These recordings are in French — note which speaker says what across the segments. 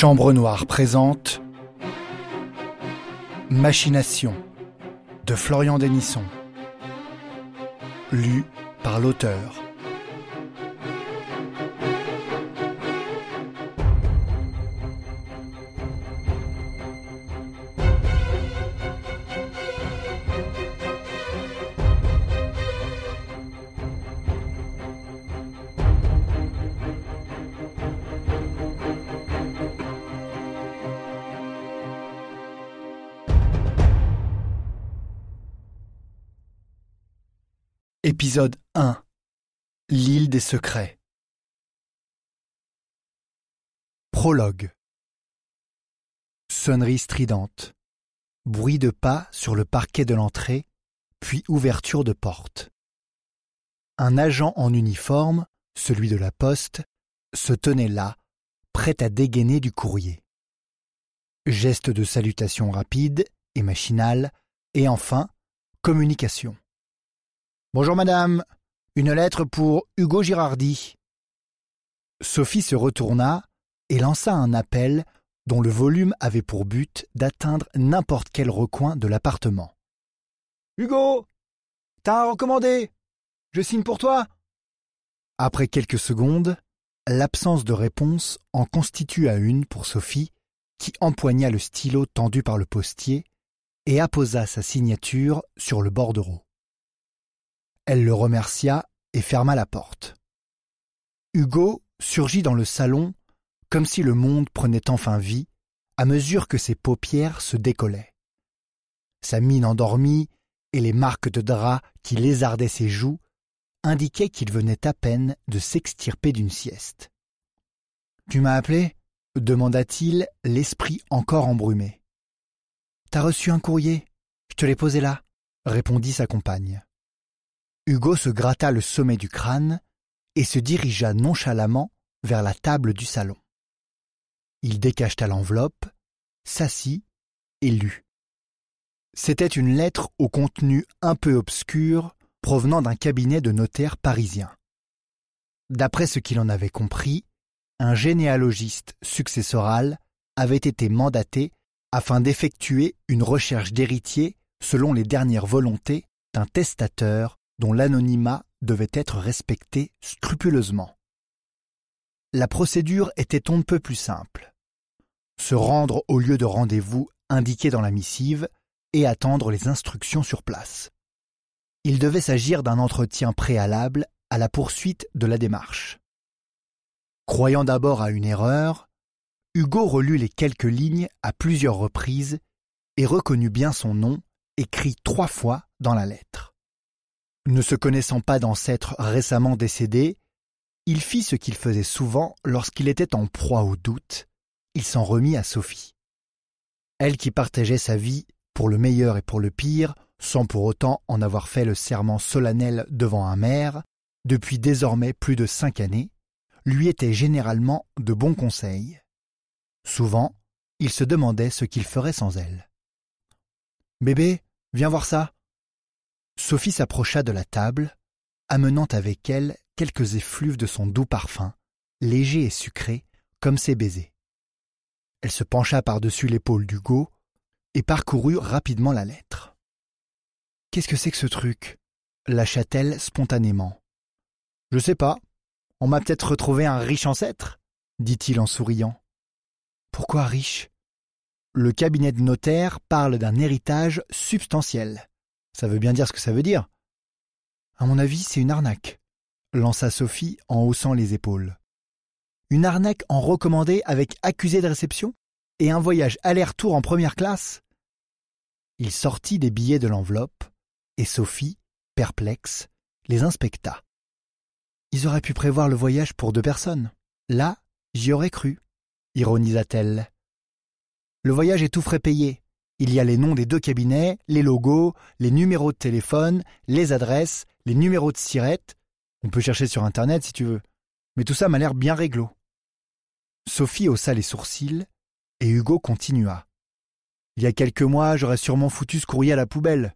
Speaker 1: Chambre Noire présente Machination de Florian Denisson, lu par l'auteur. Épisode 1 L'île des secrets Prologue Sonnerie stridente Bruit de pas sur le parquet de l'entrée, puis ouverture de porte. Un agent en uniforme, celui de la poste, se tenait là, prêt à dégainer du courrier. Geste de salutation rapide et machinal, et enfin, communication. Bonjour madame, une lettre pour Hugo Girardi. Sophie se retourna et lança un appel dont le volume avait pour but d'atteindre n'importe quel recoin de l'appartement. Hugo T'as un recommandé Je signe pour toi Après quelques secondes, l'absence de réponse en constitua une pour Sophie, qui empoigna le stylo tendu par le postier et apposa sa signature sur le bordereau. Elle le remercia et ferma la porte. Hugo surgit dans le salon, comme si le monde prenait enfin vie, à mesure que ses paupières se décollaient. Sa mine endormie et les marques de drap qui lézardaient ses joues indiquaient qu'il venait à peine de s'extirper d'une sieste. Tu m'as appelé demanda-t-il, l'esprit encore embrumé. T'as reçu un courrier Je te l'ai posé là, répondit sa compagne. Hugo se gratta le sommet du crâne et se dirigea nonchalamment vers la table du salon. Il décacheta l'enveloppe, s'assit et lut. C'était une lettre au contenu un peu obscur provenant d'un cabinet de notaire parisien. D'après ce qu'il en avait compris, un généalogiste successoral avait été mandaté afin d'effectuer une recherche d'héritier selon les dernières volontés d'un testateur dont l'anonymat devait être respecté scrupuleusement. La procédure était on ne peut plus simple. Se rendre au lieu de rendez-vous indiqué dans la missive et attendre les instructions sur place. Il devait s'agir d'un entretien préalable à la poursuite de la démarche. Croyant d'abord à une erreur, Hugo relut les quelques lignes à plusieurs reprises et reconnut bien son nom, écrit trois fois dans la lettre. Ne se connaissant pas d'ancêtres récemment décédé, il fit ce qu'il faisait souvent lorsqu'il était en proie au doute, il s'en remit à Sophie. Elle qui partageait sa vie, pour le meilleur et pour le pire, sans pour autant en avoir fait le serment solennel devant un maire, depuis désormais plus de cinq années, lui était généralement de bons conseils. Souvent, il se demandait ce qu'il ferait sans elle. Bébé, viens voir ça. Sophie s'approcha de la table, amenant avec elle quelques effluves de son doux parfum, léger et sucré, comme ses baisers. Elle se pencha par-dessus l'épaule d'Hugo et parcourut rapidement la lettre. Qu'est-ce que c'est que ce truc lâcha-t-elle spontanément. Je sais pas. On m'a peut-être retrouvé un riche ancêtre, dit-il en souriant. Pourquoi riche Le cabinet de notaire parle d'un héritage substantiel. Ça veut bien dire ce que ça veut dire. À mon avis, c'est une arnaque, lança Sophie en haussant les épaules. Une arnaque en recommandé avec accusé de réception et un voyage aller-retour en première classe Il sortit des billets de l'enveloppe et Sophie, perplexe, les inspecta. Ils auraient pu prévoir le voyage pour deux personnes. Là, j'y aurais cru, ironisa-t-elle. Le voyage est tout frais payé, il y a les noms des deux cabinets, les logos, les numéros de téléphone, les adresses, les numéros de sirette. On peut chercher sur Internet si tu veux. Mais tout ça m'a l'air bien réglo. Sophie haussa les sourcils et Hugo continua. Il y a quelques mois, j'aurais sûrement foutu ce courrier à la poubelle.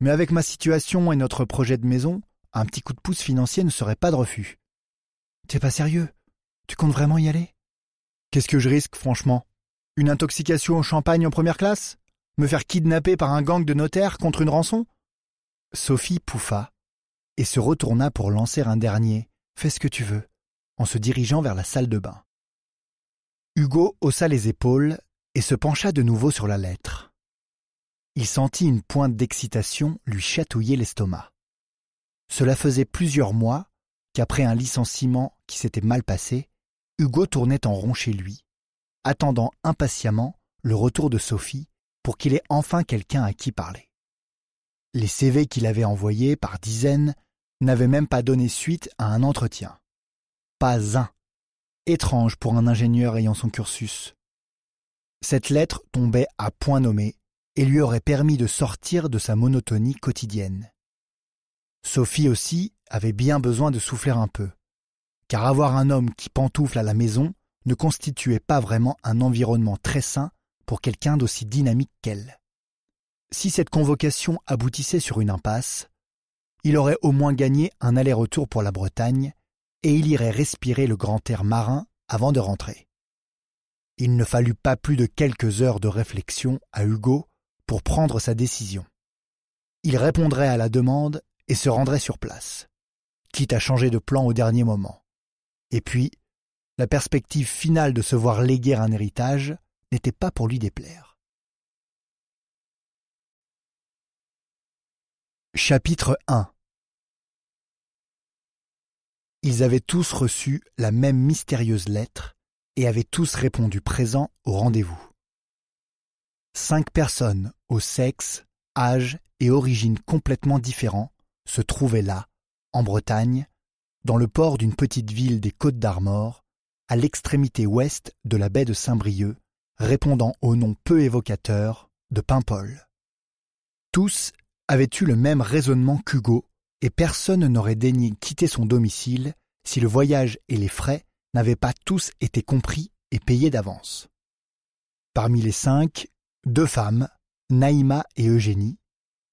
Speaker 1: Mais avec ma situation et notre projet de maison, un petit coup de pouce financier ne serait pas de refus. T'es pas sérieux Tu comptes vraiment y aller Qu'est-ce que je risque, franchement Une intoxication au champagne en première classe me faire kidnapper par un gang de notaires contre une rançon Sophie pouffa et se retourna pour lancer un dernier Fais ce que tu veux en se dirigeant vers la salle de bain. Hugo haussa les épaules et se pencha de nouveau sur la lettre. Il sentit une pointe d'excitation lui chatouiller l'estomac. Cela faisait plusieurs mois qu'après un licenciement qui s'était mal passé, Hugo tournait en rond chez lui, attendant impatiemment le retour de Sophie pour qu'il ait enfin quelqu'un à qui parler. Les CV qu'il avait envoyés par dizaines n'avaient même pas donné suite à un entretien. Pas un. Étrange pour un ingénieur ayant son cursus. Cette lettre tombait à point nommé et lui aurait permis de sortir de sa monotonie quotidienne. Sophie aussi avait bien besoin de souffler un peu, car avoir un homme qui pantoufle à la maison ne constituait pas vraiment un environnement très sain pour quelqu'un d'aussi dynamique qu'elle. Si cette convocation aboutissait sur une impasse, il aurait au moins gagné un aller-retour pour la Bretagne, et il irait respirer le grand air marin avant de rentrer. Il ne fallut pas plus de quelques heures de réflexion à Hugo pour prendre sa décision. Il répondrait à la demande et se rendrait sur place, quitte à changer de plan au dernier moment. Et puis, la perspective finale de se voir léguer un héritage n'était pas pour lui déplaire. Chapitre 1 Ils avaient tous reçu la même mystérieuse lettre et avaient tous répondu présent au rendez-vous. Cinq personnes au sexe, âge et origine complètement différents se trouvaient là, en Bretagne, dans le port d'une petite ville des Côtes d'Armor, à l'extrémité ouest de la baie de Saint-Brieuc, répondant au nom peu évocateur de Paimpol. Tous avaient eu le même raisonnement qu'Hugo, et personne n'aurait daigné quitter son domicile si le voyage et les frais n'avaient pas tous été compris et payés d'avance. Parmi les cinq, deux femmes, Naïma et Eugénie,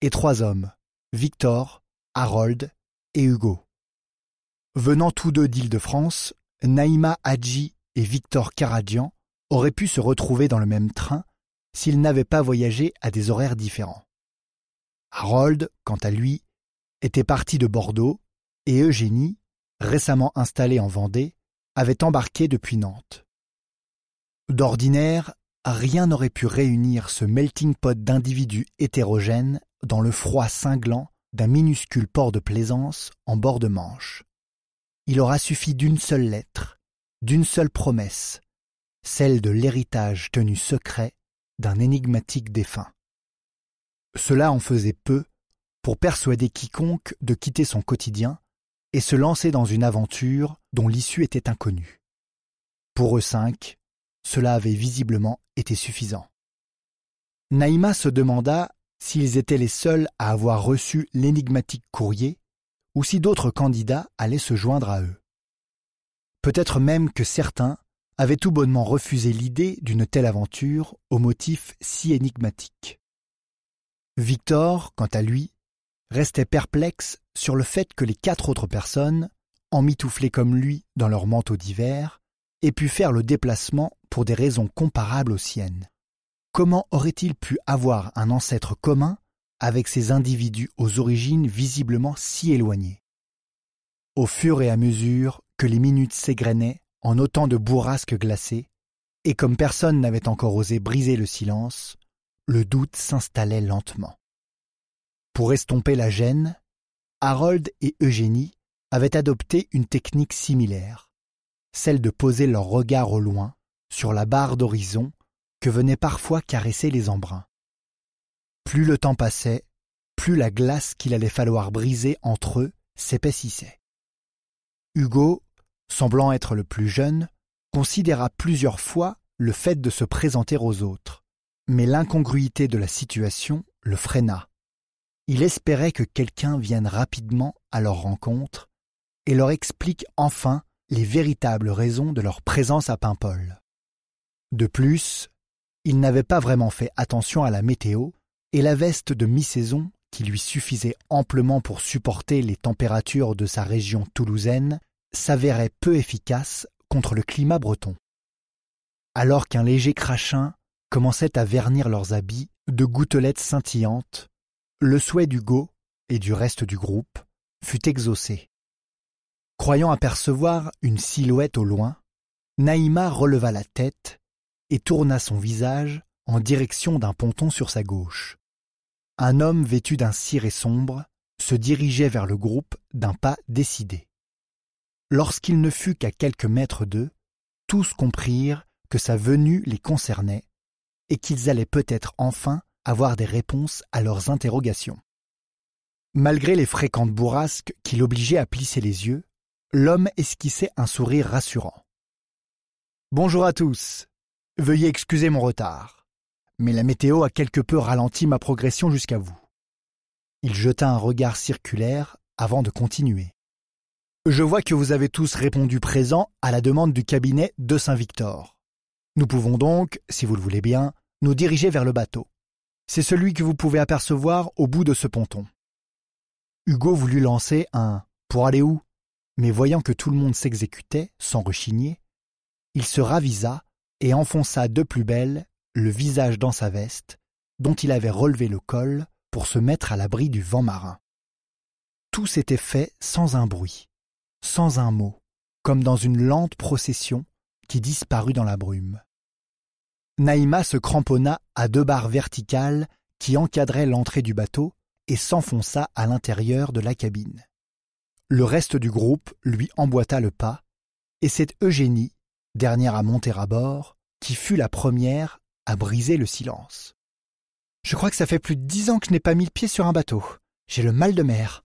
Speaker 1: et trois hommes, Victor, Harold et Hugo. Venant tous deux d'Île-de-France, Naïma Hadji et Victor Karadian Aurait pu se retrouver dans le même train s'il n'avait pas voyagé à des horaires différents. Harold, quant à lui, était parti de Bordeaux et Eugénie, récemment installée en Vendée, avait embarqué depuis Nantes. D'ordinaire, rien n'aurait pu réunir ce melting pot d'individus hétérogènes dans le froid cinglant d'un minuscule port de plaisance en bord de Manche. Il aura suffi d'une seule lettre, d'une seule promesse, celle de l'héritage tenu secret d'un énigmatique défunt. Cela en faisait peu pour persuader quiconque de quitter son quotidien et se lancer dans une aventure dont l'issue était inconnue. Pour eux cinq, cela avait visiblement été suffisant. Naïma se demanda s'ils étaient les seuls à avoir reçu l'énigmatique courrier ou si d'autres candidats allaient se joindre à eux. Peut-être même que certains avait tout bonnement refusé l'idée d'une telle aventure au motif si énigmatique. Victor, quant à lui, restait perplexe sur le fait que les quatre autres personnes, emmitouflées comme lui dans leurs manteaux d'hiver, aient pu faire le déplacement pour des raisons comparables aux siennes. Comment aurait-il pu avoir un ancêtre commun avec ces individus aux origines visiblement si éloignées Au fur et à mesure que les minutes s'égrenaient, en autant de bourrasques glacées, et comme personne n'avait encore osé briser le silence, le doute s'installait lentement. Pour estomper la gêne, Harold et Eugénie avaient adopté une technique similaire, celle de poser leur regard au loin, sur la barre d'horizon que venaient parfois caresser les embruns. Plus le temps passait, plus la glace qu'il allait falloir briser entre eux s'épaississait. Hugo semblant être le plus jeune, considéra plusieurs fois le fait de se présenter aux autres. Mais l'incongruité de la situation le freina. Il espérait que quelqu'un vienne rapidement à leur rencontre et leur explique enfin les véritables raisons de leur présence à Paimpol. De plus, il n'avait pas vraiment fait attention à la météo et la veste de mi-saison, qui lui suffisait amplement pour supporter les températures de sa région toulousaine, s'avérait peu efficace contre le climat breton. Alors qu'un léger crachin commençait à vernir leurs habits de gouttelettes scintillantes, le souhait d'Hugo et du reste du groupe fut exaucé. Croyant apercevoir une silhouette au loin, Naïma releva la tête et tourna son visage en direction d'un ponton sur sa gauche. Un homme vêtu d'un ciré sombre se dirigeait vers le groupe d'un pas décidé. Lorsqu'il ne fut qu'à quelques mètres d'eux, tous comprirent que sa venue les concernait et qu'ils allaient peut-être enfin avoir des réponses à leurs interrogations. Malgré les fréquentes bourrasques qui l'obligeaient à plisser les yeux, l'homme esquissait un sourire rassurant. Bonjour à tous. Veuillez excuser mon retard. Mais la météo a quelque peu ralenti ma progression jusqu'à vous. Il jeta un regard circulaire avant de continuer. Je vois que vous avez tous répondu présent à la demande du cabinet de Saint-Victor. Nous pouvons donc, si vous le voulez bien, nous diriger vers le bateau. C'est celui que vous pouvez apercevoir au bout de ce ponton. Hugo voulut lancer un Pour aller où mais voyant que tout le monde s'exécutait, sans rechigner, il se ravisa et enfonça de plus belle le visage dans sa veste, dont il avait relevé le col pour se mettre à l'abri du vent marin. Tout s'était fait sans un bruit sans un mot, comme dans une lente procession qui disparut dans la brume. Naïma se cramponna à deux barres verticales qui encadraient l'entrée du bateau et s'enfonça à l'intérieur de la cabine. Le reste du groupe lui emboîta le pas, et c'est Eugénie, dernière à monter à bord, qui fut la première à briser le silence. Je crois que ça fait plus de dix ans que je n'ai pas mis le pied sur un bateau. J'ai le mal de mer.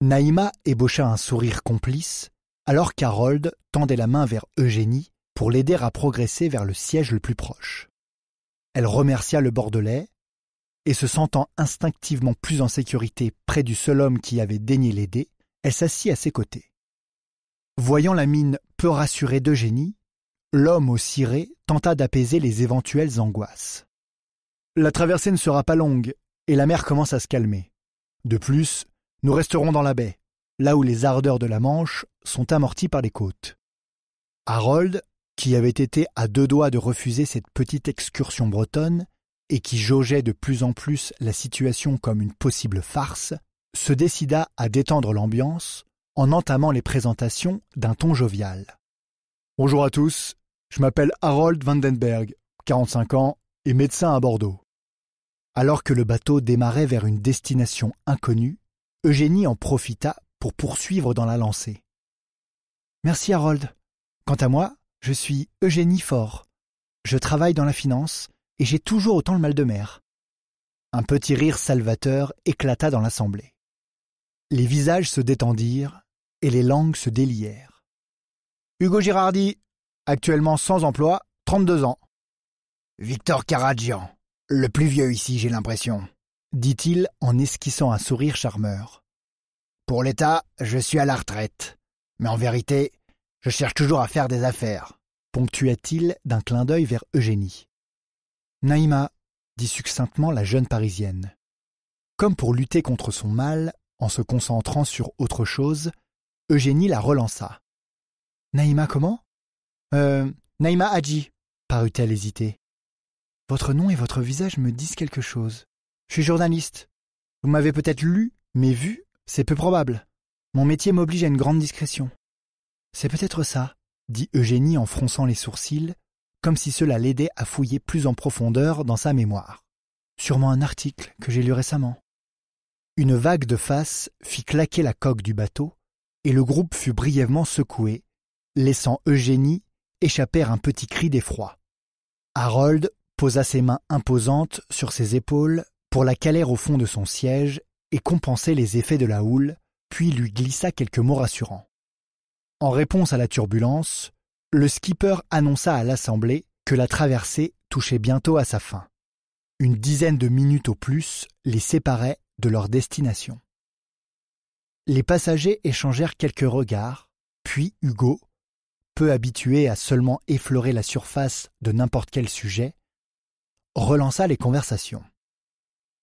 Speaker 1: Naïma ébaucha un sourire complice, alors qu'Harold tendait la main vers Eugénie pour l'aider à progresser vers le siège le plus proche. Elle remercia le Bordelais, et se sentant instinctivement plus en sécurité près du seul homme qui avait daigné l'aider, elle s'assit à ses côtés. Voyant la mine peu rassurée d'Eugénie, l'homme au ciré tenta d'apaiser les éventuelles angoisses. La traversée ne sera pas longue, et la mer commence à se calmer. De plus, nous resterons dans la baie, là où les ardeurs de la Manche sont amorties par les côtes. Harold, qui avait été à deux doigts de refuser cette petite excursion bretonne, et qui jaugeait de plus en plus la situation comme une possible farce, se décida à détendre l'ambiance en entamant les présentations d'un ton jovial. Bonjour à tous, je m'appelle Harold Vandenberg, 45 ans, et médecin à Bordeaux. Alors que le bateau démarrait vers une destination inconnue, Eugénie en profita pour poursuivre dans la lancée. Merci Harold. Quant à moi, je suis Eugénie Fort. Je travaille dans la finance et j'ai toujours autant le mal de mer. Un petit rire salvateur éclata dans l'assemblée. Les visages se détendirent et les langues se délièrent. Hugo Girardi, actuellement sans emploi, 32 ans. Victor Caradjian, le plus vieux ici, j'ai l'impression dit-il en esquissant un sourire charmeur. Pour l'État, je suis à la retraite. Mais en vérité, je cherche toujours à faire des affaires, ponctua-t-il d'un clin d'œil vers Eugénie. Naïma, dit succinctement la jeune Parisienne. Comme pour lutter contre son mal, en se concentrant sur autre chose, Eugénie la relança. Naïma comment Euh. Naïma Hadji, parut-elle hésiter. Votre nom et votre visage me disent quelque chose. Je suis journaliste. Vous m'avez peut-être lu, mais vu, c'est peu probable. Mon métier m'oblige à une grande discrétion. C'est peut-être ça, dit Eugénie en fronçant les sourcils, comme si cela l'aidait à fouiller plus en profondeur dans sa mémoire. Sûrement un article que j'ai lu récemment. Une vague de face fit claquer la coque du bateau, et le groupe fut brièvement secoué, laissant Eugénie échapper un petit cri d'effroi. Harold posa ses mains imposantes sur ses épaules pour la caler au fond de son siège et compenser les effets de la houle, puis lui glissa quelques mots rassurants. En réponse à la turbulence, le skipper annonça à l'assemblée que la traversée touchait bientôt à sa fin. Une dizaine de minutes au plus les séparait de leur destination. Les passagers échangèrent quelques regards, puis Hugo, peu habitué à seulement effleurer la surface de n'importe quel sujet, relança les conversations.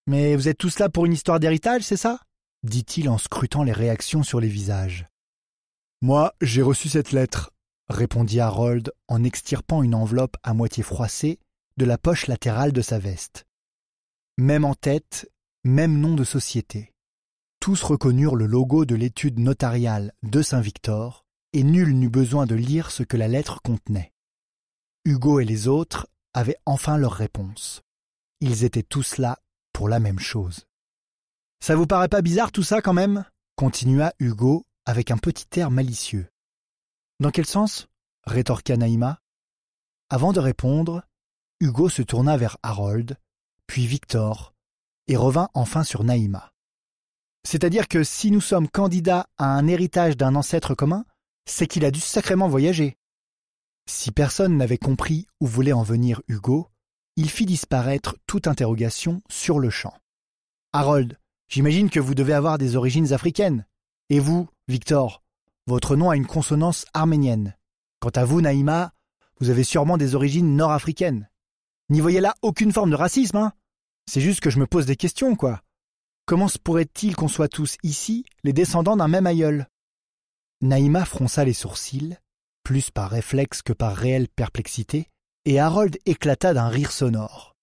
Speaker 1: Mais vous êtes tous là pour une histoire d'héritage, c'est ça dit-il en scrutant les réactions sur les visages. Moi, j'ai reçu cette lettre, répondit Harold en extirpant une enveloppe à moitié froissée de la poche latérale de sa veste. Même en tête, même nom de société. Tous reconnurent le logo de l'étude notariale de Saint-Victor, et nul n'eut besoin de lire ce que la lettre contenait. Hugo et les autres avaient enfin leur réponse. Ils étaient tous là pour la même chose. Ça vous paraît pas bizarre tout ça quand même continua Hugo avec un petit air malicieux. Dans quel sens rétorqua Naïma. Avant de répondre, Hugo se tourna vers Harold, puis Victor, et revint enfin sur Naïma. C'est-à-dire que si nous sommes candidats à un héritage d'un ancêtre commun, c'est qu'il a dû sacrément voyager. Si personne n'avait compris où voulait en venir Hugo, il fit disparaître toute interrogation sur le champ. Harold, j'imagine que vous devez avoir des origines africaines. Et vous, Victor, votre nom a une consonance arménienne. Quant à vous, Naïma, vous avez sûrement des origines nord-africaines. N'y voyez là aucune forme de racisme, hein C'est juste que je me pose des questions, quoi. Comment se pourrait-il qu'on soit tous ici les descendants d'un même aïeul Naïma fronça les sourcils, plus par réflexe que par réelle perplexité, et Harold éclata d'un rire sonore.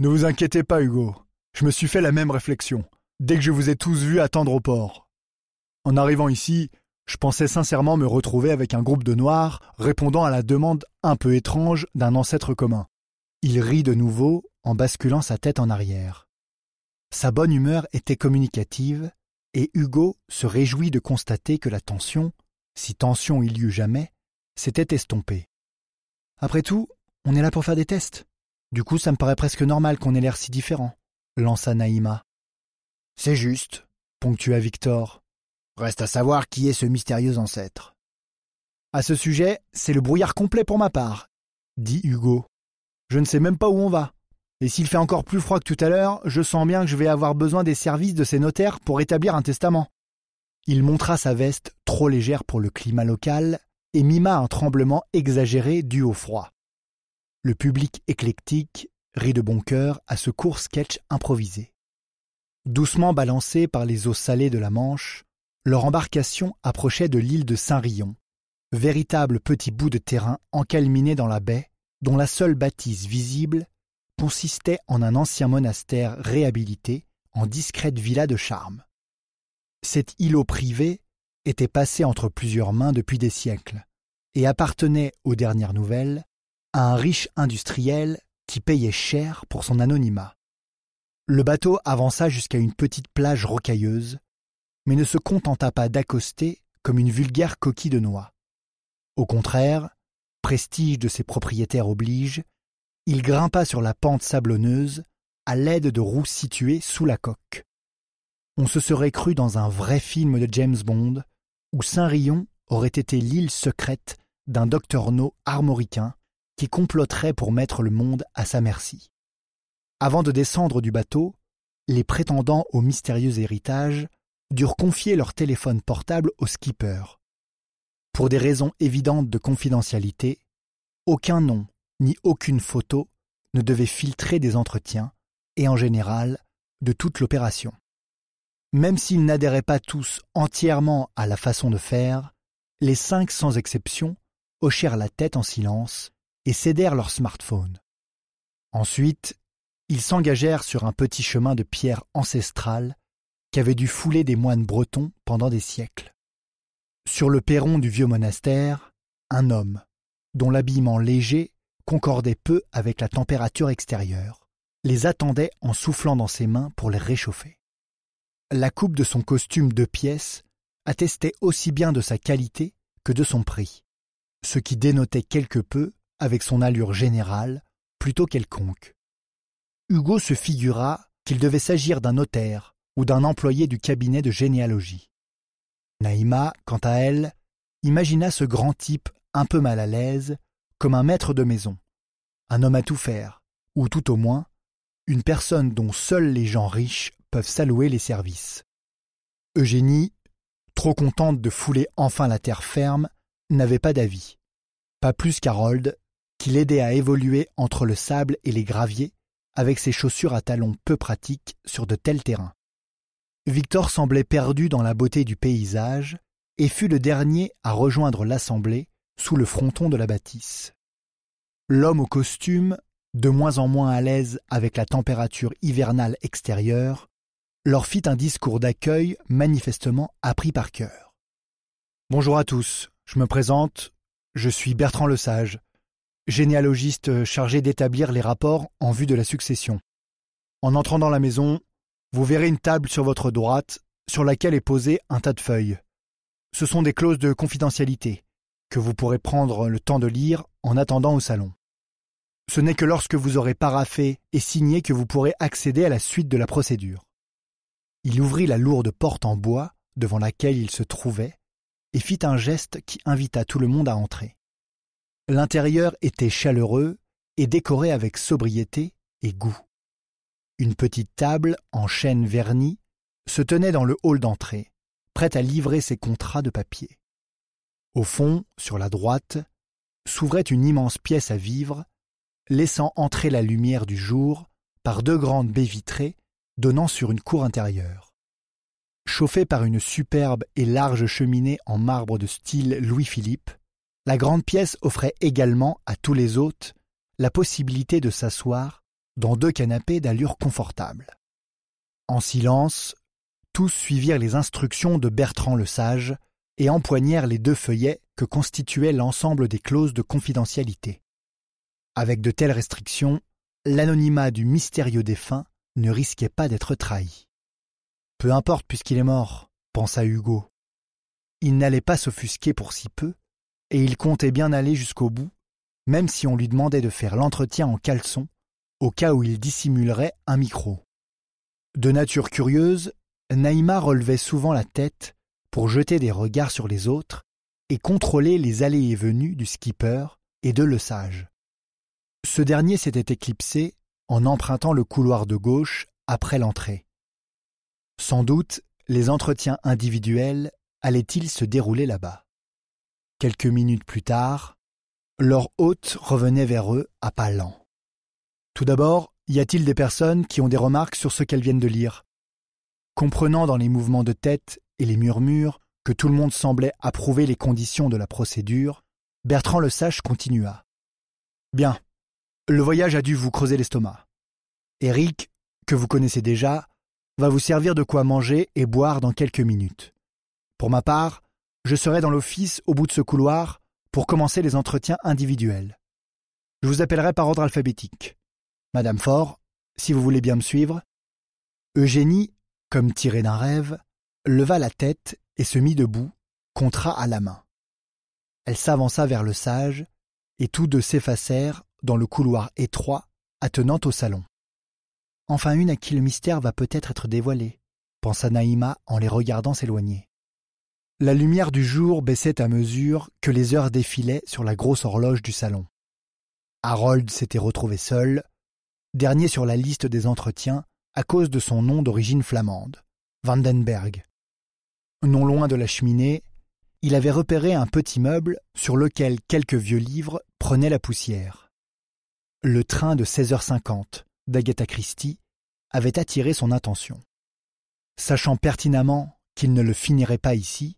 Speaker 1: Ne vous inquiétez pas, Hugo. Je me suis fait la même réflexion, dès que je vous ai tous vus attendre au port. En arrivant ici, je pensais sincèrement me retrouver avec un groupe de Noirs répondant à la demande un peu étrange d'un ancêtre commun. Il rit de nouveau en basculant sa tête en arrière. Sa bonne humeur était communicative, et Hugo se réjouit de constater que la tension, si tension il y eut jamais, s'était estompée. Après tout, on est là pour faire des tests. Du coup, ça me paraît presque normal qu'on ait l'air si différent, lança Naïma. C'est juste, ponctua Victor. Reste à savoir qui est ce mystérieux ancêtre. À ce sujet, c'est le brouillard complet pour ma part, dit Hugo. Je ne sais même pas où on va. Et s'il fait encore plus froid que tout à l'heure, je sens bien que je vais avoir besoin des services de ces notaires pour établir un testament. Il montra sa veste trop légère pour le climat local et mima un tremblement exagéré dû au froid. Le public éclectique rit de bon cœur à ce court sketch improvisé. Doucement balancée par les eaux salées de la Manche, leur embarcation approchait de l'île de Saint-Rion, véritable petit bout de terrain encalminé dans la baie, dont la seule bâtisse visible consistait en un ancien monastère réhabilité en discrète villa de charme. Cet îlot privé était passé entre plusieurs mains depuis des siècles, et appartenait, aux dernières nouvelles, à un riche industriel qui payait cher pour son anonymat. Le bateau avança jusqu'à une petite plage rocailleuse, mais ne se contenta pas d'accoster comme une vulgaire coquille de noix. Au contraire, prestige de ses propriétaires oblige, il grimpa sur la pente sablonneuse à l'aide de roues situées sous la coque on se serait cru dans un vrai film de James Bond, où Saint-Rion aurait été l'île secrète d'un docteur No armoricain qui comploterait pour mettre le monde à sa merci. Avant de descendre du bateau, les prétendants au mystérieux héritage durent confier leur téléphone portable au skipper. Pour des raisons évidentes de confidentialité, aucun nom ni aucune photo ne devait filtrer des entretiens et en général de toute l'opération. Même s'ils n'adhéraient pas tous entièrement à la façon de faire, les cinq sans exception hochèrent la tête en silence et cédèrent leur smartphone. Ensuite, ils s'engagèrent sur un petit chemin de pierre ancestrale qu'avaient dû fouler des moines bretons pendant des siècles. Sur le perron du vieux monastère, un homme, dont l'habillement léger concordait peu avec la température extérieure, les attendait en soufflant dans ses mains pour les réchauffer. La coupe de son costume de pièce attestait aussi bien de sa qualité que de son prix, ce qui dénotait quelque peu avec son allure générale, plutôt quelconque. Hugo se figura qu'il devait s'agir d'un notaire ou d'un employé du cabinet de généalogie. Naïma, quant à elle, imagina ce grand type un peu mal à l'aise comme un maître de maison, un homme à tout faire, ou tout au moins une personne dont seuls les gens riches peuvent saluer les services. Eugénie, trop contente de fouler enfin la terre ferme, n'avait pas d'avis. Pas plus qu'Harold, qui l'aidait à évoluer entre le sable et les graviers, avec ses chaussures à talons peu pratiques sur de tels terrains. Victor semblait perdu dans la beauté du paysage, et fut le dernier à rejoindre l'assemblée sous le fronton de la bâtisse. L'homme au costume, de moins en moins à l'aise avec la température hivernale extérieure, leur fit un discours d'accueil manifestement appris par cœur. Bonjour à tous, je me présente, je suis Bertrand Lesage, généalogiste chargé d'établir les rapports en vue de la succession. En entrant dans la maison, vous verrez une table sur votre droite sur laquelle est posé un tas de feuilles. Ce sont des clauses de confidentialité que vous pourrez prendre le temps de lire en attendant au salon. Ce n'est que lorsque vous aurez paraffé et signé que vous pourrez accéder à la suite de la procédure. Il ouvrit la lourde porte en bois devant laquelle il se trouvait et fit un geste qui invita tout le monde à entrer. L'intérieur était chaleureux et décoré avec sobriété et goût. Une petite table en chêne vernie se tenait dans le hall d'entrée, prête à livrer ses contrats de papier. Au fond, sur la droite, s'ouvrait une immense pièce à vivre, laissant entrer la lumière du jour par deux grandes baies vitrées donnant sur une cour intérieure. Chauffée par une superbe et large cheminée en marbre de style Louis-Philippe, la grande pièce offrait également à tous les hôtes la possibilité de s'asseoir dans deux canapés d'allure confortable. En silence, tous suivirent les instructions de Bertrand le Sage et empoignèrent les deux feuillets que constituait l'ensemble des clauses de confidentialité. Avec de telles restrictions, l'anonymat du mystérieux défunt ne risquait pas d'être trahi. Peu importe puisqu'il est mort, pensa Hugo. Il n'allait pas s'offusquer pour si peu, et il comptait bien aller jusqu'au bout, même si on lui demandait de faire l'entretien en caleçon, au cas où il dissimulerait un micro. De nature curieuse, Naïma relevait souvent la tête pour jeter des regards sur les autres et contrôler les allées et venues du skipper et de le sage. Ce dernier s'était éclipsé en empruntant le couloir de gauche après l'entrée. Sans doute, les entretiens individuels allaient-ils se dérouler là-bas. Quelques minutes plus tard, leur hôte revenait vers eux à pas lents. Tout d'abord, y a-t-il des personnes qui ont des remarques sur ce qu'elles viennent de lire Comprenant dans les mouvements de tête et les murmures que tout le monde semblait approuver les conditions de la procédure, Bertrand le Sache continua. Bien, le voyage a dû vous creuser l'estomac. Eric, que vous connaissez déjà, va vous servir de quoi manger et boire dans quelques minutes. Pour ma part, je serai dans l'office au bout de ce couloir pour commencer les entretiens individuels. Je vous appellerai par ordre alphabétique. Madame Fort, si vous voulez bien me suivre. Eugénie, comme tirée d'un rêve, leva la tête et se mit debout, contrat à la main. Elle s'avança vers le sage, et tous deux s'effacèrent dans le couloir étroit attenant au salon. Enfin une à qui le mystère va peut-être être dévoilé, pensa Naïma en les regardant s'éloigner. La lumière du jour baissait à mesure que les heures défilaient sur la grosse horloge du salon. Harold s'était retrouvé seul, dernier sur la liste des entretiens à cause de son nom d'origine flamande, Vandenberg. Non loin de la cheminée, il avait repéré un petit meuble sur lequel quelques vieux livres prenaient la poussière. Le train de seize heures cinquante d'Agatha Christie avait attiré son attention. Sachant pertinemment qu'il ne le finirait pas ici,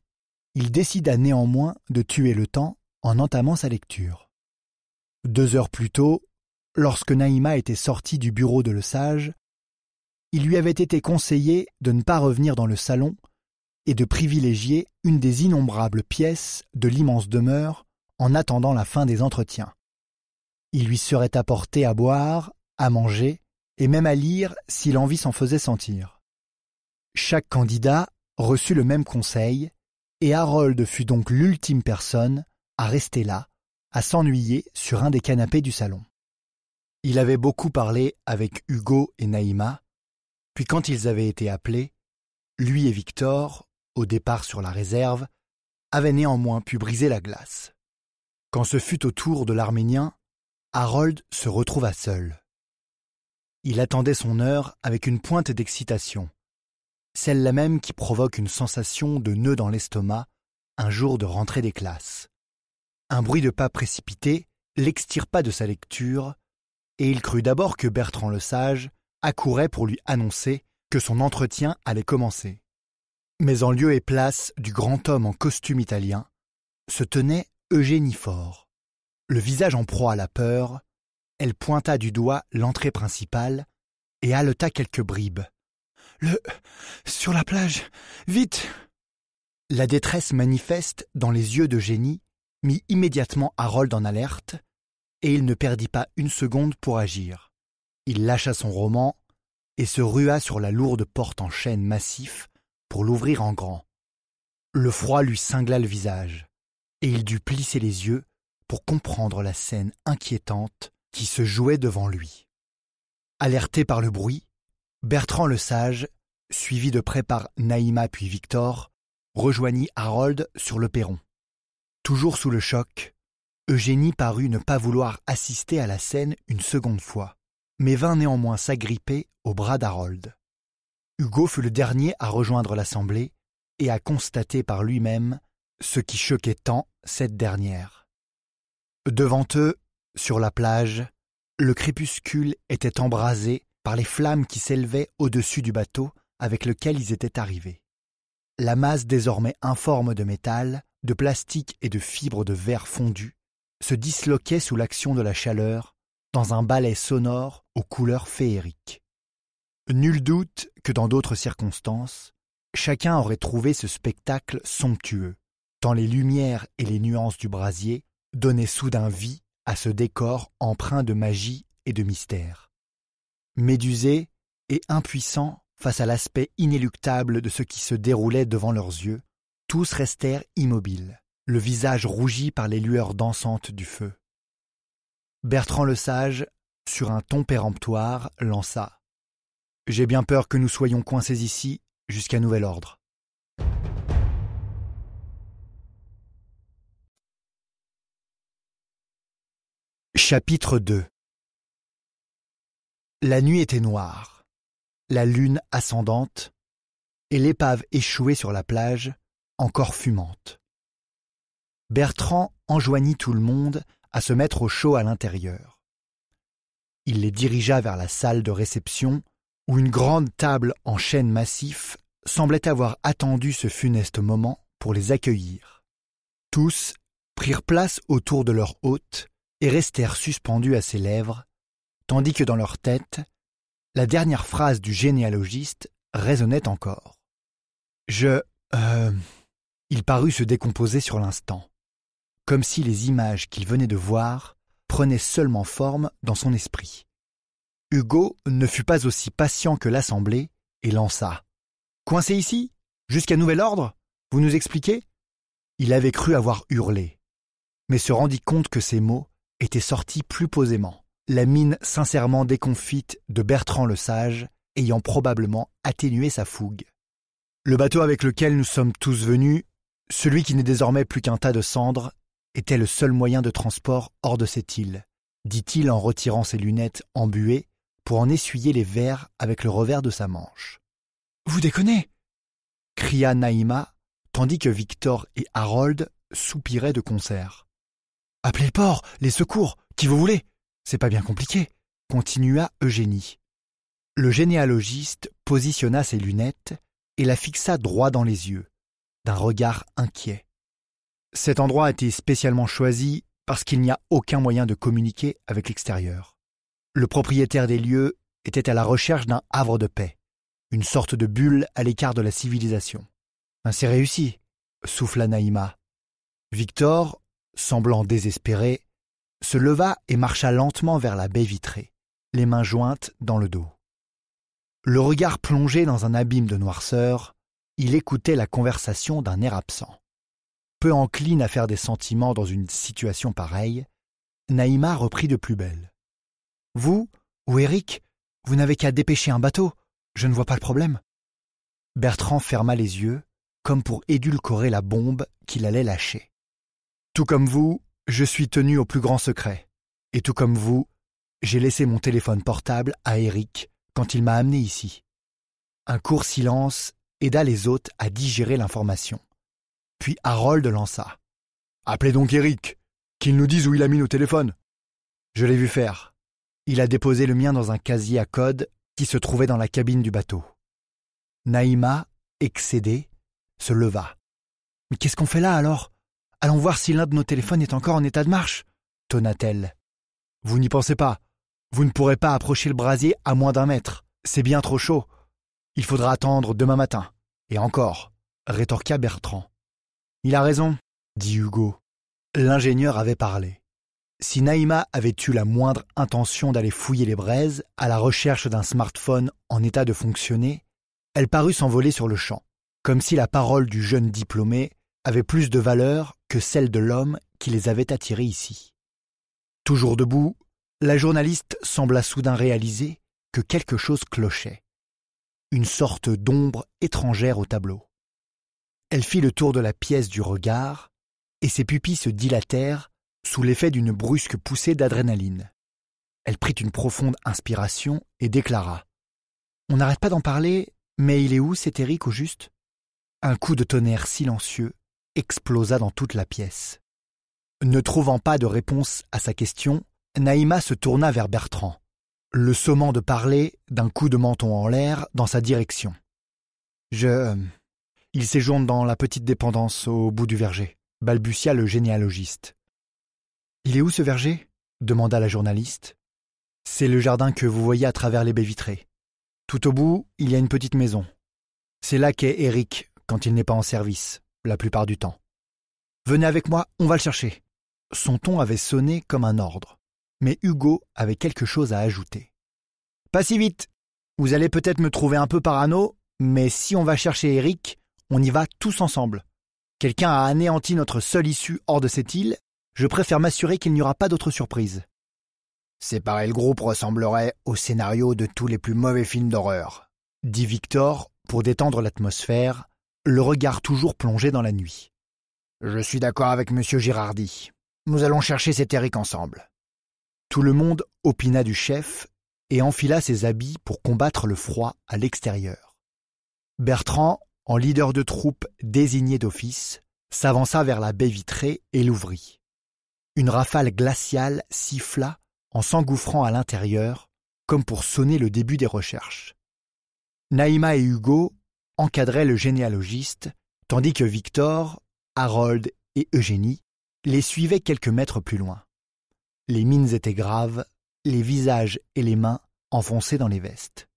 Speaker 1: il décida néanmoins de tuer le temps en entamant sa lecture. Deux heures plus tôt, lorsque Naïma était sortie du bureau de Le Sage, il lui avait été conseillé de ne pas revenir dans le salon et de privilégier une des innombrables pièces de l'immense demeure en attendant la fin des entretiens. Il lui serait apporté à boire, à manger, et même à lire si l'envie s'en faisait sentir. Chaque candidat reçut le même conseil, et Harold fut donc l'ultime personne à rester là, à s'ennuyer sur un des canapés du salon. Il avait beaucoup parlé avec Hugo et Naïma, puis quand ils avaient été appelés, lui et Victor, au départ sur la réserve, avaient néanmoins pu briser la glace. Quand ce fut au tour de l'Arménien, Harold se retrouva seul. Il attendait son heure avec une pointe d'excitation, celle-là même qui provoque une sensation de nœud dans l'estomac un jour de rentrée des classes. Un bruit de pas précipité l'extirpa de sa lecture, et il crut d'abord que Bertrand le Sage accourait pour lui annoncer que son entretien allait commencer. Mais en lieu et place du grand homme en costume italien, se tenait Eugénie Fort. Le visage en proie à la peur, elle pointa du doigt l'entrée principale et haleta quelques bribes. Le. sur la plage Vite La détresse manifeste dans les yeux de génie mit immédiatement Harold en alerte, et il ne perdit pas une seconde pour agir. Il lâcha son roman et se rua sur la lourde porte en chêne massif pour l'ouvrir en grand. Le froid lui cingla le visage, et il dut plisser les yeux pour comprendre la scène inquiétante qui se jouait devant lui. Alerté par le bruit, Bertrand le Sage, suivi de près par Naïma puis Victor, rejoignit Harold sur le perron. Toujours sous le choc, Eugénie parut ne pas vouloir assister à la scène une seconde fois, mais vint néanmoins s'agripper au bras d'Harold. Hugo fut le dernier à rejoindre l'assemblée et à constater par lui-même ce qui choquait tant cette dernière. Devant eux, sur la plage, le crépuscule était embrasé par les flammes qui s'élevaient au-dessus du bateau avec lequel ils étaient arrivés. La masse désormais informe de métal, de plastique et de fibres de verre fondu se disloquait sous l'action de la chaleur dans un ballet sonore aux couleurs féeriques. Nul doute que dans d'autres circonstances, chacun aurait trouvé ce spectacle somptueux, tant les lumières et les nuances du brasier donnait soudain vie à ce décor empreint de magie et de mystère. Médusés et impuissants face à l'aspect inéluctable de ce qui se déroulait devant leurs yeux, tous restèrent immobiles, le visage rougi par les lueurs dansantes du feu. Bertrand le Sage, sur un ton péremptoire, lança J'ai bien peur que nous soyons coincés ici jusqu'à nouvel ordre. Chapitre 2 La nuit était noire, la lune ascendante, et l'épave échouée sur la plage, encore fumante. Bertrand enjoignit tout le monde à se mettre au chaud à l'intérieur. Il les dirigea vers la salle de réception, où une grande table en chêne massif semblait avoir attendu ce funeste moment pour les accueillir. Tous prirent place autour de leur hôte, et restèrent suspendus à ses lèvres, tandis que dans leur tête, la dernière phrase du généalogiste résonnait encore. Je. Euh, il parut se décomposer sur l'instant, comme si les images qu'il venait de voir prenaient seulement forme dans son esprit. Hugo ne fut pas aussi patient que l'assemblée et lança. Coincé ici Jusqu'à nouvel ordre Vous nous expliquez Il avait cru avoir hurlé, mais se rendit compte que ces mots était sorti plus posément, la mine sincèrement déconfite de Bertrand le Sage ayant probablement atténué sa fougue. Le bateau avec lequel nous sommes tous venus, celui qui n'est désormais plus qu'un tas de cendres, était le seul moyen de transport hors de cette île, dit-il en retirant ses lunettes embuées pour en essuyer les verres avec le revers de sa manche. Vous déconnez cria Naïma, tandis que Victor et Harold soupiraient de concert. Appelez le port, les secours, qui vous voulez. C'est pas bien compliqué, continua Eugénie. Le généalogiste positionna ses lunettes et la fixa droit dans les yeux, d'un regard inquiet. Cet endroit a été spécialement choisi parce qu'il n'y a aucun moyen de communiquer avec l'extérieur. Le propriétaire des lieux était à la recherche d'un havre de paix, une sorte de bulle à l'écart de la civilisation. C'est réussi, souffla Naïma. Victor semblant désespéré, se leva et marcha lentement vers la baie vitrée, les mains jointes dans le dos. Le regard plongé dans un abîme de noirceur, il écoutait la conversation d'un air absent. Peu encline à faire des sentiments dans une situation pareille, Naïma reprit de plus belle. Vous, ou Eric, vous n'avez qu'à dépêcher un bateau, je ne vois pas le problème. Bertrand ferma les yeux, comme pour édulcorer la bombe qu'il allait lâcher. Tout comme vous, je suis tenu au plus grand secret. Et tout comme vous, j'ai laissé mon téléphone portable à Eric quand il m'a amené ici. Un court silence aida les hôtes à digérer l'information. Puis Harold lança. Appelez donc Eric, qu'il nous dise où il a mis nos téléphones. Je l'ai vu faire. Il a déposé le mien dans un casier à code qui se trouvait dans la cabine du bateau. Naïma, excédée, se leva. Mais qu'est-ce qu'on fait là alors Allons voir si l'un de nos téléphones est encore en état de marche, tonna-t-elle. Vous n'y pensez pas. Vous ne pourrez pas approcher le brasier à moins d'un mètre. C'est bien trop chaud. Il faudra attendre demain matin. Et encore, rétorqua Bertrand. Il a raison, dit Hugo. L'ingénieur avait parlé. Si Naïma avait eu la moindre intention d'aller fouiller les braises à la recherche d'un smartphone en état de fonctionner, elle parut s'envoler sur le champ, comme si la parole du jeune diplômé avaient plus de valeur que celle de l'homme qui les avait attirés ici. Toujours debout, la journaliste sembla soudain réaliser que quelque chose clochait, une sorte d'ombre étrangère au tableau. Elle fit le tour de la pièce du regard, et ses pupilles se dilatèrent sous l'effet d'une brusque poussée d'adrénaline. Elle prit une profonde inspiration et déclara On n'arrête pas d'en parler, mais il est où cet Eric au juste Un coup de tonnerre silencieux explosa dans toute la pièce. Ne trouvant pas de réponse à sa question, Naïma se tourna vers Bertrand, le sommant de parler d'un coup de menton en l'air dans sa direction. Je. Euh, il séjourne dans la petite dépendance au bout du verger, balbutia le généalogiste. Il est où ce verger demanda la journaliste. C'est le jardin que vous voyez à travers les baies vitrées. Tout au bout, il y a une petite maison. C'est là qu'est Eric quand il n'est pas en service la plupart du temps. Venez avec moi, on va le chercher. Son ton avait sonné comme un ordre, mais Hugo avait quelque chose à ajouter. Pas si vite. Vous allez peut-être me trouver un peu parano, mais si on va chercher Eric, on y va tous ensemble. Quelqu'un a anéanti notre seule issue hors de cette île, je préfère m'assurer qu'il n'y aura pas d'autre surprise. Séparer le groupe ressemblerait au scénario de tous les plus mauvais films d'horreur, dit Victor pour détendre l'atmosphère le regard toujours plongé dans la nuit. Je suis d'accord avec monsieur Girardi. Nous allons chercher cet Eric ensemble. Tout le monde opina du chef et enfila ses habits pour combattre le froid à l'extérieur. Bertrand, en leader de troupe désigné d'office, s'avança vers la baie vitrée et l'ouvrit. Une rafale glaciale siffla en s'engouffrant à l'intérieur, comme pour sonner le début des recherches. Naïma et Hugo encadraient le généalogiste, tandis que Victor, Harold et Eugénie les suivaient quelques mètres plus loin. Les mines étaient graves, les visages et les mains enfoncés dans les vestes.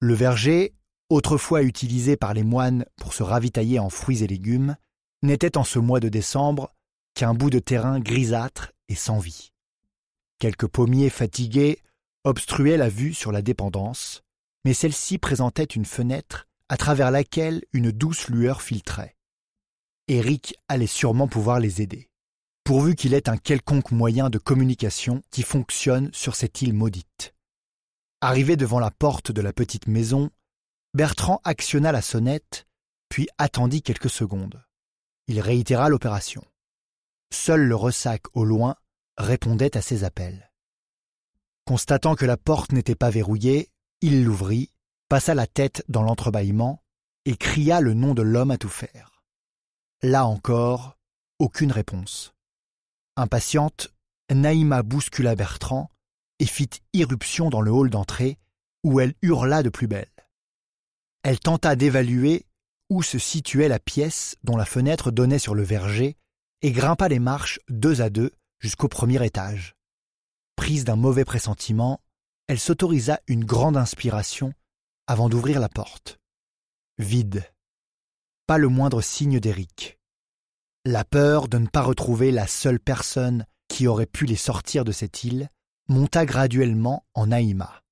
Speaker 1: Le verger, autrefois utilisé par les moines pour se ravitailler en fruits et légumes, n'était en ce mois de décembre qu'un bout de terrain grisâtre et sans vie. Quelques pommiers fatigués obstruaient la vue sur la dépendance, mais celle-ci présentait une fenêtre à travers laquelle une douce lueur filtrait. Eric allait sûrement pouvoir les aider, pourvu qu'il ait un quelconque moyen de communication qui fonctionne sur cette île maudite. Arrivé devant la porte de la petite maison, Bertrand actionna la sonnette, puis attendit quelques secondes. Il réitéra l'opération. Seul le ressac au loin répondait à ses appels. Constatant que la porte n'était pas verrouillée, il l'ouvrit passa la tête dans l'entrebâillement et cria le nom de l'homme à tout faire. Là encore, aucune réponse. Impatiente, Naïma bouscula Bertrand et fit irruption dans le hall d'entrée où elle hurla de plus belle. Elle tenta d'évaluer où se situait la pièce dont la fenêtre donnait sur le verger et grimpa les marches deux à deux jusqu'au premier étage. Prise d'un mauvais pressentiment, elle s'autorisa une grande inspiration avant d'ouvrir la porte. Vide. Pas le moindre signe d'Éric. La peur de ne pas retrouver la seule personne qui aurait pu les sortir de cette île monta graduellement en Naïma.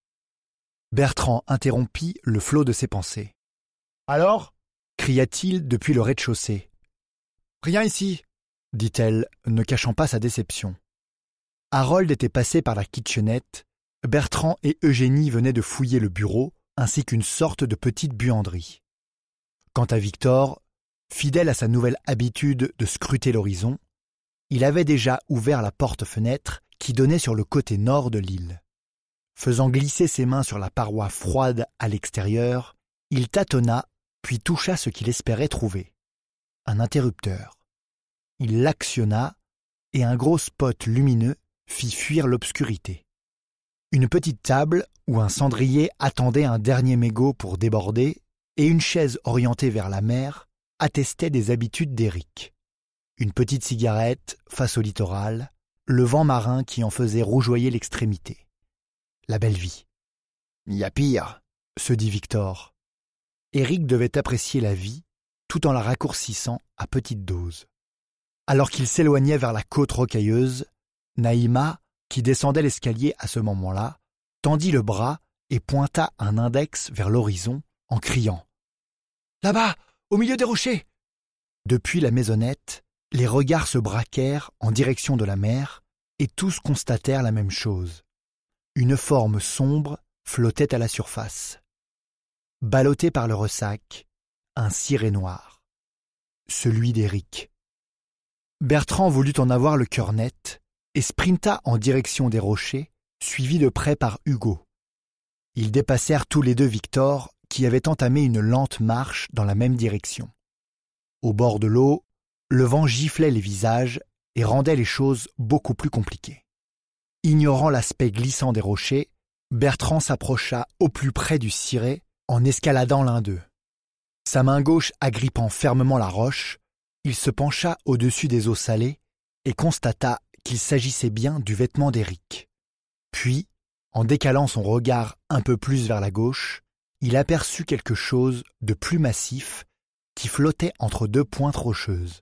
Speaker 1: Bertrand interrompit le flot de ses pensées. Alors cria-t-il depuis le rez-de-chaussée. Rien ici, dit-elle, ne cachant pas sa déception. Harold était passé par la kitchenette, Bertrand et Eugénie venaient de fouiller le bureau, ainsi qu'une sorte de petite buanderie. Quant à Victor, fidèle à sa nouvelle habitude de scruter l'horizon, il avait déjà ouvert la porte-fenêtre qui donnait sur le côté nord de l'île. Faisant glisser ses mains sur la paroi froide à l'extérieur, il tâtonna, puis toucha ce qu'il espérait trouver. Un interrupteur. Il l'actionna, et un gros spot lumineux fit fuir l'obscurité. Une petite table où un cendrier attendait un dernier mégot pour déborder et une chaise orientée vers la mer attestaient des habitudes d'Éric. Une petite cigarette face au littoral, le vent marin qui en faisait rougeoyer l'extrémité. La belle vie. Il y a pire, se dit Victor. Éric devait apprécier la vie tout en la raccourcissant à petite dose. Alors qu'il s'éloignait vers la côte rocailleuse, Naïma, qui descendait l'escalier à ce moment-là, tendit le bras et pointa un index vers l'horizon en criant Là-bas, au milieu des rochers Depuis la maisonnette, les regards se braquèrent en direction de la mer et tous constatèrent la même chose. Une forme sombre flottait à la surface. Ballotté par le ressac, un ciré noir. Celui d'Éric. Bertrand voulut en avoir le cœur net, et sprinta en direction des rochers, suivi de près par Hugo. Ils dépassèrent tous les deux Victor, qui avait entamé une lente marche dans la même direction. Au bord de l'eau, le vent giflait les visages et rendait les choses beaucoup plus compliquées. Ignorant l'aspect glissant des rochers, Bertrand s'approcha au plus près du ciré en escaladant l'un d'eux. Sa main gauche agrippant fermement la roche, il se pencha au-dessus des eaux salées et constata qu'il s'agissait bien du vêtement d'Éric. Puis, en décalant son regard un peu plus vers la gauche, il aperçut quelque chose de plus massif qui flottait entre deux pointes rocheuses.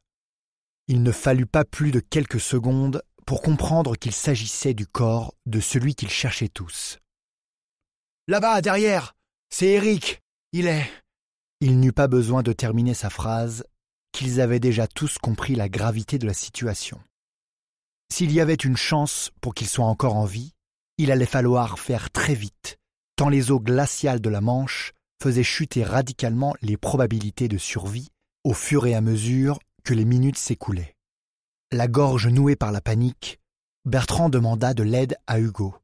Speaker 1: Il ne fallut pas plus de quelques secondes pour comprendre qu'il s'agissait du corps de celui qu'ils cherchaient tous. Là-bas, derrière C'est Éric Il est Il n'eut pas besoin de terminer sa phrase, qu'ils avaient déjà tous compris la gravité de la situation. S'il y avait une chance pour qu'il soit encore en vie, il allait falloir faire très vite, tant les eaux glaciales de la Manche faisaient chuter radicalement les probabilités de survie au fur et à mesure que les minutes s'écoulaient. La gorge nouée par la panique, Bertrand demanda de l'aide à Hugo.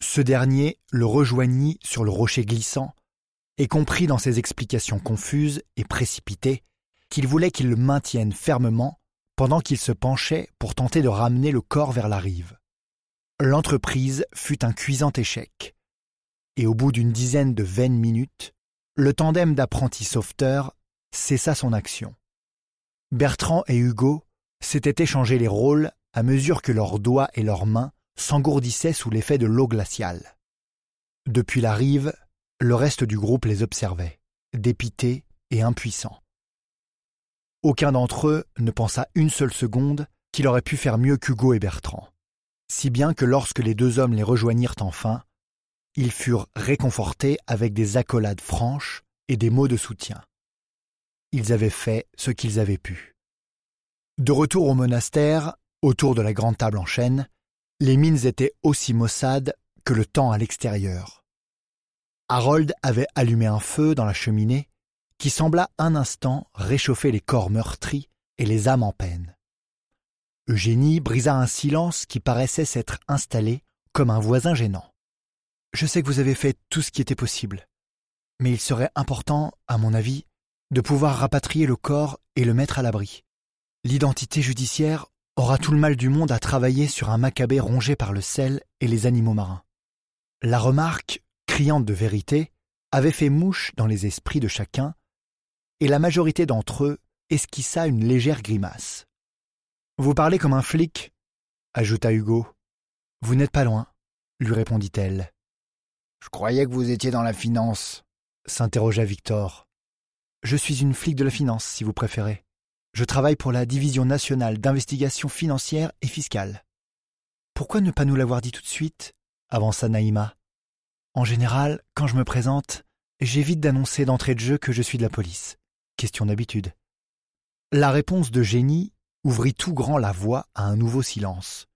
Speaker 1: Ce dernier le rejoignit sur le rocher glissant et comprit dans ses explications confuses et précipitées qu'il voulait qu'il le maintienne fermement pendant qu'il se penchait pour tenter de ramener le corps vers la rive. L'entreprise fut un cuisant échec, et au bout d'une dizaine de vaines minutes, le tandem d'apprentis sauveteurs cessa son action. Bertrand et Hugo s'étaient échangés les rôles à mesure que leurs doigts et leurs mains s'engourdissaient sous l'effet de l'eau glaciale. Depuis la rive, le reste du groupe les observait, dépité et impuissant. Aucun d'entre eux ne pensa une seule seconde qu'il aurait pu faire mieux qu'Hugo et Bertrand. Si bien que lorsque les deux hommes les rejoignirent enfin, ils furent réconfortés avec des accolades franches et des mots de soutien. Ils avaient fait ce qu'ils avaient pu. De retour au monastère, autour de la grande table en chêne, les mines étaient aussi maussades que le temps à l'extérieur. Harold avait allumé un feu dans la cheminée qui sembla un instant réchauffer les corps meurtris et les âmes en peine. Eugénie brisa un silence qui paraissait s'être installé comme un voisin gênant. Je sais que vous avez fait tout ce qui était possible, mais il serait important, à mon avis, de pouvoir rapatrier le corps et le mettre à l'abri. L'identité judiciaire aura tout le mal du monde à travailler sur un macabé rongé par le sel et les animaux marins. La remarque, criante de vérité, avait fait mouche dans les esprits de chacun et la majorité d'entre eux esquissa une légère grimace. Vous parlez comme un flic, ajouta Hugo. Vous n'êtes pas loin, lui répondit-elle. Je croyais que vous étiez dans la finance, s'interrogea Victor. Je suis une flic de la finance, si vous préférez. Je travaille pour la Division nationale d'investigation financière et fiscale. Pourquoi ne pas nous l'avoir dit tout de suite avança Naïma. En général, quand je me présente, j'évite d'annoncer d'entrée de jeu que je suis de la police question d'habitude. La réponse de Génie ouvrit tout grand la voie à un nouveau silence,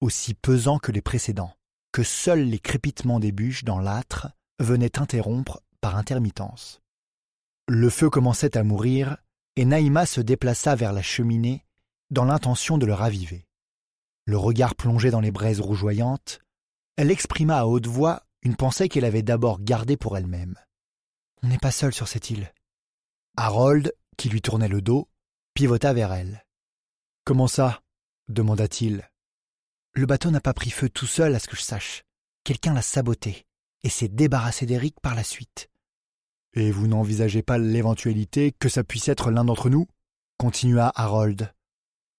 Speaker 1: aussi pesant que les précédents, que seuls les crépitements des bûches dans l'âtre venaient interrompre par intermittence. Le feu commençait à mourir, et Naïma se déplaça vers la cheminée dans l'intention de le raviver. Le regard plongé dans les braises rougeoyantes, elle exprima à haute voix une pensée qu'elle avait d'abord gardée pour elle-même. On n'est pas seul sur cette île. Harold, qui lui tournait le dos, pivota vers elle. Comment ça demanda-t-il. Le bateau n'a pas pris feu tout seul, à ce que je sache. Quelqu'un l'a saboté et s'est débarrassé d'Eric par la suite. Et vous n'envisagez pas l'éventualité que ça puisse être l'un d'entre nous continua Harold.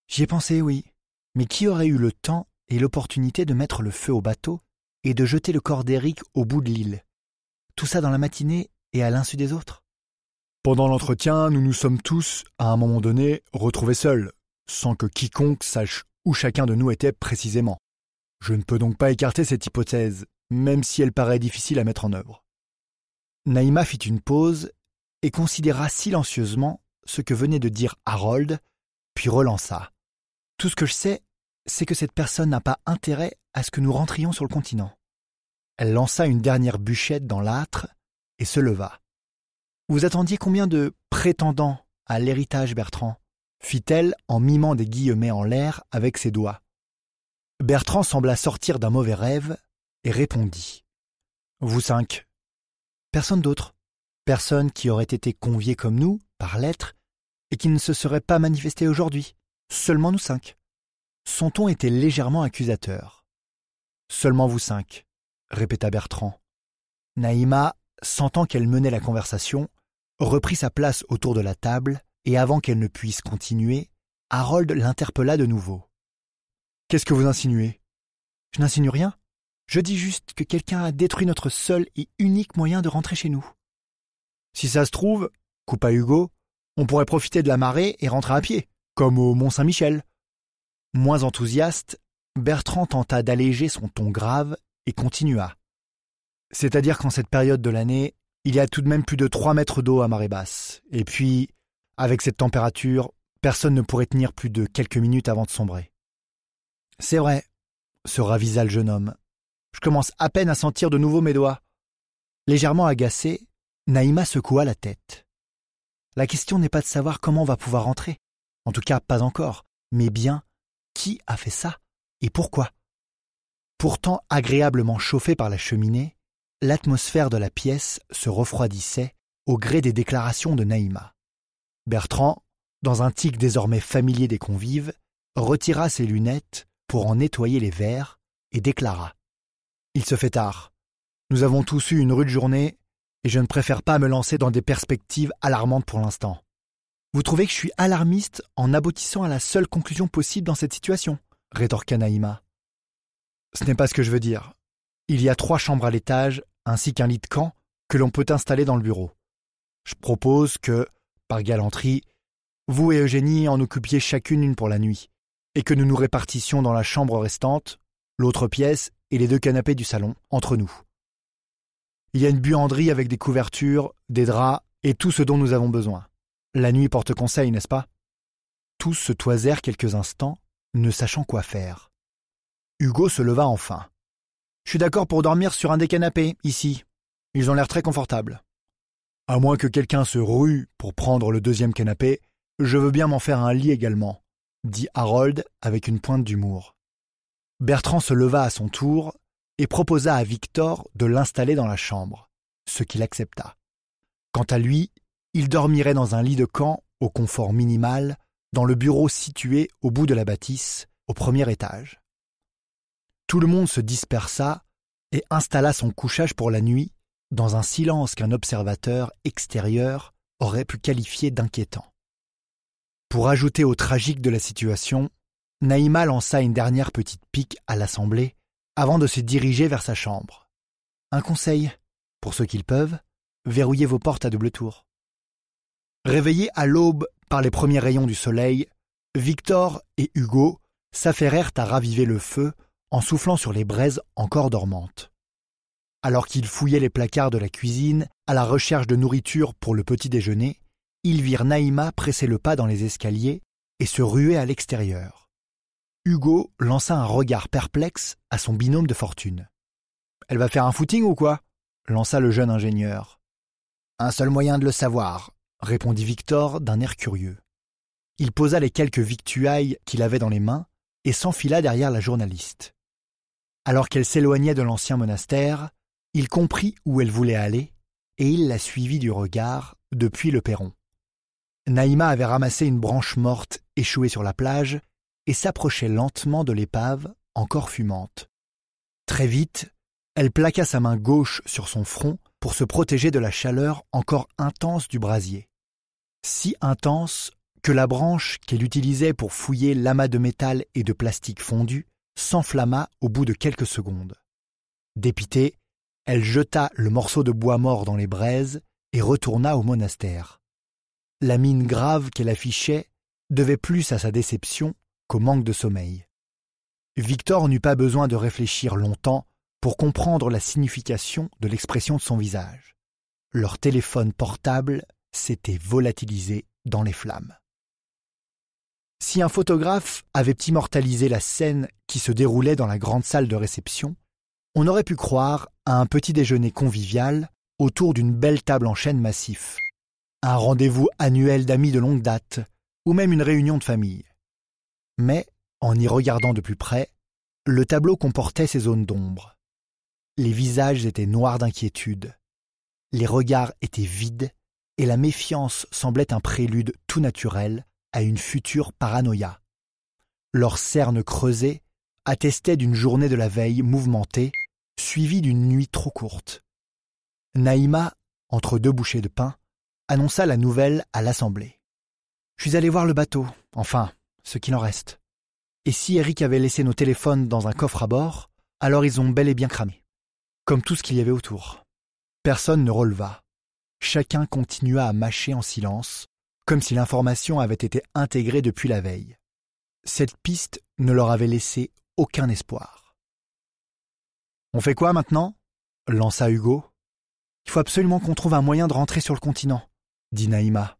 Speaker 1: J'y ai pensé, oui. Mais qui aurait eu le temps et l'opportunité de mettre le feu au bateau et de jeter le corps d'Eric au bout de l'île Tout ça dans la matinée et à l'insu des autres pendant l'entretien, nous nous sommes tous, à un moment donné, retrouvés seuls, sans que quiconque sache où chacun de nous était précisément. Je ne peux donc pas écarter cette hypothèse, même si elle paraît difficile à mettre en œuvre. Naïma fit une pause et considéra silencieusement ce que venait de dire Harold, puis relança. Tout ce que je sais, c'est que cette personne n'a pas intérêt à ce que nous rentrions sur le continent. Elle lança une dernière bûchette dans l'âtre et se leva. Vous attendiez combien de prétendants à l'héritage, Bertrand fit-elle en mimant des guillemets en l'air avec ses doigts. Bertrand sembla sortir d'un mauvais rêve et répondit Vous cinq. Personne d'autre. Personne qui aurait été convié comme nous, par lettre, et qui ne se serait pas manifesté aujourd'hui. Seulement nous cinq. Son ton était légèrement accusateur. Seulement vous cinq, répéta Bertrand. Naïma, sentant qu'elle menait la conversation, reprit sa place autour de la table, et avant qu'elle ne puisse continuer, Harold l'interpella de nouveau. Qu'est-ce que vous insinuez Je n'insinue rien. Je dis juste que quelqu'un a détruit notre seul et unique moyen de rentrer chez nous. Si ça se trouve, coupa Hugo, on pourrait profiter de la marée et rentrer à pied, comme au Mont Saint-Michel. Moins enthousiaste, Bertrand tenta d'alléger son ton grave et continua. C'est-à-dire qu'en cette période de l'année, il y a tout de même plus de trois mètres d'eau à marée basse. Et puis, avec cette température, personne ne pourrait tenir plus de quelques minutes avant de sombrer. C'est vrai, se ravisa le jeune homme. Je commence à peine à sentir de nouveau mes doigts. Légèrement agacée, Naïma secoua la tête. La question n'est pas de savoir comment on va pouvoir rentrer, en tout cas pas encore, mais bien qui a fait ça et pourquoi. Pourtant agréablement chauffé par la cheminée, L'atmosphère de la pièce se refroidissait au gré des déclarations de Naïma. Bertrand, dans un tic désormais familier des convives, retira ses lunettes pour en nettoyer les verres et déclara Il se fait tard. Nous avons tous eu une rude journée et je ne préfère pas me lancer dans des perspectives alarmantes pour l'instant. Vous trouvez que je suis alarmiste en aboutissant à la seule conclusion possible dans cette situation rétorqua Naïma. Ce n'est pas ce que je veux dire. Il y a trois chambres à l'étage, ainsi qu'un lit de camp, que l'on peut installer dans le bureau. Je propose que, par galanterie, vous et Eugénie en occupiez chacune une pour la nuit, et que nous nous répartissions dans la chambre restante, l'autre pièce et les deux canapés du salon, entre nous. Il y a une buanderie avec des couvertures, des draps et tout ce dont nous avons besoin. La nuit porte conseil, n'est-ce pas Tous se toisèrent quelques instants, ne sachant quoi faire. Hugo se leva enfin. Je suis d'accord pour dormir sur un des canapés, ici. Ils ont l'air très confortables. À moins que quelqu'un se rue pour prendre le deuxième canapé, je veux bien m'en faire un lit également, dit Harold avec une pointe d'humour. Bertrand se leva à son tour et proposa à Victor de l'installer dans la chambre, ce qu'il accepta. Quant à lui, il dormirait dans un lit de camp au confort minimal, dans le bureau situé au bout de la bâtisse, au premier étage. Tout le monde se dispersa et installa son couchage pour la nuit dans un silence qu'un observateur extérieur aurait pu qualifier d'inquiétant. Pour ajouter au tragique de la situation, Naïma lança une dernière petite pique à l'assemblée avant de se diriger vers sa chambre. Un conseil, pour ceux qui le peuvent, verrouillez vos portes à double tour. Réveillés à l'aube par les premiers rayons du soleil, Victor et Hugo s'affairèrent à raviver le feu en soufflant sur les braises encore dormantes. Alors qu'ils fouillaient les placards de la cuisine, à la recherche de nourriture pour le petit déjeuner, ils virent Naïma presser le pas dans les escaliers et se ruer à l'extérieur. Hugo lança un regard perplexe à son binôme de fortune. Elle va faire un footing ou quoi lança le jeune ingénieur. Un seul moyen de le savoir, répondit Victor d'un air curieux. Il posa les quelques victuailles qu'il avait dans les mains et s'enfila derrière la journaliste. Alors qu'elle s'éloignait de l'ancien monastère, il comprit où elle voulait aller, et il la suivit du regard depuis le perron. Naïma avait ramassé une branche morte échouée sur la plage et s'approchait lentement de l'épave encore fumante. Très vite, elle plaqua sa main gauche sur son front pour se protéger de la chaleur encore intense du brasier. Si intense que la branche qu'elle utilisait pour fouiller l'amas de métal et de plastique fondu s'enflamma au bout de quelques secondes. Dépitée, elle jeta le morceau de bois mort dans les braises et retourna au monastère. La mine grave qu'elle affichait devait plus à sa déception qu'au manque de sommeil. Victor n'eut pas besoin de réfléchir longtemps pour comprendre la signification de l'expression de son visage. Leur téléphone portable s'était volatilisé dans les flammes. Si un photographe avait immortalisé la scène qui se déroulait dans la grande salle de réception, on aurait pu croire à un petit déjeuner convivial autour d'une belle table en chêne massif, un rendez-vous annuel d'amis de longue date, ou même une réunion de famille. Mais, en y regardant de plus près, le tableau comportait ses zones d'ombre. Les visages étaient noirs d'inquiétude, les regards étaient vides, et la méfiance semblait un prélude tout naturel à une future paranoïa. Leurs cernes creusées attestaient d'une journée de la veille mouvementée, suivie d'une nuit trop courte. Naïma, entre deux bouchées de pain, annonça la nouvelle à l'assemblée. Je suis allé voir le bateau, enfin, ce qu'il en reste. Et si Eric avait laissé nos téléphones dans un coffre à bord, alors ils ont bel et bien cramé. Comme tout ce qu'il y avait autour. Personne ne releva. Chacun continua à mâcher en silence, comme si l'information avait été intégrée depuis la veille. Cette piste ne leur avait laissé aucun espoir. On fait quoi maintenant lança Hugo. Il faut absolument qu'on trouve un moyen de rentrer sur le continent, dit Naïma.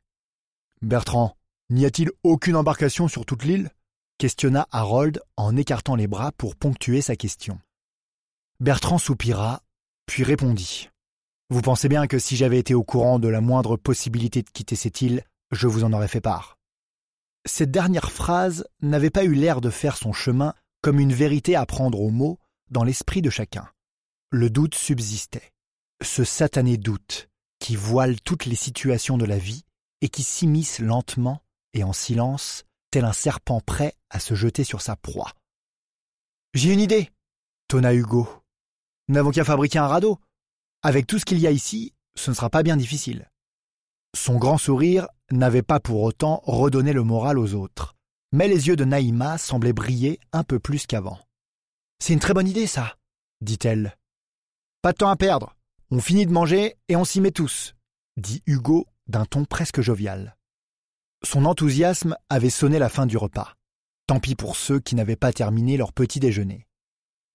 Speaker 1: Bertrand, n'y a-t-il aucune embarcation sur toute l'île questionna Harold en écartant les bras pour ponctuer sa question. Bertrand soupira, puis répondit. Vous pensez bien que si j'avais été au courant de la moindre possibilité de quitter cette île, je vous en aurais fait part. Cette dernière phrase n'avait pas eu l'air de faire son chemin comme une vérité à prendre au mot dans l'esprit de chacun. Le doute subsistait. Ce satané doute qui voile toutes les situations de la vie et qui s'immisce lentement et en silence, tel un serpent prêt à se jeter sur sa proie. J'ai une idée, tonna Hugo. Nous N'avons qu'à fabriquer un radeau. Avec tout ce qu'il y a ici, ce ne sera pas bien difficile. Son grand sourire n'avait pas pour autant redonné le moral aux autres. Mais les yeux de Naïma semblaient briller un peu plus qu'avant. C'est une très bonne idée, ça, dit-elle. Pas de temps à perdre. On finit de manger et on s'y met tous, dit Hugo d'un ton presque jovial. Son enthousiasme avait sonné la fin du repas. Tant pis pour ceux qui n'avaient pas terminé leur petit déjeuner.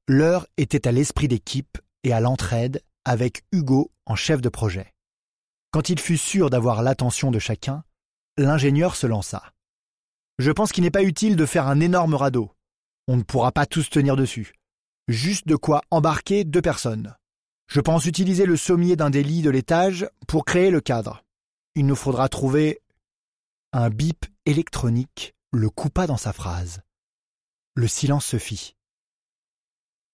Speaker 1: L'heure était à l'esprit d'équipe et à l'entraide avec Hugo en chef de projet. Quand il fut sûr d'avoir l'attention de chacun, l'ingénieur se lança. Je pense qu'il n'est pas utile de faire un énorme radeau. On ne pourra pas tous tenir dessus. Juste de quoi embarquer deux personnes. Je pense utiliser le sommier d'un des lits de l'étage pour créer le cadre. Il nous faudra trouver. Un bip électronique le coupa dans sa phrase. Le silence se fit.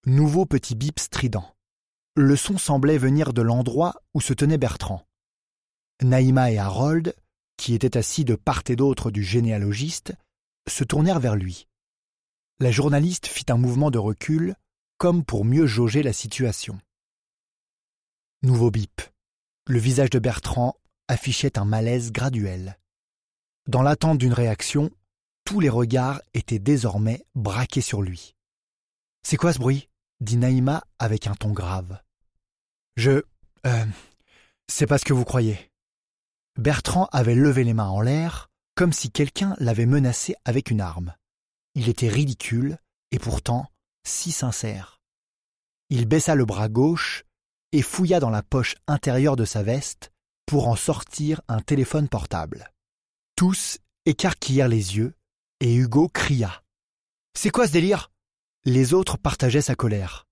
Speaker 1: Nouveau petit bip strident. Le son semblait venir de l'endroit où se tenait Bertrand. Naïma et Harold, qui étaient assis de part et d'autre du généalogiste, se tournèrent vers lui. La journaliste fit un mouvement de recul, comme pour mieux jauger la situation. Nouveau bip. Le visage de Bertrand affichait un malaise graduel. Dans l'attente d'une réaction, tous les regards étaient désormais braqués sur lui. C'est quoi ce bruit dit Naïma avec un ton grave. Je. Euh, c'est pas ce que vous croyez. Bertrand avait levé les mains en l'air, comme si quelqu'un l'avait menacé avec une arme. Il était ridicule, et pourtant si sincère. Il baissa le bras gauche et fouilla dans la poche intérieure de sa veste pour en sortir un téléphone portable. Tous écarquillèrent les yeux, et Hugo cria. C'est quoi ce délire? Les autres partageaient sa colère.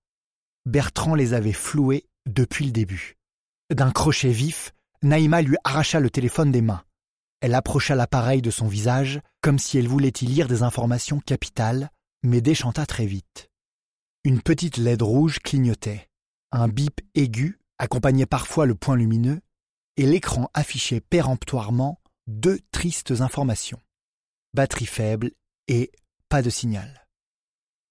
Speaker 1: Bertrand les avait floués depuis le début. D'un crochet vif, Naïma lui arracha le téléphone des mains. Elle approcha l'appareil de son visage, comme si elle voulait y lire des informations capitales, mais déchanta très vite. Une petite LED rouge clignotait, un bip aigu accompagnait parfois le point lumineux, et l'écran affichait péremptoirement deux tristes informations. Batterie faible et pas de signal.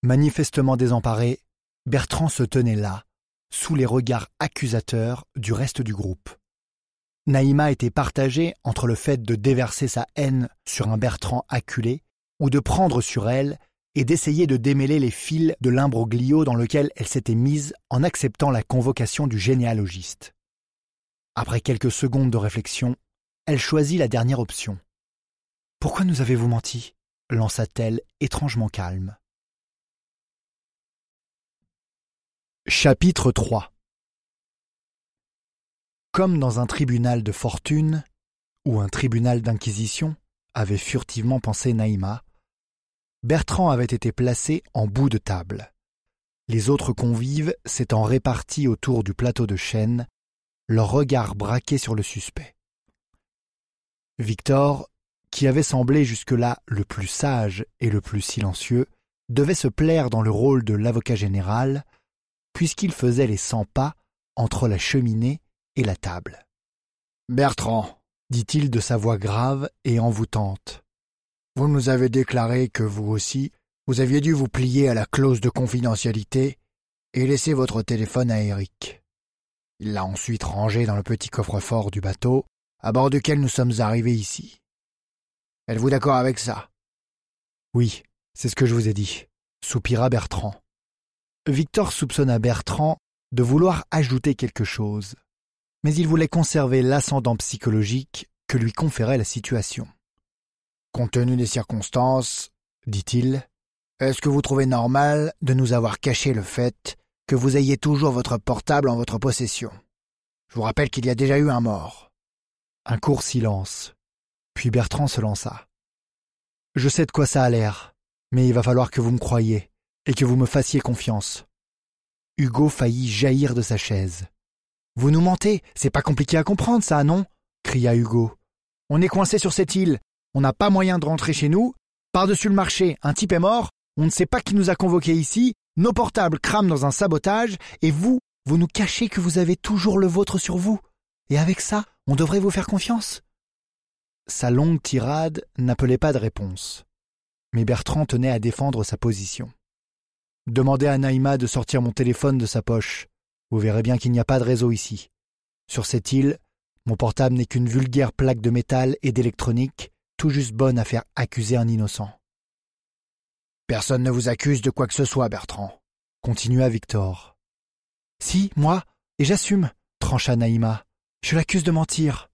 Speaker 1: Manifestement désemparé, Bertrand se tenait là, sous les regards accusateurs du reste du groupe. Naïma était partagée entre le fait de déverser sa haine sur un Bertrand acculé, ou de prendre sur elle et d'essayer de démêler les fils de l'imbroglio dans lequel elle s'était mise en acceptant la convocation du généalogiste. Après quelques secondes de réflexion, elle choisit la dernière option. Pourquoi nous avez-vous menti lança-t-elle étrangement calme. Chapitre 3 comme dans un tribunal de fortune, ou un tribunal d'inquisition, avait furtivement pensé Naïma, Bertrand avait été placé en bout de table. Les autres convives s'étant répartis autour du plateau de chêne, leurs regards braqués sur le suspect. Victor, qui avait semblé jusque-là le plus sage et le plus silencieux, devait se plaire dans le rôle de l'avocat général, puisqu'il faisait les cent pas entre la cheminée et la table. Bertrand, dit-il de sa voix grave et envoûtante, vous nous avez déclaré que vous aussi, vous aviez dû vous plier à la clause de confidentialité et laisser votre téléphone à Eric. Il l'a ensuite rangé dans le petit coffre-fort du bateau, à bord duquel nous sommes arrivés ici. Êtes-vous d'accord avec ça Oui, c'est ce que je vous ai dit, soupira Bertrand. Victor soupçonna Bertrand de vouloir ajouter quelque chose mais il voulait conserver l'ascendant psychologique que lui conférait la situation. Compte tenu des circonstances, dit-il, est-ce que vous trouvez normal de nous avoir caché le fait que vous ayez toujours votre portable en votre possession Je vous rappelle qu'il y a déjà eu un mort. Un court silence. Puis Bertrand se lança. Je sais de quoi ça a l'air, mais il va falloir que vous me croyiez et que vous me fassiez confiance. Hugo faillit jaillir de sa chaise. Vous nous mentez, c'est pas compliqué à comprendre ça, non cria Hugo. On est coincé sur cette île, on n'a pas moyen de rentrer chez nous, par-dessus le marché, un type est mort, on ne sait pas qui nous a convoqués ici, nos portables crament dans un sabotage, et vous, vous nous cachez que vous avez toujours le vôtre sur vous. Et avec ça, on devrait vous faire confiance. Sa longue tirade n'appelait pas de réponse. Mais Bertrand tenait à défendre sa position. Demandez à Naïma de sortir mon téléphone de sa poche. Vous verrez bien qu'il n'y a pas de réseau ici. Sur cette île, mon portable n'est qu'une vulgaire plaque de métal et d'électronique, tout juste bonne à faire accuser un innocent. Personne ne vous accuse de quoi que ce soit, Bertrand, continua Victor. Si, moi, et j'assume, trancha Naïma. Je l'accuse de mentir.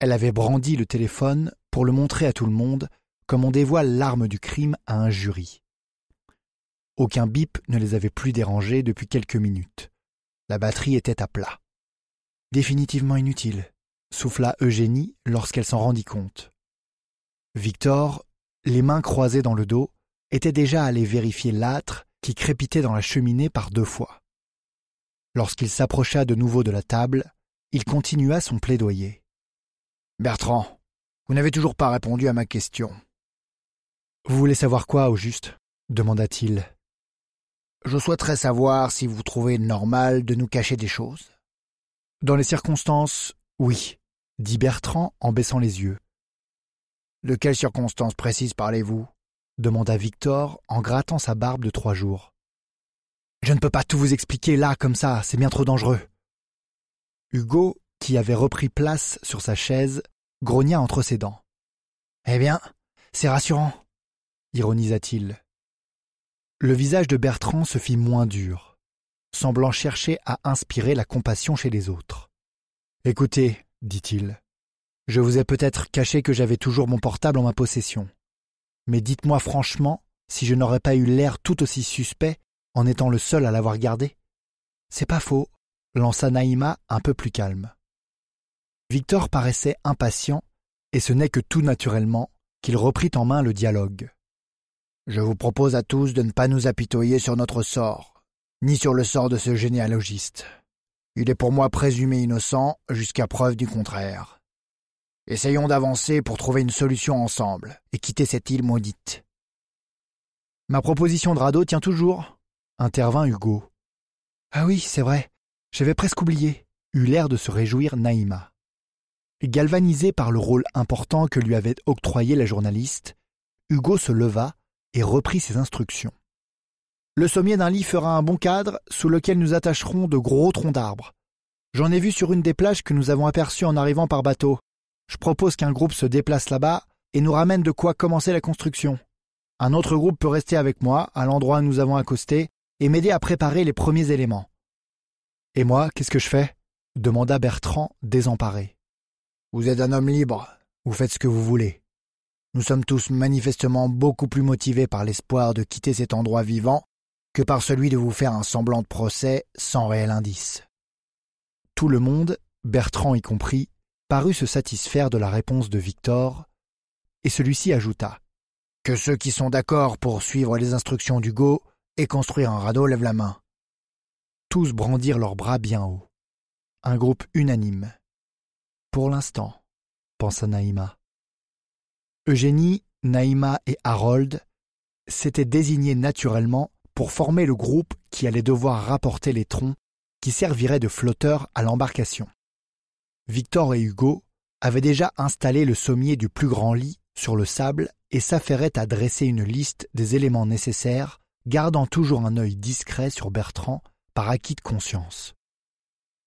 Speaker 1: Elle avait brandi le téléphone pour le montrer à tout le monde, comme on dévoile l'arme du crime à un jury. Aucun bip ne les avait plus dérangés depuis quelques minutes. La batterie était à plat. Définitivement inutile, souffla Eugénie lorsqu'elle s'en rendit compte. Victor, les mains croisées dans le dos, était déjà allé vérifier l'âtre qui crépitait dans la cheminée par deux fois. Lorsqu'il s'approcha de nouveau de la table, il continua son plaidoyer. Bertrand, vous n'avez toujours pas répondu à ma question. Vous voulez savoir quoi, au juste demanda-t-il. Je souhaiterais savoir si vous trouvez normal de nous cacher des choses. Dans les circonstances, oui, dit Bertrand en baissant les yeux. De quelles circonstances précises parlez-vous demanda Victor en grattant sa barbe de trois jours. Je ne peux pas tout vous expliquer là comme ça, c'est bien trop dangereux. Hugo, qui avait repris place sur sa chaise, grogna entre ses dents. Eh bien, c'est rassurant, ironisa-t-il. Le visage de Bertrand se fit moins dur, semblant chercher à inspirer la compassion chez les autres. Écoutez, dit-il, je vous ai peut-être caché que j'avais toujours mon portable en ma possession. Mais dites-moi franchement si je n'aurais pas eu l'air tout aussi suspect en étant le seul à l'avoir gardé. C'est pas faux, lança Naïma un peu plus calme. Victor paraissait impatient, et ce n'est que tout naturellement qu'il reprit en main le dialogue. Je vous propose à tous de ne pas nous apitoyer sur notre sort, ni sur le sort de ce généalogiste. Il est pour moi présumé innocent jusqu'à preuve du contraire. Essayons d'avancer pour trouver une solution ensemble et quitter cette île maudite. Ma proposition de radeau tient toujours, intervint Hugo. Ah oui, c'est vrai, j'avais presque oublié, eut l'air de se réjouir Naïma. Galvanisé par le rôle important que lui avait octroyé la journaliste, Hugo se leva et reprit ses instructions. Le sommier d'un lit fera un bon cadre sous lequel nous attacherons de gros troncs d'arbres. J'en ai vu sur une des plages que nous avons aperçues en arrivant par bateau. Je propose qu'un groupe se déplace là-bas et nous ramène de quoi commencer la construction. Un autre groupe peut rester avec moi, à l'endroit où nous avons accosté, et m'aider à préparer les premiers éléments. Et moi, qu'est-ce que je fais demanda Bertrand, désemparé. Vous êtes un homme libre, vous faites ce que vous voulez. Nous sommes tous manifestement beaucoup plus motivés par l'espoir de quitter cet endroit vivant que par celui de vous faire un semblant de procès sans réel indice. Tout le monde, Bertrand y compris, parut se satisfaire de la réponse de Victor, et celui-ci ajouta Que ceux qui sont d'accord pour suivre les instructions d'Hugo et construire un radeau lèvent la main. Tous brandirent leurs bras bien haut. Un groupe unanime. Pour l'instant, pensa Naïma. Eugénie, Naïma et Harold s'étaient désignés naturellement pour former le groupe qui allait devoir rapporter les troncs qui serviraient de flotteurs à l'embarcation. Victor et Hugo avaient déjà installé le sommier du plus grand lit sur le sable et s'affairaient à dresser une liste des éléments nécessaires, gardant toujours un œil discret sur Bertrand par acquis de conscience.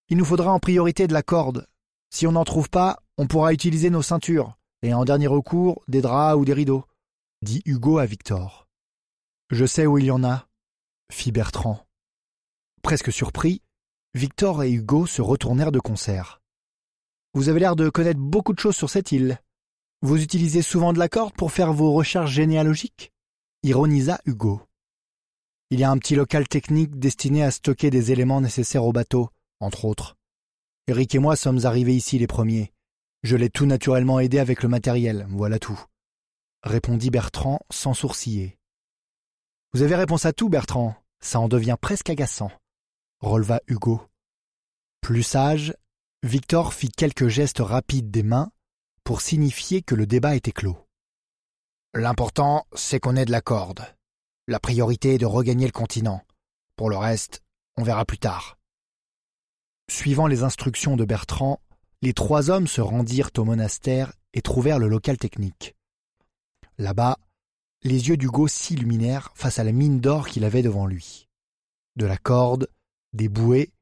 Speaker 1: Il nous faudra en priorité de la corde. Si on n'en trouve pas, on pourra utiliser nos ceintures et en dernier recours des draps ou des rideaux, dit Hugo à Victor. Je sais où il y en a, fit Bertrand. Presque surpris, Victor et Hugo se retournèrent de concert. Vous avez l'air de connaître beaucoup de choses sur cette île. Vous utilisez souvent de la corde pour faire vos recherches généalogiques ironisa Hugo. Il y a un petit local technique destiné à stocker des éléments nécessaires au bateau, entre autres. Eric et moi sommes arrivés ici les premiers. Je l'ai tout naturellement aidé avec le matériel, voilà tout, répondit Bertrand sans sourciller. Vous avez réponse à tout, Bertrand, ça en devient presque agaçant, releva Hugo. Plus sage, Victor fit quelques gestes rapides des mains pour signifier que le débat était clos. L'important, c'est qu'on ait de la corde. La priorité est de regagner le continent. Pour le reste, on verra plus tard. Suivant les instructions de Bertrand, les trois hommes se rendirent au monastère et trouvèrent le local technique. Là-bas, les yeux d'Hugo s'illuminèrent face à la mine d'or qu'il avait devant lui. De la corde, des bouées,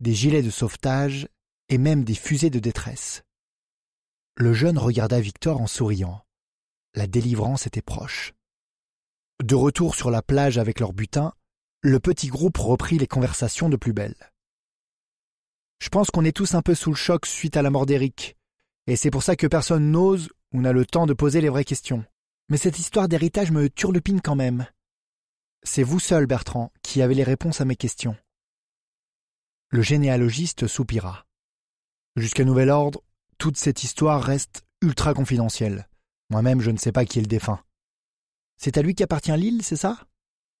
Speaker 1: des gilets de sauvetage et même des fusées de détresse. Le jeune regarda Victor en souriant. La délivrance était proche. De retour sur la plage avec leur butin, le petit groupe reprit les conversations de plus belle. Je pense qu'on est tous un peu sous le choc suite à la mort d'Éric. »« Et c'est pour ça que personne n'ose ou n'a le temps de poser les vraies questions. Mais cette histoire d'héritage me turlupine quand même. C'est vous seul, Bertrand, qui avez les réponses à mes questions. Le généalogiste soupira. Jusqu'à nouvel ordre, toute cette histoire reste ultra confidentielle. Moi-même, je ne sais pas qui est le défunt. C'est à lui qu'appartient l'île, c'est ça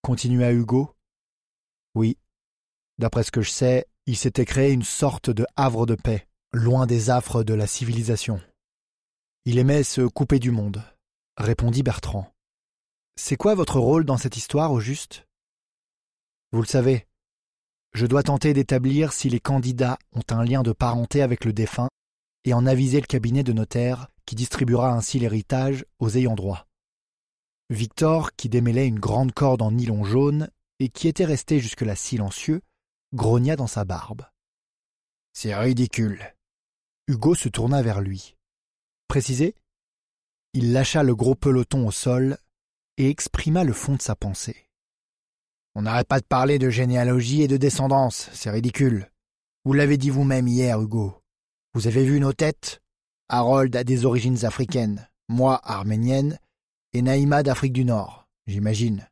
Speaker 1: continua Hugo. Oui. D'après ce que je sais, il s'était créé une sorte de havre de paix, loin des affres de la civilisation. Il aimait se couper du monde, répondit Bertrand. C'est quoi votre rôle dans cette histoire au juste Vous le savez, je dois tenter d'établir si les candidats ont un lien de parenté avec le défunt et en aviser le cabinet de notaire qui distribuera ainsi l'héritage aux ayants droit. Victor, qui démêlait une grande corde en nylon jaune et qui était resté jusque-là silencieux, grogna dans sa barbe. C'est ridicule. Hugo se tourna vers lui. Précisé Il lâcha le gros peloton au sol et exprima le fond de sa pensée. On n'arrête pas de parler de généalogie et de descendance, c'est ridicule. Vous l'avez dit vous-même hier, Hugo. Vous avez vu nos têtes Harold a des origines africaines, moi arménienne, et Naïma d'Afrique du Nord, j'imagine.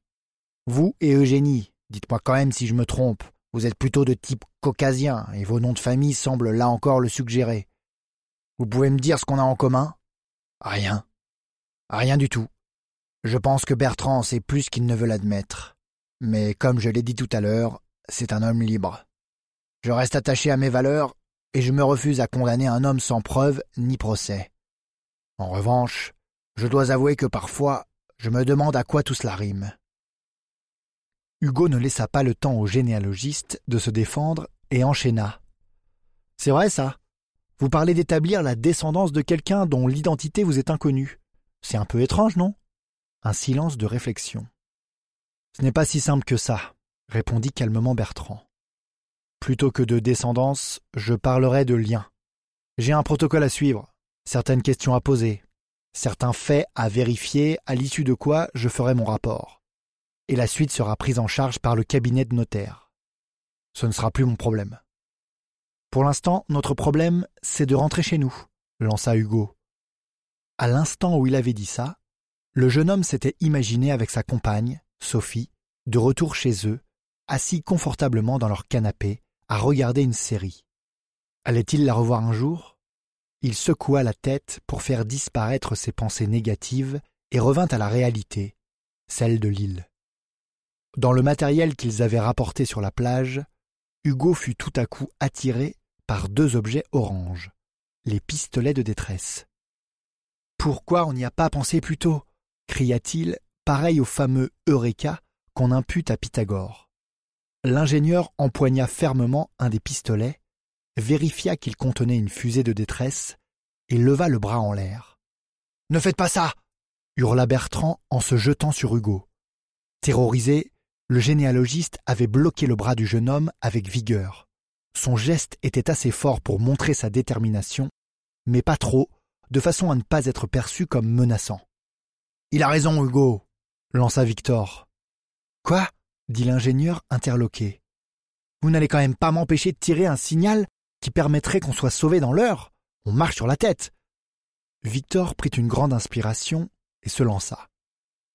Speaker 1: Vous et Eugénie, dites-moi quand même si je me trompe, vous êtes plutôt de type caucasien, et vos noms de famille semblent là encore le suggérer. Vous pouvez me dire ce qu'on a en commun Rien. Rien du tout. Je pense que Bertrand sait plus qu'il ne veut l'admettre. Mais comme je l'ai dit tout à l'heure, c'est un homme libre. Je reste attaché à mes valeurs, et je me refuse à condamner un homme sans preuve ni procès. En revanche, je dois avouer que parfois, je me demande à quoi tout cela rime. Hugo ne laissa pas le temps au généalogiste de se défendre et enchaîna. C'est vrai, ça Vous parlez d'établir la descendance de quelqu'un dont l'identité vous est inconnue. C'est un peu étrange, non Un silence de réflexion. Ce n'est pas si simple que ça, répondit calmement Bertrand. Plutôt que de descendance, je parlerai de lien. J'ai un protocole à suivre, certaines questions à poser, certains faits à vérifier, à l'issue de quoi je ferai mon rapport et la suite sera prise en charge par le cabinet de notaire. Ce ne sera plus mon problème. Pour l'instant, notre problème, c'est de rentrer chez nous, lança Hugo. À l'instant où il avait dit ça, le jeune homme s'était imaginé avec sa compagne, Sophie, de retour chez eux, assis confortablement dans leur canapé, à regarder une série. Allait-il la revoir un jour Il secoua la tête pour faire disparaître ses pensées négatives et revint à la réalité, celle de l'île. Dans le matériel qu'ils avaient rapporté sur la plage, Hugo fut tout à coup attiré par deux objets oranges, les pistolets de détresse. Pourquoi on n'y a pas pensé plus tôt cria-t-il, pareil au fameux Eureka qu'on impute à Pythagore. L'ingénieur empoigna fermement un des pistolets, vérifia qu'il contenait une fusée de détresse et leva le bras en l'air. Ne faites pas ça hurla Bertrand en se jetant sur Hugo. Terrorisé, le généalogiste avait bloqué le bras du jeune homme avec vigueur. Son geste était assez fort pour montrer sa détermination, mais pas trop, de façon à ne pas être perçu comme menaçant. Il a raison, Hugo, lança Victor. Quoi dit l'ingénieur interloqué. Vous n'allez quand même pas m'empêcher de tirer un signal qui permettrait qu'on soit sauvé dans l'heure. On marche sur la tête. Victor prit une grande inspiration et se lança.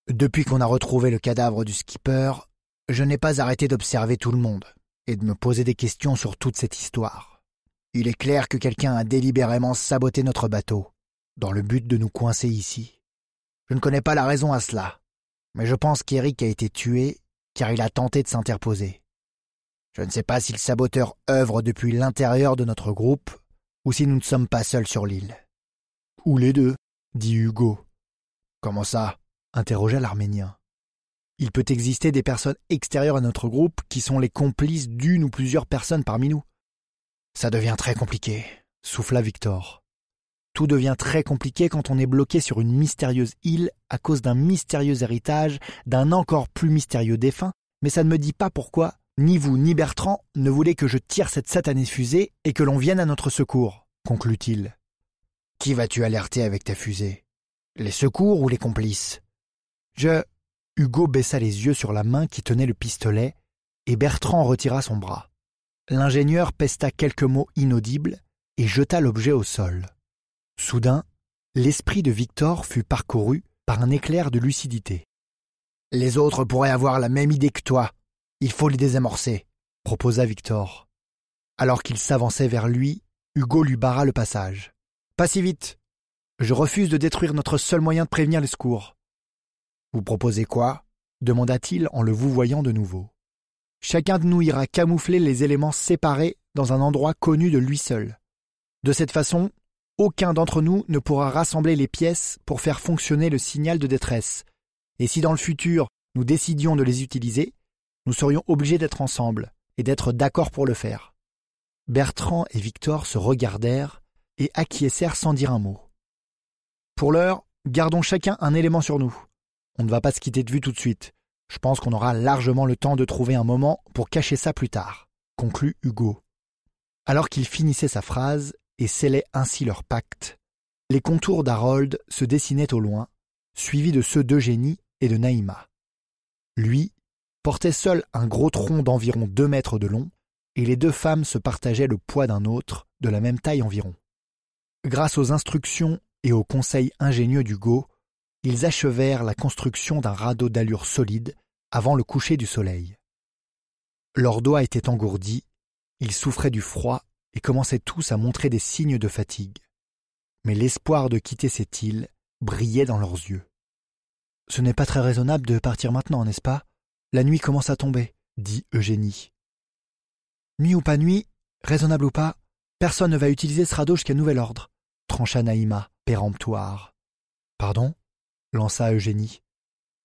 Speaker 1: Depuis qu'on a retrouvé le cadavre du skipper, je n'ai pas arrêté d'observer tout le monde et de me poser des questions sur toute cette histoire. Il est clair que quelqu'un a délibérément saboté notre bateau, dans le but de nous coincer ici. Je ne connais pas la raison à cela, mais je pense qu'Eric a été tué car il a tenté de s'interposer. Je ne sais pas si le saboteur œuvre depuis l'intérieur de notre groupe ou si nous ne sommes pas seuls sur l'île. Ou les deux, dit Hugo. Comment ça interrogea l'Arménien. Il peut exister des personnes extérieures à notre groupe qui sont les complices d'une ou plusieurs personnes parmi nous. Ça devient très compliqué, souffla Victor. Tout devient très compliqué quand on est bloqué sur une mystérieuse île à cause d'un mystérieux héritage, d'un encore plus mystérieux défunt, mais ça ne me dit pas pourquoi ni vous ni Bertrand ne voulez que je tire cette satanée fusée et que l'on vienne à notre secours, conclut-il. Qui vas-tu alerter avec ta fusée Les secours ou les complices Je. Hugo baissa les yeux sur la main qui tenait le pistolet, et Bertrand retira son bras. L'ingénieur pesta quelques mots inaudibles et jeta l'objet au sol. Soudain, l'esprit de Victor fut parcouru par un éclair de lucidité. Les autres pourraient avoir la même idée que toi. Il faut les désamorcer, proposa Victor. Alors qu'il s'avançait vers lui, Hugo lui barra le passage. Pas si vite. Je refuse de détruire notre seul moyen de prévenir les secours. Vous proposez quoi demanda-t-il en le vous voyant de nouveau. Chacun de nous ira camoufler les éléments séparés dans un endroit connu de lui seul. De cette façon, aucun d'entre nous ne pourra rassembler les pièces pour faire fonctionner le signal de détresse. Et si dans le futur nous décidions de les utiliser, nous serions obligés d'être ensemble et d'être d'accord pour le faire. Bertrand et Victor se regardèrent et acquiescèrent sans dire un mot. Pour l'heure, gardons chacun un élément sur nous, on ne va pas se quitter de vue tout de suite. Je pense qu'on aura largement le temps de trouver un moment pour cacher ça plus tard, conclut Hugo. Alors qu'il finissait sa phrase et scellait ainsi leur pacte, les contours d'Harold se dessinaient au loin, suivis de ceux d'Eugénie et de Naïma. Lui portait seul un gros tronc d'environ deux mètres de long, et les deux femmes se partageaient le poids d'un autre, de la même taille environ. Grâce aux instructions et aux conseils ingénieux d'Hugo, ils achevèrent la construction d'un radeau d'allure solide avant le coucher du soleil. Leurs doigts étaient engourdis, ils souffraient du froid et commençaient tous à montrer des signes de fatigue. Mais l'espoir de quitter cette île brillait dans leurs yeux. Ce n'est pas très raisonnable de partir maintenant, n'est-ce pas La nuit commence à tomber, dit Eugénie. Nuit ou pas nuit, raisonnable ou pas, personne ne va utiliser ce radeau jusqu'à nouvel ordre, trancha Naïma, péremptoire. Pardon lança Eugénie.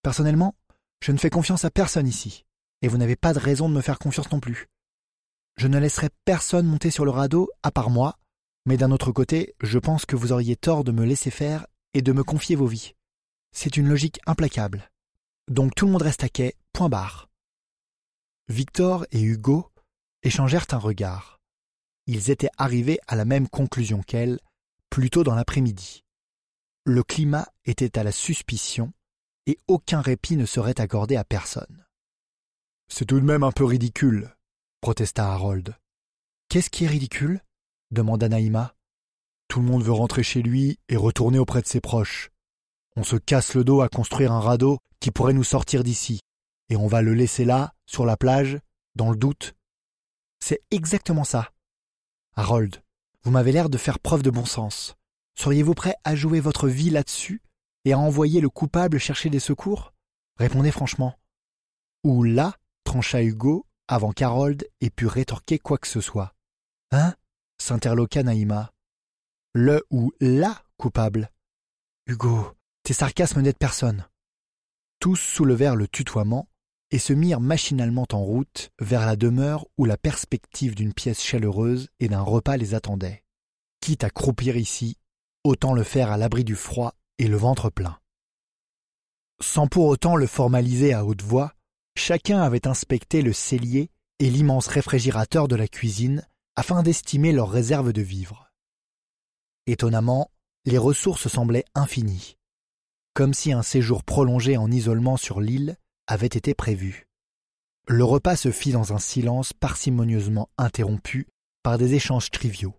Speaker 1: Personnellement, je ne fais confiance à personne ici, et vous n'avez pas de raison de me faire confiance non plus. Je ne laisserai personne monter sur le radeau à part moi, mais d'un autre côté, je pense que vous auriez tort de me laisser faire et de me confier vos vies. C'est une logique implacable. Donc tout le monde reste à quai, point barre. Victor et Hugo échangèrent un regard. Ils étaient arrivés à la même conclusion qu'elle, plus tôt dans l'après-midi. Le climat était à la suspicion, et aucun répit ne serait accordé à personne. C'est tout de même un peu ridicule, protesta Harold. Qu'est-ce qui est ridicule demanda Naïma. Tout le monde veut rentrer chez lui et retourner auprès de ses proches. On se casse le dos à construire un radeau qui pourrait nous sortir d'ici, et on va le laisser là, sur la plage, dans le doute. C'est exactement ça. Harold, vous m'avez l'air de faire preuve de bon sens. Seriez-vous prêt à jouer votre vie là-dessus et à envoyer le coupable chercher des secours Répondez franchement. Ou là, trancha Hugo avant qu'Harold ait pu rétorquer quoi que ce soit. Hein s'interloqua Naïma. Le ou la coupable. Hugo, tes sarcasmes n'aident personne. Tous soulevèrent le tutoiement et se mirent machinalement en route vers la demeure où la perspective d'une pièce chaleureuse et d'un repas les attendait. Quitte à croupir ici, Autant le faire à l'abri du froid et le ventre plein. Sans pour autant le formaliser à haute voix, chacun avait inspecté le cellier et l'immense réfrigérateur de la cuisine afin d'estimer leurs réserves de vivres. Étonnamment, les ressources semblaient infinies, comme si un séjour prolongé en isolement sur l'île avait été prévu. Le repas se fit dans un silence parcimonieusement interrompu par des échanges triviaux.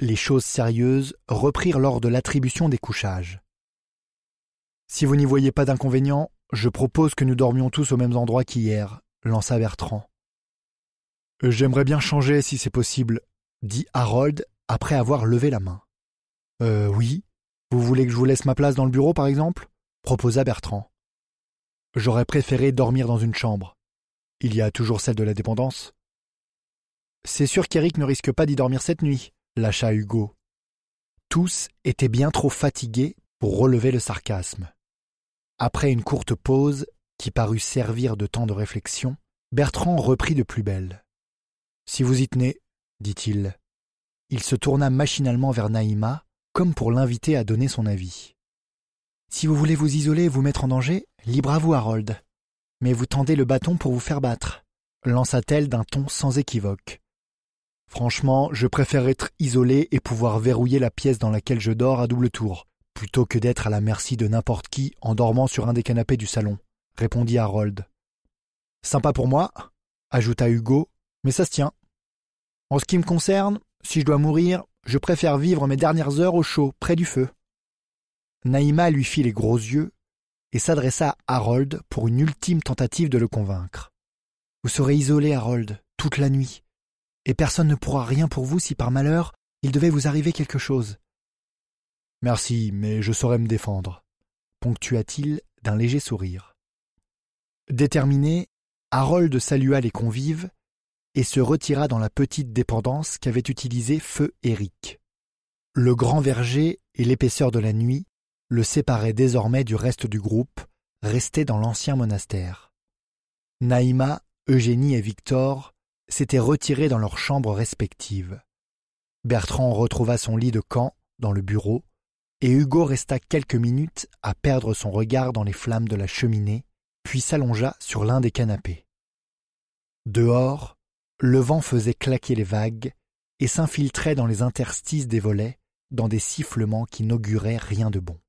Speaker 1: Les choses sérieuses reprirent lors de l'attribution des couchages. Si vous n'y voyez pas d'inconvénient, je propose que nous dormions tous au même endroit qu'hier, lança Bertrand. J'aimerais bien changer si c'est possible, dit Harold après avoir levé la main. Euh, oui. Vous voulez que je vous laisse ma place dans le bureau, par exemple proposa Bertrand. J'aurais préféré dormir dans une chambre. Il y a toujours celle de la dépendance. C'est sûr qu'Eric ne risque pas d'y dormir cette nuit, lâcha Hugo. Tous étaient bien trop fatigués pour relever le sarcasme. Après une courte pause, qui parut servir de temps de réflexion, Bertrand reprit de plus belle. Si vous y tenez, dit-il. Il se tourna machinalement vers Naïma, comme pour l'inviter à donner son avis. Si vous voulez vous isoler et vous mettre en danger, libre à vous, Harold. Mais vous tendez le bâton pour vous faire battre, lança-t-elle d'un ton sans équivoque. Franchement, je préfère être isolé et pouvoir verrouiller la pièce dans laquelle je dors à double tour, plutôt que d'être à la merci de n'importe qui en dormant sur un des canapés du salon, répondit Harold. Sympa pour moi, ajouta Hugo, mais ça se tient. En ce qui me concerne, si je dois mourir, je préfère vivre mes dernières heures au chaud, près du feu. Naïma lui fit les gros yeux et s'adressa à Harold pour une ultime tentative de le convaincre. Vous serez isolé, Harold, toute la nuit et personne ne pourra rien pour vous si par malheur il devait vous arriver quelque chose. Merci, mais je saurai me défendre, ponctua-t-il d'un léger sourire. Déterminé, Harold salua les convives et se retira dans la petite dépendance qu'avait utilisée Feu Eric. Le grand verger et l'épaisseur de la nuit le séparaient désormais du reste du groupe, resté dans l'ancien monastère. Naïma, Eugénie et Victor s'étaient retirés dans leurs chambres respectives. Bertrand retrouva son lit de camp dans le bureau, et Hugo resta quelques minutes à perdre son regard dans les flammes de la cheminée, puis s'allongea sur l'un des canapés. Dehors, le vent faisait claquer les vagues et s'infiltrait dans les interstices des volets dans des sifflements qui n'auguraient rien de bon.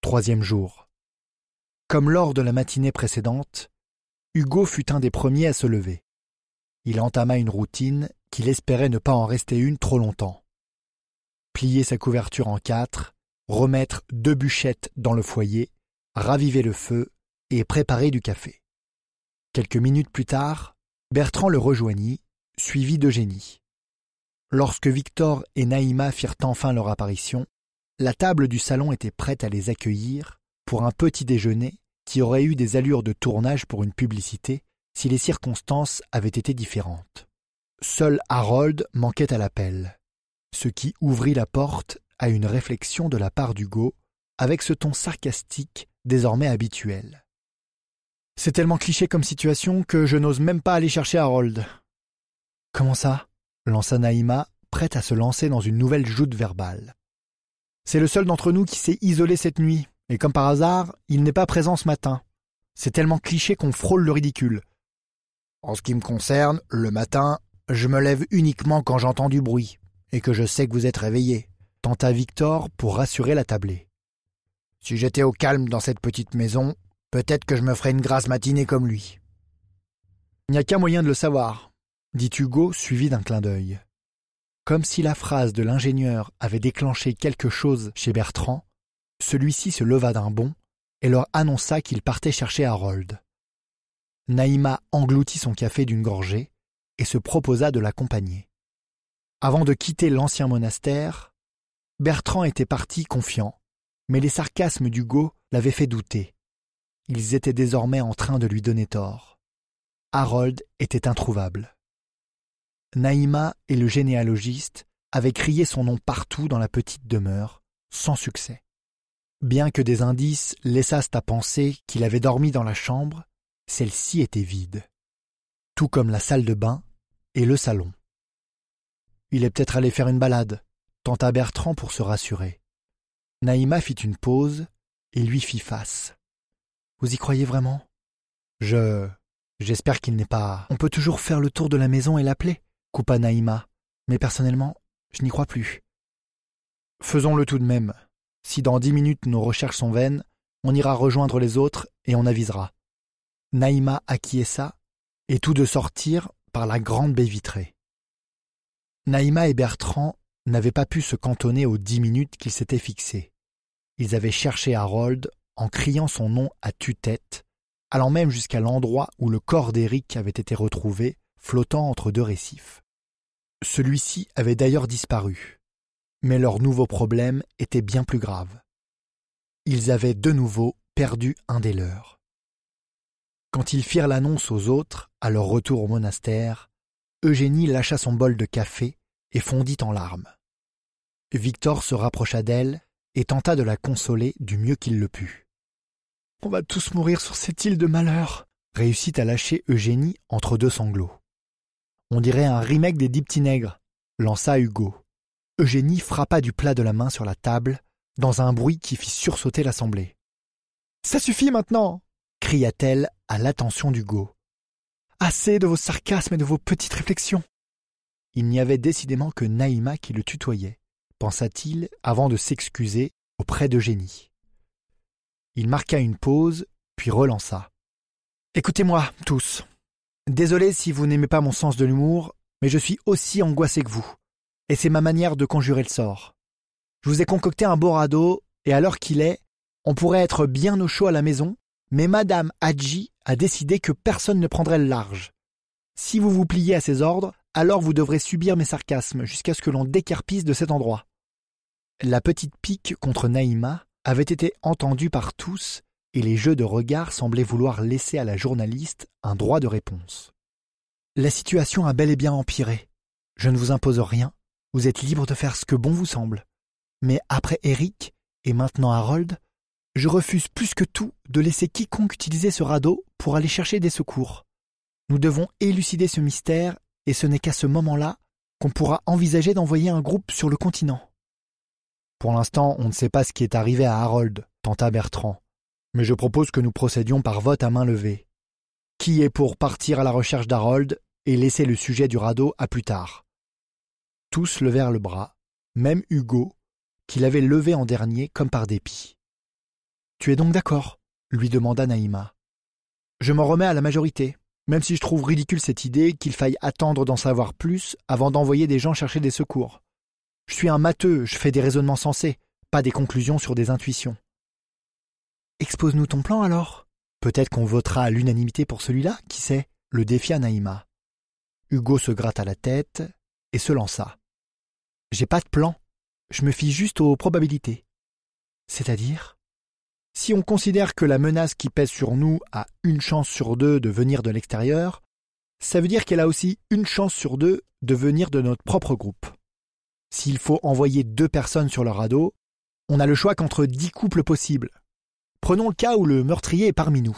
Speaker 1: Troisième jour. Comme lors de la matinée précédente, Hugo fut un des premiers à se lever. Il entama une routine qu'il espérait ne pas en rester une trop longtemps. Plier sa couverture en quatre, remettre deux bûchettes dans le foyer, raviver le feu et préparer du café. Quelques minutes plus tard, Bertrand le rejoignit, suivi d'Eugénie. Lorsque Victor et Naïma firent enfin leur apparition, la table du salon était prête à les accueillir pour un petit déjeuner qui aurait eu des allures de tournage pour une publicité si les circonstances avaient été différentes. Seul Harold manquait à l'appel, ce qui ouvrit la porte à une réflexion de la part d'Hugo, avec ce ton sarcastique désormais habituel. C'est tellement cliché comme situation que je n'ose même pas aller chercher Harold. Comment ça lança Naïma, prête à se lancer dans une nouvelle joute verbale. C'est le seul d'entre nous qui s'est isolé cette nuit, et comme par hasard, il n'est pas présent ce matin. C'est tellement cliché qu'on frôle le ridicule. En ce qui me concerne, le matin, je me lève uniquement quand j'entends du bruit et que je sais que vous êtes réveillé, tenta Victor pour rassurer la tablée. Si j'étais au calme dans cette petite maison, peut-être que je me ferais une grasse matinée comme lui. Il n'y a qu'un moyen de le savoir, dit Hugo, suivi d'un clin d'œil. Comme si la phrase de l'ingénieur avait déclenché quelque chose chez Bertrand, celui-ci se leva d'un bond et leur annonça qu'il partait chercher Harold. Naïma engloutit son café d'une gorgée et se proposa de l'accompagner. Avant de quitter l'ancien monastère, Bertrand était parti confiant, mais les sarcasmes d'Hugo l'avaient fait douter. Ils étaient désormais en train de lui donner tort. Harold était introuvable. Naïma et le généalogiste avaient crié son nom partout dans la petite demeure, sans succès. Bien que des indices laissassent à penser qu'il avait dormi dans la chambre, celle-ci était vide, tout comme la salle de bain et le salon. Il est peut-être allé faire une balade, tenta Bertrand pour se rassurer. Naïma fit une pause et lui fit face. Vous y croyez vraiment Je. J'espère qu'il n'est pas. On peut toujours faire le tour de la maison et l'appeler, coupa Naïma. Mais personnellement, je n'y crois plus. Faisons-le tout de même. Si dans dix minutes nos recherches sont vaines, on ira rejoindre les autres et on avisera. Naïma acquiesça, et tous deux sortirent par la grande baie vitrée. Naïma et Bertrand n'avaient pas pu se cantonner aux dix minutes qu'ils s'étaient fixées. Ils avaient cherché Harold en criant son nom à tue-tête, allant même jusqu'à l'endroit où le corps d'Éric avait été retrouvé, flottant entre deux récifs. Celui-ci avait d'ailleurs disparu. Mais leur nouveau problème était bien plus grave. Ils avaient de nouveau perdu un des leurs. Quand ils firent l'annonce aux autres, à leur retour au monastère, Eugénie lâcha son bol de café et fondit en larmes. Victor se rapprocha d'elle et tenta de la consoler du mieux qu'il le put. On va tous mourir sur cette île de malheur, réussit à lâcher Eugénie entre deux sanglots. On dirait un remake des Dix lança Hugo. Eugénie frappa du plat de la main sur la table, dans un bruit qui fit sursauter l'assemblée. Ça suffit maintenant cria-t-elle à l'attention d'Hugo. Assez de vos sarcasmes et de vos petites réflexions. Il n'y avait décidément que Naïma qui le tutoyait, pensa-t-il avant de s'excuser auprès d'Eugénie. Il marqua une pause, puis relança. Écoutez-moi, tous. Désolé si vous n'aimez pas mon sens de l'humour, mais je suis aussi angoissé que vous. Et c'est ma manière de conjurer le sort. Je vous ai concocté un beau radeau, et à l'heure qu'il est, on pourrait être bien au chaud à la maison, mais madame Hadji a décidé que personne ne prendrait le large. Si vous vous pliez à ses ordres, alors vous devrez subir mes sarcasmes jusqu'à ce que l'on décarpisse de cet endroit. La petite pique contre Naïma avait été entendue par tous, et les jeux de regard semblaient vouloir laisser à la journaliste un droit de réponse. La situation a bel et bien empiré. Je ne vous impose rien, vous êtes libre de faire ce que bon vous semble. Mais après Eric, et maintenant Harold, je refuse plus que tout de laisser quiconque utiliser ce radeau pour aller chercher des secours. Nous devons élucider ce mystère, et ce n'est qu'à ce moment-là qu'on pourra envisager d'envoyer un groupe sur le continent. Pour l'instant, on ne sait pas ce qui est arrivé à Harold, tenta Bertrand, mais je propose que nous procédions par vote à main levée. Qui est pour partir à la recherche d'Harold et laisser le sujet du radeau à plus tard Tous levèrent le bras, même Hugo, qui l'avait levé en dernier comme par dépit. Tu es donc d'accord lui demanda Naïma. Je m'en remets à la majorité, même si je trouve ridicule cette idée qu'il faille attendre d'en savoir plus avant d'envoyer des gens chercher des secours. Je suis un matheux, je fais des raisonnements sensés, pas des conclusions sur des intuitions. Expose-nous ton plan alors. Peut-être qu'on votera à l'unanimité pour celui-là, qui sait le défia Naïma. Hugo se gratta la tête et se lança. J'ai pas de plan. Je me fie juste aux probabilités. C'est-à-dire si on considère que la menace qui pèse sur nous a une chance sur deux de venir de l'extérieur, ça veut dire qu'elle a aussi une chance sur deux de venir de notre propre groupe. S'il faut envoyer deux personnes sur le radeau, on a le choix qu'entre dix couples possibles. Prenons le cas où le meurtrier est parmi nous.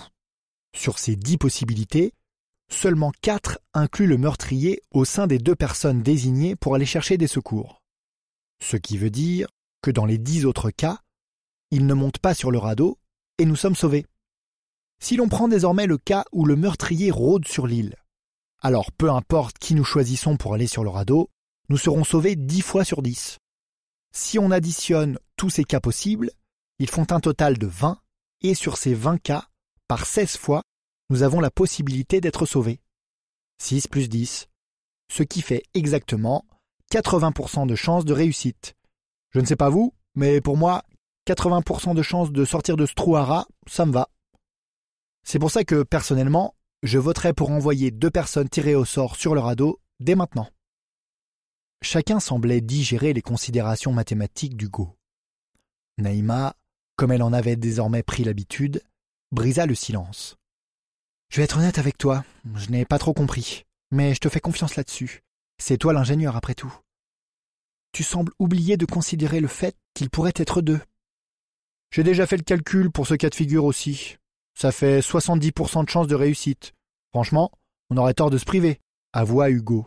Speaker 1: Sur ces dix possibilités, seulement quatre incluent le meurtrier au sein des deux personnes désignées pour aller chercher des secours. Ce qui veut dire que dans les dix autres cas, ne monte pas sur le radeau, et nous sommes sauvés. Si l'on prend désormais le cas où le meurtrier rôde sur l'île, alors peu importe qui nous choisissons pour aller sur le radeau, nous serons sauvés dix fois sur dix. Si on additionne tous ces cas possibles, ils font un total de vingt et sur ces vingt cas, par seize fois, nous avons la possibilité d'être sauvés. 6 plus 10, ce qui fait exactement 80% de chances de réussite. Je ne sais pas vous, mais pour moi, 80% de chances de sortir de ce trou à ça me va. C'est pour ça que, personnellement, je voterai pour envoyer deux personnes tirées au sort sur le radeau dès maintenant. Chacun semblait digérer les considérations mathématiques d'Hugo. Naïma, comme elle en avait désormais pris l'habitude, brisa le silence. Je vais être honnête avec toi, je n'ai pas trop compris, mais je te fais confiance là-dessus. C'est toi l'ingénieur après tout. Tu sembles oublier de considérer le fait qu'ils pourraient être deux, j'ai déjà fait le calcul pour ce cas de figure aussi. Ça fait 70% de chances de réussite. Franchement, on aurait tort de se priver, avoua Hugo.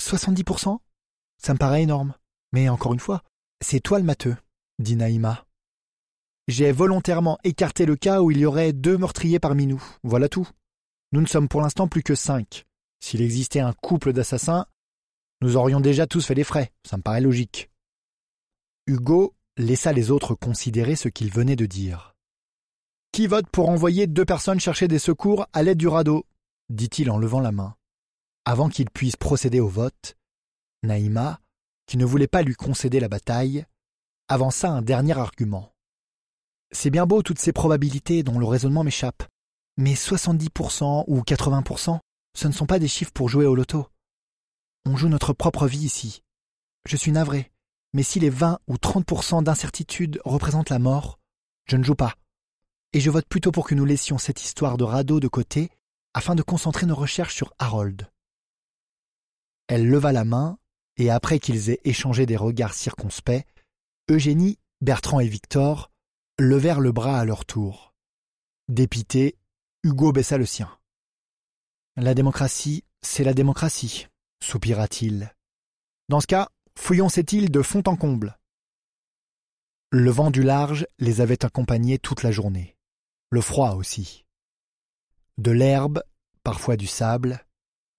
Speaker 1: 70% Ça me paraît énorme. Mais encore une fois, c'est toi le matheux, dit Naïma. J'ai volontairement écarté le cas où il y aurait deux meurtriers parmi nous, voilà tout. Nous ne sommes pour l'instant plus que cinq. S'il existait un couple d'assassins, nous aurions déjà tous fait les frais, ça me paraît logique. Hugo laissa les autres considérer ce qu'il venait de dire. Qui vote pour envoyer deux personnes chercher des secours à l'aide du radeau dit-il en levant la main. Avant qu'il puisse procéder au vote, Naïma, qui ne voulait pas lui concéder la bataille, avança un dernier argument. C'est bien beau toutes ces probabilités dont le raisonnement m'échappe, mais 70% ou 80%, ce ne sont pas des chiffres pour jouer au loto. On joue notre propre vie ici. Je suis navré mais si les 20 ou 30% d'incertitude représentent la mort, je ne joue pas. Et je vote plutôt pour que nous laissions cette histoire de radeau de côté afin de concentrer nos recherches sur Harold. Elle leva la main, et après qu'ils aient échangé des regards circonspects, Eugénie, Bertrand et Victor levèrent le bras à leur tour. Dépité, Hugo baissa le sien. La démocratie, c'est la démocratie, soupira-t-il. Dans ce cas, Fouillons cette île de fond en comble. Le vent du large les avait accompagnés toute la journée, le froid aussi. De l'herbe, parfois du sable,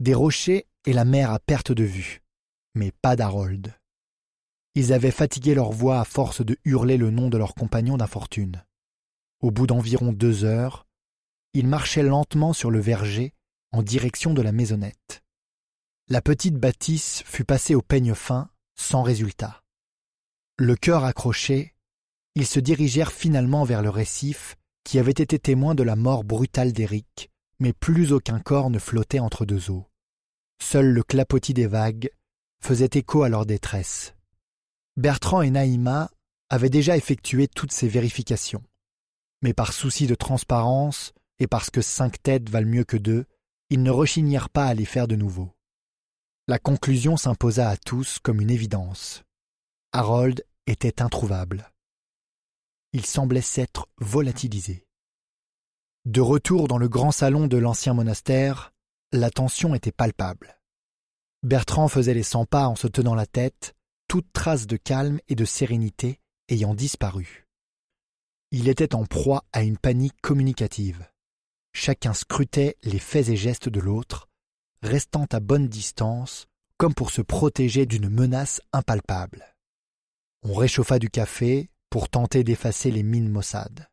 Speaker 1: des rochers et la mer à perte de vue, mais pas d'Harold. Ils avaient fatigué leur voix à force de hurler le nom de leur compagnon d'infortune. Au bout d'environ deux heures, ils marchaient lentement sur le verger en direction de la maisonnette. La petite bâtisse fut passée au peigne fin sans résultat. Le cœur accroché, ils se dirigèrent finalement vers le récif qui avait été témoin de la mort brutale d'Éric, mais plus aucun corps ne flottait entre deux eaux. Seul le clapotis des vagues faisait écho à leur détresse. Bertrand et Naïma avaient déjà effectué toutes ces vérifications. Mais par souci de transparence et parce que cinq têtes valent mieux que deux, ils ne rechignèrent pas à les faire de nouveau. La conclusion s'imposa à tous comme une évidence. Harold était introuvable. Il semblait s'être volatilisé. De retour dans le grand salon de l'ancien monastère, la tension était palpable. Bertrand faisait les cent pas en se tenant la tête, toute trace de calme et de sérénité ayant disparu. Il était en proie à une panique communicative. Chacun scrutait les faits et gestes de l'autre, restant à bonne distance, comme pour se protéger d'une menace impalpable. On réchauffa du café pour tenter d'effacer les mines maussades.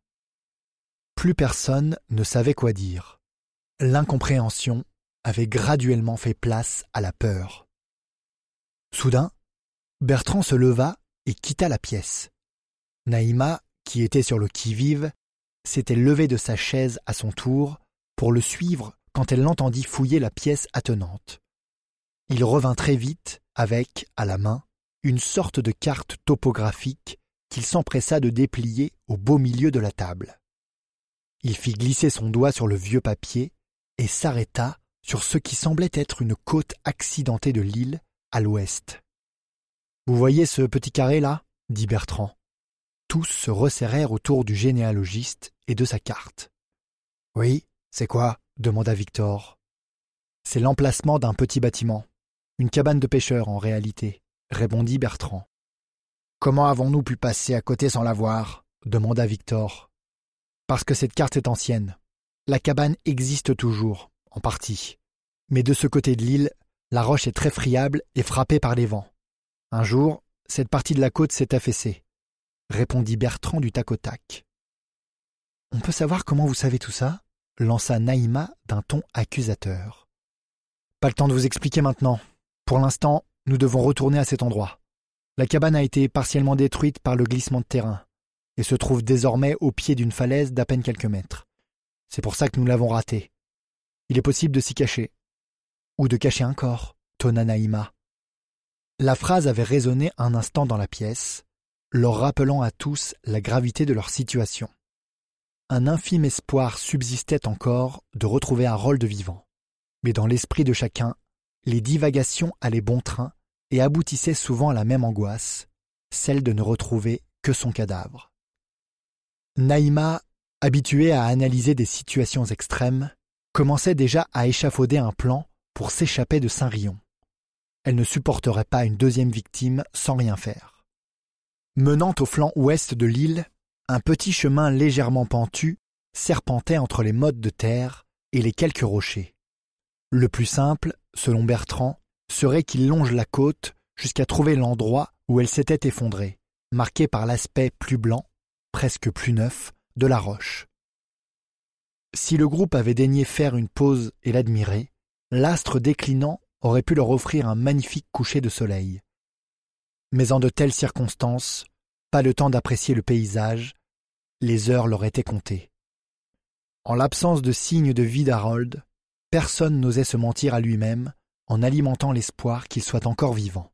Speaker 1: Plus personne ne savait quoi dire. L'incompréhension avait graduellement fait place à la peur. Soudain, Bertrand se leva et quitta la pièce. Naïma, qui était sur le qui-vive, s'était levée de sa chaise à son tour pour le suivre quand elle l'entendit fouiller la pièce attenante. Il revint très vite, avec, à la main, une sorte de carte topographique qu'il s'empressa de déplier au beau milieu de la table. Il fit glisser son doigt sur le vieux papier et s'arrêta sur ce qui semblait être une côte accidentée de l'île à l'ouest. Vous voyez ce petit carré là dit Bertrand. Tous se resserrèrent autour du généalogiste et de sa carte. Oui, c'est quoi demanda Victor. C'est l'emplacement d'un petit bâtiment. Une cabane de pêcheurs, en réalité, répondit Bertrand. Comment avons-nous pu passer à côté sans la voir demanda Victor. Parce que cette carte est ancienne. La cabane existe toujours, en partie. Mais de ce côté de l'île, la roche est très friable et frappée par les vents. Un jour, cette partie de la côte s'est affaissée, répondit Bertrand du tac au tac. On peut savoir comment vous savez tout ça lança Naïma d'un ton accusateur. Pas le temps de vous expliquer maintenant. Pour l'instant, nous devons retourner à cet endroit. La cabane a été partiellement détruite par le glissement de terrain et se trouve désormais au pied d'une falaise d'à peine quelques mètres. C'est pour ça que nous l'avons ratée. Il est possible de s'y cacher. Ou de cacher un corps, tonna Naïma. La phrase avait résonné un instant dans la pièce, leur rappelant à tous la gravité de leur situation un infime espoir subsistait encore de retrouver un rôle de vivant. Mais dans l'esprit de chacun, les divagations allaient bon train et aboutissaient souvent à la même angoisse, celle de ne retrouver que son cadavre. Naïma, habituée à analyser des situations extrêmes, commençait déjà à échafauder un plan pour s'échapper de Saint-Rion. Elle ne supporterait pas une deuxième victime sans rien faire. Menant au flanc ouest de l'île, un petit chemin légèrement pentu serpentait entre les mottes de terre et les quelques rochers. Le plus simple, selon Bertrand, serait qu'il longe la côte jusqu'à trouver l'endroit où elle s'était effondrée, marqué par l'aspect plus blanc, presque plus neuf, de la roche. Si le groupe avait daigné faire une pause et l'admirer, l'astre déclinant aurait pu leur offrir un magnifique coucher de soleil. Mais en de telles circonstances, pas le temps d'apprécier le paysage les heures leur étaient comptées. En l'absence de signe de vie d'Harold, personne n'osait se mentir à lui-même en alimentant l'espoir qu'il soit encore vivant.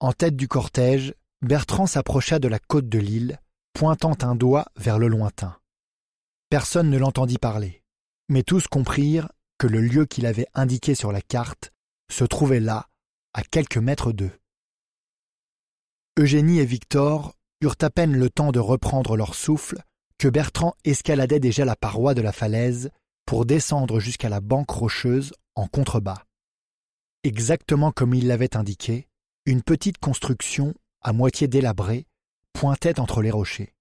Speaker 1: En tête du cortège, Bertrand s'approcha de la côte de l'île, pointant un doigt vers le lointain. Personne ne l'entendit parler, mais tous comprirent que le lieu qu'il avait indiqué sur la carte se trouvait là, à quelques mètres d'eux. Eugénie et Victor eurent à peine le temps de reprendre leur souffle que Bertrand escaladait déjà la paroi de la falaise pour descendre jusqu'à la banque rocheuse en contrebas. Exactement comme il l'avait indiqué, une petite construction à moitié délabrée pointait entre les rochers.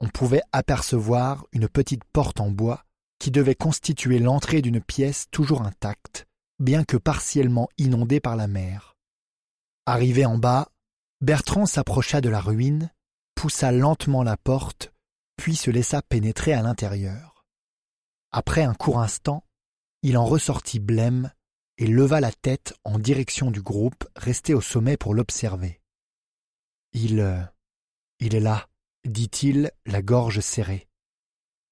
Speaker 1: On pouvait apercevoir une petite porte en bois qui devait constituer l'entrée d'une pièce toujours intacte, bien que partiellement inondée par la mer. Arrivé en bas, Bertrand s'approcha de la ruine, poussa lentement la porte, puis se laissa pénétrer à l'intérieur. Après un court instant, il en ressortit blême et leva la tête en direction du groupe resté au sommet pour l'observer. Il. Euh, il est là, dit-il, la gorge serrée.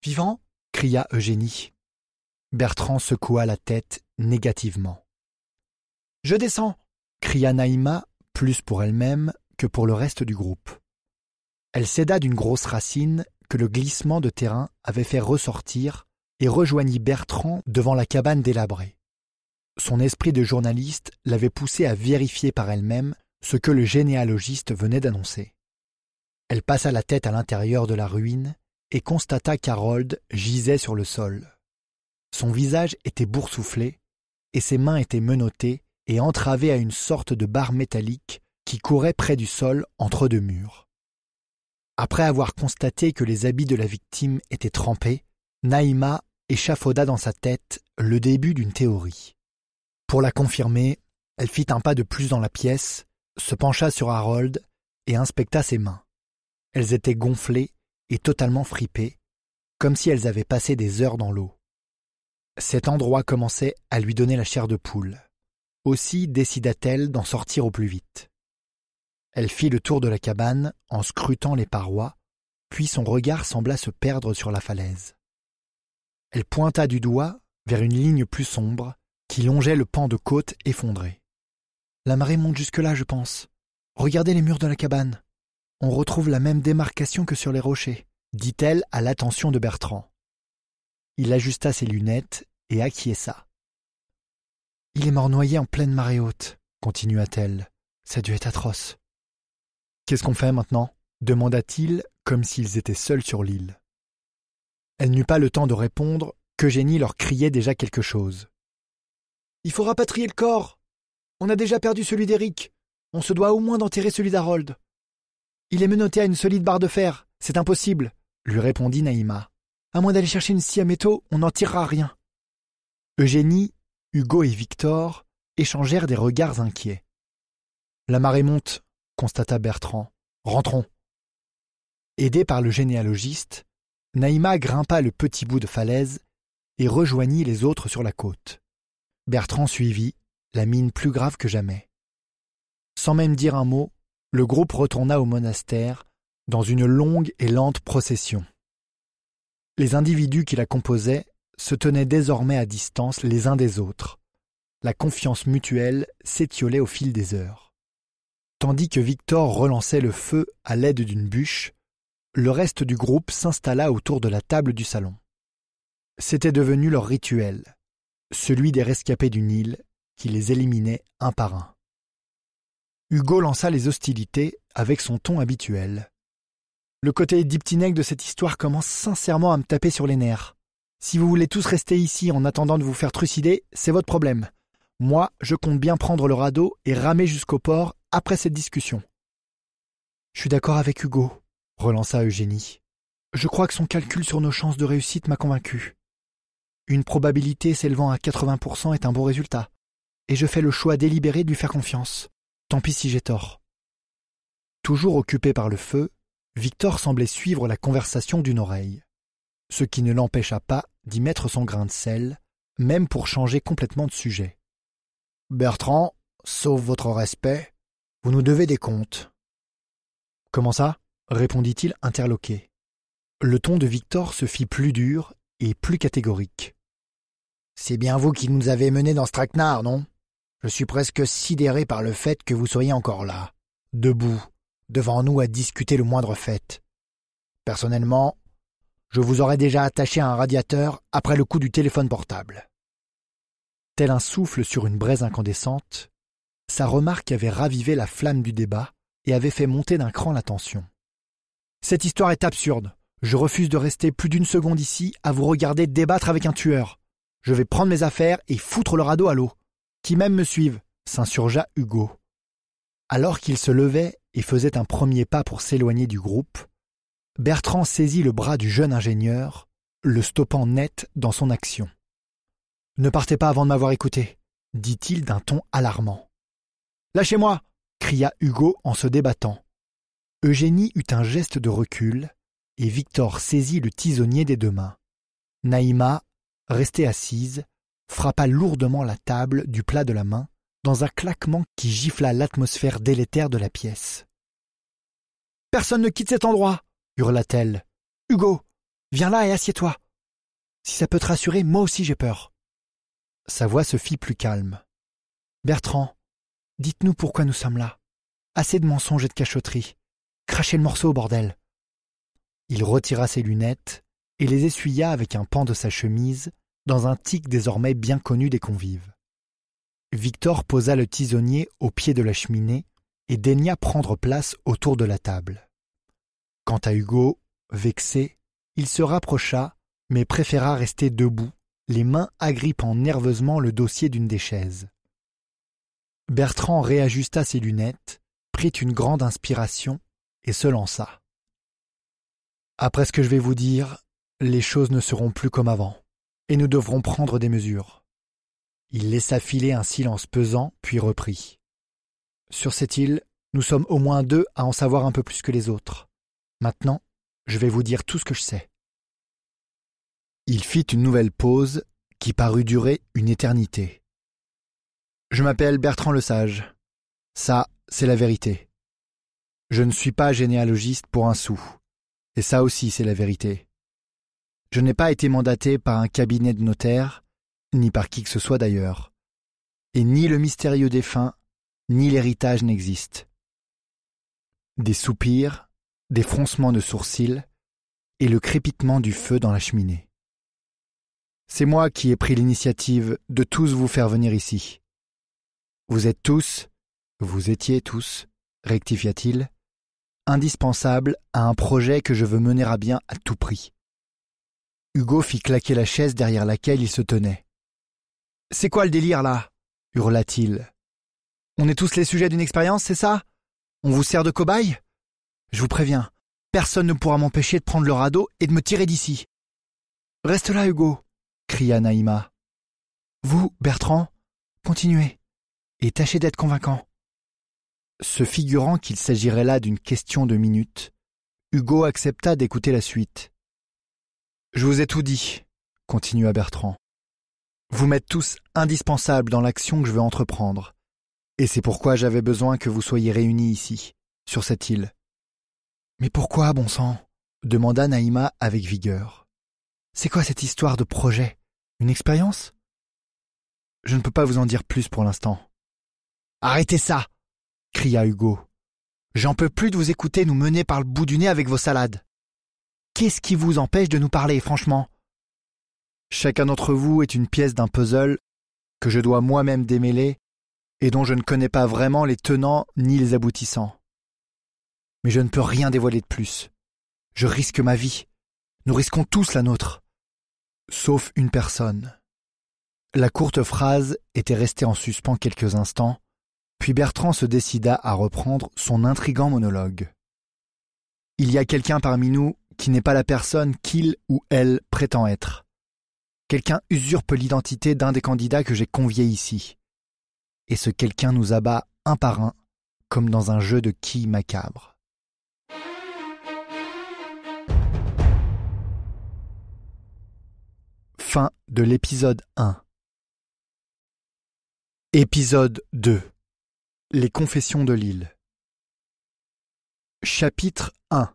Speaker 1: Vivant cria Eugénie. Bertrand secoua la tête négativement. Je descends cria Naïma plus pour elle-même que pour le reste du groupe. Elle céda d'une grosse racine que le glissement de terrain avait fait ressortir et rejoignit Bertrand devant la cabane délabrée. Son esprit de journaliste l'avait poussée à vérifier par elle-même ce que le généalogiste venait d'annoncer. Elle passa la tête à l'intérieur de la ruine et constata qu'Harold gisait sur le sol. Son visage était boursouflé et ses mains étaient menottées et entravée à une sorte de barre métallique qui courait près du sol entre deux murs. Après avoir constaté que les habits de la victime étaient trempés, Naïma échafauda dans sa tête le début d'une théorie. Pour la confirmer, elle fit un pas de plus dans la pièce, se pencha sur Harold et inspecta ses mains. Elles étaient gonflées et totalement fripées, comme si elles avaient passé des heures dans l'eau. Cet endroit commençait à lui donner la chair de poule. Aussi décida-t-elle d'en sortir au plus vite. Elle fit le tour de la cabane en scrutant les parois, puis son regard sembla se perdre sur la falaise. Elle pointa du doigt vers une ligne plus sombre qui longeait le pan de côte effondré. La marée monte jusque-là, je pense. Regardez les murs de la cabane. On retrouve la même démarcation que sur les rochers, dit-elle à l'attention de Bertrand. Il ajusta ses lunettes et acquiesça. Il est mort noyé en pleine marée haute, continua-t-elle. Ça a être atroce. Qu'est-ce qu'on fait maintenant demanda-t-il, comme s'ils étaient seuls sur l'île. Elle n'eut pas le temps de répondre qu'Eugénie leur criait déjà quelque chose. Il faut rapatrier le corps On a déjà perdu celui d'Éric. On se doit au moins d'enterrer celui d'Harold. Il est menotté à une solide barre de fer. C'est impossible, lui répondit Naïma. À moins d'aller chercher une scie à métaux, on n'en tirera rien. Eugénie Hugo et Victor échangèrent des regards inquiets. La marée monte, constata Bertrand. Rentrons. Aidé par le généalogiste, Naïma grimpa le petit bout de falaise et rejoignit les autres sur la côte. Bertrand suivit, la mine plus grave que jamais. Sans même dire un mot, le groupe retourna au monastère dans une longue et lente procession. Les individus qui la composaient se tenaient désormais à distance les uns des autres. La confiance mutuelle s'étiolait au fil des heures. Tandis que Victor relançait le feu à l'aide d'une bûche, le reste du groupe s'installa autour de la table du salon. C'était devenu leur rituel, celui des rescapés du Nil qui les éliminait un par un. Hugo lança les hostilités avec son ton habituel. Le côté diptynèque de cette histoire commence sincèrement à me taper sur les nerfs. Si vous voulez tous rester ici en attendant de vous faire trucider, c'est votre problème. Moi, je compte bien prendre le radeau et ramer jusqu'au port après cette discussion. Je suis d'accord avec Hugo, relança Eugénie. Je crois que son calcul sur nos chances de réussite m'a convaincu. Une probabilité s'élevant à 80% est un bon résultat, et je fais le choix délibéré de lui faire confiance. Tant pis si j'ai tort. Toujours occupé par le feu, Victor semblait suivre la conversation d'une oreille ce qui ne l'empêcha pas d'y mettre son grain de sel, même pour changer complètement de sujet. Bertrand, sauf votre respect, vous nous devez des comptes. Comment ça répondit-il interloqué. Le ton de Victor se fit plus dur et plus catégorique. C'est bien vous qui nous avez menés dans ce traquenard, non Je suis presque sidéré par le fait que vous soyez encore là, debout, devant nous à discuter le moindre fait. Personnellement, je vous aurais déjà attaché à un radiateur après le coup du téléphone portable. Tel un souffle sur une braise incandescente, sa remarque avait ravivé la flamme du débat et avait fait monter d'un cran la tension. Cette histoire est absurde. Je refuse de rester plus d'une seconde ici à vous regarder débattre avec un tueur. Je vais prendre mes affaires et foutre le radeau à l'eau. Qui même me suive s'insurgea Hugo. Alors qu'il se levait et faisait un premier pas pour s'éloigner du groupe, Bertrand saisit le bras du jeune ingénieur, le stoppant net dans son action. Ne partez pas avant de m'avoir écouté, dit-il d'un ton alarmant. Lâchez-moi cria Hugo en se débattant. Eugénie eut un geste de recul, et Victor saisit le tisonnier des deux mains. Naïma, restée assise, frappa lourdement la table du plat de la main, dans un claquement qui gifla l'atmosphère délétère de la pièce. Personne ne quitte cet endroit hurla-t-elle. Hugo Viens là et assieds-toi Si ça peut te rassurer, moi aussi j'ai peur. Sa voix se fit plus calme. Bertrand, dites-nous pourquoi nous sommes là. Assez de mensonges et de cachotteries. Crachez le morceau, au bordel Il retira ses lunettes et les essuya avec un pan de sa chemise, dans un tic désormais bien connu des convives. Victor posa le tisonnier au pied de la cheminée et daigna prendre place autour de la table. Quant à Hugo, vexé, il se rapprocha, mais préféra rester debout, les mains agrippant nerveusement le dossier d'une des chaises. Bertrand réajusta ses lunettes, prit une grande inspiration et se lança. Après ce que je vais vous dire, les choses ne seront plus comme avant, et nous devrons prendre des mesures. Il laissa filer un silence pesant, puis reprit. Sur cette île, nous sommes au moins deux à en savoir un peu plus que les autres. Maintenant, je vais vous dire tout ce que je sais. Il fit une nouvelle pause qui parut durer une éternité. Je m'appelle Bertrand le Sage. Ça, c'est la vérité. Je ne suis pas généalogiste pour un sou. Et ça aussi, c'est la vérité. Je n'ai pas été mandaté par un cabinet de notaire, ni par qui que ce soit d'ailleurs. Et ni le mystérieux défunt, ni l'héritage n'existent. Des soupirs, des froncements de sourcils et le crépitement du feu dans la cheminée. C'est moi qui ai pris l'initiative de tous vous faire venir ici. Vous êtes tous, vous étiez tous, rectifia-t-il, indispensables à un projet que je veux mener à bien à tout prix. Hugo fit claquer la chaise derrière laquelle il se tenait. C'est quoi le délire là hurla-t-il. On est tous les sujets d'une expérience, c'est ça On vous sert de cobaye je vous préviens, personne ne pourra m'empêcher de prendre le radeau et de me tirer d'ici. Reste là, Hugo, cria Naïma. Vous, Bertrand, continuez, et tâchez d'être convaincant. Se figurant qu'il s'agirait là d'une question de minutes, Hugo accepta d'écouter la suite. Je vous ai tout dit, continua Bertrand. Vous m'êtes tous indispensables dans l'action que je veux entreprendre. Et c'est pourquoi j'avais besoin que vous soyez réunis ici, sur cette île. Mais pourquoi, bon sang demanda Naïma avec vigueur. C'est quoi cette histoire de projet Une expérience Je ne peux pas vous en dire plus pour l'instant. Arrêtez ça cria Hugo. J'en peux plus de vous écouter nous mener par le bout du nez avec vos salades. Qu'est-ce qui vous empêche de nous parler, franchement Chacun d'entre vous est une pièce d'un puzzle que je dois moi-même démêler et dont je ne connais pas vraiment les tenants ni les aboutissants mais je ne peux rien dévoiler de plus. Je risque ma vie. Nous risquons tous la nôtre. Sauf une personne. La courte phrase était restée en suspens quelques instants, puis Bertrand se décida à reprendre son intrigant monologue. Il y a quelqu'un parmi nous qui n'est pas la personne qu'il ou elle prétend être. Quelqu'un usurpe l'identité d'un des candidats que j'ai conviés ici. Et ce quelqu'un nous abat un par un, comme dans un jeu de qui macabre. Fin de l'épisode 1. Épisode 2. Les confessions de l'île. Chapitre 1.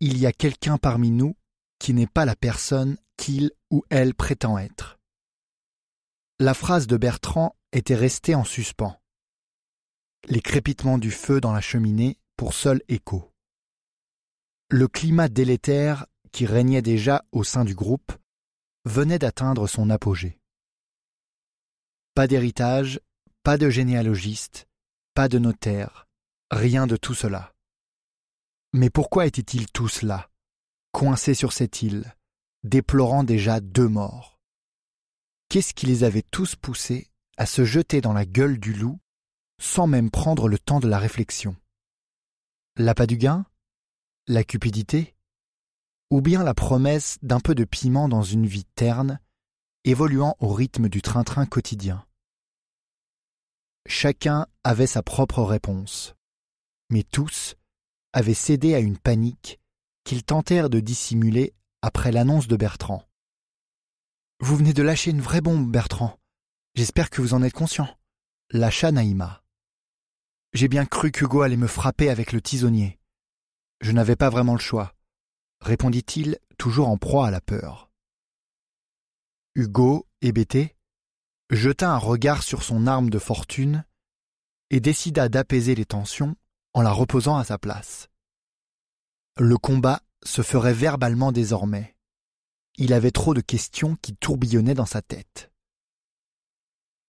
Speaker 1: Il y a quelqu'un parmi nous qui n'est pas la personne qu'il ou elle prétend être. La phrase de Bertrand était restée en suspens. Les crépitements du feu dans la cheminée pour seul écho. Le climat délétère qui régnait déjà au sein du groupe, venait d'atteindre son apogée. Pas d'héritage, pas de généalogiste, pas de notaire, rien de tout cela. Mais pourquoi étaient-ils tous là, coincés sur cette île, déplorant déjà deux morts Qu'est-ce qui les avait tous poussés à se jeter dans la gueule du loup sans même prendre le temps de la réflexion L'appât du gain La cupidité ou bien la promesse d'un peu de piment dans une vie terne, évoluant au rythme du train-train quotidien. Chacun avait sa propre réponse, mais tous avaient cédé à une panique qu'ils tentèrent de dissimuler après l'annonce de Bertrand. Vous venez de lâcher une vraie bombe, Bertrand. J'espère que vous en êtes conscient. Lâcha Naïma. J'ai bien cru qu'Hugo allait me frapper avec le tisonnier. Je n'avais pas vraiment le choix répondit-il, toujours en proie à la peur. Hugo, hébété, jeta un regard sur son arme de fortune et décida d'apaiser les tensions en la reposant à sa place. Le combat se ferait verbalement désormais. Il avait trop de questions qui tourbillonnaient dans sa tête.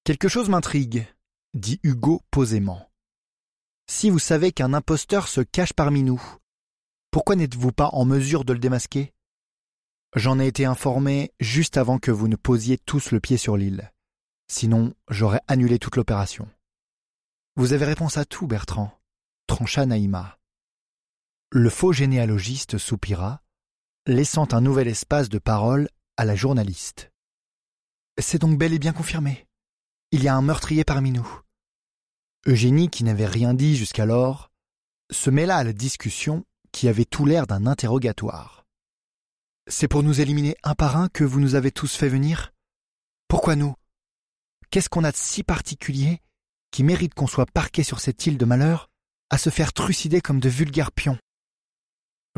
Speaker 1: Quelque chose m'intrigue, dit Hugo posément. Si vous savez qu'un imposteur se cache parmi nous, pourquoi n'êtes-vous pas en mesure de le démasquer J'en ai été informé juste avant que vous ne posiez tous le pied sur l'île. Sinon, j'aurais annulé toute l'opération. Vous avez réponse à tout, Bertrand, trancha Naïma. Le faux généalogiste soupira, laissant un nouvel espace de parole à la journaliste. C'est donc bel et bien confirmé. Il y a un meurtrier parmi nous. Eugénie, qui n'avait rien dit jusqu'alors, se mêla à la discussion qui avait tout l'air d'un interrogatoire. C'est pour nous éliminer un par un que vous nous avez tous fait venir Pourquoi nous Qu'est-ce qu'on a de si particulier qui mérite qu'on soit parqué sur cette île de malheur à se faire trucider comme de vulgaires pions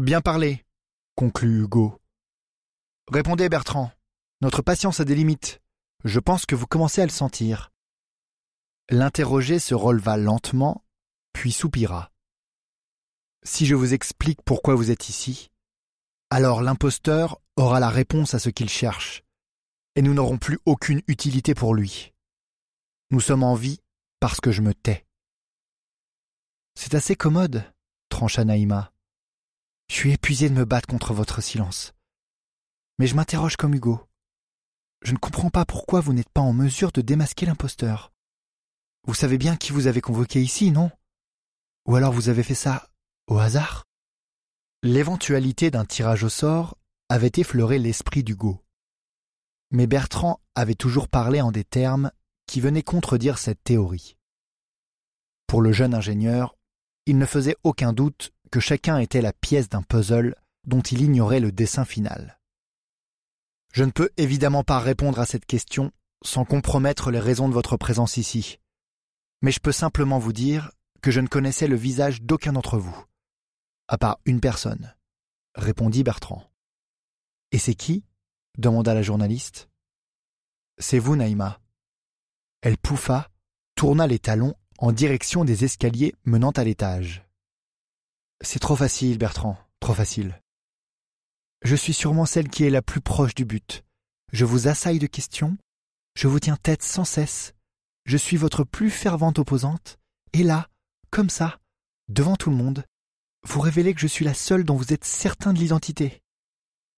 Speaker 1: Bien parlé, conclut Hugo. Répondez, Bertrand. Notre patience a des limites. Je pense que vous commencez à le sentir. L'interrogé se releva lentement, puis soupira. Si je vous explique pourquoi vous êtes ici, alors l'imposteur aura la réponse à ce qu'il cherche, et nous n'aurons plus aucune utilité pour lui. Nous sommes en vie parce que je me tais. C'est assez commode, trancha Naïma. Je suis épuisé de me battre contre votre silence. Mais je m'interroge comme Hugo. Je ne comprends pas pourquoi vous n'êtes pas en mesure de démasquer l'imposteur. Vous savez bien qui vous avez convoqué ici, non Ou alors vous avez fait ça au hasard L'éventualité d'un tirage au sort avait effleuré l'esprit d'Hugo. Mais Bertrand avait toujours parlé en des termes qui venaient contredire cette théorie. Pour le jeune ingénieur, il ne faisait aucun doute que chacun était la pièce d'un puzzle dont il ignorait le dessin final. Je ne peux évidemment pas répondre à cette question sans compromettre les raisons de votre présence ici, mais je peux simplement vous dire que je ne connaissais le visage d'aucun d'entre vous. À part une personne, répondit Bertrand. Et c'est qui demanda la journaliste. C'est vous, Naïma. Elle pouffa, tourna les talons en direction des escaliers menant à l'étage. C'est trop facile, Bertrand, trop facile. Je suis sûrement celle qui est la plus proche du but. Je vous assaille de questions, je vous tiens tête sans cesse, je suis votre plus fervente opposante, et là, comme ça, devant tout le monde, vous révélez que je suis la seule dont vous êtes certain de l'identité.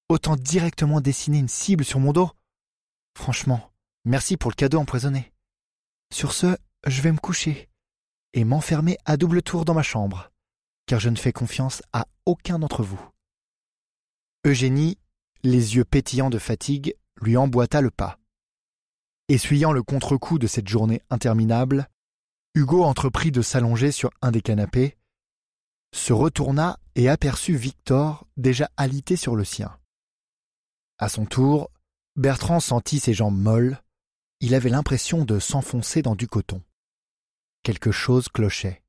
Speaker 1: Autant directement dessiner une cible sur mon dos. Franchement, merci pour le cadeau empoisonné. Sur ce, je vais me coucher et m'enfermer à double tour dans ma chambre, car je ne fais confiance à aucun d'entre vous. Eugénie, les yeux pétillants de fatigue, lui emboîta le pas. Essuyant le contre-coup de cette journée interminable, Hugo entreprit de s'allonger sur un des canapés, se retourna et aperçut Victor déjà alité sur le sien. À son tour, Bertrand sentit ses jambes molles, il avait l'impression de s'enfoncer dans du coton. Quelque chose clochait.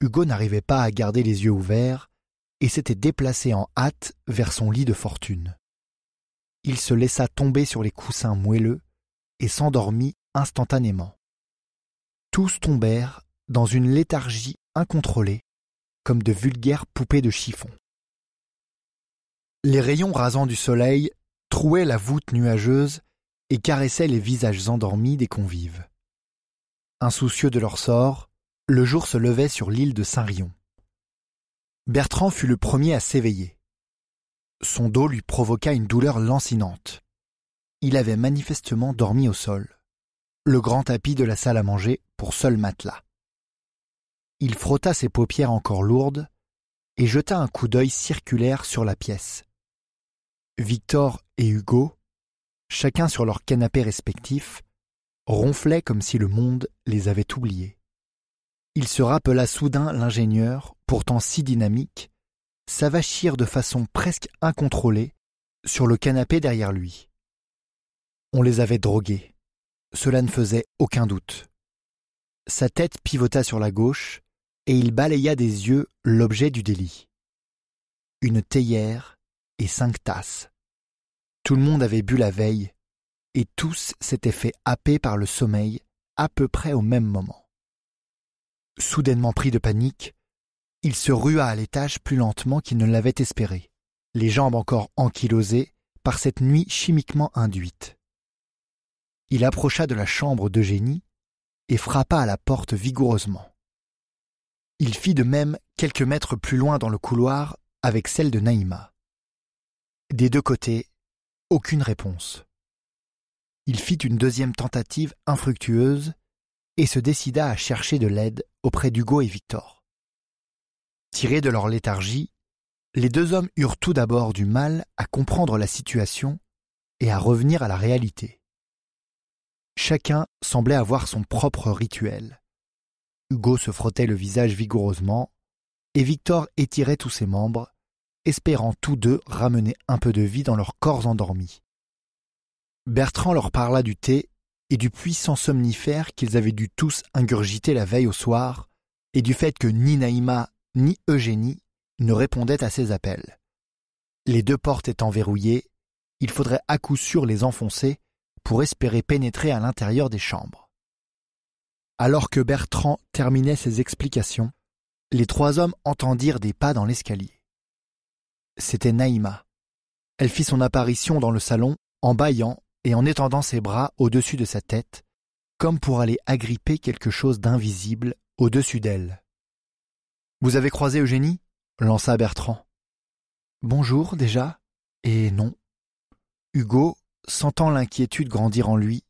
Speaker 1: Hugo n'arrivait pas à garder les yeux ouverts et s'était déplacé en hâte vers son lit de fortune. Il se laissa tomber sur les coussins moelleux et s'endormit instantanément. Tous tombèrent dans une léthargie incontrôlée comme de vulgaires poupées de chiffon. Les rayons rasants du soleil trouaient la voûte nuageuse et caressaient les visages endormis des convives. Insoucieux de leur sort, le jour se levait sur l'île de Saint-Rion. Bertrand fut le premier à s'éveiller. Son dos lui provoqua une douleur lancinante. Il avait manifestement dormi au sol, le grand tapis de la salle à manger pour seul matelas. Il frotta ses paupières encore lourdes et jeta un coup d'œil circulaire sur la pièce. Victor et Hugo, chacun sur leur canapé respectif, ronflaient comme si le monde les avait oubliés. Il se rappela soudain l'ingénieur, pourtant si dynamique, s'avachir de façon presque incontrôlée sur le canapé derrière lui. On les avait drogués. Cela ne faisait aucun doute. Sa tête pivota sur la gauche et il balaya des yeux l'objet du délit. Une théière et cinq tasses. Tout le monde avait bu la veille, et tous s'étaient fait happer par le sommeil à peu près au même moment. Soudainement pris de panique, il se rua à l'étage plus lentement qu'il ne l'avait espéré, les jambes encore ankylosées par cette nuit chimiquement induite. Il approcha de la chambre d'Eugénie et frappa à la porte vigoureusement. Il fit de même quelques mètres plus loin dans le couloir avec celle de Naïma. Des deux côtés, aucune réponse. Il fit une deuxième tentative infructueuse et se décida à chercher de l'aide auprès d'Hugo et Victor. Tirés de leur léthargie, les deux hommes eurent tout d'abord du mal à comprendre la situation et à revenir à la réalité. Chacun semblait avoir son propre rituel. Hugo se frottait le visage vigoureusement, et Victor étirait tous ses membres, espérant tous deux ramener un peu de vie dans leurs corps endormis. Bertrand leur parla du thé et du puissant somnifère qu'ils avaient dû tous ingurgiter la veille au soir, et du fait que ni Naïma ni Eugénie ne répondaient à ses appels. Les deux portes étant verrouillées, il faudrait à coup sûr les enfoncer pour espérer pénétrer à l'intérieur des chambres. Alors que Bertrand terminait ses explications, les trois hommes entendirent des pas dans l'escalier. C'était Naïma. Elle fit son apparition dans le salon en bâillant et en étendant ses bras au-dessus de sa tête, comme pour aller agripper quelque chose d'invisible au-dessus d'elle. Vous avez croisé Eugénie lança Bertrand. Bonjour déjà, et non. Hugo, sentant l'inquiétude grandir en lui,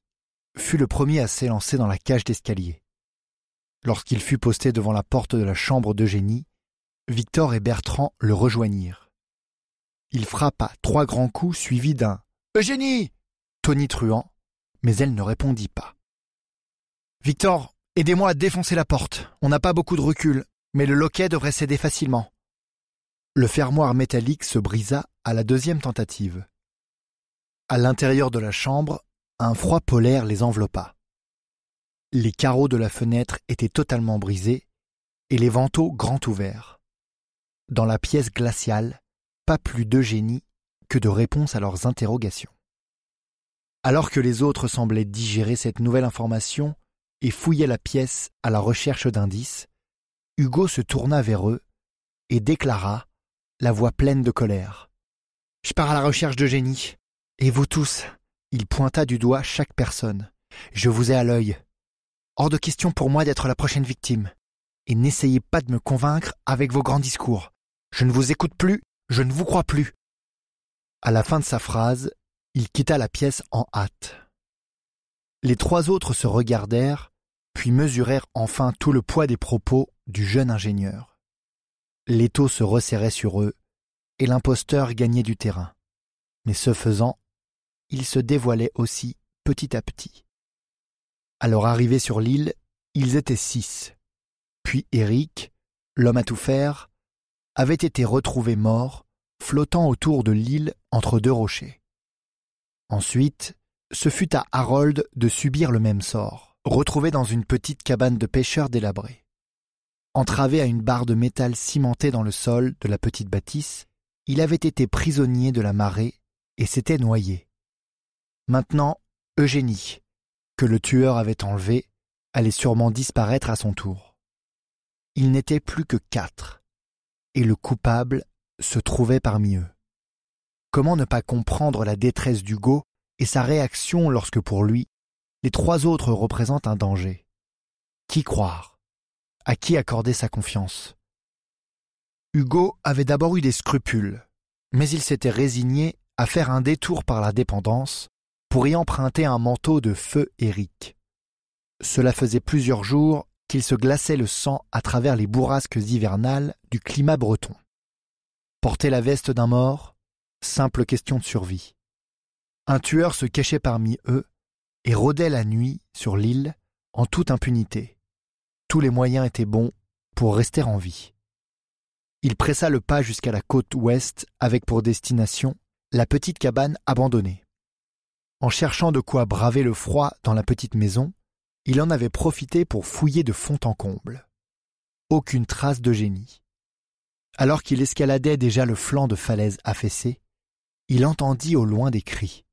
Speaker 1: fut le premier à s'élancer dans la cage d'escalier. Lorsqu'il fut posté devant la porte de la chambre d'Eugénie, Victor et Bertrand le rejoignirent. Il frappa trois grands coups suivis d'un Eugénie Tony tonitruant, mais elle ne répondit pas. Victor, aidez-moi à défoncer la porte. On n'a pas beaucoup de recul, mais le loquet devrait céder facilement. Le fermoir métallique se brisa à la deuxième tentative. À l'intérieur de la chambre, un froid polaire les enveloppa. Les carreaux de la fenêtre étaient totalement brisés et les vantaux grand ouverts. Dans la pièce glaciale, pas plus d'Eugénie que de réponse à leurs interrogations. Alors que les autres semblaient digérer cette nouvelle information et fouillaient la pièce à la recherche d'indices, Hugo se tourna vers eux et déclara, la voix pleine de colère. Je pars à la recherche d'Eugénie, et vous tous, il pointa du doigt chaque personne. Je vous ai à l'œil. Hors de question pour moi d'être la prochaine victime. Et n'essayez pas de me convaincre avec vos grands discours. Je ne vous écoute plus, je ne vous crois plus. À la fin de sa phrase, il quitta la pièce en hâte. Les trois autres se regardèrent, puis mesurèrent enfin tout le poids des propos du jeune ingénieur. L'étau se resserrait sur eux, et l'imposteur gagnait du terrain. Mais ce faisant, il se dévoilait aussi petit à petit. Alors arrivés sur l'île, ils étaient six. Puis Eric, l'homme à tout faire, avait été retrouvé mort, flottant autour de l'île entre deux rochers. Ensuite, ce fut à Harold de subir le même sort, retrouvé dans une petite cabane de pêcheurs délabrée. Entravé à une barre de métal cimentée dans le sol de la petite bâtisse, il avait été prisonnier de la marée et s'était noyé. Maintenant, Eugénie, que le tueur avait enlevée, allait sûrement disparaître à son tour. Il n'étaient plus que quatre, et le coupable se trouvait parmi eux. Comment ne pas comprendre la détresse d'Hugo et sa réaction lorsque pour lui, les trois autres représentent un danger Qui croire À qui accorder sa confiance Hugo avait d'abord eu des scrupules, mais il s'était résigné à faire un détour par la dépendance pour y emprunter un manteau de feu Éric. Cela faisait plusieurs jours qu'il se glaçait le sang à travers les bourrasques hivernales du climat breton. Porter la veste d'un mort, simple question de survie. Un tueur se cachait parmi eux et rôdait la nuit sur l'île en toute impunité. Tous les moyens étaient bons pour rester en vie. Il pressa le pas jusqu'à la côte ouest avec pour destination la petite cabane abandonnée. En cherchant de quoi braver le froid dans la petite maison, il en avait profité pour fouiller de fond en comble. Aucune trace de génie. Alors qu'il escaladait déjà le flanc de falaise affaissée, il entendit au loin des cris.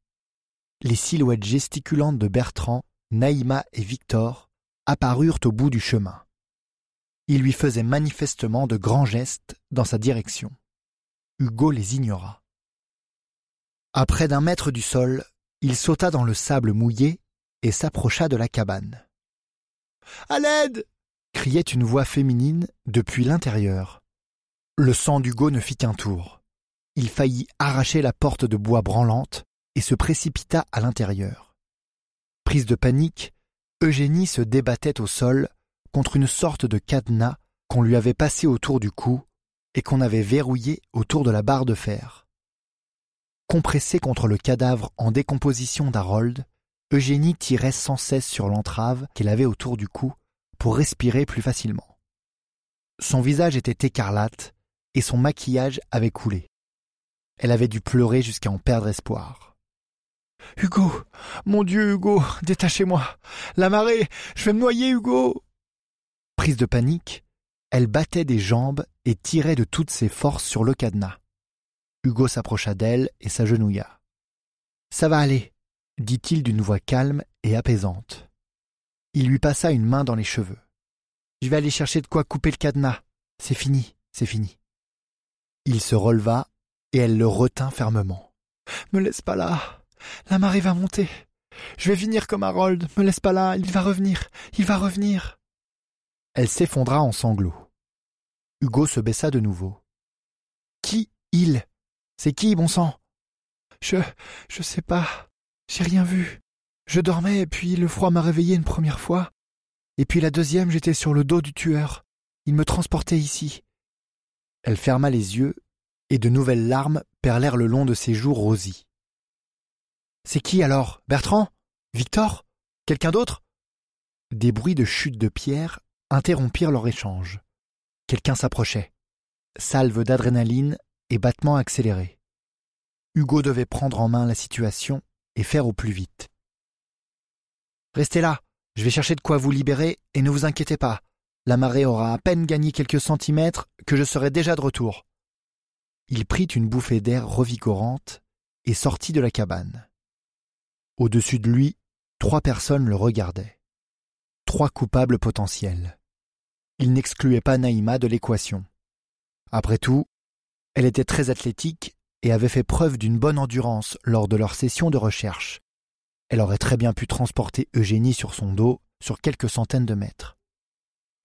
Speaker 1: Les silhouettes gesticulantes de Bertrand, Naïma et Victor apparurent au bout du chemin. Il lui faisait manifestement de grands gestes dans sa direction. Hugo les ignora. À près d'un mètre du sol, il sauta dans le sable mouillé et s'approcha de la cabane. À l'aide criait une voix féminine depuis l'intérieur. Le sang d'Hugo ne fit qu'un tour. Il faillit arracher la porte de bois branlante et se précipita à l'intérieur. Prise de panique, Eugénie se débattait au sol contre une sorte de cadenas qu'on lui avait passé autour du cou et qu'on avait verrouillé autour de la barre de fer. Compressée contre le cadavre en décomposition d'Harold, Eugénie tirait sans cesse sur l'entrave qu'elle avait autour du cou pour respirer plus facilement. Son visage était écarlate et son maquillage avait coulé. Elle avait dû pleurer jusqu'à en perdre espoir. Hugo Mon Dieu, Hugo Détachez-moi La marée Je vais me noyer, Hugo Prise de panique, elle battait des jambes et tirait de toutes ses forces sur le cadenas. Hugo s'approcha d'elle et s'agenouilla. Ça va aller, dit-il d'une voix calme et apaisante. Il lui passa une main dans les cheveux. Je vais aller chercher de quoi couper le cadenas. C'est fini, c'est fini. Il se releva et elle le retint fermement. Me laisse pas là. La marée va monter. Je vais finir comme Harold. Me laisse pas là. Il va revenir. Il va revenir. Elle s'effondra en sanglots. Hugo se baissa de nouveau. Qui il c'est qui, bon sang Je. je sais pas. J'ai rien vu. Je dormais, puis le froid m'a réveillé une première fois. Et puis la deuxième, j'étais sur le dos du tueur. Il me transportait ici. Elle ferma les yeux, et de nouvelles larmes perlèrent le long de ses joues rosies. C'est qui alors Bertrand Victor Quelqu'un d'autre Des bruits de chute de pierre interrompirent leur échange. Quelqu'un s'approchait. Salve d'adrénaline et battements accélérés. Hugo devait prendre en main la situation et faire au plus vite. Restez là, je vais chercher de quoi vous libérer et ne vous inquiétez pas. La marée aura à peine gagné quelques centimètres que je serai déjà de retour. Il prit une bouffée d'air revigorante et sortit de la cabane. Au-dessus de lui, trois personnes le regardaient. Trois coupables potentiels. Il n'excluait pas Naïma de l'équation. Après tout, elle était très athlétique et avait fait preuve d'une bonne endurance lors de leur session de recherche. Elle aurait très bien pu transporter Eugénie sur son dos sur quelques centaines de mètres.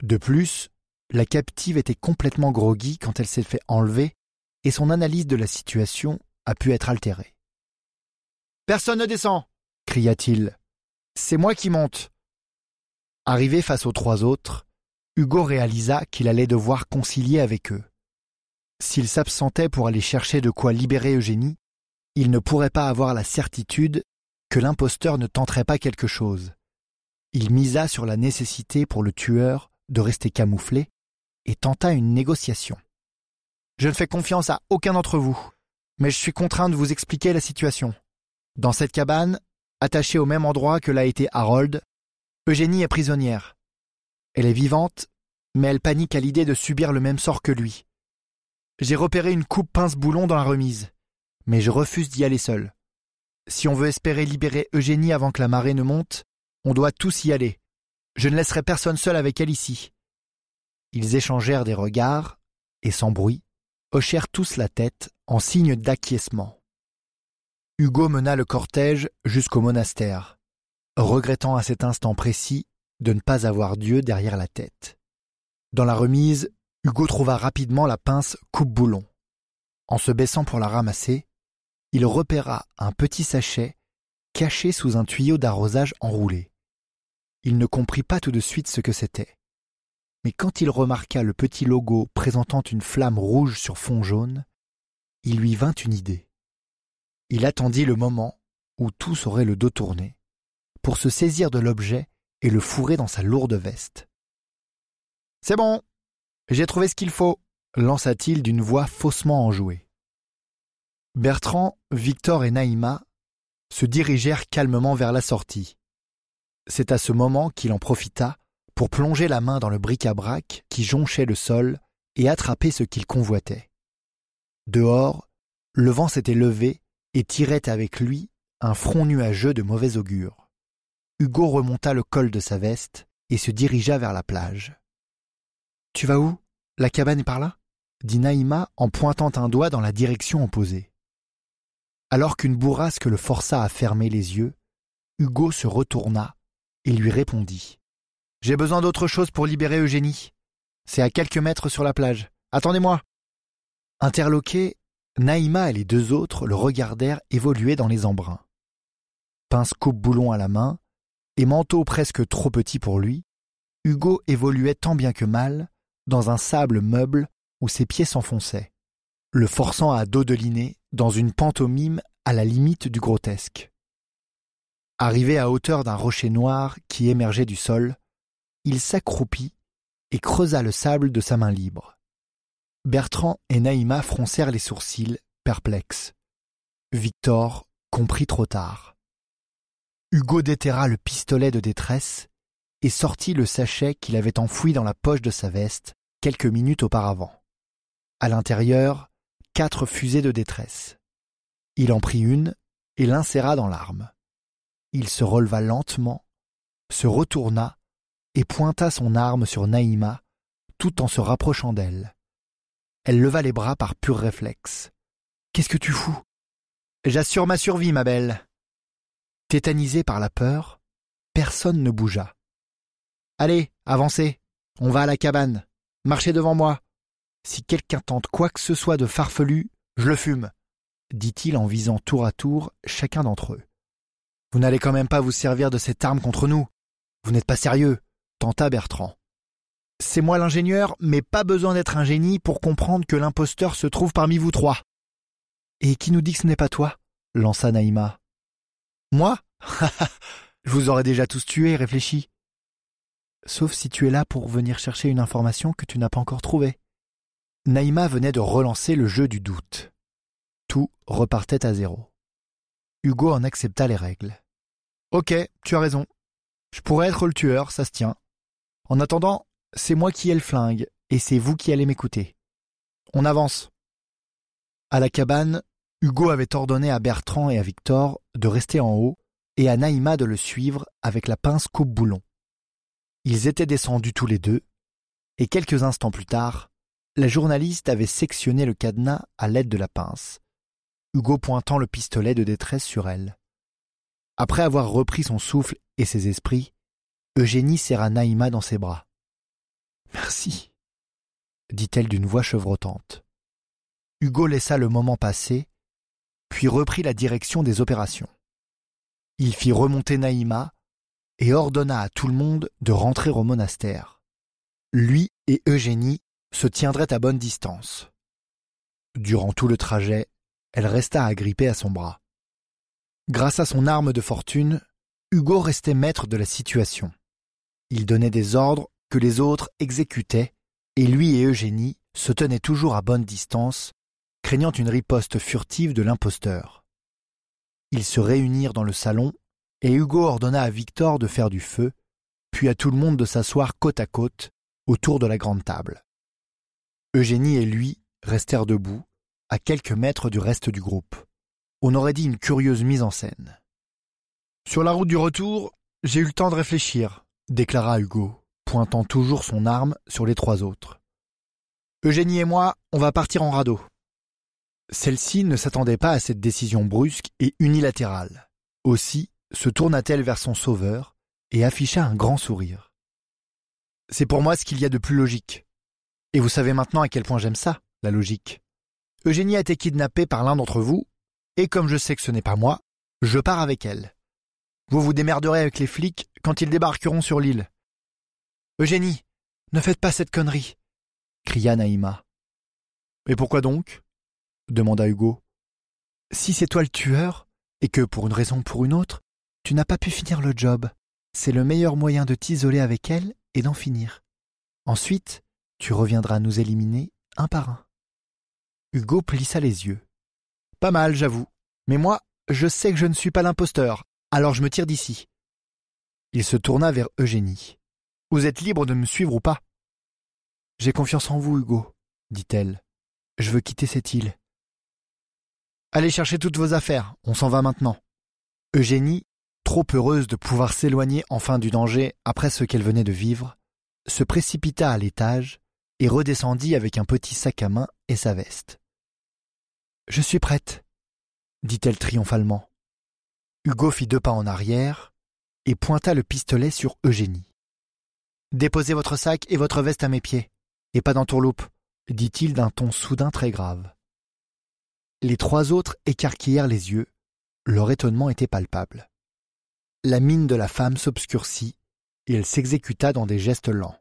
Speaker 1: De plus, la captive était complètement groggy quand elle s'est fait enlever et son analyse de la situation a pu être altérée. Personne ne descend cria-t-il. C'est moi qui monte. Arrivé face aux trois autres, Hugo réalisa qu'il allait devoir concilier avec eux. S'il s'absentait pour aller chercher de quoi libérer Eugénie, il ne pourrait pas avoir la certitude que l'imposteur ne tenterait pas quelque chose. Il misa sur la nécessité pour le tueur de rester camouflé et tenta une négociation. Je ne fais confiance à aucun d'entre vous, mais je suis contraint de vous expliquer la situation. Dans cette cabane, attachée au même endroit que l'a été Harold, Eugénie est prisonnière. Elle est vivante, mais elle panique à l'idée de subir le même sort que lui. J'ai repéré une coupe pince-boulon dans la remise. Mais je refuse d'y aller seul. Si on veut espérer libérer Eugénie avant que la marée ne monte, on doit tous y aller. Je ne laisserai personne seul avec elle ici. Ils échangèrent des regards, et sans bruit, hochèrent tous la tête en signe d'acquiescement. Hugo mena le cortège jusqu'au monastère, regrettant à cet instant précis de ne pas avoir Dieu derrière la tête. Dans la remise, Hugo trouva rapidement la pince coupe-boulon. En se baissant pour la ramasser, il repéra un petit sachet caché sous un tuyau d'arrosage enroulé. Il ne comprit pas tout de suite ce que c'était. Mais quand il remarqua le petit logo présentant une flamme rouge sur fond jaune, il lui vint une idée. Il attendit le moment où tous auraient le dos tourné, pour se saisir de l'objet et le fourrer dans sa lourde veste. C'est bon, j'ai trouvé ce qu'il faut, lança-t-il d'une voix faussement enjouée. Bertrand, Victor et Naïma se dirigèrent calmement vers la sortie. C'est à ce moment qu'il en profita pour plonger la main dans le bric-à-brac qui jonchait le sol et attraper ce qu'il convoitait. Dehors, le vent s'était levé et tirait avec lui un front nuageux de mauvais augure. Hugo remonta le col de sa veste et se dirigea vers la plage. Tu vas où la cabane est par là dit Naïma en pointant un doigt dans la direction opposée. Alors qu'une bourrasque le força à fermer les yeux, Hugo se retourna et lui répondit. J'ai besoin d'autre chose pour libérer Eugénie. C'est à quelques mètres sur la plage. Attendez-moi. Interloqués, Naïma et les deux autres le regardèrent évoluer dans les embruns. Pince coupe-boulon à la main, et manteau presque trop petit pour lui, Hugo évoluait tant bien que mal dans un sable meuble où ses pieds s'enfonçaient, le forçant à dodeliner dans une pantomime à la limite du grotesque. Arrivé à hauteur d'un rocher noir qui émergeait du sol, il s'accroupit et creusa le sable de sa main libre. Bertrand et Naïma froncèrent les sourcils, perplexes. Victor comprit trop tard. Hugo déterra le pistolet de détresse et sortit le sachet qu'il avait enfoui dans la poche de sa veste quelques minutes auparavant. À l'intérieur, quatre fusées de détresse. Il en prit une et l'inséra dans l'arme. Il se releva lentement, se retourna et pointa son arme sur Naïma tout en se rapprochant d'elle. Elle leva les bras par pur réflexe. Qu'est-ce que tu fous J'assure ma survie, ma belle. Tétanisé par la peur, personne ne bougea. Allez, avancez. On va à la cabane. Marchez devant moi. Si quelqu'un tente quoi que ce soit de farfelu, je le fume, dit-il en visant tour à tour chacun d'entre eux. Vous n'allez quand même pas vous servir de cette arme contre nous. Vous n'êtes pas sérieux, tenta Bertrand. C'est moi l'ingénieur, mais pas besoin d'être un génie pour comprendre que l'imposteur se trouve parmi vous trois. Et qui nous dit que ce n'est pas toi lança Naïma. Moi Je vous aurais déjà tous tués, réfléchi sauf si tu es là pour venir chercher une information que tu n'as pas encore trouvée. Naïma venait de relancer le jeu du doute. Tout repartait à zéro. Hugo en accepta les règles. Ok, tu as raison. Je pourrais être le tueur, ça se tient. En attendant, c'est moi qui ai le flingue, et c'est vous qui allez m'écouter. On avance. À la cabane, Hugo avait ordonné à Bertrand et à Victor de rester en haut, et à Naïma de le suivre avec la pince coupe-boulon. Ils étaient descendus tous les deux, et quelques instants plus tard, la journaliste avait sectionné le cadenas à l'aide de la pince, Hugo pointant le pistolet de détresse sur elle. Après avoir repris son souffle et ses esprits, Eugénie serra Naïma dans ses bras. Merci, dit-elle d'une voix chevrotante. Hugo laissa le moment passer, puis reprit la direction des opérations. Il fit remonter Naïma, et ordonna à tout le monde de rentrer au monastère. Lui et Eugénie se tiendraient à bonne distance. Durant tout le trajet, elle resta agrippée à son bras. Grâce à son arme de fortune, Hugo restait maître de la situation. Il donnait des ordres que les autres exécutaient, et lui et Eugénie se tenaient toujours à bonne distance, craignant une riposte furtive de l'imposteur. Ils se réunirent dans le salon et Hugo ordonna à Victor de faire du feu, puis à tout le monde de s'asseoir côte à côte autour de la grande table. Eugénie et lui restèrent debout, à quelques mètres du reste du groupe. On aurait dit une curieuse mise en scène. Sur la route du retour, j'ai eu le temps de réfléchir, déclara Hugo, pointant toujours son arme sur les trois autres. Eugénie et moi, on va partir en radeau. Celle-ci ne s'attendait pas à cette décision brusque et unilatérale. Aussi, se tourna-t-elle vers son sauveur et afficha un grand sourire. C'est pour moi ce qu'il y a de plus logique. Et vous savez maintenant à quel point j'aime ça, la logique. Eugénie a été kidnappée par l'un d'entre vous, et comme je sais que ce n'est pas moi, je pars avec elle. Vous vous démerderez avec les flics quand ils débarqueront sur l'île. Eugénie, ne faites pas cette connerie, cria Naïma. Et pourquoi donc demanda Hugo. Si c'est toi le tueur, et que pour une raison ou pour une autre, tu n'as pas pu finir le job. C'est le meilleur moyen de t'isoler avec elle et d'en finir. Ensuite, tu reviendras nous éliminer un par un. Hugo plissa les yeux. Pas mal, j'avoue. Mais moi, je sais que je ne suis pas l'imposteur, alors je me tire d'ici. Il se tourna vers Eugénie. Vous êtes libre de me suivre ou pas J'ai confiance en vous, Hugo, dit-elle. Je veux quitter cette île. Allez chercher toutes vos affaires, on s'en va maintenant. Eugénie trop heureuse de pouvoir s'éloigner enfin du danger après ce qu'elle venait de vivre, se précipita à l'étage et redescendit avec un petit sac à main et sa veste. Je suis prête, dit-elle triomphalement. Hugo fit deux pas en arrière et pointa le pistolet sur Eugénie. Déposez votre sac et votre veste à mes pieds, et pas dans d'entourloupe, dit-il d'un ton soudain très grave. Les trois autres écarquillèrent les yeux, leur étonnement était palpable. La mine de la femme s'obscurcit, et elle s'exécuta dans des gestes lents.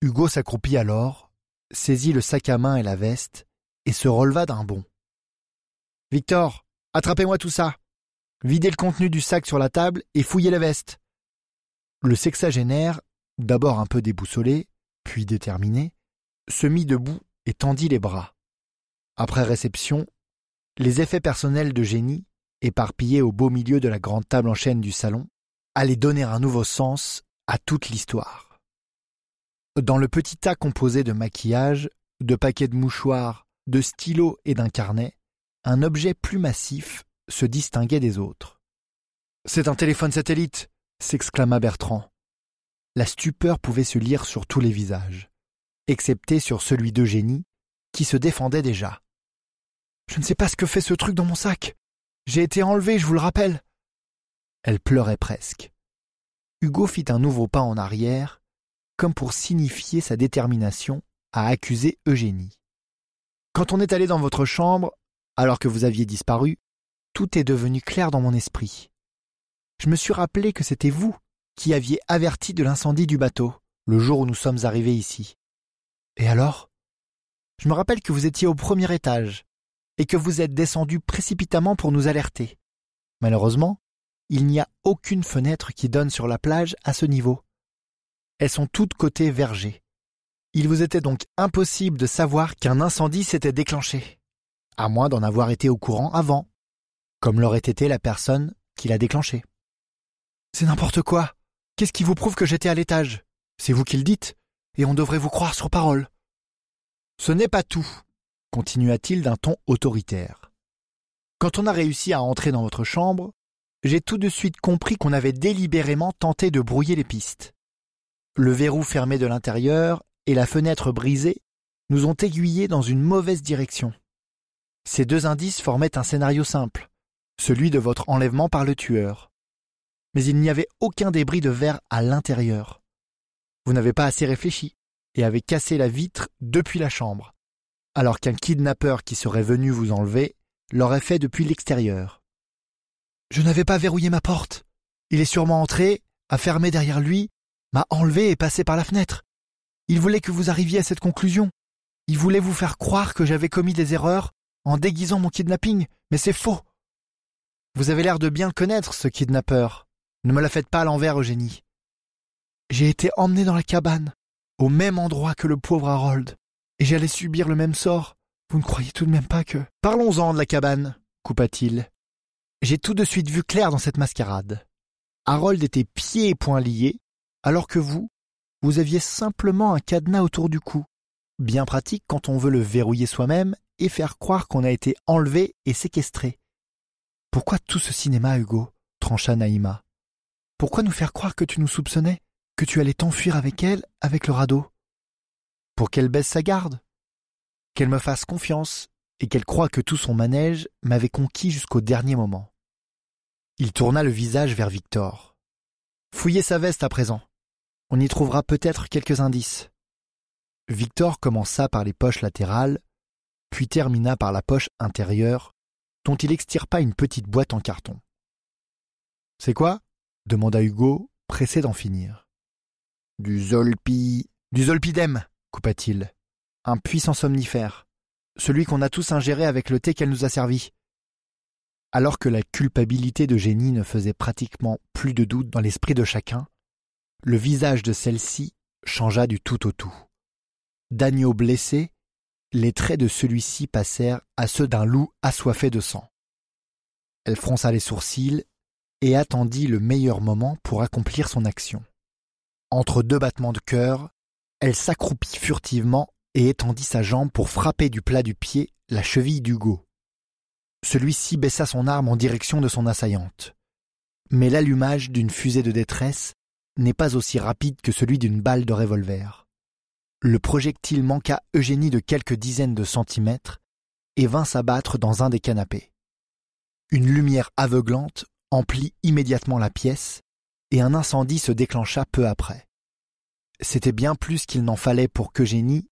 Speaker 1: Hugo s'accroupit alors, saisit le sac à main et la veste, et se releva d'un bond. Victor, attrapez-moi tout ça. Videz le contenu du sac sur la table et fouillez la veste. Le sexagénaire, d'abord un peu déboussolé, puis déterminé, se mit debout et tendit les bras. Après réception, les effets personnels de génie éparpillé au beau milieu de la grande table en chaîne du salon, allait donner un nouveau sens à toute l'histoire. Dans le petit tas composé de maquillage, de paquets de mouchoirs, de stylos et d'un carnet, un objet plus massif se distinguait des autres. C'est un téléphone satellite s'exclama Bertrand. La stupeur pouvait se lire sur tous les visages, excepté sur celui d'Eugénie, qui se défendait déjà. Je ne sais pas ce que fait ce truc dans mon sac, j'ai été enlevée, je vous le rappelle. Elle pleurait presque. Hugo fit un nouveau pas en arrière, comme pour signifier sa détermination à accuser Eugénie. Quand on est allé dans votre chambre, alors que vous aviez disparu, tout est devenu clair dans mon esprit. Je me suis rappelé que c'était vous qui aviez averti de l'incendie du bateau le jour où nous sommes arrivés ici. Et alors Je me rappelle que vous étiez au premier étage, et que vous êtes descendu précipitamment pour nous alerter. Malheureusement, il n'y a aucune fenêtre qui donne sur la plage à ce niveau. Elles sont toutes côté vergées. Il vous était donc impossible de savoir qu'un incendie s'était déclenché, à moins d'en avoir été au courant avant, comme l'aurait été la personne qui l'a déclenché. C'est n'importe quoi. Qu'est-ce qui vous prouve que j'étais à l'étage C'est vous qui le dites, et on devrait vous croire sur parole. Ce n'est pas tout, continua-t-il d'un ton autoritaire. Quand on a réussi à entrer dans votre chambre, j'ai tout de suite compris qu'on avait délibérément tenté de brouiller les pistes. Le verrou fermé de l'intérieur et la fenêtre brisée nous ont aiguillés dans une mauvaise direction. Ces deux indices formaient un scénario simple, celui de votre enlèvement par le tueur. Mais il n'y avait aucun débris de verre à l'intérieur. Vous n'avez pas assez réfléchi et avez cassé la vitre depuis la chambre alors qu'un kidnappeur qui serait venu vous enlever l'aurait fait depuis l'extérieur. Je n'avais pas verrouillé ma porte. Il est sûrement entré, a fermé derrière lui, m'a enlevé et passé par la fenêtre. Il voulait que vous arriviez à cette conclusion. Il voulait vous faire croire que j'avais commis des erreurs en déguisant mon kidnapping, mais c'est faux. Vous avez l'air de bien connaître, ce kidnappeur. Ne me la faites pas à l'envers, Eugénie. J'ai été emmené dans la cabane, au même endroit que le pauvre Harold. Et j'allais subir le même sort. Vous ne croyez tout de même pas que. Parlons-en de la cabane, coupa-t-il. J'ai tout de suite vu clair dans cette mascarade. Harold était pieds et poings liés, alors que vous, vous aviez simplement un cadenas autour du cou. Bien pratique quand on veut le verrouiller soi-même et faire croire qu'on a été enlevé et séquestré. Pourquoi tout ce cinéma, Hugo trancha Naïma. Pourquoi nous faire croire que tu nous soupçonnais, que tu allais t'enfuir avec elle, avec le radeau pour qu'elle baisse sa garde, qu'elle me fasse confiance et qu'elle croie que tout son manège m'avait conquis jusqu'au dernier moment. Il tourna le visage vers Victor. Fouillez sa veste à présent. On y trouvera peut-être quelques indices. Victor commença par les poches latérales, puis termina par la poche intérieure, dont il extirpa une petite boîte en carton. C'est quoi demanda Hugo, pressé d'en finir. Du zolpi. du zolpidem coupa-t-il. Un puissant somnifère. Celui qu'on a tous ingéré avec le thé qu'elle nous a servi. Alors que la culpabilité de Génie ne faisait pratiquement plus de doute dans l'esprit de chacun, le visage de celle-ci changea du tout au tout. D'agneau blessé, les traits de celui-ci passèrent à ceux d'un loup assoiffé de sang. Elle fronça les sourcils et attendit le meilleur moment pour accomplir son action. Entre deux battements de cœur, elle s'accroupit furtivement et étendit sa jambe pour frapper du plat du pied la cheville d'Hugo. Celui-ci baissa son arme en direction de son assaillante. Mais l'allumage d'une fusée de détresse n'est pas aussi rapide que celui d'une balle de revolver. Le projectile manqua Eugénie de quelques dizaines de centimètres et vint s'abattre dans un des canapés. Une lumière aveuglante emplit immédiatement la pièce et un incendie se déclencha peu après. C'était bien plus qu'il n'en fallait pour qu'Eugénie,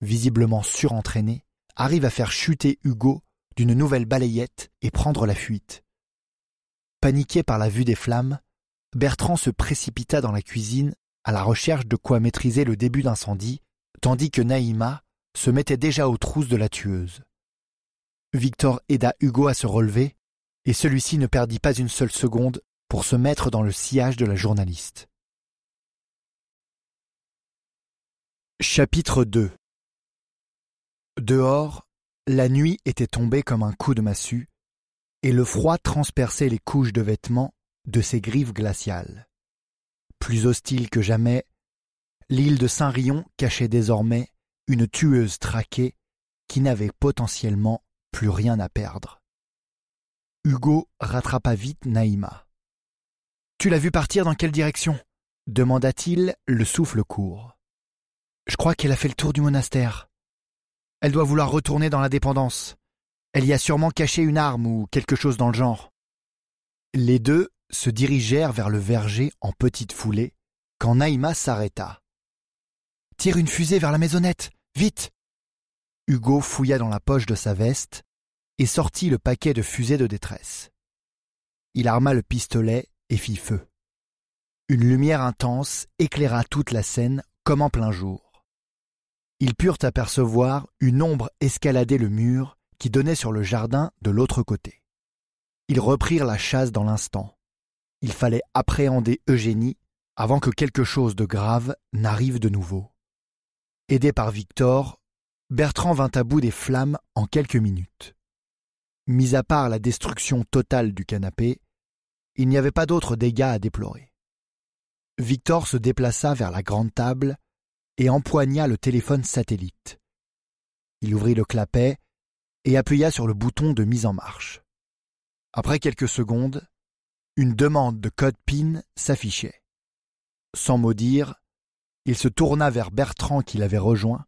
Speaker 1: visiblement surentraînée, arrive à faire chuter Hugo d'une nouvelle balayette et prendre la fuite. Paniqué par la vue des flammes, Bertrand se précipita dans la cuisine à la recherche de quoi maîtriser le début d'incendie, tandis que Naïma se mettait déjà aux trousses de la tueuse. Victor aida Hugo à se relever, et celui-ci ne perdit pas une seule seconde pour se mettre dans le sillage de la journaliste. Chapitre 2 Dehors, la nuit était tombée comme un coup de massue, et le froid transperçait les couches de vêtements de ses griffes glaciales. Plus hostile que jamais, l'île de Saint-Rion cachait désormais une tueuse traquée qui n'avait potentiellement plus rien à perdre. Hugo rattrapa vite Naïma. Tu l'as vu partir dans quelle direction demanda-t-il le souffle court. Je crois qu'elle a fait le tour du monastère. Elle doit vouloir retourner dans la dépendance. Elle y a sûrement caché une arme ou quelque chose dans le genre. Les deux se dirigèrent vers le verger en petite foulée quand Naïma s'arrêta. Tire une fusée vers la maisonnette, vite Hugo fouilla dans la poche de sa veste et sortit le paquet de fusées de détresse. Il arma le pistolet et fit feu. Une lumière intense éclaira toute la scène comme en plein jour ils purent apercevoir une ombre escalader le mur qui donnait sur le jardin de l'autre côté. Ils reprirent la chasse dans l'instant. Il fallait appréhender Eugénie avant que quelque chose de grave n'arrive de nouveau. Aidé par Victor, Bertrand vint à bout des flammes en quelques minutes. Mis à part la destruction totale du canapé, il n'y avait pas d'autres dégâts à déplorer. Victor se déplaça vers la grande table et empoigna le téléphone satellite. Il ouvrit le clapet et appuya sur le bouton de mise en marche. Après quelques secondes, une demande de code PIN s'affichait. Sans mot dire, il se tourna vers Bertrand qui l'avait rejoint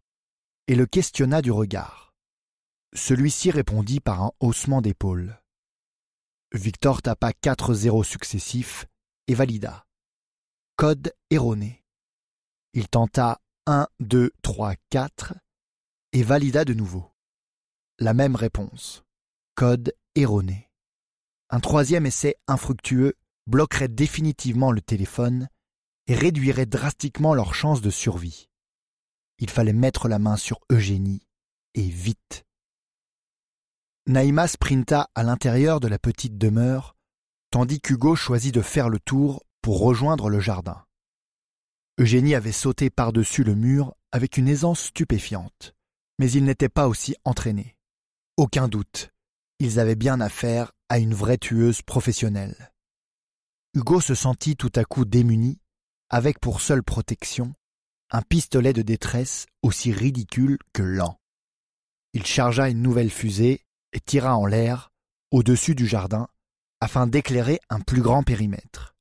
Speaker 1: et le questionna du regard. Celui-ci répondit par un haussement d'épaule. Victor tapa quatre zéros successifs et valida. Code erroné. Il tenta « 1, 2, 3, 4 » et valida de nouveau. La même réponse. Code erroné. Un troisième essai infructueux bloquerait définitivement le téléphone et réduirait drastiquement leurs chances de survie. Il fallait mettre la main sur Eugénie, et vite. Naïma sprinta à l'intérieur de la petite demeure, tandis qu'Hugo choisit de faire le tour pour rejoindre le jardin. Eugénie avait sauté par-dessus le mur avec une aisance stupéfiante. Mais ils n'étaient pas aussi entraînés. Aucun doute, ils avaient bien affaire à une vraie tueuse professionnelle. Hugo se sentit tout à coup démuni, avec pour seule protection un pistolet de détresse aussi ridicule que lent. Il chargea une nouvelle fusée et tira en l'air, au-dessus du jardin, afin d'éclairer un plus grand périmètre.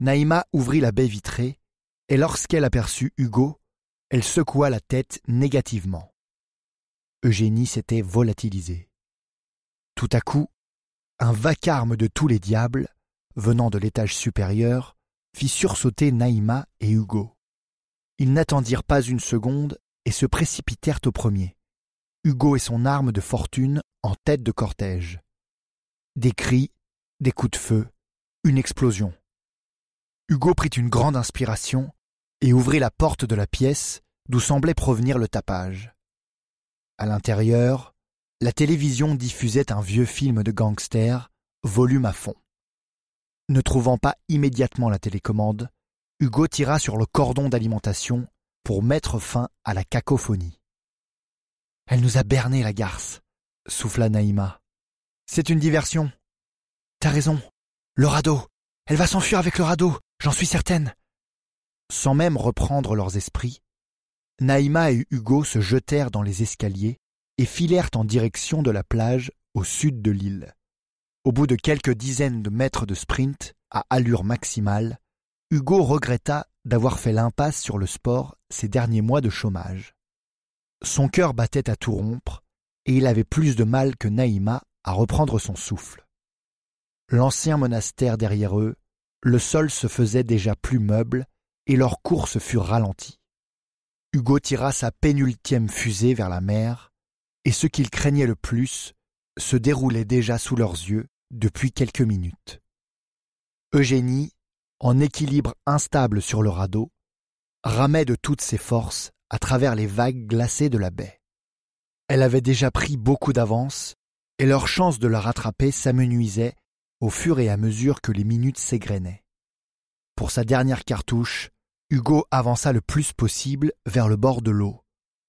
Speaker 1: Naïma ouvrit la baie vitrée et lorsqu'elle aperçut Hugo, elle secoua la tête négativement. Eugénie s'était volatilisée. Tout à coup, un vacarme de tous les diables, venant de l'étage supérieur, fit sursauter Naïma et Hugo. Ils n'attendirent pas une seconde et se précipitèrent au premier. Hugo et son arme de fortune en tête de cortège. Des cris, des coups de feu, une explosion. Hugo prit une grande inspiration et ouvrit la porte de la pièce d'où semblait provenir le tapage. À l'intérieur, la télévision diffusait un vieux film de gangster, volume à fond. Ne trouvant pas immédiatement la télécommande, Hugo tira sur le cordon d'alimentation pour mettre fin à la cacophonie. Elle nous a berné, la garce, souffla Naïma. C'est une diversion. T'as raison. Le radeau. Elle va s'enfuir avec le radeau. J'en suis certaine. Sans même reprendre leurs esprits, Naïma et Hugo se jetèrent dans les escaliers et filèrent en direction de la plage au sud de l'île. Au bout de quelques dizaines de mètres de sprint, à allure maximale, Hugo regretta d'avoir fait l'impasse sur le sport ces derniers mois de chômage. Son cœur battait à tout rompre, et il avait plus de mal que Naïma à reprendre son souffle. L'ancien monastère derrière eux, le sol se faisait déjà plus meuble et leurs courses furent ralenties. Hugo tira sa pénultième fusée vers la mer, et ce qu'il craignait le plus se déroulait déjà sous leurs yeux depuis quelques minutes. Eugénie, en équilibre instable sur le radeau, ramait de toutes ses forces à travers les vagues glacées de la baie. Elle avait déjà pris beaucoup d'avance, et leur chance de la rattraper s'amenuisait au fur et à mesure que les minutes s'égrenaient. Pour sa dernière cartouche, Hugo avança le plus possible vers le bord de l'eau,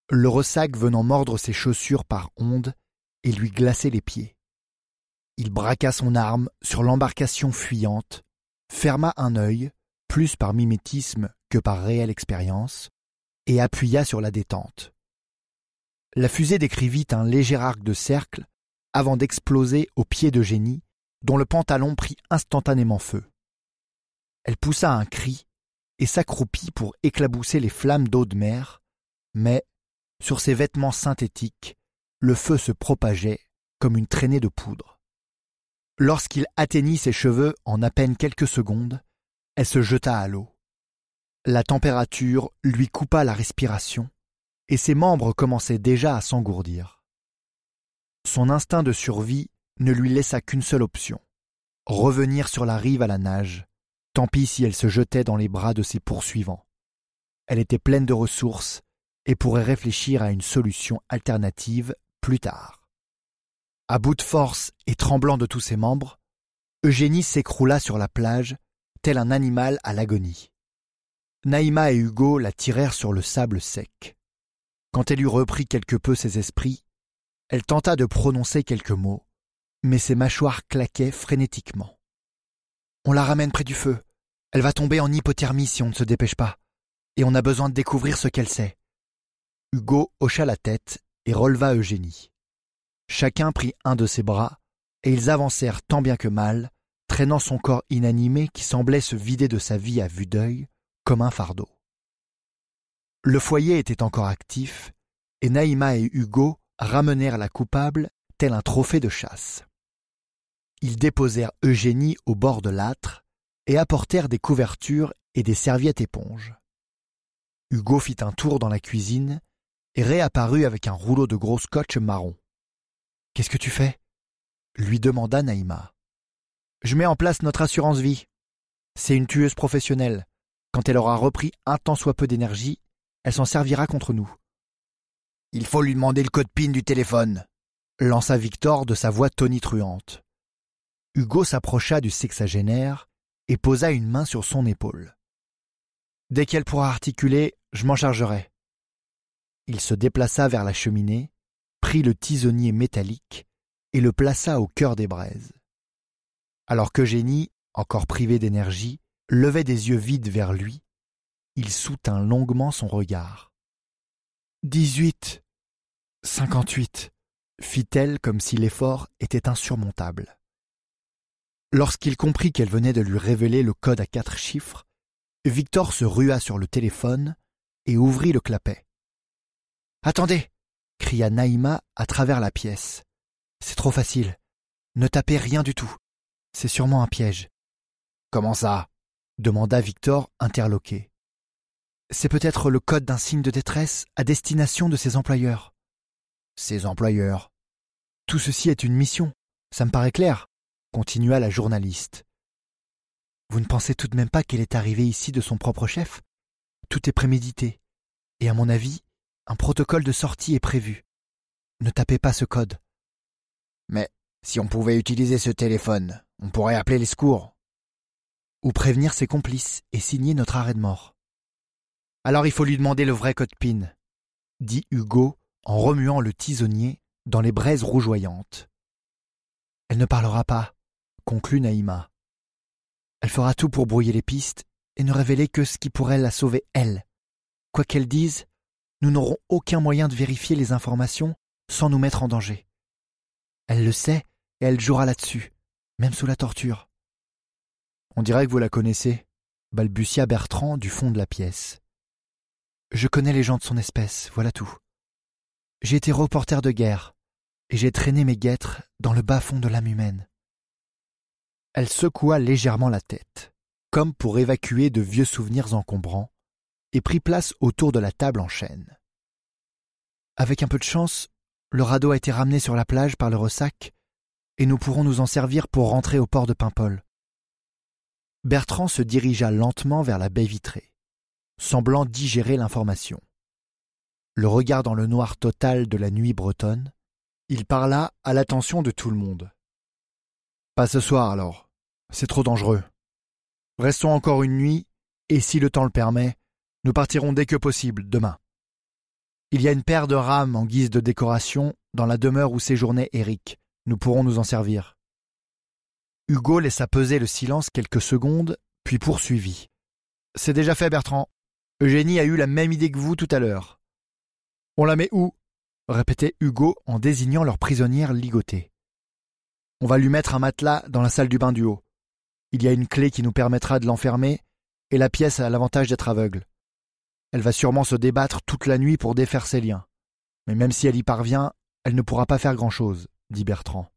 Speaker 1: le ressac venant mordre ses chaussures par ondes et lui glacer les pieds. Il braqua son arme sur l'embarcation fuyante, ferma un œil, plus par mimétisme que par réelle expérience, et appuya sur la détente. La fusée décrivit un léger arc de cercle avant d'exploser au pied de génie dont le pantalon prit instantanément feu. Elle poussa un cri et s'accroupit pour éclabousser les flammes d'eau de mer, mais, sur ses vêtements synthétiques, le feu se propageait comme une traînée de poudre. Lorsqu'il atteignit ses cheveux en à peine quelques secondes, elle se jeta à l'eau. La température lui coupa la respiration, et ses membres commençaient déjà à s'engourdir. Son instinct de survie ne lui laissa qu'une seule option revenir sur la rive à la nage, tant pis si elle se jetait dans les bras de ses poursuivants. Elle était pleine de ressources et pourrait réfléchir à une solution alternative plus tard. À bout de force et tremblant de tous ses membres, Eugénie s'écroula sur la plage, tel un animal à l'agonie. Naïma et Hugo la tirèrent sur le sable sec. Quand elle eut repris quelque peu ses esprits, elle tenta de prononcer quelques mots, mais ses mâchoires claquaient frénétiquement. On la ramène près du feu. Elle va tomber en hypothermie si on ne se dépêche pas. Et on a besoin de découvrir ce qu'elle sait. Hugo hocha la tête et releva Eugénie. Chacun prit un de ses bras, et ils avancèrent tant bien que mal, traînant son corps inanimé qui semblait se vider de sa vie à vue d'œil, comme un fardeau. Le foyer était encore actif, et Naïma et Hugo ramenèrent la coupable tel un trophée de chasse. Ils déposèrent Eugénie au bord de l'âtre et apportèrent des couvertures et des serviettes éponges. Hugo fit un tour dans la cuisine et réapparut avec un rouleau de gros scotch marron. Qu'est-ce que tu fais lui demanda Naïma. Je mets en place notre assurance vie. C'est une tueuse professionnelle. Quand elle aura repris un tant soit peu d'énergie, elle s'en servira contre nous. Il faut lui demander le code PIN du téléphone, lança Victor de sa voix tonitruante. Hugo s'approcha du sexagénaire et posa une main sur son épaule. Dès qu'elle pourra articuler, je m'en chargerai. Il se déplaça vers la cheminée, prit le tisonnier métallique et le plaça au cœur des braises. Alors qu'Eugénie, encore privée d'énergie, levait des yeux vides vers lui, il soutint longuement son regard. Dix-huit. Cinquante-huit, fit-elle comme si l'effort était insurmontable. Lorsqu'il comprit qu'elle venait de lui révéler le code à quatre chiffres, Victor se rua sur le téléphone et ouvrit le clapet. Attendez cria Naïma à travers la pièce. C'est trop facile. Ne tapez rien du tout. C'est sûrement un piège. Comment ça demanda Victor, interloqué. C'est peut-être le code d'un signe de détresse à destination de ses employeurs. Ses employeurs. Tout ceci est une mission, ça me paraît clair continua la journaliste. Vous ne pensez tout de même pas qu'elle est arrivée ici de son propre chef Tout est prémédité. Et à mon avis, un protocole de sortie est prévu. Ne tapez pas ce code. Mais si on pouvait utiliser ce téléphone, on pourrait appeler les secours. Ou prévenir ses complices et signer notre arrêt de mort. Alors il faut lui demander le vrai code PIN, dit Hugo en remuant le tisonnier dans les braises rougeoyantes. Elle ne parlera pas, conclut Naïma. Elle fera tout pour brouiller les pistes et ne révéler que ce qui pourrait la sauver elle. Quoi qu'elle dise, nous n'aurons aucun moyen de vérifier les informations sans nous mettre en danger. Elle le sait et elle jouera là-dessus, même sous la torture. On dirait que vous la connaissez, balbutia Bertrand du fond de la pièce. Je connais les gens de son espèce, voilà tout. J'ai été reporter de guerre, et j'ai traîné mes guêtres dans le bas fond de l'âme humaine. Elle secoua légèrement la tête, comme pour évacuer de vieux souvenirs encombrants, et prit place autour de la table en chêne. Avec un peu de chance, le radeau a été ramené sur la plage par le ressac, et nous pourrons nous en servir pour rentrer au port de Paimpol. Bertrand se dirigea lentement vers la baie vitrée, semblant digérer l'information. Le regard dans le noir total de la nuit bretonne, il parla à l'attention de tout le monde. Pas ce soir alors. C'est trop dangereux. Restons encore une nuit, et si le temps le permet, nous partirons dès que possible demain. Il y a une paire de rames en guise de décoration dans la demeure où séjournait Eric. Nous pourrons nous en servir. Hugo laissa peser le silence quelques secondes, puis poursuivit. C'est déjà fait, Bertrand. Eugénie a eu la même idée que vous tout à l'heure. On la met où répétait Hugo en désignant leur prisonnière ligotée. On va lui mettre un matelas dans la salle du bain du haut. Il y a une clé qui nous permettra de l'enfermer, et la pièce a l'avantage d'être aveugle. Elle va sûrement se débattre toute la nuit pour défaire ses liens. Mais même si elle y parvient, elle ne pourra pas faire grand-chose, dit Bertrand.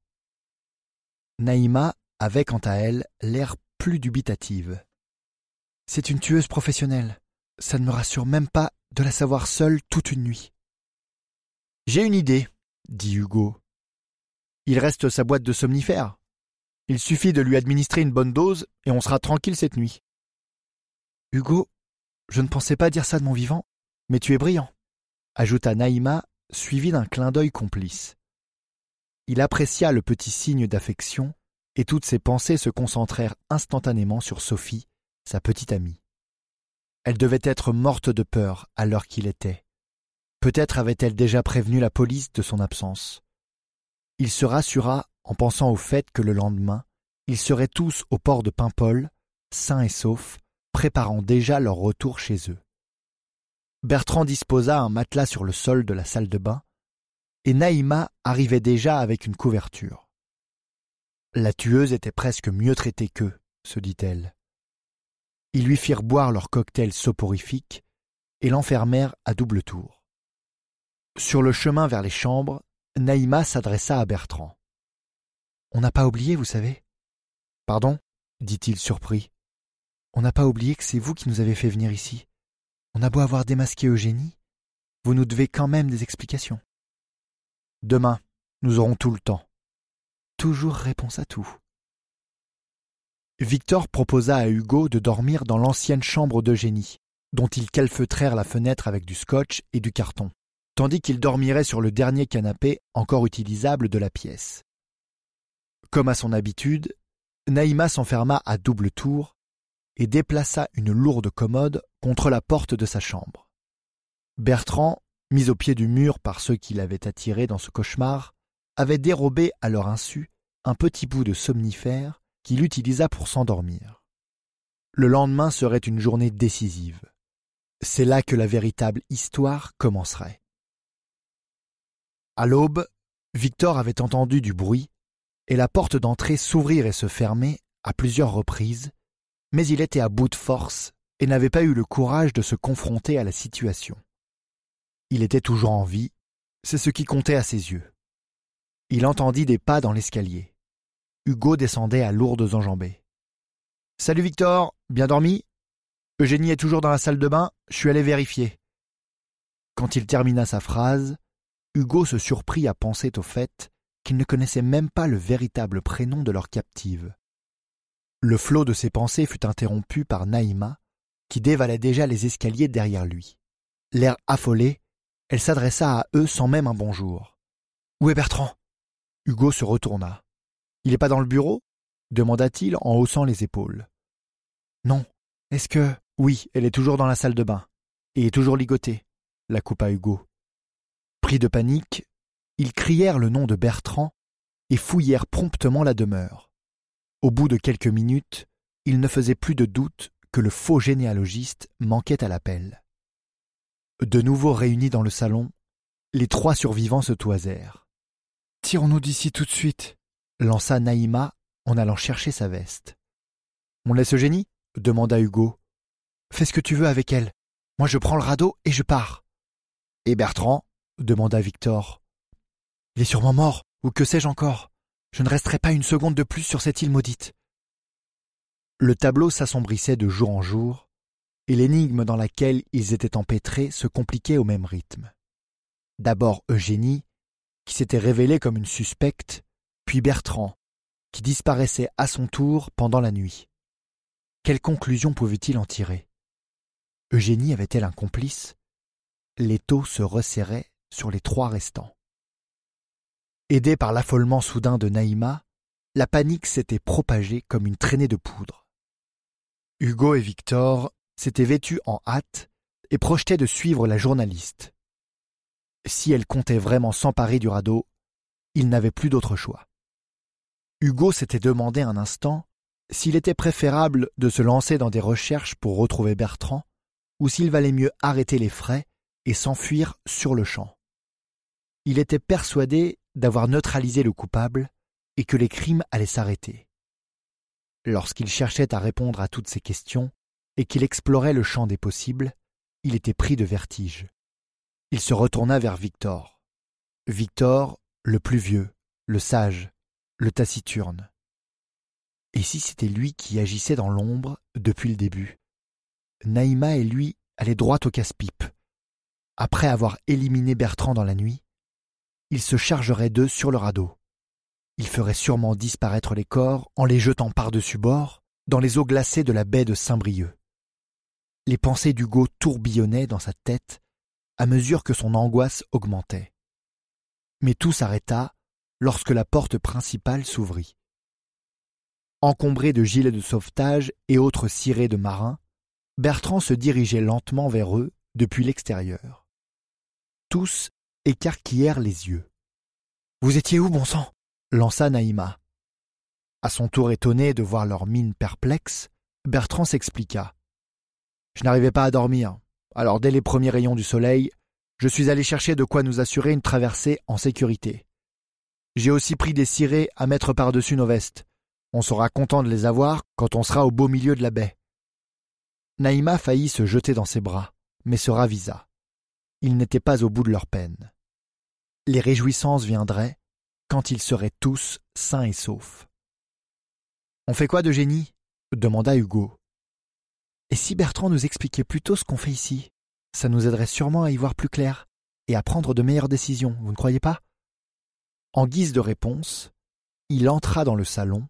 Speaker 1: Naïma avait quant à elle l'air plus dubitative. C'est une tueuse professionnelle. Ça ne me rassure même pas de la savoir seule toute une nuit. J'ai une idée, dit Hugo. Il reste sa boîte de somnifères. Il suffit de lui administrer une bonne dose, et on sera tranquille cette nuit. Hugo, je ne pensais pas dire ça de mon vivant, mais tu es brillant, ajouta Naïma, suivie d'un clin d'œil complice. Il apprécia le petit signe d'affection, et toutes ses pensées se concentrèrent instantanément sur Sophie, sa petite amie. Elle devait être morte de peur à l'heure qu'il était. Peut-être avait-elle déjà prévenu la police de son absence. Il se rassura en pensant au fait que le lendemain, ils seraient tous au port de Paimpol, sains et saufs, préparant déjà leur retour chez eux. Bertrand disposa un matelas sur le sol de la salle de bain, et Naïma arrivait déjà avec une couverture. La tueuse était presque mieux traitée qu'eux, se dit-elle. Ils lui firent boire leur cocktail soporifique et l'enfermèrent à double tour. Sur le chemin vers les chambres, Naïma s'adressa à Bertrand. On n'a pas oublié, vous savez. Pardon dit-il surpris. On n'a pas oublié que c'est vous qui nous avez fait venir ici. On a beau avoir démasqué Eugénie, vous nous devez quand même des explications. Demain, nous aurons tout le temps. Toujours réponse à tout. Victor proposa à Hugo de dormir dans l'ancienne chambre d'Eugénie, dont ils calfeutrèrent la fenêtre avec du scotch et du carton, tandis qu'il dormirait sur le dernier canapé encore utilisable de la pièce. Comme à son habitude, Naïma s'enferma à double tour et déplaça une lourde commode contre la porte de sa chambre. Bertrand, mis au pied du mur par ceux qui l'avaient attiré dans ce cauchemar, avait dérobé à leur insu un petit bout de somnifère qu'il utilisa pour s'endormir. Le lendemain serait une journée décisive. C'est là que la véritable histoire commencerait. À l'aube, Victor avait entendu du bruit et la porte d'entrée s'ouvrir et se fermer à plusieurs reprises, mais il était à bout de force et n'avait pas eu le courage de se confronter à la situation. Il était toujours en vie, c'est ce qui comptait à ses yeux. Il entendit des pas dans l'escalier. Hugo descendait à lourdes enjambées. Salut Victor, bien dormi Eugénie est toujours dans la salle de bain, je suis allé vérifier. Quand il termina sa phrase, Hugo se surprit à penser au fait qu'ils ne connaissaient même pas le véritable prénom de leur captive. Le flot de ses pensées fut interrompu par Naïma, qui dévalait déjà les escaliers derrière lui. L'air affolé, elle s'adressa à eux sans même un bonjour. Où est Bertrand Hugo se retourna. Il n'est pas dans le bureau demanda-t-il en haussant les épaules. Non. Est-ce que. Oui, elle est toujours dans la salle de bain. Et est toujours ligotée, la coupa Hugo. Pris de panique, ils crièrent le nom de Bertrand et fouillèrent promptement la demeure. Au bout de quelques minutes, il ne faisait plus de doute que le faux généalogiste manquait à l'appel. De nouveau réunis dans le salon, les trois survivants se toisèrent. Tirons-nous d'ici tout de suite, lança Naïma en allant chercher sa veste. On laisse Eugénie demanda Hugo. Fais ce que tu veux avec elle. Moi je prends le radeau et je pars. Et Bertrand demanda Victor. Il est sûrement mort, ou que sais-je encore. Je ne resterai pas une seconde de plus sur cette île maudite. Le tableau s'assombrissait de jour en jour, et l'énigme dans laquelle ils étaient empêtrés se compliquait au même rythme. D'abord Eugénie, qui s'était révélée comme une suspecte, puis Bertrand, qui disparaissait à son tour pendant la nuit. Quelle conclusion pouvait-il en tirer Eugénie avait-elle un complice Les taux se resserraient sur les trois restants. Aidé par l'affolement soudain de Naïma, la panique s'était propagée comme une traînée de poudre. Hugo et Victor s'étaient vêtus en hâte et projetaient de suivre la journaliste. Si elle comptait vraiment s'emparer du radeau, ils n'avaient plus d'autre choix. Hugo s'était demandé un instant s'il était préférable de se lancer dans des recherches pour retrouver Bertrand, ou s'il valait mieux arrêter les frais et s'enfuir sur le champ. Il était persuadé d'avoir neutralisé le coupable et que les crimes allaient s'arrêter. Lorsqu'il cherchait à répondre à toutes ces questions et qu'il explorait le champ des possibles, il était pris de vertige. Il se retourna vers Victor. Victor, le plus vieux, le sage, le taciturne. Et si c'était lui qui agissait dans l'ombre depuis le début Naïma et lui allaient droit au casse-pipe. Après avoir éliminé Bertrand dans la nuit, il se chargerait d'eux sur le radeau. Il ferait sûrement disparaître les corps en les jetant par-dessus bord dans les eaux glacées de la baie de Saint-Brieuc. Les pensées d'Hugo tourbillonnaient dans sa tête à mesure que son angoisse augmentait. Mais tout s'arrêta lorsque la porte principale s'ouvrit. Encombré de gilets de sauvetage et autres cirés de marins, Bertrand se dirigeait lentement vers eux depuis l'extérieur. Tous écarquillèrent les yeux. Vous étiez où, bon sang lança Naïma. À son tour étonné de voir leur mine perplexe, Bertrand s'expliqua. Je n'arrivais pas à dormir, alors dès les premiers rayons du soleil, je suis allé chercher de quoi nous assurer une traversée en sécurité. J'ai aussi pris des cirés à mettre par-dessus nos vestes. On sera content de les avoir quand on sera au beau milieu de la baie. Naïma faillit se jeter dans ses bras, mais se ravisa ils n'étaient pas au bout de leur peine. Les réjouissances viendraient quand ils seraient tous sains et saufs. On fait quoi de génie demanda Hugo. Et si Bertrand nous expliquait plutôt ce qu'on fait ici Ça nous aiderait sûrement à y voir plus clair et à prendre de meilleures décisions, vous ne croyez pas En guise de réponse, il entra dans le salon,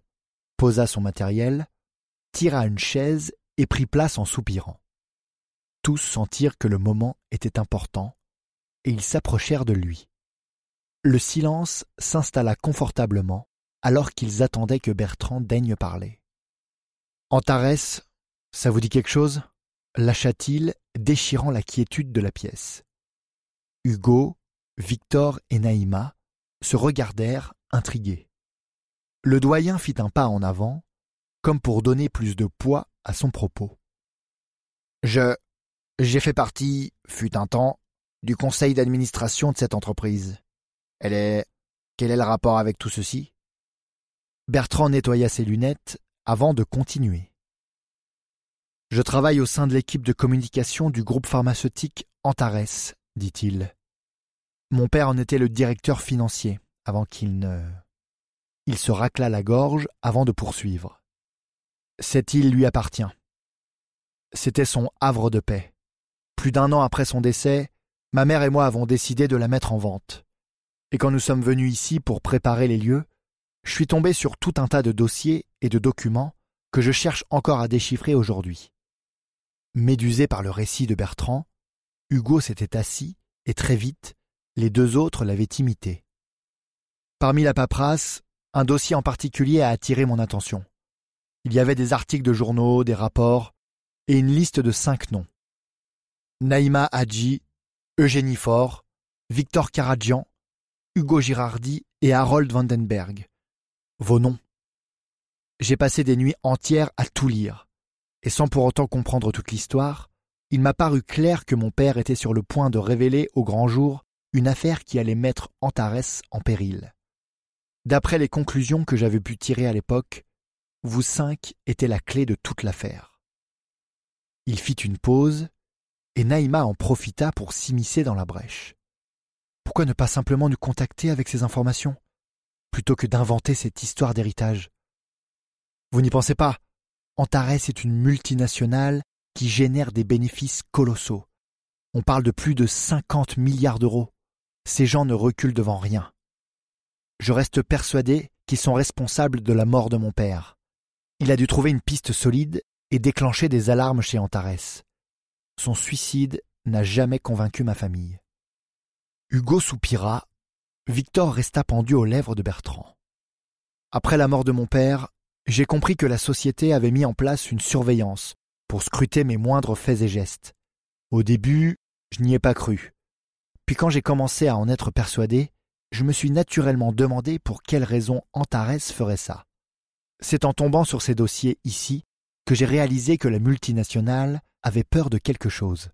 Speaker 1: posa son matériel, tira une chaise et prit place en soupirant. Tous sentirent que le moment était important, et ils s'approchèrent de lui. Le silence s'installa confortablement, alors qu'ils attendaient que Bertrand daigne parler. Antares, ça vous dit quelque chose lâcha-t-il, déchirant la quiétude de la pièce. Hugo, Victor et Naïma se regardèrent intrigués. Le doyen fit un pas en avant, comme pour donner plus de poids à son propos. Je. J'ai fait partie, fut un temps, du conseil d'administration de cette entreprise. Elle est. Quel est le rapport avec tout ceci Bertrand nettoya ses lunettes avant de continuer. Je travaille au sein de l'équipe de communication du groupe pharmaceutique Antares, dit-il. Mon père en était le directeur financier avant qu'il ne. Il se racla la gorge avant de poursuivre. Cette île lui appartient. C'était son havre de paix plus d'un an après son décès, ma mère et moi avons décidé de la mettre en vente. Et quand nous sommes venus ici pour préparer les lieux, je suis tombé sur tout un tas de dossiers et de documents que je cherche encore à déchiffrer aujourd'hui. Médusé par le récit de Bertrand, Hugo s'était assis et très vite, les deux autres l'avaient imité. Parmi la paperasse, un dossier en particulier a attiré mon attention. Il y avait des articles de journaux, des rapports, et une liste de cinq noms. Naïma Hadji, Eugénie Faure, Victor Caradjian, Hugo Girardi et Harold Vandenberg. Vos noms. J'ai passé des nuits entières à tout lire, et sans pour autant comprendre toute l'histoire, il m'a paru clair que mon père était sur le point de révéler au grand jour une affaire qui allait mettre Antares en péril. D'après les conclusions que j'avais pu tirer à l'époque, vous cinq étiez la clé de toute l'affaire. Il fit une pause, et Naïma en profita pour s'immiscer dans la brèche. Pourquoi ne pas simplement nous contacter avec ces informations, plutôt que d'inventer cette histoire d'héritage Vous n'y pensez pas Antares est une multinationale qui génère des bénéfices colossaux. On parle de plus de 50 milliards d'euros. Ces gens ne reculent devant rien. Je reste persuadé qu'ils sont responsables de la mort de mon père. Il a dû trouver une piste solide et déclencher des alarmes chez Antares. Son suicide n'a jamais convaincu ma famille. Hugo soupira. Victor resta pendu aux lèvres de Bertrand. Après la mort de mon père, j'ai compris que la société avait mis en place une surveillance pour scruter mes moindres faits et gestes. Au début, je n'y ai pas cru. Puis quand j'ai commencé à en être persuadé, je me suis naturellement demandé pour quelle raison Antares ferait ça. C'est en tombant sur ces dossiers ici que j'ai réalisé que la multinationale avait peur de quelque chose.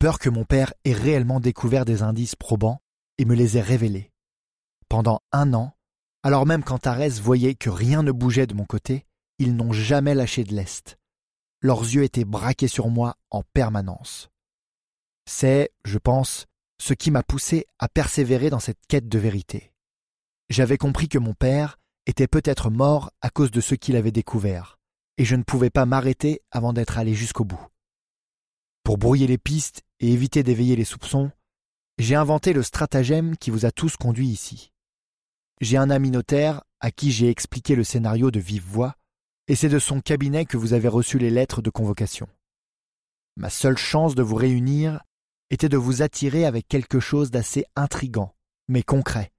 Speaker 1: Peur que mon père ait réellement découvert des indices probants et me les ait révélés. Pendant un an, alors même quand Tarès voyait que rien ne bougeait de mon côté, ils n'ont jamais lâché de l'Est. Leurs yeux étaient braqués sur moi en permanence. C'est, je pense, ce qui m'a poussé à persévérer dans cette quête de vérité. J'avais compris que mon père était peut-être mort à cause de ce qu'il avait découvert, et je ne pouvais pas m'arrêter avant d'être allé jusqu'au bout. Pour brouiller les pistes et éviter d'éveiller les soupçons, j'ai inventé le stratagème qui vous a tous conduit ici. J'ai un ami notaire à qui j'ai expliqué le scénario de vive voix, et c'est de son cabinet que vous avez reçu les lettres de convocation. Ma seule chance de vous réunir était de vous attirer avec quelque chose d'assez intrigant, mais concret.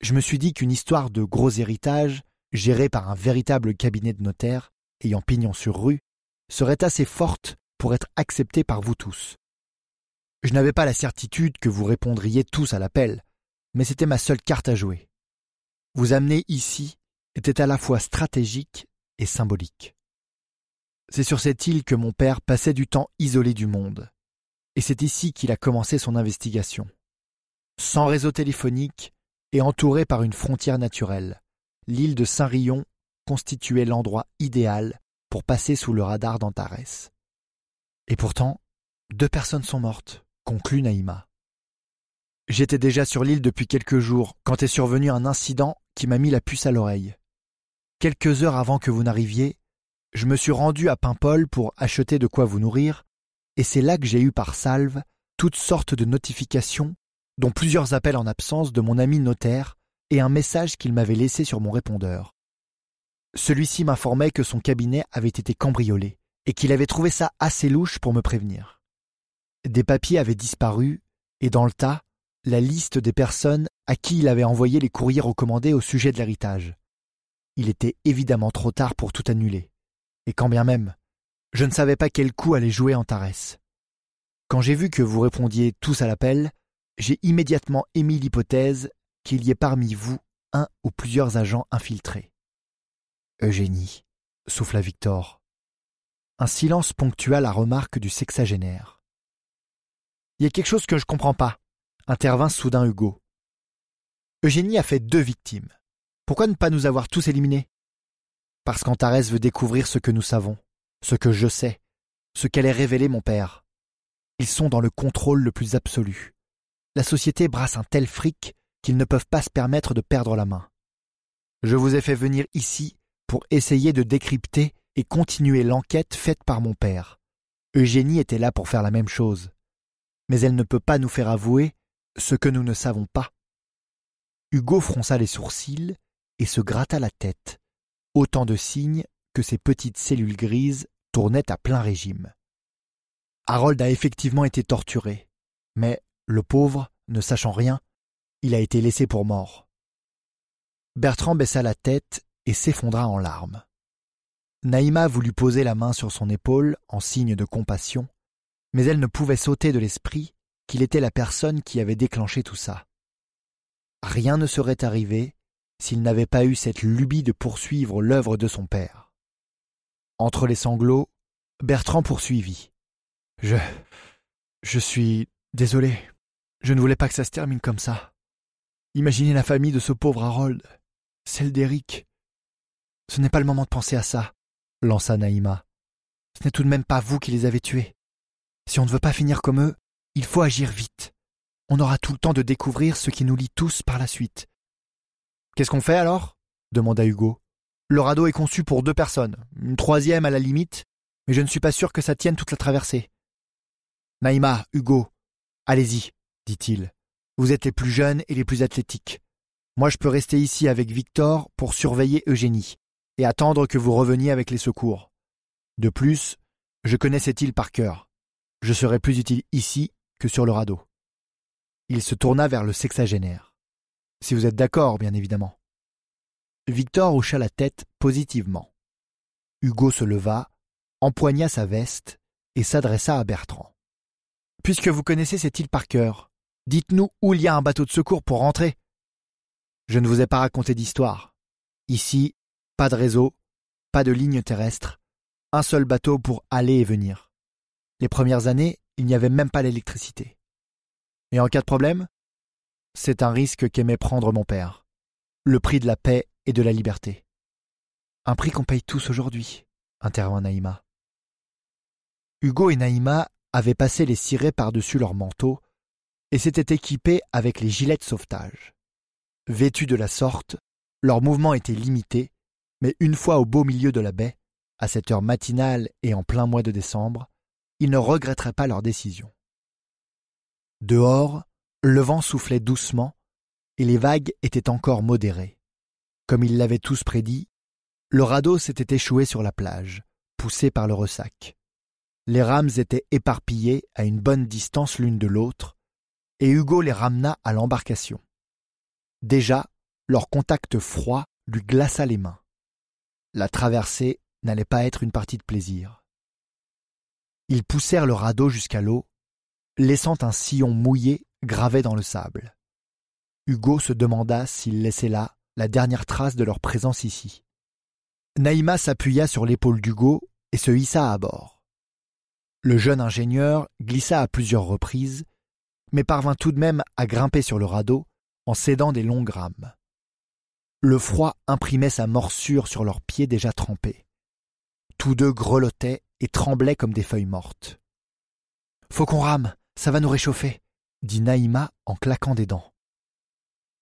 Speaker 1: Je me suis dit qu'une histoire de gros héritage, gérée par un véritable cabinet de notaire, ayant pignon sur rue, serait assez forte pour être acceptée par vous tous. Je n'avais pas la certitude que vous répondriez tous à l'appel, mais c'était ma seule carte à jouer. Vous amener ici était à la fois stratégique et symbolique. C'est sur cette île que mon père passait du temps isolé du monde, et c'est ici qu'il a commencé son investigation. Sans réseau téléphonique et entouré par une frontière naturelle, l'île de Saint-Rion constituait l'endroit idéal pour passer sous le radar d'Antares. Et pourtant, deux personnes sont mortes, conclut Naïma. J'étais déjà sur l'île depuis quelques jours quand est survenu un incident qui m'a mis la puce à l'oreille. Quelques heures avant que vous n'arriviez, je me suis rendu à Paimpol pour acheter de quoi vous nourrir, et c'est là que j'ai eu par salve toutes sortes de notifications, dont plusieurs appels en absence de mon ami notaire et un message qu'il m'avait laissé sur mon répondeur. Celui-ci m'informait que son cabinet avait été cambriolé et qu'il avait trouvé ça assez louche pour me prévenir. Des papiers avaient disparu et dans le tas, la liste des personnes à qui il avait envoyé les courriers recommandés au sujet de l'héritage. Il était évidemment trop tard pour tout annuler. Et quand bien même, je ne savais pas quel coup allait jouer Antares. Quand j'ai vu que vous répondiez tous à l'appel, j'ai immédiatement émis l'hypothèse qu'il y ait parmi vous un ou plusieurs agents infiltrés. Eugénie, souffla Victor. Un silence ponctua la remarque du sexagénaire. Il Y a quelque chose que je comprends pas, intervint soudain Hugo. Eugénie a fait deux victimes. Pourquoi ne pas nous avoir tous éliminés Parce qu'Antares veut découvrir ce que nous savons, ce que je sais, ce qu'elle qu'allait révéler mon père. Ils sont dans le contrôle le plus absolu. La société brasse un tel fric qu'ils ne peuvent pas se permettre de perdre la main. Je vous ai fait venir ici pour essayer de décrypter et continuer l'enquête faite par mon père. Eugénie était là pour faire la même chose. Mais elle ne peut pas nous faire avouer ce que nous ne savons pas. Hugo fronça les sourcils et se gratta la tête, autant de signes que ses petites cellules grises tournaient à plein régime. Harold a effectivement été torturé, mais le pauvre, ne sachant rien, il a été laissé pour mort. Bertrand baissa la tête et s'effondra en larmes. Naïma voulut poser la main sur son épaule en signe de compassion, mais elle ne pouvait sauter de l'esprit qu'il était la personne qui avait déclenché tout ça. Rien ne serait arrivé s'il n'avait pas eu cette lubie de poursuivre l'œuvre de son père. Entre les sanglots, Bertrand poursuivit. Je. Je suis désolé. Je ne voulais pas que ça se termine comme ça. Imaginez la famille de ce pauvre Harold, celle d'Eric, ce n'est pas le moment de penser à ça, lança Naïma. Ce n'est tout de même pas vous qui les avez tués. Si on ne veut pas finir comme eux, il faut agir vite. On aura tout le temps de découvrir ce qui nous lie tous par la suite. Qu'est-ce qu'on fait alors demanda Hugo. Le radeau est conçu pour deux personnes, une troisième à la limite, mais je ne suis pas sûr que ça tienne toute la traversée. Naïma, Hugo, allez-y, dit-il. Vous êtes les plus jeunes et les plus athlétiques. Moi, je peux rester ici avec Victor pour surveiller Eugénie et attendre que vous reveniez avec les secours. De plus, je connais cette île par cœur. Je serai plus utile ici que sur le radeau. Il se tourna vers le sexagénaire. Si vous êtes d'accord, bien évidemment. Victor hocha la tête positivement. Hugo se leva, empoigna sa veste et s'adressa à Bertrand. Puisque vous connaissez cette île par cœur, dites-nous où il y a un bateau de secours pour rentrer. Je ne vous ai pas raconté d'histoire. Ici, pas de réseau, pas de ligne terrestre, un seul bateau pour aller et venir. Les premières années, il n'y avait même pas l'électricité. Et en cas de problème, c'est un risque qu'aimait prendre mon père. Le prix de la paix et de la liberté. Un prix qu'on paye tous aujourd'hui, intervint Naïma. Hugo et Naïma avaient passé les cirés par-dessus leurs manteaux et s'étaient équipés avec les gilets de sauvetage. Vêtus de la sorte, leurs mouvements étaient limités mais une fois au beau milieu de la baie, à cette heure matinale et en plein mois de décembre, ils ne regretteraient pas leur décision. Dehors, le vent soufflait doucement et les vagues étaient encore modérées. Comme ils l'avaient tous prédit, le radeau s'était échoué sur la plage, poussé par le ressac. Les rames étaient éparpillées à une bonne distance l'une de l'autre, et Hugo les ramena à l'embarcation. Déjà, leur contact froid lui glaça les mains. La traversée n'allait pas être une partie de plaisir. Ils poussèrent le radeau jusqu'à l'eau, laissant un sillon mouillé gravé dans le sable. Hugo se demanda s'il laissait là la dernière trace de leur présence ici. Naïma s'appuya sur l'épaule d'Hugo et se hissa à bord. Le jeune ingénieur glissa à plusieurs reprises, mais parvint tout de même à grimper sur le radeau en cédant des longues rames. Le froid imprimait sa morsure sur leurs pieds déjà trempés. Tous deux grelottaient et tremblaient comme des feuilles mortes. Faut qu'on rame, ça va nous réchauffer, dit Naïma en claquant des dents.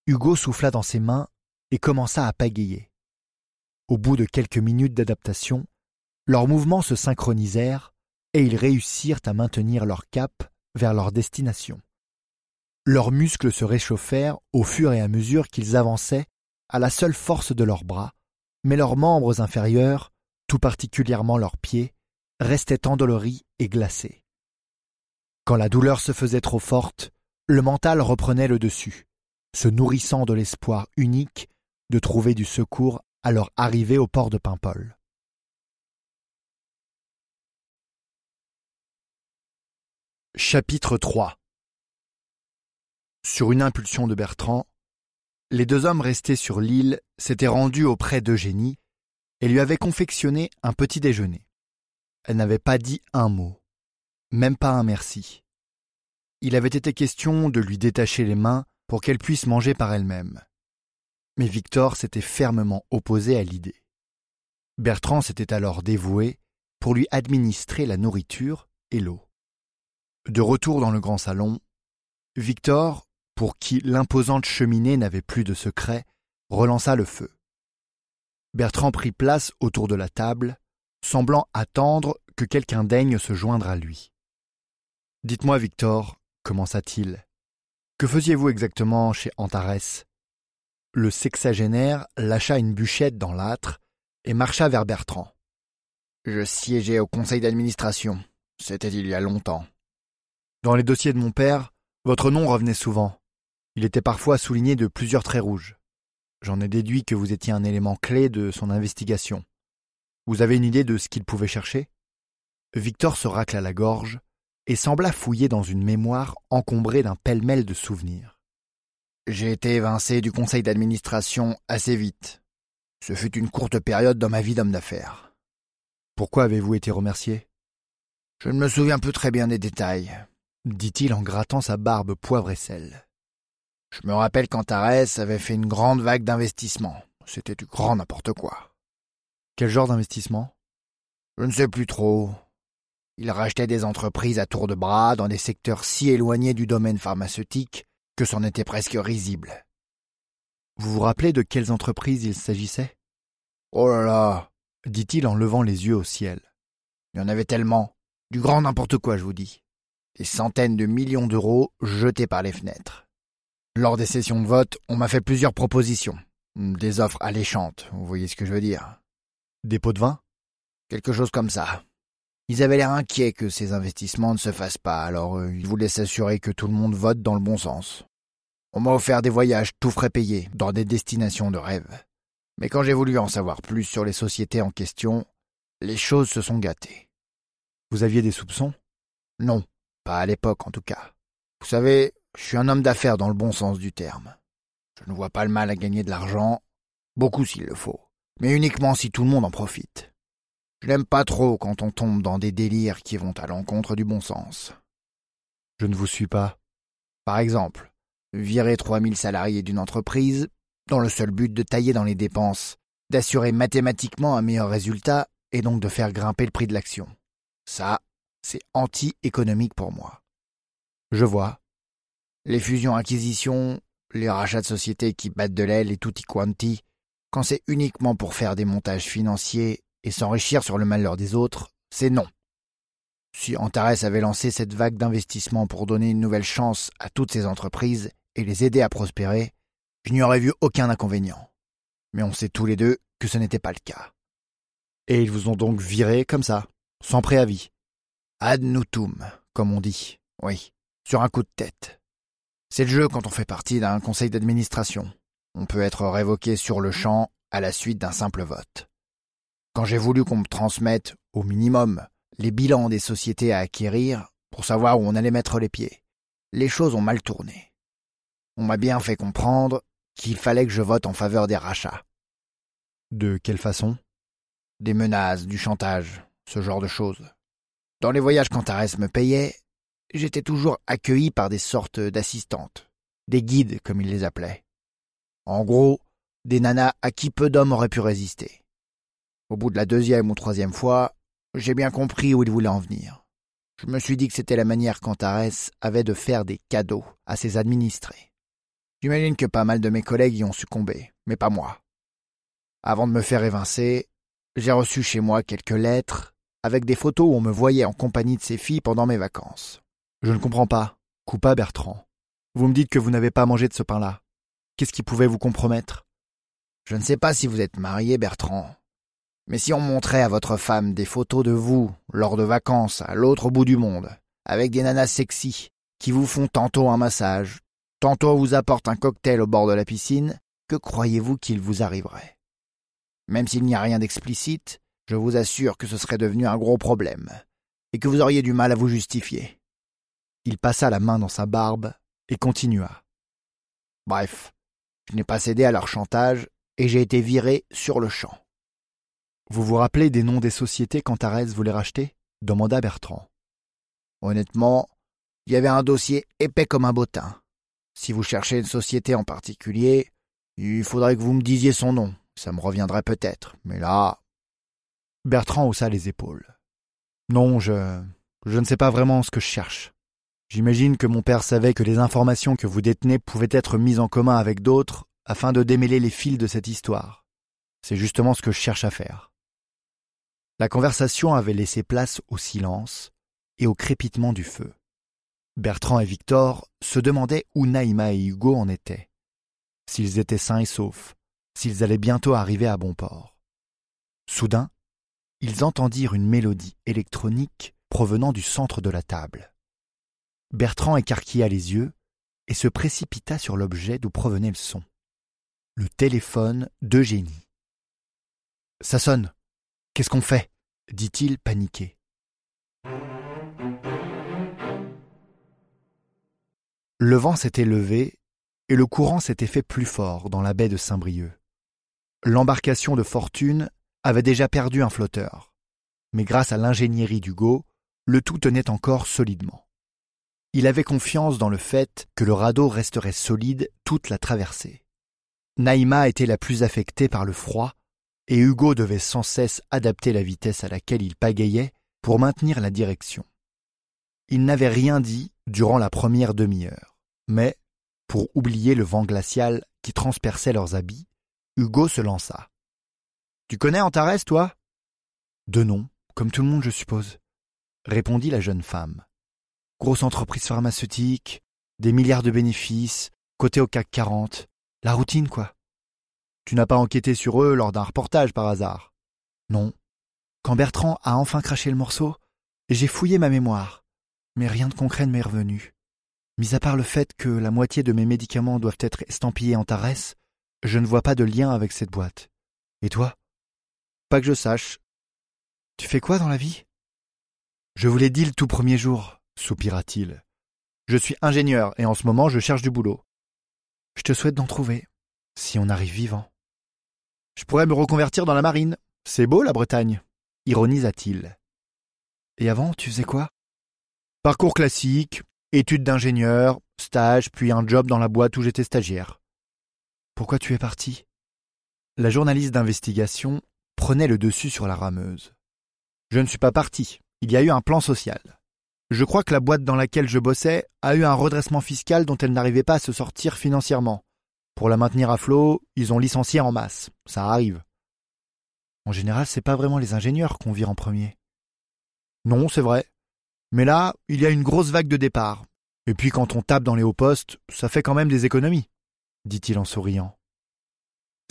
Speaker 1: Hugo souffla dans ses mains et commença à pagayer. Au bout de quelques minutes d'adaptation, leurs mouvements se synchronisèrent et ils réussirent à maintenir leur cap vers leur destination. Leurs muscles se réchauffèrent au fur et à mesure qu'ils avançaient à la seule force de leurs bras, mais leurs membres inférieurs, tout particulièrement leurs pieds, restaient endoloris et glacés. Quand la douleur se faisait trop forte, le mental reprenait le dessus, se nourrissant de l'espoir unique de trouver du secours à leur arrivée au port de Paimpol. Chapitre 3 Sur une impulsion de Bertrand, les deux hommes restés sur l'île s'étaient rendus auprès d'Eugénie et lui avaient confectionné un petit déjeuner. Elle n'avait pas dit un mot, même pas un merci. Il avait été question de lui détacher les mains pour qu'elle puisse manger par elle-même. Mais Victor s'était fermement opposé à l'idée. Bertrand s'était alors dévoué pour lui administrer la nourriture et l'eau. De retour dans le grand salon, Victor pour qui l'imposante cheminée n'avait plus de secret, relança le feu. Bertrand prit place autour de la table, semblant attendre que quelqu'un daigne se joindre à lui. Dites-moi, Victor, commença-t-il, que faisiez-vous exactement chez Antares Le sexagénaire lâcha une bûchette dans l'âtre et marcha vers Bertrand. Je siégeais au conseil d'administration. C'était il y a longtemps. Dans les dossiers de mon père, votre nom revenait souvent. Il était parfois souligné de plusieurs traits rouges. J'en ai déduit que vous étiez un élément clé de son investigation. Vous avez une idée de ce qu'il pouvait chercher Victor se racla la gorge et sembla fouiller dans une mémoire encombrée d'un pêle-mêle de souvenirs. J'ai été évincé du conseil d'administration assez vite. Ce fut une courte période dans ma vie d'homme d'affaires. Pourquoi avez-vous été remercié Je ne me souviens plus très bien des détails, dit-il en grattant sa barbe poivre et sel. Je me rappelle quand avait fait une grande vague d'investissements. C'était du grand n'importe quoi. Quel genre d'investissement Je ne sais plus trop. Il rachetait des entreprises à tour de bras dans des secteurs si éloignés du domaine pharmaceutique que c'en était presque risible. Vous vous rappelez de quelles entreprises il s'agissait Oh là là dit-il en levant les yeux au ciel. Il y en avait tellement. Du grand n'importe quoi, je vous dis. Des centaines de millions d'euros jetés par les fenêtres. Lors des sessions de vote, on m'a fait plusieurs propositions. Des offres alléchantes, vous voyez ce que je veux dire. Des pots de vin Quelque chose comme ça. Ils avaient l'air inquiets que ces investissements ne se fassent pas, alors euh, ils voulaient s'assurer que tout le monde vote dans le bon sens. On m'a offert des voyages tout frais payés, dans des destinations de rêve. Mais quand j'ai voulu en savoir plus sur les sociétés en question, les choses se sont gâtées. Vous aviez des soupçons Non, pas à l'époque en tout cas. Vous savez, je suis un homme d'affaires dans le bon sens du terme. Je ne vois pas le mal à gagner de l'argent, beaucoup s'il le faut, mais uniquement si tout le monde en profite. Je n'aime pas trop quand on tombe dans des délires qui vont à l'encontre du bon sens. Je ne vous suis pas. Par exemple, virer mille salariés d'une entreprise dans le seul but de tailler dans les dépenses, d'assurer mathématiquement un meilleur résultat et donc de faire grimper le prix de l'action. Ça, c'est anti-économique pour moi. Je vois. Les fusions-acquisitions, les rachats de sociétés qui battent de l'aile et tout y quanti, quand c'est uniquement pour faire des montages financiers et s'enrichir sur le malheur des autres, c'est non. Si Antares avait lancé cette vague d'investissement pour donner une nouvelle chance à toutes ces entreprises et les aider à prospérer, je n'y aurais vu aucun inconvénient. Mais on sait tous les deux que ce n'était pas le cas. Et ils vous ont donc viré comme ça, sans préavis. Ad nutum, comme on dit, oui, sur un coup de tête. C'est le jeu quand on fait partie d'un conseil d'administration. On peut être révoqué sur le champ à la suite d'un simple vote. Quand j'ai voulu qu'on me transmette, au minimum, les bilans des sociétés à acquérir pour savoir où on allait mettre les pieds, les choses ont mal tourné. On m'a bien fait comprendre qu'il fallait que je vote en faveur des rachats. De quelle façon Des menaces, du chantage, ce genre de choses. Dans les voyages qu'Antares me payait, j'étais toujours accueilli par des sortes d'assistantes, des guides comme ils les appelaient. En gros, des nanas à qui peu d'hommes auraient pu résister. Au bout de la deuxième ou troisième fois, j'ai bien compris où il voulait en venir. Je me suis dit que c'était la manière qu'Antares avait de faire des cadeaux à ses administrés. J'imagine que pas mal de mes collègues y ont succombé, mais pas moi. Avant de me faire évincer, j'ai reçu chez moi quelques lettres avec des photos où on me voyait en compagnie de ses filles pendant mes vacances. Je ne comprends pas, coupa Bertrand. Vous me dites que vous n'avez pas mangé de ce pain-là. Qu'est-ce qui pouvait vous compromettre Je ne sais pas si vous êtes marié, Bertrand. Mais si on montrait à votre femme des photos de vous lors de vacances à l'autre bout du monde, avec des nanas sexy, qui vous font tantôt un massage, tantôt vous apportent un cocktail au bord de la piscine, que croyez-vous qu'il vous arriverait Même s'il n'y a rien d'explicite, je vous assure que ce serait devenu un gros problème, et que vous auriez du mal à vous justifier. Il passa la main dans sa barbe et continua. Bref, je n'ai pas cédé à leur chantage et j'ai été viré sur le champ. Vous vous rappelez des noms des sociétés qu'Antares voulait racheter demanda Bertrand. Honnêtement, il y avait un dossier épais comme un bottin. Si vous cherchez une société en particulier, il faudrait que vous me disiez son nom. Ça me reviendrait peut-être, mais là. Bertrand haussa les épaules. Non, je. je ne sais pas vraiment ce que je cherche. J'imagine que mon père savait que les informations que vous détenez pouvaient être mises en commun avec d'autres afin de démêler les fils de cette histoire. C'est justement ce que je cherche à faire. La conversation avait laissé place au silence et au crépitement du feu. Bertrand et Victor se demandaient où Naïma et Hugo en étaient, s'ils étaient sains et saufs, s'ils allaient bientôt arriver à bon port. Soudain, ils entendirent une mélodie électronique provenant du centre de la table. Bertrand écarquilla les yeux et se précipita sur l'objet d'où provenait le son. Le téléphone d'Eugénie. Ça sonne. Qu'est-ce qu'on fait dit-il paniqué. Le vent s'était levé et le courant s'était fait plus fort dans la baie de Saint-Brieuc. L'embarcation de fortune avait déjà perdu un flotteur, mais grâce à l'ingénierie d'Hugo, le tout tenait encore solidement. Il avait confiance dans le fait que le radeau resterait solide toute la traversée. Naïma était la plus affectée par le froid, et Hugo devait sans cesse adapter la vitesse à laquelle il pagayait pour maintenir la direction. Il n'avait rien dit durant la première demi-heure, mais, pour oublier le vent glacial qui transperçait leurs habits, Hugo se lança. Tu connais Antares, toi De nom, comme tout le monde, je suppose, répondit la jeune femme. Grosse entreprise pharmaceutique, des milliards de bénéfices, coté au CAC 40. La routine, quoi. Tu n'as pas enquêté sur eux lors d'un reportage par hasard Non. Quand Bertrand a enfin craché le morceau, j'ai fouillé ma mémoire, mais rien de concret ne m'est revenu. Mis à part le fait que la moitié de mes médicaments doivent être estampillés en taresse, je ne vois pas de lien avec cette boîte. Et toi Pas que je sache. Tu fais quoi dans la vie Je vous l'ai dit le tout premier jour soupira-t-il. Je suis ingénieur et en ce moment je cherche du boulot. Je te souhaite d'en trouver, si on arrive vivant. Je pourrais me reconvertir dans la marine. C'est beau la Bretagne, ironisa-t-il. Et avant, tu faisais quoi Parcours classique, études d'ingénieur, stage, puis un job dans la boîte où j'étais stagiaire. Pourquoi tu es parti La journaliste d'investigation prenait le dessus sur la rameuse. Je ne suis pas parti. Il y a eu un plan social. Je crois que la boîte dans laquelle je bossais a eu un redressement fiscal dont elle n'arrivait pas à se sortir financièrement. Pour la maintenir à flot, ils ont licencié en masse. Ça arrive. En général, c'est pas vraiment les ingénieurs qu'on vire en premier. Non, c'est vrai. Mais là, il y a une grosse vague de départ. Et puis quand on tape dans les hauts postes, ça fait quand même des économies, dit-il en souriant.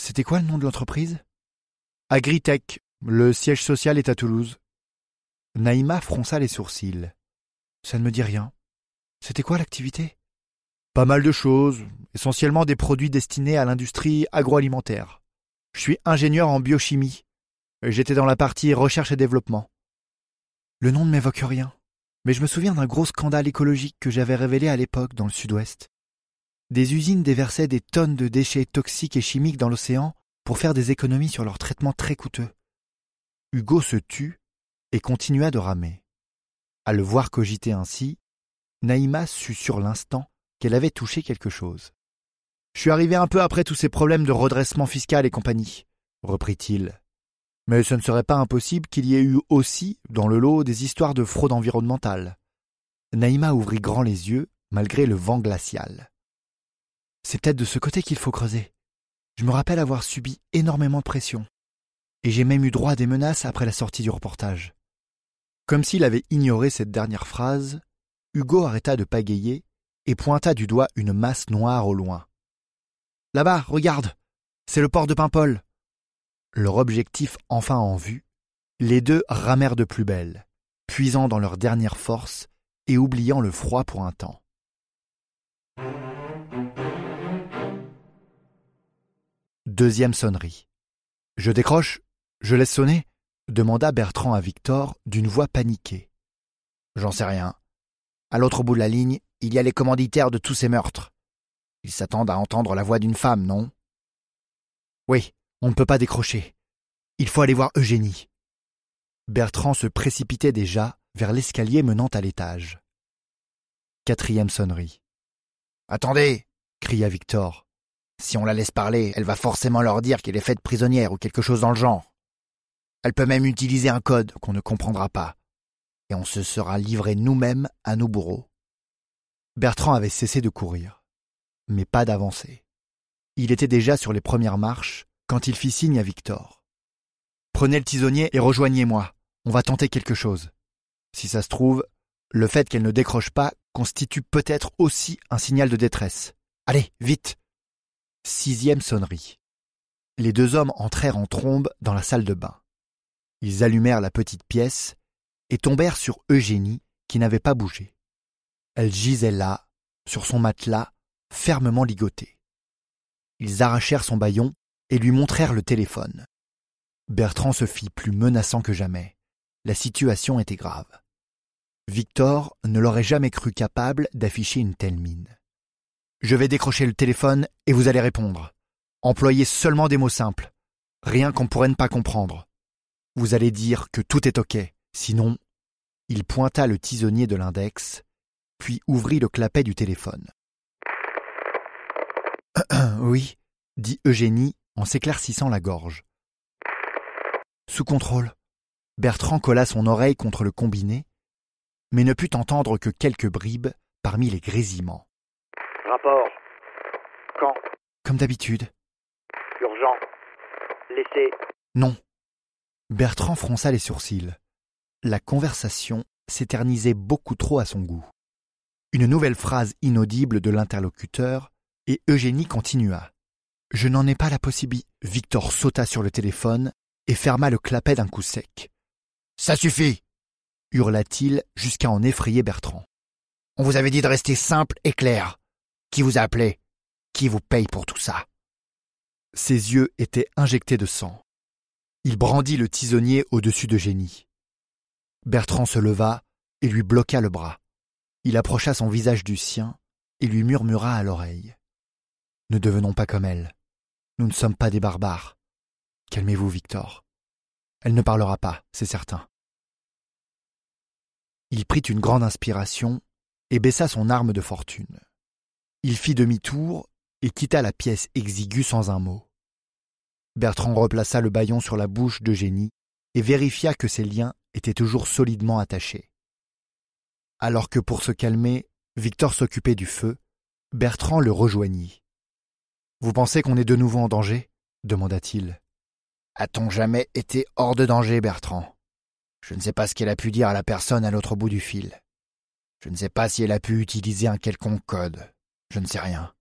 Speaker 1: C'était quoi le nom de l'entreprise Agritech. Le siège social est à Toulouse. Naïma fronça les sourcils. Ça ne me dit rien. C'était quoi l'activité Pas mal de choses, essentiellement des produits destinés à l'industrie agroalimentaire. Je suis ingénieur en biochimie, et j'étais dans la partie recherche et développement. Le nom ne m'évoque rien, mais je me souviens d'un gros scandale écologique que j'avais révélé à l'époque dans le sud-ouest. Des usines déversaient des tonnes de déchets toxiques et chimiques dans l'océan pour faire des économies sur leur traitement très coûteux. Hugo se tut et continua de ramer. À le voir cogiter ainsi, Naïma sut sur l'instant qu'elle avait touché quelque chose. Je suis arrivé un peu après tous ces problèmes de redressement fiscal et compagnie, reprit-il. Mais ce ne serait pas impossible qu'il y ait eu aussi, dans le lot, des histoires de fraude environnementale. Naïma ouvrit grand les yeux, malgré le vent glacial. C'est peut-être de ce côté qu'il faut creuser. Je me rappelle avoir subi énormément de pression. Et j'ai même eu droit à des menaces après la sortie du reportage. Comme s'il avait ignoré cette dernière phrase, Hugo arrêta de pagayer et pointa du doigt une masse noire au loin. Là-bas, regarde, c'est le port de Paimpol. Leur objectif enfin en vue, les deux ramèrent de plus belle, puisant dans leur dernière force et oubliant le froid pour un temps. Deuxième sonnerie. Je décroche, je laisse sonner demanda Bertrand à Victor d'une voix paniquée. J'en sais rien. À l'autre bout de la ligne, il y a les commanditaires de tous ces meurtres. Ils s'attendent à entendre la voix d'une femme, non Oui, on ne peut pas décrocher. Il faut aller voir Eugénie. Bertrand se précipitait déjà vers l'escalier menant à l'étage. Quatrième sonnerie. Attendez cria Victor. Si on la laisse parler, elle va forcément leur dire qu'elle est faite prisonnière ou quelque chose dans le genre. Elle peut même utiliser un code qu'on ne comprendra pas, et on se sera livré nous-mêmes à nos bourreaux. Bertrand avait cessé de courir, mais pas d'avancer. Il était déjà sur les premières marches quand il fit signe à Victor. Prenez le tisonnier et rejoignez-moi. On va tenter quelque chose. Si ça se trouve, le fait qu'elle ne décroche pas constitue peut-être aussi un signal de détresse. Allez, vite Sixième sonnerie. Les deux hommes entrèrent en trombe dans la salle de bain. Ils allumèrent la petite pièce et tombèrent sur Eugénie qui n'avait pas bougé. Elle gisait là, sur son matelas, fermement ligotée. Ils arrachèrent son baillon et lui montrèrent le téléphone. Bertrand se fit plus menaçant que jamais. La situation était grave. Victor ne l'aurait jamais cru capable d'afficher une telle mine. Je vais décrocher le téléphone et vous allez répondre. Employez seulement des mots simples, rien qu'on pourrait ne pas comprendre. Vous allez dire que tout est OK, sinon. Il pointa le tisonnier de l'index, puis ouvrit le clapet du téléphone. oui, dit Eugénie en s'éclaircissant la gorge. Sous contrôle. Bertrand colla son oreille contre le combiné, mais ne put entendre que quelques bribes parmi les grésillements. Rapport. Quand Comme d'habitude. Urgent. Laissez. Non, Bertrand fronça les sourcils. La conversation s'éternisait beaucoup trop à son goût. Une nouvelle phrase inaudible de l'interlocuteur, et Eugénie continua. Je n'en ai pas la possibilité. Victor sauta sur le téléphone et ferma le clapet d'un coup sec. Ça suffit hurla-t-il jusqu'à en effrayer Bertrand. On vous avait dit de rester simple et clair. Qui vous a appelé Qui vous paye pour tout ça Ses yeux étaient injectés de sang. Il brandit le tisonnier au-dessus de Génie. Bertrand se leva et lui bloqua le bras. Il approcha son visage du sien et lui murmura à l'oreille. Ne devenons pas comme elle. Nous ne sommes pas des barbares. Calmez-vous, Victor. Elle ne parlera pas, c'est certain. Il prit une grande inspiration et baissa son arme de fortune. Il fit demi-tour et quitta la pièce exiguë sans un mot. Bertrand replaça le baillon sur la bouche d'Eugénie et vérifia que ses liens étaient toujours solidement attachés. Alors que pour se calmer, Victor s'occupait du feu, Bertrand le rejoignit. Vous pensez qu'on est de nouveau en danger demanda-t-il. A-t-on jamais été hors de danger, Bertrand Je ne sais pas ce qu'elle a pu dire à la personne à l'autre bout du fil. Je ne sais pas si elle a pu utiliser un quelconque code. Je ne sais rien.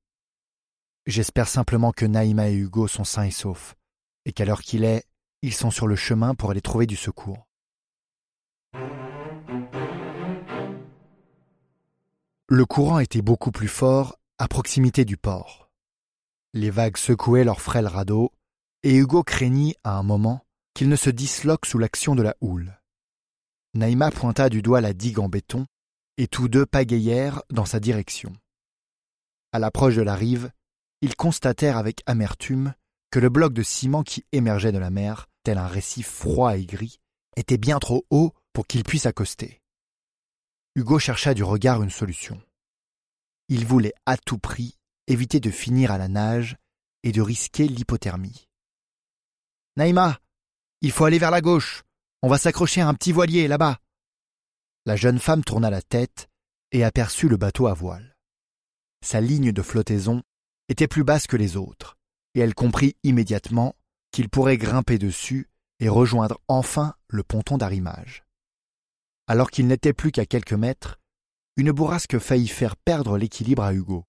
Speaker 1: J'espère simplement que Naïma et Hugo sont sains et saufs, et qu'à l'heure qu'il est, ils sont sur le chemin pour aller trouver du secours. Le courant était beaucoup plus fort à proximité du port. Les vagues secouaient leur frêle radeau, et Hugo craignit à un moment qu'il ne se disloque sous l'action de la houle. Naïma pointa du doigt la digue en béton, et tous deux pagayèrent dans sa direction. À l'approche de la rive, ils constatèrent avec amertume que le bloc de ciment qui émergeait de la mer, tel un récif froid et gris, était bien trop haut pour qu'il puisse accoster. Hugo chercha du regard une solution. Il voulait à tout prix éviter de finir à la nage et de risquer l'hypothermie. Naïma, il faut aller vers la gauche. On va s'accrocher à un petit voilier là-bas. La jeune femme tourna la tête et aperçut le bateau à voile. Sa ligne de flottaison était plus basse que les autres, et elle comprit immédiatement qu'il pourrait grimper dessus et rejoindre enfin le ponton d'arrimage. Alors qu'il n'était plus qu'à quelques mètres, une bourrasque faillit faire perdre l'équilibre à Hugo.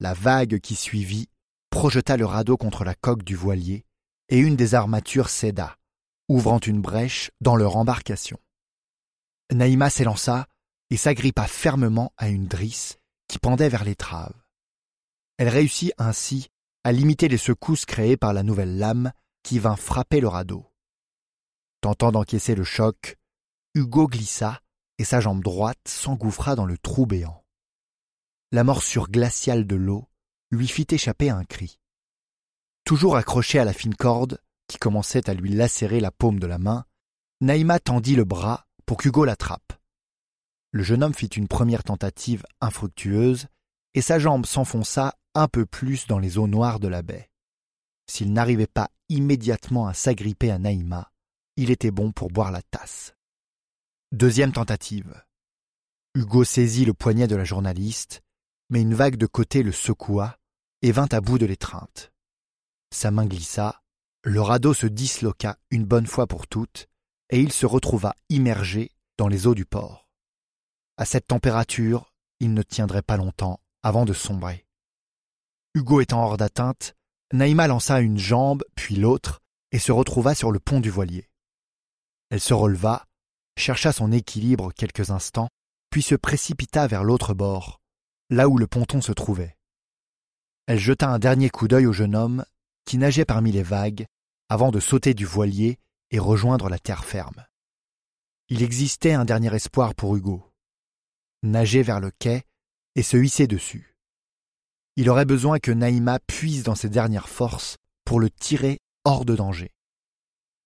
Speaker 1: La vague qui suivit projeta le radeau contre la coque du voilier, et une des armatures céda, ouvrant une brèche dans leur embarcation. Naïma s'élança et s'agrippa fermement à une drisse qui pendait vers l'étrave. Elle réussit ainsi à limiter les secousses créées par la nouvelle lame qui vint frapper le radeau. Tentant d'encaisser le choc, Hugo glissa et sa jambe droite s'engouffra dans le trou béant. La morsure glaciale de l'eau lui fit échapper un cri. Toujours accroché à la fine corde, qui commençait à lui lacérer la paume de la main, Naïma tendit le bras pour qu'Hugo l'attrape. Le jeune homme fit une première tentative infructueuse, et sa jambe s'enfonça un peu plus dans les eaux noires de la baie. S'il n'arrivait pas immédiatement à s'agripper à Naïma, il était bon pour boire la tasse. Deuxième tentative. Hugo saisit le poignet de la journaliste, mais une vague de côté le secoua et vint à bout de l'étreinte. Sa main glissa, le radeau se disloqua une bonne fois pour toutes, et il se retrouva immergé dans les eaux du port. À cette température, il ne tiendrait pas longtemps avant de sombrer. Hugo étant hors d'atteinte, Naïma lança une jambe, puis l'autre, et se retrouva sur le pont du voilier. Elle se releva, chercha son équilibre quelques instants, puis se précipita vers l'autre bord, là où le ponton se trouvait. Elle jeta un dernier coup d'œil au jeune homme, qui nageait parmi les vagues, avant de sauter du voilier et rejoindre la terre ferme. Il existait un dernier espoir pour Hugo. Nager vers le quai et se hisser dessus. Il aurait besoin que Naïma puise dans ses dernières forces pour le tirer hors de danger.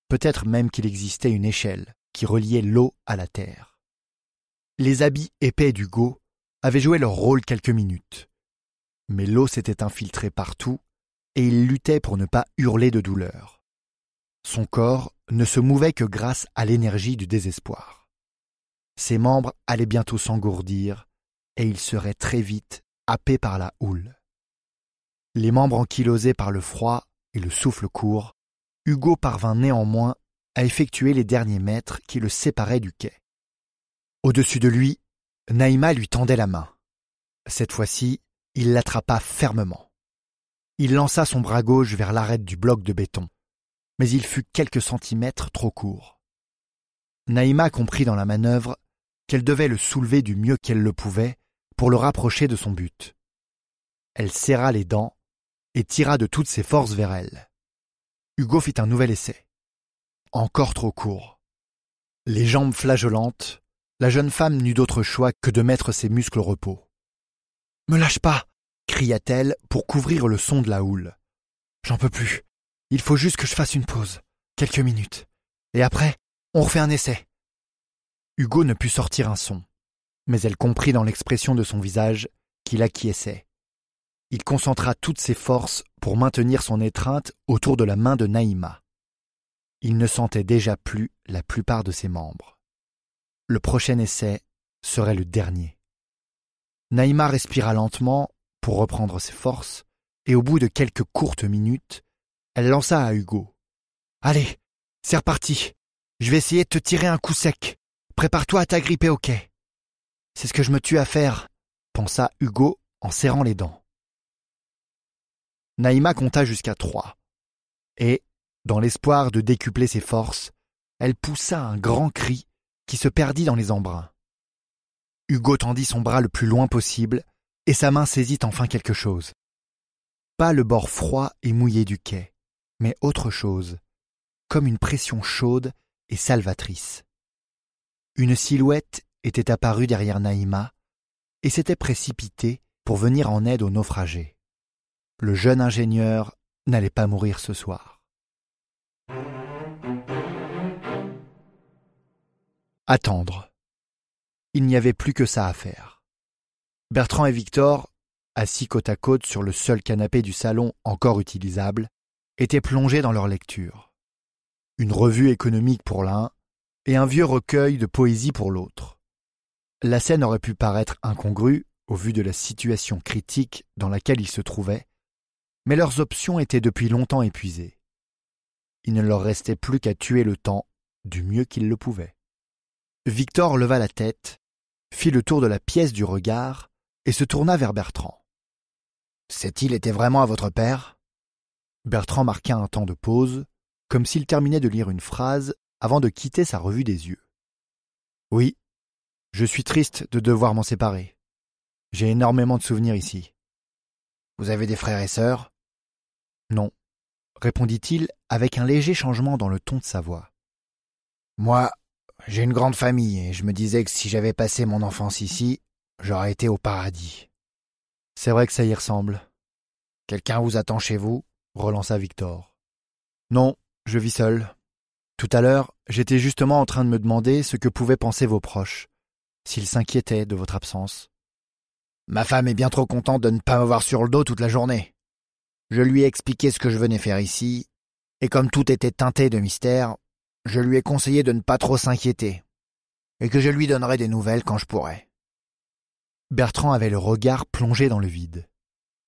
Speaker 1: Peut-être même qu'il existait une échelle qui reliait l'eau à la terre. Les habits épais d'Hugo avaient joué leur rôle quelques minutes. Mais l'eau s'était infiltrée partout et il luttait pour ne pas hurler de douleur. Son corps ne se mouvait que grâce à l'énergie du désespoir. Ses membres allaient bientôt s'engourdir et il serait très vite happé par la houle. Les membres ankylosés par le froid et le souffle court, Hugo parvint néanmoins à effectuer les derniers mètres qui le séparaient du quai. Au-dessus de lui, Naïma lui tendait la main. Cette fois-ci, il l'attrapa fermement. Il lança son bras gauche vers l'arête du bloc de béton, mais il fut quelques centimètres trop court. Naïma comprit dans la manœuvre qu'elle devait le soulever du mieux qu'elle le pouvait pour le rapprocher de son but. Elle serra les dents et tira de toutes ses forces vers elle. Hugo fit un nouvel essai. Encore trop court. Les jambes flageolantes, la jeune femme n'eut d'autre choix que de mettre ses muscles au repos. Me lâche pas cria-t-elle pour couvrir le son de la houle. J'en peux plus. Il faut juste que je fasse une pause, quelques minutes. Et après, on refait un essai. Hugo ne put sortir un son, mais elle comprit dans l'expression de son visage qu'il acquiesçait il concentra toutes ses forces pour maintenir son étreinte autour de la main de Naïma. Il ne sentait déjà plus la plupart de ses membres. Le prochain essai serait le dernier. Naïma respira lentement pour reprendre ses forces, et au bout de quelques courtes minutes, elle lança à Hugo. Allez, c'est reparti. Je vais essayer de te tirer un coup sec. Prépare-toi à t'agripper au quai. C'est ce que je me tue à faire, pensa Hugo en serrant les dents. Naïma compta jusqu'à trois. Et, dans l'espoir de décupler ses forces, elle poussa un grand cri qui se perdit dans les embruns. Hugo tendit son bras le plus loin possible, et sa main saisit enfin quelque chose. Pas le bord froid et mouillé du quai, mais autre chose, comme une pression chaude et salvatrice. Une silhouette était apparue derrière Naïma, et s'était précipitée pour venir en aide au naufragé le jeune ingénieur n'allait pas mourir ce soir. Attendre. Il n'y avait plus que ça à faire. Bertrand et Victor, assis côte à côte sur le seul canapé du salon encore utilisable, étaient plongés dans leur lecture. Une revue économique pour l'un et un vieux recueil de poésie pour l'autre. La scène aurait pu paraître incongrue au vu de la situation critique dans laquelle ils se trouvaient, mais leurs options étaient depuis longtemps épuisées. Il ne leur restait plus qu'à tuer le temps du mieux qu'ils le pouvaient. Victor leva la tête, fit le tour de la pièce du regard et se tourna vers Bertrand. Cette île était vraiment à votre père Bertrand marqua un temps de pause, comme s'il terminait de lire une phrase avant de quitter sa revue des yeux. Oui, je suis triste de devoir m'en séparer. J'ai énormément de souvenirs ici. Vous avez des frères et sœurs non, répondit-il avec un léger changement dans le ton de sa voix. Moi, j'ai une grande famille et je me disais que si j'avais passé mon enfance ici, j'aurais été au paradis. C'est vrai que ça y ressemble. Quelqu'un vous attend chez vous relança Victor. Non, je vis seul. Tout à l'heure, j'étais justement en train de me demander ce que pouvaient penser vos proches, s'ils s'inquiétaient de votre absence. Ma femme est bien trop contente de ne pas m'avoir sur le dos toute la journée. Je lui ai expliqué ce que je venais faire ici, et comme tout était teinté de mystère, je lui ai conseillé de ne pas trop s'inquiéter, et que je lui donnerais des nouvelles quand je pourrais. Bertrand avait le regard plongé dans le vide.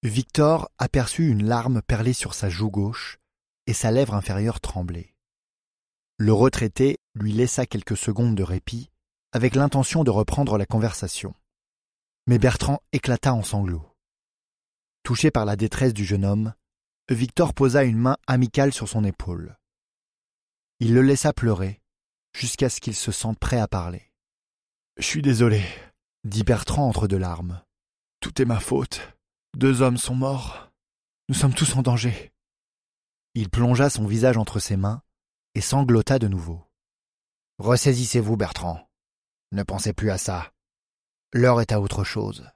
Speaker 1: Victor aperçut une larme perler sur sa joue gauche, et sa lèvre inférieure tremblait. Le retraité lui laissa quelques secondes de répit, avec l'intention de reprendre la conversation. Mais Bertrand éclata en sanglots. Touché par la détresse du jeune homme, Victor posa une main amicale sur son épaule. Il le laissa pleurer, jusqu'à ce qu'il se sente prêt à parler. Je suis désolé, dit Bertrand entre deux larmes. Tout est ma faute. Deux hommes sont morts. Nous sommes tous en danger. Il plongea son visage entre ses mains et sanglota de nouveau. Ressaisissez-vous, Bertrand. Ne pensez plus à ça. L'heure est à autre chose.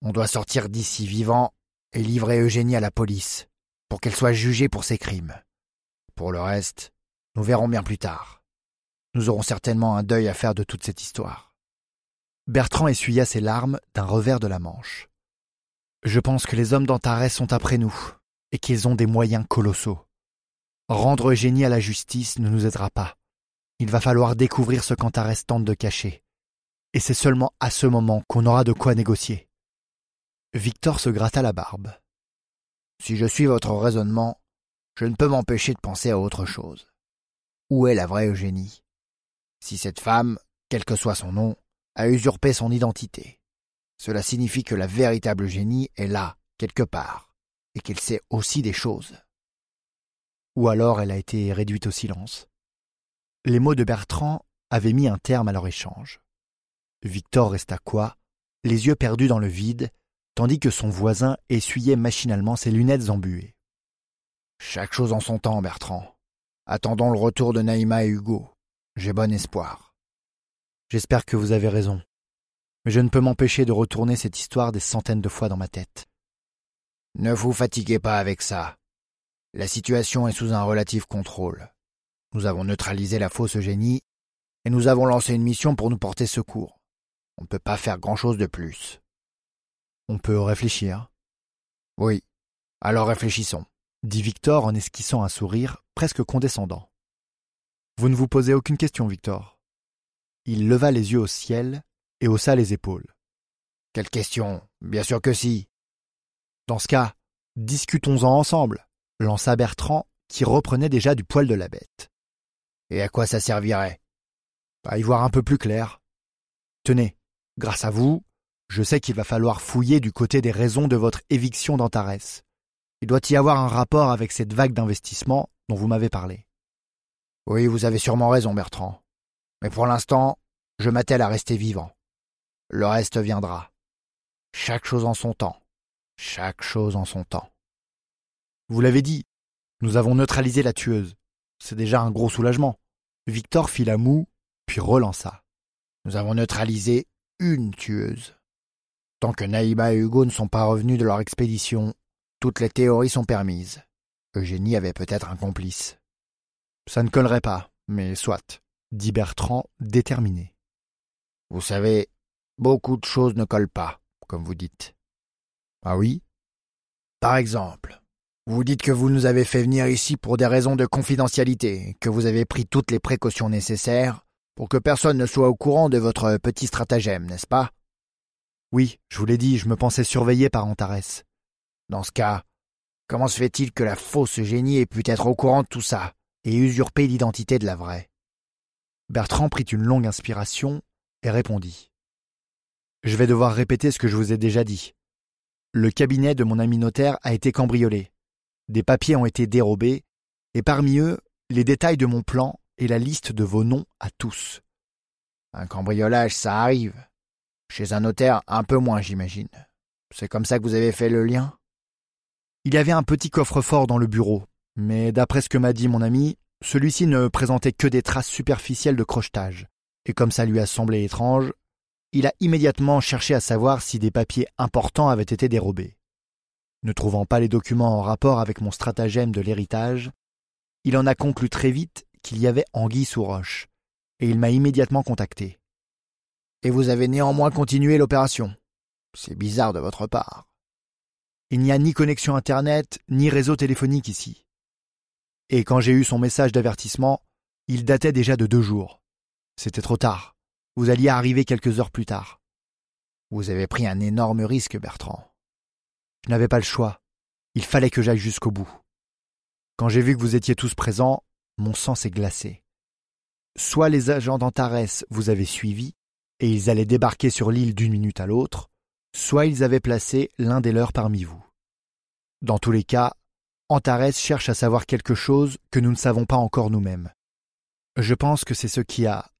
Speaker 1: On doit sortir d'ici vivant et livrer Eugénie à la police, pour qu'elle soit jugée pour ses crimes. Pour le reste, nous verrons bien plus tard. Nous aurons certainement un deuil à faire de toute cette histoire. Bertrand essuya ses larmes d'un revers de la manche. Je pense que les hommes d'Antares sont après nous, et qu'ils ont des moyens colossaux. Rendre Eugénie à la justice ne nous aidera pas. Il va falloir découvrir ce qu'Antares tente de cacher. Et c'est seulement à ce moment qu'on aura de quoi négocier. Victor se gratta la barbe. Si je suis votre raisonnement, je ne peux m'empêcher de penser à autre chose. Où est la vraie Eugénie Si cette femme, quel que soit son nom, a usurpé son identité, cela signifie que la véritable Eugénie est là, quelque part, et qu'elle sait aussi des choses. Ou alors elle a été réduite au silence. Les mots de Bertrand avaient mis un terme à leur échange. Victor resta quoi, les yeux perdus dans le vide, tandis que son voisin essuyait machinalement ses lunettes embuées. Chaque chose en son temps, Bertrand. Attendons le retour de Naïma et Hugo. J'ai bon espoir. J'espère que vous avez raison. Mais je ne peux m'empêcher de retourner cette histoire des centaines de fois dans ma tête. Ne vous fatiguez pas avec ça. La situation est sous un relatif contrôle. Nous avons neutralisé la fausse génie et nous avons lancé une mission pour nous porter secours. On ne peut pas faire grand-chose de plus. On peut réfléchir. Oui. Alors réfléchissons, dit Victor en esquissant un sourire presque condescendant. Vous ne vous posez aucune question, Victor. Il leva les yeux au ciel et haussa les épaules. Quelle question Bien sûr que si. Dans ce cas, discutons-en ensemble, lança Bertrand, qui reprenait déjà du poil de la bête. Et à quoi ça servirait À y voir un peu plus clair. Tenez, grâce à vous, je sais qu'il va falloir fouiller du côté des raisons de votre éviction d'Antares. Il doit y avoir un rapport avec cette vague d'investissement dont vous m'avez parlé. Oui, vous avez sûrement raison, Bertrand. Mais pour l'instant, je m'attelle à rester vivant. Le reste viendra. Chaque chose en son temps. Chaque chose en son temps. Vous l'avez dit, nous avons neutralisé la tueuse. C'est déjà un gros soulagement. Victor fit la moue, puis relança. Nous avons neutralisé une tueuse. Tant que Naïba et Hugo ne sont pas revenus de leur expédition, toutes les théories sont permises. Eugénie avait peut-être un complice. Ça ne collerait pas, mais soit, dit Bertrand, déterminé. Vous savez, beaucoup de choses ne collent pas, comme vous dites. Ah oui Par exemple, vous dites que vous nous avez fait venir ici pour des raisons de confidentialité, que vous avez pris toutes les précautions nécessaires pour que personne ne soit au courant de votre petit stratagème, n'est-ce pas oui, je vous l'ai dit, je me pensais surveillé par Antares. Dans ce cas, comment se fait-il que la fausse génie ait pu être au courant de tout ça et usurper l'identité de la vraie Bertrand prit une longue inspiration et répondit. Je vais devoir répéter ce que je vous ai déjà dit. Le cabinet de mon ami notaire a été cambriolé. Des papiers ont été dérobés, et parmi eux, les détails de mon plan et la liste de vos noms à tous. Un cambriolage, ça arrive, chez un notaire, un peu moins, j'imagine. C'est comme ça que vous avez fait le lien Il y avait un petit coffre-fort dans le bureau, mais d'après ce que m'a dit mon ami, celui-ci ne présentait que des traces superficielles de crochetage. Et comme ça lui a semblé étrange, il a immédiatement cherché à savoir si des papiers importants avaient été dérobés. Ne trouvant pas les documents en rapport avec mon stratagème de l'héritage, il en a conclu très vite qu'il y avait anguille sous roche, et il m'a immédiatement contacté et vous avez néanmoins continué l'opération. C'est bizarre de votre part. Il n'y a ni connexion Internet, ni réseau téléphonique ici. Et quand j'ai eu son message d'avertissement, il datait déjà de deux jours. C'était trop tard. Vous alliez arriver quelques heures plus tard. Vous avez pris un énorme risque, Bertrand. Je n'avais pas le choix. Il fallait que j'aille jusqu'au bout. Quand j'ai vu que vous étiez tous présents, mon sang s'est glacé. Soit les agents d'Antares vous avaient suivi, et ils allaient débarquer sur l'île d'une minute à l'autre, soit ils avaient placé l'un des leurs parmi vous. Dans tous les cas, Antares cherche à savoir quelque chose que nous ne savons pas encore nous-mêmes. Je pense que c'est ce qui a.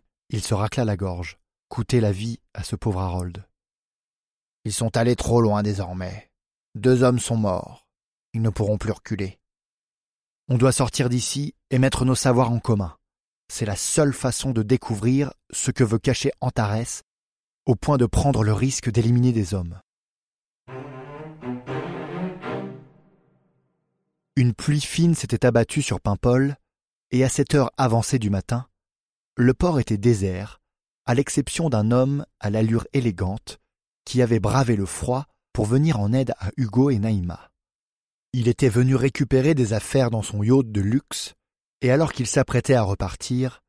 Speaker 1: il se racla la gorge, coûté la vie à ce pauvre Harold. Ils sont allés trop loin désormais. Deux hommes sont morts. Ils ne pourront plus reculer. On doit sortir d'ici et mettre nos savoirs en commun. C'est la seule façon de découvrir ce que veut cacher Antares, au point de prendre le risque d'éliminer des hommes. Une pluie fine s'était abattue sur Paimpol, et à cette heure avancée du matin, le port était désert, à l'exception d'un homme à l'allure élégante, qui avait bravé le froid pour venir en aide à Hugo et Naïma. Il était venu récupérer des affaires dans son yacht de luxe et alors qu'il s'apprêtait à repartir,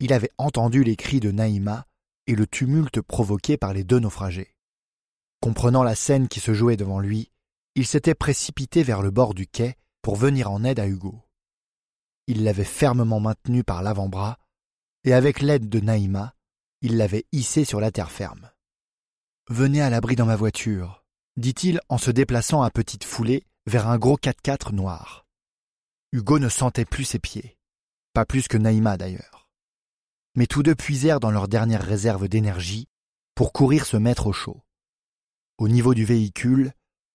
Speaker 1: il avait entendu les cris de Naïma et le tumulte provoqué par les deux naufragés. Comprenant la scène qui se jouait devant lui, il s'était précipité vers le bord du quai pour venir en aide à Hugo. Il l'avait fermement maintenu par l'avant-bras, et avec l'aide de Naïma, il l'avait hissé sur la terre ferme. Venez à l'abri dans ma voiture, dit-il en se déplaçant à petite foulée vers un gros 4x4 noir. Hugo ne sentait plus ses pieds, pas plus que Naïma d'ailleurs. Mais tous deux puisèrent dans leur dernière réserve d'énergie pour courir se mettre au chaud. Au niveau du véhicule,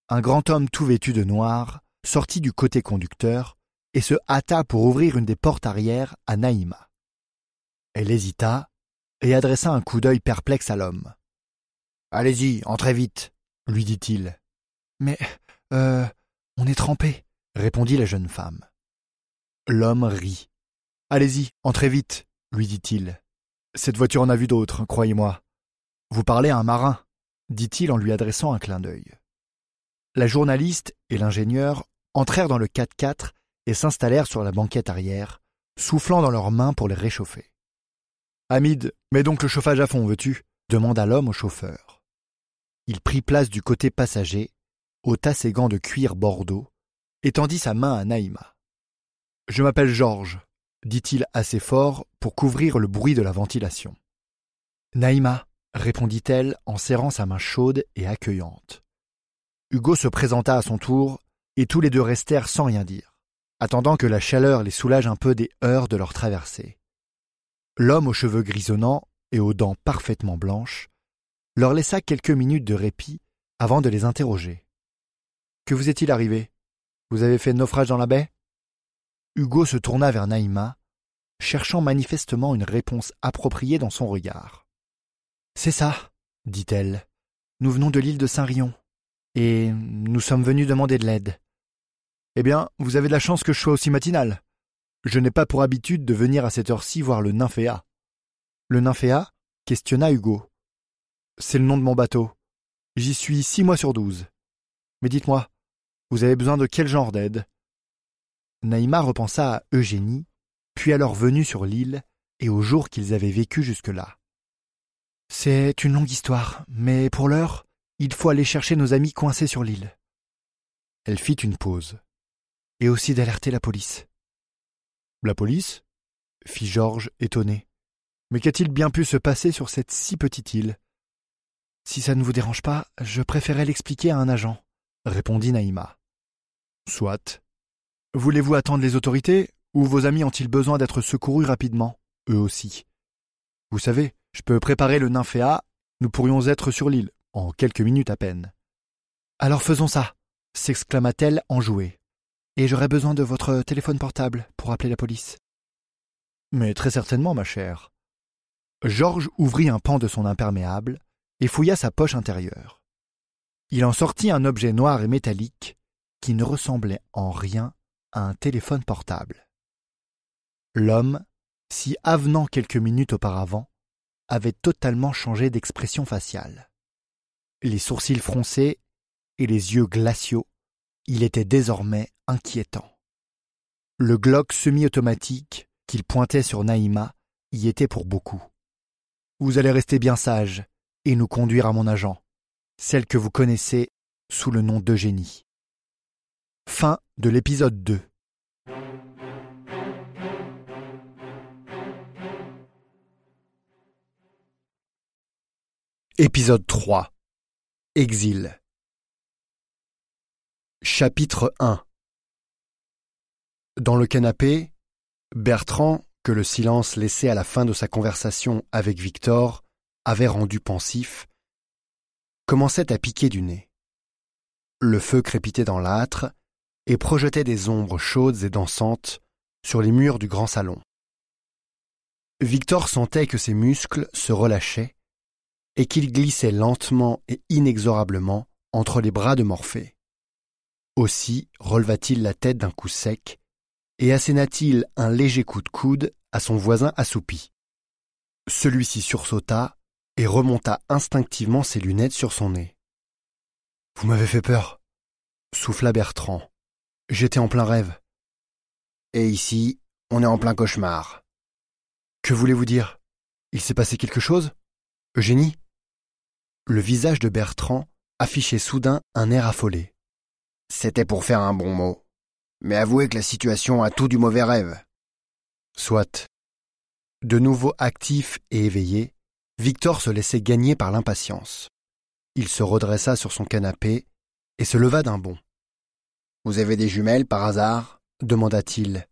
Speaker 1: un grand homme tout vêtu de noir sortit du côté conducteur et se hâta pour ouvrir une des portes arrière à Naïma. Elle hésita et adressa un coup d'œil perplexe à l'homme. Allez-y, entrez vite, lui dit-il. Mais, euh, on est trempé, répondit la jeune femme. L'homme rit. Allez-y, entrez vite, lui dit-il. Cette voiture en a vu d'autres, croyez-moi. Vous parlez à un marin, dit-il en lui adressant un clin d'œil. La journaliste et l'ingénieur entrèrent dans le 4x4 et s'installèrent sur la banquette arrière, soufflant dans leurs mains pour les réchauffer. Hamid, mets donc le chauffage à fond, veux-tu demanda l'homme au chauffeur. Il prit place du côté passager, ôta ses gants de cuir bordeaux et tendit sa main à Naïma. Je m'appelle Georges, dit-il assez fort pour couvrir le bruit de la ventilation. Naïma, répondit-elle en serrant sa main chaude et accueillante. Hugo se présenta à son tour, et tous les deux restèrent sans rien dire, attendant que la chaleur les soulage un peu des heures de leur traversée. L'homme aux cheveux grisonnants et aux dents parfaitement blanches leur laissa quelques minutes de répit avant de les interroger. Que vous est-il arrivé Vous avez fait naufrage dans la baie Hugo se tourna vers Naïma, cherchant manifestement une réponse appropriée dans son regard. C'est ça, dit-elle. Nous venons de l'île de Saint-Rion, et nous sommes venus demander de l'aide. Eh bien, vous avez de la chance que je sois aussi matinal. Je n'ai pas pour habitude de venir à cette heure-ci voir le nymphéa. Le nymphéa questionna Hugo. C'est le nom de mon bateau. J'y suis six mois sur douze. Mais dites-moi, vous avez besoin de quel genre d'aide Naïma repensa à Eugénie, puis à leur venue sur l'île et aux jours qu'ils avaient vécu jusque-là. C'est une longue histoire, mais pour l'heure, il faut aller chercher nos amis coincés sur l'île. Elle fit une pause. Et aussi d'alerter la police. La police fit Georges étonné. Mais qu'a-t-il bien pu se passer sur cette si petite île Si ça ne vous dérange pas, je préférais l'expliquer à un agent, répondit Naïma. Soit, Voulez-vous attendre les autorités ou vos amis ont-ils besoin d'être secourus rapidement, eux aussi Vous savez, je peux préparer le nymphéa, nous pourrions être sur l'île, en quelques minutes à peine. Alors faisons ça s'exclama-t-elle enjouée. Et j'aurai besoin de votre téléphone portable pour appeler la police. Mais très certainement, ma chère. Georges ouvrit un pan de son imperméable et fouilla sa poche intérieure. Il en sortit un objet noir et métallique qui ne ressemblait en rien un téléphone portable. L'homme, si avenant quelques minutes auparavant, avait totalement changé d'expression faciale. Les sourcils froncés et les yeux glaciaux, il était désormais inquiétant. Le Glock semi-automatique qu'il pointait sur Naïma y était pour beaucoup. Vous allez rester bien sage et nous conduire à mon agent, celle que vous connaissez sous le nom d'Eugénie. Fin de l'épisode 2. Épisode 3 Exil Chapitre 1 Dans le canapé, Bertrand, que le silence laissé à la fin de sa conversation avec Victor avait rendu pensif, commençait à piquer du nez. Le feu crépitait dans l'âtre, et projetait des ombres chaudes et dansantes sur les murs du grand salon. Victor sentait que ses muscles se relâchaient et qu'il glissait lentement et inexorablement entre les bras de Morphée. Aussi releva-t-il la tête d'un coup sec et asséna-t-il un léger coup de coude à son voisin assoupi. Celui-ci sursauta et remonta instinctivement ses lunettes sur son nez. Vous m'avez fait peur, souffla Bertrand, J'étais en plein rêve. Et ici, on est en plein cauchemar. Que voulez-vous dire Il s'est passé quelque chose Eugénie Le visage de Bertrand affichait soudain un air affolé. C'était pour faire un bon mot. Mais avouez que la situation a tout du mauvais rêve. Soit. De nouveau actif et éveillé, Victor se laissait gagner par l'impatience. Il se redressa sur son canapé et se leva d'un bond. Vous avez des jumelles par hasard demanda-t-il.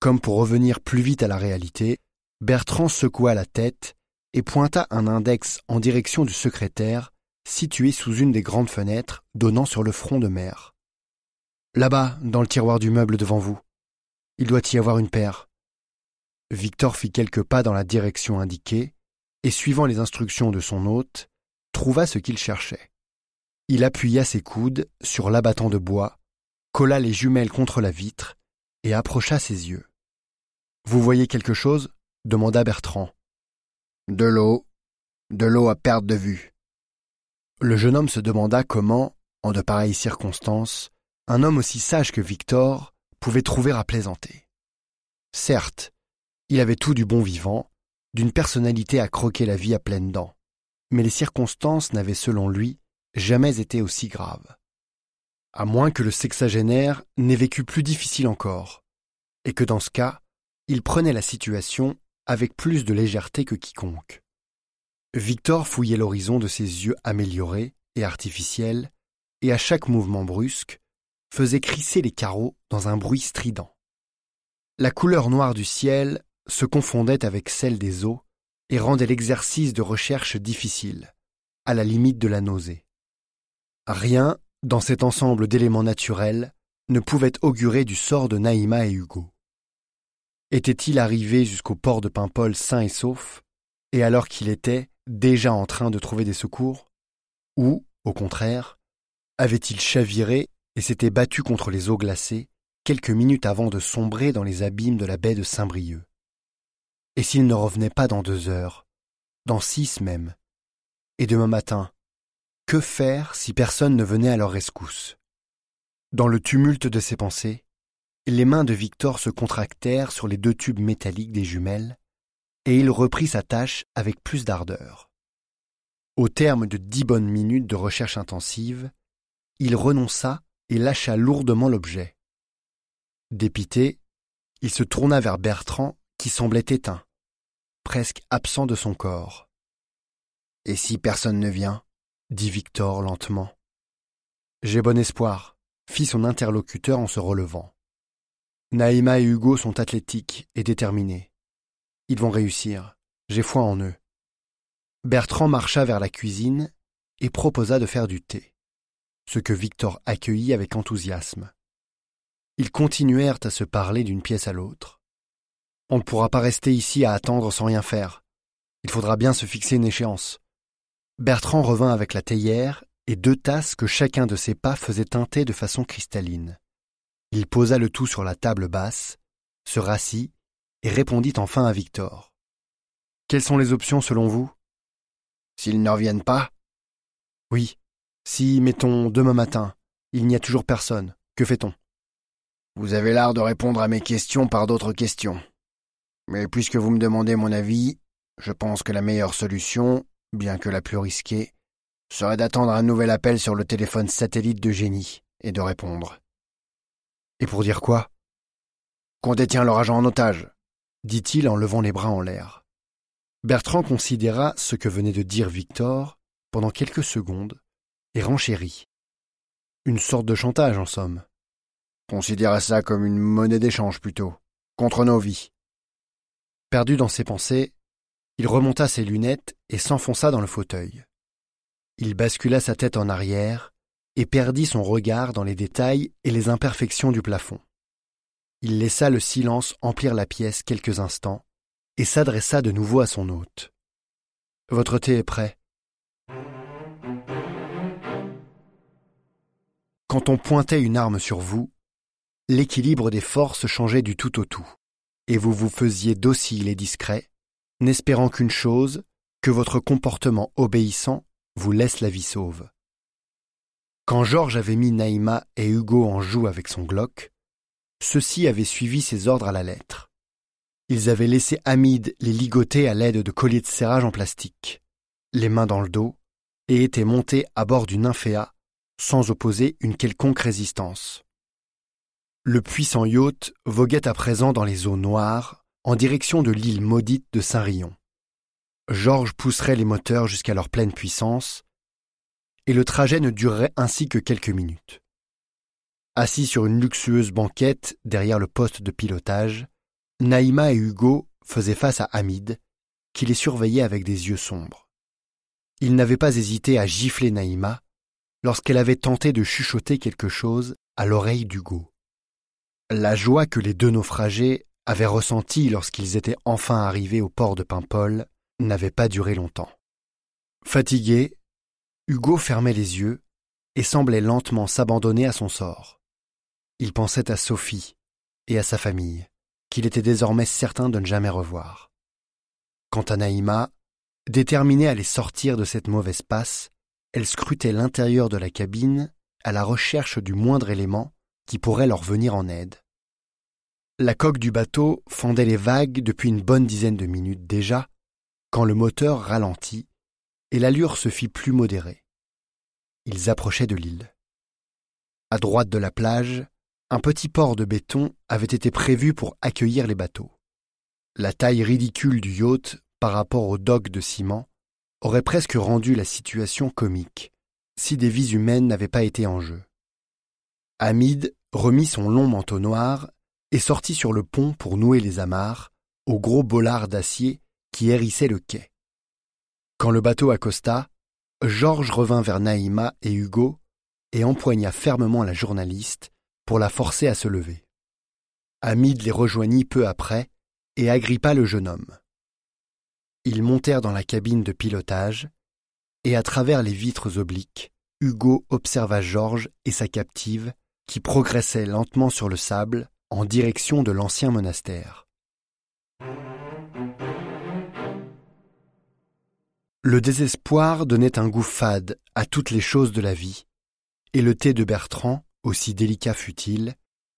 Speaker 1: Comme pour revenir plus vite à la réalité, Bertrand secoua la tête et pointa un index en direction du secrétaire, situé sous une des grandes fenêtres donnant sur le front de mer. Là-bas, dans le tiroir du meuble devant vous. Il doit y avoir une paire. Victor fit quelques pas dans la direction indiquée, et suivant les instructions de son hôte, trouva ce qu'il cherchait. Il appuya ses coudes sur l'abattant de bois colla les jumelles contre la vitre et approcha ses yeux. Vous voyez quelque chose demanda Bertrand. De l'eau, de l'eau à perte de vue. Le jeune homme se demanda comment, en de pareilles circonstances, un homme aussi sage que Victor pouvait trouver à plaisanter. Certes, il avait tout du bon vivant, d'une personnalité à croquer la vie à pleines dents, mais les circonstances n'avaient selon lui jamais été aussi graves à moins que le sexagénaire n'ait vécu plus difficile encore, et que dans ce cas, il prenait la situation avec plus de légèreté que quiconque. Victor fouillait l'horizon de ses yeux améliorés et artificiels, et à chaque mouvement brusque, faisait crisser les carreaux dans un bruit strident. La couleur noire du ciel se confondait avec celle des eaux et rendait l'exercice de recherche difficile, à la limite de la nausée. Rien dans cet ensemble d'éléments naturels, ne pouvait augurer du sort de Naïma et Hugo. Était-il arrivé jusqu'au port de Paimpol sain et sauf, et alors qu'il était déjà en train de trouver des secours Ou, au contraire, avait-il chaviré et s'était battu contre les eaux glacées quelques minutes avant de sombrer dans les abîmes de la baie de Saint-Brieuc Et s'il ne revenait pas dans deux heures, dans six même, et demain matin, que faire si personne ne venait à leur rescousse Dans le tumulte de ses pensées, les mains de Victor se contractèrent sur les deux tubes métalliques des jumelles, et il reprit sa tâche avec plus d'ardeur. Au terme de dix bonnes minutes de recherche intensive, il renonça et lâcha lourdement l'objet. Dépité, il se tourna vers Bertrand qui semblait éteint, presque absent de son corps. Et si personne ne vient dit Victor lentement. J'ai bon espoir, fit son interlocuteur en se relevant. Naïma et Hugo sont athlétiques et déterminés. Ils vont réussir, j'ai foi en eux. Bertrand marcha vers la cuisine et proposa de faire du thé, ce que Victor accueillit avec enthousiasme. Ils continuèrent à se parler d'une pièce à l'autre. On ne pourra pas rester ici à attendre sans rien faire. Il faudra bien se fixer une échéance. Bertrand revint avec la théière et deux tasses que chacun de ses pas faisait teinter de façon cristalline. Il posa le tout sur la table basse, se rassit et répondit enfin à Victor. Quelles sont les options selon vous S'ils ne reviennent pas Oui. Si, mettons, demain matin, il n'y a toujours personne, que fait-on Vous avez l'art de répondre à mes questions par d'autres questions. Mais puisque vous me demandez mon avis, je pense que la meilleure solution bien que la plus risquée, serait d'attendre un nouvel appel sur le téléphone satellite de Génie et de répondre. Et pour dire quoi Qu'on détient leur agent en otage, dit-il en levant les bras en l'air. Bertrand considéra ce que venait de dire Victor pendant quelques secondes et renchérit. Une sorte de chantage, en somme. Considéra ça comme une monnaie d'échange plutôt, contre nos vies. Perdu dans ses pensées, il remonta ses lunettes et s'enfonça dans le fauteuil. Il bascula sa tête en arrière et perdit son regard dans les détails et les imperfections du plafond. Il laissa le silence emplir la pièce quelques instants et s'adressa de nouveau à son hôte. Votre thé est prêt. Quand on pointait une arme sur vous, l'équilibre des forces changeait du tout au tout, et vous vous faisiez docile et discret, n'espérant qu'une chose, que votre comportement obéissant vous laisse la vie sauve. Quand Georges avait mis Naïma et Hugo en joue avec son Glock, ceux-ci avaient suivi ses ordres à la lettre. Ils avaient laissé Hamid les ligoter à l'aide de colliers de serrage en plastique, les mains dans le dos, et étaient montés à bord du Nymphéa sans opposer une quelconque résistance. Le puissant yacht voguait à présent dans les eaux noires, en direction de l'île maudite de Saint-Rion. Georges pousserait les moteurs jusqu'à leur pleine puissance, et le trajet ne durerait ainsi que quelques minutes. Assis sur une luxueuse banquette derrière le poste de pilotage, Naïma et Hugo faisaient face à Hamid, qui les surveillait avec des yeux sombres. Il n'avait pas hésité à gifler Naïma lorsqu'elle avait tenté de chuchoter quelque chose à l'oreille d'Hugo. La joie que les deux naufragés avaient ressenti lorsqu'ils étaient enfin arrivés au port de Paimpol n'avait pas duré longtemps. Fatigué, Hugo fermait les yeux et semblait lentement s'abandonner à son sort. Il pensait à Sophie et à sa famille, qu'il était désormais certain de ne jamais revoir. Quant à Naïma, déterminée à les sortir de cette mauvaise passe, elle scrutait l'intérieur de la cabine à la recherche du moindre élément qui pourrait leur venir en aide. La coque du bateau fendait les vagues depuis une bonne dizaine de minutes déjà, quand le moteur ralentit et l'allure se fit plus modérée. Ils approchaient de l'île. À droite de la plage, un petit port de béton avait été prévu pour accueillir les bateaux. La taille ridicule du yacht par rapport au dock de ciment aurait presque rendu la situation comique si des vies humaines n'avaient pas été en jeu. Hamid remit son long manteau noir et sortit sur le pont pour nouer les amarres au gros bollards d'acier qui hérissait le quai. Quand le bateau accosta, Georges revint vers Naïma et Hugo et empoigna fermement la journaliste pour la forcer à se lever. Hamid les rejoignit peu après et agrippa le jeune homme. Ils montèrent dans la cabine de pilotage, et à travers les vitres obliques, Hugo observa Georges et sa captive qui progressaient lentement sur le sable en direction de l'ancien monastère. Le désespoir donnait un goût fade à toutes les choses de la vie, et le thé de Bertrand, aussi délicat fut-il,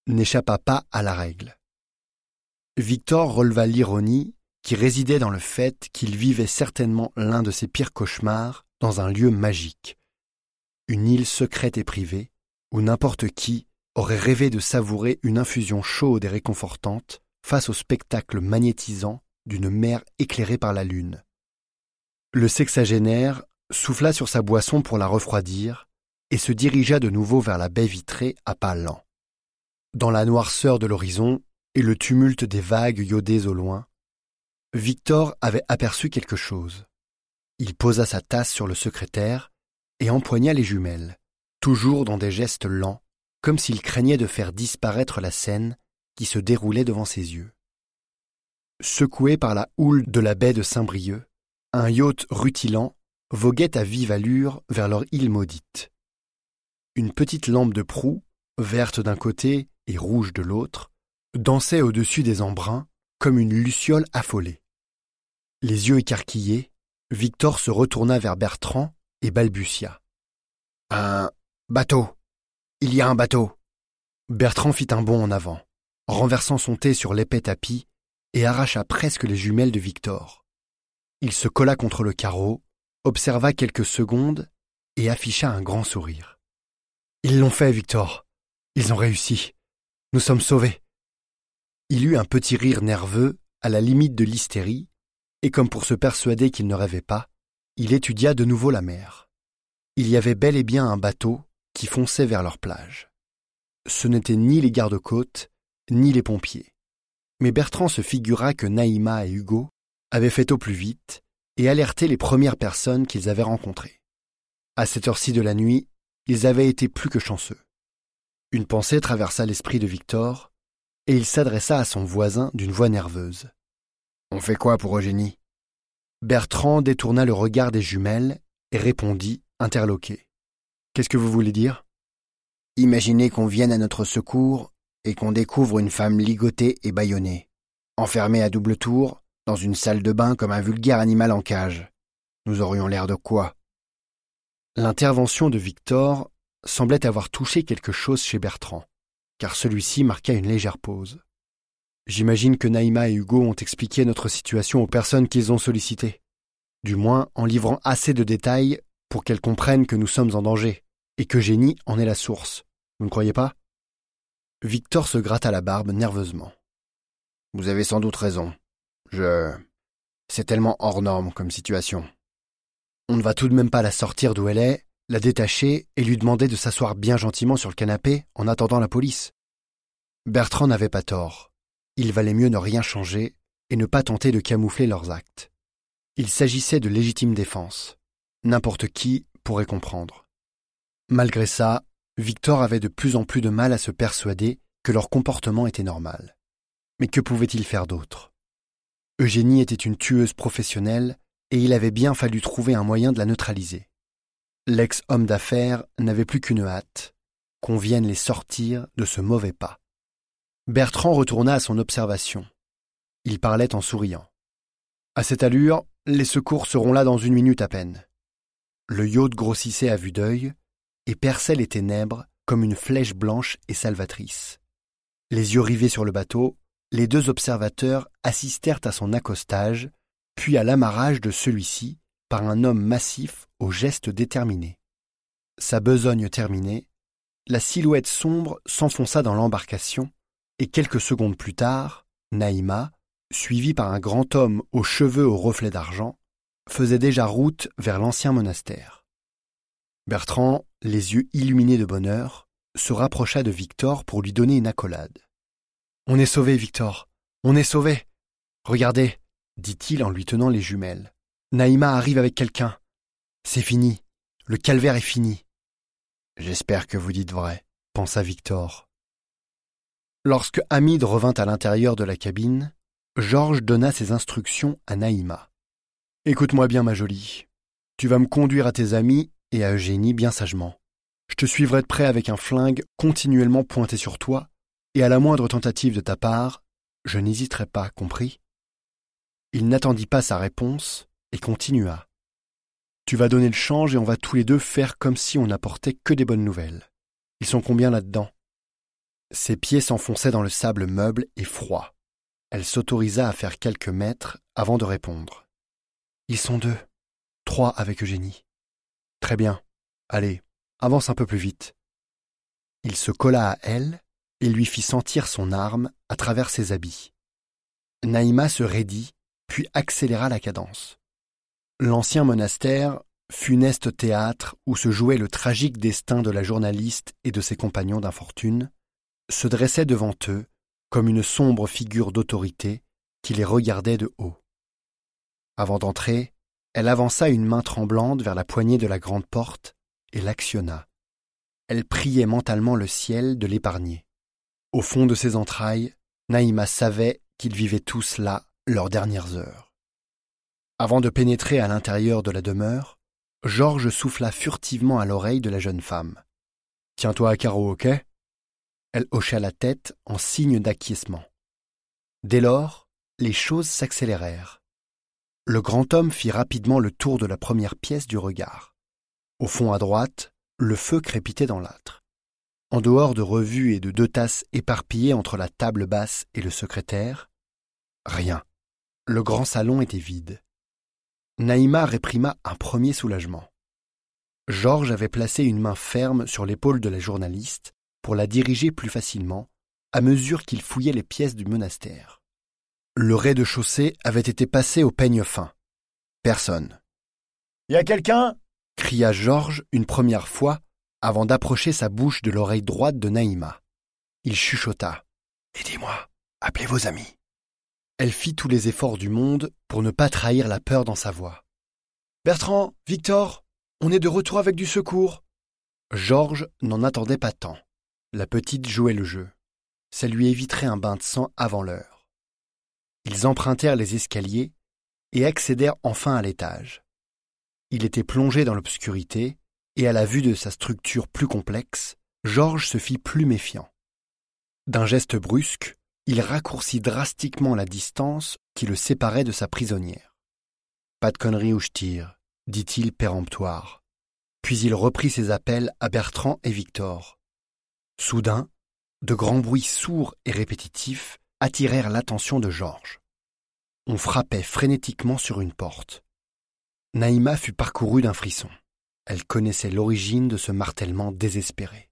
Speaker 1: n'échappa pas à la règle. Victor releva l'ironie qui résidait dans le fait qu'il vivait certainement l'un de ses pires cauchemars dans un lieu magique, une île secrète et privée, où n'importe qui aurait rêvé de savourer une infusion chaude et réconfortante face au spectacle magnétisant d'une mer éclairée par la lune. Le sexagénaire souffla sur sa boisson pour la refroidir et se dirigea de nouveau vers la baie vitrée à pas lents. Dans la noirceur de l'horizon et le tumulte des vagues iodées au loin, Victor avait aperçu quelque chose. Il posa sa tasse sur le secrétaire et empoigna les jumelles, toujours dans des gestes lents comme s'il craignait de faire disparaître la scène qui se déroulait devant ses yeux. Secoué par la houle de la baie de Saint-Brieuc, un yacht rutilant voguait à vive allure vers leur île maudite. Une petite lampe de proue, verte d'un côté et rouge de l'autre, dansait au-dessus des embruns comme une luciole affolée. Les yeux écarquillés, Victor se retourna vers Bertrand et balbutia. Un bateau. Il y a un bateau. Bertrand fit un bond en avant, renversant son thé sur l'épais tapis et arracha presque les jumelles de Victor. Il se colla contre le carreau, observa quelques secondes et afficha un grand sourire. Ils l'ont fait, Victor. Ils ont réussi. Nous sommes sauvés. Il eut un petit rire nerveux, à la limite de l'hystérie, et comme pour se persuader qu'il ne rêvait pas, il étudia de nouveau la mer. Il y avait bel et bien un bateau qui fonçaient vers leur plage. Ce n'étaient ni les gardes-côtes, ni les pompiers. Mais Bertrand se figura que Naïma et Hugo avaient fait au plus vite et alerté les premières personnes qu'ils avaient rencontrées. À cette heure-ci de la nuit, ils avaient été plus que chanceux. Une pensée traversa l'esprit de Victor, et il s'adressa à son voisin d'une voix nerveuse. On fait quoi pour Eugénie Bertrand détourna le regard des jumelles et répondit, interloqué. Qu'est-ce que vous voulez dire Imaginez qu'on vienne à notre secours et qu'on découvre une femme ligotée et bâillonnée, enfermée à double tour, dans une salle de bain comme un vulgaire animal en cage. Nous aurions l'air de quoi L'intervention de Victor semblait avoir touché quelque chose chez Bertrand, car celui-ci marqua une légère pause. J'imagine que Naïma et Hugo ont expliqué notre situation aux personnes qu'ils ont sollicitées, du moins en livrant assez de détails pour qu'elle comprenne que nous sommes en danger, et que Génie en est la source. Vous ne croyez pas Victor se gratta la barbe nerveusement. Vous avez sans doute raison. Je. C'est tellement hors norme comme situation. On ne va tout de même pas la sortir d'où elle est, la détacher et lui demander de s'asseoir bien gentiment sur le canapé en attendant la police. Bertrand n'avait pas tort. Il valait mieux ne rien changer et ne pas tenter de camoufler leurs actes. Il s'agissait de légitime défense. N'importe qui pourrait comprendre. Malgré ça, Victor avait de plus en plus de mal à se persuader que leur comportement était normal. Mais que pouvait-il faire d'autre Eugénie était une tueuse professionnelle et il avait bien fallu trouver un moyen de la neutraliser. L'ex-homme d'affaires n'avait plus qu'une hâte, qu'on vienne les sortir de ce mauvais pas. Bertrand retourna à son observation. Il parlait en souriant. À cette allure, les secours seront là dans une minute à peine. Le yacht grossissait à vue d'œil et perçait les ténèbres comme une flèche blanche et salvatrice. Les yeux rivés sur le bateau, les deux observateurs assistèrent à son accostage, puis à l'amarrage de celui-ci par un homme massif aux gestes déterminés. Sa besogne terminée, la silhouette sombre s'enfonça dans l'embarcation, et quelques secondes plus tard, Naïma, suivie par un grand homme aux cheveux au reflet d'argent, faisait déjà route vers l'ancien monastère. Bertrand, les yeux illuminés de bonheur, se rapprocha de Victor pour lui donner une accolade. On est sauvé, Victor. On est sauvé. Regardez, dit-il en lui tenant les jumelles. Naïma arrive avec quelqu'un. C'est fini. Le calvaire est fini. J'espère que vous dites vrai, pensa Victor. Lorsque Hamid revint à l'intérieur de la cabine, Georges donna ses instructions à Naïma. Écoute-moi bien, ma jolie. Tu vas me conduire à tes amis et à Eugénie bien sagement. Je te suivrai de près avec un flingue continuellement pointé sur toi, et à la moindre tentative de ta part, je n'hésiterai pas, compris Il n'attendit pas sa réponse et continua. Tu vas donner le change et on va tous les deux faire comme si on n'apportait que des bonnes nouvelles. Ils sont combien là-dedans Ses pieds s'enfonçaient dans le sable meuble et froid. Elle s'autorisa à faire quelques mètres avant de répondre. Ils sont deux. Trois avec Eugénie. Très bien. Allez, avance un peu plus vite. Il se colla à elle et lui fit sentir son arme à travers ses habits. Naïma se raidit, puis accéléra la cadence. L'ancien monastère, funeste théâtre où se jouait le tragique destin de la journaliste et de ses compagnons d'infortune, se dressait devant eux comme une sombre figure d'autorité qui les regardait de haut. Avant d'entrer, elle avança une main tremblante vers la poignée de la grande porte et l'actionna. Elle priait mentalement le ciel de l'épargner. Au fond de ses entrailles, Naïma savait qu'ils vivaient tous là leurs dernières heures. Avant de pénétrer à l'intérieur de la demeure, Georges souffla furtivement à l'oreille de la jeune femme. Tiens-toi à carreau, ok Elle hocha la tête en signe d'acquiescement. Dès lors, les choses s'accélérèrent. Le grand homme fit rapidement le tour de la première pièce du regard. Au fond à droite, le feu crépitait dans l'âtre. En dehors de revues et de deux tasses éparpillées entre la table basse et le secrétaire, rien. Le grand salon était vide. Naïma réprima un premier soulagement. Georges avait placé une main ferme sur l'épaule de la journaliste pour la diriger plus facilement à mesure qu'il fouillait les pièces du monastère. Le rez-de-chaussée avait été passé au peigne fin. Personne. Y a quelqu'un cria Georges une première fois avant d'approcher sa bouche de l'oreille droite de Naïma. Il chuchota. Aidez-moi, appelez vos amis. Elle fit tous les efforts du monde pour ne pas trahir la peur dans sa voix. Bertrand, Victor, on est de retour avec du secours. Georges n'en attendait pas tant. La petite jouait le jeu. Ça lui éviterait un bain de sang avant l'heure. Ils empruntèrent les escaliers et accédèrent enfin à l'étage. Il était plongé dans l'obscurité, et à la vue de sa structure plus complexe, Georges se fit plus méfiant. D'un geste brusque, il raccourcit drastiquement la distance qui le séparait de sa prisonnière. Pas de conneries où je tire, dit-il péremptoire. Puis il reprit ses appels à Bertrand et Victor. Soudain, de grands bruits sourds et répétitifs attirèrent l'attention de Georges. On frappait frénétiquement sur une porte. Naïma fut parcourue d'un frisson. Elle connaissait l'origine de ce martèlement désespéré.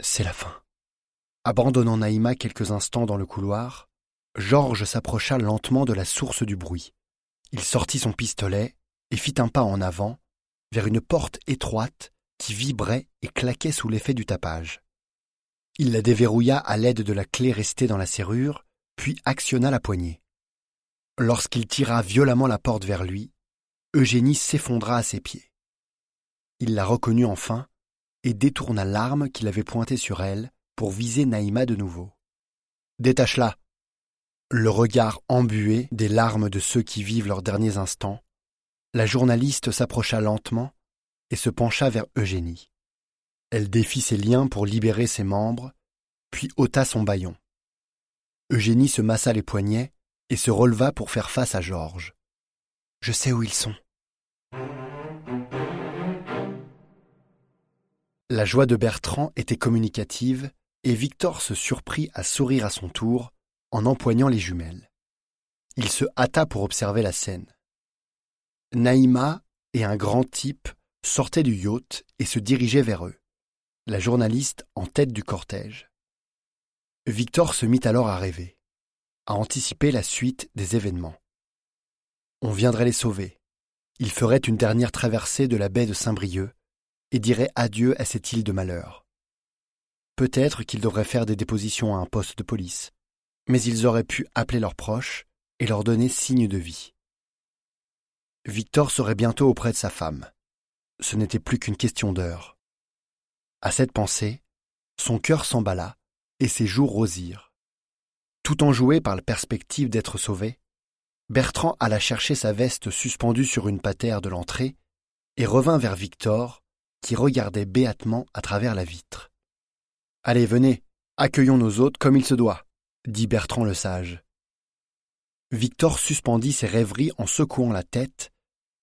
Speaker 1: C'est la fin. Abandonnant Naïma quelques instants dans le couloir, Georges s'approcha lentement de la source du bruit. Il sortit son pistolet et fit un pas en avant, vers une porte étroite qui vibrait et claquait sous l'effet du tapage. Il la déverrouilla à l'aide de la clé restée dans la serrure, puis actionna la poignée. Lorsqu'il tira violemment la porte vers lui, Eugénie s'effondra à ses pieds. Il la reconnut enfin et détourna l'arme qu'il avait pointée sur elle pour viser Naïma de nouveau. Détache-la Le regard embué des larmes de ceux qui vivent leurs derniers instants, la journaliste s'approcha lentement et se pencha vers Eugénie. Elle défit ses liens pour libérer ses membres, puis ôta son bâillon. Eugénie se massa les poignets et se releva pour faire face à Georges. Je sais où ils sont. La joie de Bertrand était communicative et Victor se surprit à sourire à son tour en empoignant les jumelles. Il se hâta pour observer la scène. Naïma et un grand type sortaient du yacht et se dirigeaient vers eux la journaliste en tête du cortège. Victor se mit alors à rêver, à anticiper la suite des événements. On viendrait les sauver. Ils feraient une dernière traversée de la baie de Saint-Brieuc et diraient adieu à cette île de malheur. Peut-être qu'ils devraient faire des dépositions à un poste de police, mais ils auraient pu appeler leurs proches et leur donner signe de vie. Victor serait bientôt auprès de sa femme. Ce n'était plus qu'une question d'heure. À cette pensée, son cœur s'emballa et ses joues rosirent. Tout enjoué par la perspective d'être sauvé, Bertrand alla chercher sa veste suspendue sur une patère de l'entrée et revint vers Victor, qui regardait béatement à travers la vitre. Allez, venez, accueillons nos hôtes comme il se doit, dit Bertrand le sage. Victor suspendit ses rêveries en secouant la tête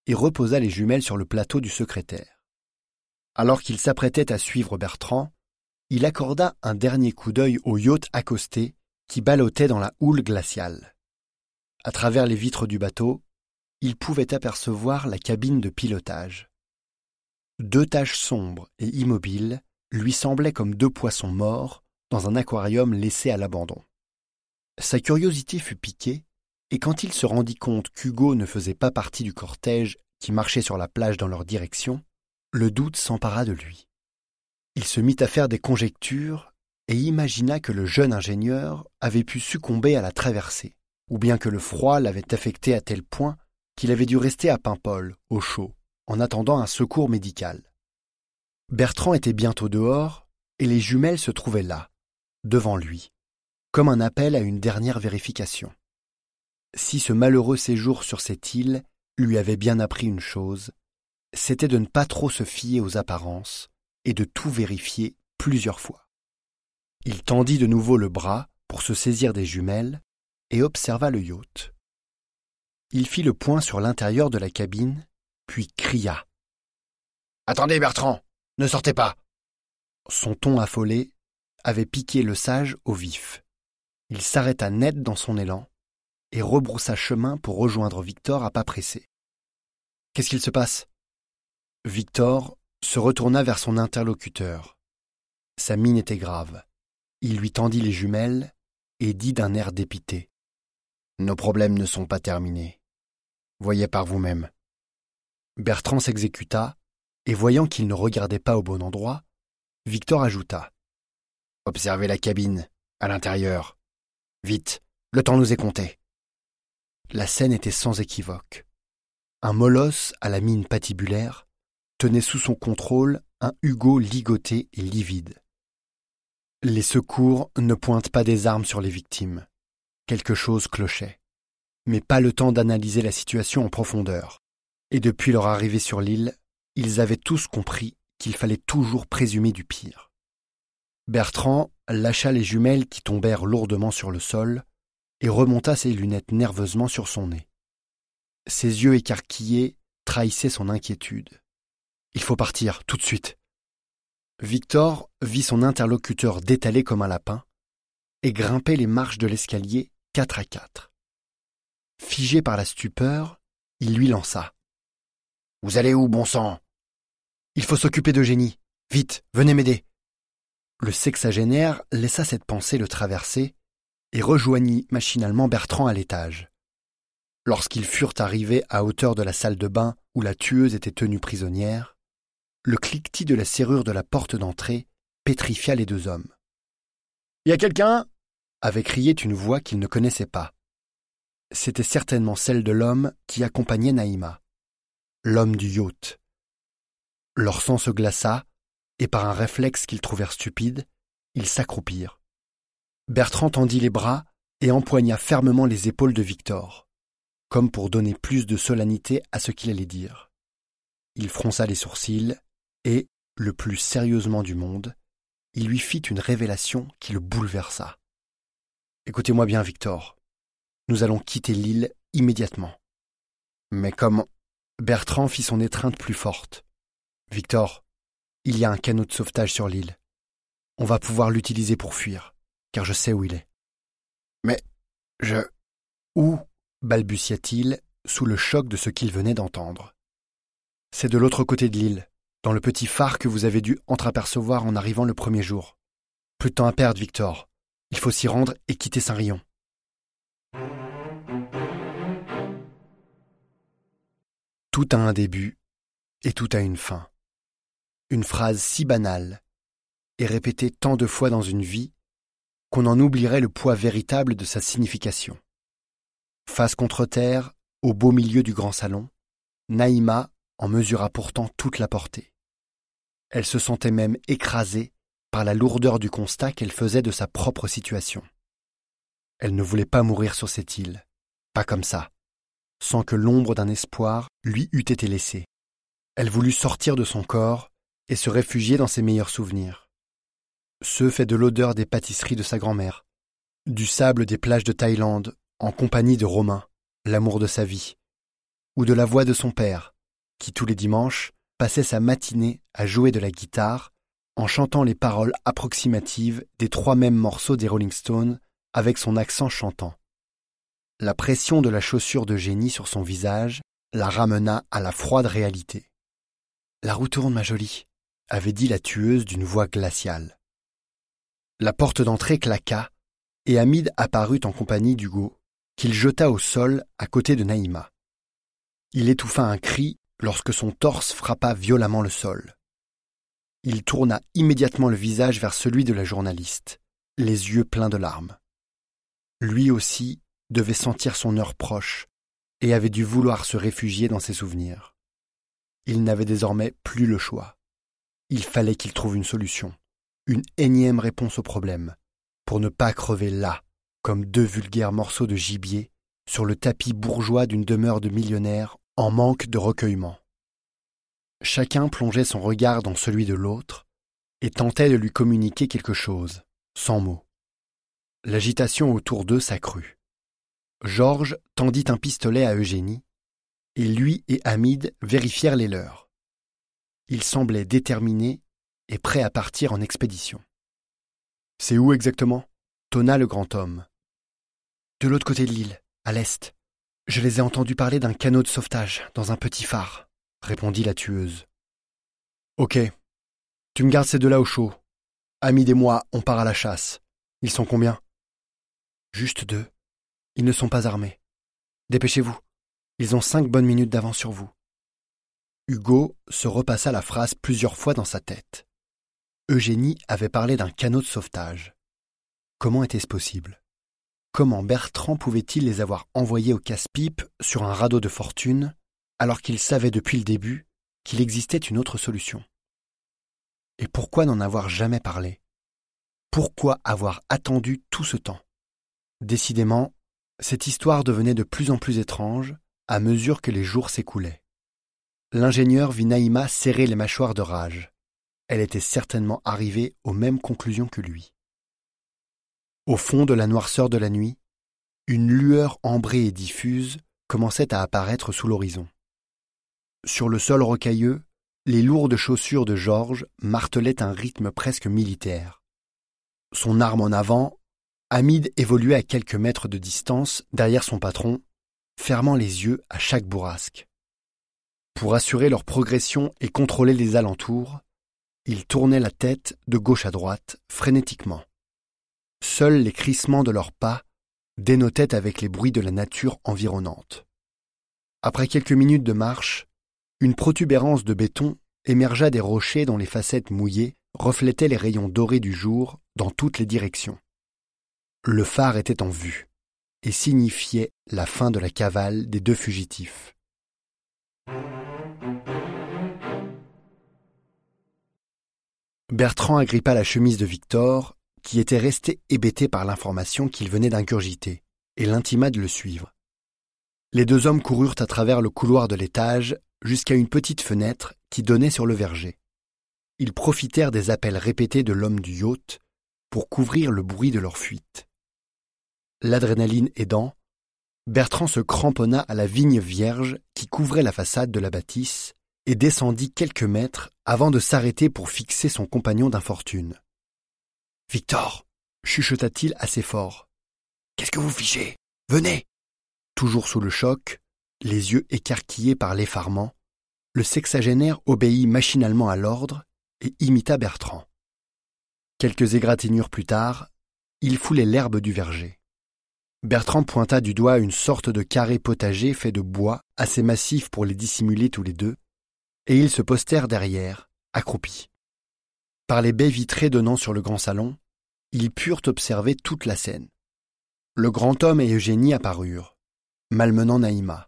Speaker 1: et reposa les jumelles sur le plateau du secrétaire. Alors qu'il s'apprêtait à suivre Bertrand, il accorda un dernier coup d'œil au yacht accosté qui ballottait dans la houle glaciale. À travers les vitres du bateau, il pouvait apercevoir la cabine de pilotage. Deux taches sombres et immobiles lui semblaient comme deux poissons morts dans un aquarium laissé à l'abandon. Sa curiosité fut piquée, et quand il se rendit compte qu'Hugo ne faisait pas partie du cortège qui marchait sur la plage dans leur direction, le doute s'empara de lui. Il se mit à faire des conjectures et imagina que le jeune ingénieur avait pu succomber à la traversée, ou bien que le froid l'avait affecté à tel point qu'il avait dû rester à Paimpol, au chaud, en attendant un secours médical. Bertrand était bientôt dehors, et les jumelles se trouvaient là, devant lui, comme un appel à une dernière vérification. Si ce malheureux séjour sur cette île lui avait bien appris une chose, c'était de ne pas trop se fier aux apparences et de tout vérifier plusieurs fois. Il tendit de nouveau le bras pour se saisir des jumelles et observa le yacht. Il fit le point sur l'intérieur de la cabine, puis cria. Attendez, Bertrand, ne sortez pas. Son ton affolé avait piqué le sage au vif. Il s'arrêta net dans son élan et rebroussa chemin pour rejoindre Victor à pas pressé. Qu'est-ce qu'il se passe Victor se retourna vers son interlocuteur. Sa mine était grave. Il lui tendit les jumelles et dit d'un air dépité. Nos problèmes ne sont pas terminés. Voyez par vous-même. Bertrand s'exécuta, et voyant qu'il ne regardait pas au bon endroit, Victor ajouta. Observez la cabine, à l'intérieur. Vite, le temps nous est compté. La scène était sans équivoque. Un molosse à la mine patibulaire, tenait sous son contrôle un Hugo ligoté et livide. Les secours ne pointent pas des armes sur les victimes. Quelque chose clochait. Mais pas le temps d'analyser la situation en profondeur. Et depuis leur arrivée sur l'île, ils avaient tous compris qu'il fallait toujours présumer du pire. Bertrand lâcha les jumelles qui tombèrent lourdement sur le sol et remonta ses lunettes nerveusement sur son nez. Ses yeux écarquillés trahissaient son inquiétude. Il faut partir, tout de suite. Victor vit son interlocuteur détaler comme un lapin et grimper les marches de l'escalier quatre à quatre. Figé par la stupeur, il lui lança. Vous allez où, bon sang Il faut s'occuper de génie. Vite, venez m'aider. Le sexagénaire laissa cette pensée le traverser et rejoignit machinalement Bertrand à l'étage. Lorsqu'ils furent arrivés à hauteur de la salle de bain où la tueuse était tenue prisonnière, le cliquetis de la serrure de la porte d'entrée pétrifia les deux hommes. Il Y a quelqu'un avait crié une voix qu'ils ne connaissaient pas. C'était certainement celle de l'homme qui accompagnait Naïma, l'homme du yacht. Leur sang se glaça, et par un réflexe qu'ils trouvèrent stupide, ils s'accroupirent. Bertrand tendit les bras et empoigna fermement les épaules de Victor, comme pour donner plus de solennité à ce qu'il allait dire. Il fronça les sourcils et, le plus sérieusement du monde, il lui fit une révélation qui le bouleversa. Écoutez-moi bien, Victor. Nous allons quitter l'île immédiatement. Mais comment Bertrand fit son étreinte plus forte. Victor, il y a un canot de sauvetage sur l'île. On va pouvoir l'utiliser pour fuir, car je sais où il est. Mais je. Où balbutia-t-il, sous le choc de ce qu'il venait d'entendre. C'est de l'autre côté de l'île, dans le petit phare que vous avez dû entreapercevoir en arrivant le premier jour. Plus de temps à perdre, Victor. Il faut s'y rendre et quitter Saint-Rion. Tout a un début et tout a une fin. Une phrase si banale et répétée tant de fois dans une vie qu'on en oublierait le poids véritable de sa signification. Face contre terre, au beau milieu du grand salon, Naïma en mesura pourtant toute la portée. Elle se sentait même écrasée par la lourdeur du constat qu'elle faisait de sa propre situation. Elle ne voulait pas mourir sur cette île, pas comme ça, sans que l'ombre d'un espoir lui eût été laissée. Elle voulut sortir de son corps et se réfugier dans ses meilleurs souvenirs. Ce fait de l'odeur des pâtisseries de sa grand-mère, du sable des plages de Thaïlande en compagnie de Romain, l'amour de sa vie, ou de la voix de son père, qui tous les dimanches passait sa matinée à jouer de la guitare en chantant les paroles approximatives des trois mêmes morceaux des Rolling Stones avec son accent chantant. La pression de la chaussure de génie sur son visage la ramena à la froide réalité. La roue tourne, ma jolie, avait dit la tueuse d'une voix glaciale. La porte d'entrée claqua, et Hamid apparut en compagnie d'Hugo, qu'il jeta au sol à côté de Naïma. Il étouffa un cri lorsque son torse frappa violemment le sol. Il tourna immédiatement le visage vers celui de la journaliste, les yeux pleins de larmes. Lui aussi devait sentir son heure proche et avait dû vouloir se réfugier dans ses souvenirs. Il n'avait désormais plus le choix. Il fallait qu'il trouve une solution, une énième réponse au problème, pour ne pas crever là, comme deux vulgaires morceaux de gibier, sur le tapis bourgeois d'une demeure de millionnaire en manque de recueillement. Chacun plongeait son regard dans celui de l'autre et tentait de lui communiquer quelque chose, sans mots. L'agitation autour d'eux s'accrut. Georges tendit un pistolet à Eugénie, et lui et Hamid vérifièrent les leurs. Ils semblaient déterminés et prêts à partir en expédition. C'est où exactement tonna le grand homme. De l'autre côté de l'île, à l'est, je les ai entendus parler d'un canot de sauvetage dans un petit phare, répondit la tueuse. Ok. Tu me gardes ces deux-là au chaud. Amis et moi, on part à la chasse. Ils sont combien Juste deux. Ils ne sont pas armés. Dépêchez-vous. Ils ont cinq bonnes minutes d'avance sur vous. Hugo se repassa la phrase plusieurs fois dans sa tête. Eugénie avait parlé d'un canot de sauvetage. Comment était-ce possible Comment Bertrand pouvait-il les avoir envoyés au casse-pipe sur un radeau de fortune, alors qu'il savait depuis le début qu'il existait une autre solution Et pourquoi n'en avoir jamais parlé Pourquoi avoir attendu tout ce temps Décidément, cette histoire devenait de plus en plus étrange à mesure que les jours s'écoulaient. L'ingénieur vit Naïma serrer les mâchoires de rage. Elle était certainement arrivée aux mêmes conclusions que lui. Au fond de la noirceur de la nuit, une lueur ambrée et diffuse commençait à apparaître sous l'horizon. Sur le sol rocailleux, les lourdes chaussures de Georges martelaient un rythme presque militaire. Son arme en avant, Hamid évoluait à quelques mètres de distance derrière son patron, fermant les yeux à chaque bourrasque. Pour assurer leur progression et contrôler les alentours, il tournait la tête de gauche à droite frénétiquement. Seuls les crissements de leurs pas dénotaient avec les bruits de la nature environnante. Après quelques minutes de marche, une protubérance de béton émergea des rochers dont les facettes mouillées reflétaient les rayons dorés du jour dans toutes les directions. Le phare était en vue et signifiait la fin de la cavale des deux fugitifs. Bertrand agrippa la chemise de Victor qui était resté hébété par l'information qu'il venait d'ingurgiter, et l'intima de le suivre. Les deux hommes coururent à travers le couloir de l'étage jusqu'à une petite fenêtre qui donnait sur le verger. Ils profitèrent des appels répétés de l'homme du yacht pour couvrir le bruit de leur fuite. L'adrénaline aidant, Bertrand se cramponna à la vigne vierge qui couvrait la façade de la bâtisse et descendit quelques mètres avant de s'arrêter pour fixer son compagnon d'infortune. Victor, chuchota-t-il assez fort. Qu'est-ce que vous fichez Venez Toujours sous le choc, les yeux écarquillés par l'effarement, le sexagénaire obéit machinalement à l'ordre et imita Bertrand. Quelques égratignures plus tard, il foulait l'herbe du verger. Bertrand pointa du doigt une sorte de carré potager fait de bois assez massif pour les dissimuler tous les deux, et ils se postèrent derrière, accroupis. Par les baies vitrées donnant sur le grand salon, ils purent observer toute la scène. Le grand homme et Eugénie apparurent, malmenant Naïma.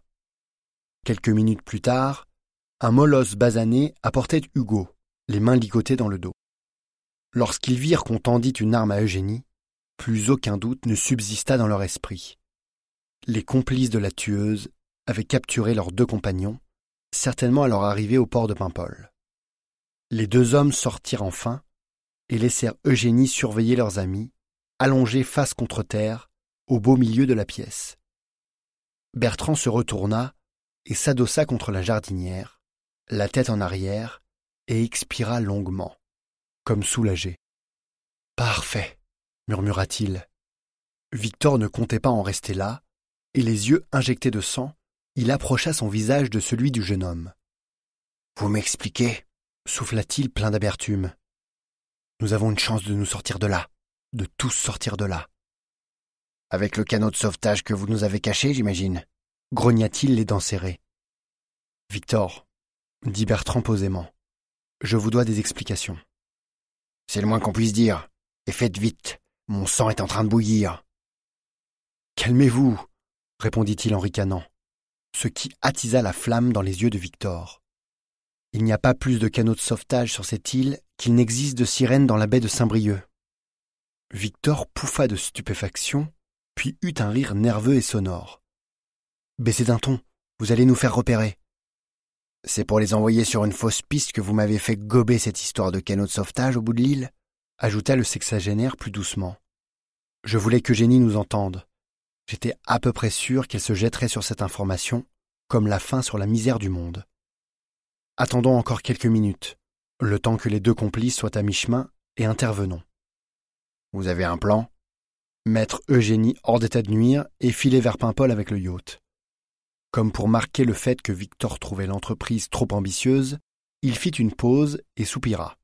Speaker 1: Quelques minutes plus tard, un molosse basané apportait Hugo, les mains ligotées dans le dos. Lorsqu'ils virent qu'on tendit une arme à Eugénie, plus aucun doute ne subsista dans leur esprit. Les complices de la tueuse avaient capturé leurs deux compagnons, certainement à leur arrivée au port de Paimpol. Les deux hommes sortirent enfin, et laissèrent Eugénie surveiller leurs amis, allongés face contre terre, au beau milieu de la pièce. Bertrand se retourna et s'adossa contre la jardinière, la tête en arrière, et expira longuement, comme soulagé. Parfait, murmura-t-il. Victor ne comptait pas en rester là, et les yeux injectés de sang, il approcha son visage de celui du jeune homme. Vous m'expliquez souffla-t-il plein d'abertume. Nous avons une chance de nous sortir de là, de tous sortir de là. Avec le canot de sauvetage que vous nous avez caché, j'imagine grogna-t-il les dents serrées. Victor, dit Bertrand posément, je vous dois des explications. C'est le moins qu'on puisse dire. Et faites vite, mon sang est en train de bouillir. Calmez-vous, répondit-il en ricanant, ce qui attisa la flamme dans les yeux de Victor. Il n'y a pas plus de canaux de sauvetage sur cette île qu'il n'existe de sirènes dans la baie de Saint-Brieuc. Victor pouffa de stupéfaction, puis eut un rire nerveux et sonore. Baissez d'un ton, vous allez nous faire repérer. C'est pour les envoyer sur une fausse piste que vous m'avez fait gober cette histoire de canots de sauvetage au bout de l'île, ajouta le sexagénaire plus doucement. Je voulais que Jenny nous entende. J'étais à peu près sûr qu'elle se jetterait sur cette information, comme la faim sur la misère du monde. Attendons encore quelques minutes, le temps que les deux complices soient à mi-chemin, et intervenons. Vous avez un plan Mettre Eugénie hors d'état de nuire et filer vers Paimpol avec le yacht. Comme pour marquer le fait que Victor trouvait l'entreprise trop ambitieuse, il fit une pause et soupira.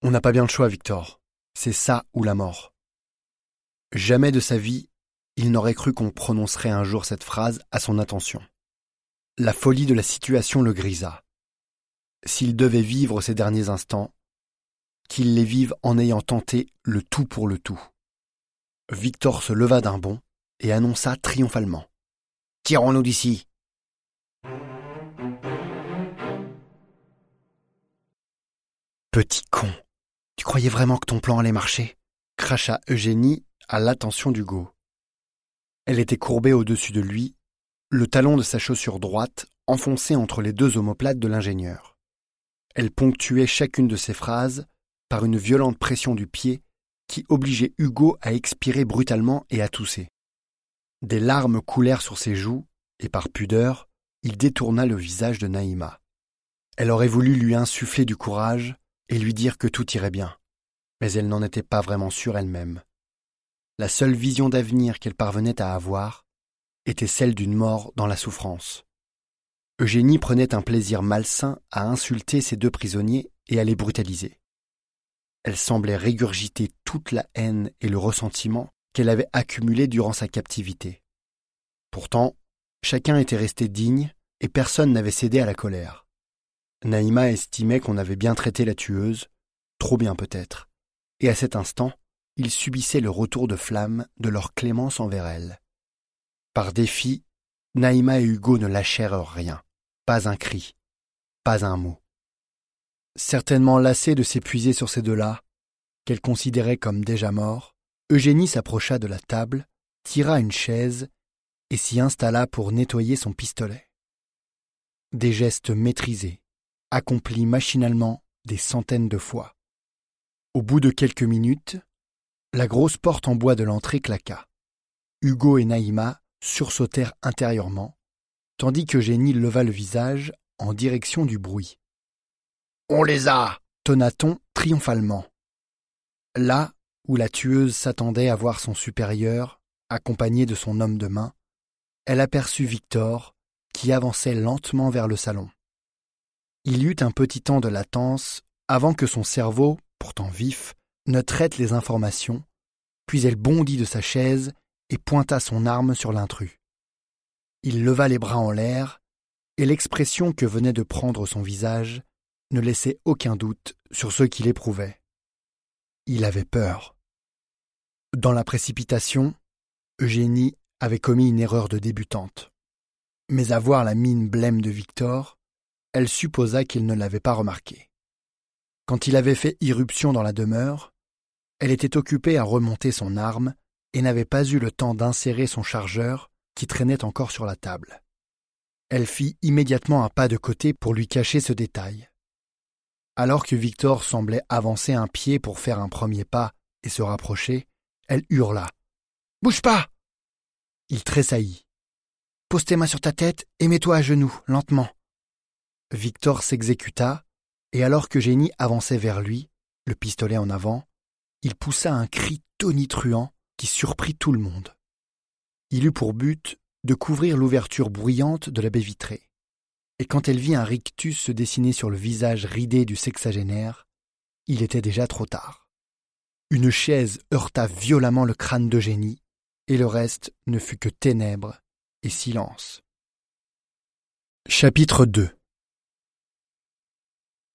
Speaker 1: On n'a pas bien le choix, Victor. C'est ça ou la mort. Jamais de sa vie, il n'aurait cru qu'on prononcerait un jour cette phrase à son attention. La folie de la situation le grisa s'il devait vivre ces derniers instants, qu'il les vive en ayant tenté le tout pour le tout. Victor se leva d'un bond et annonça triomphalement. Tirons-nous d'ici. Petit con. Tu croyais vraiment que ton plan allait marcher? cracha Eugénie à l'attention d'Hugo. Elle était courbée au-dessus de lui, le talon de sa chaussure droite enfoncé entre les deux omoplates de l'ingénieur. Elle ponctuait chacune de ses phrases par une violente pression du pied qui obligeait Hugo à expirer brutalement et à tousser. Des larmes coulèrent sur ses joues, et par pudeur, il détourna le visage de Naïma. Elle aurait voulu lui insuffler du courage et lui dire que tout irait bien, mais elle n'en était pas vraiment sûre elle-même. La seule vision d'avenir qu'elle parvenait à avoir était celle d'une mort dans la souffrance. Eugénie prenait un plaisir malsain à insulter ces deux prisonniers et à les brutaliser. Elle semblait régurgiter toute la haine et le ressentiment qu'elle avait accumulé durant sa captivité. Pourtant, chacun était resté digne et personne n'avait cédé à la colère. Naïma estimait qu'on avait bien traité la tueuse, trop bien peut-être, et à cet instant, ils subissaient le retour de flamme de leur clémence envers elle. Par défi, Naïma et Hugo ne lâchèrent rien. Pas un cri, pas un mot. Certainement lassée de s'épuiser sur ces deux-là, qu'elle considérait comme déjà morts, Eugénie s'approcha de la table, tira une chaise et s'y installa pour nettoyer son pistolet. Des gestes maîtrisés, accomplis machinalement des centaines de fois. Au bout de quelques minutes, la grosse porte en bois de l'entrée claqua. Hugo et Naïma sursautèrent intérieurement, tandis que qu'Eugénie leva le visage en direction du bruit. On les a tonna-t-on triomphalement. Là où la tueuse s'attendait à voir son supérieur, accompagné de son homme de main, elle aperçut Victor, qui avançait lentement vers le salon. Il eut un petit temps de latence avant que son cerveau, pourtant vif, ne traite les informations, puis elle bondit de sa chaise et pointa son arme sur l'intrus. Il leva les bras en l'air, et l'expression que venait de prendre son visage ne laissait aucun doute sur ce qu'il éprouvait. Il avait peur. Dans la précipitation, Eugénie avait commis une erreur de débutante. Mais à voir la mine blême de Victor, elle supposa qu'il ne l'avait pas remarqué. Quand il avait fait irruption dans la demeure, elle était occupée à remonter son arme et n'avait pas eu le temps d'insérer son chargeur traînait encore sur la table. Elle fit immédiatement un pas de côté pour lui cacher ce détail. Alors que Victor semblait avancer un pied pour faire un premier pas et se rapprocher, elle hurla. Bouge pas Il tressaillit. Pose tes mains sur ta tête et mets-toi à genoux, lentement. Victor s'exécuta, et alors que Jenny avançait vers lui, le pistolet en avant, il poussa un cri tonitruant qui surprit tout le monde. Il eut pour but de couvrir l'ouverture bruyante de la baie vitrée. Et quand elle vit un rictus se dessiner sur le visage ridé du sexagénaire, il était déjà trop tard. Une chaise heurta violemment le crâne d'Eugénie, et le reste ne fut que ténèbres et silence. Chapitre 2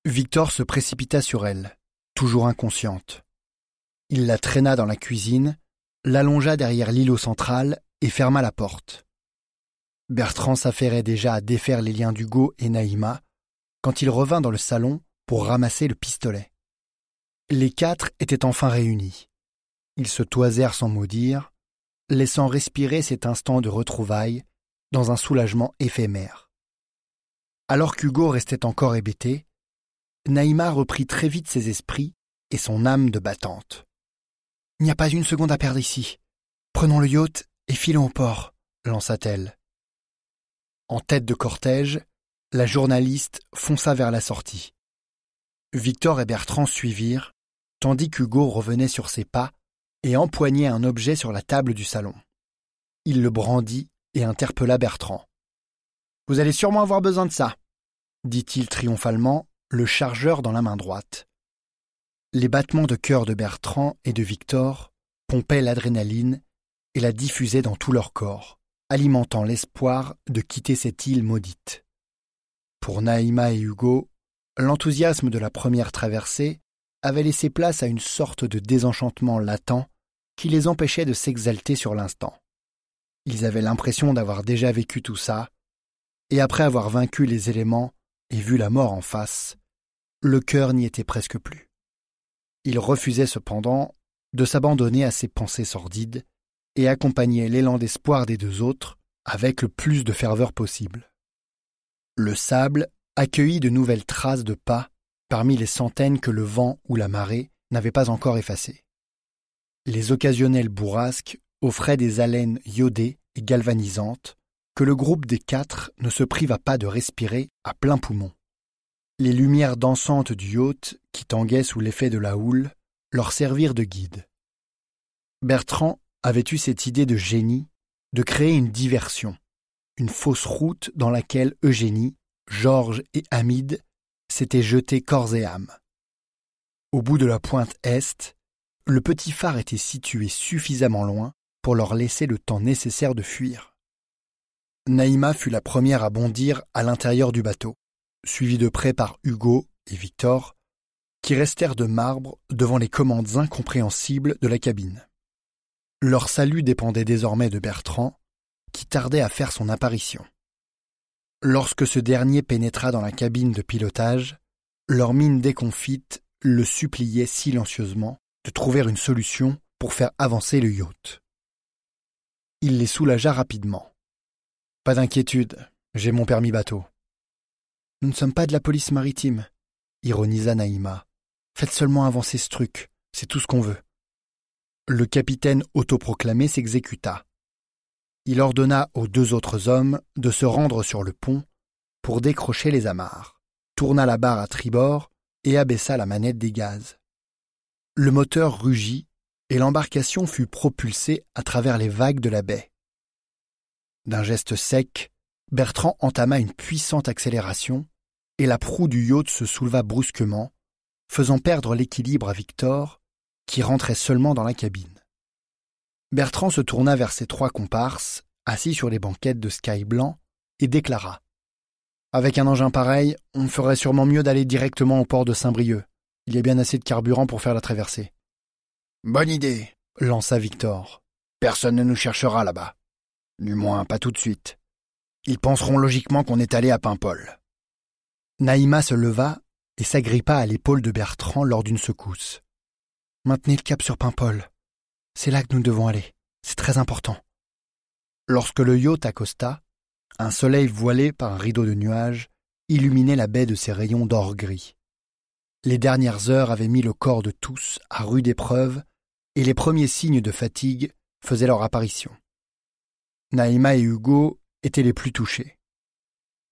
Speaker 1: Victor se précipita sur elle, toujours inconsciente. Il la traîna dans la cuisine, l'allongea derrière l'îlot central et ferma la porte. Bertrand s'affairait déjà à défaire les liens d'Hugo et Naïma quand il revint dans le salon pour ramasser le pistolet. Les quatre étaient enfin réunis. Ils se toisèrent sans mot dire, laissant respirer cet instant de retrouvailles dans un soulagement éphémère. Alors qu'Hugo restait encore hébété, Naïma reprit très vite ses esprits et son âme de battante. Il n'y a pas une seconde à perdre ici. Prenons le yacht et filons au port, lança-t-elle. En tête de cortège, la journaliste fonça vers la sortie. Victor et Bertrand suivirent, tandis qu'Hugo revenait sur ses pas et empoignait un objet sur la table du salon. Il le brandit et interpella Bertrand. Vous allez sûrement avoir besoin de ça, dit-il triomphalement, le chargeur dans la main droite. Les battements de cœur de Bertrand et de Victor pompaient l'adrénaline et la diffusaient dans tout leur corps, alimentant l'espoir de quitter cette île maudite. Pour Naïma et Hugo, l'enthousiasme de la première traversée avait laissé place à une sorte de désenchantement latent qui les empêchait de s'exalter sur l'instant. Ils avaient l'impression d'avoir déjà vécu tout ça, et après avoir vaincu les éléments et vu la mort en face, le cœur n'y était presque plus. Ils refusaient cependant de s'abandonner à ces pensées sordides et accompagner l'élan d'espoir des deux autres avec le plus de ferveur possible. Le sable accueillit de nouvelles traces de pas parmi les centaines que le vent ou la marée n'avaient pas encore effacées. Les occasionnelles bourrasques offraient des haleines iodées et galvanisantes que le groupe des quatre ne se priva pas de respirer à plein poumon. Les lumières dansantes du yacht, qui tanguaient sous l'effet de la houle, leur servirent de guide. Bertrand avait eu cette idée de génie de créer une diversion, une fausse route dans laquelle Eugénie, Georges et Hamid s'étaient jetés corps et âme. Au bout de la pointe est, le petit phare était situé suffisamment loin pour leur laisser le temps nécessaire de fuir. Naïma fut la première à bondir à l'intérieur du bateau, suivie de près par Hugo et Victor, qui restèrent de marbre devant les commandes incompréhensibles de la cabine. Leur salut dépendait désormais de Bertrand, qui tardait à faire son apparition. Lorsque ce dernier pénétra dans la cabine de pilotage, leur mine déconfite le suppliait silencieusement de trouver une solution pour faire avancer le yacht. Il les soulagea rapidement. Pas d'inquiétude, j'ai mon permis bateau. Nous ne sommes pas de la police maritime, ironisa Naïma. Faites seulement avancer ce truc, c'est tout ce qu'on veut. Le capitaine autoproclamé s'exécuta. Il ordonna aux deux autres hommes de se rendre sur le pont pour décrocher les amarres, tourna la barre à tribord et abaissa la manette des gaz. Le moteur rugit et l'embarcation fut propulsée à travers les vagues de la baie. D'un geste sec, Bertrand entama une puissante accélération et la proue du yacht se souleva brusquement, faisant perdre l'équilibre à Victor qui rentrait seulement dans la cabine. Bertrand se tourna vers ses trois comparses, assis sur les banquettes de sky blanc, et déclara Avec un engin pareil, on ferait sûrement mieux d'aller directement au port de Saint-Brieuc. Il y a bien assez de carburant pour faire la traversée. Bonne idée, lança Victor. Personne ne nous cherchera là-bas. Du moins, pas tout de suite. Ils penseront logiquement qu'on est allé à Paimpol. Naïma se leva et s'agrippa à l'épaule de Bertrand lors d'une secousse. Maintenez le cap sur Paimpol. C'est là que nous devons aller. C'est très important. Lorsque le yacht accosta, un soleil voilé par un rideau de nuages illuminait la baie de ses rayons d'or gris. Les dernières heures avaient mis le corps de tous à rude épreuve et les premiers signes de fatigue faisaient leur apparition. Naïma et Hugo étaient les plus touchés.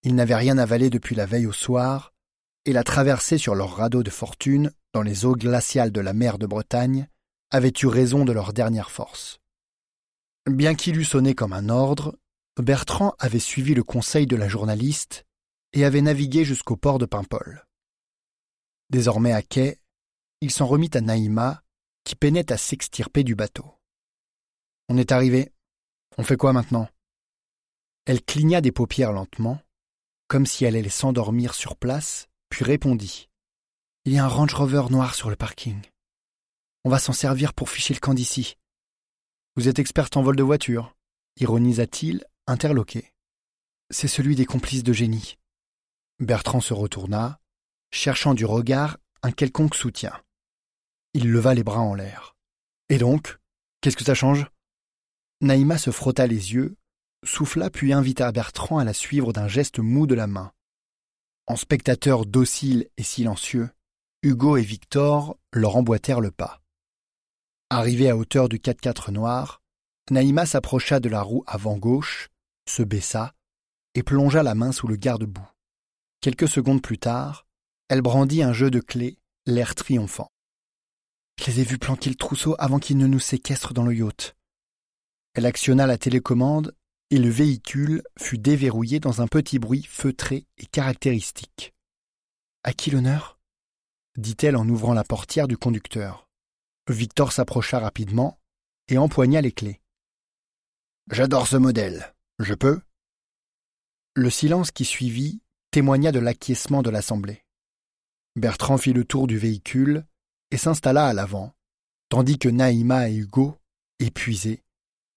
Speaker 1: Ils n'avaient rien avalé depuis la veille au soir, et la traversée sur leur radeau de fortune dans les eaux glaciales de la mer de Bretagne, avaient eu raison de leur dernière force. Bien qu'il eût sonné comme un ordre, Bertrand avait suivi le conseil de la journaliste et avait navigué jusqu'au port de Paimpol. Désormais à quai, il s'en remit à Naïma, qui peinait à s'extirper du bateau. On est arrivé. On fait quoi maintenant Elle cligna des paupières lentement, comme si elle allait s'endormir sur place, puis répondit il y a un Range Rover noir sur le parking. On va s'en servir pour ficher le camp d'ici. Vous êtes experte en vol de voiture, ironisa-t-il, interloqué. C'est celui des complices de génie. Bertrand se retourna, cherchant du regard un quelconque soutien. Il leva les bras en l'air. Et donc Qu'est-ce que ça change Naïma se frotta les yeux, souffla puis invita Bertrand à la suivre d'un geste mou de la main. En spectateur docile et silencieux, Hugo et Victor leur emboîtèrent le pas. arrivée à hauteur du 4x4 noir, Naïma s'approcha de la roue avant gauche, se baissa et plongea la main sous le garde-boue. Quelques secondes plus tard, elle brandit un jeu de clés, l'air triomphant. Je les ai vus planter le trousseau avant qu'ils ne nous séquestrent dans le yacht. Elle actionna la télécommande et le véhicule fut déverrouillé dans un petit bruit feutré et caractéristique. À qui l'honneur dit-elle en ouvrant la portière du conducteur. Victor s'approcha rapidement et empoigna les clés. J'adore ce modèle. Je peux Le silence qui suivit témoigna de l'acquiescement de l'assemblée. Bertrand fit le tour du véhicule et s'installa à l'avant, tandis que Naïma et Hugo, épuisés,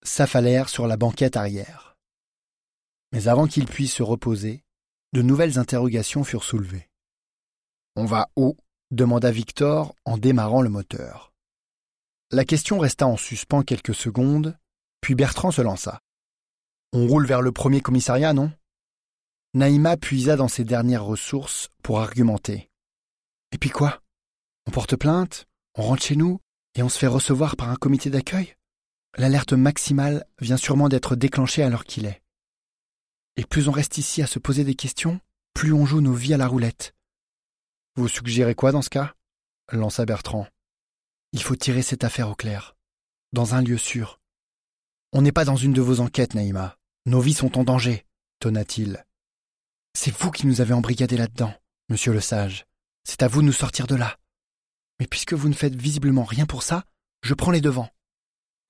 Speaker 1: s'affalèrent sur la banquette arrière. Mais avant qu'ils puissent se reposer, de nouvelles interrogations furent soulevées. On va où demanda Victor en démarrant le moteur. La question resta en suspens quelques secondes, puis Bertrand se lança. On roule vers le premier commissariat, non Naïma puisa dans ses dernières ressources pour argumenter. Et puis quoi On porte plainte, on rentre chez nous et on se fait recevoir par un comité d'accueil L'alerte maximale vient sûrement d'être déclenchée à l'heure qu'il est. Et plus on reste ici à se poser des questions, plus on joue nos vies à la roulette. Vous suggérez quoi dans ce cas lança Bertrand. Il faut tirer cette affaire au clair, dans un lieu sûr. On n'est pas dans une de vos enquêtes, Naïma. Nos vies sont en danger, tonna-t-il. C'est vous qui nous avez embrigadés là-dedans, monsieur le sage. C'est à vous de nous sortir de là. Mais puisque vous ne faites visiblement rien pour ça, je prends les devants.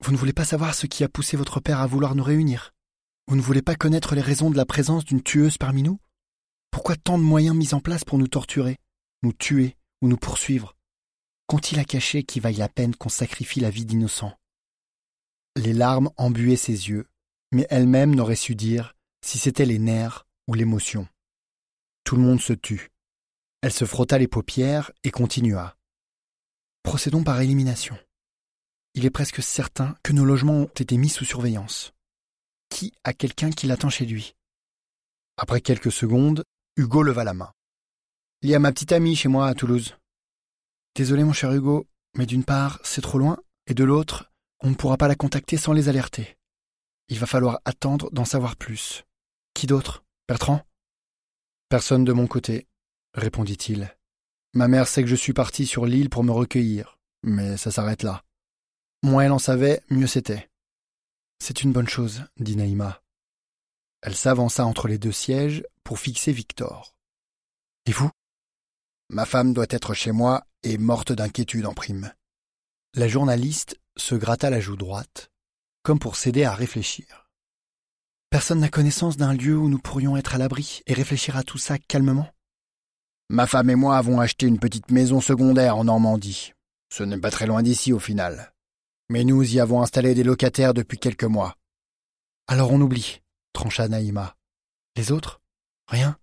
Speaker 1: Vous ne voulez pas savoir ce qui a poussé votre père à vouloir nous réunir. Vous ne voulez pas connaître les raisons de la présence d'une tueuse parmi nous Pourquoi tant de moyens mis en place pour nous torturer nous tuer ou nous poursuivre. Qu'ont-ils à cacher qui vaille la peine qu'on sacrifie la vie d'innocents Les larmes embuaient ses yeux, mais elle-même n'aurait su dire si c'était les nerfs ou l'émotion. Tout le monde se tut. Elle se frotta les paupières et continua. Procédons par élimination. Il est presque certain que nos logements ont été mis sous surveillance. Qui a quelqu'un qui l'attend chez lui Après quelques secondes, Hugo leva la main. Il y a ma petite amie chez moi à Toulouse. Désolé mon cher Hugo, mais d'une part, c'est trop loin, et de l'autre, on ne pourra pas la contacter sans les alerter. Il va falloir attendre d'en savoir plus. Qui d'autre Bertrand Personne de mon côté, répondit-il. Ma mère sait que je suis parti sur l'île pour me recueillir, mais ça s'arrête là. Moins elle en savait, mieux c'était. C'est une bonne chose, dit Naïma. Elle s'avança entre les deux sièges pour fixer Victor. Et vous Ma femme doit être chez moi et morte d'inquiétude en prime. La journaliste se gratta la joue droite, comme pour s'aider à réfléchir. Personne n'a connaissance d'un lieu où nous pourrions être à l'abri et réfléchir à tout ça calmement Ma femme et moi avons acheté une petite maison secondaire en Normandie. Ce n'est pas très loin d'ici au final. Mais nous y avons installé des locataires depuis quelques mois. Alors on oublie, trancha Naïma. Les autres Rien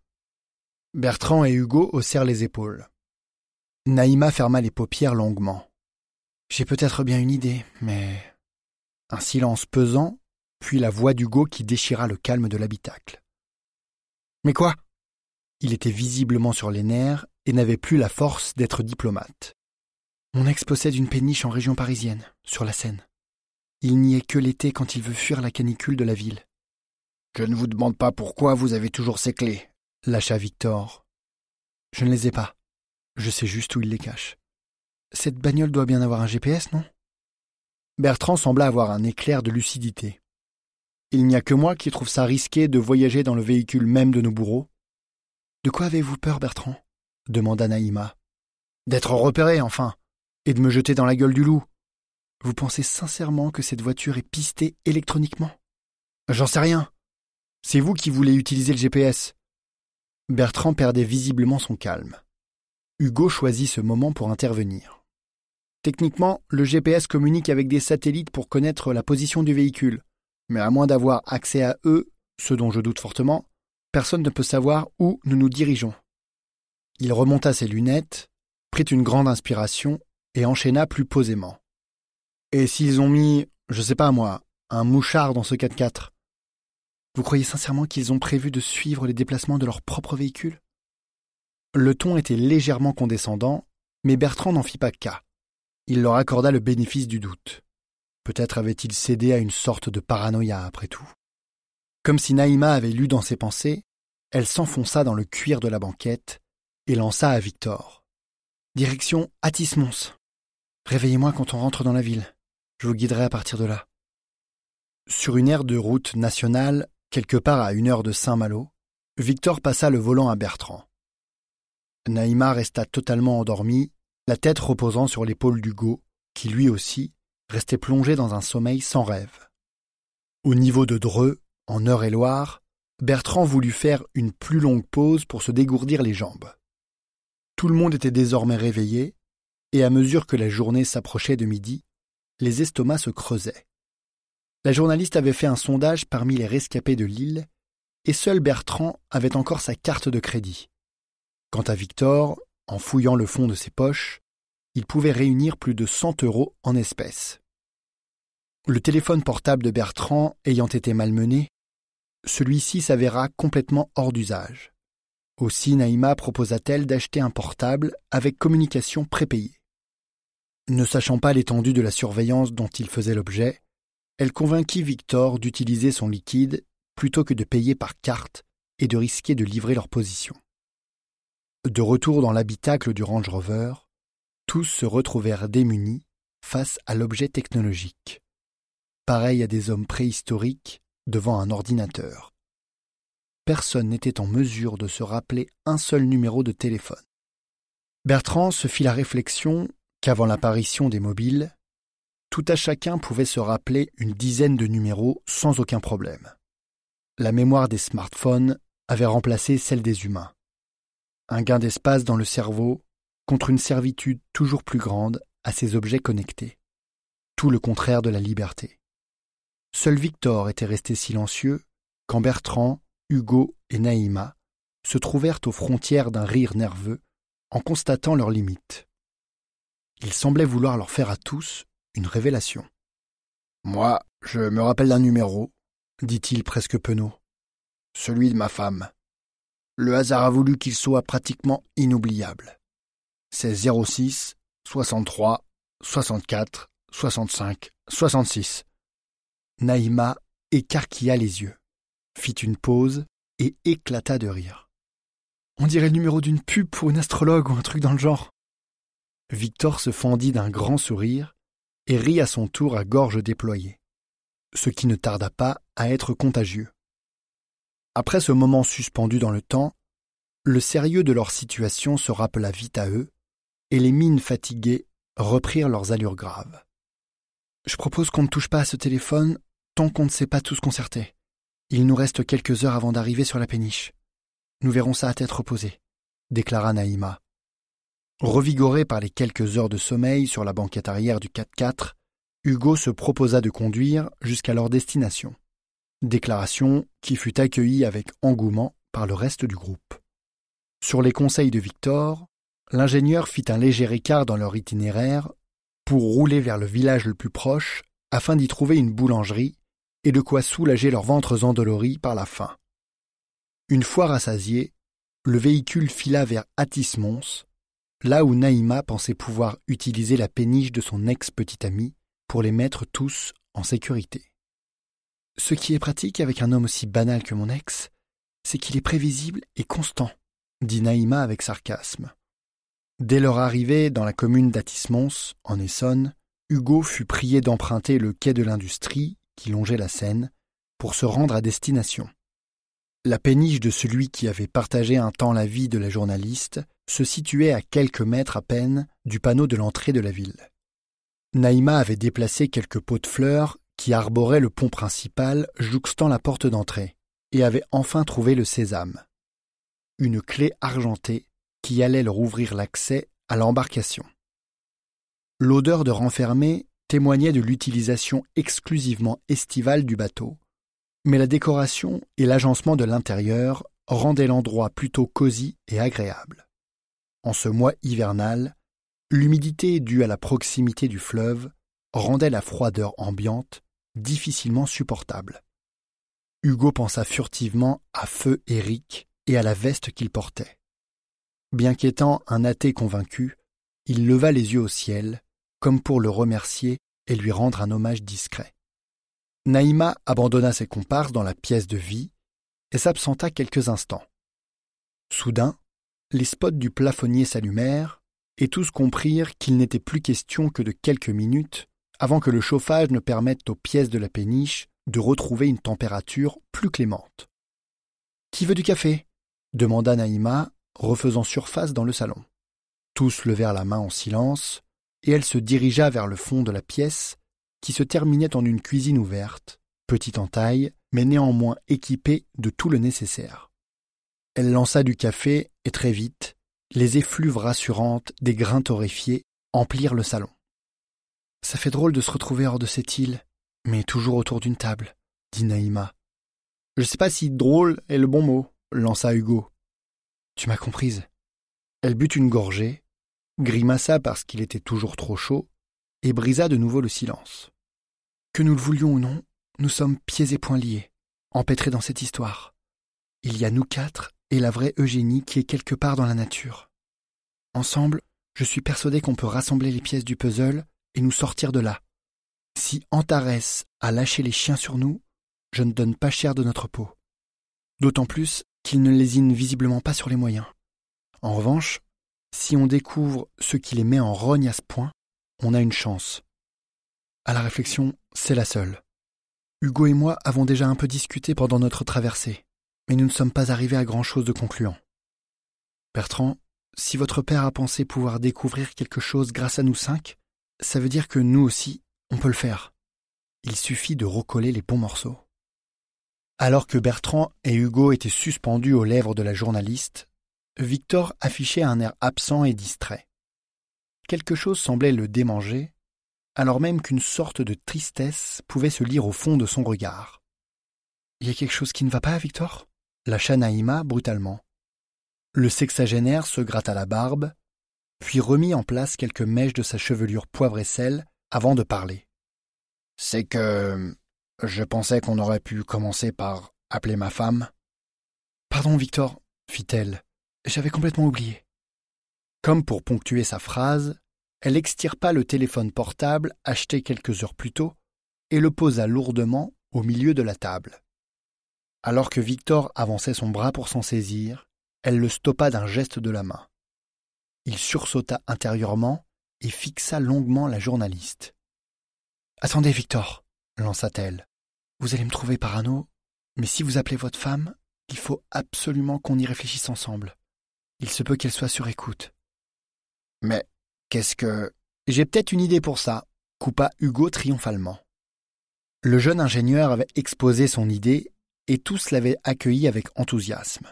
Speaker 1: Bertrand et Hugo haussèrent les épaules. Naïma ferma les paupières longuement. J'ai peut-être bien une idée, mais. Un silence pesant, puis la voix d'Hugo qui déchira le calme de l'habitacle. Mais quoi Il était visiblement sur les nerfs et n'avait plus la force d'être diplomate. Mon ex possède une péniche en région parisienne, sur la Seine. Il n'y est que l'été quand il veut fuir la canicule de la ville. Je ne vous demande pas pourquoi vous avez toujours ces clés, lâcha Victor. Je ne les ai pas. Je sais juste où il les cache. Cette bagnole doit bien avoir un GPS, non Bertrand sembla avoir un éclair de lucidité. Il n'y a que moi qui trouve ça risqué de voyager dans le véhicule même de nos bourreaux. De quoi avez-vous peur, Bertrand demanda Naïma. D'être repéré, enfin, et de me jeter dans la gueule du loup. Vous pensez sincèrement que cette voiture est pistée électroniquement J'en sais rien. C'est vous qui voulez utiliser le GPS. Bertrand perdait visiblement son calme. Hugo choisit ce moment pour intervenir. Techniquement, le GPS communique avec des satellites pour connaître la position du véhicule, mais à moins d'avoir accès à eux, ce dont je doute fortement, personne ne peut savoir où nous nous dirigeons. Il remonta ses lunettes, prit une grande inspiration et enchaîna plus posément. Et s'ils ont mis, je sais pas moi, un mouchard dans ce 4x4 vous croyez sincèrement qu'ils ont prévu de suivre les déplacements de leur propre véhicule Le ton était légèrement condescendant, mais Bertrand n'en fit pas cas. Il leur accorda le bénéfice du doute. Peut-être avait-il cédé à une sorte de paranoïa après tout. Comme si Naïma avait lu dans ses pensées, elle s'enfonça dans le cuir de la banquette et lança à Victor. Direction atis Réveillez-moi quand on rentre dans la ville. Je vous guiderai à partir de là. Sur une aire de route nationale, Quelque part à une heure de Saint-Malo, Victor passa le volant à Bertrand. Naïma resta totalement endormie, la tête reposant sur l'épaule d'Hugo, qui lui aussi restait plongé dans un sommeil sans rêve. Au niveau de Dreux, en Eure-et-Loire, Bertrand voulut faire une plus longue pause pour se dégourdir les jambes. Tout le monde était désormais réveillé, et à mesure que la journée s'approchait de midi, les estomacs se creusaient. La journaliste avait fait un sondage parmi les rescapés de l'île, et seul Bertrand avait encore sa carte de crédit. Quant à Victor, en fouillant le fond de ses poches, il pouvait réunir plus de cent euros en espèces. Le téléphone portable de Bertrand ayant été malmené, celui-ci s'avéra complètement hors d'usage. Aussi Naïma proposa-t-elle d'acheter un portable avec communication prépayée. Ne sachant pas l'étendue de la surveillance dont il faisait l'objet, elle convainquit Victor d'utiliser son liquide plutôt que de payer par carte et de risquer de livrer leur position. De retour dans l'habitacle du Range Rover, tous se retrouvèrent démunis face à l'objet technologique, pareil à des hommes préhistoriques devant un ordinateur. Personne n'était en mesure de se rappeler un seul numéro de téléphone. Bertrand se fit la réflexion qu'avant l'apparition des mobiles, tout à chacun pouvait se rappeler une dizaine de numéros sans aucun problème. La mémoire des smartphones avait remplacé celle des humains. Un gain d'espace dans le cerveau contre une servitude toujours plus grande à ces objets connectés. Tout le contraire de la liberté. Seul Victor était resté silencieux quand Bertrand, Hugo et Naïma se trouvèrent aux frontières d'un rire nerveux en constatant leurs limites. Il semblait vouloir leur faire à tous une révélation. Moi, je me rappelle d'un numéro, dit-il presque penaud. Celui de ma femme. Le hasard a voulu qu'il soit pratiquement inoubliable. C'est 06 63 64 65 66. Naïma écarquilla les yeux, fit une pause et éclata de rire. On dirait le numéro d'une pub pour une astrologue ou un truc dans le genre. Victor se fendit d'un grand sourire et rit à son tour à gorge déployée, ce qui ne tarda pas à être contagieux. Après ce moment suspendu dans le temps, le sérieux de leur situation se rappela vite à eux, et les mines fatiguées reprirent leurs allures graves. Je propose qu'on ne touche pas à ce téléphone tant qu'on ne sait pas tous concerter. Il nous reste quelques heures avant d'arriver sur la péniche. Nous verrons ça à tête reposée, déclara Naïma, Revigoré par les quelques heures de sommeil sur la banquette arrière du 4x4, Hugo se proposa de conduire jusqu'à leur destination. Déclaration qui fut accueillie avec engouement par le reste du groupe. Sur les conseils de Victor, l'ingénieur fit un léger écart dans leur itinéraire pour rouler vers le village le plus proche afin d'y trouver une boulangerie et de quoi soulager leurs ventres endoloris par la faim. Une fois rassasiés, le véhicule fila vers Atis-Mons, là où Naïma pensait pouvoir utiliser la péniche de son ex petit ami pour les mettre tous en sécurité. Ce qui est pratique avec un homme aussi banal que mon ex, c'est qu'il est prévisible et constant, dit Naïma avec sarcasme. Dès leur arrivée dans la commune d'Atismons, en Essonne, Hugo fut prié d'emprunter le quai de l'industrie qui longeait la Seine pour se rendre à destination. La péniche de celui qui avait partagé un temps la vie de la journaliste se situait à quelques mètres à peine du panneau de l'entrée de la ville. Naïma avait déplacé quelques pots de fleurs qui arboraient le pont principal jouxtant la porte d'entrée, et avait enfin trouvé le sésame. Une clé argentée qui allait leur ouvrir l'accès à l'embarcation. L'odeur de renfermé témoignait de l'utilisation exclusivement estivale du bateau, mais la décoration et l'agencement de l'intérieur rendaient l'endroit plutôt cosy et agréable. En ce mois hivernal, l'humidité due à la proximité du fleuve rendait la froideur ambiante difficilement supportable. Hugo pensa furtivement à Feu Éric et à la veste qu'il portait. Bien qu'étant un athée convaincu, il leva les yeux au ciel, comme pour le remercier et lui rendre un hommage discret. Naïma abandonna ses comparses dans la pièce de vie et s'absenta quelques instants. Soudain, les spots du plafonnier s'allumèrent, et tous comprirent qu'il n'était plus question que de quelques minutes avant que le chauffage ne permette aux pièces de la péniche de retrouver une température plus clémente. Qui veut du café demanda Naïma, refaisant surface dans le salon. Tous levèrent la main en silence, et elle se dirigea vers le fond de la pièce, qui se terminait en une cuisine ouverte, petite en taille, mais néanmoins équipée de tout le nécessaire. Elle lança du café, et très vite, les effluves rassurantes des grains torréfiés emplirent le salon. Ça fait drôle de se retrouver hors de cette île, mais toujours autour d'une table, dit Naïma. Je sais pas si drôle est le bon mot, lança Hugo. Tu m'as comprise. Elle but une gorgée, grimaça parce qu'il était toujours trop chaud, et brisa de nouveau le silence. Que nous le voulions ou non, nous sommes pieds et poings liés, empêtrés dans cette histoire. Il y a nous quatre et la vraie Eugénie qui est quelque part dans la nature. Ensemble, je suis persuadé qu'on peut rassembler les pièces du puzzle et nous sortir de là. Si Antares a lâché les chiens sur nous, je ne donne pas cher de notre peau. D'autant plus qu'il ne lésine visiblement pas sur les moyens. En revanche, si on découvre ce qui les met en rogne à ce point, on a une chance. À la réflexion, c'est la seule. Hugo et moi avons déjà un peu discuté pendant notre traversée mais nous ne sommes pas arrivés à grand-chose de concluant. Bertrand, si votre père a pensé pouvoir découvrir quelque chose grâce à nous cinq, ça veut dire que nous aussi, on peut le faire. Il suffit de recoller les bons morceaux. Alors que Bertrand et Hugo étaient suspendus aux lèvres de la journaliste, Victor affichait un air absent et distrait. Quelque chose semblait le démanger, alors même qu'une sorte de tristesse pouvait se lire au fond de son regard. Il y a quelque chose qui ne va pas, Victor la Chanaïma brutalement. Le sexagénaire se gratta la barbe, puis remit en place quelques mèches de sa chevelure poivre et sel avant de parler. C'est que je pensais qu'on aurait pu commencer par appeler ma femme. Pardon, Victor, fit-elle. J'avais complètement oublié. Comme pour ponctuer sa phrase, elle extirpa le téléphone portable acheté quelques heures plus tôt et le posa lourdement au milieu de la table. Alors que Victor avançait son bras pour s'en saisir, elle le stoppa d'un geste de la main. Il sursauta intérieurement et fixa longuement la journaliste. Attendez, Victor, lança-t-elle. Vous allez me trouver parano, mais si vous appelez votre femme, il faut absolument qu'on y réfléchisse ensemble. Il se peut qu'elle soit sur écoute. Mais qu'est-ce que. J'ai peut-être une idée pour ça, coupa Hugo triomphalement. Le jeune ingénieur avait exposé son idée et tous l'avaient accueillie avec enthousiasme.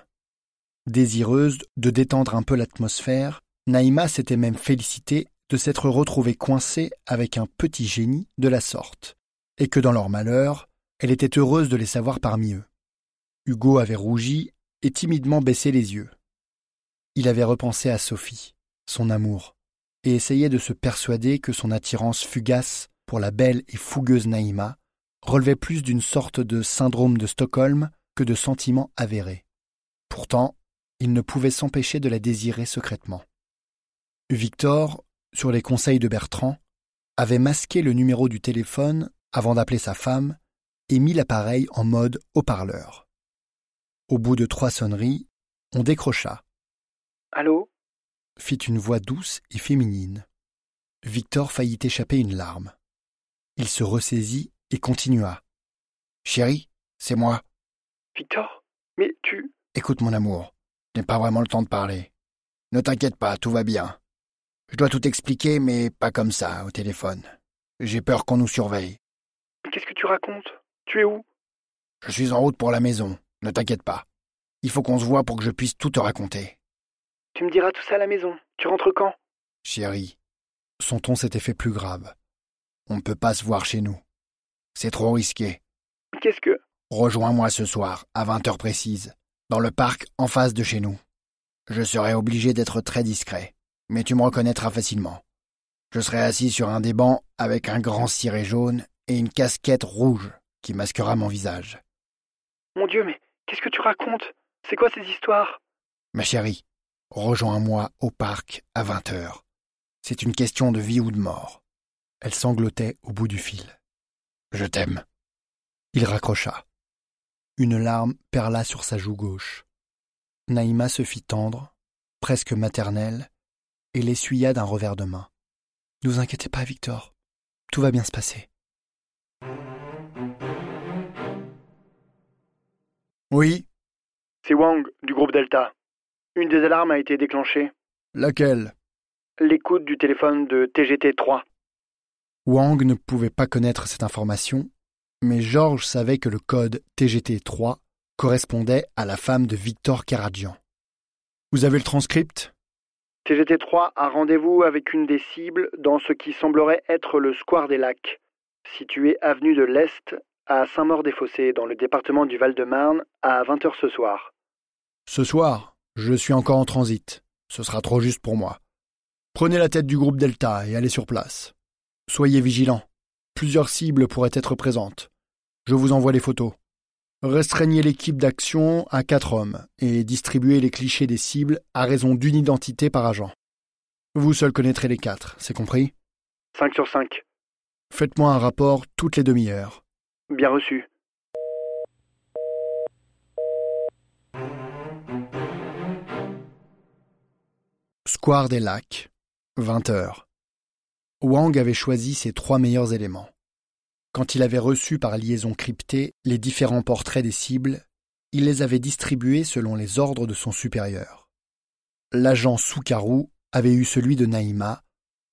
Speaker 1: Désireuse de détendre un peu l'atmosphère, Naïma s'était même félicitée de s'être retrouvée coincée avec un petit génie de la sorte, et que dans leur malheur, elle était heureuse de les savoir parmi eux. Hugo avait rougi et timidement baissé les yeux. Il avait repensé à Sophie, son amour, et essayait de se persuader que son attirance fugace pour la belle et fougueuse Naïma relevait plus d'une sorte de syndrome de Stockholm que de sentiments avérés. Pourtant, il ne pouvait s'empêcher de la désirer secrètement. Victor, sur les conseils de Bertrand, avait masqué le numéro du téléphone avant d'appeler sa femme et mis l'appareil en mode haut-parleur. Au bout de trois sonneries, on décrocha. Allô fit une voix douce et féminine. Victor faillit échapper une larme. Il se ressaisit il continua. Chérie, c'est moi. Victor, mais tu. Écoute, mon amour, je n'ai pas vraiment le temps de parler. Ne t'inquiète pas, tout va bien. Je dois tout expliquer, mais pas comme ça, au téléphone. J'ai peur qu'on nous surveille. Qu'est-ce que tu racontes Tu es où Je suis en route pour la maison, ne t'inquiète pas. Il faut qu'on se voie pour que je puisse tout te raconter. Tu me diras tout ça à la maison. Tu rentres quand Chérie, son ton s'était fait plus grave. On ne peut pas se voir chez nous. C'est trop risqué. Qu'est-ce que Rejoins-moi ce soir, à vingt heures précises, dans le parc en face de chez nous. Je serai obligé d'être très discret, mais tu me reconnaîtras facilement. Je serai assis sur un des bancs avec un grand ciré jaune et une casquette rouge qui masquera mon visage. Mon Dieu, mais qu'est-ce que tu racontes C'est quoi ces histoires Ma chérie, rejoins-moi au parc à vingt heures. C'est une question de vie ou de mort. Elle sanglotait au bout du fil. Je t'aime. Il raccrocha. Une larme perla sur sa joue gauche. Naïma se fit tendre, presque maternelle, et l'essuya d'un revers de main. Ne vous inquiétez pas, Victor. Tout va bien se passer. Oui. C'est Wang, du groupe Delta. Une des alarmes a été déclenchée. Laquelle L'écoute du téléphone de TGT 3. Wang ne pouvait pas connaître cette information, mais Georges savait que le code TGT3 correspondait à la femme de Victor Karadjian. Vous avez le transcript TGT3 a rendez-vous avec une des cibles dans ce qui semblerait être le Square des Lacs, situé avenue de l'Est à Saint-Maur-des-Fossés, dans le département du Val-de-Marne, à 20h ce soir. Ce soir Je suis encore en transit. Ce sera trop juste pour moi. Prenez la tête du groupe Delta et allez sur place. Soyez vigilants. Plusieurs cibles pourraient être présentes. Je vous envoie les photos. Restreignez l'équipe d'action à quatre hommes et distribuez les clichés des cibles à raison d'une identité par agent. Vous seul connaîtrez les quatre, c'est compris Cinq sur cinq. Faites-moi un rapport toutes les demi-heures. Bien reçu. Square des Lacs, 20 heures. Wang avait choisi ses trois meilleurs éléments. Quand il avait reçu par liaison cryptée les différents portraits des cibles, il les avait distribués selon les ordres de son supérieur. L'agent Soukarou avait eu celui de Naïma,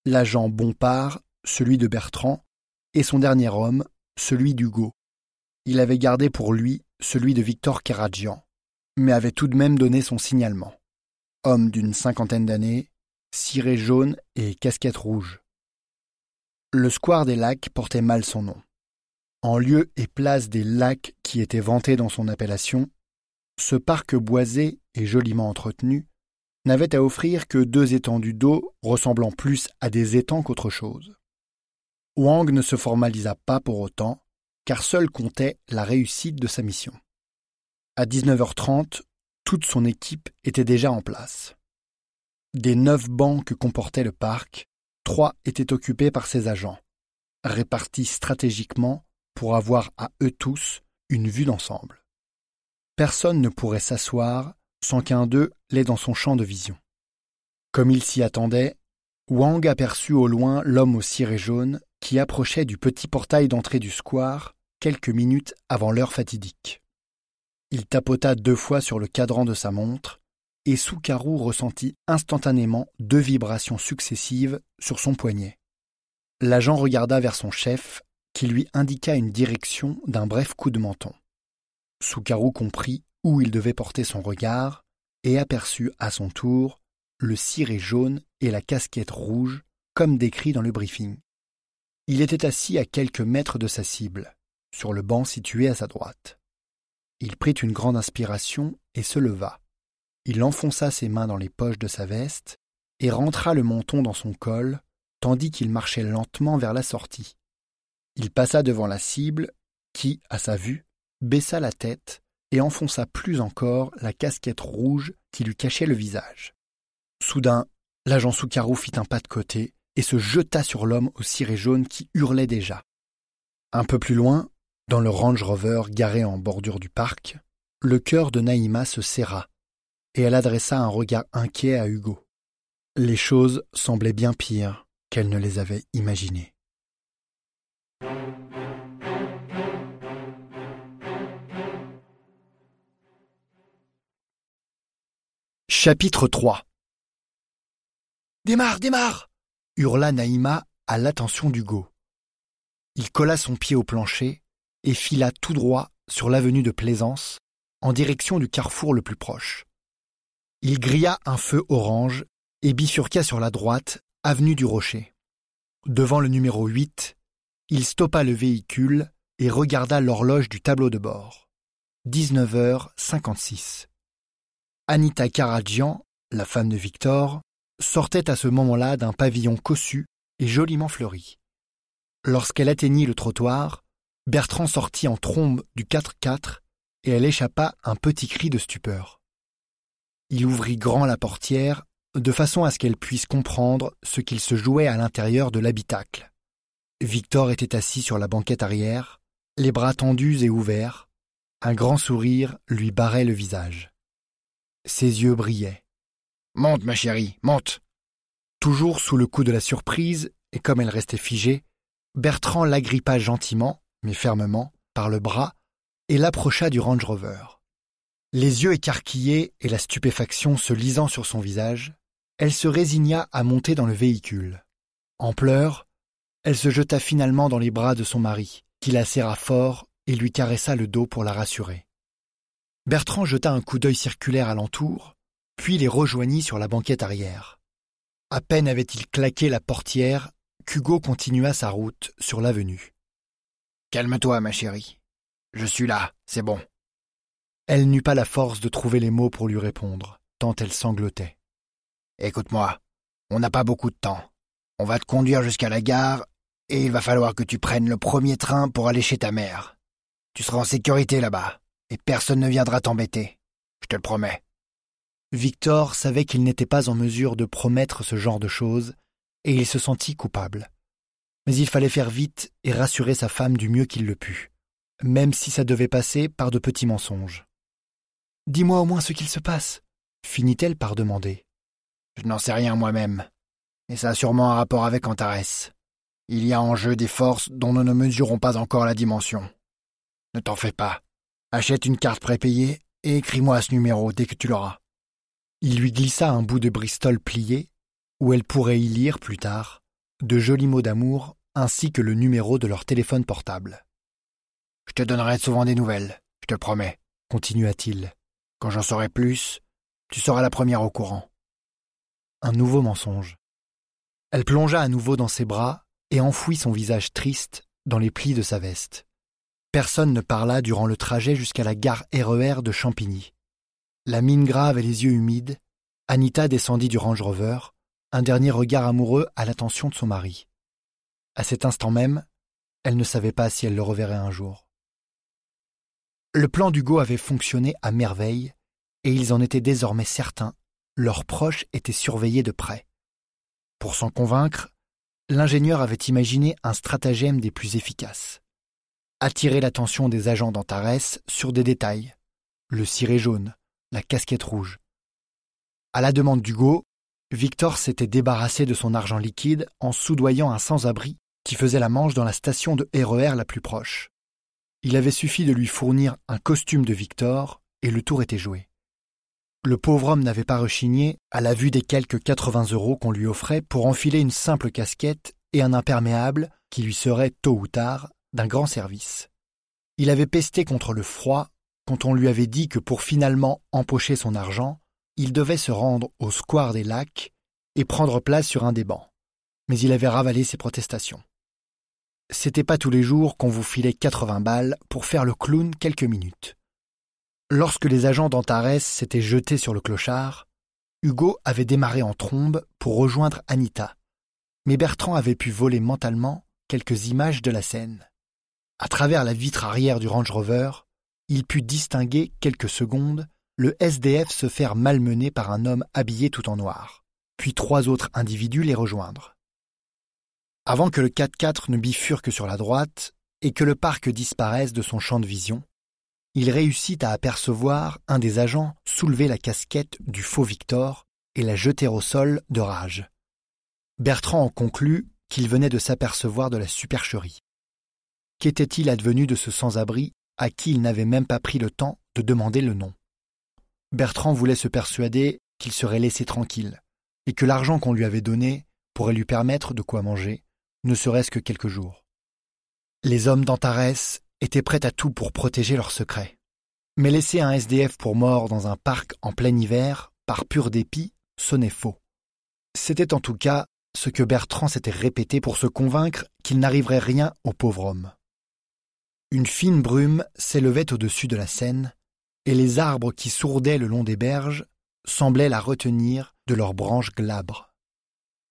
Speaker 1: l'agent Bompard celui de Bertrand, et son dernier homme, celui d'Hugo. Il avait gardé pour lui celui de Victor Karadjian, mais avait tout de même donné son signalement. Homme d'une cinquantaine d'années, ciré jaune et casquette rouge. Le square des Lacs portait mal son nom. En lieu et place des lacs qui étaient vantés dans son appellation, ce parc boisé et joliment entretenu n'avait à offrir que deux étendues d'eau ressemblant plus à des étangs qu'autre chose. Wang ne se formalisa pas pour autant, car seul comptait la réussite de sa mission. À 19h30, toute son équipe était déjà en place. Des neuf bancs que comportait le parc, trois étaient occupés par ses agents, répartis stratégiquement pour avoir à eux tous une vue d'ensemble. Personne ne pourrait s'asseoir sans qu'un d'eux l'ait dans son champ de vision. Comme il s'y attendait, Wang aperçut au loin l'homme au ciré jaune qui approchait du petit portail d'entrée du square quelques minutes avant l'heure fatidique. Il tapota deux fois sur le cadran de sa montre et Soukarou ressentit instantanément deux vibrations successives sur son poignet. L'agent regarda vers son chef, qui lui indiqua une direction d'un bref coup de menton. Soukarou comprit où il devait porter son regard et aperçut à son tour le ciré jaune et la casquette rouge, comme décrit dans le briefing. Il était assis à quelques mètres de sa cible, sur le banc situé à sa droite. Il prit une grande inspiration et se leva. Il enfonça ses mains dans les poches de sa veste et rentra le menton dans son col, tandis qu'il marchait lentement vers la sortie. Il passa devant la cible, qui, à sa vue, baissa la tête et enfonça plus encore la casquette rouge qui lui cachait le visage. Soudain, l'agent Soukarou fit un pas de côté et se jeta sur l'homme au ciré jaune qui hurlait déjà. Un peu plus loin, dans le Range Rover garé en bordure du parc, le cœur de Naïma se serra et elle adressa un regard inquiet à Hugo. Les choses semblaient bien pires qu'elle ne les avait imaginées. Chapitre 3 Démarre, démarre hurla Naïma à l'attention d'Hugo. Il colla son pied au plancher et fila tout droit sur l'avenue de Plaisance en direction du carrefour le plus proche. Il grilla un feu orange et bifurqua sur la droite, avenue du Rocher. Devant le numéro 8, il stoppa le véhicule et regarda l'horloge du tableau de bord. 19h56. Anita Karadjian, la femme de Victor, sortait à ce moment-là d'un pavillon cossu et joliment fleuri. Lorsqu'elle atteignit le trottoir, Bertrand sortit en trombe du 4-4 et elle échappa un petit cri de stupeur. Il ouvrit grand la portière, de façon à ce qu'elle puisse comprendre ce qu'il se jouait à l'intérieur de l'habitacle. Victor était assis sur la banquette arrière, les bras tendus et ouverts. Un grand sourire lui barrait le visage. Ses yeux brillaient. Monte, ma chérie, monte. Toujours sous le coup de la surprise, et comme elle restait figée, Bertrand l'agrippa gentiment, mais fermement, par le bras, et l'approcha du Range Rover. Les yeux écarquillés et la stupéfaction se lisant sur son visage, elle se résigna à monter dans le véhicule. En pleurs, elle se jeta finalement dans les bras de son mari, qui la serra fort et lui caressa le dos pour la rassurer. Bertrand jeta un coup d'œil circulaire alentour, puis les rejoignit sur la banquette arrière. À peine avait-il claqué la portière qu'Hugo continua sa route sur l'avenue. Calme-toi, ma chérie. Je suis là, c'est bon. Elle n'eut pas la force de trouver les mots pour lui répondre, tant elle sanglotait. Écoute-moi, on n'a pas beaucoup de temps. On va te conduire jusqu'à la gare, et il va falloir que tu prennes le premier train pour aller chez ta mère. Tu seras en sécurité là-bas, et personne ne viendra t'embêter. Je te le promets. Victor savait qu'il n'était pas en mesure de promettre ce genre de choses, et il se sentit coupable. Mais il fallait faire vite et rassurer sa femme du mieux qu'il le put, même si ça devait passer par de petits mensonges. Dis-moi au moins ce qu'il se passe, finit-elle par demander. Je n'en sais rien moi-même. Et ça a sûrement un rapport avec Antares. Il y a en jeu des forces dont nous ne mesurons pas encore la dimension. Ne t'en fais pas. Achète une carte prépayée et écris-moi ce numéro dès que tu l'auras. Il lui glissa un bout de Bristol plié, où elle pourrait y lire plus tard de jolis mots d'amour ainsi que le numéro de leur téléphone portable. Je te donnerai souvent des nouvelles, je te promets, continua-t-il. Quand j'en saurai plus, tu seras la première au courant. Un nouveau mensonge. Elle plongea à nouveau dans ses bras et enfouit son visage triste dans les plis de sa veste. Personne ne parla durant le trajet jusqu'à la gare RER e de Champigny. La mine grave et les yeux humides, Anita descendit du Range Rover, un dernier regard amoureux à l'attention de son mari. À cet instant même, elle ne savait pas si elle le reverrait un jour. Le plan d'Hugo avait fonctionné à merveille, et ils en étaient désormais certains, leurs proches étaient surveillés de près. Pour s'en convaincre, l'ingénieur avait imaginé un stratagème des plus efficaces. Attirer l'attention des agents d'Antares sur des détails, le ciré jaune, la casquette rouge. À la demande d'Hugo, Victor s'était débarrassé de son argent liquide en soudoyant un sans-abri qui faisait la manche dans la station de RER e la plus proche. Il avait suffi de lui fournir un costume de Victor, et le tour était joué. Le pauvre homme n'avait pas rechigné à la vue des quelques 80 euros qu'on lui offrait pour enfiler une simple casquette et un imperméable qui lui serait, tôt ou tard, d'un grand service. Il avait pesté contre le froid quand on lui avait dit que pour finalement empocher son argent, il devait se rendre au square des lacs et prendre place sur un des bancs. Mais il avait ravalé ses protestations. C'était pas tous les jours qu'on vous filait 80 balles pour faire le clown quelques minutes. Lorsque les agents d'Antares s'étaient jetés sur le clochard, Hugo avait démarré en trombe pour rejoindre Anita. Mais Bertrand avait pu voler mentalement quelques images de la scène. À travers la vitre arrière du Range Rover, il put distinguer quelques secondes le SDF se faire malmener par un homme habillé tout en noir, puis trois autres individus les rejoindre. Avant que le 4x4 ne bifurque sur la droite et que le parc disparaisse de son champ de vision, il réussit à apercevoir un des agents soulever la casquette du faux Victor et la jeter au sol de rage. Bertrand en conclut qu'il venait de s'apercevoir de la supercherie. Qu'était-il advenu de ce sans-abri à qui il n'avait même pas pris le temps de demander le nom Bertrand voulait se persuader qu'il serait laissé tranquille et que l'argent qu'on lui avait donné pourrait lui permettre de quoi manger ne serait-ce que quelques jours. Les hommes d'Antares étaient prêts à tout pour protéger leur secret. Mais laisser un SDF pour mort dans un parc en plein hiver, par pur dépit, sonnait faux. C'était en tout cas ce que Bertrand s'était répété pour se convaincre qu'il n'arriverait rien au pauvre homme. Une fine brume s'élevait au-dessus de la Seine, et les arbres qui sourdaient le long des berges semblaient la retenir de leurs branches glabres.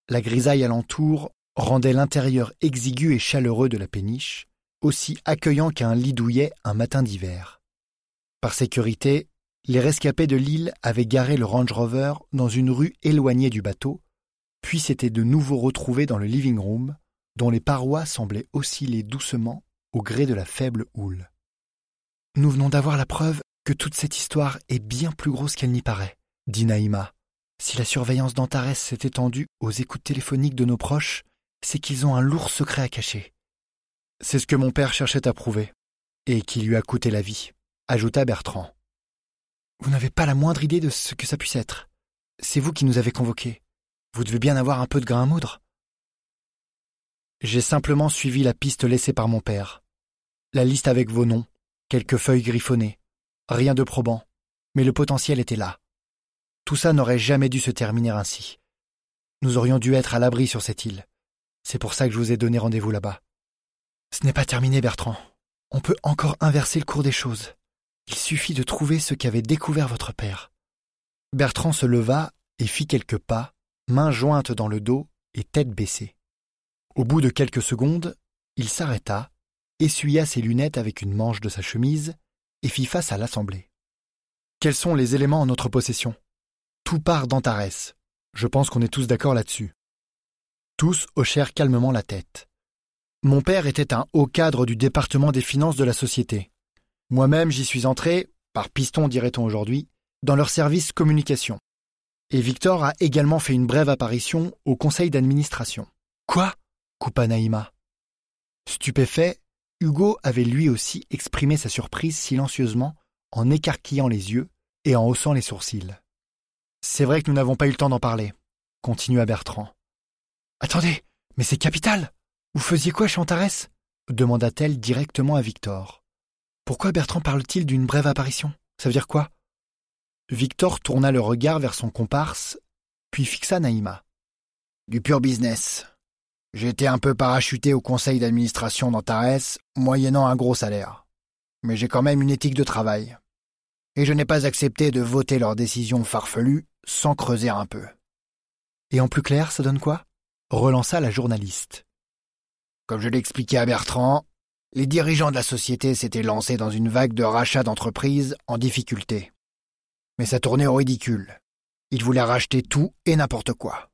Speaker 1: La grisaille alentour rendait l'intérieur exigu et chaleureux de la péniche, aussi accueillant qu'un lit douillet un matin d'hiver. Par sécurité, les rescapés de l'île avaient garé le Range Rover dans une rue éloignée du bateau, puis s'étaient de nouveau retrouvés dans le living room, dont les parois semblaient osciller doucement au gré de la faible houle. Nous venons d'avoir la preuve que toute cette histoire est bien plus grosse qu'elle n'y paraît, dit Naïma. Si la surveillance d'Antares s'est étendue aux écoutes téléphoniques de nos proches, c'est qu'ils ont un lourd secret à cacher. C'est ce que mon père cherchait à prouver, et qui lui a coûté la vie, ajouta Bertrand. Vous n'avez pas la moindre idée de ce que ça puisse être. C'est vous qui nous avez convoqués. Vous devez bien avoir un peu de grain à moudre. J'ai simplement suivi la piste laissée par mon père. La liste avec vos noms, quelques feuilles griffonnées, rien de probant, mais le potentiel était là. Tout ça n'aurait jamais dû se terminer ainsi. Nous aurions dû être à l'abri sur cette île, c'est pour ça que je vous ai donné rendez-vous là-bas. Ce n'est pas terminé, Bertrand. On peut encore inverser le cours des choses. Il suffit de trouver ce qu'avait découvert votre père. Bertrand se leva et fit quelques pas, mains jointes dans le dos et tête baissée. Au bout de quelques secondes, il s'arrêta, essuya ses lunettes avec une manche de sa chemise et fit face à l'assemblée. Quels sont les éléments en notre possession Tout part d'Antares. Je pense qu'on est tous d'accord là-dessus. Tous hochèrent calmement la tête. Mon père était un haut cadre du département des finances de la société. Moi-même, j'y suis entré, par piston dirait-on aujourd'hui, dans leur service communication. Et Victor a également fait une brève apparition au conseil d'administration. Quoi coupa Naïma. Stupéfait, Hugo avait lui aussi exprimé sa surprise silencieusement en écarquillant les yeux et en haussant les sourcils. C'est vrai que nous n'avons pas eu le temps d'en parler, continua Bertrand. Attendez, mais c'est capital Vous faisiez quoi, chez Antares demanda-t-elle directement à Victor. Pourquoi Bertrand parle-t-il d'une brève apparition Ça veut dire quoi Victor tourna le regard vers son comparse, puis fixa Naïma. Du pur business. été un peu parachuté au conseil d'administration d'Antares, moyennant un gros salaire. Mais j'ai quand même une éthique de travail. Et je n'ai pas accepté de voter leurs décisions farfelues sans creuser un peu. Et en plus clair, ça donne quoi relança la journaliste. Comme je l'expliquais à Bertrand, les dirigeants de la société s'étaient lancés dans une vague de rachats d'entreprises en difficulté. Mais ça tournait au ridicule. Ils voulaient racheter tout et n'importe quoi.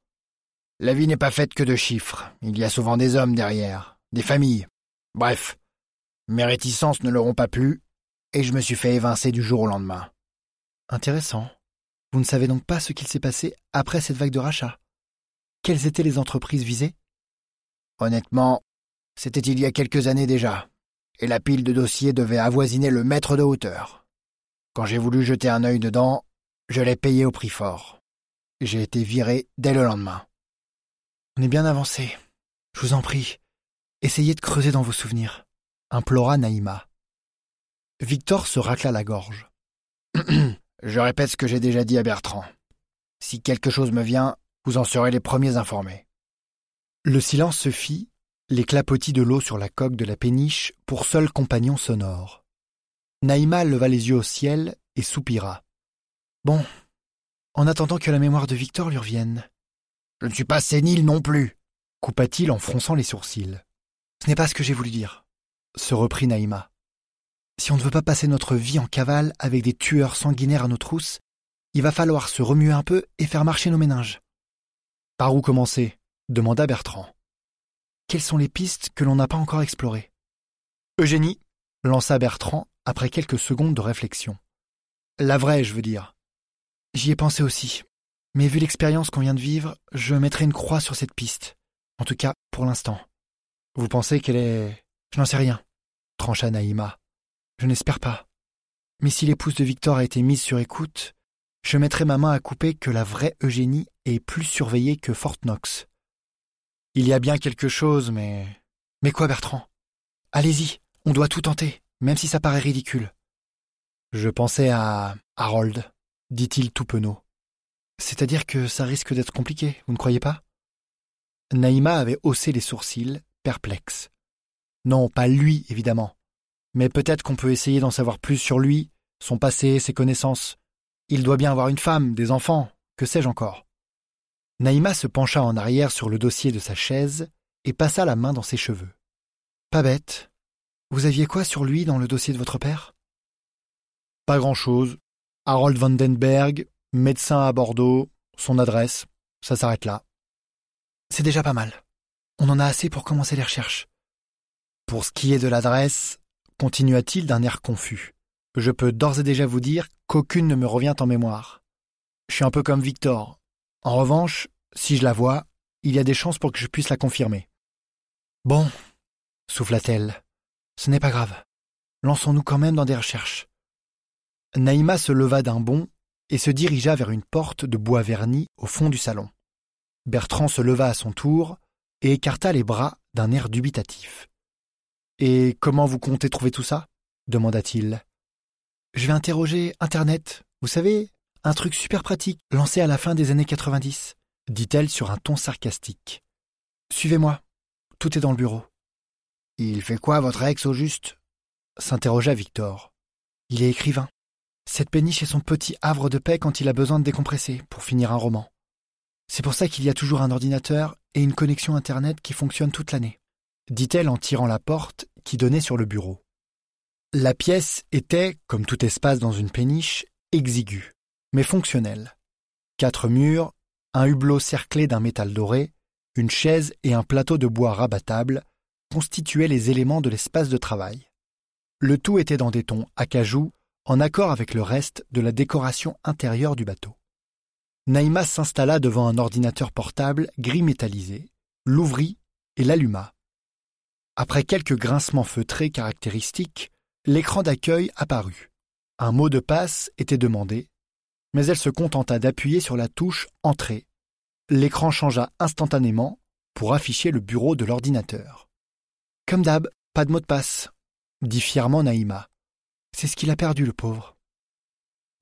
Speaker 1: La vie n'est pas faite que de chiffres, il y a souvent des hommes derrière, des familles. Bref, mes réticences ne l'auront pas plu, et je me suis fait évincer du jour au lendemain. Intéressant. Vous ne savez donc pas ce qu'il s'est passé après cette vague de rachats quelles étaient les entreprises visées Honnêtement, c'était il y a quelques années déjà, et la pile de dossiers devait avoisiner le mètre de hauteur. Quand j'ai voulu jeter un œil dedans, je l'ai payé au prix fort. J'ai été viré dès le lendemain. On est bien avancé. Je vous en prie, essayez de creuser dans vos souvenirs, implora Naïma. Victor se racla la gorge. je répète ce que j'ai déjà dit à Bertrand. Si quelque chose me vient, vous en serez les premiers informés. Le silence se fit, les clapotis de l'eau sur la coque de la péniche pour seul compagnon sonore. Naïma leva les yeux au ciel et soupira. Bon, en attendant que la mémoire de Victor lui revienne. Je ne suis pas sénile non plus, coupa-t-il en fronçant les sourcils. Ce n'est pas ce que j'ai voulu dire, se reprit Naïma. Si on ne veut pas passer notre vie en cavale avec des tueurs sanguinaires à nos trousses, il va falloir se remuer un peu et faire marcher nos méninges. Par où commencer demanda Bertrand. Quelles sont les pistes que l'on n'a pas encore explorées Eugénie, lança Bertrand après quelques secondes de réflexion. La vraie, je veux dire. J'y ai pensé aussi. Mais vu l'expérience qu'on vient de vivre, je mettrai une croix sur cette piste. En tout cas, pour l'instant. Vous pensez qu'elle est... Je n'en sais rien, trancha Naïma. Je n'espère pas. Mais si l'épouse de Victor a été mise sur écoute, je mettrai ma main à couper que la vraie Eugénie et plus surveillé que Fort Knox. Il y a bien quelque chose, mais. Mais quoi, Bertrand Allez-y, on doit tout tenter, même si ça paraît ridicule. Je pensais à Harold, dit-il tout penaud. C'est-à-dire que ça risque d'être compliqué, vous ne croyez pas Naïma avait haussé les sourcils, perplexe. Non, pas lui, évidemment. Mais peut-être qu'on peut essayer d'en savoir plus sur lui, son passé, ses connaissances. Il doit bien avoir une femme, des enfants, que sais-je encore. Naïma se pencha en arrière sur le dossier de sa chaise et passa la main dans ses cheveux. Pas bête. Vous aviez quoi sur lui dans le dossier de votre père Pas grand-chose. Harold Vandenberg, médecin à Bordeaux, son adresse, ça s'arrête là. C'est déjà pas mal. On en a assez pour commencer les recherches. Pour ce qui est de l'adresse, continua-t-il d'un air confus, je peux d'ores et déjà vous dire qu'aucune ne me revient en mémoire. Je suis un peu comme Victor, en revanche, si je la vois, il y a des chances pour que je puisse la confirmer. Bon, souffla-t-elle, ce n'est pas grave. Lançons-nous quand même dans des recherches. Naïma se leva d'un bond et se dirigea vers une porte de bois verni au fond du salon. Bertrand se leva à son tour et écarta les bras d'un air dubitatif. Et comment vous comptez trouver tout ça demanda-t-il. Je vais interroger Internet, vous savez, un truc super pratique, lancé à la fin des années 90, dit-elle sur un ton sarcastique. Suivez-moi. Tout est dans le bureau. Il fait quoi votre ex au juste s'interrogea Victor. Il est écrivain. Cette péniche est son petit havre de paix quand il a besoin de décompresser pour finir un roman. C'est pour ça qu'il y a toujours un ordinateur et une connexion Internet qui fonctionnent toute l'année, dit-elle en tirant la porte qui donnait sur le bureau. La pièce était, comme tout espace dans une péniche, exiguë mais fonctionnel. Quatre murs, un hublot cerclé d'un métal doré, une chaise et un plateau de bois rabattable constituaient les éléments de l'espace de travail. Le tout était dans des tons acajou, en accord avec le reste de la décoration intérieure du bateau. Naïma s'installa devant un ordinateur portable gris métallisé, l'ouvrit et l'alluma. Après quelques grincements feutrés caractéristiques, l'écran d'accueil apparut. Un mot de passe était demandé, mais elle se contenta d'appuyer sur la touche Entrée. L'écran changea instantanément pour afficher le bureau de l'ordinateur. Comme d'hab, pas de mot de passe, dit fièrement Naïma. C'est ce qu'il a perdu, le pauvre.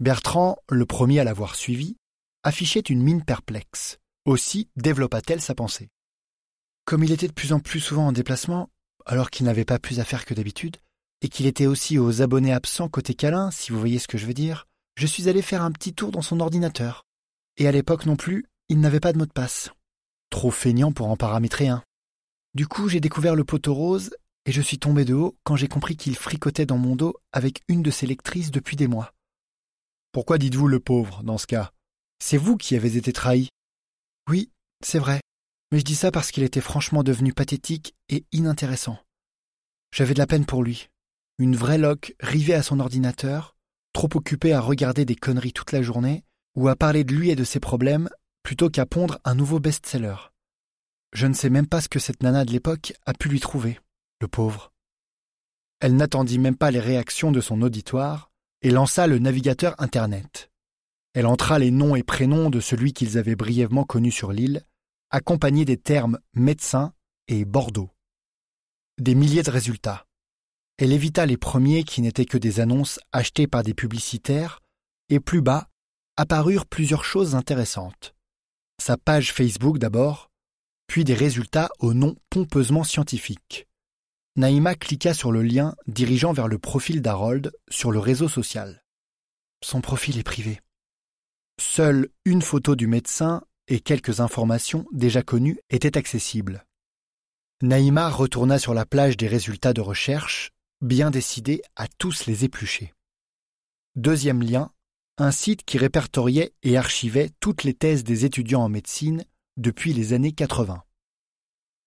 Speaker 1: Bertrand, le premier à l'avoir suivi, affichait une mine perplexe. Aussi développa-t-elle sa pensée. Comme il était de plus en plus souvent en déplacement, alors qu'il n'avait pas plus à faire que d'habitude, et qu'il était aussi aux abonnés absents côté câlin, si vous voyez ce que je veux dire, je suis allé faire un petit tour dans son ordinateur. Et à l'époque non plus, il n'avait pas de mot de passe. Trop feignant pour en paramétrer un. Du coup, j'ai découvert le poteau rose et je suis tombé de haut quand j'ai compris qu'il fricotait dans mon dos avec une de ses lectrices depuis des mois. Pourquoi dites-vous le pauvre dans ce cas C'est vous qui avez été trahi. Oui, c'est vrai, mais je dis ça parce qu'il était franchement devenu pathétique et inintéressant. J'avais de la peine pour lui. Une vraie loque rivée à son ordinateur, trop occupé à regarder des conneries toute la journée ou à parler de lui et de ses problèmes plutôt qu'à pondre un nouveau best-seller. Je ne sais même pas ce que cette nana de l'époque a pu lui trouver, le pauvre. Elle n'attendit même pas les réactions de son auditoire et lança le navigateur Internet. Elle entra les noms et prénoms de celui qu'ils avaient brièvement connu sur l'île, accompagné des termes médecin et Bordeaux. Des milliers de résultats. Elle évita les premiers qui n'étaient que des annonces achetées par des publicitaires, et plus bas, apparurent plusieurs choses intéressantes. Sa page Facebook d'abord, puis des résultats au nom pompeusement scientifique. Naïma cliqua sur le lien dirigeant vers le profil d'Harold sur le réseau social. Son profil est privé. Seule une photo du médecin et quelques informations déjà connues étaient accessibles. Naïma retourna sur la plage des résultats de recherche bien décidé à tous les éplucher. Deuxième lien, un site qui répertoriait et archivait toutes les thèses des étudiants en médecine depuis les années 80.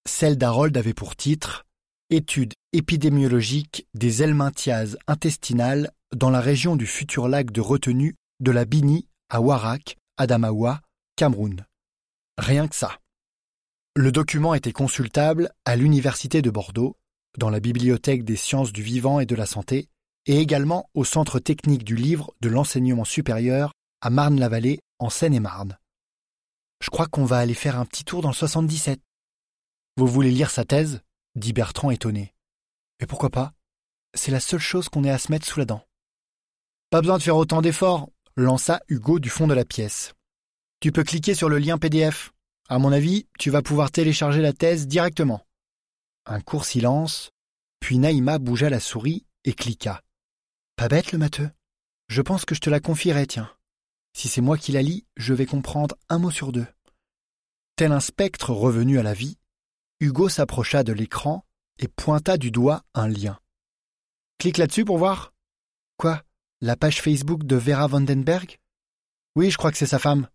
Speaker 1: Celle d'Harold avait pour titre Études épidémiologiques des helminthiases intestinales dans la région du futur lac de retenue de la Bini à Warak, Adamawa, Cameroun. Rien que ça. Le document était consultable à l'Université de Bordeaux dans la Bibliothèque des sciences du vivant et de la santé, et également au Centre technique du livre de l'enseignement supérieur à Marne-la-Vallée, en Seine-et-Marne. Je crois qu'on va aller faire un petit tour dans le 77. Vous voulez lire sa thèse dit Bertrand étonné. Et pourquoi pas C'est la seule chose qu'on ait à se mettre sous la dent. Pas besoin de faire autant d'efforts, lança Hugo du fond de la pièce. Tu peux cliquer sur le lien PDF. À mon avis, tu vas pouvoir télécharger la thèse directement. Un court silence, puis Naïma bougea la souris et cliqua. Pas bête, le matheux Je pense que je te la confierai, tiens. Si c'est moi qui la lis, je vais comprendre un mot sur deux. Tel un spectre revenu à la vie, Hugo s'approcha de l'écran et pointa du doigt un lien. Clique là-dessus pour voir. Quoi La page Facebook de Vera Vandenberg Oui, je crois que c'est sa femme.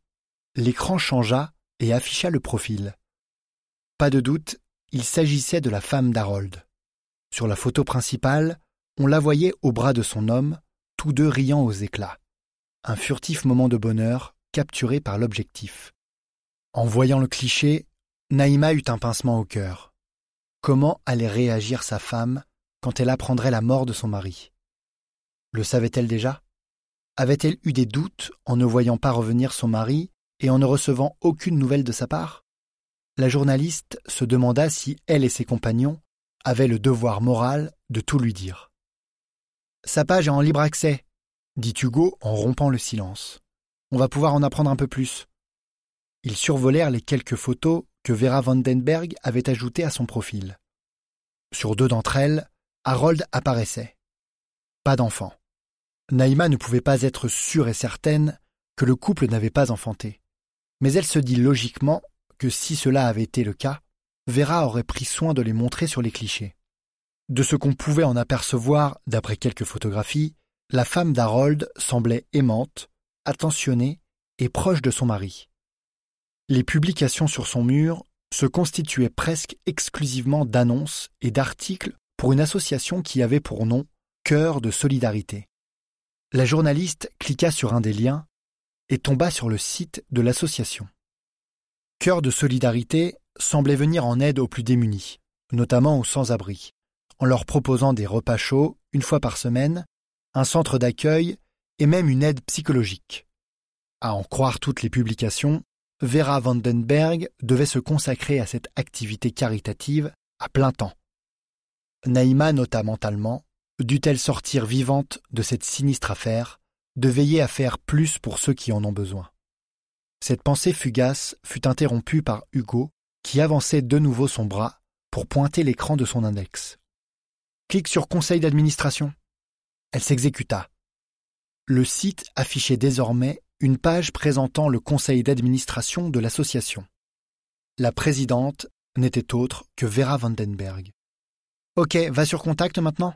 Speaker 1: L'écran changea et afficha le profil. Pas de doute, il s'agissait de la femme d'Harold. Sur la photo principale, on la voyait au bras de son homme, tous deux riant aux éclats. Un furtif moment de bonheur capturé par l'objectif. En voyant le cliché, Naïma eut un pincement au cœur. Comment allait réagir sa femme quand elle apprendrait la mort de son mari Le savait-elle déjà Avait-elle eu des doutes en ne voyant pas revenir son mari et en ne recevant aucune nouvelle de sa part la journaliste se demanda si elle et ses compagnons avaient le devoir moral de tout lui dire. Sa page est en libre accès, dit Hugo en rompant le silence. On va pouvoir en apprendre un peu plus. Ils survolèrent les quelques photos que Vera Vandenberg avait ajoutées à son profil. Sur deux d'entre elles, Harold apparaissait. Pas d'enfant. Naïma ne pouvait pas être sûre et certaine que le couple n'avait pas enfanté. Mais elle se dit logiquement que si cela avait été le cas, Vera aurait pris soin de les montrer sur les clichés. De ce qu'on pouvait en apercevoir, d'après quelques photographies, la femme d'Harold semblait aimante, attentionnée et proche de son mari. Les publications sur son mur se constituaient presque exclusivement d'annonces et d'articles pour une association qui avait pour nom Cœur de solidarité. La journaliste cliqua sur un des liens et tomba sur le site de l'association. Cœur de solidarité semblait venir en aide aux plus démunis, notamment aux sans-abri, en leur proposant des repas chauds une fois par semaine, un centre d'accueil et même une aide psychologique. À en croire toutes les publications, Vera Vandenberg devait se consacrer à cette activité caritative à plein temps. Naïma nota mentalement Dut-elle sortir vivante de cette sinistre affaire, de veiller à faire plus pour ceux qui en ont besoin cette pensée fugace fut interrompue par Hugo, qui avançait de nouveau son bras pour pointer l'écran de son index. Clique sur Conseil d'administration. Elle s'exécuta. Le site affichait désormais une page présentant le conseil d'administration de l'association. La présidente n'était autre que Vera Vandenberg. Ok, va sur contact maintenant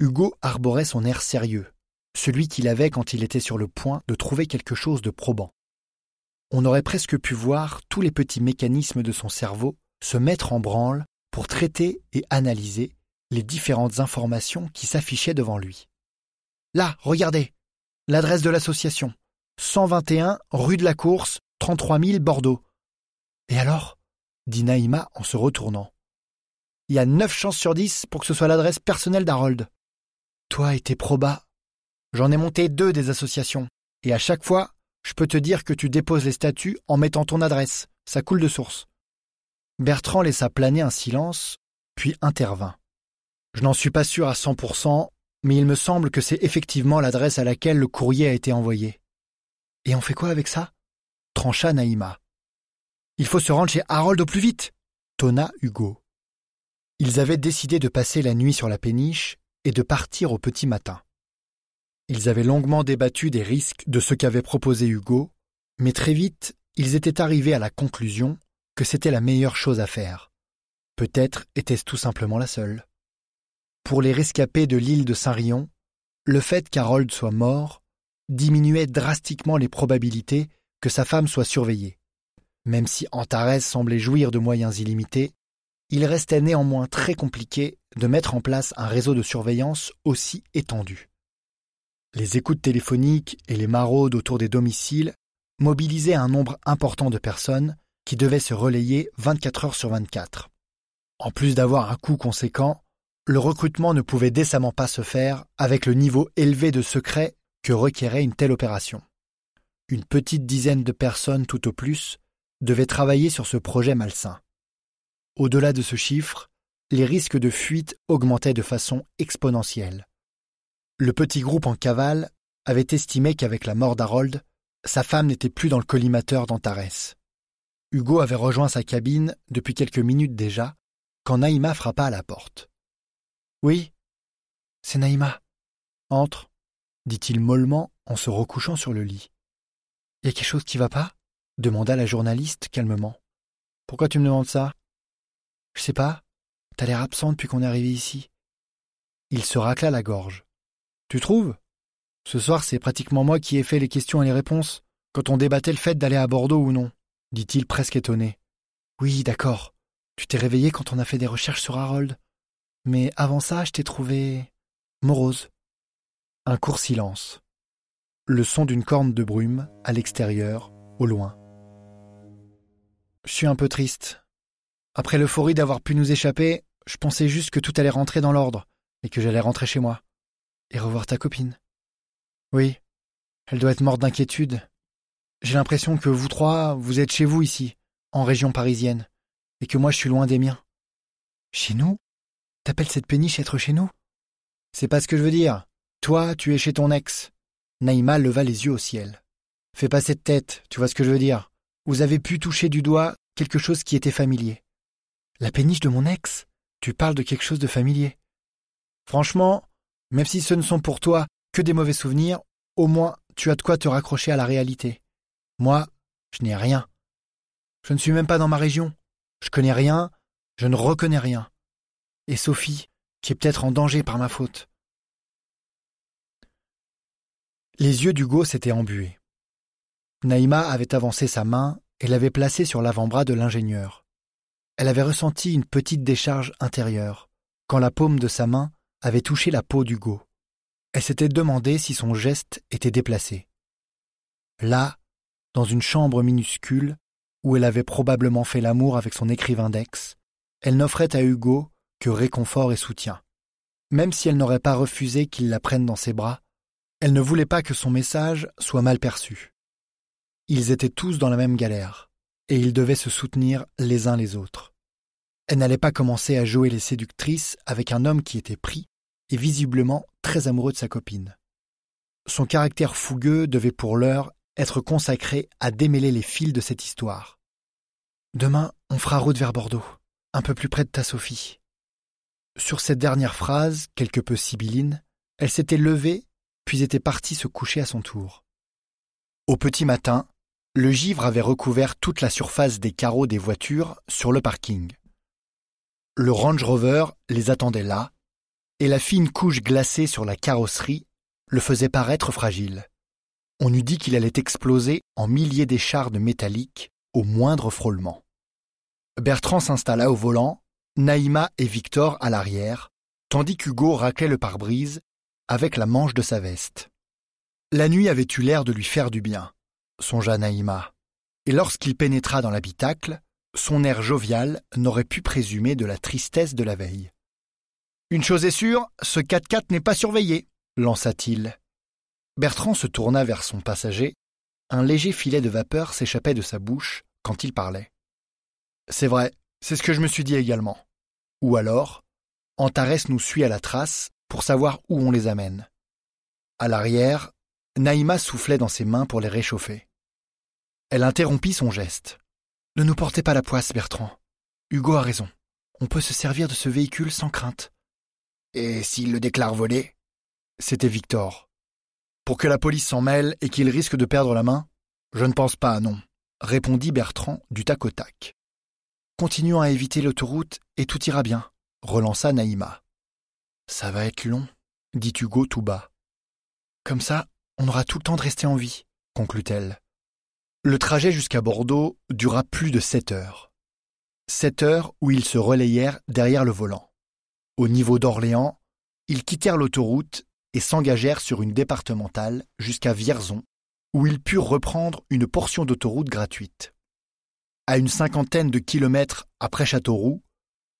Speaker 1: Hugo arborait son air sérieux, celui qu'il avait quand il était sur le point de trouver quelque chose de probant on aurait presque pu voir tous les petits mécanismes de son cerveau se mettre en branle pour traiter et analyser les différentes informations qui s'affichaient devant lui. Là, regardez L'adresse de l'association. 121 rue de la Course, 33 000 Bordeaux. Et alors dit Naïma en se retournant. Il y a neuf chances sur dix pour que ce soit l'adresse personnelle d'Harold. Toi et tes probas. J'en ai monté deux des associations, et à chaque fois, je peux te dire que tu déposes les statuts en mettant ton adresse. Ça coule de source. Bertrand laissa planer un silence, puis intervint. Je n'en suis pas sûr à 100%, mais il me semble que c'est effectivement l'adresse à laquelle le courrier a été envoyé. Et on fait quoi avec ça trancha Naïma. Il faut se rendre chez Harold au plus vite tonna Hugo. Ils avaient décidé de passer la nuit sur la péniche et de partir au petit matin. Ils avaient longuement débattu des risques de ce qu'avait proposé Hugo, mais très vite, ils étaient arrivés à la conclusion que c'était la meilleure chose à faire. Peut-être était-ce tout simplement la seule. Pour les rescapés de l'île de Saint-Rion, le fait qu'Harold soit mort diminuait drastiquement les probabilités que sa femme soit surveillée. Même si Antares semblait jouir de moyens illimités, il restait néanmoins très compliqué de mettre en place un réseau de surveillance aussi étendu. Les écoutes téléphoniques et les maraudes autour des domiciles mobilisaient un nombre important de personnes qui devaient se relayer 24 heures sur 24. En plus d'avoir un coût conséquent, le recrutement ne pouvait décemment pas se faire avec le niveau élevé de secret que requérait une telle opération. Une petite dizaine de personnes tout au plus devaient travailler sur ce projet malsain. Au-delà de ce chiffre, les risques de fuite augmentaient de façon exponentielle. Le petit groupe en cavale avait estimé qu'avec la mort d'Harold, sa femme n'était plus dans le collimateur d'Antares. Hugo avait rejoint sa cabine depuis quelques minutes déjà, quand Naïma frappa à la porte. Oui, c'est Naïma. Entre, dit-il mollement en se recouchant sur le lit. Y a quelque chose qui va pas demanda la journaliste calmement. Pourquoi tu me demandes ça Je sais pas. T'as l'air absent depuis qu'on est arrivé ici. Il se racla la gorge. Tu trouves Ce soir, c'est pratiquement moi qui ai fait les questions et les réponses, quand on débattait le fait d'aller à Bordeaux ou non, dit-il presque étonné. Oui, d'accord. Tu t'es réveillé quand on a fait des recherches sur Harold. Mais avant ça, je t'ai trouvé. morose. Un court silence. Le son d'une corne de brume, à l'extérieur, au loin. Je suis un peu triste. Après l'euphorie d'avoir pu nous échapper, je pensais juste que tout allait rentrer dans l'ordre, et que j'allais rentrer chez moi. Et revoir ta copine. Oui, elle doit être morte d'inquiétude. J'ai l'impression que vous trois, vous êtes chez vous ici, en région parisienne, et que moi je suis loin des miens. Chez nous T'appelles cette péniche être chez nous C'est pas ce que je veux dire. Toi, tu es chez ton ex. Naïma leva les yeux au ciel. Fais pas cette tête, tu vois ce que je veux dire. Vous avez pu toucher du doigt quelque chose qui était familier. La péniche de mon ex Tu parles de quelque chose de familier. Franchement, même si ce ne sont pour toi que des mauvais souvenirs, au moins tu as de quoi te raccrocher à la réalité. Moi, je n'ai rien. Je ne suis même pas dans ma région. Je connais rien, je ne reconnais rien. Et Sophie, qui est peut-être en danger par ma faute. Les yeux d'Hugo s'étaient embués. Naïma avait avancé sa main et l'avait placée sur l'avant-bras de l'ingénieur. Elle avait ressenti une petite décharge intérieure, quand la paume de sa main avait touché la peau d'Hugo. Elle s'était demandé si son geste était déplacé. Là, dans une chambre minuscule, où elle avait probablement fait l'amour avec son écrivain d'ex, elle n'offrait à Hugo que réconfort et soutien. Même si elle n'aurait pas refusé qu'il la prenne dans ses bras, elle ne voulait pas que son message soit mal perçu. Ils étaient tous dans la même galère, et ils devaient se soutenir les uns les autres. Elle n'allait pas commencer à jouer les séductrices avec un homme qui était pris et visiblement très amoureux de sa copine. Son caractère fougueux devait pour l'heure être consacré à démêler les fils de cette histoire. Demain, on fera route vers Bordeaux, un peu plus près de ta Sophie. Sur cette dernière phrase, quelque peu sibylline, elle s'était levée, puis était partie se coucher à son tour. Au petit matin, le givre avait recouvert toute la surface des carreaux des voitures sur le parking. Le Range Rover les attendait là, et la fine couche glacée sur la carrosserie le faisait paraître fragile. On eût dit qu'il allait exploser en milliers d'échardes métalliques au moindre frôlement. Bertrand s'installa au volant, Naïma et Victor à l'arrière, tandis qu'Hugo raclait le pare-brise avec la manche de sa veste. La nuit avait eu l'air de lui faire du bien, songea Naïma, et lorsqu'il pénétra dans l'habitacle, son air jovial n'aurait pu présumer de la tristesse de la veille. Une chose est sûre, ce 4x4 n'est pas surveillé, lança-t-il. Bertrand se tourna vers son passager. Un léger filet de vapeur s'échappait de sa bouche quand il parlait. C'est vrai, c'est ce que je me suis dit également. Ou alors, Antares nous suit à la trace pour savoir où on les amène. À l'arrière, Naïma soufflait dans ses mains pour les réchauffer. Elle interrompit son geste. Ne nous portez pas la poisse, Bertrand. Hugo a raison. On peut se servir de ce véhicule sans crainte. Et s'il le déclare volé C'était Victor. Pour que la police s'en mêle et qu'il risque de perdre la main Je ne pense pas, non, répondit Bertrand du tac au tac. Continuons à éviter l'autoroute et tout ira bien, relança Naïma. Ça va être long, dit Hugo tout bas. Comme ça, on aura tout le temps de rester en vie, conclut-elle. Le trajet jusqu'à Bordeaux dura plus de sept heures. Sept heures où ils se relayèrent derrière le volant. Au niveau d'Orléans, ils quittèrent l'autoroute et s'engagèrent sur une départementale jusqu'à Vierzon, où ils purent reprendre une portion d'autoroute gratuite. À une cinquantaine de kilomètres après Châteauroux,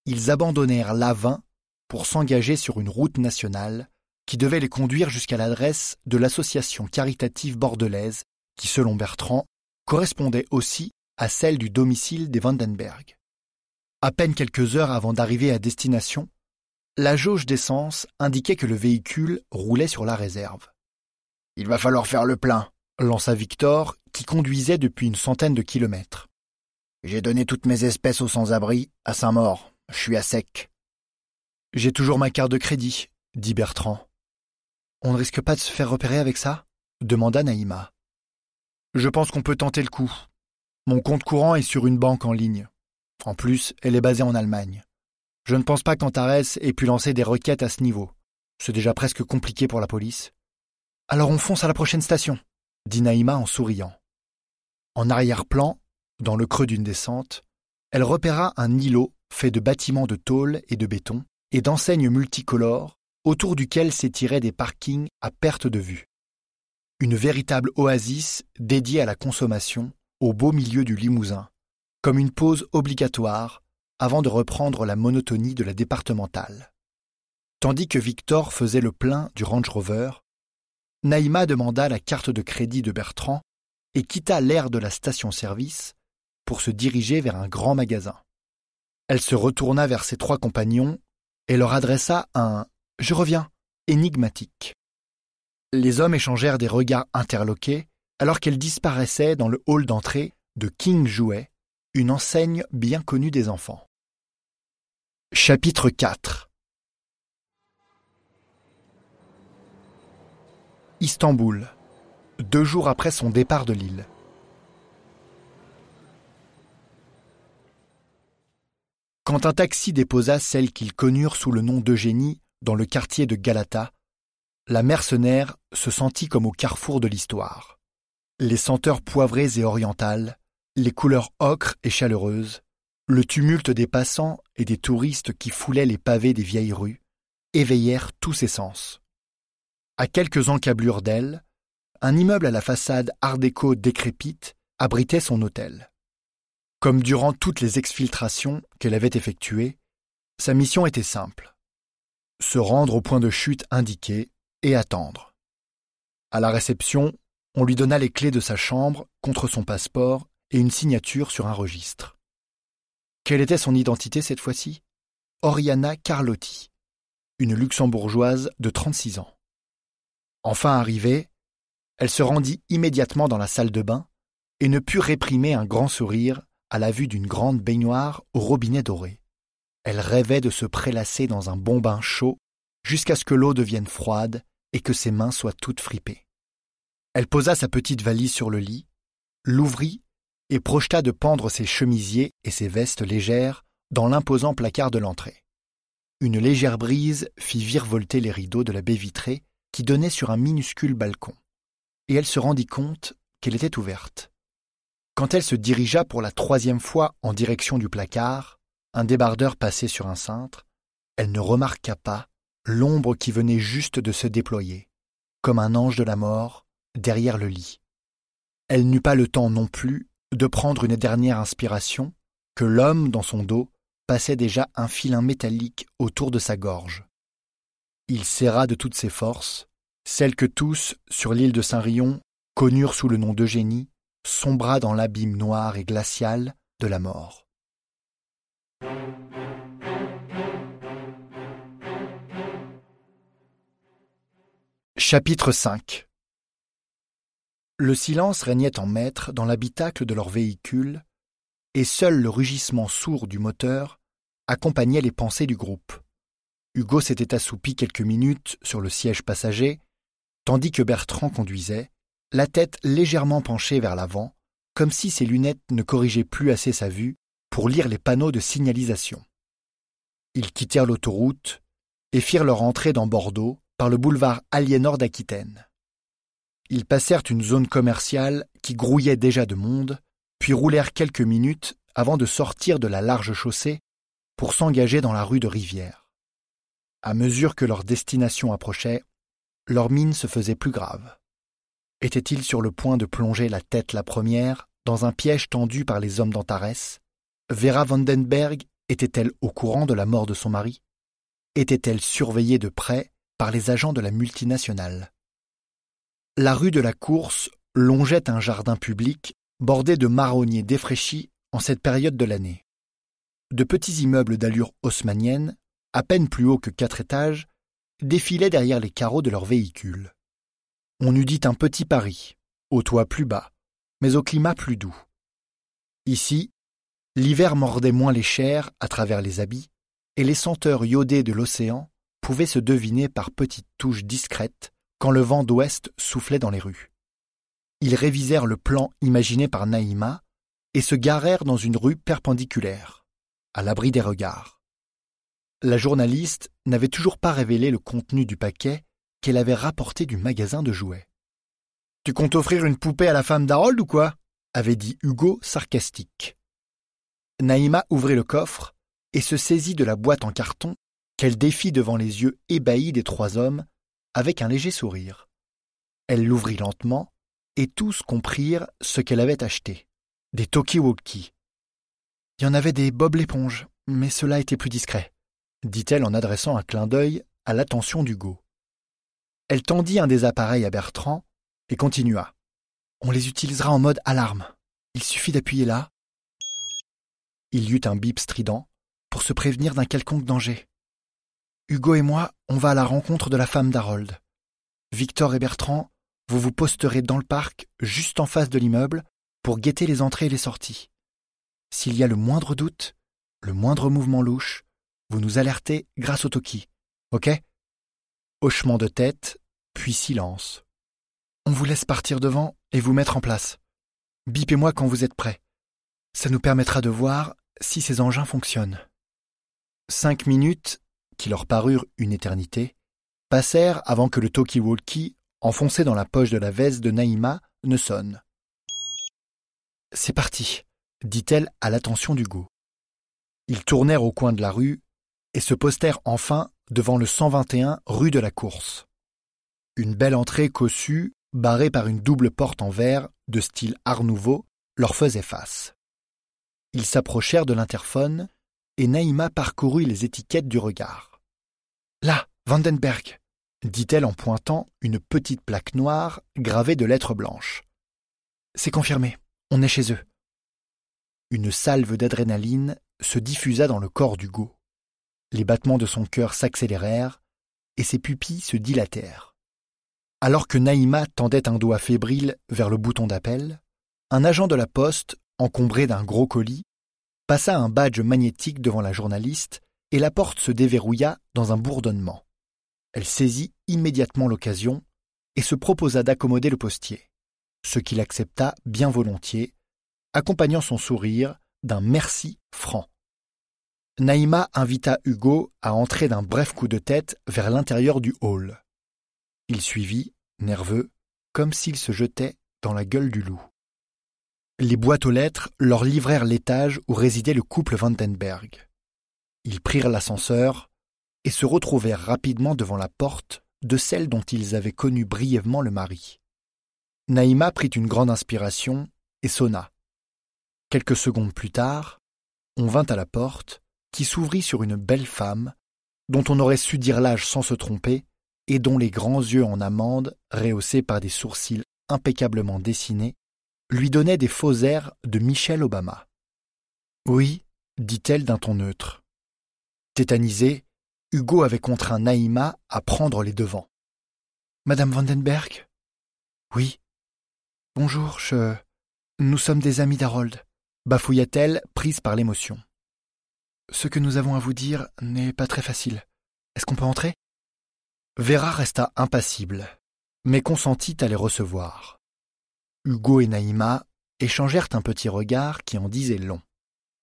Speaker 1: ils abandonnèrent l'Avin pour s'engager sur une route nationale qui devait les conduire jusqu'à l'adresse de l'association caritative bordelaise qui, selon Bertrand, correspondait aussi à celle du domicile des Vandenberg. À peine quelques heures avant d'arriver à destination, la jauge d'essence indiquait que le véhicule roulait sur la réserve. Il va falloir faire le plein, lança Victor, qui conduisait depuis une centaine de kilomètres. J'ai donné toutes mes espèces aux sans-abri à Saint-Maur. Je suis à sec. J'ai toujours ma carte de crédit, dit Bertrand. On ne risque pas de se faire repérer avec ça demanda Naïma. Je pense qu'on peut tenter le coup. Mon compte courant est sur une banque en ligne. En plus, elle est basée en Allemagne. Je ne pense pas qu'Antares ait pu lancer des requêtes à ce niveau. C'est déjà presque compliqué pour la police. Alors on fonce à la prochaine station, dit Naïma en souriant. En arrière-plan, dans le creux d'une descente, elle repéra un îlot fait de bâtiments de tôle et de béton et d'enseignes multicolores autour duquel s'étiraient des parkings à perte de vue. Une véritable oasis dédiée à la consommation au beau milieu du Limousin, comme une pause obligatoire avant de reprendre la monotonie de la départementale. Tandis que Victor faisait le plein du Range Rover, Naïma demanda la carte de crédit de Bertrand et quitta l'air de la station-service pour se diriger vers un grand magasin. Elle se retourna vers ses trois compagnons et leur adressa un Je reviens énigmatique. Les hommes échangèrent des regards interloqués alors qu'elle disparaissait dans le hall d'entrée de King Jouet, une enseigne bien connue des enfants. Chapitre 4 Istanbul, deux jours après son départ de l'île. Quand un taxi déposa celle qu'ils connurent sous le nom d'Eugénie dans le quartier de Galata, la mercenaire se sentit comme au carrefour de l'histoire. Les senteurs poivrées et orientales, les couleurs ocres et chaleureuses, le tumulte des passants et des touristes qui foulaient les pavés des vieilles rues éveillèrent tous ses sens. À quelques encablures d'elle, un immeuble à la façade art déco décrépite abritait son hôtel. Comme durant toutes les exfiltrations qu'elle avait effectuées, sa mission était simple se rendre au point de chute indiqué et attendre. À la réception, on lui donna les clés de sa chambre contre son passeport et une signature sur un registre. Quelle était son identité cette fois-ci Oriana Carlotti, une luxembourgeoise de 36 ans. Enfin arrivée, elle se rendit immédiatement dans la salle de bain et ne put réprimer un grand sourire à la vue d'une grande baignoire au robinet doré. Elle rêvait de se prélasser dans un bon bain chaud jusqu'à ce que l'eau devienne froide et que ses mains soient toutes fripées. Elle posa sa petite valise sur le lit, l'ouvrit et projeta de pendre ses chemisiers et ses vestes légères dans l'imposant placard de l'entrée. Une légère brise fit virevolter les rideaux de la baie vitrée qui donnait sur un minuscule balcon, et elle se rendit compte qu'elle était ouverte. Quand elle se dirigea pour la troisième fois en direction du placard, un débardeur passait sur un cintre, elle ne remarqua pas l'ombre qui venait juste de se déployer, comme un ange de la mort, derrière le lit. Elle n'eut pas le temps non plus de prendre une dernière inspiration, que l'homme dans son dos passait déjà un filin métallique autour de sa gorge. Il serra de toutes ses forces, celle que tous, sur l'île de Saint-Rion, connurent sous le nom d'Eugénie, sombra dans l'abîme noir et glacial de la mort. Chapitre 5 le silence régnait en maître dans l'habitacle de leur véhicule, et seul le rugissement sourd du moteur accompagnait les pensées du groupe. Hugo s'était assoupi quelques minutes sur le siège passager, tandis que Bertrand conduisait, la tête légèrement penchée vers l'avant, comme si ses lunettes ne corrigeaient plus assez sa vue pour lire les panneaux de signalisation. Ils quittèrent l'autoroute et firent leur entrée dans Bordeaux par le boulevard Aliénor d'Aquitaine. Ils passèrent une zone commerciale qui grouillait déjà de monde, puis roulèrent quelques minutes avant de sortir de la large chaussée pour s'engager dans la rue de Rivière. À mesure que leur destination approchait, leur mine se faisait plus grave. Étaient-ils sur le point de plonger la tête la première dans un piège tendu par les hommes d'Antares Vera Vandenberg était-elle au courant de la mort de son mari Était-elle surveillée de près par les agents de la multinationale la rue de la Course longeait un jardin public bordé de marronniers défraîchis en cette période de l'année. De petits immeubles d'allure haussmanienne, à peine plus hauts que quatre étages, défilaient derrière les carreaux de leurs véhicules. On eût dit un petit Paris, au toit plus bas, mais au climat plus doux. Ici, l'hiver mordait moins les chairs à travers les habits, et les senteurs iodées de l'océan pouvaient se deviner par petites touches discrètes quand le vent d'ouest soufflait dans les rues. Ils révisèrent le plan imaginé par Naïma et se garèrent dans une rue perpendiculaire, à l'abri des regards. La journaliste n'avait toujours pas révélé le contenu du paquet qu'elle avait rapporté du magasin de jouets. Tu comptes offrir une poupée à la femme d'Harold ou quoi avait dit Hugo sarcastique. Naïma ouvrit le coffre et se saisit de la boîte en carton qu'elle défit devant les yeux ébahis des trois hommes avec un léger sourire. Elle l'ouvrit lentement, et tous comprirent ce qu'elle avait acheté. Des Tokiwoki. « Il y en avait des Bob l'éponge, mais cela était plus discret, dit-elle en adressant un clin d'œil à l'attention d'Hugo. Elle tendit un des appareils à Bertrand et continua. On les utilisera en mode alarme. Il suffit d'appuyer là. Il y eut un bip strident pour se prévenir d'un quelconque danger. Hugo et moi, on va à la rencontre de la femme d'Harold. Victor et Bertrand, vous vous posterez dans le parc, juste en face de l'immeuble, pour guetter les entrées et les sorties. S'il y a le moindre doute, le moindre mouvement louche, vous nous alertez grâce au toki. OK Hochement de tête, puis silence. On vous laisse partir devant et vous mettre en place. Bipez-moi quand vous êtes prêt. Ça nous permettra de voir si ces engins fonctionnent. Cinq minutes qui leur parurent une éternité, passèrent avant que le talkie-walkie, enfoncé dans la poche de la veste de Naïma, ne sonne. C'est parti, dit-elle à l'attention d'Hugo. Ils tournèrent au coin de la rue et se postèrent enfin devant le 121 rue de la Course. Une belle entrée cossue, barrée par une double porte en verre de style Art Nouveau, leur faisait face. Ils s'approchèrent de l'interphone et Naïma parcourut les étiquettes du regard. Là, Vandenberg, dit-elle en pointant une petite plaque noire gravée de lettres blanches. C'est confirmé, on est chez eux. Une salve d'adrénaline se diffusa dans le corps d'Hugo. Les battements de son cœur s'accélérèrent et ses pupilles se dilatèrent. Alors que Naïma tendait un doigt fébrile vers le bouton d'appel, un agent de la poste, encombré d'un gros colis, passa un badge magnétique devant la journaliste, et la porte se déverrouilla dans un bourdonnement. Elle saisit immédiatement l'occasion et se proposa d'accommoder le postier, ce qu'il accepta bien volontiers, accompagnant son sourire d'un merci franc. Naïma invita Hugo à entrer d'un bref coup de tête vers l'intérieur du hall. Il suivit, nerveux, comme s'il se jetait dans la gueule du loup. Les boîtes aux lettres leur livrèrent l'étage où résidait le couple Vandenberg. Ils prirent l'ascenseur et se retrouvèrent rapidement devant la porte de celle dont ils avaient connu brièvement le mari. Naïma prit une grande inspiration et sonna. Quelques secondes plus tard, on vint à la porte, qui s'ouvrit sur une belle femme, dont on aurait su dire l'âge sans se tromper, et dont les grands yeux en amande, rehaussés par des sourcils impeccablement dessinés, lui donnait des faux airs de Michel Obama. Oui, dit-elle d'un ton neutre. Tétanisé, Hugo avait contraint Naïma à prendre les devants. Madame Vandenberg Oui. Bonjour, je. Nous sommes des amis d'Harold, bafouilla-t-elle, prise par l'émotion. Ce que nous avons à vous dire n'est pas très facile. Est-ce qu'on peut entrer Vera resta impassible, mais consentit à les recevoir. Hugo et Naïma échangèrent un petit regard qui en disait long.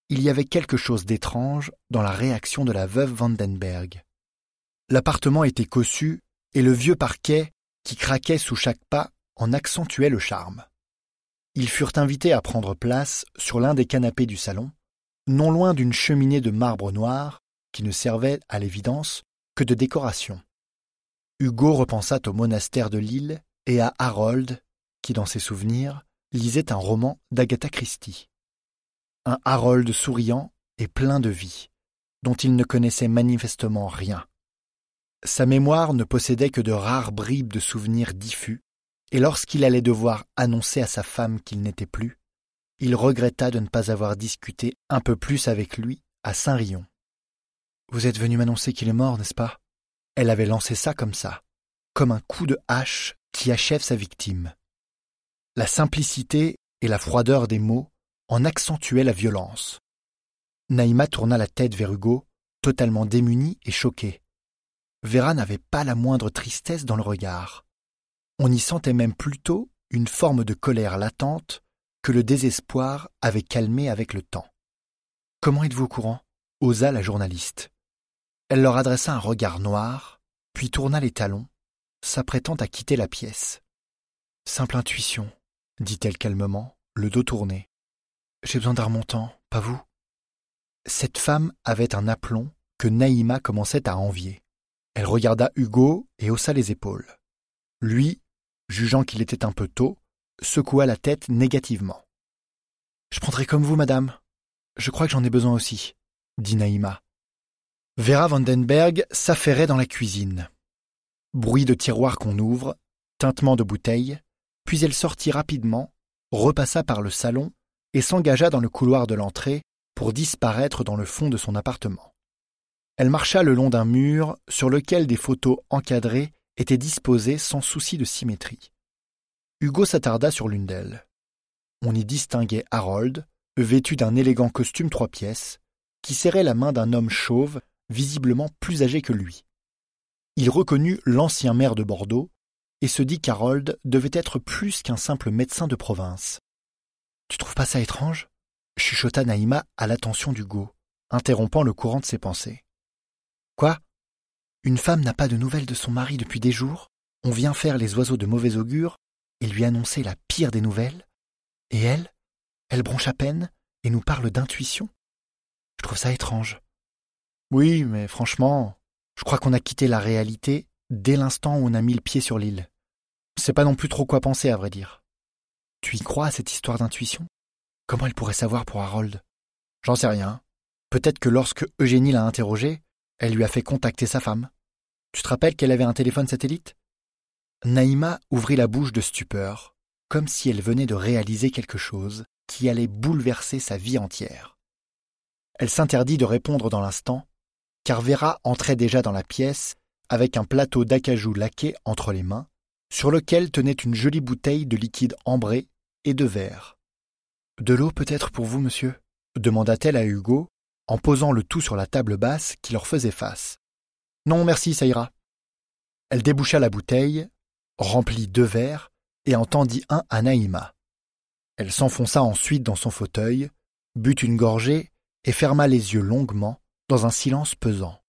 Speaker 1: Il y avait quelque chose d'étrange dans la réaction de la veuve Vandenberg. L'appartement était cossu et le vieux parquet, qui craquait sous chaque pas, en accentuait le charme. Ils furent invités à prendre place sur l'un des canapés du salon, non loin d'une cheminée de marbre noir qui ne servait, à l'évidence, que de décoration. Hugo repensa au monastère de Lille et à Harold qui, dans ses souvenirs, lisait un roman d'Agatha Christie. Un Harold souriant et plein de vie, dont il ne connaissait manifestement rien. Sa mémoire ne possédait que de rares bribes de souvenirs diffus, et lorsqu'il allait devoir annoncer à sa femme qu'il n'était plus, il regretta de ne pas avoir discuté un peu plus avec lui à Saint-Rion. Vous êtes venu m'annoncer qu'il est mort, n'est-ce pas Elle avait lancé ça comme ça, comme un coup de hache qui achève sa victime. La simplicité et la froideur des mots en accentuaient la violence. Naïma tourna la tête vers Hugo, totalement démunie et choquée. Vera n'avait pas la moindre tristesse dans le regard. On y sentait même plutôt une forme de colère latente que le désespoir avait calmée avec le temps. Comment êtes-vous courant osa la journaliste. Elle leur adressa un regard noir, puis tourna les talons, s'apprêtant à quitter la pièce. Simple intuition, dit-elle calmement, le dos tourné. J'ai besoin d'un remontant, pas vous Cette femme avait un aplomb que Naïma commençait à envier. Elle regarda Hugo et haussa les épaules. Lui, jugeant qu'il était un peu tôt, secoua la tête négativement. Je prendrai comme vous, madame. Je crois que j'en ai besoin aussi, dit Naïma. Vera Vandenberg s'affairait dans la cuisine. Bruit de tiroirs qu'on ouvre, tintement de bouteilles, puis elle sortit rapidement, repassa par le salon et s'engagea dans le couloir de l'entrée pour disparaître dans le fond de son appartement. Elle marcha le long d'un mur sur lequel des photos encadrées étaient disposées sans souci de symétrie. Hugo s'attarda sur l'une d'elles. On y distinguait Harold, vêtu d'un élégant costume trois pièces, qui serrait la main d'un homme chauve, visiblement plus âgé que lui. Il reconnut l'ancien maire de Bordeaux, et se dit qu'Harold devait être plus qu'un simple médecin de province. Tu trouves pas ça étrange chuchota Naïma à l'attention d'Hugo, interrompant le courant de ses pensées. Quoi Une femme n'a pas de nouvelles de son mari depuis des jours, on vient faire les oiseaux de mauvais augure et lui annoncer la pire des nouvelles, et elle, elle bronche à peine et nous parle d'intuition. Je trouve ça étrange. Oui, mais franchement, je crois qu'on a quitté la réalité dès l'instant où on a mis le pied sur l'île sais pas non plus trop quoi penser, à vrai dire. Tu y crois à cette histoire d'intuition Comment elle pourrait savoir pour Harold J'en sais rien. Peut-être que lorsque Eugénie l'a interrogée, elle lui a fait contacter sa femme. Tu te rappelles qu'elle avait un téléphone satellite Naïma ouvrit la bouche de stupeur, comme si elle venait de réaliser quelque chose qui allait bouleverser sa vie entière. Elle s'interdit de répondre dans l'instant, car Vera entrait déjà dans la pièce avec un plateau d'acajou laqué entre les mains sur lequel tenait une jolie bouteille de liquide ambré et de verre. De l'eau peut-être pour vous, monsieur demanda-t-elle à Hugo, en posant le tout sur la table basse qui leur faisait face. Non, merci, ça ira. Elle déboucha la bouteille, remplit deux verres et en tendit un à Naïma. Elle s'enfonça ensuite dans son fauteuil, but une gorgée et ferma les yeux longuement, dans un silence pesant.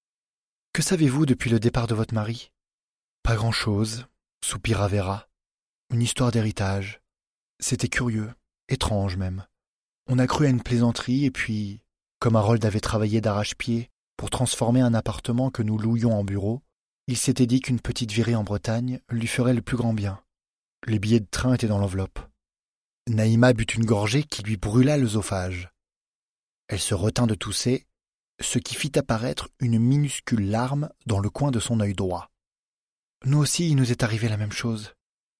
Speaker 1: Que savez-vous depuis le départ de votre mari Pas grand-chose, soupira Vera. Une histoire d'héritage. C'était curieux, étrange même. On a cru à une plaisanterie, et puis, comme Harold avait travaillé d'arrache-pied pour transformer un appartement que nous louions en bureau, il s'était dit qu'une petite virée en Bretagne lui ferait le plus grand bien. Les billets de train étaient dans l'enveloppe. Naïma but une gorgée qui lui brûla l'œsophage. Elle se retint de tousser, ce qui fit apparaître une minuscule larme dans le coin de son œil droit. Nous aussi, il nous est arrivé la même chose.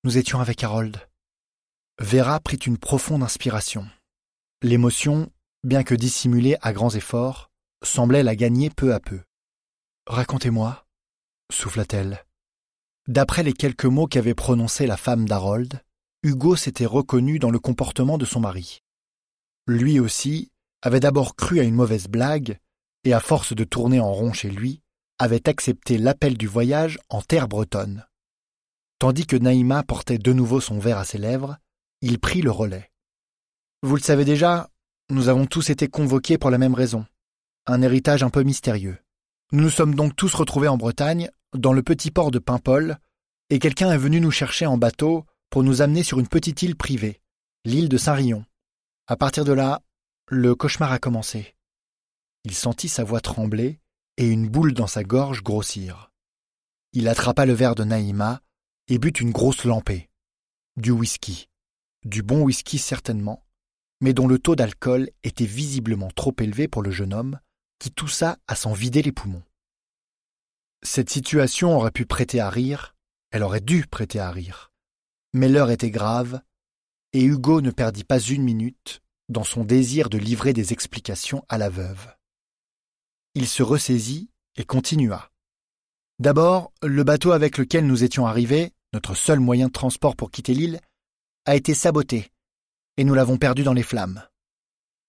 Speaker 1: Nous étions avec Harold. Vera prit une profonde inspiration. L'émotion, bien que dissimulée à grands efforts, semblait la gagner peu à peu. Racontez-moi, souffla-t-elle. D'après les quelques mots qu'avait prononcés la femme d'Harold, Hugo s'était reconnu dans le comportement de son mari. Lui aussi avait d'abord cru à une mauvaise blague, et à force de tourner en rond chez lui, avait accepté l'appel du voyage en terre bretonne. Tandis que Naïma portait de nouveau son verre à ses lèvres, il prit le relais. Vous le savez déjà, nous avons tous été convoqués pour la même raison, un héritage un peu mystérieux. Nous nous sommes donc tous retrouvés en Bretagne, dans le petit port de Paimpol, et quelqu'un est venu nous chercher en bateau pour nous amener sur une petite île privée, l'île de Saint-Rion. À partir de là, le cauchemar a commencé. Il sentit sa voix trembler et une boule dans sa gorge grossirent. Il attrapa le verre de Naïma et but une grosse lampée. Du whisky. Du bon whisky certainement, mais dont le taux d'alcool était visiblement trop élevé pour le jeune homme, qui toussa à s'en vider les poumons. Cette situation aurait pu prêter à rire, elle aurait dû prêter à rire. Mais l'heure était grave, et Hugo ne perdit pas une minute dans son désir de livrer des explications à la veuve. Il se ressaisit et continua. D'abord, le bateau avec lequel nous étions arrivés, notre seul moyen de transport pour quitter l'île, a été saboté, et nous l'avons perdu dans les flammes.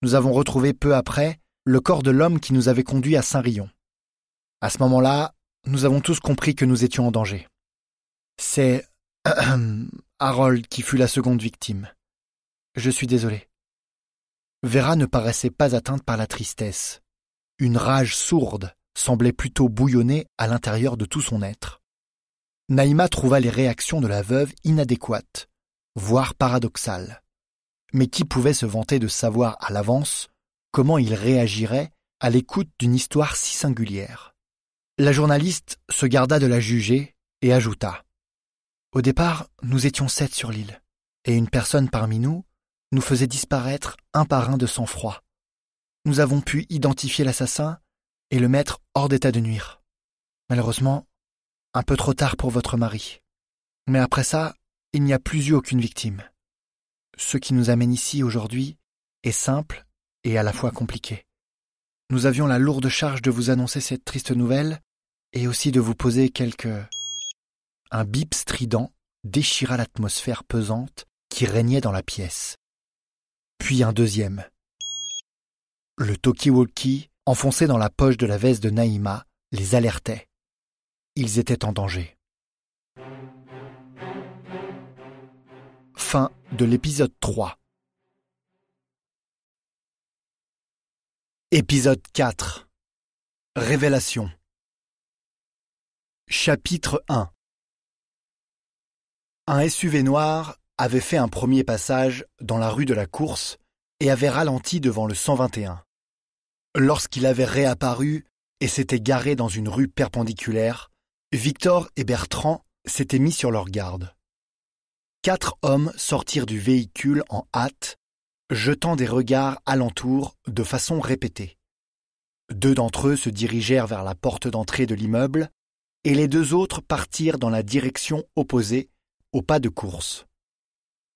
Speaker 1: Nous avons retrouvé peu après le corps de l'homme qui nous avait conduit à Saint-Rion. À ce moment-là, nous avons tous compris que nous étions en danger. C'est Harold qui fut la seconde victime. Je suis désolé. Vera ne paraissait pas atteinte par la tristesse. Une rage sourde semblait plutôt bouillonner à l'intérieur de tout son être. Naïma trouva les réactions de la veuve inadéquates, voire paradoxales. Mais qui pouvait se vanter de savoir à l'avance comment il réagirait à l'écoute d'une histoire si singulière La journaliste se garda de la juger et ajouta Au départ, nous étions sept sur l'île, et une personne parmi nous nous faisait disparaître un par un de sang-froid, nous avons pu identifier l'assassin et le mettre hors d'état de nuire. Malheureusement, un peu trop tard pour votre mari. Mais après ça, il n'y a plus eu aucune victime. Ce qui nous amène ici aujourd'hui est simple et à la fois compliqué. Nous avions la lourde charge de vous annoncer cette triste nouvelle et aussi de vous poser quelques... Un bip strident déchira l'atmosphère pesante qui régnait dans la pièce. Puis un deuxième, le talkie-walkie, enfoncé dans la poche de la veste de Naïma, les alertait. Ils étaient en danger. Fin de l'épisode 3. Épisode 4. Révélation. Chapitre 1. Un SUV noir avait fait un premier passage dans la rue de la course et avait ralenti devant le 121. Lorsqu'il avait réapparu et s'était garé dans une rue perpendiculaire, Victor et Bertrand s'étaient mis sur leur garde. Quatre hommes sortirent du véhicule en hâte, jetant des regards alentour de façon répétée. Deux d'entre eux se dirigèrent vers la porte d'entrée de l'immeuble, et les deux autres partirent dans la direction opposée, au pas de course.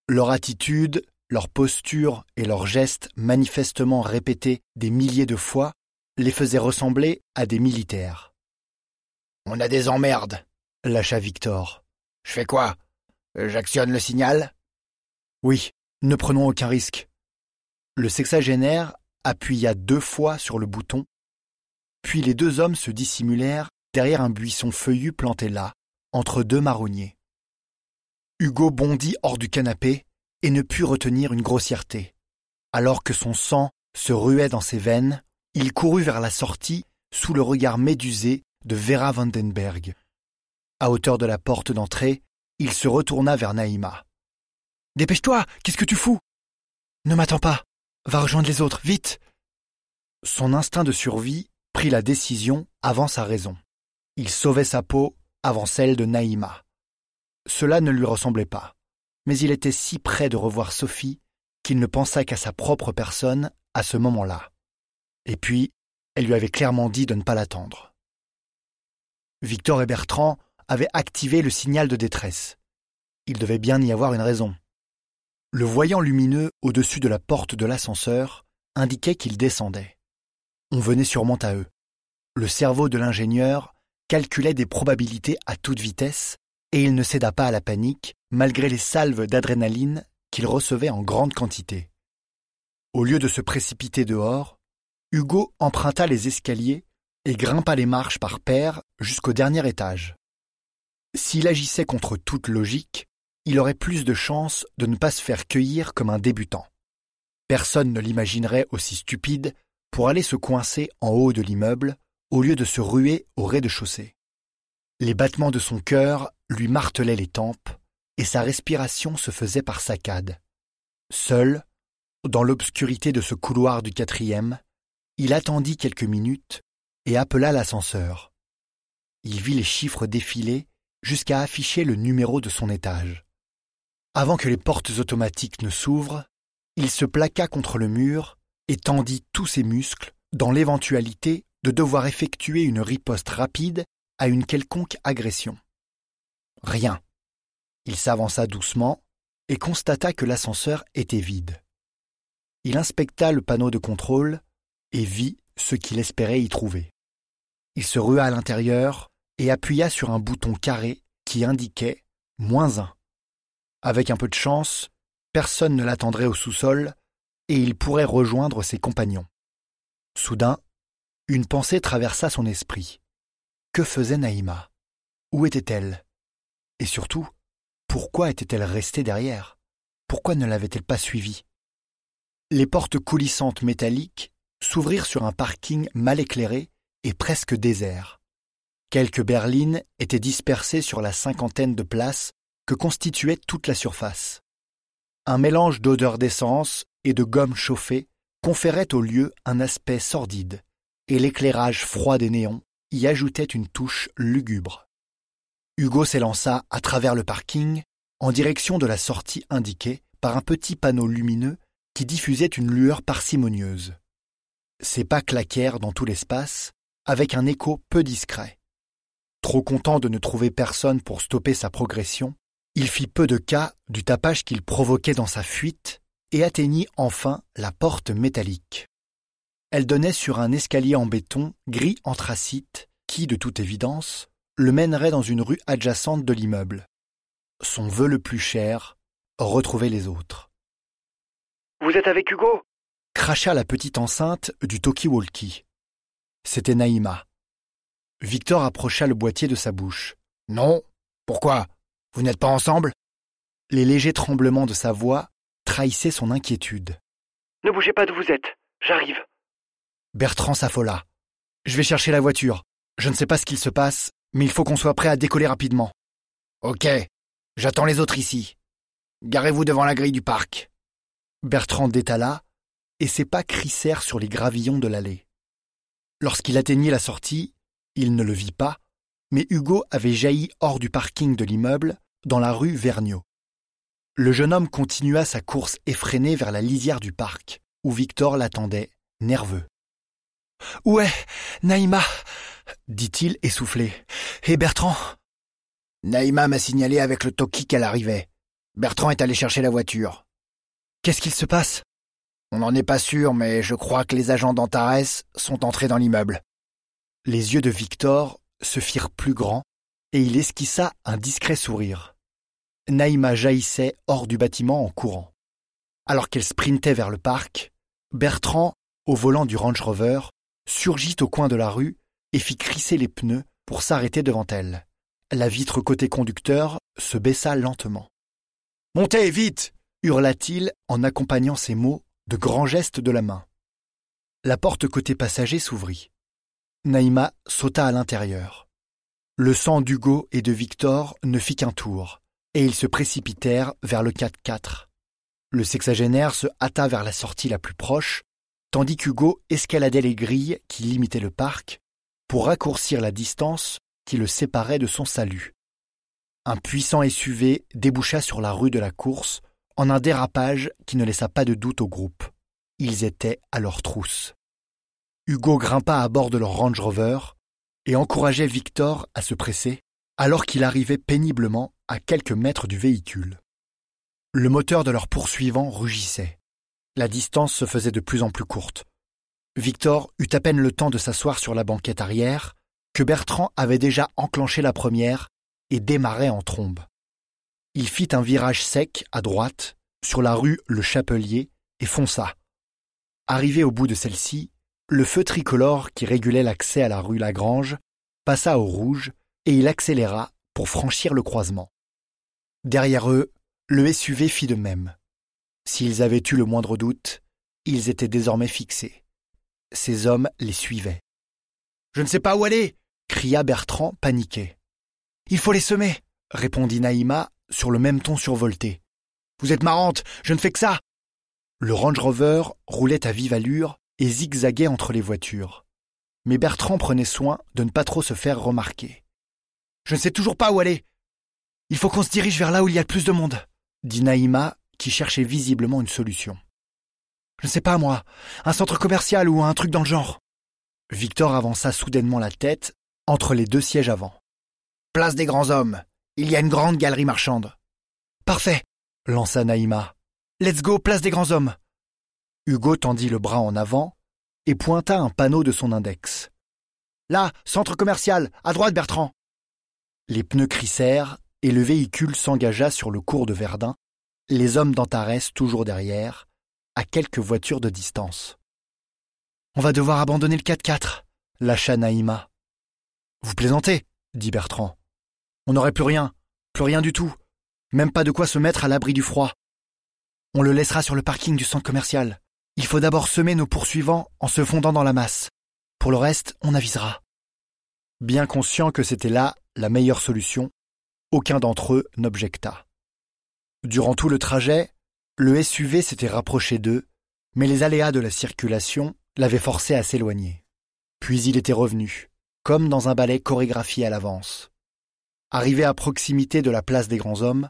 Speaker 1: Leur attitude leur posture et leurs gestes manifestement répétés des milliers de fois les faisaient ressembler à des militaires. On a des emmerdes, lâcha Victor. Je fais quoi J'actionne le signal Oui, ne prenons aucun risque. Le sexagénaire appuya deux fois sur le bouton, puis les deux hommes se dissimulèrent derrière un buisson feuillu planté là, entre deux marronniers. Hugo bondit hors du canapé et ne put retenir une grossièreté. Alors que son sang se ruait dans ses veines, il courut vers la sortie sous le regard médusé de Vera Vandenberg. À hauteur de la porte d'entrée, il se retourna vers Naïma. Dépêche-toi, qu'est-ce que tu fous Ne m'attends pas, va rejoindre les autres, vite Son instinct de survie prit la décision avant sa raison. Il sauvait sa peau avant celle de Naïma. Cela ne lui ressemblait pas mais il était si près de revoir Sophie qu'il ne pensa qu'à sa propre personne à ce moment-là. Et puis, elle lui avait clairement dit de ne pas l'attendre. Victor et Bertrand avaient activé le signal de détresse. Il devait bien y avoir une raison. Le voyant lumineux au-dessus de la porte de l'ascenseur indiquait qu'il descendait. On venait sûrement à eux. Le cerveau de l'ingénieur calculait des probabilités à toute vitesse et il ne céda pas à la panique, malgré les salves d'adrénaline qu'il recevait en grande quantité. Au lieu de se précipiter dehors, Hugo emprunta les escaliers et grimpa les marches par paires jusqu'au dernier étage. S'il agissait contre toute logique, il aurait plus de chances de ne pas se faire cueillir comme un débutant. Personne ne l'imaginerait aussi stupide pour aller se coincer en haut de l'immeuble au lieu de se ruer au rez-de-chaussée. Les battements de son cœur lui martelait les tempes, et sa respiration se faisait par saccades. Seul, dans l'obscurité de ce couloir du quatrième, il attendit quelques minutes et appela l'ascenseur. Il vit les chiffres défiler jusqu'à afficher le numéro de son étage. Avant que les portes automatiques ne s'ouvrent, il se plaqua contre le mur et tendit tous ses muscles dans l'éventualité de devoir effectuer une riposte rapide à une quelconque agression. Rien. Il s'avança doucement et constata que l'ascenseur était vide. Il inspecta le panneau de contrôle et vit ce qu'il espérait y trouver. Il se rua à l'intérieur et appuya sur un bouton carré qui indiquait moins un. Avec un peu de chance, personne ne l'attendrait au sous-sol et il pourrait rejoindre ses compagnons. Soudain, une pensée traversa son esprit. Que faisait Naïma Où était-elle et surtout, pourquoi était-elle restée derrière Pourquoi ne l'avait-elle pas suivie Les portes coulissantes métalliques s'ouvrirent sur un parking mal éclairé et presque désert. Quelques berlines étaient dispersées sur la cinquantaine de places que constituait toute la surface. Un mélange d'odeur d'essence et de gomme chauffée conférait au lieu un aspect sordide, et l'éclairage froid des néons y ajoutait une touche lugubre. Hugo s'élança à travers le parking en direction de la sortie indiquée par un petit panneau lumineux qui diffusait une lueur parcimonieuse. Ses pas claquèrent dans tout l'espace avec un écho peu discret. Trop content de ne trouver personne pour stopper sa progression, il fit peu de cas du tapage qu'il provoquait dans sa fuite et atteignit enfin la porte métallique. Elle donnait sur un escalier en béton gris anthracite qui, de toute évidence, le mènerait dans une rue adjacente de l'immeuble. Son vœu le plus cher, retrouver les autres. Vous êtes avec Hugo cracha la petite enceinte du toki C'était Naïma. Victor approcha le boîtier de sa bouche. Non Pourquoi Vous n'êtes pas ensemble Les légers tremblements de sa voix trahissaient son inquiétude. Ne bougez pas d'où vous êtes, j'arrive. Bertrand s'affola. Je vais chercher la voiture. Je ne sais pas ce qu'il se passe, mais il faut qu'on soit prêt à décoller rapidement. Ok, j'attends les autres ici. Garez-vous devant la grille du parc. Bertrand détala, et ses pas crissèrent sur les gravillons de l'allée. Lorsqu'il atteignit la sortie, il ne le vit pas, mais Hugo avait jailli hors du parking de l'immeuble, dans la rue Vergniaud. Le jeune homme continua sa course effrénée vers la lisière du parc, où Victor l'attendait, nerveux. Ouais, Naïma, dit-il essoufflé. Et eh, Bertrand Naïma m'a signalé avec le toki qu'elle arrivait. Bertrand est allé chercher la voiture. Qu'est-ce qu'il se passe On n'en est pas sûr, mais je crois que les agents d'Antares sont entrés dans l'immeuble. Les yeux de Victor se firent plus grands et il esquissa un discret sourire. Naïma jaillissait hors du bâtiment en courant. Alors qu'elle sprintait vers le parc, Bertrand, au volant du Range Rover, surgit au coin de la rue et fit crisser les pneus pour s'arrêter devant elle. La vitre côté conducteur se baissa lentement. Montez vite hurla-t-il en accompagnant ces mots de grands gestes de la main. La porte côté passager s'ouvrit. Naïma sauta à l'intérieur. Le sang d'Hugo et de Victor ne fit qu'un tour, et ils se précipitèrent vers le 4 4 Le sexagénaire se hâta vers la sortie la plus proche, tandis qu'Hugo escaladait les grilles qui limitaient le parc, pour raccourcir la distance qui le séparait de son salut. Un puissant SUV déboucha sur la rue de la course en un dérapage qui ne laissa pas de doute au groupe. Ils étaient à leur trousse. Hugo grimpa à bord de leur Range Rover et encourageait Victor à se presser alors qu'il arrivait péniblement à quelques mètres du véhicule. Le moteur de leur poursuivant rugissait. La distance se faisait de plus en plus courte. Victor eut à peine le temps de s'asseoir sur la banquette arrière que Bertrand avait déjà enclenché la première et démarrait en trombe. Il fit un virage sec à droite sur la rue Le Chapelier et fonça. Arrivé au bout de celle-ci, le feu tricolore qui régulait l'accès à la rue Lagrange passa au rouge et il accéléra pour franchir le croisement. Derrière eux, le SUV fit de même. S'ils avaient eu le moindre doute, ils étaient désormais fixés. Ces hommes les suivaient. Je ne sais pas où aller cria Bertrand, paniqué. Il faut les semer répondit Naïma sur le même ton survolté. Vous êtes marrante, je ne fais que ça Le Range Rover roulait à vive allure et zigzaguait entre les voitures. Mais Bertrand prenait soin de ne pas trop se faire remarquer. Je ne sais toujours pas où aller Il faut qu'on se dirige vers là où il y a le plus de monde dit Naïma, qui cherchait visiblement une solution. Je ne sais pas, moi. Un centre commercial ou un truc dans le genre. Victor avança soudainement la tête entre les deux sièges avant. Place des grands hommes. Il y a une grande galerie marchande. Parfait, lança Naïma. Let's go, place des grands hommes. Hugo tendit le bras en avant et pointa un panneau de son index. Là, centre commercial, à droite, Bertrand. Les pneus crissèrent et le véhicule s'engagea sur le cours de Verdun, les hommes d'Antares toujours derrière, à quelques voitures de distance. On va devoir abandonner le 4x4, lâcha Naïma. Vous plaisantez, dit Bertrand. On n'aurait plus rien, plus rien du tout, même pas de quoi se mettre à l'abri du froid. On le laissera sur le parking du centre commercial. Il faut d'abord semer nos poursuivants en se fondant dans la masse. Pour le reste, on avisera. Bien conscient que c'était là la meilleure solution, aucun d'entre eux n'objecta. Durant tout le trajet, le SUV s'était rapproché d'eux, mais les aléas de la circulation l'avaient forcé à s'éloigner. Puis il était revenu, comme dans un ballet chorégraphié à l'avance. Arrivé à proximité de la place des grands hommes,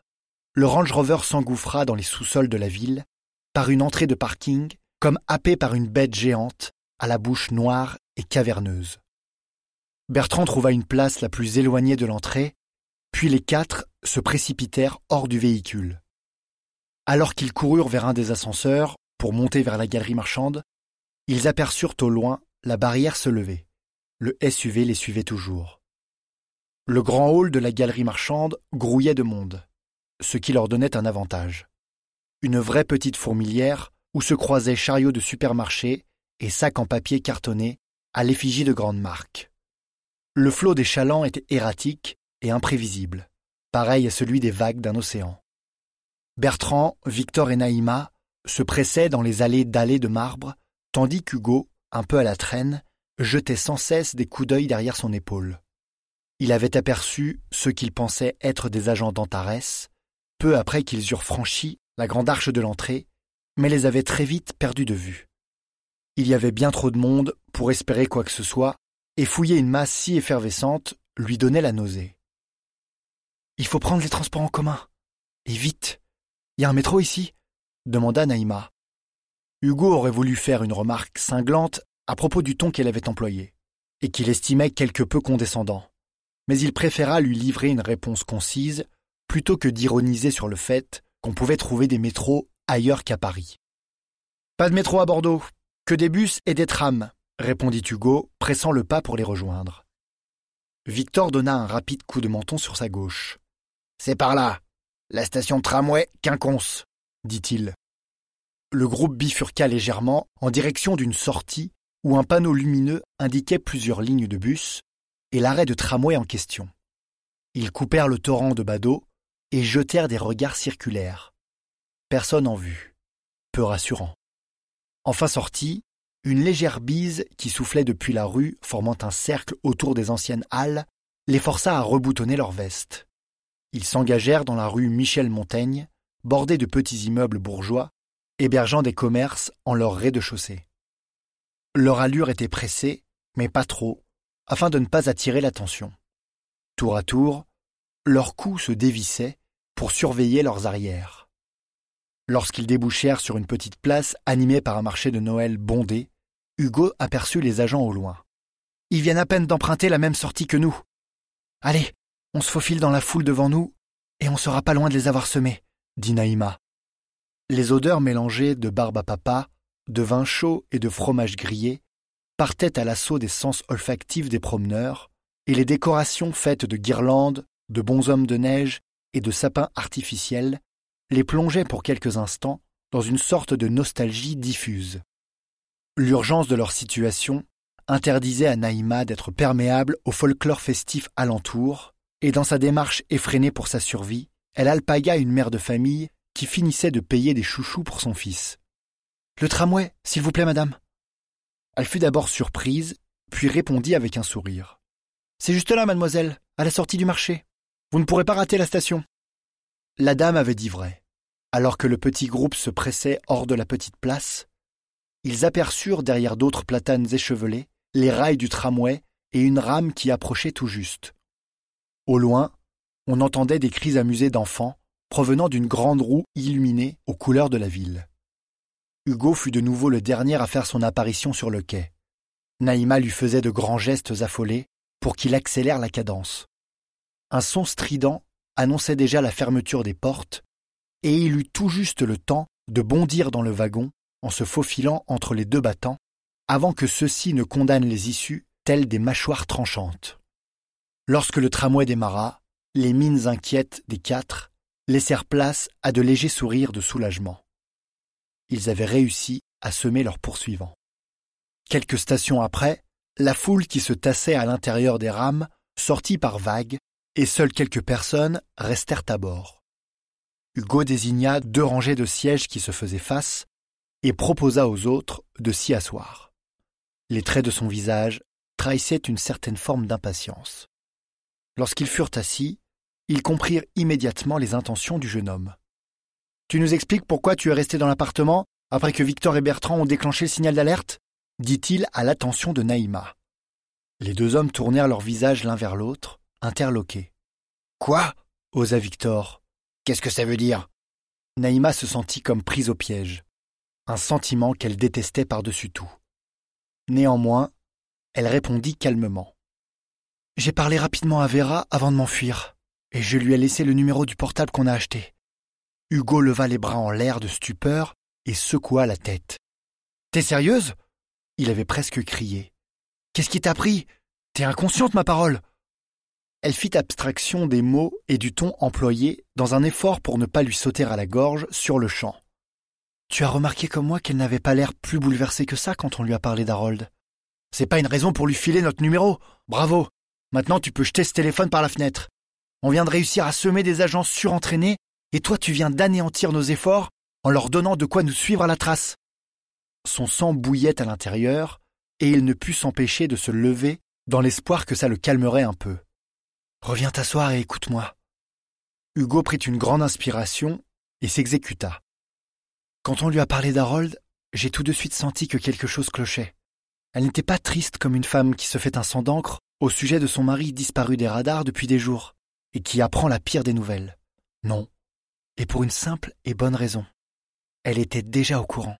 Speaker 1: le Range Rover s'engouffra dans les sous-sols de la ville, par une entrée de parking, comme happé par une bête géante, à la bouche noire et caverneuse. Bertrand trouva une place la plus éloignée de l'entrée, puis les quatre se précipitèrent hors du véhicule. Alors qu'ils coururent vers un des ascenseurs pour monter vers la galerie marchande, ils aperçurent au loin la barrière se lever. Le SUV les suivait toujours. Le grand hall de la galerie marchande grouillait de monde, ce qui leur donnait un avantage. Une vraie petite fourmilière où se croisaient chariots de supermarché et sacs en papier cartonné à l'effigie de grandes marques. Le flot des chalands était erratique et imprévisible, pareil à celui des vagues d'un océan. Bertrand, Victor et Naïma se pressaient dans les allées dallées de marbre, tandis qu'Hugo, un peu à la traîne, jetait sans cesse des coups d'œil derrière son épaule. Il avait aperçu ceux qu'il pensait être des agents d'Antares, peu après qu'ils eurent franchi la grande arche de l'entrée, mais les avait très vite perdus de vue. Il y avait bien trop de monde pour espérer quoi que ce soit, et fouiller une masse si effervescente lui donnait la nausée. Il faut prendre les transports en commun, et vite, y a un métro ici demanda Naïma. Hugo aurait voulu faire une remarque cinglante à propos du ton qu'elle avait employé, et qu'il estimait quelque peu condescendant. Mais il préféra lui livrer une réponse concise plutôt que d'ironiser sur le fait qu'on pouvait trouver des métros ailleurs qu'à Paris. Pas de métro à Bordeaux, que des bus et des trams, répondit Hugo, pressant le pas pour les rejoindre. Victor donna un rapide coup de menton sur sa gauche. C'est par là, la station tramway Quinconce, dit-il. Le groupe bifurqua légèrement en direction d'une sortie où un panneau lumineux indiquait plusieurs lignes de bus et l'arrêt de tramway en question. Ils coupèrent le torrent de badauds et jetèrent des regards circulaires. Personne en vue. Peu rassurant. Enfin sorti, une légère bise qui soufflait depuis la rue, formant un cercle autour des anciennes halles, les força à reboutonner leurs vestes. Ils s'engagèrent dans la rue Michel-Montaigne, bordée de petits immeubles bourgeois, hébergeant des commerces en leur rez-de-chaussée. Leur allure était pressée, mais pas trop, afin de ne pas attirer l'attention. Tour à tour, leurs coups se dévissaient pour surveiller leurs arrières. Lorsqu'ils débouchèrent sur une petite place animée par un marché de Noël bondé, Hugo aperçut les agents au loin. Ils viennent à peine d'emprunter la même sortie que nous. Allez, on se faufile dans la foule devant nous, et on sera pas loin de les avoir semés, dit Naïma. Les odeurs mélangées de barbe à papa, de vin chaud et de fromage grillé partaient à l'assaut des sens olfactifs des promeneurs, et les décorations faites de guirlandes, de bonshommes de neige et de sapins artificiels les plongeaient pour quelques instants dans une sorte de nostalgie diffuse. L'urgence de leur situation interdisait à Naïma d'être perméable au folklore festif alentour, et dans sa démarche effrénée pour sa survie, elle alpaga une mère de famille qui finissait de payer des chouchous pour son fils. Le tramway, s'il vous plaît, madame. Elle fut d'abord surprise, puis répondit avec un sourire. C'est juste là, mademoiselle, à la sortie du marché. Vous ne pourrez pas rater la station. La dame avait dit vrai. Alors que le petit groupe se pressait hors de la petite place, ils aperçurent derrière d'autres platanes échevelées les rails du tramway et une rame qui approchait tout juste. Au loin, on entendait des cris amusés d'enfants provenant d'une grande roue illuminée aux couleurs de la ville. Hugo fut de nouveau le dernier à faire son apparition sur le quai. Naïma lui faisait de grands gestes affolés pour qu'il accélère la cadence. Un son strident annonçait déjà la fermeture des portes, et il eut tout juste le temps de bondir dans le wagon en se faufilant entre les deux battants, avant que ceux-ci ne condamnent les issues telles des mâchoires tranchantes. Lorsque le tramway démarra, les mines inquiètes des quatre laissèrent place à de légers sourires de soulagement. Ils avaient réussi à semer leurs poursuivants. Quelques stations après, la foule qui se tassait à l'intérieur des rames sortit par vagues et seules quelques personnes restèrent à bord. Hugo désigna deux rangées de sièges qui se faisaient face et proposa aux autres de s'y asseoir. Les traits de son visage trahissaient une certaine forme d'impatience. Lorsqu'ils furent assis, ils comprirent immédiatement les intentions du jeune homme. Tu nous expliques pourquoi tu es resté dans l'appartement après que Victor et Bertrand ont déclenché le signal d'alerte dit-il à l'attention de Naïma. Les deux hommes tournèrent leurs visages l'un vers l'autre, interloqués. Quoi osa Victor. Qu'est-ce que ça veut dire Naïma se sentit comme prise au piège, un sentiment qu'elle détestait par-dessus tout. Néanmoins, elle répondit calmement. J'ai parlé rapidement à Vera avant de m'enfuir, et je lui ai laissé le numéro du portable qu'on a acheté. Hugo leva les bras en l'air de stupeur et secoua la tête. T'es sérieuse Il avait presque crié. Qu'est-ce qui t'a pris T'es inconsciente, ma parole Elle fit abstraction des mots et du ton employé dans un effort pour ne pas lui sauter à la gorge sur le champ. Tu as remarqué comme moi qu'elle n'avait pas l'air plus bouleversée que ça quand on lui a parlé d'Harold. C'est pas une raison pour lui filer notre numéro. Bravo Maintenant, tu peux jeter ce téléphone par la fenêtre. On vient de réussir à semer des agents surentraînés, et toi tu viens d'anéantir nos efforts en leur donnant de quoi nous suivre à la trace. Son sang bouillait à l'intérieur, et il ne put s'empêcher de se lever dans l'espoir que ça le calmerait un peu. Reviens t'asseoir et écoute-moi. Hugo prit une grande inspiration et s'exécuta. Quand on lui a parlé d'Harold, j'ai tout de suite senti que quelque chose clochait. Elle n'était pas triste comme une femme qui se fait un sang d'encre, au sujet de son mari disparu des radars depuis des jours, et qui apprend la pire des nouvelles. Non. Et pour une simple et bonne raison. Elle était déjà au courant.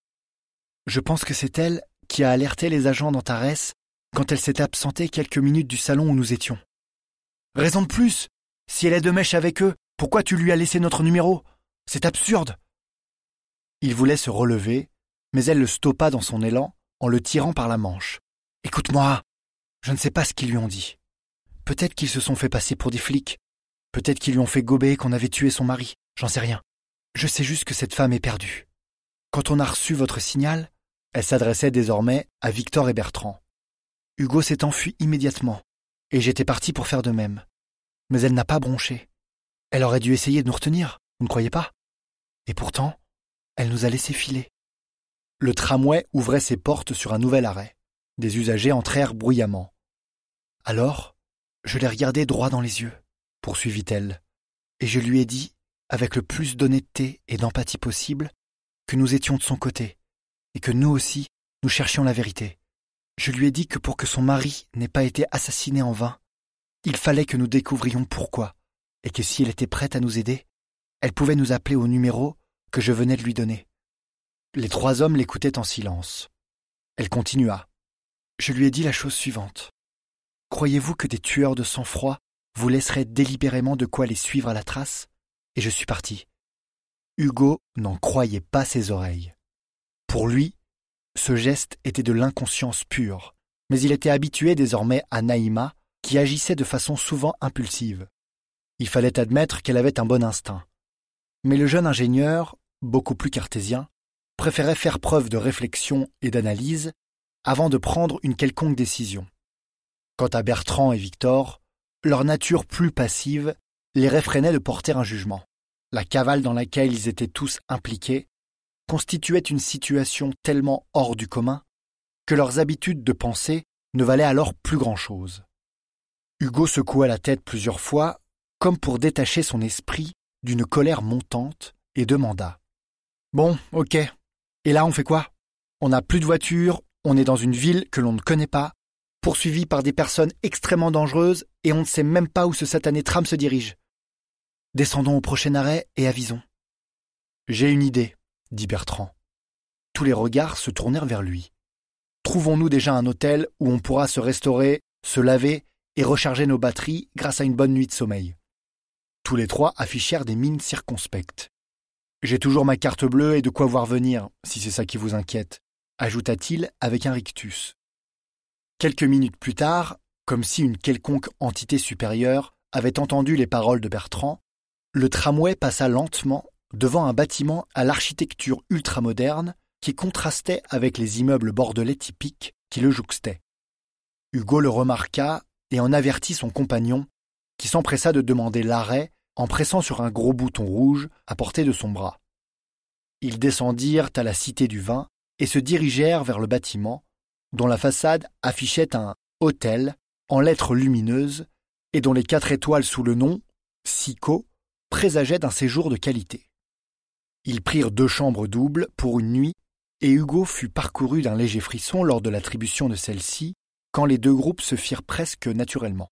Speaker 1: Je pense que c'est elle qui a alerté les agents d'Antares quand elle s'est absentée quelques minutes du salon où nous étions. Raison de plus Si elle est de mèche avec eux, pourquoi tu lui as laissé notre numéro C'est absurde Il voulait se relever, mais elle le stoppa dans son élan en le tirant par la manche. Écoute-moi je ne sais pas ce qu'ils lui ont dit. Peut-être qu'ils se sont fait passer pour des flics. Peut-être qu'ils lui ont fait gober qu'on avait tué son mari. J'en sais rien. Je sais juste que cette femme est perdue. Quand on a reçu votre signal, elle s'adressait désormais à Victor et Bertrand. Hugo s'est enfui immédiatement, et j'étais parti pour faire de même. Mais elle n'a pas bronché. Elle aurait dû essayer de nous retenir, vous ne croyez pas Et pourtant, elle nous a laissé filer. Le tramway ouvrait ses portes sur un nouvel arrêt. Des usagers entrèrent bruyamment. Alors, je l'ai regardé droit dans les yeux, poursuivit-elle, et je lui ai dit, avec le plus d'honnêteté et d'empathie possible, que nous étions de son côté, et que nous aussi, nous cherchions la vérité. Je lui ai dit que pour que son mari n'ait pas été assassiné en vain, il fallait que nous découvrions pourquoi, et que si elle était prête à nous aider, elle pouvait nous appeler au numéro que je venais de lui donner. Les trois hommes l'écoutaient en silence. Elle continua. Je lui ai dit la chose suivante. Croyez-vous que des tueurs de sang-froid vous laisseraient délibérément de quoi les suivre à la trace Et je suis parti. Hugo n'en croyait pas ses oreilles. Pour lui, ce geste était de l'inconscience pure, mais il était habitué désormais à Naïma, qui agissait de façon souvent impulsive. Il fallait admettre qu'elle avait un bon instinct. Mais le jeune ingénieur, beaucoup plus cartésien, préférait faire preuve de réflexion et d'analyse avant de prendre une quelconque décision. Quant à Bertrand et Victor, leur nature plus passive les réfrénait de porter un jugement. La cavale dans laquelle ils étaient tous impliqués constituait une situation tellement hors du commun que leurs habitudes de pensée ne valaient alors plus grand-chose. Hugo secoua la tête plusieurs fois, comme pour détacher son esprit d'une colère montante, et demanda Bon, ok. Et là, on fait quoi On n'a plus de voiture, on est dans une ville que l'on ne connaît pas, poursuivi par des personnes extrêmement dangereuses et on ne sait même pas où ce satané tram se dirige. Descendons au prochain arrêt et avisons. J'ai une idée, dit Bertrand. Tous les regards se tournèrent vers lui. Trouvons-nous déjà un hôtel où on pourra se restaurer, se laver et recharger nos batteries grâce à une bonne nuit de sommeil. Tous les trois affichèrent des mines circonspectes. J'ai toujours ma carte bleue et de quoi voir venir, si c'est ça qui vous inquiète, ajouta-t-il avec un rictus. Quelques minutes plus tard, comme si une quelconque entité supérieure avait entendu les paroles de Bertrand, le tramway passa lentement devant un bâtiment à l'architecture ultramoderne qui contrastait avec les immeubles bordelais typiques qui le jouxtaient. Hugo le remarqua et en avertit son compagnon, qui s'empressa de demander l'arrêt en pressant sur un gros bouton rouge à portée de son bras. Ils descendirent à la Cité du Vin et se dirigèrent vers le bâtiment dont la façade affichait un hôtel en lettres lumineuses et dont les quatre étoiles sous le nom Sico présageaient d'un séjour de qualité. Ils prirent deux chambres doubles pour une nuit et Hugo fut parcouru d'un léger frisson lors de l'attribution de celle-ci quand les deux groupes se firent presque naturellement.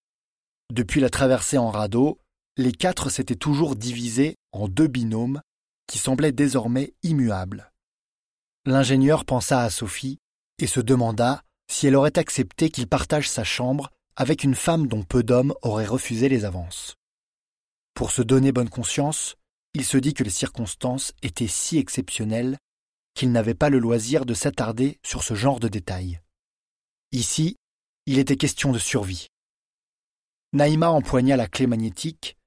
Speaker 1: Depuis la traversée en radeau, les quatre s'étaient toujours divisés en deux binômes qui semblaient désormais immuables. L'ingénieur pensa à Sophie et se demanda si elle aurait accepté qu'il partage sa chambre avec une femme dont peu d'hommes auraient refusé les avances. Pour se donner bonne conscience, il se dit que les circonstances étaient si exceptionnelles qu'il n'avait pas le loisir de s'attarder sur ce genre de détails. Ici, il était question de survie. Naïma empoigna la clé magnétique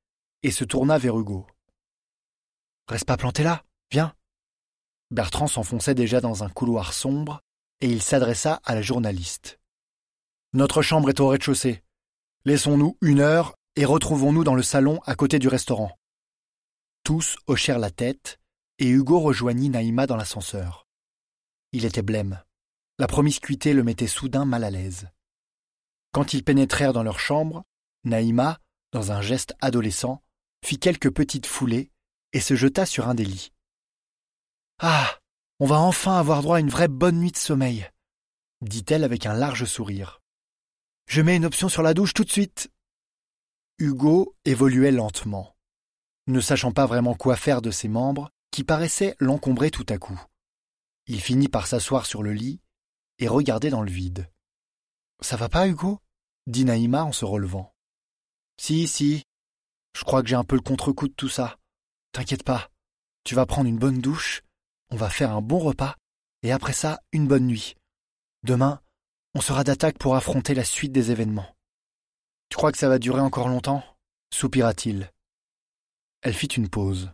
Speaker 1: et se tourna vers Hugo. Reste pas planté là, viens. Bertrand s'enfonçait déjà dans un couloir sombre et il s'adressa à la journaliste. Notre chambre est au rez-de-chaussée. Laissons-nous une heure et retrouvons-nous dans le salon à côté du restaurant. Tous hochèrent la tête et Hugo rejoignit Naïma dans l'ascenseur. Il était blême. La promiscuité le mettait soudain mal à l'aise. Quand ils pénétrèrent dans leur chambre, Naïma, dans un geste adolescent, fit quelques petites foulées et se jeta sur un des lits. Ah on va enfin avoir droit à une vraie bonne nuit de sommeil, dit-elle avec un large sourire. Je mets une option sur la douche tout de suite. Hugo évoluait lentement, ne sachant pas vraiment quoi faire de ses membres qui paraissaient l'encombrer tout à coup. Il finit par s'asseoir sur le lit et regarder dans le vide. Ça va pas, Hugo dit Naïma en se relevant. Si, si. Je crois que j'ai un peu le contre-coup de tout ça. T'inquiète pas. Tu vas prendre une bonne douche on va faire un bon repas, et après ça, une bonne nuit. Demain, on sera d'attaque pour affronter la suite des événements. Tu crois que ça va durer encore longtemps soupira-t-il. Elle fit une pause.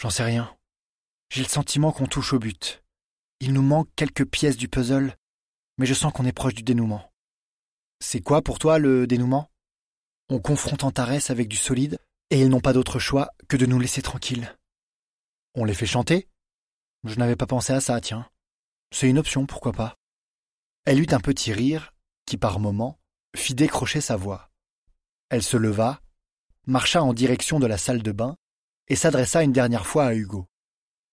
Speaker 1: J'en sais rien. J'ai le sentiment qu'on touche au but. Il nous manque quelques pièces du puzzle, mais je sens qu'on est proche du dénouement. C'est quoi pour toi le dénouement On confronte Antares avec du solide, et ils n'ont pas d'autre choix que de nous laisser tranquilles. On les fait chanter je n'avais pas pensé à ça, tiens. C'est une option, pourquoi pas. Elle eut un petit rire, qui par moments fit décrocher sa voix. Elle se leva, marcha en direction de la salle de bain, et s'adressa une dernière fois à Hugo.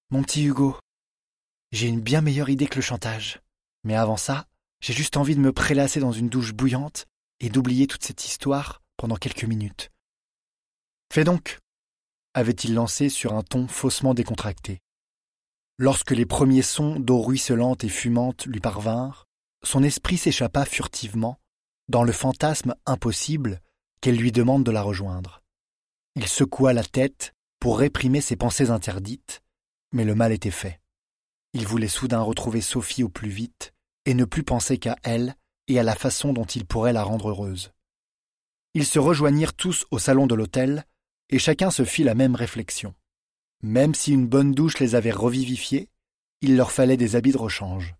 Speaker 1: Mon petit Hugo, j'ai une bien meilleure idée que le chantage. Mais avant ça, j'ai juste envie de me prélasser dans une douche bouillante et d'oublier toute cette histoire pendant quelques minutes. Fais donc, avait-il lancé sur un ton faussement décontracté. Lorsque les premiers sons d'eau ruisselante et fumante lui parvinrent, son esprit s'échappa furtivement, dans le fantasme impossible qu'elle lui demande de la rejoindre. Il secoua la tête pour réprimer ses pensées interdites, mais le mal était fait. Il voulait soudain retrouver Sophie au plus vite et ne plus penser qu'à elle et à la façon dont il pourrait la rendre heureuse. Ils se rejoignirent tous au salon de l'hôtel, et chacun se fit la même réflexion. Même si une bonne douche les avait revivifiés, il leur fallait des habits de rechange.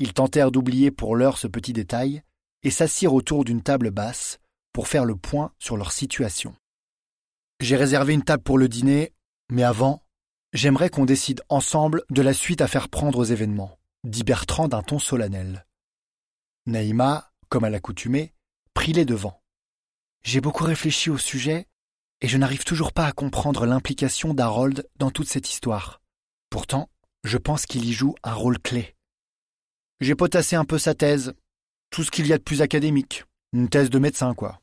Speaker 1: Ils tentèrent d'oublier pour l'heure ce petit détail et s'assirent autour d'une table basse pour faire le point sur leur situation. J'ai réservé une table pour le dîner, mais avant, j'aimerais qu'on décide ensemble de la suite à faire prendre aux événements, dit Bertrand d'un ton solennel. Naïma, comme à l'accoutumée, prit les devants. J'ai beaucoup réfléchi au sujet et je n'arrive toujours pas à comprendre l'implication d'Harold dans toute cette histoire. Pourtant, je pense qu'il y joue un rôle clé. J'ai potassé un peu sa thèse, tout ce qu'il y a de plus académique, une thèse de médecin, quoi.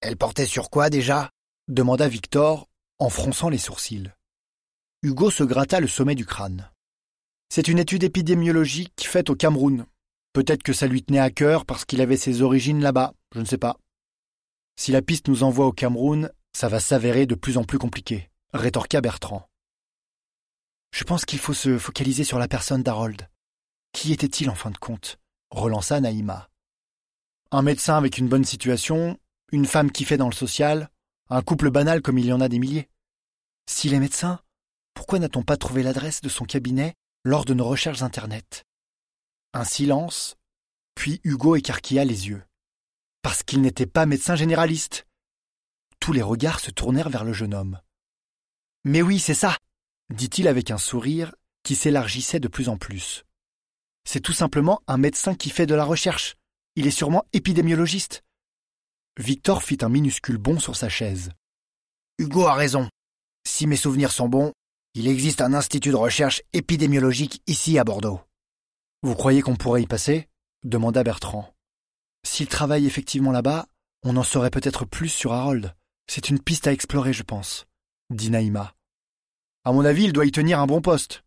Speaker 1: Elle portait sur quoi déjà demanda Victor en fronçant les sourcils. Hugo se gratta le sommet du crâne. C'est une étude épidémiologique faite au Cameroun. Peut-être que ça lui tenait à cœur parce qu'il avait ses origines là-bas, je ne sais pas. Si la piste nous envoie au Cameroun, ça va s'avérer de plus en plus compliqué, rétorqua Bertrand. Je pense qu'il faut se focaliser sur la personne d'Harold. Qui était-il en fin de compte relança Naïma. Un médecin avec une bonne situation, une femme qui fait dans le social, un couple banal comme il y en a des milliers. S'il est médecin, pourquoi n'a-t-on pas trouvé l'adresse de son cabinet lors de nos recherches Internet Un silence, puis Hugo écarquilla les yeux. Parce qu'il n'était pas médecin généraliste, tous les regards se tournèrent vers le jeune homme. Mais oui, c'est ça, dit-il avec un sourire qui s'élargissait de plus en plus. C'est tout simplement un médecin qui fait de la recherche. Il est sûrement épidémiologiste. Victor fit un minuscule bond sur sa chaise. Hugo a raison. Si mes souvenirs sont bons, il existe un institut de recherche épidémiologique ici à Bordeaux. Vous croyez qu'on pourrait y passer demanda Bertrand. S'il travaille effectivement là-bas, on en saurait peut-être plus sur Harold. C'est une piste à explorer, je pense, dit Naïma. À mon avis, il doit y tenir un bon poste.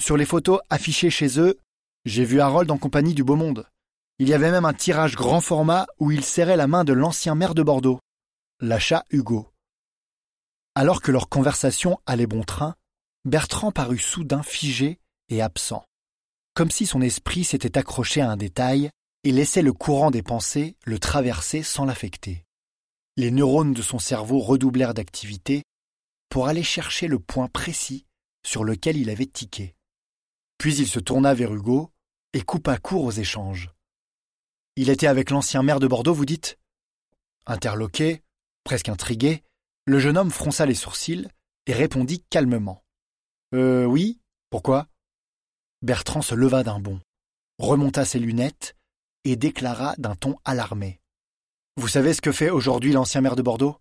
Speaker 1: Sur les photos affichées chez eux, j'ai vu Harold en compagnie du beau monde. Il y avait même un tirage grand format où il serrait la main de l'ancien maire de Bordeaux, l'achat Hugo. Alors que leur conversation allait bon train, Bertrand parut soudain figé et absent, comme si son esprit s'était accroché à un détail et laissait le courant des pensées le traverser sans l'affecter les neurones de son cerveau redoublèrent d'activité pour aller chercher le point précis sur lequel il avait tiqué. Puis il se tourna vers Hugo et coupa court aux échanges. Il était avec l'ancien maire de Bordeaux, vous dites Interloqué, presque intrigué, le jeune homme fronça les sourcils et répondit calmement. Euh oui, pourquoi Bertrand se leva d'un bond, remonta ses lunettes et déclara d'un ton alarmé. Vous savez ce que fait aujourd'hui l'ancien maire de Bordeaux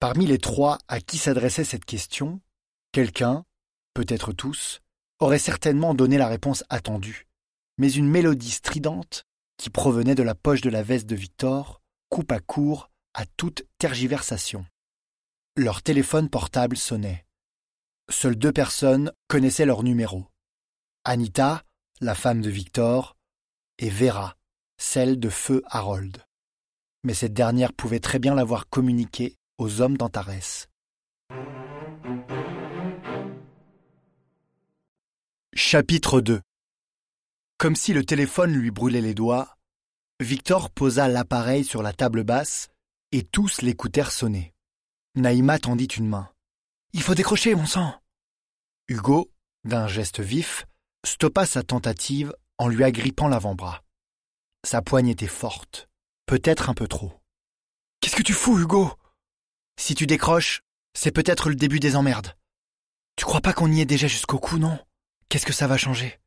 Speaker 1: Parmi les trois à qui s'adressait cette question, quelqu'un, peut-être tous, aurait certainement donné la réponse attendue, mais une mélodie stridente qui provenait de la poche de la veste de Victor coupa à court à toute tergiversation. Leur téléphone portable sonnait. Seules deux personnes connaissaient leur numéro. Anita, la femme de Victor, et Vera, celle de Feu Harold mais cette dernière pouvait très bien l'avoir communiqué aux hommes d'Antares. Chapitre 2 Comme si le téléphone lui brûlait les doigts, Victor posa l'appareil sur la table basse et tous l'écoutèrent sonner. Naïma tendit une main. Il faut décrocher, mon sang Hugo, d'un geste vif, stoppa sa tentative en lui agrippant l'avant-bras. Sa poigne était forte. Peut-être un peu trop. Qu'est-ce que tu fous, Hugo Si tu décroches, c'est peut-être le début des emmerdes. Tu crois pas qu'on y est déjà jusqu'au cou, non Qu'est-ce que ça va changer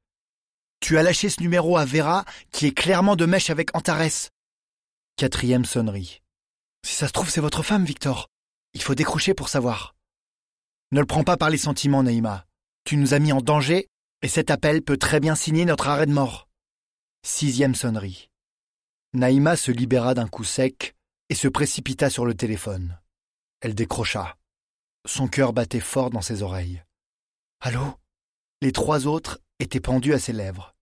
Speaker 1: Tu as lâché ce numéro à Vera, qui est clairement de mèche avec Antares. Quatrième sonnerie. Si ça se trouve, c'est votre femme, Victor. Il faut décrocher pour savoir. Ne le prends pas par les sentiments, Naïma. Tu nous as mis en danger, et cet appel peut très bien signer notre arrêt de mort. Sixième sonnerie. Naïma se libéra d'un coup sec et se précipita sur le téléphone. Elle décrocha. Son cœur battait fort dans ses oreilles. Allô Les trois autres étaient pendus à ses lèvres.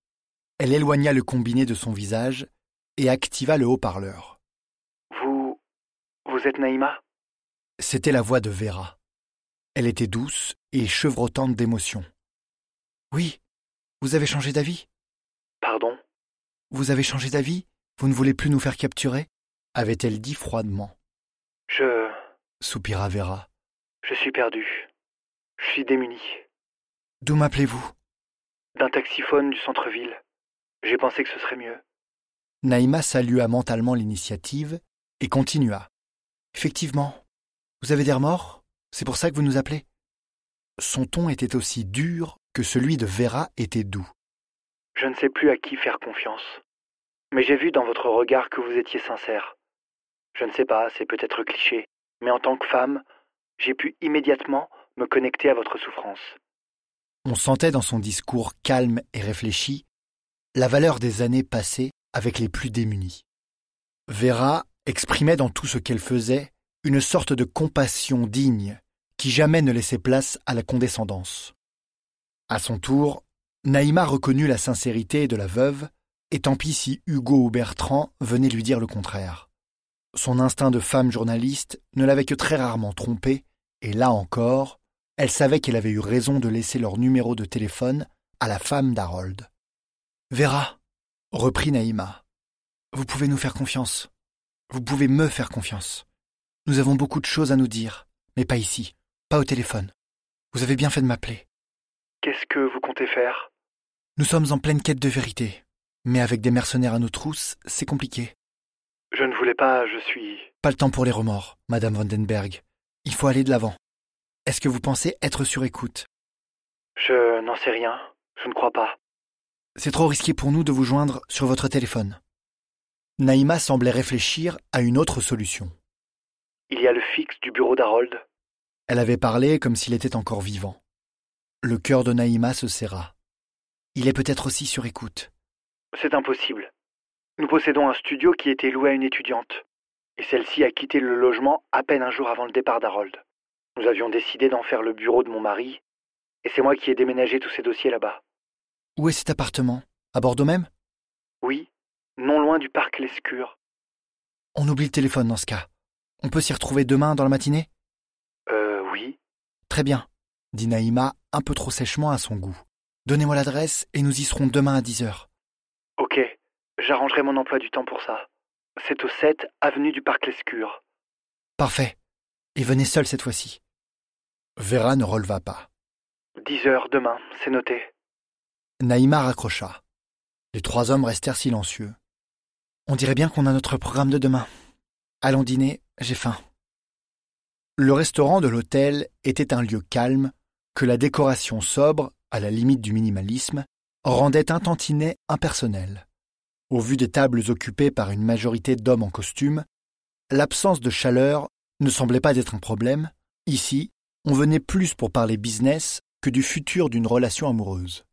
Speaker 1: Elle éloigna le combiné de son visage et activa le haut-parleur. Vous. Vous êtes Naïma C'était la voix de Vera. Elle était douce et chevrotante d'émotion. Oui, vous avez changé d'avis Pardon Vous avez changé d'avis vous ne voulez plus nous faire capturer avait-elle dit froidement. Je. soupira Vera. Je suis perdue. Je suis démuni. D'où m'appelez-vous D'un taxiphone du centre-ville. J'ai pensé que ce serait mieux. Naïma salua mentalement l'initiative et continua. Effectivement. Vous avez des remords C'est pour ça que vous nous appelez Son ton était aussi dur que celui de Vera était doux. Je ne sais plus à qui faire confiance mais j'ai vu dans votre regard que vous étiez sincère. Je ne sais pas, c'est peut-être cliché, mais en tant que femme, j'ai pu immédiatement me connecter à votre souffrance. On sentait dans son discours calme et réfléchi la valeur des années passées avec les plus démunis. Vera exprimait dans tout ce qu'elle faisait une sorte de compassion digne qui jamais ne laissait place à la condescendance. À son tour, Naïma reconnut la sincérité de la veuve et tant pis si Hugo ou Bertrand venaient lui dire le contraire. Son instinct de femme journaliste ne l'avait que très rarement trompée, et là encore, elle savait qu'elle avait eu raison de laisser leur numéro de téléphone à la femme d'Harold. Vera, reprit Naïma, vous pouvez nous faire confiance. Vous pouvez me faire confiance. Nous avons beaucoup de choses à nous dire, mais pas ici, pas au téléphone. Vous avez bien fait de m'appeler. Qu'est-ce que vous comptez faire Nous sommes en pleine quête de vérité. Mais avec des mercenaires à nos trousses, c'est compliqué. Je ne voulais pas, je suis. Pas le temps pour les remords, Madame Vandenberg. Il faut aller de l'avant. Est-ce que vous pensez être sur écoute Je n'en sais rien. Je ne crois pas. C'est trop risqué pour nous de vous joindre sur votre téléphone. Naïma semblait réfléchir à une autre solution. Il y a le fixe du bureau d'Harold. Elle avait parlé comme s'il était encore vivant. Le cœur de Naïma se serra. Il est peut-être aussi sur écoute. C'est impossible. Nous possédons un studio qui était loué à une étudiante, et celle-ci a quitté le logement à peine un jour avant le départ d'Harold. Nous avions décidé d'en faire le bureau de mon mari, et c'est moi qui ai déménagé tous ces dossiers là-bas. Où est cet appartement À Bordeaux même Oui, non loin du parc Lescure. On oublie le téléphone dans ce cas. On peut s'y retrouver demain dans la matinée Euh, oui. Très bien, dit Naïma un peu trop sèchement à son goût. Donnez-moi l'adresse et nous y serons demain à 10 heures. Ok, j'arrangerai mon emploi du temps pour ça. C'est au 7 avenue du Parc Lescure. Parfait. Et venez seul cette fois-ci. Vera ne releva pas. Dix heures demain, c'est noté. Naïma raccrocha. Les trois hommes restèrent silencieux. On dirait bien qu'on a notre programme de demain. Allons dîner, j'ai faim. Le restaurant de l'hôtel était un lieu calme, que la décoration sobre, à la limite du minimalisme, rendait un tantinet impersonnel. Au vu des tables occupées par une majorité d'hommes en costume, l'absence de chaleur ne semblait pas être un problème. Ici, on venait plus pour parler business que du futur d'une relation amoureuse.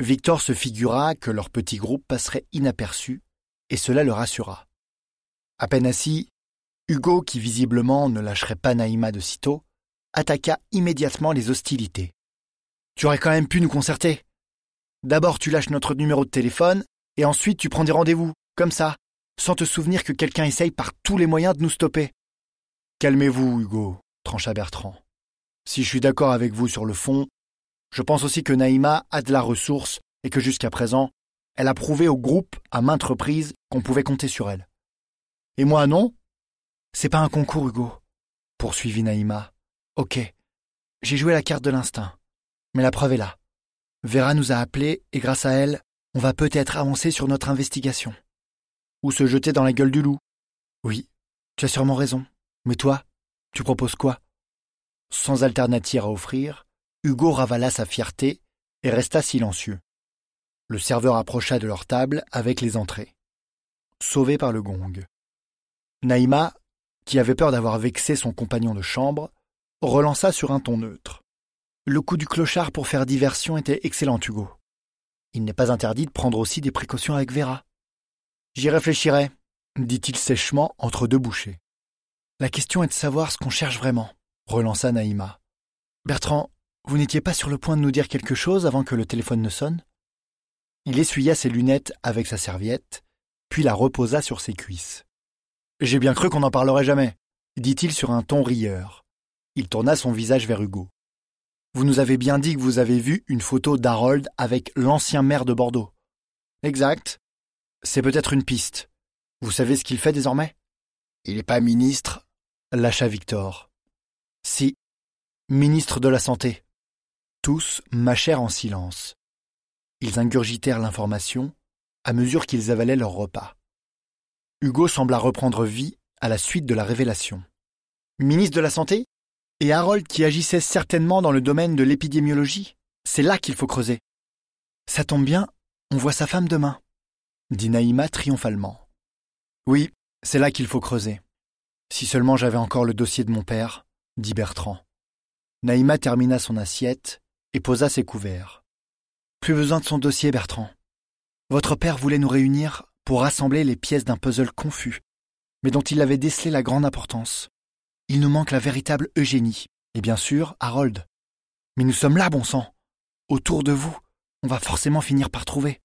Speaker 1: Victor se figura que leur petit groupe passerait inaperçu, et cela le rassura. À peine assis, Hugo, qui visiblement ne lâcherait pas Naïma de sitôt, attaqua immédiatement les hostilités. Tu aurais quand même pu nous concerter. D'abord, tu lâches notre numéro de téléphone, et ensuite, tu prends des rendez-vous, comme ça, sans te souvenir que quelqu'un essaye par tous les moyens de nous stopper. Calmez-vous, Hugo, trancha Bertrand. Si je suis d'accord avec vous sur le fond, je pense aussi que Naïma a de la ressource et que jusqu'à présent, elle a prouvé au groupe à maintes reprises qu'on pouvait compter sur elle. Et moi, non C'est pas un concours, Hugo, poursuivit Naïma. Ok, j'ai joué la carte de l'instinct, mais la preuve est là. Vera nous a appelés et grâce à elle, on va peut-être avancer sur notre investigation. Ou se jeter dans la gueule du loup. Oui, tu as sûrement raison. Mais toi, tu proposes quoi Sans alternative à offrir, Hugo ravala sa fierté et resta silencieux. Le serveur approcha de leur table avec les entrées. Sauvé par le gong. Naïma, qui avait peur d'avoir vexé son compagnon de chambre, relança sur un ton neutre. Le coup du clochard pour faire diversion était excellent, Hugo. Il n'est pas interdit de prendre aussi des précautions avec Vera. J'y réfléchirai, dit-il sèchement entre deux bouchées. La question est de savoir ce qu'on cherche vraiment, relança Naïma. Bertrand, vous n'étiez pas sur le point de nous dire quelque chose avant que le téléphone ne sonne Il essuya ses lunettes avec sa serviette, puis la reposa sur ses cuisses. J'ai bien cru qu'on n'en parlerait jamais, dit-il sur un ton rieur. Il tourna son visage vers Hugo. Vous nous avez bien dit que vous avez vu une photo d'Harold avec l'ancien maire de Bordeaux. Exact. C'est peut-être une piste. Vous savez ce qu'il fait désormais Il n'est pas ministre lâcha Victor. Si. Ministre de la Santé. Tous mâchèrent en silence. Ils ingurgitèrent l'information à mesure qu'ils avalaient leur repas. Hugo sembla reprendre vie à la suite de la révélation. Ministre de la Santé et Harold qui agissait certainement dans le domaine de l'épidémiologie C'est là qu'il faut creuser. Ça tombe bien, on voit sa femme demain, dit Naïma triomphalement. Oui, c'est là qu'il faut creuser. Si seulement j'avais encore le dossier de mon père, dit Bertrand. Naïma termina son assiette et posa ses couverts. Plus besoin de son dossier, Bertrand. Votre père voulait nous réunir pour rassembler les pièces d'un puzzle confus, mais dont il avait décelé la grande importance. Il nous manque la véritable Eugénie, et bien sûr Harold. Mais nous sommes là, bon sang. Autour de vous, on va forcément finir par trouver.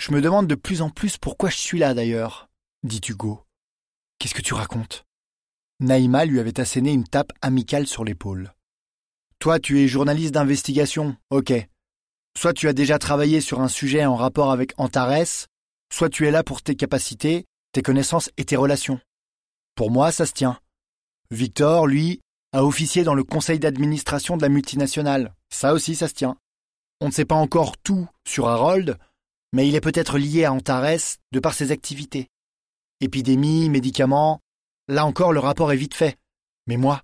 Speaker 1: Je me demande de plus en plus pourquoi je suis là d'ailleurs, dit Hugo. Qu'est-ce que tu racontes Naïma lui avait asséné une tape amicale sur l'épaule. Toi, tu es journaliste d'investigation, ok. Soit tu as déjà travaillé sur un sujet en rapport avec Antares, soit tu es là pour tes capacités, tes connaissances et tes relations. Pour moi, ça se tient. Victor, lui, a officié dans le conseil d'administration de la multinationale. Ça aussi, ça se tient. On ne sait pas encore tout sur Harold, mais il est peut-être lié à Antares de par ses activités. Épidémie, médicaments, là encore le rapport est vite fait. Mais moi,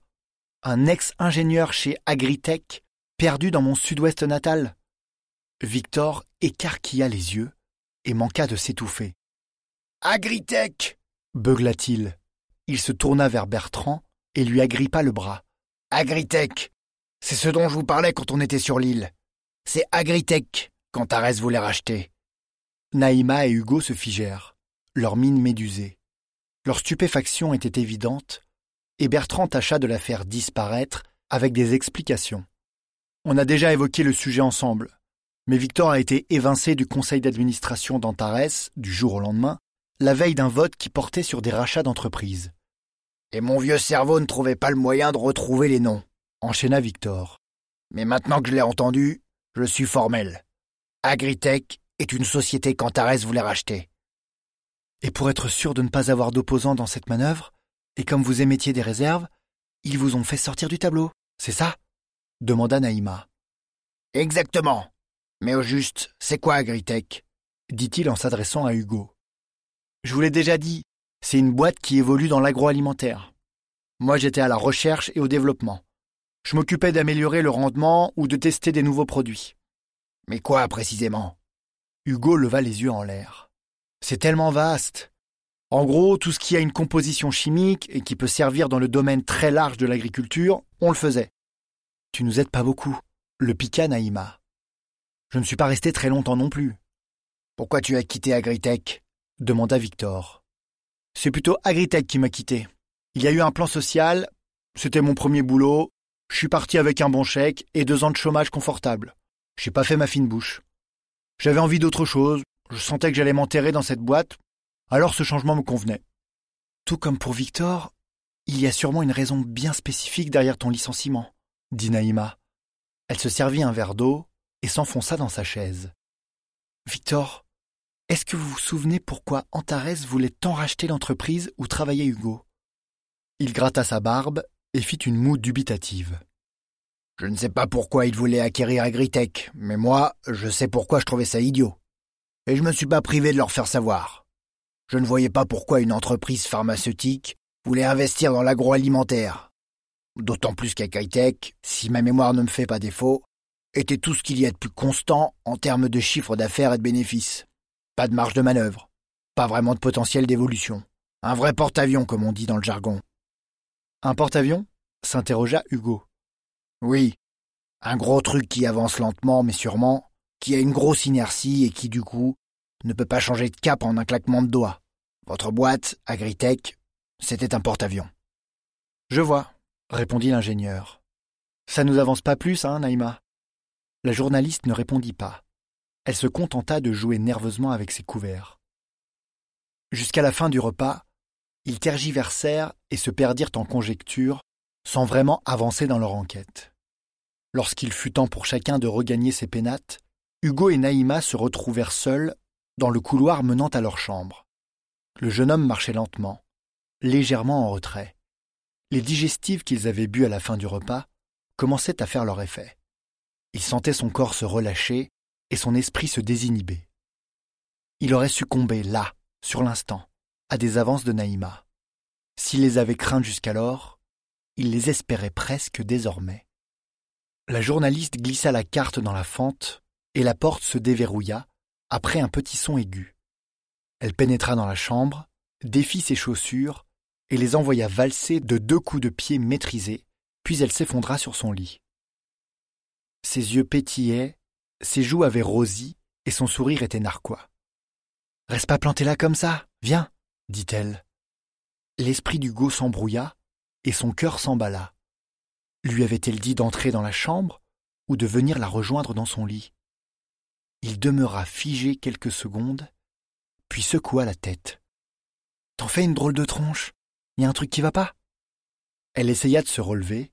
Speaker 1: un ex-ingénieur chez Agritech, perdu dans mon sud-ouest natal. Victor écarquilla les yeux et manqua de s'étouffer. Agritech beugla-t-il. Il se tourna vers Bertrand et lui agrippa le bras. Agritech C'est ce dont je vous parlais quand on était sur l'île. C'est Agritech qu'Antares voulait racheter. Naïma et Hugo se figèrent, leurs mines médusées. Leur stupéfaction était évidente, et Bertrand tâcha de la faire disparaître avec des explications. On a déjà évoqué le sujet ensemble, mais Victor a été évincé du conseil d'administration d'Antares, du jour au lendemain, la veille d'un vote qui portait sur des rachats d'entreprises. Et mon vieux cerveau ne trouvait pas le moyen de retrouver les noms, enchaîna Victor. Mais maintenant que je l'ai entendu, je suis formel. Agritech est une société qu'Antares voulait racheter. Et pour être sûr de ne pas avoir d'opposants dans cette manœuvre, et comme vous émettiez des réserves, ils vous ont fait sortir du tableau, c'est ça demanda Naïma. Exactement. Mais au juste, c'est quoi Agritech dit-il en s'adressant à Hugo. Je vous l'ai déjà dit, c'est une boîte qui évolue dans l'agroalimentaire. Moi, j'étais à la recherche et au développement. Je m'occupais d'améliorer le rendement ou de tester des nouveaux produits. Mais quoi précisément Hugo leva les yeux en l'air. C'est tellement vaste. En gros, tout ce qui a une composition chimique et qui peut servir dans le domaine très large de l'agriculture, on le faisait. Tu nous aides pas beaucoup, le piqua Naïma. Je ne suis pas resté très longtemps non plus. Pourquoi tu as quitté Agritech demanda Victor. C'est plutôt Agritech qui m'a quitté. Il y a eu un plan social, c'était mon premier boulot, je suis parti avec un bon chèque et deux ans de chômage confortable. J'ai pas fait ma fine bouche. J'avais envie d'autre chose, je sentais que j'allais m'enterrer dans cette boîte, alors ce changement me convenait. Tout comme pour Victor, il y a sûrement une raison bien spécifique derrière ton licenciement, dit Naïma. Elle se servit un verre d'eau et s'enfonça dans sa chaise. Victor, est-ce que vous vous souvenez pourquoi Antares voulait tant racheter l'entreprise où travaillait Hugo Il gratta sa barbe et fit une moue dubitative. Je ne sais pas pourquoi il voulait acquérir Agritech, mais moi, je sais pourquoi je trouvais ça idiot. Et je ne me suis pas privé de leur faire savoir. Je ne voyais pas pourquoi une entreprise pharmaceutique voulait investir dans l'agroalimentaire. D'autant plus qu'Agritech, si ma mémoire ne me fait pas défaut, était tout ce qu'il y a de plus constant en termes de chiffre d'affaires et de bénéfices. Pas de marge de manœuvre. Pas vraiment de potentiel d'évolution. Un vrai porte-avions, comme on dit dans le jargon. Un porte-avions s'interrogea Hugo. Oui. Un gros truc qui avance lentement mais sûrement, qui a une grosse inertie et qui, du coup, ne peut pas changer de cap en un claquement de doigts. Votre boîte, Agritech, c'était un porte-avions. Je vois, répondit l'ingénieur. Ça nous avance pas plus, hein, Naïma La journaliste ne répondit pas elle se contenta de jouer nerveusement avec ses couverts. Jusqu'à la fin du repas, ils tergiversèrent et se perdirent en conjectures, sans vraiment avancer dans leur enquête. Lorsqu'il fut temps pour chacun de regagner ses pénates, Hugo et Naïma se retrouvèrent seuls dans le couloir menant à leur chambre. Le jeune homme marchait lentement, légèrement en retrait. Les digestifs qu'ils avaient bu à la fin du repas commençaient à faire leur effet. Il sentait son corps se relâcher et son esprit se désinhibait. Il aurait succombé là, sur l'instant, à des avances de Naïma. S'il les avait craintes jusqu'alors, il les espérait presque désormais. La journaliste glissa la carte dans la fente et la porte se déverrouilla après un petit son aigu. Elle pénétra dans la chambre, défit ses chaussures et les envoya valser de deux coups de pied maîtrisés, puis elle s'effondra sur son lit. Ses yeux pétillaient ses joues avaient rosi et son sourire était narquois. Reste pas planté là comme ça, viens, dit-elle. L'esprit d'Hugo s'embrouilla et son cœur s'emballa. Lui avait-elle dit d'entrer dans la chambre ou de venir la rejoindre dans son lit Il demeura figé quelques secondes, puis secoua la tête. T'en fais une drôle de tronche Y a un truc qui va pas Elle essaya de se relever,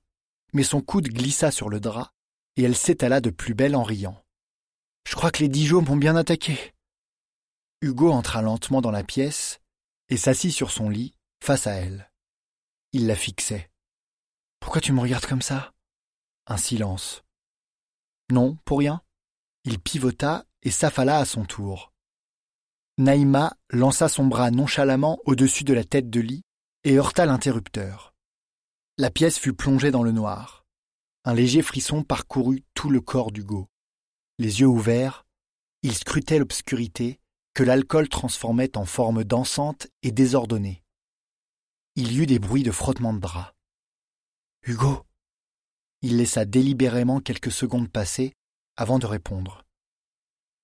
Speaker 1: mais son coude glissa sur le drap et elle s'étala de plus belle en riant. Je crois que les Dijots m'ont bien attaqué. Hugo entra lentement dans la pièce et s'assit sur son lit, face à elle. Il la fixait. Pourquoi tu me regardes comme ça Un silence. Non, pour rien. Il pivota et s'affala à son tour. Naïma lança son bras nonchalamment au-dessus de la tête de lit et heurta l'interrupteur. La pièce fut plongée dans le noir. Un léger frisson parcourut tout le corps d'Hugo. Les yeux ouverts, il scrutait l'obscurité que l'alcool transformait en forme dansante et désordonnée. Il y eut des bruits de frottement de draps. Hugo Il laissa délibérément quelques secondes passer avant de répondre.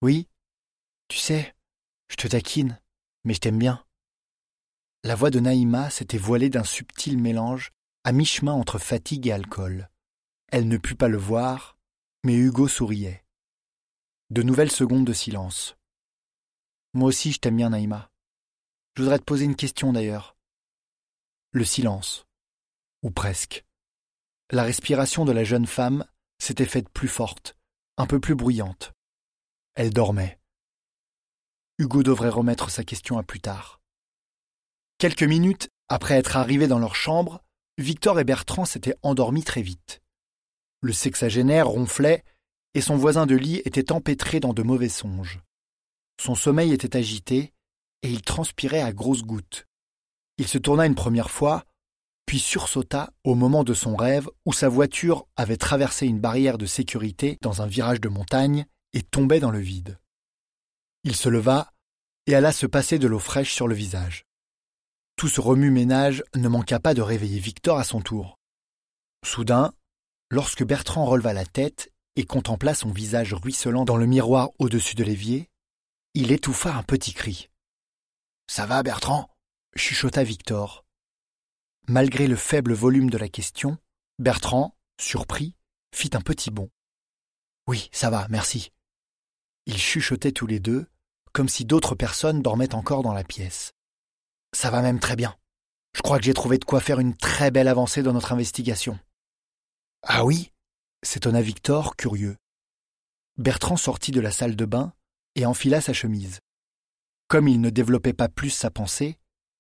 Speaker 1: Oui, tu sais, je te taquine, mais je t'aime bien. La voix de Naïma s'était voilée d'un subtil mélange, à mi-chemin entre fatigue et alcool. Elle ne put pas le voir, mais Hugo souriait. De nouvelles secondes de silence. Moi aussi, je t'aime bien, Naïma. Je voudrais te poser une question d'ailleurs. Le silence. Ou presque. La respiration de la jeune femme s'était faite plus forte, un peu plus bruyante. Elle dormait. Hugo devrait remettre sa question à plus tard. Quelques minutes après être arrivés dans leur chambre, Victor et Bertrand s'étaient endormis très vite. Le sexagénaire ronflait et son voisin de lit était empêtré dans de mauvais songes. Son sommeil était agité, et il transpirait à grosses gouttes. Il se tourna une première fois, puis sursauta au moment de son rêve où sa voiture avait traversé une barrière de sécurité dans un virage de montagne et tombait dans le vide. Il se leva et alla se passer de l'eau fraîche sur le visage. Tout ce remue-ménage ne manqua pas de réveiller Victor à son tour. Soudain, lorsque Bertrand releva la tête, et contempla son visage ruisselant dans le miroir au-dessus de l'évier, il étouffa un petit cri. Ça va, Bertrand chuchota Victor. Malgré le faible volume de la question, Bertrand, surpris, fit un petit bond. Oui, ça va, merci. Ils chuchotaient tous les deux, comme si d'autres personnes dormaient encore dans la pièce. Ça va même très bien. Je crois que j'ai trouvé de quoi faire une très belle avancée dans notre investigation. Ah oui s'étonna Victor, curieux. Bertrand sortit de la salle de bain et enfila sa chemise. Comme il ne développait pas plus sa pensée,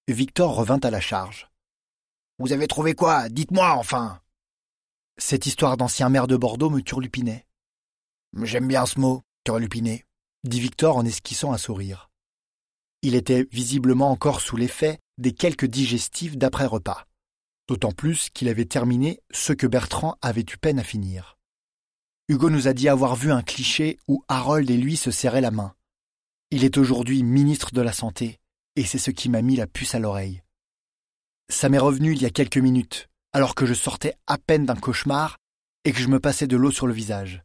Speaker 1: Victor revint à la charge. Vous avez trouvé quoi Dites-moi enfin Cette histoire d'ancien maire de Bordeaux me turlupinait. J'aime bien ce mot, turlupiné, dit Victor en esquissant un sourire. Il était visiblement encore sous l'effet des quelques digestifs d'après-repas d'autant plus qu'il avait terminé ce que Bertrand avait eu peine à finir. Hugo nous a dit avoir vu un cliché où Harold et lui se serraient la main. Il est aujourd'hui ministre de la Santé, et c'est ce qui m'a mis la puce à l'oreille. Ça m'est revenu il y a quelques minutes, alors que je sortais à peine d'un cauchemar et que je me passais de l'eau sur le visage.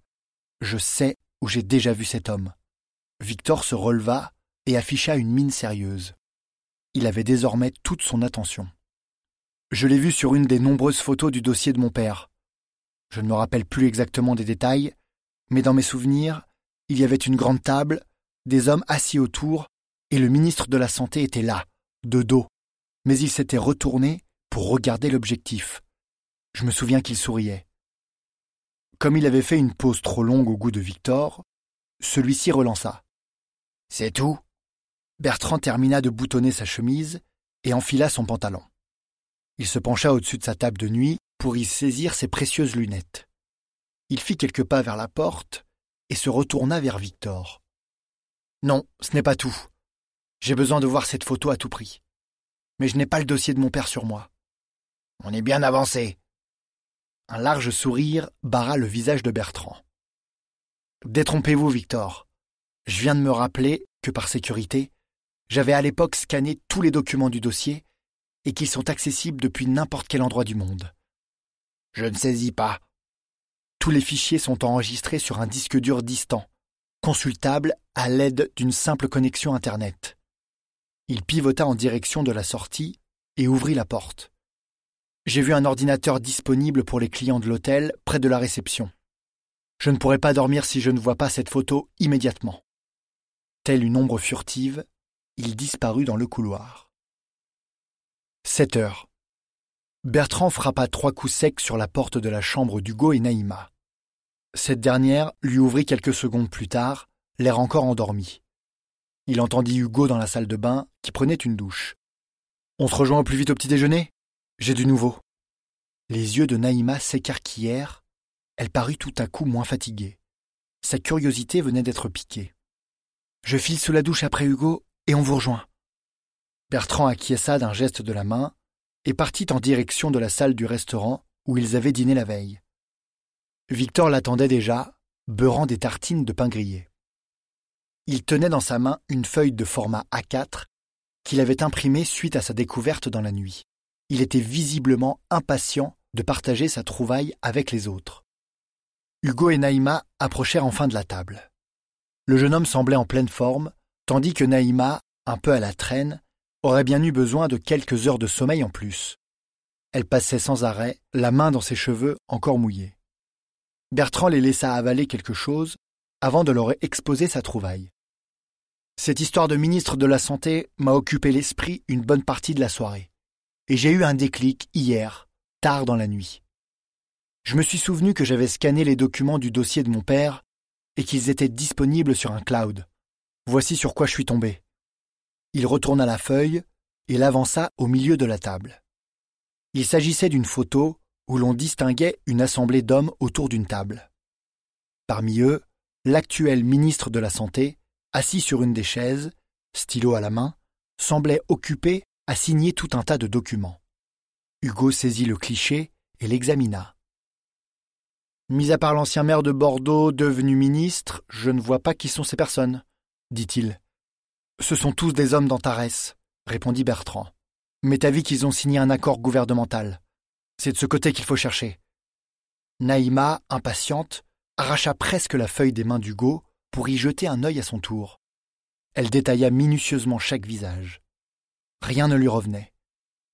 Speaker 1: Je sais où j'ai déjà vu cet homme. Victor se releva et afficha une mine sérieuse. Il avait désormais toute son attention. Je l'ai vu sur une des nombreuses photos du dossier de mon père. Je ne me rappelle plus exactement des détails, mais dans mes souvenirs, il y avait une grande table, des hommes assis autour, et le ministre de la Santé était là, de dos, mais il s'était retourné pour regarder l'objectif. Je me souviens qu'il souriait. Comme il avait fait une pause trop longue au goût de Victor, celui-ci relança. C'est tout Bertrand termina de boutonner sa chemise et enfila son pantalon. Il se pencha au-dessus de sa table de nuit pour y saisir ses précieuses lunettes. Il fit quelques pas vers la porte et se retourna vers Victor. Non, ce n'est pas tout. J'ai besoin de voir cette photo à tout prix. Mais je n'ai pas le dossier de mon père sur moi. On est bien avancé. Un large sourire barra le visage de Bertrand. Détrompez-vous, Victor. Je viens de me rappeler que par sécurité, j'avais à l'époque scanné tous les documents du dossier et qu'ils sont accessibles depuis n'importe quel endroit du monde. Je ne saisis pas. Tous les fichiers sont enregistrés sur un disque dur distant, consultable à l'aide d'une simple connexion Internet. Il pivota en direction de la sortie et ouvrit la porte. J'ai vu un ordinateur disponible pour les clients de l'hôtel près de la réception. Je ne pourrai pas dormir si je ne vois pas cette photo immédiatement. Telle une ombre furtive, il disparut dans le couloir. Sept heures. Bertrand frappa trois coups secs sur la porte de la chambre d'Hugo et Naïma. Cette dernière lui ouvrit quelques secondes plus tard, l'air encore endormi. Il entendit Hugo dans la salle de bain, qui prenait une douche. On se rejoint au plus vite au petit déjeuner J'ai du nouveau. Les yeux de Naïma s'écarquillèrent. Elle parut tout à coup moins fatiguée. Sa curiosité venait d'être piquée. Je file sous la douche après Hugo et on vous rejoint. Bertrand acquiesça d'un geste de la main et partit en direction de la salle du restaurant où ils avaient dîné la veille. Victor l'attendait déjà, beurrant des tartines de pain grillé. Il tenait dans sa main une feuille de format A4 qu'il avait imprimée suite à sa découverte dans la nuit. Il était visiblement impatient de partager sa trouvaille avec les autres. Hugo et Naïma approchèrent enfin de la table. Le jeune homme semblait en pleine forme, tandis que Naïma, un peu à la traîne, aurait bien eu besoin de quelques heures de sommeil en plus. Elle passait sans arrêt, la main dans ses cheveux encore mouillés. Bertrand les laissa avaler quelque chose avant de leur exposer sa trouvaille. Cette histoire de ministre de la Santé m'a occupé l'esprit une bonne partie de la soirée, et j'ai eu un déclic hier, tard dans la nuit. Je me suis souvenu que j'avais scanné les documents du dossier de mon père et qu'ils étaient disponibles sur un cloud. Voici sur quoi je suis tombé. Il retourna la feuille et l'avança au milieu de la table. Il s'agissait d'une photo où l'on distinguait une assemblée d'hommes autour d'une table. Parmi eux, l'actuel ministre de la Santé, assis sur une des chaises, stylo à la main, semblait occupé à signer tout un tas de documents. Hugo saisit le cliché et l'examina. Mis à part l'ancien maire de Bordeaux devenu ministre, je ne vois pas qui sont ces personnes, dit-il. Ce sont tous des hommes d'Antares, répondit Bertrand. M'est avis qu'ils ont signé un accord gouvernemental. C'est de ce côté qu'il faut chercher. Naïma, impatiente, arracha presque la feuille des mains d'Hugo pour y jeter un œil à son tour. Elle détailla minutieusement chaque visage. Rien ne lui revenait.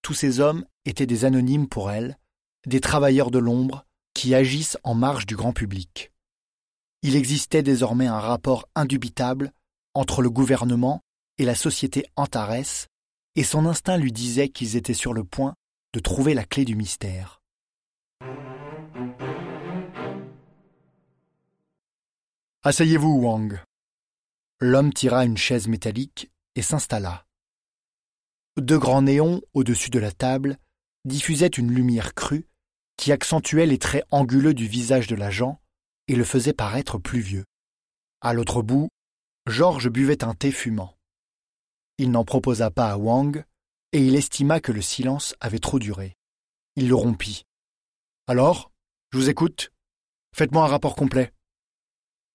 Speaker 1: Tous ces hommes étaient des anonymes pour elle, des travailleurs de l'ombre qui agissent en marge du grand public. Il existait désormais un rapport indubitable entre le gouvernement et la société Antares, et son instinct lui disait qu'ils étaient sur le point de trouver la clé du mystère. Asseyez-vous, Wang. L'homme tira une chaise métallique et s'installa. Deux grands néons au-dessus de la table diffusaient une lumière crue qui accentuait les traits anguleux du visage de l'agent et le faisait paraître plus vieux. À l'autre bout, Georges buvait un thé fumant. Il n'en proposa pas à Wang, et il estima que le silence avait trop duré. Il le rompit. Alors, je vous écoute. Faites-moi un rapport complet.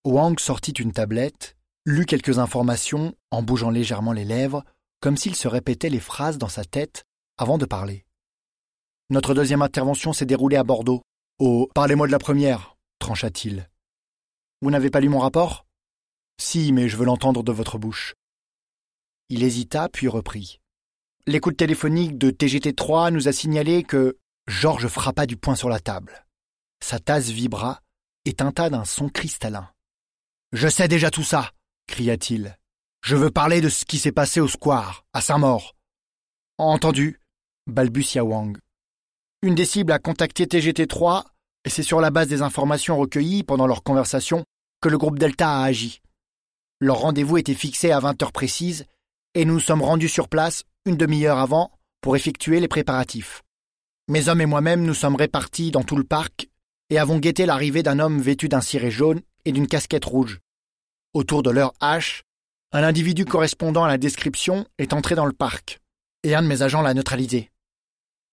Speaker 1: Wang sortit une tablette, lut quelques informations en bougeant légèrement les lèvres, comme s'il se répétait les phrases dans sa tête avant de parler. Notre deuxième intervention s'est déroulée à Bordeaux. Oh, parlez-moi de la première, trancha-t-il. Vous n'avez pas lu mon rapport Si, mais je veux l'entendre de votre bouche. Il hésita, puis reprit. L'écoute téléphonique de TGT3 nous a signalé que Georges frappa du poing sur la table. Sa tasse vibra et tinta d'un son cristallin. Je sais déjà tout ça, cria-t-il. Je veux parler de ce qui s'est passé au square, à Saint-Maur. Entendu, balbutia Wang. Une des cibles a contacté TGT3 et c'est sur la base des informations recueillies pendant leur conversation que le groupe Delta a agi. Leur rendez-vous était fixé à 20 heures précises et nous sommes rendus sur place une demi-heure avant pour effectuer les préparatifs. Mes hommes et moi-même nous sommes répartis dans tout le parc et avons guetté l'arrivée d'un homme vêtu d'un ciré jaune et d'une casquette rouge. Autour de leur hache, un individu correspondant à la description est entré dans le parc, et un de mes agents l'a neutralisé.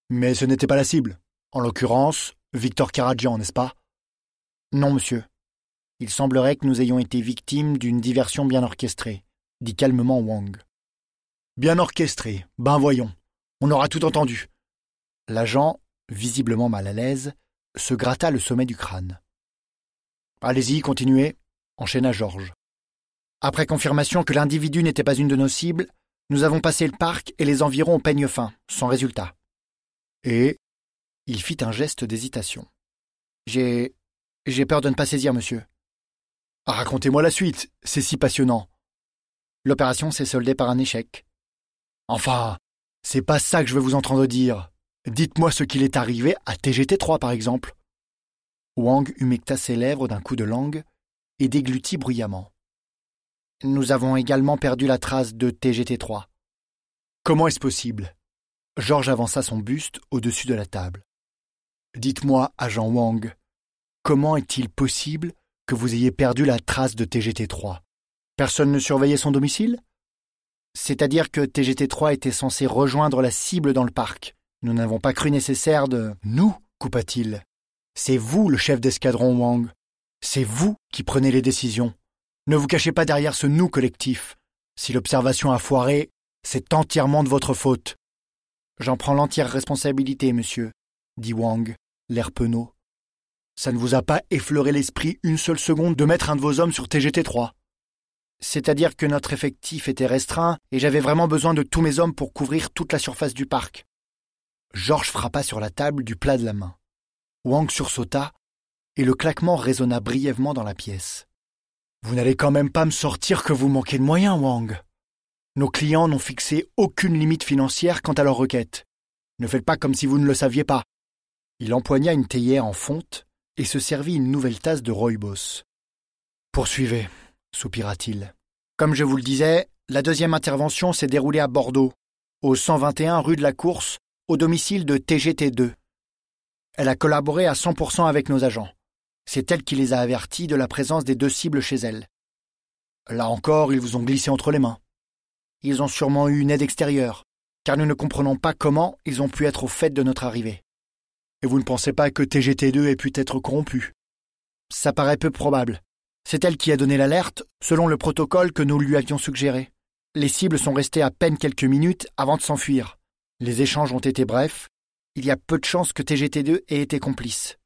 Speaker 1: Mais ce n'était pas la cible. En l'occurrence, Victor Karadjian, n'est-ce pas Non, monsieur. Il semblerait que nous ayons été victimes d'une diversion bien orchestrée, dit calmement Wang. Bien orchestré. Ben voyons. On aura tout entendu. L'agent, visiblement mal à l'aise, se gratta le sommet du crâne. Allez-y, continuez, enchaîna Georges. Après confirmation que l'individu n'était pas une de nos cibles, nous avons passé le parc et les environs au peigne fin, sans résultat. Et il fit un geste d'hésitation. J'ai. j'ai peur de ne pas saisir, monsieur. Ah, racontez-moi la suite, c'est si passionnant. L'opération s'est soldée par un échec. Enfin, c'est pas ça que je veux vous entendre dire. Dites-moi ce qu'il est arrivé à TGT3 par exemple. Wang humecta ses lèvres d'un coup de langue et déglutit bruyamment. Nous avons également perdu la trace de TGT3. Comment est-ce possible Georges avança son buste au-dessus de la table. Dites-moi, agent Wang, comment est-il possible que vous ayez perdu la trace de TGT3 Personne ne surveillait son domicile c'est-à-dire que TGT3 était censé rejoindre la cible dans le parc. Nous n'avons pas cru nécessaire de... Nous, coupa-t-il. C'est vous le chef d'escadron Wang. C'est vous qui prenez les décisions. Ne vous cachez pas derrière ce nous collectif. Si l'observation a foiré, c'est entièrement de votre faute. J'en prends l'entière responsabilité, monsieur, dit Wang, l'air penaud. Ça ne vous a pas effleuré l'esprit une seule seconde de mettre un de vos hommes sur TGT3. C'est-à-dire que notre effectif était restreint et j'avais vraiment besoin de tous mes hommes pour couvrir toute la surface du parc. Georges frappa sur la table du plat de la main. Wang sursauta et le claquement résonna brièvement dans la pièce. Vous n'allez quand même pas me sortir que vous manquez de moyens, Wang. Nos clients n'ont fixé aucune limite financière quant à leur requête. Ne faites pas comme si vous ne le saviez pas. Il empoigna une théière en fonte et se servit une nouvelle tasse de rooibos. Poursuivez, soupira-t-il. Comme je vous le disais, la deuxième intervention s'est déroulée à Bordeaux, au 121 rue de la Course, au domicile de TGT2. Elle a collaboré à 100% avec nos agents. C'est elle qui les a avertis de la présence des deux cibles chez elle. Là encore, ils vous ont glissé entre les mains. Ils ont sûrement eu une aide extérieure, car nous ne comprenons pas comment ils ont pu être au fait de notre arrivée. Et vous ne pensez pas que TGT2 ait pu être corrompu Ça paraît peu probable, c'est elle qui a donné l'alerte, selon le protocole que nous lui avions suggéré. Les cibles sont restées à peine quelques minutes avant de s'enfuir. Les échanges ont été brefs. Il y a peu de chances que TGT2 ait été complice.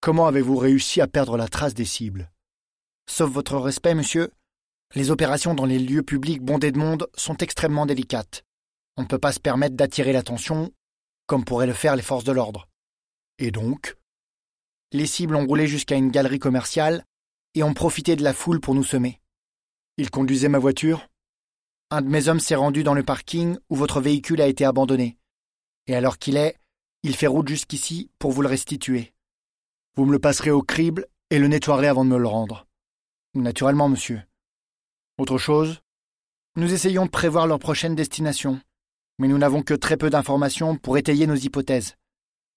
Speaker 1: Comment avez-vous réussi à perdre la trace des cibles Sauf votre respect, monsieur, les opérations dans les lieux publics bondés de monde sont extrêmement délicates. On ne peut pas se permettre d'attirer l'attention, comme pourraient le faire les forces de l'ordre. Et donc Les cibles ont roulé jusqu'à une galerie commerciale et ont profité de la foule pour nous semer. Il conduisait ma voiture. Un de mes hommes s'est rendu dans le parking où votre véhicule a été abandonné. Et alors qu'il est, il fait route jusqu'ici pour vous le restituer. Vous me le passerez au crible et le nettoierez avant de me le rendre. Naturellement, monsieur. Autre chose Nous essayons de prévoir leur prochaine destination, mais nous n'avons que très peu d'informations pour étayer nos hypothèses.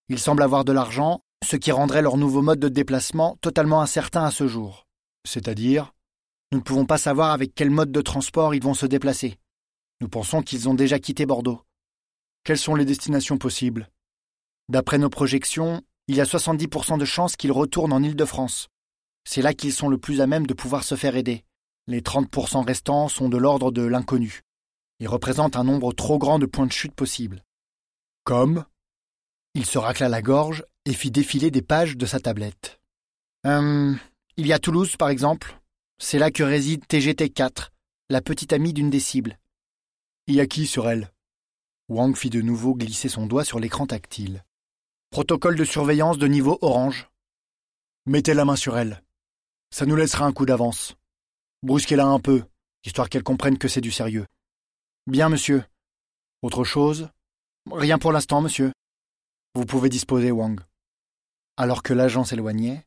Speaker 1: Il semble avoir de l'argent ce qui rendrait leur nouveau mode de déplacement totalement incertain à ce jour. C'est-à-dire, nous ne pouvons pas savoir avec quel mode de transport ils vont se déplacer. Nous pensons qu'ils ont déjà quitté Bordeaux. Quelles sont les destinations possibles D'après nos projections, il y a 70% de chances qu'ils retournent en Île-de-France. C'est là qu'ils sont le plus à même de pouvoir se faire aider. Les 30% restants sont de l'ordre de l'inconnu. Ils représentent un nombre trop grand de points de chute possibles. Comme il se racla la gorge et fit défiler des pages de sa tablette. Hum, il y a Toulouse, par exemple. C'est là que réside TGT4, la petite amie d'une des cibles. Il y a qui sur elle Wang fit de nouveau glisser son doigt sur l'écran tactile. Protocole de surveillance de niveau orange. Mettez la main sur elle. Ça nous laissera un coup d'avance. Brusquez-la un peu, histoire qu'elle comprenne que c'est du sérieux. Bien, monsieur. Autre chose Rien pour l'instant, monsieur. Vous pouvez disposer, Wang. Alors que l'agent s'éloignait,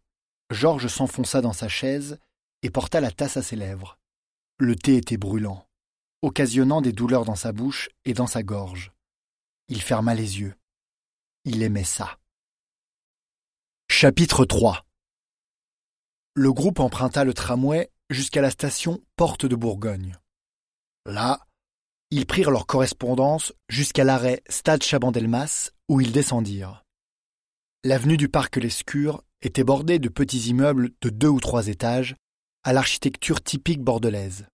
Speaker 1: Georges s'enfonça dans sa chaise et porta la tasse à ses lèvres. Le thé était brûlant, occasionnant des douleurs dans sa bouche et dans sa gorge. Il ferma les yeux. Il aimait ça. Chapitre 3 Le groupe emprunta le tramway jusqu'à la station Porte de Bourgogne. Là, ils prirent leur correspondance jusqu'à l'arrêt Stade Chabandelmas où ils descendirent. L'avenue du Parc Lescure était bordée de petits immeubles de deux ou trois étages, à l'architecture typique bordelaise.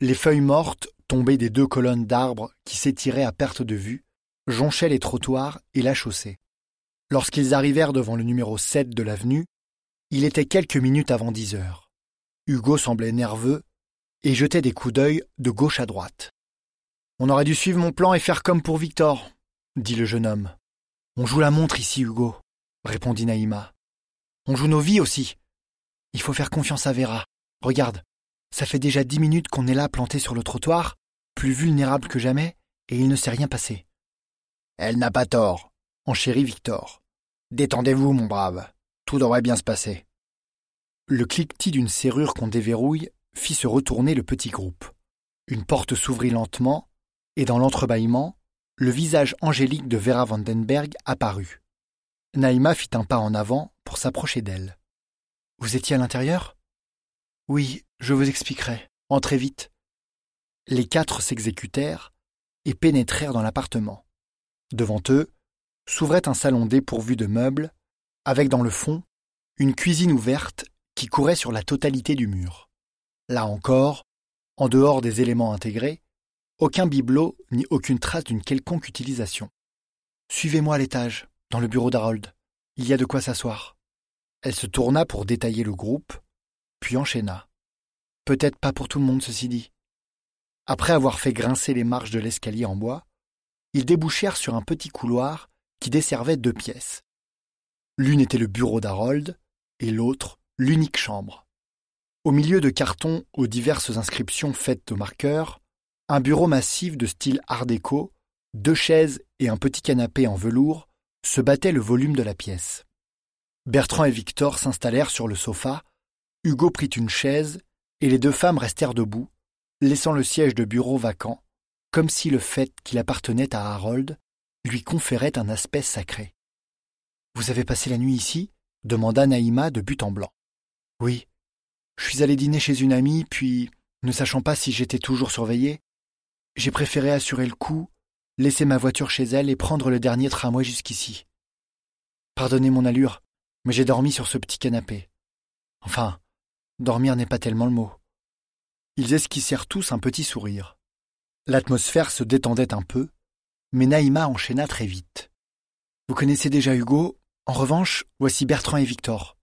Speaker 1: Les feuilles mortes, tombées des deux colonnes d'arbres qui s'étiraient à perte de vue, jonchaient les trottoirs et la chaussée. Lorsqu'ils arrivèrent devant le numéro 7 de l'avenue, il était quelques minutes avant dix heures. Hugo semblait nerveux et jetait des coups d'œil de gauche à droite. On aurait dû suivre mon plan et faire comme pour Victor, dit le jeune homme. On joue la montre ici, Hugo répondit Naïma. On joue nos vies aussi. Il faut faire confiance à Vera. Regarde, ça fait déjà dix minutes qu'on est là planté sur le trottoir, plus vulnérable que jamais, et il ne s'est rien passé. Elle n'a pas tort, enchérit Victor. Détendez-vous, mon brave. Tout devrait bien se passer. Le cliquetis d'une serrure qu'on déverrouille fit se retourner le petit groupe. Une porte s'ouvrit lentement, et dans l'entrebâillement, le visage angélique de Vera Vandenberg apparut. Naïma fit un pas en avant pour s'approcher d'elle. Vous étiez à l'intérieur Oui, je vous expliquerai. Entrez vite. Les quatre s'exécutèrent et pénétrèrent dans l'appartement. Devant eux s'ouvrait un salon dépourvu de meubles, avec dans le fond une cuisine ouverte qui courait sur la totalité du mur. Là encore, en dehors des éléments intégrés, aucun bibelot ni aucune trace d'une quelconque utilisation. Suivez-moi à l'étage, dans le bureau d'Harold. Il y a de quoi s'asseoir. Elle se tourna pour détailler le groupe, puis enchaîna. Peut-être pas pour tout le monde, ceci dit. Après avoir fait grincer les marches de l'escalier en bois, ils débouchèrent sur un petit couloir qui desservait deux pièces. L'une était le bureau d'Harold et l'autre l'unique chambre. Au milieu de cartons aux diverses inscriptions faites au marqueur, un bureau massif de style art déco, deux chaises et un petit canapé en velours se battait le volume de la pièce. Bertrand et Victor s'installèrent sur le sofa, Hugo prit une chaise, et les deux femmes restèrent debout, laissant le siège de bureau vacant, comme si le fait qu'il appartenait à Harold lui conférait un aspect sacré. Vous avez passé la nuit ici demanda Naïma de but en blanc. Oui. Je suis allé dîner chez une amie, puis, ne sachant pas si j'étais toujours surveillée, j'ai préféré assurer le coup laisser ma voiture chez elle et prendre le dernier tramway jusqu'ici. Pardonnez mon allure, mais j'ai dormi sur ce petit canapé. Enfin, dormir n'est pas tellement le mot. Ils esquissèrent tous un petit sourire. L'atmosphère se détendait un peu, mais Naïma enchaîna très vite. Vous connaissez déjà Hugo, en revanche, voici Bertrand et Victor.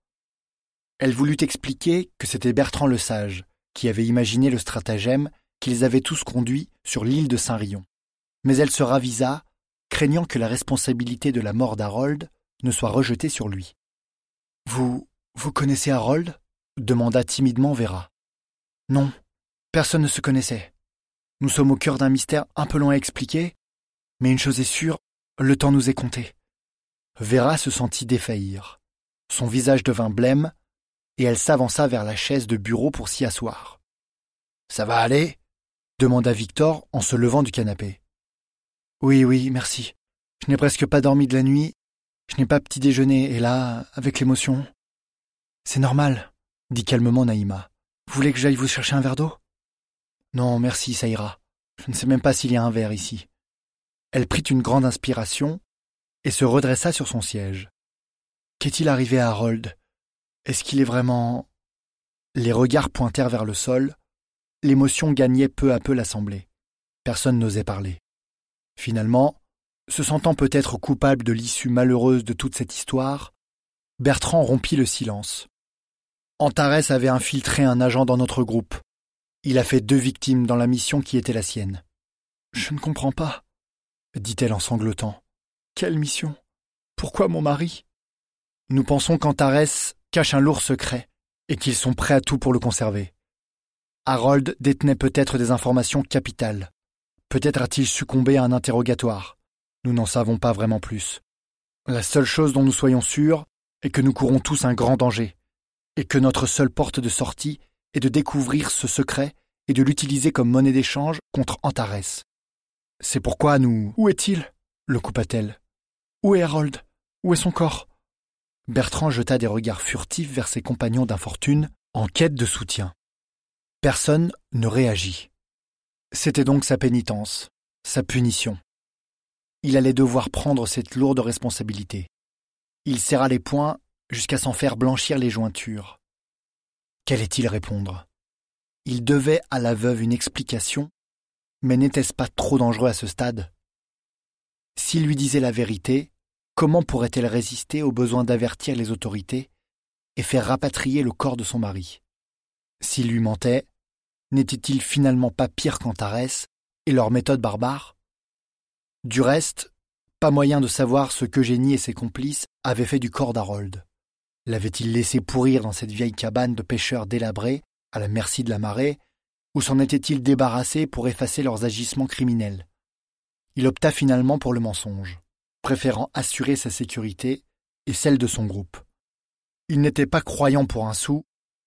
Speaker 1: Elle voulut expliquer que c'était Bertrand le Sage qui avait imaginé le stratagème qu'ils avaient tous conduit sur l'île de Saint-Rion mais elle se ravisa, craignant que la responsabilité de la mort d'Harold ne soit rejetée sur lui. Vous vous connaissez Harold demanda timidement Vera. Non, personne ne se connaissait. Nous sommes au cœur d'un mystère un peu long à expliquer, mais une chose est sûre, le temps nous est compté. Vera se sentit défaillir. Son visage devint blême, et elle s'avança vers la chaise de bureau pour s'y asseoir. Ça va aller demanda Victor en se levant du canapé. Oui, oui, merci. Je n'ai presque pas dormi de la nuit, je n'ai pas petit déjeuner, et là, avec l'émotion. C'est normal, dit calmement Naïma. Vous voulez que j'aille vous chercher un verre d'eau Non, merci, ça ira. Je ne sais même pas s'il y a un verre ici. Elle prit une grande inspiration et se redressa sur son siège. Qu'est-il arrivé à Harold Est-ce qu'il est vraiment. Les regards pointèrent vers le sol. L'émotion gagnait peu à peu l'assemblée. Personne n'osait parler. Finalement, se sentant peut-être coupable de l'issue malheureuse de toute cette histoire, Bertrand rompit le silence. Antares avait infiltré un agent dans notre groupe. Il a fait deux victimes dans la mission qui était la sienne. Je ne comprends pas, dit-elle en sanglotant. Quelle mission Pourquoi mon mari Nous pensons qu'Antares cache un lourd secret et qu'ils sont prêts à tout pour le conserver. Harold détenait peut-être des informations capitales. Peut-être a-t-il succombé à un interrogatoire. Nous n'en savons pas vraiment plus. La seule chose dont nous soyons sûrs est que nous courons tous un grand danger, et que notre seule porte de sortie est de découvrir ce secret et de l'utiliser comme monnaie d'échange contre Antares. C'est pourquoi nous. Où est-il le coupa-t-elle. Où est Harold Où est son corps Bertrand jeta des regards furtifs vers ses compagnons d'infortune en quête de soutien. Personne ne réagit. C'était donc sa pénitence, sa punition. Il allait devoir prendre cette lourde responsabilité. Il serra les poings jusqu'à s'en faire blanchir les jointures. Qu'allait-il répondre Il devait à la veuve une explication, mais n'était-ce pas trop dangereux à ce stade S'il lui disait la vérité, comment pourrait-elle résister au besoin d'avertir les autorités et faire rapatrier le corps de son mari S'il lui mentait, n'étaient-ils finalement pas pires qu'Antares et leur méthode barbare Du reste, pas moyen de savoir ce qu'Eugénie et ses complices avaient fait du corps d'Harold. L'avaient-ils laissé pourrir dans cette vieille cabane de pêcheurs délabrés, à la merci de la marée, ou s'en étaient-ils débarrassés pour effacer leurs agissements criminels Il opta finalement pour le mensonge, préférant assurer sa sécurité et celle de son groupe. Il n'était pas croyant pour un sou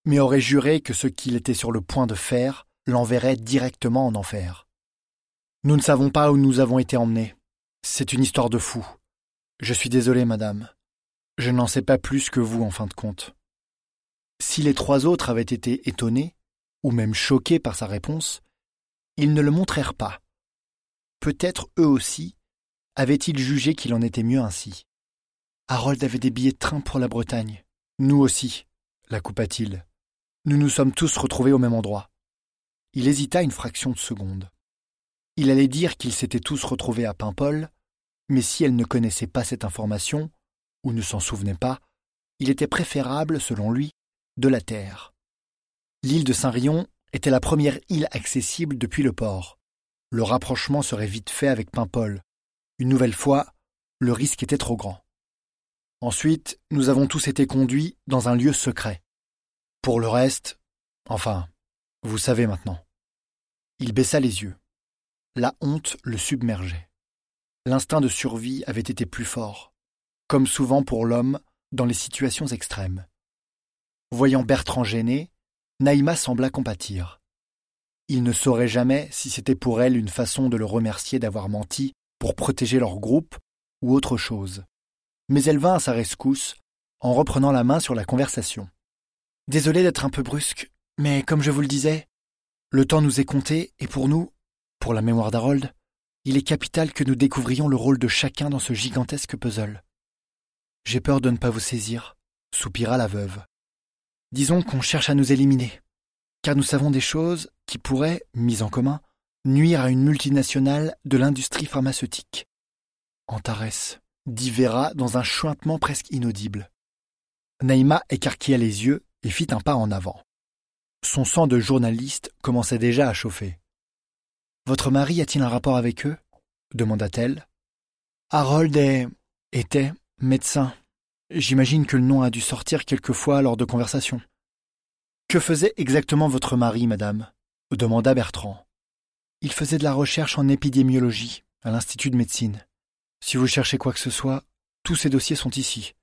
Speaker 1: mais aurait juré que ce qu'il était sur le point de faire l'enverrait directement en enfer. Nous ne savons pas où nous avons été emmenés. C'est une histoire de fou. Je suis désolé, madame. Je n'en sais pas plus que vous, en fin de compte. Si les trois autres avaient été étonnés, ou même choqués par sa réponse, ils ne le montrèrent pas. Peut-être eux aussi avaient-ils jugé qu'il en était mieux ainsi. Harold avait des billets de train pour la Bretagne. Nous aussi, la coupa-t-il nous nous sommes tous retrouvés au même endroit. Il hésita une fraction de seconde. Il allait dire qu'ils s'étaient tous retrouvés à Paimpol, mais si elle ne connaissait pas cette information, ou ne s'en souvenait pas, il était préférable, selon lui, de la terre. L'île de Saint-Rion était la première île accessible depuis le port. Le rapprochement serait vite fait avec Paimpol. Une nouvelle fois, le risque était trop grand. Ensuite, nous avons tous été conduits dans un lieu secret. Pour le reste, enfin, vous savez maintenant. Il baissa les yeux. La honte le submergeait. L'instinct de survie avait été plus fort, comme souvent pour l'homme dans les situations extrêmes. Voyant Bertrand gêné, Naïma sembla compatir. Il ne saurait jamais si c'était pour elle une façon de le remercier d'avoir menti pour protéger leur groupe ou autre chose. Mais elle vint à sa rescousse en reprenant la main sur la conversation. Désolé d'être un peu brusque, mais comme je vous le disais, le temps nous est compté et pour nous, pour la mémoire d'Harold, il est capital que nous découvrions le rôle de chacun dans ce gigantesque puzzle. J'ai peur de ne pas vous saisir, soupira la veuve. Disons qu'on cherche à nous éliminer, car nous savons des choses qui pourraient, mises en commun, nuire à une multinationale de l'industrie pharmaceutique. Antares dit Vera dans un chuintement presque inaudible. Naïma écarquilla les yeux et fit un pas en avant. Son sang de journaliste commençait déjà à chauffer. Votre mari a-t-il un rapport avec eux demanda-t-elle. Harold est. était médecin. J'imagine que le nom a dû sortir quelquefois lors de conversations. Que faisait exactement votre mari, madame demanda Bertrand. Il faisait de la recherche en épidémiologie à l'Institut de médecine. Si vous cherchez quoi que ce soit, tous ces dossiers sont ici.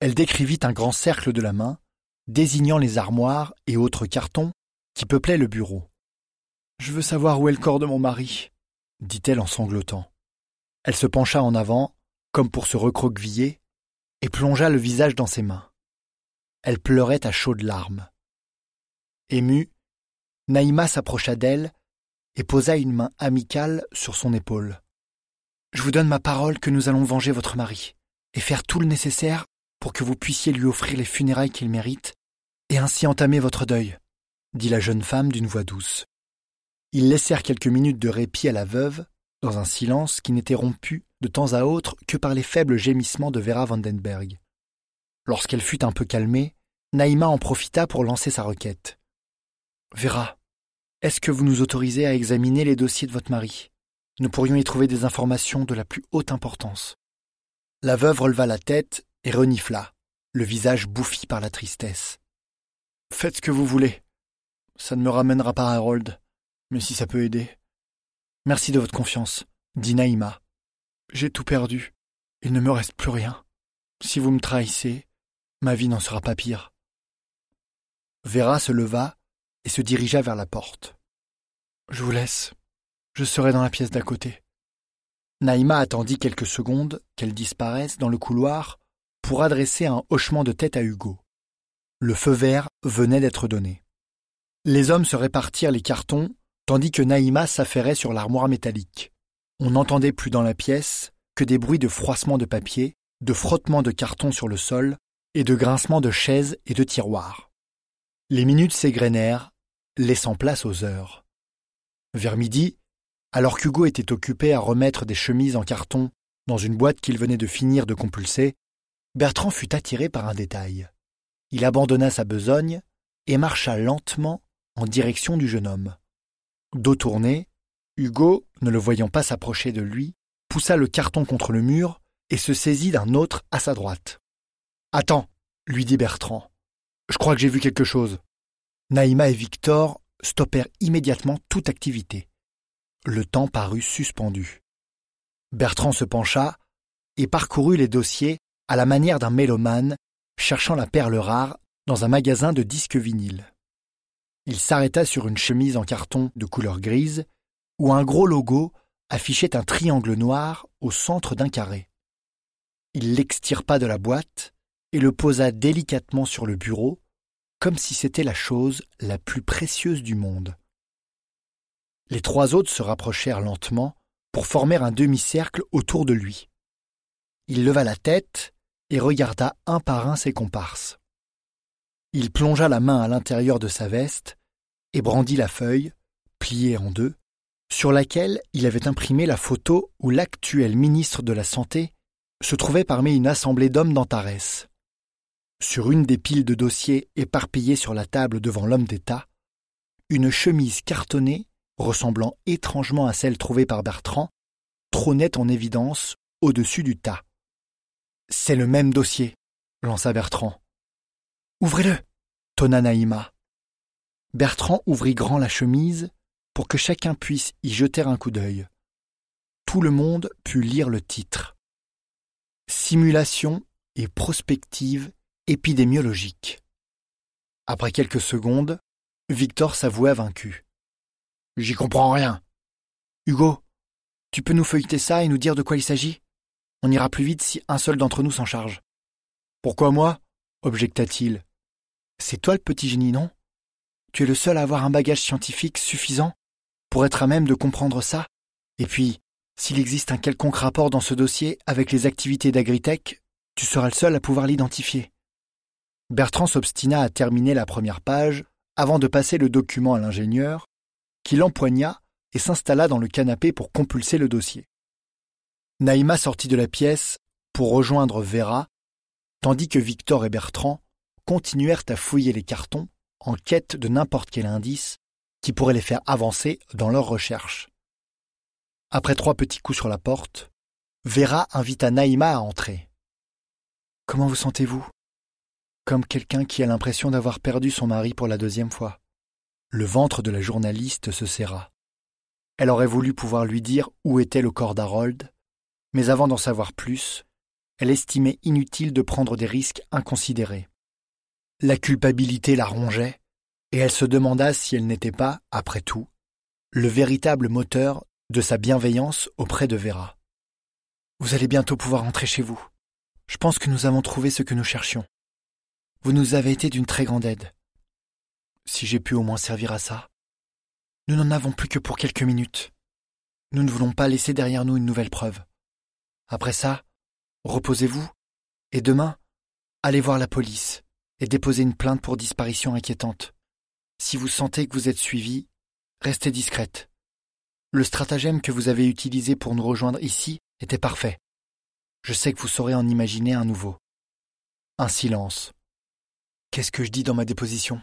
Speaker 1: Elle décrivit un grand cercle de la main désignant les armoires et autres cartons qui peuplaient le bureau. Je veux savoir où est le corps de mon mari, dit-elle en sanglotant. Elle se pencha en avant, comme pour se recroqueviller, et plongea le visage dans ses mains. Elle pleurait à chaudes larmes. Émue, Naïma s'approcha d'elle et posa une main amicale sur son épaule. Je vous donne ma parole que nous allons venger votre mari et faire tout le nécessaire pour que vous puissiez lui offrir les funérailles qu'il mérite et ainsi entamer votre deuil, dit la jeune femme d'une voix douce. Ils laissèrent quelques minutes de répit à la veuve, dans un silence qui n'était rompu de temps à autre que par les faibles gémissements de Vera Vandenberg. Lorsqu'elle fut un peu calmée, Naïma en profita pour lancer sa requête. Vera, est-ce que vous nous autorisez à examiner les dossiers de votre mari Nous pourrions y trouver des informations de la plus haute importance. La veuve releva la tête et renifla, le visage bouffi par la tristesse. Faites ce que vous voulez. Ça ne me ramènera pas Harold, mais si ça peut aider. Merci de votre confiance, dit Naïma. J'ai tout perdu. Il ne me reste plus rien. Si vous me trahissez, ma vie n'en sera pas pire. Vera se leva et se dirigea vers la porte. Je vous laisse. Je serai dans la pièce d'à côté. Naïma attendit quelques secondes qu'elle disparaisse dans le couloir pour adresser un hochement de tête à Hugo. Le feu vert venait d'être donné. Les hommes se répartirent les cartons, tandis que Naïma s'affairait sur l'armoire métallique. On n'entendait plus dans la pièce que des bruits de froissement de papier, de frottement de cartons sur le sol et de grincement de chaises et de tiroirs. Les minutes s'égrénèrent, laissant place aux heures. Vers midi, alors qu'Hugo était occupé à remettre des chemises en carton dans une boîte qu'il venait de finir de compulser, Bertrand fut attiré par un détail. Il abandonna sa besogne et marcha lentement en direction du jeune homme. Dos tourné, Hugo, ne le voyant pas s'approcher de lui, poussa le carton contre le mur et se saisit d'un autre à sa droite. Attends, lui dit Bertrand. Je crois que j'ai vu quelque chose. Naïma et Victor stoppèrent immédiatement toute activité. Le temps parut suspendu. Bertrand se pencha et parcourut les dossiers à la manière d'un mélomane cherchant la perle rare dans un magasin de disques vinyles. Il s'arrêta sur une chemise en carton de couleur grise où un gros logo affichait un triangle noir au centre d'un carré. Il l'extirpa de la boîte et le posa délicatement sur le bureau, comme si c'était la chose la plus précieuse du monde. Les trois autres se rapprochèrent lentement pour former un demi-cercle autour de lui. Il leva la tête et regarda un par un ses comparses. Il plongea la main à l'intérieur de sa veste et brandit la feuille, pliée en deux, sur laquelle il avait imprimé la photo où l'actuel ministre de la Santé se trouvait parmi une assemblée d'hommes d'Antares. Sur une des piles de dossiers éparpillées sur la table devant l'homme d'État, une chemise cartonnée, ressemblant étrangement à celle trouvée par Bertrand, trônait en évidence au-dessus du tas. C'est le même dossier, lança Bertrand. Ouvrez-le, tonna Naïma. Bertrand ouvrit grand la chemise pour que chacun puisse y jeter un coup d'œil. Tout le monde put lire le titre. Simulation et prospective épidémiologique. Après quelques secondes, Victor s'avoua vaincu. J'y comprends rien. Hugo, tu peux nous feuilleter ça et nous dire de quoi il s'agit on ira plus vite si un seul d'entre nous s'en charge. Pourquoi moi objecta-t-il. C'est toi le petit génie, non Tu es le seul à avoir un bagage scientifique suffisant pour être à même de comprendre ça. Et puis, s'il existe un quelconque rapport dans ce dossier avec les activités d'Agritech, tu seras le seul à pouvoir l'identifier. Bertrand s'obstina à terminer la première page avant de passer le document à l'ingénieur, qui l'empoigna et s'installa dans le canapé pour compulser le dossier. Naïma sortit de la pièce pour rejoindre Vera, tandis que Victor et Bertrand continuèrent à fouiller les cartons en quête de n'importe quel indice qui pourrait les faire avancer dans leurs recherches. Après trois petits coups sur la porte, Vera invita Naïma à entrer. Comment vous sentez-vous Comme quelqu'un qui a l'impression d'avoir perdu son mari pour la deuxième fois. Le ventre de la journaliste se serra. Elle aurait voulu pouvoir lui dire où était le corps d'Harold, mais avant d'en savoir plus, elle estimait inutile de prendre des risques inconsidérés. La culpabilité la rongeait, et elle se demanda si elle n'était pas, après tout, le véritable moteur de sa bienveillance auprès de Vera. Vous allez bientôt pouvoir rentrer chez vous. Je pense que nous avons trouvé ce que nous cherchions. Vous nous avez été d'une très grande aide. Si j'ai pu au moins servir à ça. Nous n'en avons plus que pour quelques minutes. Nous ne voulons pas laisser derrière nous une nouvelle preuve. Après ça, reposez-vous, et demain, allez voir la police et déposez une plainte pour disparition inquiétante. Si vous sentez que vous êtes suivi, restez discrète. Le stratagème que vous avez utilisé pour nous rejoindre ici était parfait. Je sais que vous saurez en imaginer un nouveau. Un silence. Qu'est-ce que je dis dans ma déposition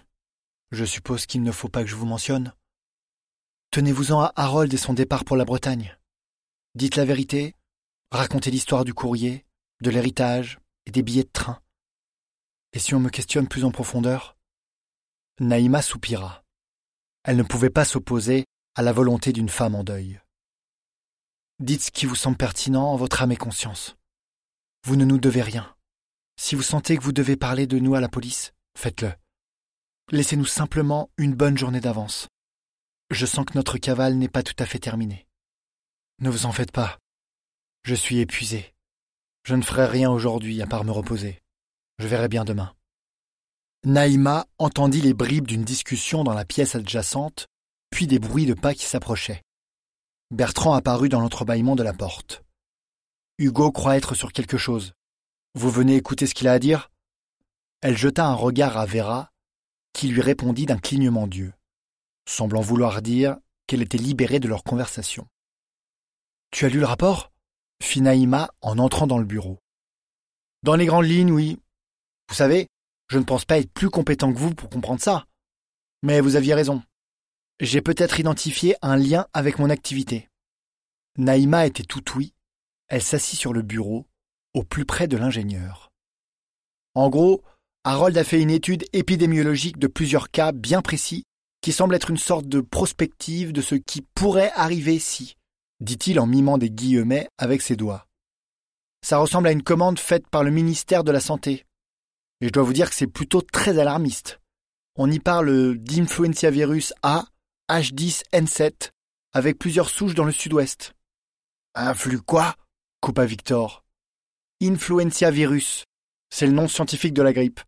Speaker 1: Je suppose qu'il ne faut pas que je vous mentionne. Tenez-vous-en à Harold et son départ pour la Bretagne. Dites la vérité, raconter l'histoire du courrier, de l'héritage et des billets de train. Et si on me questionne plus en profondeur Naïma soupira. Elle ne pouvait pas s'opposer à la volonté d'une femme en deuil. Dites ce qui vous semble pertinent en votre âme et conscience. Vous ne nous devez rien. Si vous sentez que vous devez parler de nous à la police, faites-le. Laissez-nous simplement une bonne journée d'avance. Je sens que notre cavale n'est pas tout à fait terminée. Ne vous en faites pas, je suis épuisé. Je ne ferai rien aujourd'hui à part me reposer. Je verrai bien demain. Naïma entendit les bribes d'une discussion dans la pièce adjacente, puis des bruits de pas qui s'approchaient. Bertrand apparut dans l'entrebâillement de la porte. Hugo croit être sur quelque chose. Vous venez écouter ce qu'il a à dire Elle jeta un regard à Vera, qui lui répondit d'un clignement d'yeux, semblant vouloir dire qu'elle était libérée de leur conversation. Tu as lu le rapport fit Naïma en entrant dans le bureau. Dans les grandes lignes, oui. Vous savez, je ne pense pas être plus compétent que vous pour comprendre ça. Mais vous aviez raison. J'ai peut-être identifié un lien avec mon activité. Naïma était tout ouïe. Elle s'assit sur le bureau, au plus près de l'ingénieur. En gros, Harold a fait une étude épidémiologique de plusieurs cas bien précis qui semble être une sorte de prospective de ce qui pourrait arriver si dit-il en mimant des guillemets avec ses doigts. Ça ressemble à une commande faite par le ministère de la Santé. Et je dois vous dire que c'est plutôt très alarmiste. On y parle d'influenza virus A, H10N7, avec plusieurs souches dans le sud-ouest. Un quoi coupa Victor. Influenza virus, c'est le nom scientifique de la grippe.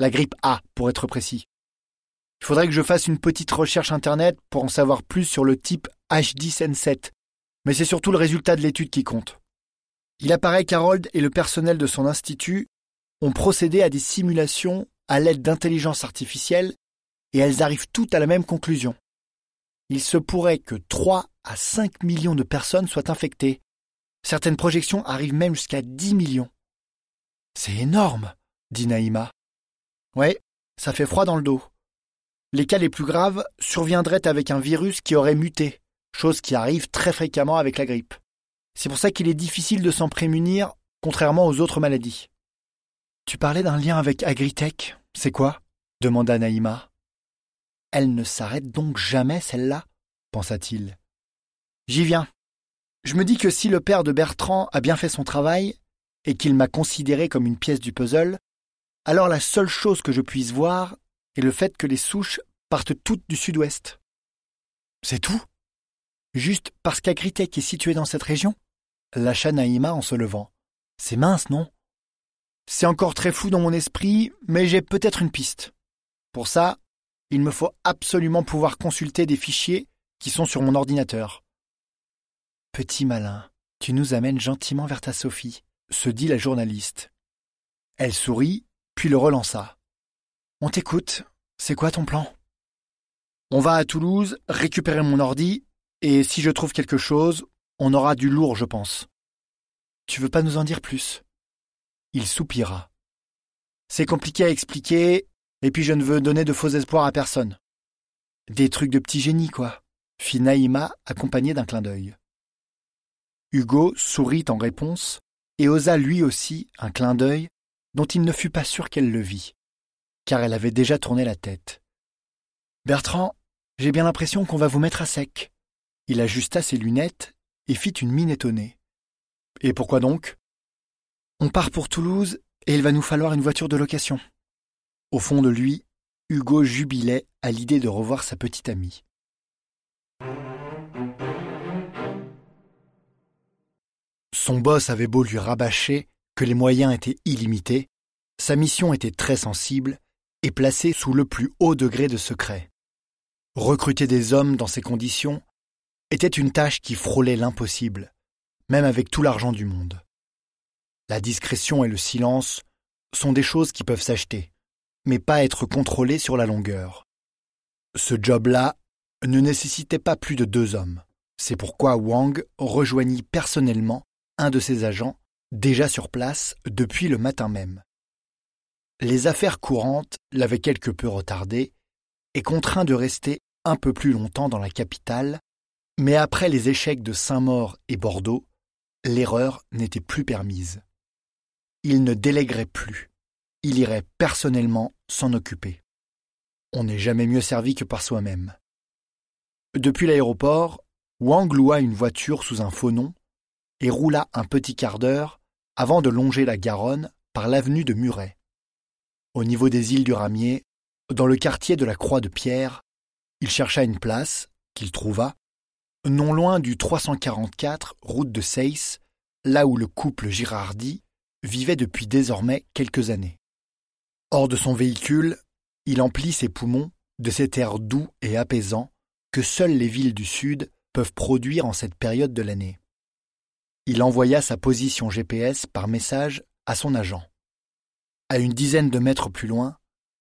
Speaker 1: La grippe A, pour être précis. Il faudrait que je fasse une petite recherche internet pour en savoir plus sur le type H10N7 mais c'est surtout le résultat de l'étude qui compte. Il apparaît qu'Harold et le personnel de son institut ont procédé à des simulations à l'aide d'intelligence artificielle et elles arrivent toutes à la même conclusion. Il se pourrait que 3 à 5 millions de personnes soient infectées. Certaines projections arrivent même jusqu'à 10 millions. C'est énorme, dit Naïma. Ouais, ça fait froid dans le dos. Les cas les plus graves surviendraient avec un virus qui aurait muté, chose qui arrive très fréquemment avec la grippe. C'est pour ça qu'il est difficile de s'en prémunir, contrairement aux autres maladies. Tu parlais d'un lien avec Agritech, c'est quoi demanda Naïma. Elle ne s'arrête donc jamais, celle-là pensa-t-il. J'y viens. Je me dis que si le père de Bertrand a bien fait son travail, et qu'il m'a considéré comme une pièce du puzzle, alors la seule chose que je puisse voir est le fait que les souches partent toutes du sud-ouest. C'est tout Juste parce qu'Agritech est situé dans cette région lâcha Naïma en se levant. C'est mince, non C'est encore très fou dans mon esprit, mais j'ai peut-être une piste. Pour ça, il me faut absolument pouvoir consulter des fichiers qui sont sur mon ordinateur. Petit malin, tu nous amènes gentiment vers ta Sophie, se dit la journaliste. Elle sourit, puis le relança. On t'écoute, c'est quoi ton plan On va à Toulouse, récupérer mon ordi et si je trouve quelque chose, on aura du lourd, je pense. Tu veux pas nous en dire plus Il soupira. C'est compliqué à expliquer, et puis je ne veux donner de faux espoirs à personne. Des trucs de petit génie, quoi, fit Naïma, accompagnée d'un clin d'œil. Hugo sourit en réponse, et osa lui aussi un clin d'œil dont il ne fut pas sûr qu'elle le vit, car elle avait déjà tourné la tête. Bertrand, j'ai bien l'impression qu'on va vous mettre à sec. Il ajusta ses lunettes et fit une mine étonnée. Et pourquoi donc On part pour Toulouse et il va nous falloir une voiture de location. Au fond de lui, Hugo jubilait à l'idée de revoir sa petite amie. Son boss avait beau lui rabâcher que les moyens étaient illimités, sa mission était très sensible et placée sous le plus haut degré de secret. Recruter des hommes dans ces conditions était une tâche qui frôlait l'impossible, même avec tout l'argent du monde. La discrétion et le silence sont des choses qui peuvent s'acheter, mais pas être contrôlées sur la longueur. Ce job-là ne nécessitait pas plus de deux hommes. C'est pourquoi Wang rejoignit personnellement un de ses agents, déjà sur place depuis le matin même. Les affaires courantes l'avaient quelque peu retardé et contraint de rester un peu plus longtemps dans la capitale mais après les échecs de Saint-Maur et Bordeaux, l'erreur n'était plus permise. Il ne délèguerait plus. Il irait personnellement s'en occuper. On n'est jamais mieux servi que par soi-même. Depuis l'aéroport, Wang loua une voiture sous un faux nom et roula un petit quart d'heure avant de longer la Garonne par l'avenue de Muret. Au niveau des îles du Ramier, dans le quartier de la Croix de Pierre, il chercha une place, qu'il trouva, non loin du 344 route de Seyss, là où le couple Girardi vivait depuis désormais quelques années. Hors de son véhicule, il emplit ses poumons de cet air doux et apaisant que seules les villes du Sud peuvent produire en cette période de l'année. Il envoya sa position GPS par message à son agent. À une dizaine de mètres plus loin,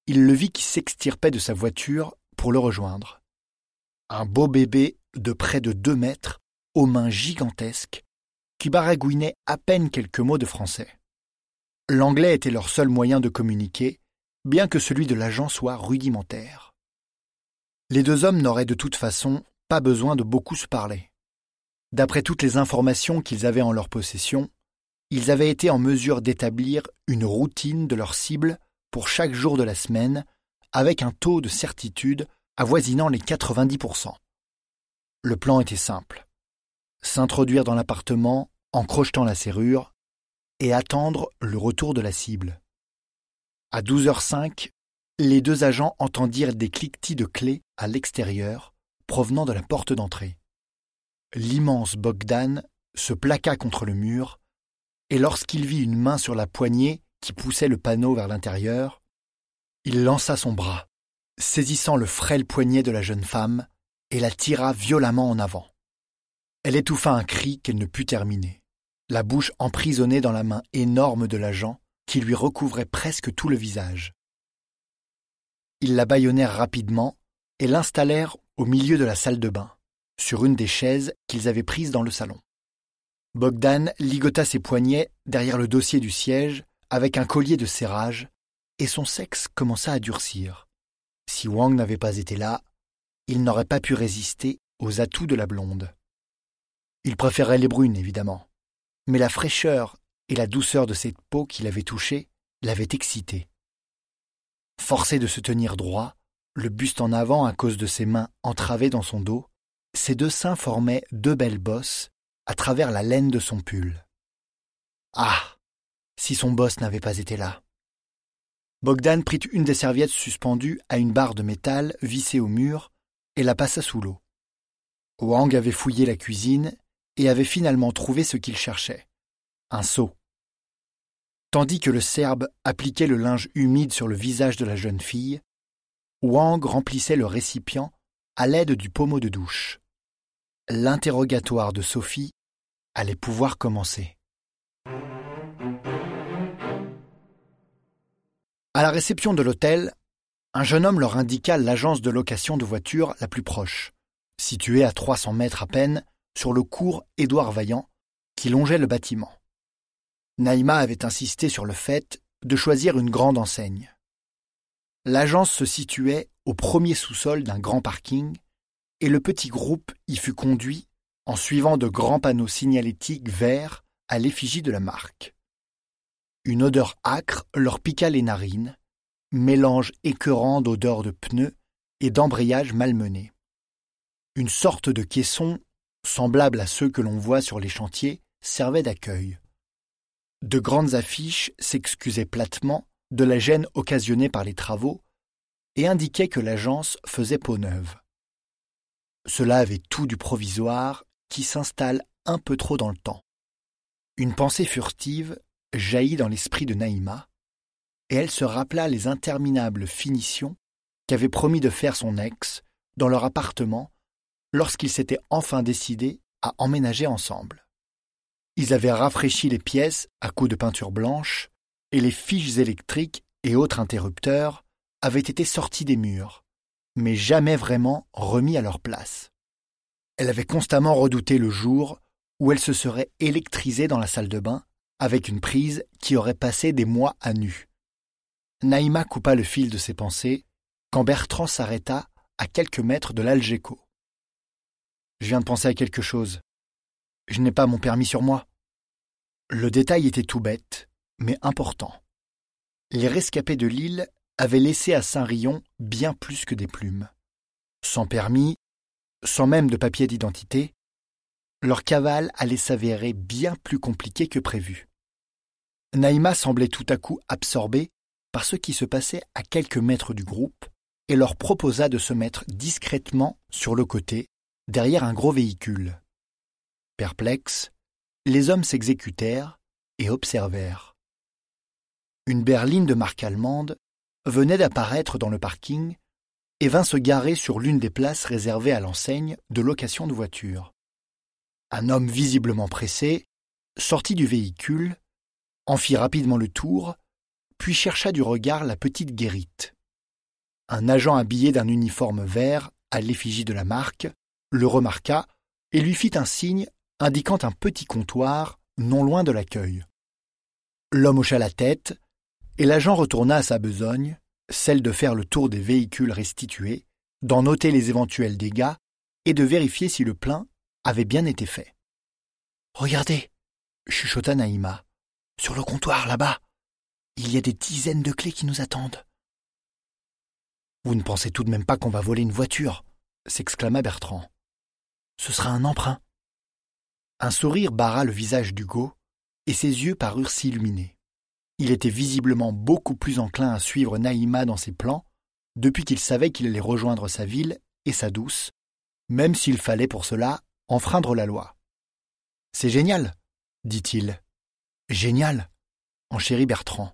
Speaker 1: il le vit qui s'extirpait de sa voiture pour le rejoindre. Un beau bébé de près de deux mètres, aux mains gigantesques, qui baragouinaient à peine quelques mots de français. L'anglais était leur seul moyen de communiquer, bien que celui de l'agent soit rudimentaire. Les deux hommes n'auraient de toute façon pas besoin de beaucoup se parler. D'après toutes les informations qu'ils avaient en leur possession, ils avaient été en mesure d'établir une routine de leur cible pour chaque jour de la semaine, avec un taux de certitude avoisinant les 90%. Le plan était simple. S'introduire dans l'appartement en crochetant la serrure et attendre le retour de la cible. À 12h05, les deux agents entendirent des cliquetis de clés à l'extérieur, provenant de la porte d'entrée. L'immense Bogdan se plaqua contre le mur, et lorsqu'il vit une main sur la poignée qui poussait le panneau vers l'intérieur, il lança son bras, saisissant le frêle poignet de la jeune femme, et la tira violemment en avant. Elle étouffa un cri qu'elle ne put terminer, la bouche emprisonnée dans la main énorme de l'agent qui lui recouvrait presque tout le visage. Ils la bâillonnèrent rapidement et l'installèrent au milieu de la salle de bain, sur une des chaises qu'ils avaient prises dans le salon. Bogdan ligota ses poignets derrière le dossier du siège avec un collier de serrage, et son sexe commença à durcir. Si Wang n'avait pas été là, il n'aurait pas pu résister aux atouts de la blonde. Il préférait les brunes, évidemment, mais la fraîcheur et la douceur de cette peau qui l'avait touchée l'avaient excité. Forcé de se tenir droit, le buste en avant à cause de ses mains entravées dans son dos, ses deux seins formaient deux belles bosses à travers la laine de son pull. Ah Si son boss n'avait pas été là Bogdan prit une des serviettes suspendues à une barre de métal vissée au mur et la passa sous l'eau. Wang avait fouillé la cuisine et avait finalement trouvé ce qu'il cherchait un seau. Tandis que le Serbe appliquait le linge humide sur le visage de la jeune fille, Wang remplissait le récipient à l'aide du pommeau de douche. L'interrogatoire de Sophie allait pouvoir commencer. À la réception de l'hôtel, un jeune homme leur indiqua l'agence de location de voitures la plus proche, située à 300 mètres à peine, sur le cours Édouard Vaillant, qui longeait le bâtiment. Naïma avait insisté sur le fait de choisir une grande enseigne. L'agence se situait au premier sous-sol d'un grand parking, et le petit groupe y fut conduit en suivant de grands panneaux signalétiques verts à l'effigie de la marque. Une odeur âcre leur piqua les narines, mélange écœurant d'odeurs de pneus et d'embrayages malmenés. Une sorte de caisson, semblable à ceux que l'on voit sur les chantiers, servait d'accueil. De grandes affiches s'excusaient platement de la gêne occasionnée par les travaux et indiquaient que l'agence faisait peau neuve. Cela avait tout du provisoire qui s'installe un peu trop dans le temps. Une pensée furtive jaillit dans l'esprit de Naïma, et elle se rappela les interminables finitions qu'avait promis de faire son ex dans leur appartement lorsqu'ils s'étaient enfin décidés à emménager ensemble. Ils avaient rafraîchi les pièces à coups de peinture blanche, et les fiches électriques et autres interrupteurs avaient été sortis des murs, mais jamais vraiment remis à leur place. Elle avait constamment redouté le jour où elle se serait électrisée dans la salle de bain avec une prise qui aurait passé des mois à nu, Naïma coupa le fil de ses pensées quand Bertrand s'arrêta à quelques mètres de l'Algeco. Je viens de penser à quelque chose. Je n'ai pas mon permis sur moi. Le détail était tout bête, mais important. Les rescapés de l'île avaient laissé à Saint-Rion bien plus que des plumes. Sans permis, sans même de papier d'identité, leur cavale allait s'avérer bien plus compliquée que prévu. Naïma semblait tout à coup absorbée par ce qui se passait à quelques mètres du groupe et leur proposa de se mettre discrètement sur le côté, derrière un gros véhicule. Perplexes, les hommes s'exécutèrent et observèrent. Une berline de marque allemande venait d'apparaître dans le parking et vint se garer sur l'une des places réservées à l'enseigne de location de voitures. Un homme visiblement pressé sortit du véhicule, en fit rapidement le tour puis chercha du regard la petite guérite. Un agent habillé d'un uniforme vert, à l'effigie de la marque, le remarqua et lui fit un signe indiquant un petit comptoir non loin de l'accueil. L'homme hocha la tête, et l'agent retourna à sa besogne, celle de faire le tour des véhicules restitués, d'en noter les éventuels dégâts et de vérifier si le plein avait bien été fait. Regardez, chuchota Naïma, sur le comptoir là-bas. Il y a des dizaines de clés qui nous attendent. Vous ne pensez tout de même pas qu'on va voler une voiture s'exclama Bertrand. Ce sera un emprunt. Un sourire barra le visage d'Hugo, et ses yeux parurent s'illuminer. Il était visiblement beaucoup plus enclin à suivre Naïma dans ses plans, depuis qu'il savait qu'il allait rejoindre sa ville et sa douce, même s'il fallait pour cela enfreindre la loi. C'est génial, dit-il. Génial, enchérit Bertrand.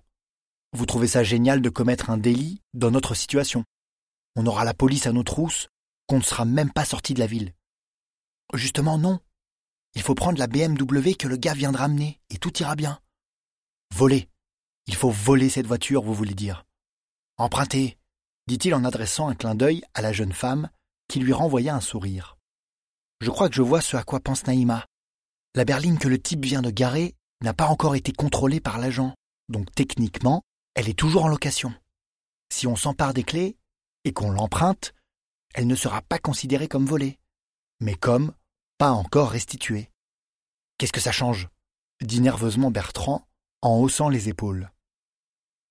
Speaker 1: Vous trouvez ça génial de commettre un délit dans notre situation. On aura la police à nos trousses, qu'on ne sera même pas sorti de la ville. Justement, non. Il faut prendre la BMW que le gars vient de ramener, et tout ira bien. Voler. Il faut voler cette voiture, vous voulez dire. Emprunter, dit-il en adressant un clin d'œil à la jeune femme, qui lui renvoya un sourire. Je crois que je vois ce à quoi pense Naïma. La berline que le type vient de garer n'a pas encore été contrôlée par l'agent, donc techniquement, elle est toujours en location. Si on s'empare des clés et qu'on l'emprunte, elle ne sera pas considérée comme volée, mais comme pas encore restituée. Qu'est-ce que ça change dit nerveusement Bertrand en haussant les épaules.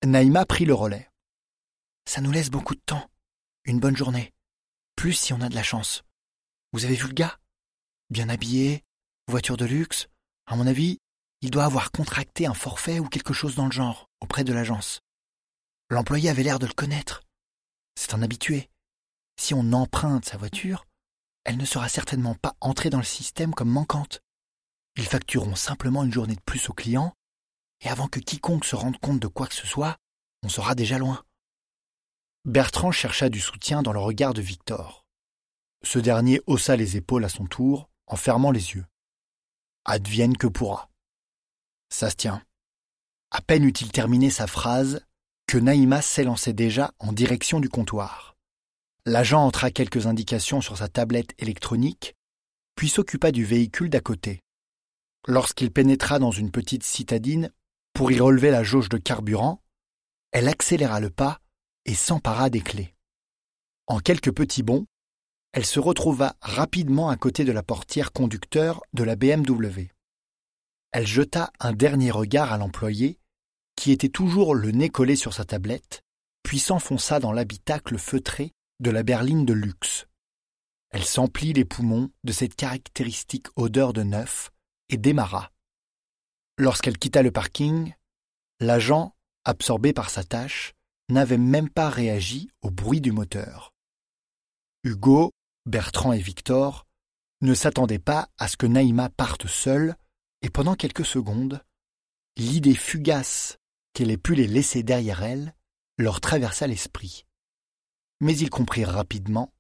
Speaker 1: Naïma prit le relais. Ça nous laisse beaucoup de temps, une bonne journée, plus si on a de la chance. Vous avez vu le gars Bien habillé, voiture de luxe. À mon avis, il doit avoir contracté un forfait ou quelque chose dans le genre auprès de l'agence. L'employé avait l'air de le connaître. C'est un habitué. Si on emprunte sa voiture, elle ne sera certainement pas entrée dans le système comme manquante. Ils factureront simplement une journée de plus au client, et avant que quiconque se rende compte de quoi que ce soit, on sera déjà loin. Bertrand chercha du soutien dans le regard de Victor. Ce dernier haussa les épaules à son tour, en fermant les yeux. Advienne que pourra. Ça se tient. À peine eut-il terminé sa phrase que Naïma s'élançait déjà en direction du comptoir. L'agent entra quelques indications sur sa tablette électronique, puis s'occupa du véhicule d'à côté. Lorsqu'il pénétra dans une petite citadine pour y relever la jauge de carburant, elle accéléra le pas et s'empara des clés. En quelques petits bonds, elle se retrouva rapidement à côté de la portière conducteur de la BMW. Elle jeta un dernier regard à l'employé, qui était toujours le nez collé sur sa tablette, puis s'enfonça dans l'habitacle feutré de la berline de luxe. Elle s'emplit les poumons de cette caractéristique odeur de neuf et démarra. Lorsqu'elle quitta le parking, l'agent, absorbé par sa tâche, n'avait même pas réagi au bruit du moteur. Hugo, Bertrand et Victor ne s'attendaient pas à ce que Naïma parte seule et pendant quelques secondes, l'idée fugace qu'elle ait pu les laisser derrière elle leur traversa l'esprit. Mais ils comprirent rapidement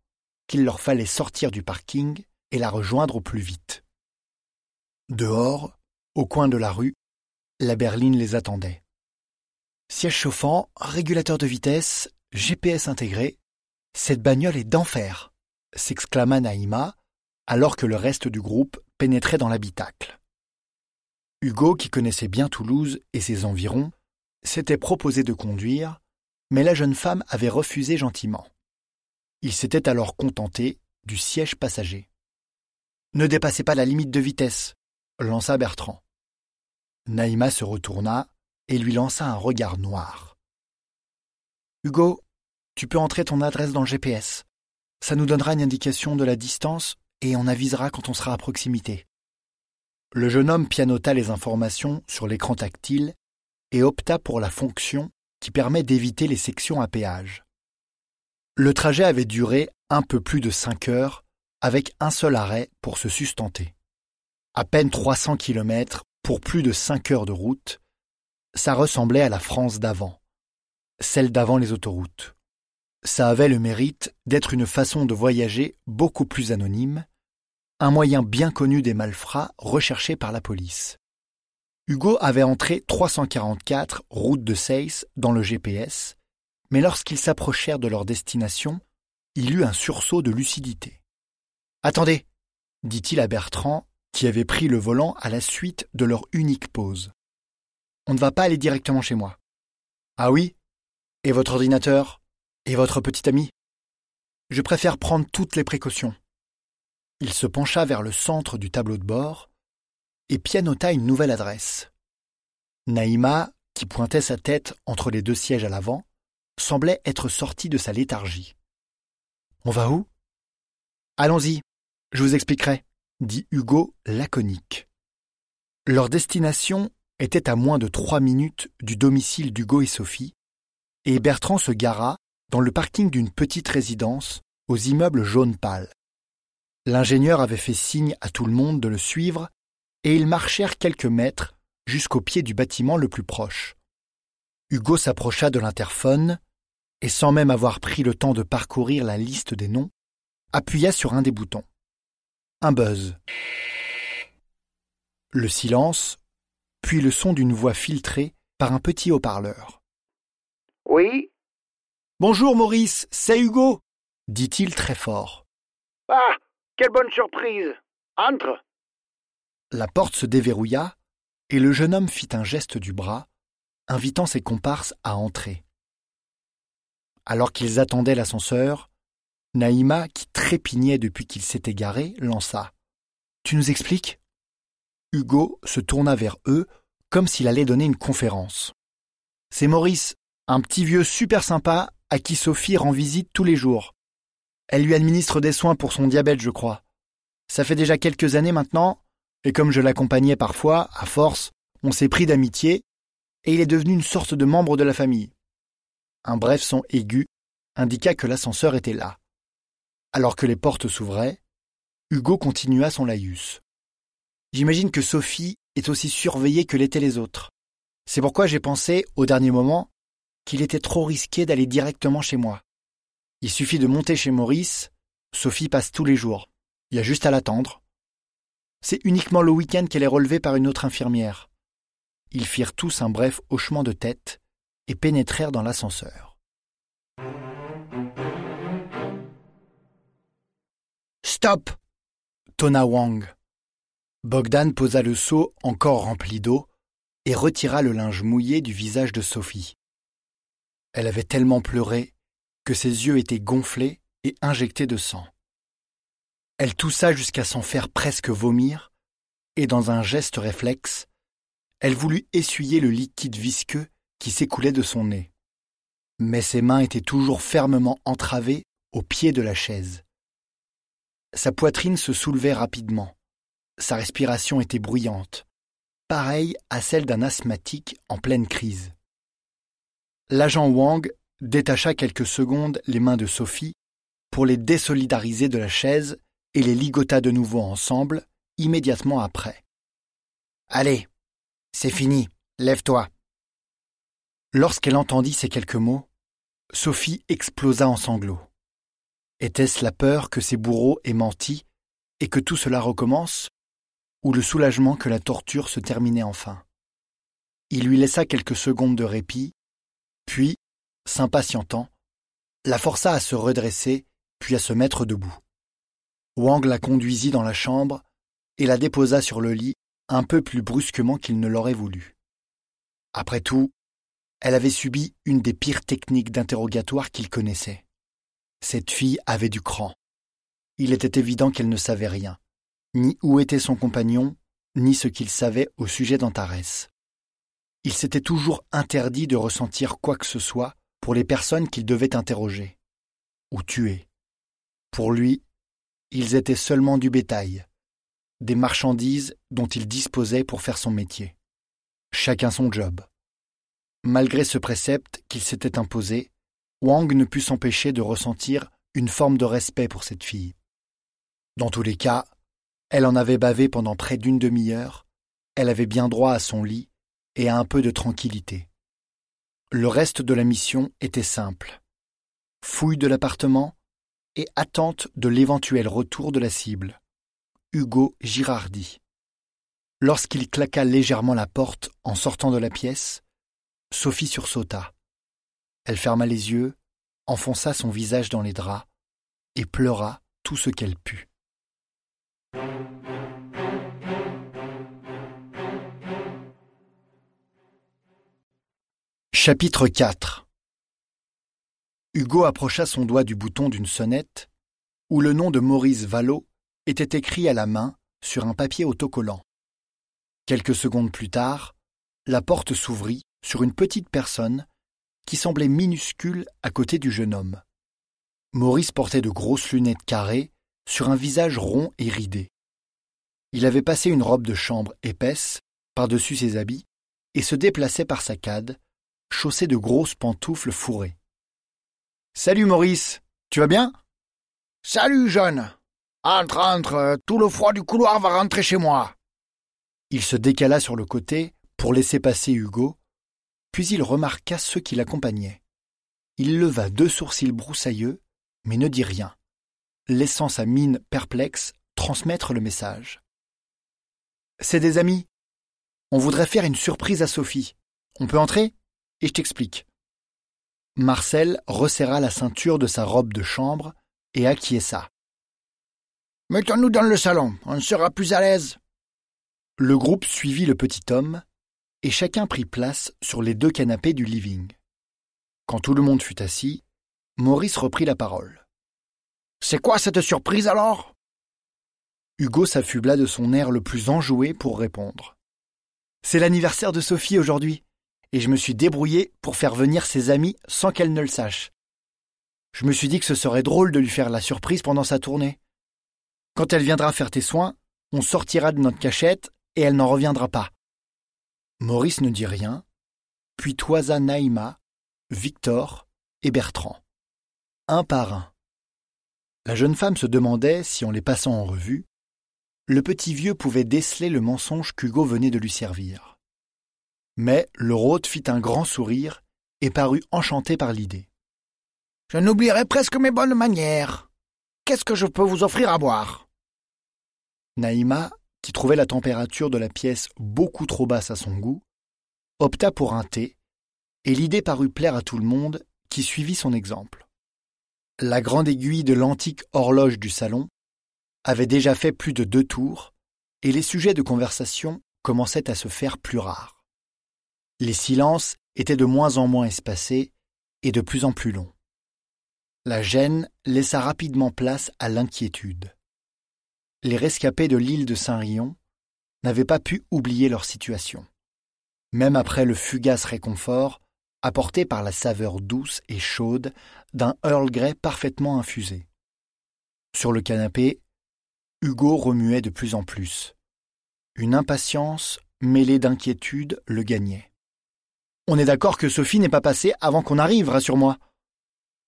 Speaker 1: qu'il leur fallait sortir du parking et la rejoindre au plus vite. Dehors, au coin de la rue, la berline les attendait. Siège chauffant, régulateur de vitesse, GPS intégré, cette bagnole est d'enfer, s'exclama Naïma, alors que le reste du groupe pénétrait dans l'habitacle. Hugo, qui connaissait bien Toulouse et ses environs, s'était proposé de conduire, mais la jeune femme avait refusé gentiment. Il s'était alors contenté du siège passager. Ne dépassez pas la limite de vitesse, lança Bertrand. Naïma se retourna et lui lança un regard noir. Hugo, tu peux entrer ton adresse dans le GPS. Ça nous donnera une indication de la distance et on avisera quand on sera à proximité. Le jeune homme pianota les informations sur l'écran tactile et opta pour la fonction qui permet d'éviter les sections à péage. Le trajet avait duré un peu plus de cinq heures, avec un seul arrêt pour se sustenter. À peine 300 kilomètres pour plus de cinq heures de route, ça ressemblait à la France d'avant, celle d'avant les autoroutes. Ça avait le mérite d'être une façon de voyager beaucoup plus anonyme, un moyen bien connu des malfrats recherché par la police. Hugo avait entré 344 route de Seis dans le GPS, mais lorsqu'ils s'approchèrent de leur destination, il eut un sursaut de lucidité. Attendez, dit-il à Bertrand, qui avait pris le volant à la suite de leur unique pause. On ne va pas aller directement chez moi. Ah oui Et votre ordinateur Et votre petit ami Je préfère prendre toutes les précautions. Il se pencha vers le centre du tableau de bord et pianota une nouvelle adresse. Naïma, qui pointait sa tête entre les deux sièges à l'avant, semblait être sortie de sa léthargie. On va où Allons-y, je vous expliquerai, dit Hugo laconique. Leur destination était à moins de trois minutes du domicile d'Hugo et Sophie, et Bertrand se gara dans le parking d'une petite résidence aux immeubles jaune pâle. L'ingénieur avait fait signe à tout le monde de le suivre, et ils marchèrent quelques mètres jusqu'au pied du bâtiment le plus proche. Hugo s'approcha de l'interphone, et sans même avoir pris le temps de parcourir la liste des noms, appuya sur un des boutons. Un buzz. Le silence, puis le son d'une voix filtrée par un petit haut-parleur. Oui Bonjour Maurice, c'est Hugo, dit-il très fort. Ah quelle bonne surprise Entre La porte se déverrouilla, et le jeune homme fit un geste du bras, invitant ses comparses à entrer. Alors qu'ils attendaient l'ascenseur, Naïma, qui trépignait depuis qu'il s'était garé, lança. Tu nous expliques Hugo se tourna vers eux comme s'il allait donner une conférence. C'est Maurice, un petit vieux super sympa à qui Sophie rend visite tous les jours. Elle lui administre des soins pour son diabète, je crois. Ça fait déjà quelques années maintenant, et comme je l'accompagnais parfois, à force, on s'est pris d'amitié, et il est devenu une sorte de membre de la famille. Un bref son aigu indiqua que l'ascenseur était là. Alors que les portes s'ouvraient, Hugo continua son laïus. J'imagine que Sophie est aussi surveillée que l'étaient les autres. C'est pourquoi j'ai pensé, au dernier moment, qu'il était trop risqué d'aller directement chez moi. Il suffit de monter chez Maurice, Sophie passe tous les jours. Il y a juste à l'attendre. C'est uniquement le week-end qu'elle est relevée par une autre infirmière. Ils firent tous un bref hochement de tête et pénétrèrent dans l'ascenseur. Stop tonna Wang. Bogdan posa le seau encore rempli d'eau et retira le linge mouillé du visage de Sophie. Elle avait tellement pleuré que ses yeux étaient gonflés et injectés de sang. Elle toussa jusqu'à s'en faire presque vomir, et dans un geste réflexe, elle voulut essuyer le liquide visqueux qui s'écoulait de son nez. Mais ses mains étaient toujours fermement entravées au pied de la chaise. Sa poitrine se soulevait rapidement. Sa respiration était bruyante, pareille à celle d'un asthmatique en pleine crise. L'agent Wang détacha quelques secondes les mains de Sophie pour les désolidariser de la chaise et les ligota de nouveau ensemble immédiatement après. Allez, c'est fini, lève-toi. Lorsqu'elle entendit ces quelques mots, Sophie explosa en sanglots. Était-ce la peur que ses bourreaux aient menti et que tout cela recommence, ou le soulagement que la torture se terminait enfin Il lui laissa quelques secondes de répit, puis, s'impatientant, la força à se redresser, puis à se mettre debout. Wang la conduisit dans la chambre et la déposa sur le lit un peu plus brusquement qu'il ne l'aurait voulu. Après tout, elle avait subi une des pires techniques d'interrogatoire qu'il connaissait. Cette fille avait du cran. Il était évident qu'elle ne savait rien, ni où était son compagnon, ni ce qu'il savait au sujet d'Antares. Il s'était toujours interdit de ressentir quoi que ce soit pour les personnes qu'il devait interroger ou tuer. Pour lui, ils étaient seulement du bétail, des marchandises dont il disposait pour faire son métier. Chacun son job. Malgré ce précepte qu'il s'était imposé, Wang ne put s'empêcher de ressentir une forme de respect pour cette fille. Dans tous les cas, elle en avait bavé pendant près d'une demi-heure, elle avait bien droit à son lit et à un peu de tranquillité. Le reste de la mission était simple. Fouille de l'appartement et attente de l'éventuel retour de la cible. Hugo Girardi. Lorsqu'il claqua légèrement la porte en sortant de la pièce, Sophie sursauta. Elle ferma les yeux, enfonça son visage dans les draps et pleura tout ce qu'elle put. Chapitre 4 Hugo approcha son doigt du bouton d'une sonnette, où le nom de Maurice Vallot était écrit à la main sur un papier autocollant. Quelques secondes plus tard, la porte s'ouvrit sur une petite personne qui semblait minuscule à côté du jeune homme. Maurice portait de grosses lunettes carrées sur un visage rond et ridé. Il avait passé une robe de chambre épaisse par-dessus ses habits et se déplaçait par saccades chaussé de grosses pantoufles fourrées. Salut Maurice, tu vas bien Salut jeune Entre, entre, tout le froid du couloir va rentrer chez moi. Il se décala sur le côté pour laisser passer Hugo, puis il remarqua ceux qui l'accompagnaient. Il leva deux sourcils broussailleux, mais ne dit rien, laissant sa mine perplexe transmettre le message. C'est des amis. On voudrait faire une surprise à Sophie. On peut entrer et je t'explique. Marcel resserra la ceinture de sa robe de chambre et acquiesça. Mettons-nous dans le salon, on sera plus à l'aise. Le groupe suivit le petit homme, et chacun prit place sur les deux canapés du living. Quand tout le monde fut assis, Maurice reprit la parole. C'est quoi cette surprise alors Hugo s'affubla de son air le plus enjoué pour répondre. C'est l'anniversaire de Sophie aujourd'hui et je me suis débrouillé pour faire venir ses amis sans qu'elle ne le sache. Je me suis dit que ce serait drôle de lui faire la surprise pendant sa tournée. Quand elle viendra faire tes soins, on sortira de notre cachette et elle n'en reviendra pas. Maurice ne dit rien, puis toisa Naïma, Victor et Bertrand. Un par un. La jeune femme se demandait si, en les passant en revue, le petit vieux pouvait déceler le mensonge qu'Hugo venait de lui servir. Mais le rôde fit un grand sourire et parut enchanté par l'idée. Je n'oublierai presque mes bonnes manières. Qu'est-ce que je peux vous offrir à boire Naïma, qui trouvait la température de la pièce beaucoup trop basse à son goût, opta pour un thé, et l'idée parut plaire à tout le monde, qui suivit son exemple. La grande aiguille de l'antique horloge du salon avait déjà fait plus de deux tours, et les sujets de conversation commençaient à se faire plus rares. Les silences étaient de moins en moins espacés et de plus en plus longs. La gêne laissa rapidement place à l'inquiétude. Les rescapés de l'île de Saint-Rion n'avaient pas pu oublier leur situation. Même après le fugace réconfort, apporté par la saveur douce et chaude d'un Earl Grey parfaitement infusé. Sur le canapé, Hugo remuait de plus en plus. Une impatience mêlée d'inquiétude le gagnait. On est d'accord que Sophie n'est pas passée avant qu'on arrive, rassure-moi.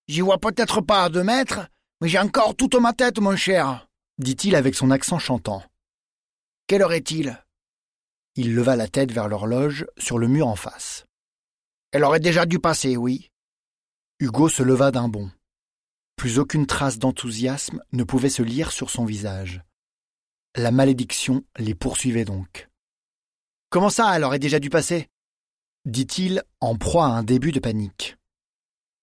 Speaker 1: J'y vois peut-être pas à deux mètres, mais j'ai encore toute ma tête, mon cher, dit-il avec son accent chantant. Quelle heure est-il Il leva la tête vers l'horloge sur le mur en face. Elle aurait déjà dû passer, oui. Hugo se leva d'un bond. Plus aucune trace d'enthousiasme ne pouvait se lire sur son visage. La malédiction les poursuivait donc. Comment ça, elle aurait déjà dû passer dit-il en proie à un début de panique.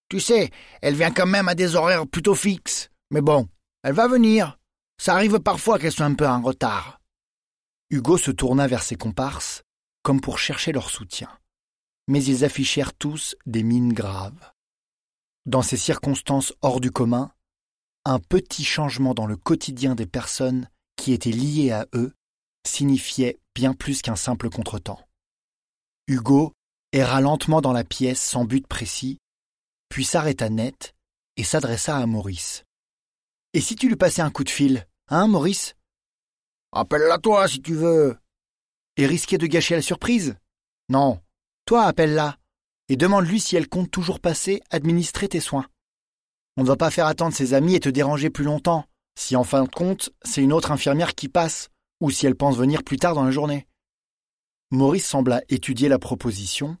Speaker 1: Tu sais, elle vient quand même à des horaires plutôt fixes. Mais bon, elle va venir. Ça arrive parfois qu'elle soit un peu en retard. Hugo se tourna vers ses comparses, comme pour chercher leur soutien. Mais ils affichèrent tous des mines graves. Dans ces circonstances hors du commun, un petit changement dans le quotidien des personnes qui étaient liées à eux signifiait bien plus qu'un simple contretemps. Hugo erra lentement dans la pièce sans but précis, puis s'arrêta net et s'adressa à Maurice. Et si tu lui passais un coup de fil, hein, Maurice Appelle-la toi si tu veux. Et risquer de gâcher la surprise Non. Toi, appelle-la et demande-lui si elle compte toujours passer administrer tes soins. On ne va pas faire attendre ses amis et te déranger plus longtemps, si en fin de compte, c'est une autre infirmière qui passe, ou si elle pense venir plus tard dans la journée. Maurice sembla étudier la proposition,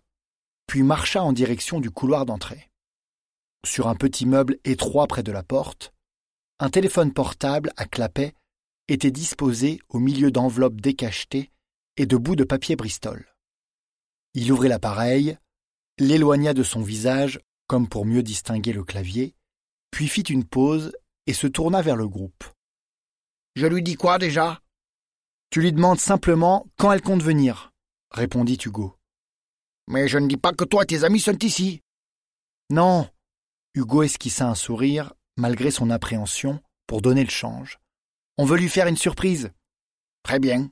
Speaker 1: puis marcha en direction du couloir d'entrée. Sur un petit meuble étroit près de la porte, un téléphone portable à clapet était disposé au milieu d'enveloppes décachetées et de bouts de papier Bristol. Il ouvrit l'appareil, l'éloigna de son visage comme pour mieux distinguer le clavier, puis fit une pause et se tourna vers le groupe. Je lui dis quoi déjà Tu lui demandes simplement quand elle compte venir répondit Hugo. Mais je ne dis pas que toi et tes amis sont ici. Non. Hugo esquissa un sourire, malgré son appréhension, pour donner le change. On veut lui faire une surprise. Très bien.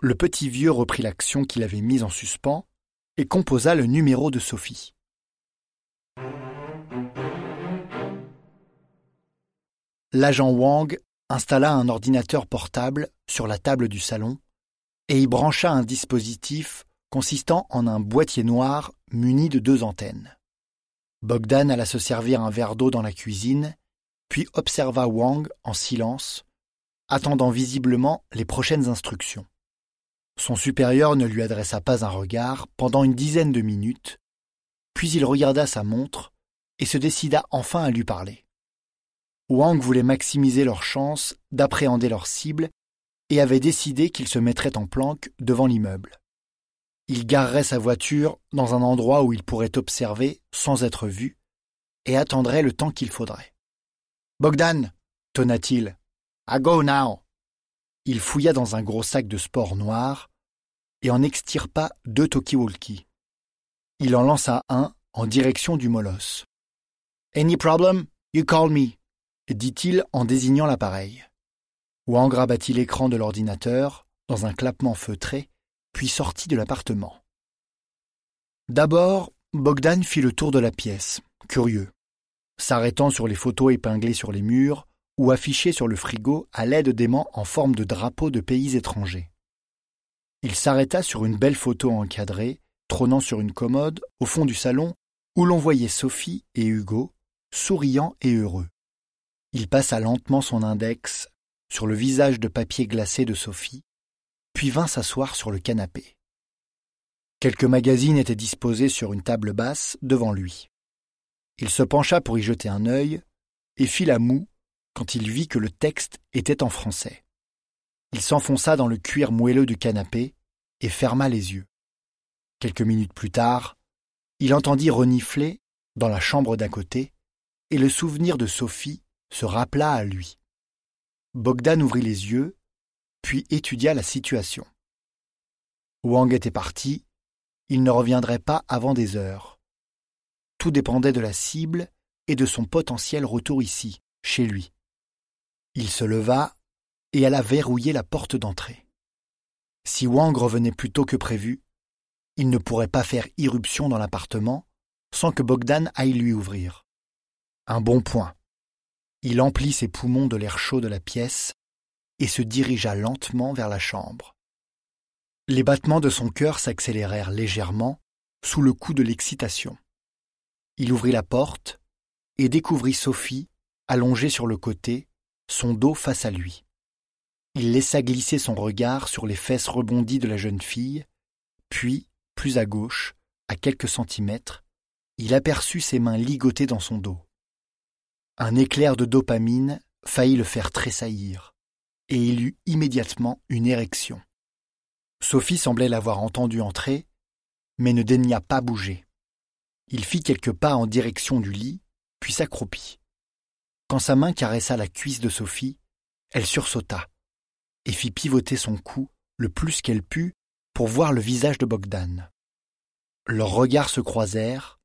Speaker 1: Le petit vieux reprit l'action qu'il avait mise en suspens et composa le numéro de Sophie. L'agent Wang installa un ordinateur portable sur la table du salon et y brancha un dispositif consistant en un boîtier noir muni de deux antennes. Bogdan alla se servir un verre d'eau dans la cuisine, puis observa Wang en silence, attendant visiblement les prochaines instructions. Son supérieur ne lui adressa pas un regard pendant une dizaine de minutes, puis il regarda sa montre et se décida enfin à lui parler. Wang voulait maximiser leurs chances d'appréhender leur cible et avait décidé qu'il se mettrait en planque devant l'immeuble. Il garerait sa voiture dans un endroit où il pourrait observer sans être vu et attendrait le temps qu'il faudrait. Bogdan tonna-t-il. I go now. Il fouilla dans un gros sac de sport noir et en extirpa deux Tokiwalki. Il en lança un en direction du molosse. Any problem? You call me, dit-il en désignant l'appareil ou engrabattit l'écran de l'ordinateur dans un clapement feutré, puis sortit de l'appartement. D'abord, Bogdan fit le tour de la pièce, curieux, s'arrêtant sur les photos épinglées sur les murs ou affichées sur le frigo à l'aide d'aimants en forme de drapeaux de pays étrangers. Il s'arrêta sur une belle photo encadrée, trônant sur une commode, au fond du salon, où l'on voyait Sophie et Hugo, souriants et heureux. Il passa lentement son index sur le visage de papier glacé de Sophie, puis vint s'asseoir sur le canapé. Quelques magazines étaient disposés sur une table basse devant lui. Il se pencha pour y jeter un œil et fit la moue quand il vit que le texte était en français. Il s'enfonça dans le cuir moelleux du canapé et ferma les yeux. Quelques minutes plus tard, il entendit renifler, dans la chambre d'à côté, et le souvenir de Sophie se rappela à lui. Bogdan ouvrit les yeux, puis étudia la situation. Wang était parti, il ne reviendrait pas avant des heures. Tout dépendait de la cible et de son potentiel retour ici, chez lui. Il se leva et alla verrouiller la porte d'entrée. Si Wang revenait plus tôt que prévu, il ne pourrait pas faire irruption dans l'appartement sans que Bogdan aille lui ouvrir. Un bon point. Il emplit ses poumons de l'air chaud de la pièce et se dirigea lentement vers la chambre. Les battements de son cœur s'accélérèrent légèrement sous le coup de l'excitation. Il ouvrit la porte et découvrit Sophie allongée sur le côté, son dos face à lui. Il laissa glisser son regard sur les fesses rebondies de la jeune fille, puis, plus à gauche, à quelques centimètres, il aperçut ses mains ligotées dans son dos. Un éclair de dopamine faillit le faire tressaillir, et il eut immédiatement une érection. Sophie semblait l'avoir entendu entrer, mais ne daigna pas bouger. Il fit quelques pas en direction du lit, puis s'accroupit. Quand sa main caressa la cuisse de Sophie, elle sursauta et fit pivoter son cou le plus qu'elle put pour voir le visage de Bogdan. Leurs regards se croisèrent,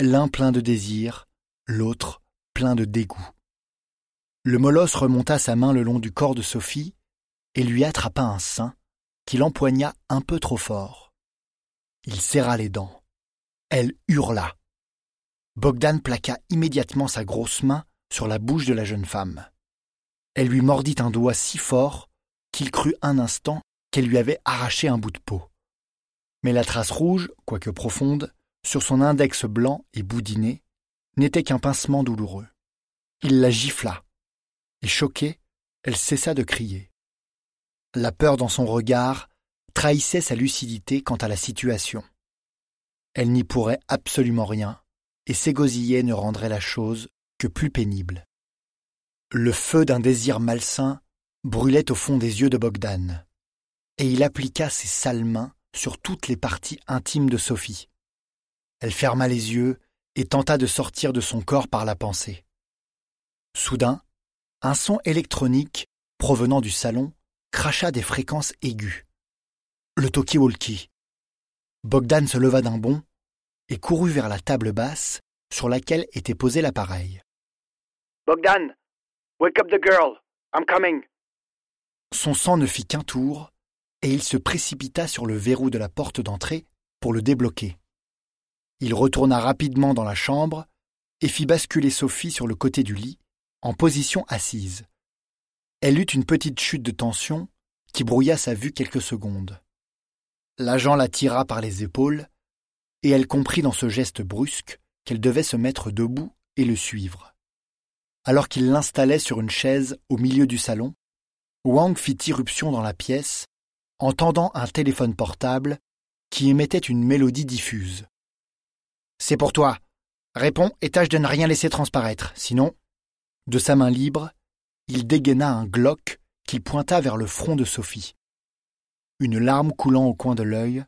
Speaker 1: l'un plein de désir, l'autre plein de dégoût. Le molosse remonta sa main le long du corps de Sophie et lui attrapa un sein qu'il empoigna un peu trop fort. Il serra les dents. Elle hurla. Bogdan plaqua immédiatement sa grosse main sur la bouche de la jeune femme. Elle lui mordit un doigt si fort qu'il crut un instant qu'elle lui avait arraché un bout de peau. Mais la trace rouge, quoique profonde, sur son index blanc et boudiné, n'était qu'un pincement douloureux. Il la gifla, et choquée, elle cessa de crier. La peur dans son regard trahissait sa lucidité quant à la situation. Elle n'y pourrait absolument rien, et ses gosillets ne rendraient la chose que plus pénible. Le feu d'un désir malsain brûlait au fond des yeux de Bogdan, et il appliqua ses sales mains sur toutes les parties intimes de Sophie. Elle ferma les yeux et tenta de sortir de son corps par la pensée. Soudain, un son électronique provenant du salon cracha des fréquences aiguës. Le toki Bogdan se leva d'un bond et courut vers la table basse sur laquelle était posé l'appareil. Bogdan, wake up the girl, I'm coming. Son sang ne fit qu'un tour et il se précipita sur le verrou de la porte d'entrée pour le débloquer. Il retourna rapidement dans la chambre et fit basculer Sophie sur le côté du lit, en position assise. Elle eut une petite chute de tension qui brouilla sa vue quelques secondes. L'agent la tira par les épaules, et elle comprit dans ce geste brusque qu'elle devait se mettre debout et le suivre. Alors qu'il l'installait sur une chaise au milieu du salon, Wang fit irruption dans la pièce, entendant un téléphone portable qui émettait une mélodie diffuse. C'est pour toi. Réponds et tâche de ne rien laisser transparaître, sinon. De sa main libre, il dégaina un glock qu'il pointa vers le front de Sophie. Une larme coulant au coin de l'œil,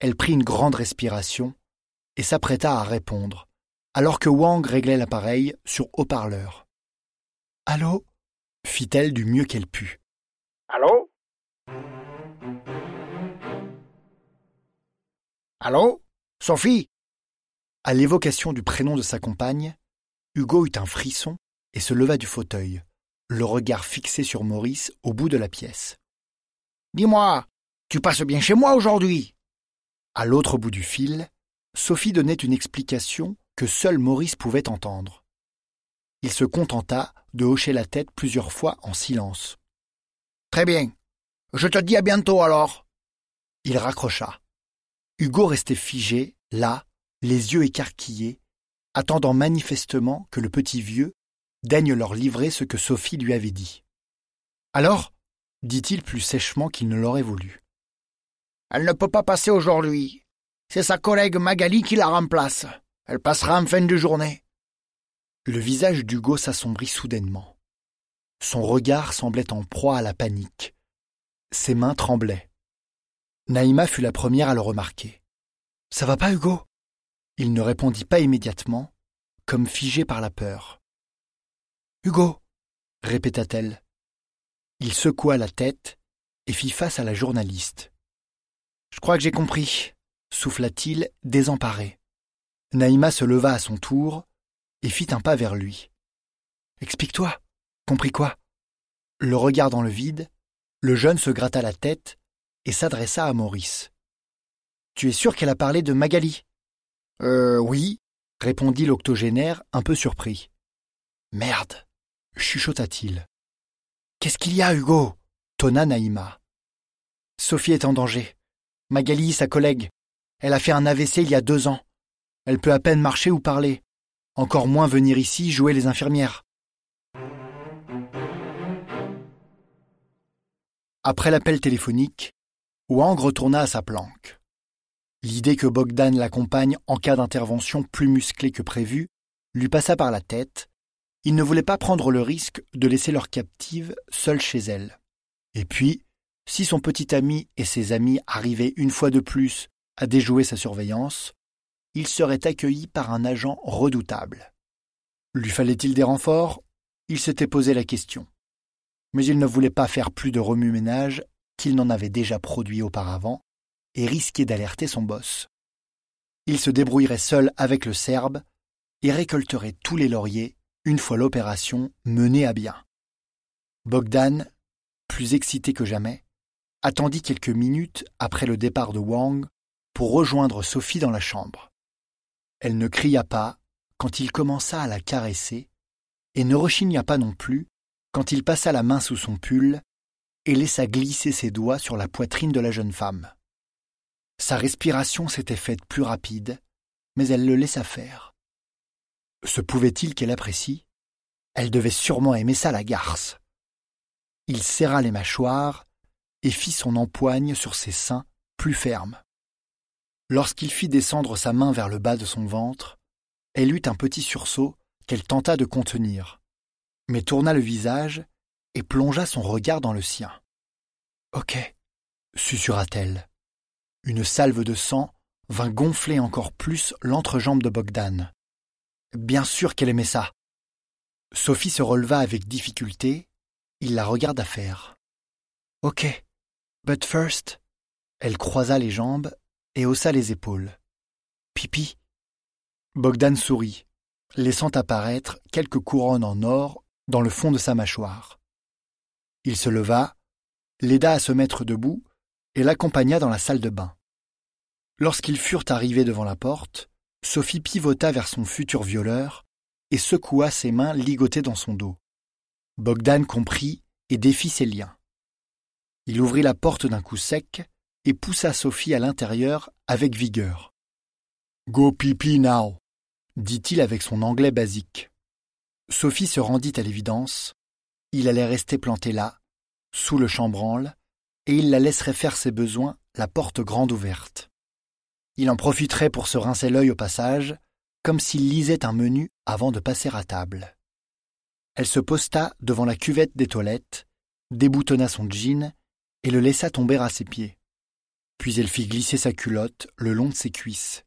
Speaker 1: elle prit une grande respiration et s'apprêta à répondre, alors que Wang réglait l'appareil sur haut-parleur. Allô fit-elle du mieux qu'elle put. Allô Allô Sophie à l'évocation du prénom de sa compagne, Hugo eut un frisson et se leva du fauteuil, le regard fixé sur Maurice au bout de la pièce. Dis-moi, tu passes bien chez moi aujourd'hui À l'autre bout du fil, Sophie donnait une explication que seul Maurice pouvait entendre. Il se contenta de hocher la tête plusieurs fois en silence. Très bien. Je te dis à bientôt alors. Il raccrocha. Hugo restait figé, là, les yeux écarquillés, attendant manifestement que le petit vieux daigne leur livrer ce que Sophie lui avait dit. Alors dit-il plus sèchement qu'il ne l'aurait voulu. Elle ne peut pas passer aujourd'hui. C'est sa collègue Magali qui la remplace. Elle passera en fin de journée. Le visage d'Hugo s'assombrit soudainement. Son regard semblait en proie à la panique. Ses mains tremblaient. Naïma fut la première à le remarquer. Ça va pas, Hugo il ne répondit pas immédiatement, comme figé par la peur. Hugo répéta-t-elle. Il secoua la tête et fit face à la journaliste. Je crois que j'ai compris, souffla-t-il, désemparé. Naïma se leva à son tour et fit un pas vers lui. Explique-toi, compris quoi Le regard dans le vide, le jeune se gratta la tête et s'adressa à Maurice. Tu es sûr qu'elle a parlé de Magali euh, oui, répondit l'octogénaire, un peu surpris. Merde, chuchota-t-il. Qu'est-ce qu'il y a, Hugo tonna Naïma. Sophie est en danger. Magali, sa collègue, elle a fait un AVC il y a deux ans. Elle peut à peine marcher ou parler, encore moins venir ici jouer les infirmières. Après l'appel téléphonique, Wang retourna à sa planque. L'idée que Bogdan l'accompagne en cas d'intervention plus musclée que prévu lui passa par la tête. Il ne voulait pas prendre le risque de laisser leur captive seule chez elle. Et puis, si son petit ami et ses amis arrivaient une fois de plus à déjouer sa surveillance, il serait accueilli par un agent redoutable. Lui fallait-il des renforts Il s'était posé la question. Mais il ne voulait pas faire plus de remue-ménage qu'il n'en avait déjà produit auparavant, et risquer d'alerter son boss. Il se débrouillerait seul avec le Serbe et récolterait tous les lauriers une fois l'opération menée à bien. Bogdan, plus excité que jamais, attendit quelques minutes après le départ de Wang pour rejoindre Sophie dans la chambre. Elle ne cria pas quand il commença à la caresser et ne rechigna pas non plus quand il passa la main sous son pull et laissa glisser ses doigts sur la poitrine de la jeune femme. Sa respiration s'était faite plus rapide, mais elle le laissa faire. Se pouvait-il qu'elle apprécie Elle devait sûrement aimer ça, la garce. Il serra les mâchoires et fit son empoigne sur ses seins plus fermes. Lorsqu'il fit descendre sa main vers le bas de son ventre, elle eut un petit sursaut qu'elle tenta de contenir, mais tourna le visage et plongea son regard dans le sien. Ok, susurra-t-elle. Une salve de sang vint gonfler encore plus l'entrejambe de Bogdan. Bien sûr qu'elle aimait ça. Sophie se releva avec difficulté. Il la regarda faire. Ok, but first. Elle croisa les jambes et haussa les épaules. Pipi. Bogdan sourit, laissant apparaître quelques couronnes en or dans le fond de sa mâchoire. Il se leva, l'aida à se mettre debout et l'accompagna dans la salle de bain. Lorsqu'ils furent arrivés devant la porte, Sophie pivota vers son futur violeur et secoua ses mains ligotées dans son dos. Bogdan comprit et défit ses liens. Il ouvrit la porte d'un coup sec et poussa Sophie à l'intérieur avec vigueur. Go pipi now, dit-il avec son anglais basique. Sophie se rendit à l'évidence. Il allait rester planté là, sous le chambranle, et il la laisserait faire ses besoins, la porte grande ouverte. Il en profiterait pour se rincer l'œil au passage, comme s'il lisait un menu avant de passer à table. Elle se posta devant la cuvette des toilettes, déboutonna son jean et le laissa tomber à ses pieds. Puis elle fit glisser sa culotte le long de ses cuisses.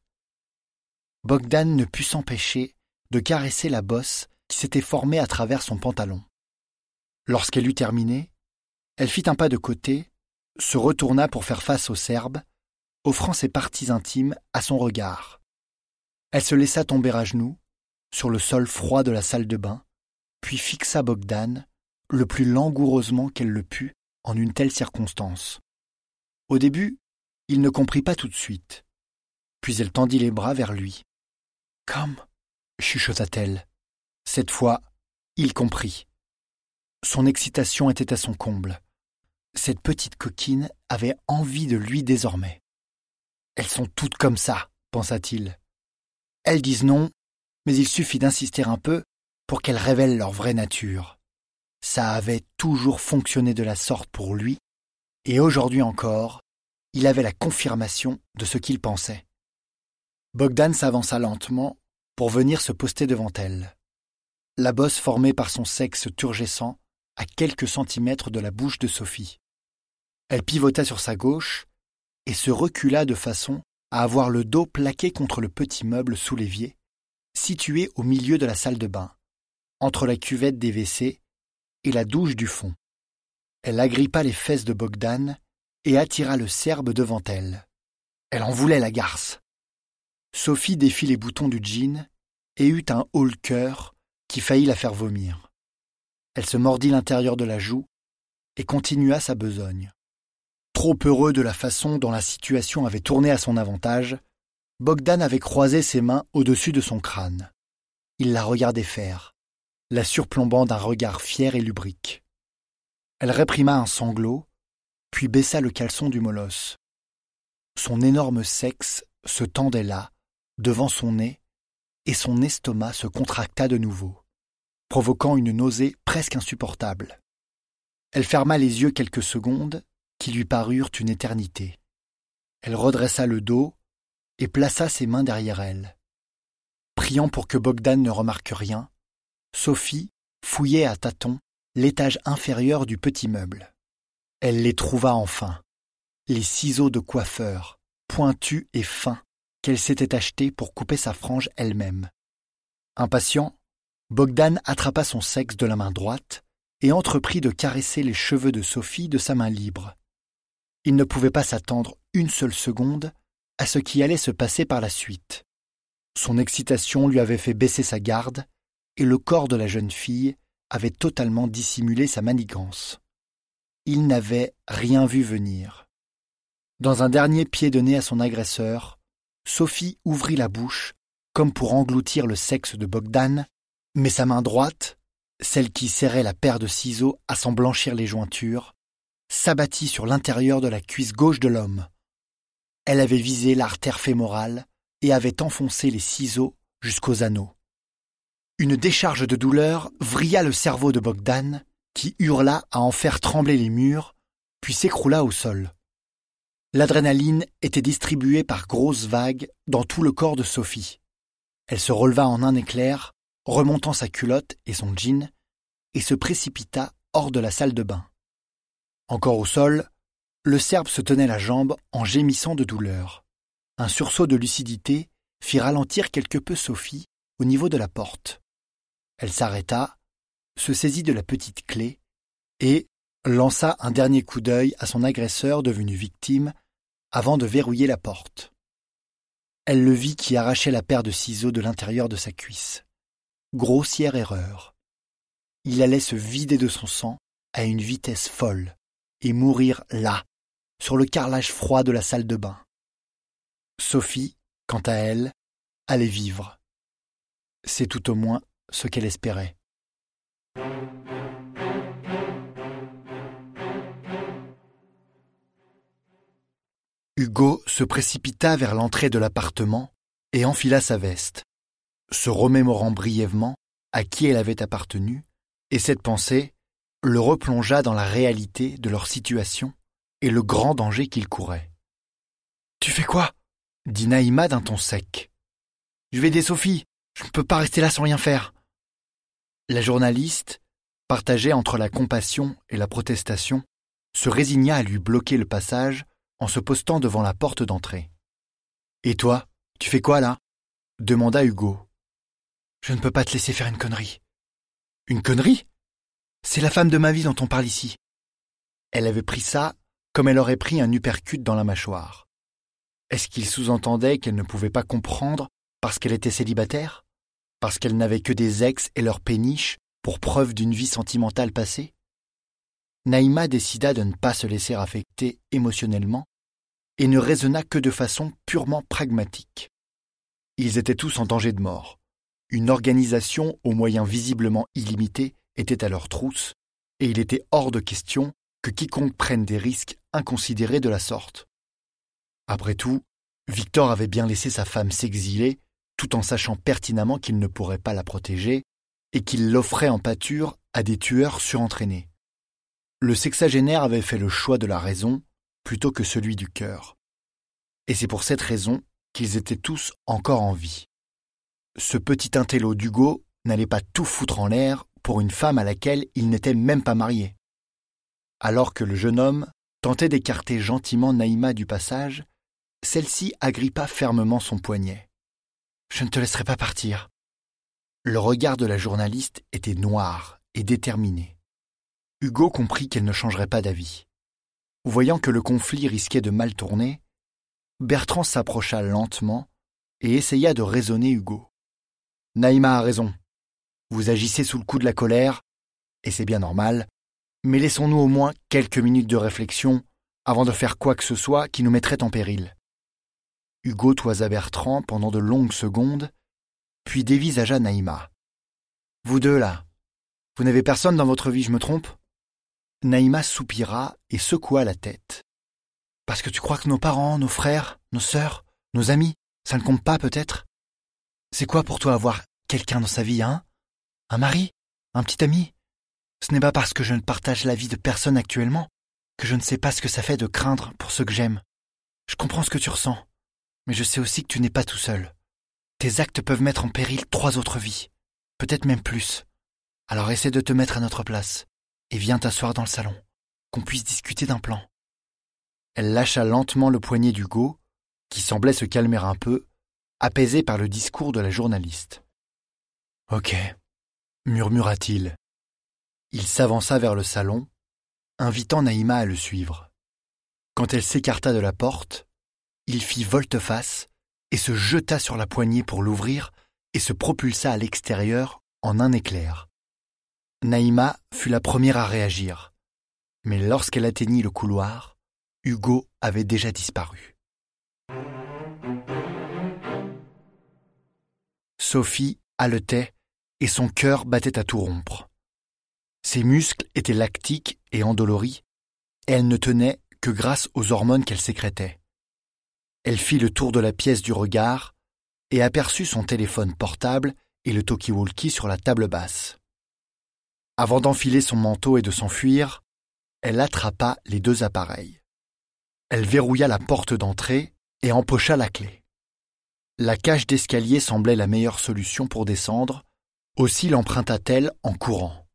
Speaker 1: Bogdan ne put s'empêcher de caresser la bosse qui s'était formée à travers son pantalon. Lorsqu'elle eut terminé, elle fit un pas de côté se retourna pour faire face au Serbe, offrant ses parties intimes à son regard. Elle se laissa tomber à genoux, sur le sol froid de la salle de bain, puis fixa Bogdan, le plus langoureusement qu'elle le put en une telle circonstance. Au début, il ne comprit pas tout de suite. Puis elle tendit les bras vers lui. Comme, chuchota-t-elle. Cette fois, il comprit. Son excitation était à son comble. Cette petite coquine avait envie de lui désormais. Elles sont toutes comme ça, pensa-t-il. Elles disent non, mais il suffit d'insister un peu pour qu'elles révèlent leur vraie nature. Ça avait toujours fonctionné de la sorte pour lui, et aujourd'hui encore, il avait la confirmation de ce qu'il pensait. Bogdan s'avança lentement pour venir se poster devant elle. La bosse formée par son sexe turgescent à quelques centimètres de la bouche de Sophie. Elle pivota sur sa gauche et se recula de façon à avoir le dos plaqué contre le petit meuble sous l'évier, situé au milieu de la salle de bain, entre la cuvette des WC et la douche du fond. Elle agrippa les fesses de Bogdan et attira le Serbe devant elle. Elle en voulait la garce. Sophie défit les boutons du jean et eut un haut le cœur qui faillit la faire vomir. Elle se mordit l'intérieur de la joue et continua sa besogne. Trop heureux de la façon dont la situation avait tourné à son avantage, Bogdan avait croisé ses mains au-dessus de son crâne. Il la regardait faire, la surplombant d'un regard fier et lubrique. Elle réprima un sanglot, puis baissa le caleçon du molosse. Son énorme sexe se tendait là, devant son nez, et son estomac se contracta de nouveau, provoquant une nausée presque insupportable. Elle ferma les yeux quelques secondes qui lui parurent une éternité. Elle redressa le dos et plaça ses mains derrière elle. Priant pour que Bogdan ne remarque rien, Sophie fouillait à tâtons l'étage inférieur du petit meuble. Elle les trouva enfin, les ciseaux de coiffeur, pointus et fins, qu'elle s'était achetés pour couper sa frange elle-même. Impatient, Bogdan attrapa son sexe de la main droite et entreprit de caresser les cheveux de Sophie de sa main libre, il ne pouvait pas s'attendre une seule seconde à ce qui allait se passer par la suite. Son excitation lui avait fait baisser sa garde, et le corps de la jeune fille avait totalement dissimulé sa manigance. Il n'avait rien vu venir. Dans un dernier pied de nez à son agresseur, Sophie ouvrit la bouche, comme pour engloutir le sexe de Bogdan, mais sa main droite, celle qui serrait la paire de ciseaux à s'en blanchir les jointures, s'abattit sur l'intérieur de la cuisse gauche de l'homme. Elle avait visé l'artère fémorale et avait enfoncé les ciseaux jusqu'aux anneaux. Une décharge de douleur vrilla le cerveau de Bogdan, qui hurla à en faire trembler les murs, puis s'écroula au sol. L'adrénaline était distribuée par grosses vagues dans tout le corps de Sophie. Elle se releva en un éclair, remontant sa culotte et son jean, et se précipita hors de la salle de bain. Encore au sol, le Serbe se tenait la jambe en gémissant de douleur. Un sursaut de lucidité fit ralentir quelque peu Sophie au niveau de la porte. Elle s'arrêta, se saisit de la petite clé et lança un dernier coup d'œil à son agresseur devenu victime avant de verrouiller la porte. Elle le vit qui arrachait la paire de ciseaux de l'intérieur de sa cuisse. Grossière erreur. Il allait se vider de son sang à une vitesse folle et mourir là, sur le carrelage froid de la salle de bain. Sophie, quant à elle, allait vivre. C'est tout au moins ce qu'elle espérait. Hugo se précipita vers l'entrée de l'appartement et enfila sa veste, se remémorant brièvement à qui elle avait appartenu, et cette pensée, le replongea dans la réalité de leur situation et le grand danger qu'ils couraient. Tu fais quoi dit Naïma d'un ton sec. Je vais aider Sophie, je ne peux pas rester là sans rien faire. La journaliste, partagée entre la compassion et la protestation, se résigna à lui bloquer le passage en se postant devant la porte d'entrée. Et toi, tu fais quoi là demanda Hugo. Je ne peux pas te laisser faire une connerie. Une connerie c'est la femme de ma vie dont on parle ici. Elle avait pris ça comme elle aurait pris un uppercut dans la mâchoire. Est-ce qu'il sous-entendait qu'elle ne pouvait pas comprendre parce qu'elle était célibataire Parce qu'elle n'avait que des ex et leurs péniches pour preuve d'une vie sentimentale passée Naïma décida de ne pas se laisser affecter émotionnellement et ne raisonna que de façon purement pragmatique. Ils étaient tous en danger de mort. Une organisation aux moyens visiblement illimités était à leur trousse et il était hors de question que quiconque prenne des risques inconsidérés de la sorte. Après tout, Victor avait bien laissé sa femme s'exiler, tout en sachant pertinemment qu'il ne pourrait pas la protéger, et qu'il l'offrait en pâture à des tueurs surentraînés. Le sexagénaire avait fait le choix de la raison plutôt que celui du cœur. Et c'est pour cette raison qu'ils étaient tous encore en vie. Ce petit intello d'Hugo n'allait pas tout foutre en l'air pour une femme à laquelle il n'était même pas marié. Alors que le jeune homme tentait d'écarter gentiment Naïma du passage, celle-ci agrippa fermement son poignet. Je ne te laisserai pas partir. Le regard de la journaliste était noir et déterminé. Hugo comprit qu'elle ne changerait pas d'avis. Voyant que le conflit risquait de mal tourner, Bertrand s'approcha lentement et essaya de raisonner Hugo. Naïma a raison. Vous agissez sous le coup de la colère, et c'est bien normal, mais laissons-nous au moins quelques minutes de réflexion avant de faire quoi que ce soit qui nous mettrait en péril. Hugo toisa Bertrand pendant de longues secondes, puis dévisagea Naïma. Vous deux là, vous n'avez personne dans votre vie, je me trompe Naïma soupira et secoua la tête. Parce que tu crois que nos parents, nos frères, nos sœurs, nos amis, ça ne compte pas peut-être C'est quoi pour toi avoir quelqu'un dans sa vie, hein un mari Un petit ami Ce n'est pas parce que je ne partage la vie de personne actuellement que je ne sais pas ce que ça fait de craindre pour ceux que j'aime. Je comprends ce que tu ressens, mais je sais aussi que tu n'es pas tout seul. Tes actes peuvent mettre en péril trois autres vies, peut-être même plus. Alors essaie de te mettre à notre place, et viens t'asseoir dans le salon, qu'on puisse discuter d'un plan. Elle lâcha lentement le poignet d'Hugo, qui semblait se calmer un peu, apaisé par le discours de la journaliste. Ok, murmura-t-il. Il s'avança vers le salon, invitant Naïma à le suivre. Quand elle s'écarta de la porte, il fit volte-face et se jeta sur la poignée pour l'ouvrir et se propulsa à l'extérieur en un éclair. Naïma fut la première à réagir, mais lorsqu'elle atteignit le couloir, Hugo avait déjà disparu. Sophie haletait et son cœur battait à tout rompre. Ses muscles étaient lactiques et endoloris, et elle ne tenait que grâce aux hormones qu'elle sécrétait. Elle fit le tour de la pièce du regard et aperçut son téléphone portable et le talkie-walkie sur la table basse. Avant d'enfiler son manteau et de s'enfuir, elle attrapa les deux appareils. Elle verrouilla la porte d'entrée et empocha la clé. La cage d'escalier semblait la meilleure solution pour descendre, aussi l'emprunta-t-elle en courant.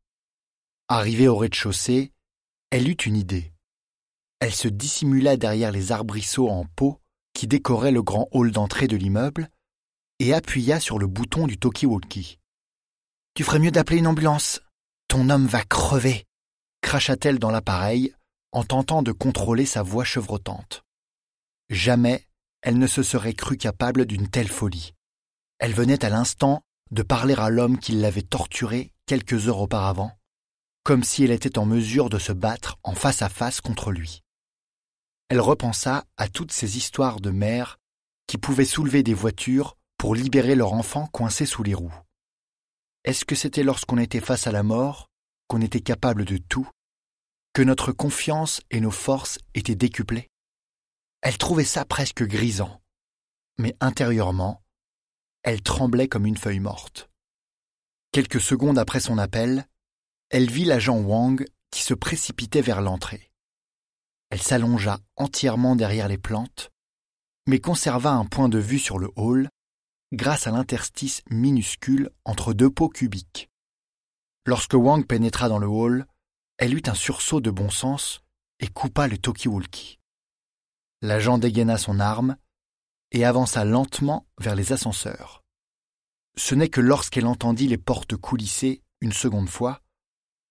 Speaker 1: Arrivée au rez-de-chaussée, elle eut une idée. Elle se dissimula derrière les arbrisseaux en peau qui décoraient le grand hall d'entrée de l'immeuble et appuya sur le bouton du talkie-walkie. Tu ferais mieux d'appeler une ambulance. Ton homme va crever, cracha-t-elle dans l'appareil en tentant de contrôler sa voix chevrotante. Jamais elle ne se serait crue capable d'une telle folie. Elle venait à l'instant de parler à l'homme qui l'avait torturée quelques heures auparavant, comme si elle était en mesure de se battre en face à face contre lui. Elle repensa à toutes ces histoires de mères qui pouvaient soulever des voitures pour libérer leur enfant coincé sous les roues. Est-ce que c'était lorsqu'on était face à la mort, qu'on était capable de tout, que notre confiance et nos forces étaient décuplées Elle trouvait ça presque grisant, mais intérieurement, elle tremblait comme une feuille morte. Quelques secondes après son appel, elle vit l'agent Wang qui se précipitait vers l'entrée. Elle s'allongea entièrement derrière les plantes, mais conserva un point de vue sur le hall grâce à l'interstice minuscule entre deux pots cubiques. Lorsque Wang pénétra dans le hall, elle eut un sursaut de bon sens et coupa le Tokiwulki. L'agent dégaina son arme et avança lentement vers les ascenseurs. Ce n'est que lorsqu'elle entendit les portes coulisser une seconde fois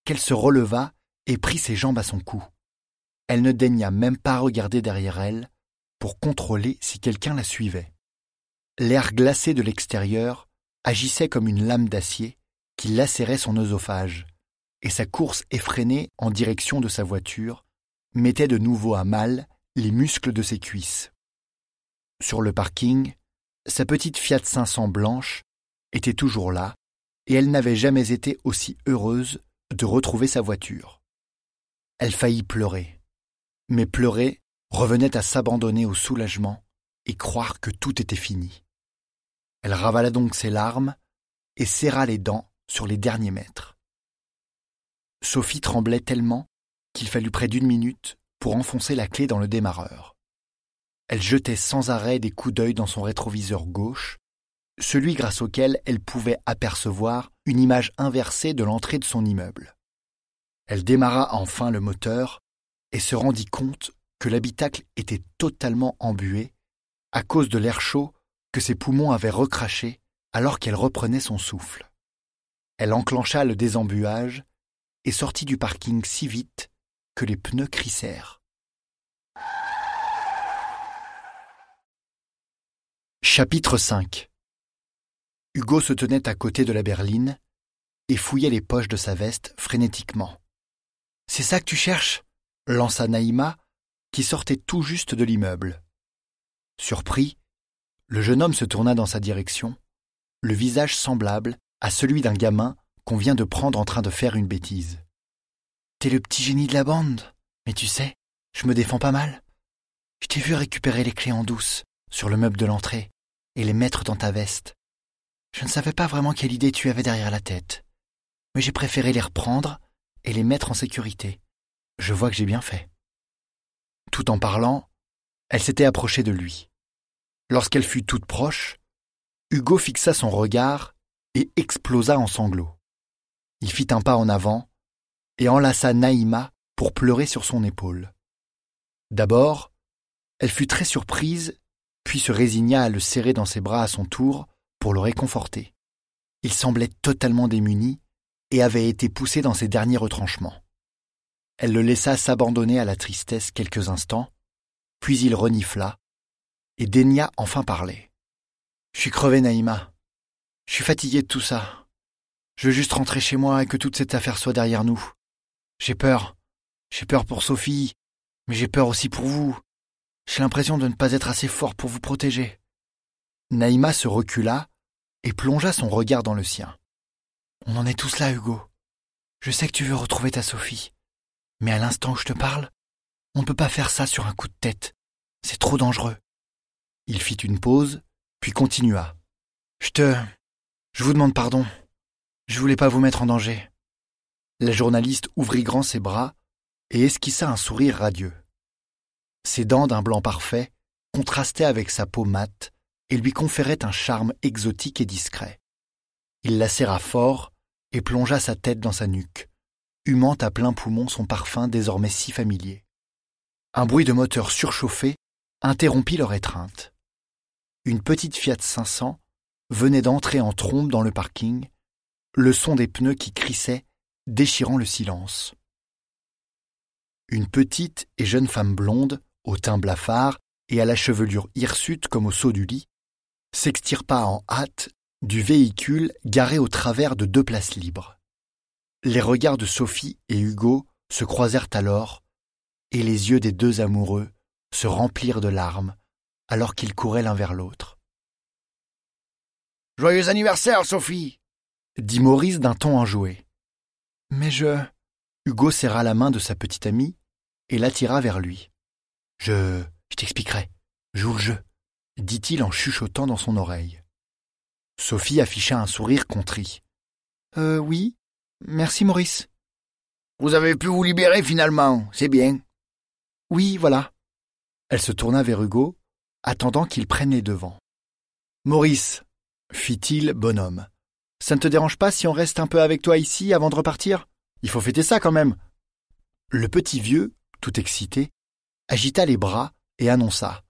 Speaker 1: qu'elle se releva et prit ses jambes à son cou. Elle ne daigna même pas regarder derrière elle pour contrôler si quelqu'un la suivait. L'air glacé de l'extérieur agissait comme une lame d'acier qui lacérait son oesophage, et sa course effrénée en direction de sa voiture mettait de nouveau à mal les muscles de ses cuisses. Sur le parking, sa petite Fiat 500 blanche était toujours là, et elle n'avait jamais été aussi heureuse de retrouver sa voiture. Elle faillit pleurer, mais pleurer revenait à s'abandonner au soulagement et croire que tout était fini. Elle ravala donc ses larmes et serra les dents sur les derniers mètres. Sophie tremblait tellement qu'il fallut près d'une minute pour enfoncer la clé dans le démarreur. Elle jetait sans arrêt des coups d'œil dans son rétroviseur gauche, celui grâce auquel elle pouvait apercevoir une image inversée de l'entrée de son immeuble. Elle démarra enfin le moteur et se rendit compte que l'habitacle était totalement embué à cause de l'air chaud que ses poumons avaient recraché alors qu'elle reprenait son souffle. Elle enclencha le désembuage et sortit du parking si vite que les pneus crissèrent. Chapitre 5 Hugo se tenait à côté de la berline et fouillait les poches de sa veste frénétiquement. C'est ça que tu cherches lança Naïma, qui sortait tout juste de l'immeuble. Surpris, le jeune homme se tourna dans sa direction, le visage semblable à celui d'un gamin qu'on vient de prendre en train de faire une bêtise. T'es le petit génie de la bande, mais tu sais, je me défends pas mal. Je t'ai vu récupérer les clés en douce sur le meuble de l'entrée, et les mettre dans ta veste. Je ne savais pas vraiment quelle idée tu avais derrière la tête, mais j'ai préféré les reprendre et les mettre en sécurité. Je vois que j'ai bien fait. Tout en parlant, elle s'était approchée de lui. Lorsqu'elle fut toute proche, Hugo fixa son regard et explosa en sanglots. Il fit un pas en avant et enlaça Naïma pour pleurer sur son épaule. D'abord, elle fut très surprise puis se résigna à le serrer dans ses bras à son tour pour le réconforter. Il semblait totalement démuni et avait été poussé dans ses derniers retranchements. Elle le laissa s'abandonner à la tristesse quelques instants, puis il renifla et daigna enfin parler. Je suis crevé, Naïma. Je suis fatigué de tout ça. Je veux juste rentrer chez moi et que toute cette affaire soit derrière nous. J'ai peur. J'ai peur pour Sophie, mais j'ai peur aussi pour vous. J'ai l'impression de ne pas être assez fort pour vous protéger. Naïma se recula et plongea son regard dans le sien. On en est tous là, Hugo. Je sais que tu veux retrouver ta Sophie. Mais à l'instant où je te parle, on ne peut pas faire ça sur un coup de tête. C'est trop dangereux. Il fit une pause, puis continua. Je te. Je vous demande pardon. Je voulais pas vous mettre en danger. La journaliste ouvrit grand ses bras et esquissa un sourire radieux ses dents d'un blanc parfait contrastaient avec sa peau mate et lui conféraient un charme exotique et discret. Il la serra fort et plongea sa tête dans sa nuque, humant à plein poumon son parfum désormais si familier. Un bruit de moteur surchauffé interrompit leur étreinte. Une petite Fiat 500 venait d'entrer en trombe dans le parking, le son des pneus qui crissaient déchirant le silence. Une petite et jeune femme blonde au teint blafard et à la chevelure hirsute comme au saut du lit, s'extirpa en hâte du véhicule garé au travers de deux places libres. Les regards de Sophie et Hugo se croisèrent alors, et les yeux des deux amoureux se remplirent de larmes alors qu'ils couraient l'un vers l'autre. Joyeux anniversaire, Sophie dit Maurice d'un ton enjoué. Mais je. Hugo serra la main de sa petite amie et l'attira vers lui. Je. je t'expliquerai. Joue le jeu, dit-il en chuchotant dans son oreille. Sophie afficha un sourire contrit. Euh, oui. Merci, Maurice. Vous avez pu vous libérer finalement, c'est bien. Oui, voilà. Elle se tourna vers Hugo, attendant qu'il prenne les devants. Maurice, fit-il, bonhomme, ça ne te dérange pas si on reste un peu avec toi ici avant de repartir Il faut fêter ça quand même. Le petit vieux, tout excité, agita les bras et annonça.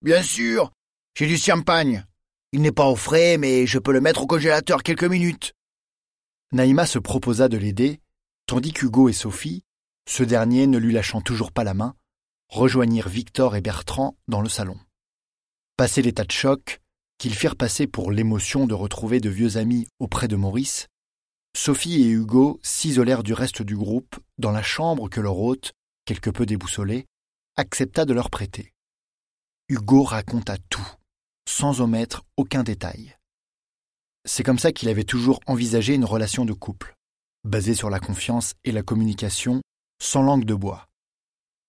Speaker 1: Bien sûr, j'ai du champagne. Il n'est pas au frais, mais je peux le mettre au congélateur quelques minutes. Naïma se proposa de l'aider, tandis qu'Hugo et Sophie, ce dernier ne lui lâchant toujours pas la main, rejoignirent Victor et Bertrand dans le salon. Passé l'état de choc, qu'ils firent passer pour l'émotion de retrouver de vieux amis auprès de Maurice, Sophie et Hugo s'isolèrent du reste du groupe dans la chambre que leur hôte, quelque peu déboussolé, accepta de leur prêter. Hugo raconta tout, sans omettre aucun détail. C'est comme ça qu'il avait toujours envisagé une relation de couple, basée sur la confiance et la communication, sans langue de bois.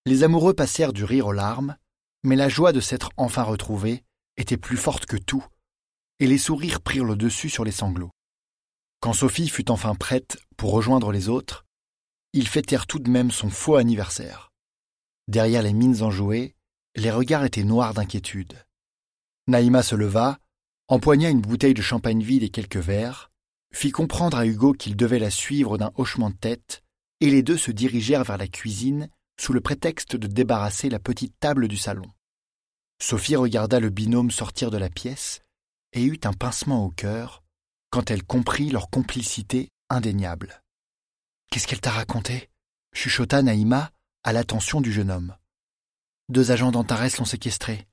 Speaker 1: Les amoureux passèrent du rire aux larmes, mais la joie de s'être enfin retrouvés était plus forte que tout, et les sourires prirent le dessus sur les sanglots. Quand Sophie fut enfin prête pour rejoindre les autres, ils fêtèrent tout de même son faux anniversaire. Derrière les mines enjouées, les regards étaient noirs d'inquiétude. Naïma se leva, empoigna une bouteille de champagne vide et quelques verres, fit comprendre à Hugo qu'il devait la suivre d'un hochement de tête, et les deux se dirigèrent vers la cuisine sous le prétexte de débarrasser la petite table du salon. Sophie regarda le binôme sortir de la pièce et eut un pincement au cœur quand elle comprit leur complicité indéniable. Qu'est-ce qu'elle t'a raconté chuchota Naïma à l'attention du jeune homme. Deux agents d'Antares l'ont séquestré.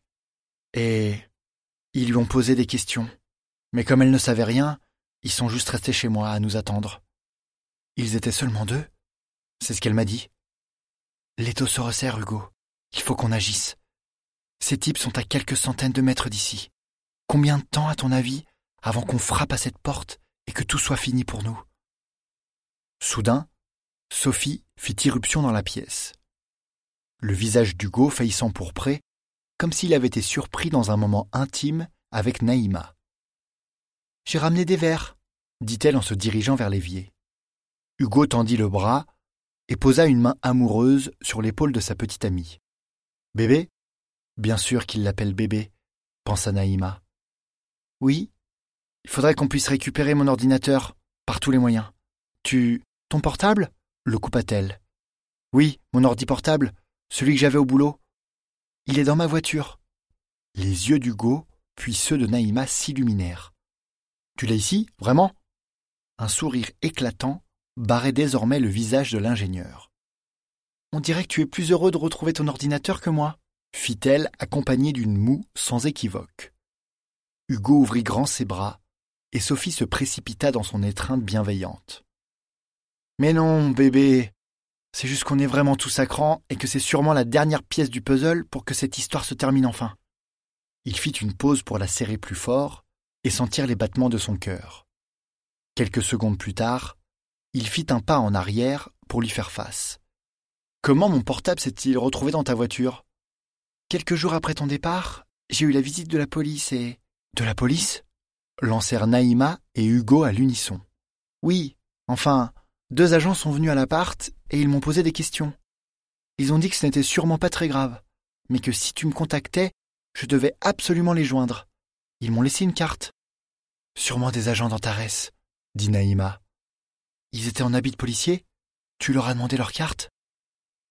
Speaker 1: Et ils lui ont posé des questions. Mais comme elle ne savait rien, ils sont juste restés chez moi à nous attendre. Ils étaient seulement deux C'est ce qu'elle m'a dit. L'étau se resserre, Hugo. Il faut qu'on agisse. Ces types sont à quelques centaines de mètres d'ici. Combien de temps, à ton avis, avant qu'on frappe à cette porte et que tout soit fini pour nous Soudain, Sophie fit irruption dans la pièce le visage d'Hugo pour près, comme s'il avait été surpris dans un moment intime avec Naïma. J'ai ramené des verres, dit-elle en se dirigeant vers l'évier. Hugo tendit le bras et posa une main amoureuse sur l'épaule de sa petite amie. Bébé Bien sûr qu'il l'appelle bébé, pensa Naïma. Oui, il faudrait qu'on puisse récupérer mon ordinateur, par tous les moyens. Tu. Ton portable le coupa-t-elle. Oui, mon ordi portable, celui que j'avais au boulot. Il est dans ma voiture. Les yeux d'Hugo, puis ceux de Naïma s'illuminèrent. Tu l'as ici, vraiment Un sourire éclatant barrait désormais le visage de l'ingénieur. On dirait que tu es plus heureux de retrouver ton ordinateur que moi, fit-elle, accompagnée d'une moue sans équivoque. Hugo ouvrit grand ses bras, et Sophie se précipita dans son étreinte bienveillante. Mais non, bébé, c'est juste qu'on est vraiment tous à cran et que c'est sûrement la dernière pièce du puzzle pour que cette histoire se termine enfin. Il fit une pause pour la serrer plus fort et sentir les battements de son cœur. Quelques secondes plus tard, il fit un pas en arrière pour lui faire face. Comment mon portable s'est-il retrouvé dans ta voiture Quelques jours après ton départ, j'ai eu la visite de la police et. De la police lancèrent Naïma et Hugo à l'unisson. Oui, enfin, deux agents sont venus à l'appart et ils m'ont posé des questions. Ils ont dit que ce n'était sûrement pas très grave, mais que si tu me contactais, je devais absolument les joindre. Ils m'ont laissé une carte. Sûrement des agents d'Antares, dit Naïma. Ils étaient en habit de policier Tu leur as demandé leur carte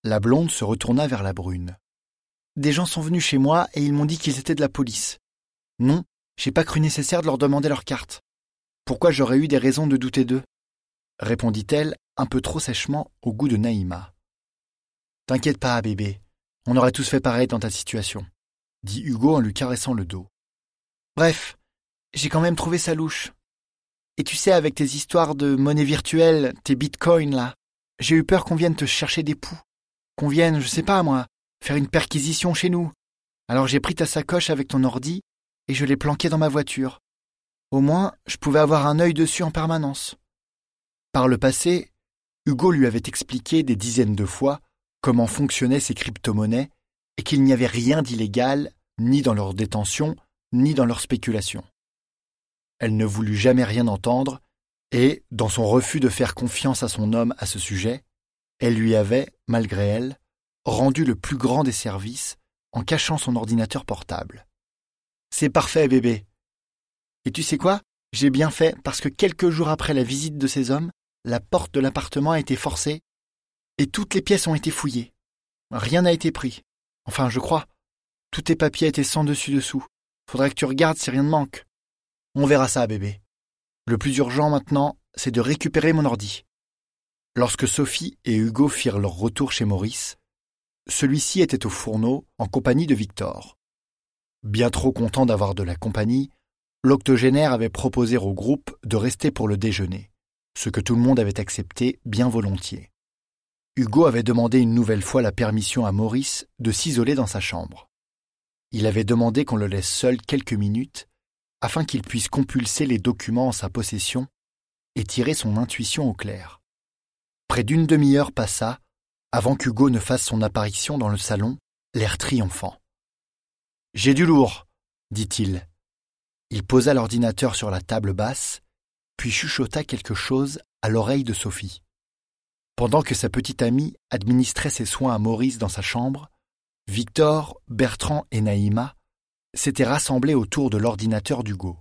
Speaker 1: La blonde se retourna vers la brune. Des gens sont venus chez moi et ils m'ont dit qu'ils étaient de la police. Non, j'ai pas cru nécessaire de leur demander leur carte. Pourquoi j'aurais eu des raisons de douter d'eux répondit-elle un peu trop sèchement au goût de Naïma. T'inquiète pas, bébé, on aurait tous fait pareil dans ta situation, dit Hugo en lui caressant le dos. Bref, j'ai quand même trouvé sa louche. Et tu sais, avec tes histoires de monnaie virtuelle, tes bitcoins là, j'ai eu peur qu'on vienne te chercher des poux, qu'on vienne, je sais pas moi, faire une perquisition chez nous. Alors j'ai pris ta sacoche avec ton ordi et je l'ai planqué dans ma voiture. Au moins, je pouvais avoir un œil dessus en permanence. Par le passé, Hugo lui avait expliqué des dizaines de fois comment fonctionnaient ces crypto-monnaies et qu'il n'y avait rien d'illégal ni dans leur détention, ni dans leur spéculation. Elle ne voulut jamais rien entendre, et, dans son refus de faire confiance à son homme à ce sujet, elle lui avait, malgré elle, rendu le plus grand des services en cachant son ordinateur portable. C'est parfait, bébé. Et tu sais quoi J'ai bien fait parce que quelques jours après la visite de ces hommes, la porte de l'appartement a été forcée et toutes les pièces ont été fouillées. Rien n'a été pris. Enfin, je crois. Tous tes papiers étaient sans dessus-dessous. Faudrait que tu regardes si rien ne manque. On verra ça, bébé. Le plus urgent maintenant, c'est de récupérer mon ordi. Lorsque Sophie et Hugo firent leur retour chez Maurice, celui-ci était au fourneau en compagnie de Victor. Bien trop content d'avoir de la compagnie, l'octogénaire avait proposé au groupe de rester pour le déjeuner ce que tout le monde avait accepté bien volontiers. Hugo avait demandé une nouvelle fois la permission à Maurice de s'isoler dans sa chambre. Il avait demandé qu'on le laisse seul quelques minutes afin qu'il puisse compulser les documents en sa possession et tirer son intuition au clair. Près d'une demi-heure passa avant qu'Hugo ne fasse son apparition dans le salon, l'air triomphant. J'ai du lourd, dit-il. Il posa l'ordinateur sur la table basse puis chuchota quelque chose à l'oreille de Sophie. Pendant que sa petite amie administrait ses soins à Maurice dans sa chambre, Victor, Bertrand et Naïma s'étaient rassemblés autour de l'ordinateur d'Hugo.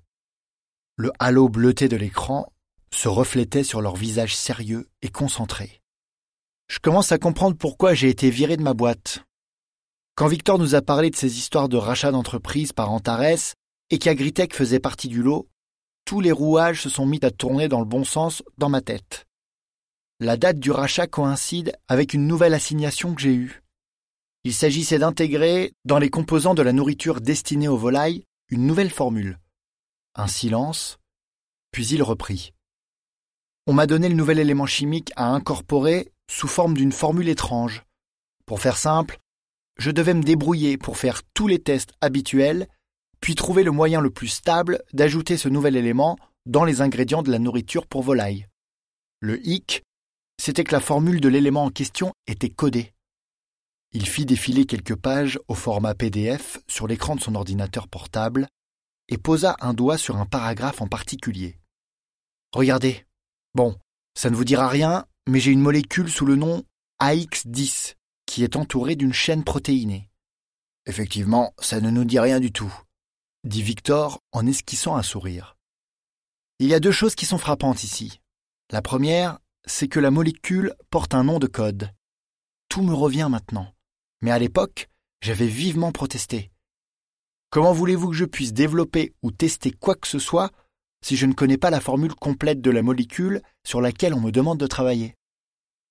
Speaker 1: Le halo bleuté de l'écran se reflétait sur leurs visages sérieux et concentrés. Je commence à comprendre pourquoi j'ai été viré de ma boîte. Quand Victor nous a parlé de ces histoires de rachat d'entreprise par Antares et qu'Agritech faisait partie du lot, tous les rouages se sont mis à tourner dans le bon sens dans ma tête. La date du rachat coïncide avec une nouvelle assignation que j'ai eue. Il s'agissait d'intégrer dans les composants de la nourriture destinée aux volailles une nouvelle formule. Un silence, puis il reprit. On m'a donné le nouvel élément chimique à incorporer sous forme d'une formule étrange. Pour faire simple, je devais me débrouiller pour faire tous les tests habituels puis trouver le moyen le plus stable d'ajouter ce nouvel élément dans les ingrédients de la nourriture pour volaille. Le hic, c'était que la formule de l'élément en question était codée. Il fit défiler quelques pages au format PDF sur l'écran de son ordinateur portable et posa un doigt sur un paragraphe en particulier. Regardez. Bon, ça ne vous dira rien, mais j'ai une molécule sous le nom AX10 qui est entourée d'une chaîne protéinée. Effectivement, ça ne nous dit rien du tout dit Victor en esquissant un sourire. Il y a deux choses qui sont frappantes ici. La première, c'est que la molécule porte un nom de code. Tout me revient maintenant. Mais à l'époque, j'avais vivement protesté. Comment voulez-vous que je puisse développer ou tester quoi que ce soit si je ne connais pas la formule complète de la molécule sur laquelle on me demande de travailler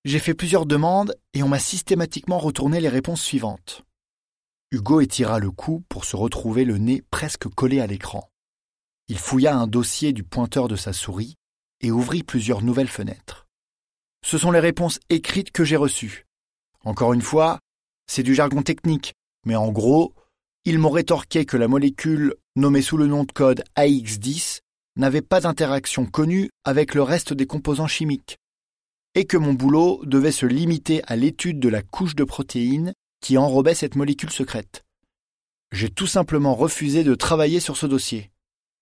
Speaker 1: J'ai fait plusieurs demandes et on m'a systématiquement retourné les réponses suivantes. Hugo étira le cou pour se retrouver le nez presque collé à l'écran. Il fouilla un dossier du pointeur de sa souris et ouvrit plusieurs nouvelles fenêtres. Ce sont les réponses écrites que j'ai reçues. Encore une fois, c'est du jargon technique, mais en gros, ils m'ont rétorqué que la molécule, nommée sous le nom de code AX10, n'avait pas d'interaction connue avec le reste des composants chimiques, et que mon boulot devait se limiter à l'étude de la couche de protéines qui enrobait cette molécule secrète. J'ai tout simplement refusé de travailler sur ce dossier,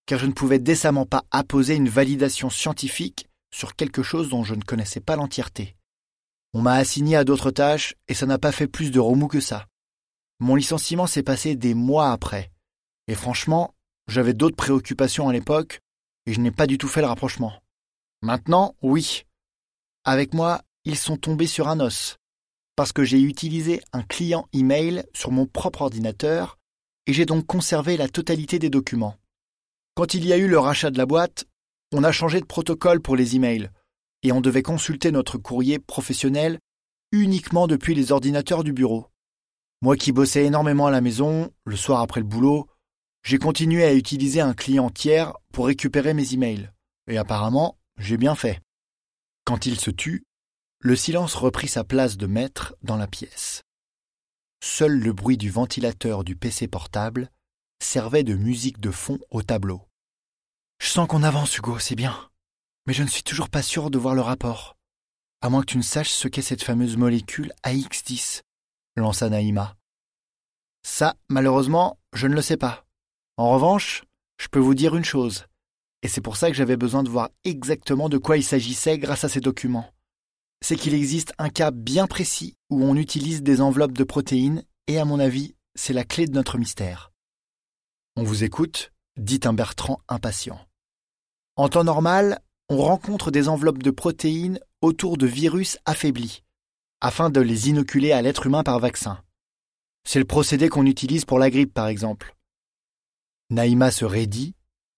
Speaker 1: car je ne pouvais décemment pas apposer une validation scientifique sur quelque chose dont je ne connaissais pas l'entièreté. On m'a assigné à d'autres tâches et ça n'a pas fait plus de remous que ça. Mon licenciement s'est passé des mois après. Et franchement, j'avais d'autres préoccupations à l'époque et je n'ai pas du tout fait le rapprochement. Maintenant, oui. Avec moi, ils sont tombés sur un os parce que j'ai utilisé un client email sur mon propre ordinateur et j'ai donc conservé la totalité des documents. Quand il y a eu le rachat de la boîte, on a changé de protocole pour les emails et on devait consulter notre courrier professionnel uniquement depuis les ordinateurs du bureau. Moi qui bossais énormément à la maison, le soir après le boulot, j'ai continué à utiliser un client tiers pour récupérer mes emails. Et apparemment, j'ai bien fait. Quand il se tue, le silence reprit sa place de maître dans la pièce. Seul le bruit du ventilateur du PC portable servait de musique de fond au tableau. Je sens qu'on avance, Hugo, c'est bien. Mais je ne suis toujours pas sûr de voir le rapport. À moins que tu ne saches ce qu'est cette fameuse molécule AX10, lança Naïma. Ça, malheureusement, je ne le sais pas. En revanche, je peux vous dire une chose. Et c'est pour ça que j'avais besoin de voir exactement de quoi il s'agissait grâce à ces documents c'est qu'il existe un cas bien précis où on utilise des enveloppes de protéines, et à mon avis, c'est la clé de notre mystère. On vous écoute, dit un Bertrand impatient. En temps normal, on rencontre des enveloppes de protéines autour de virus affaiblis, afin de les inoculer à l'être humain par vaccin. C'est le procédé qu'on utilise pour la grippe, par exemple. Naïma se raidit,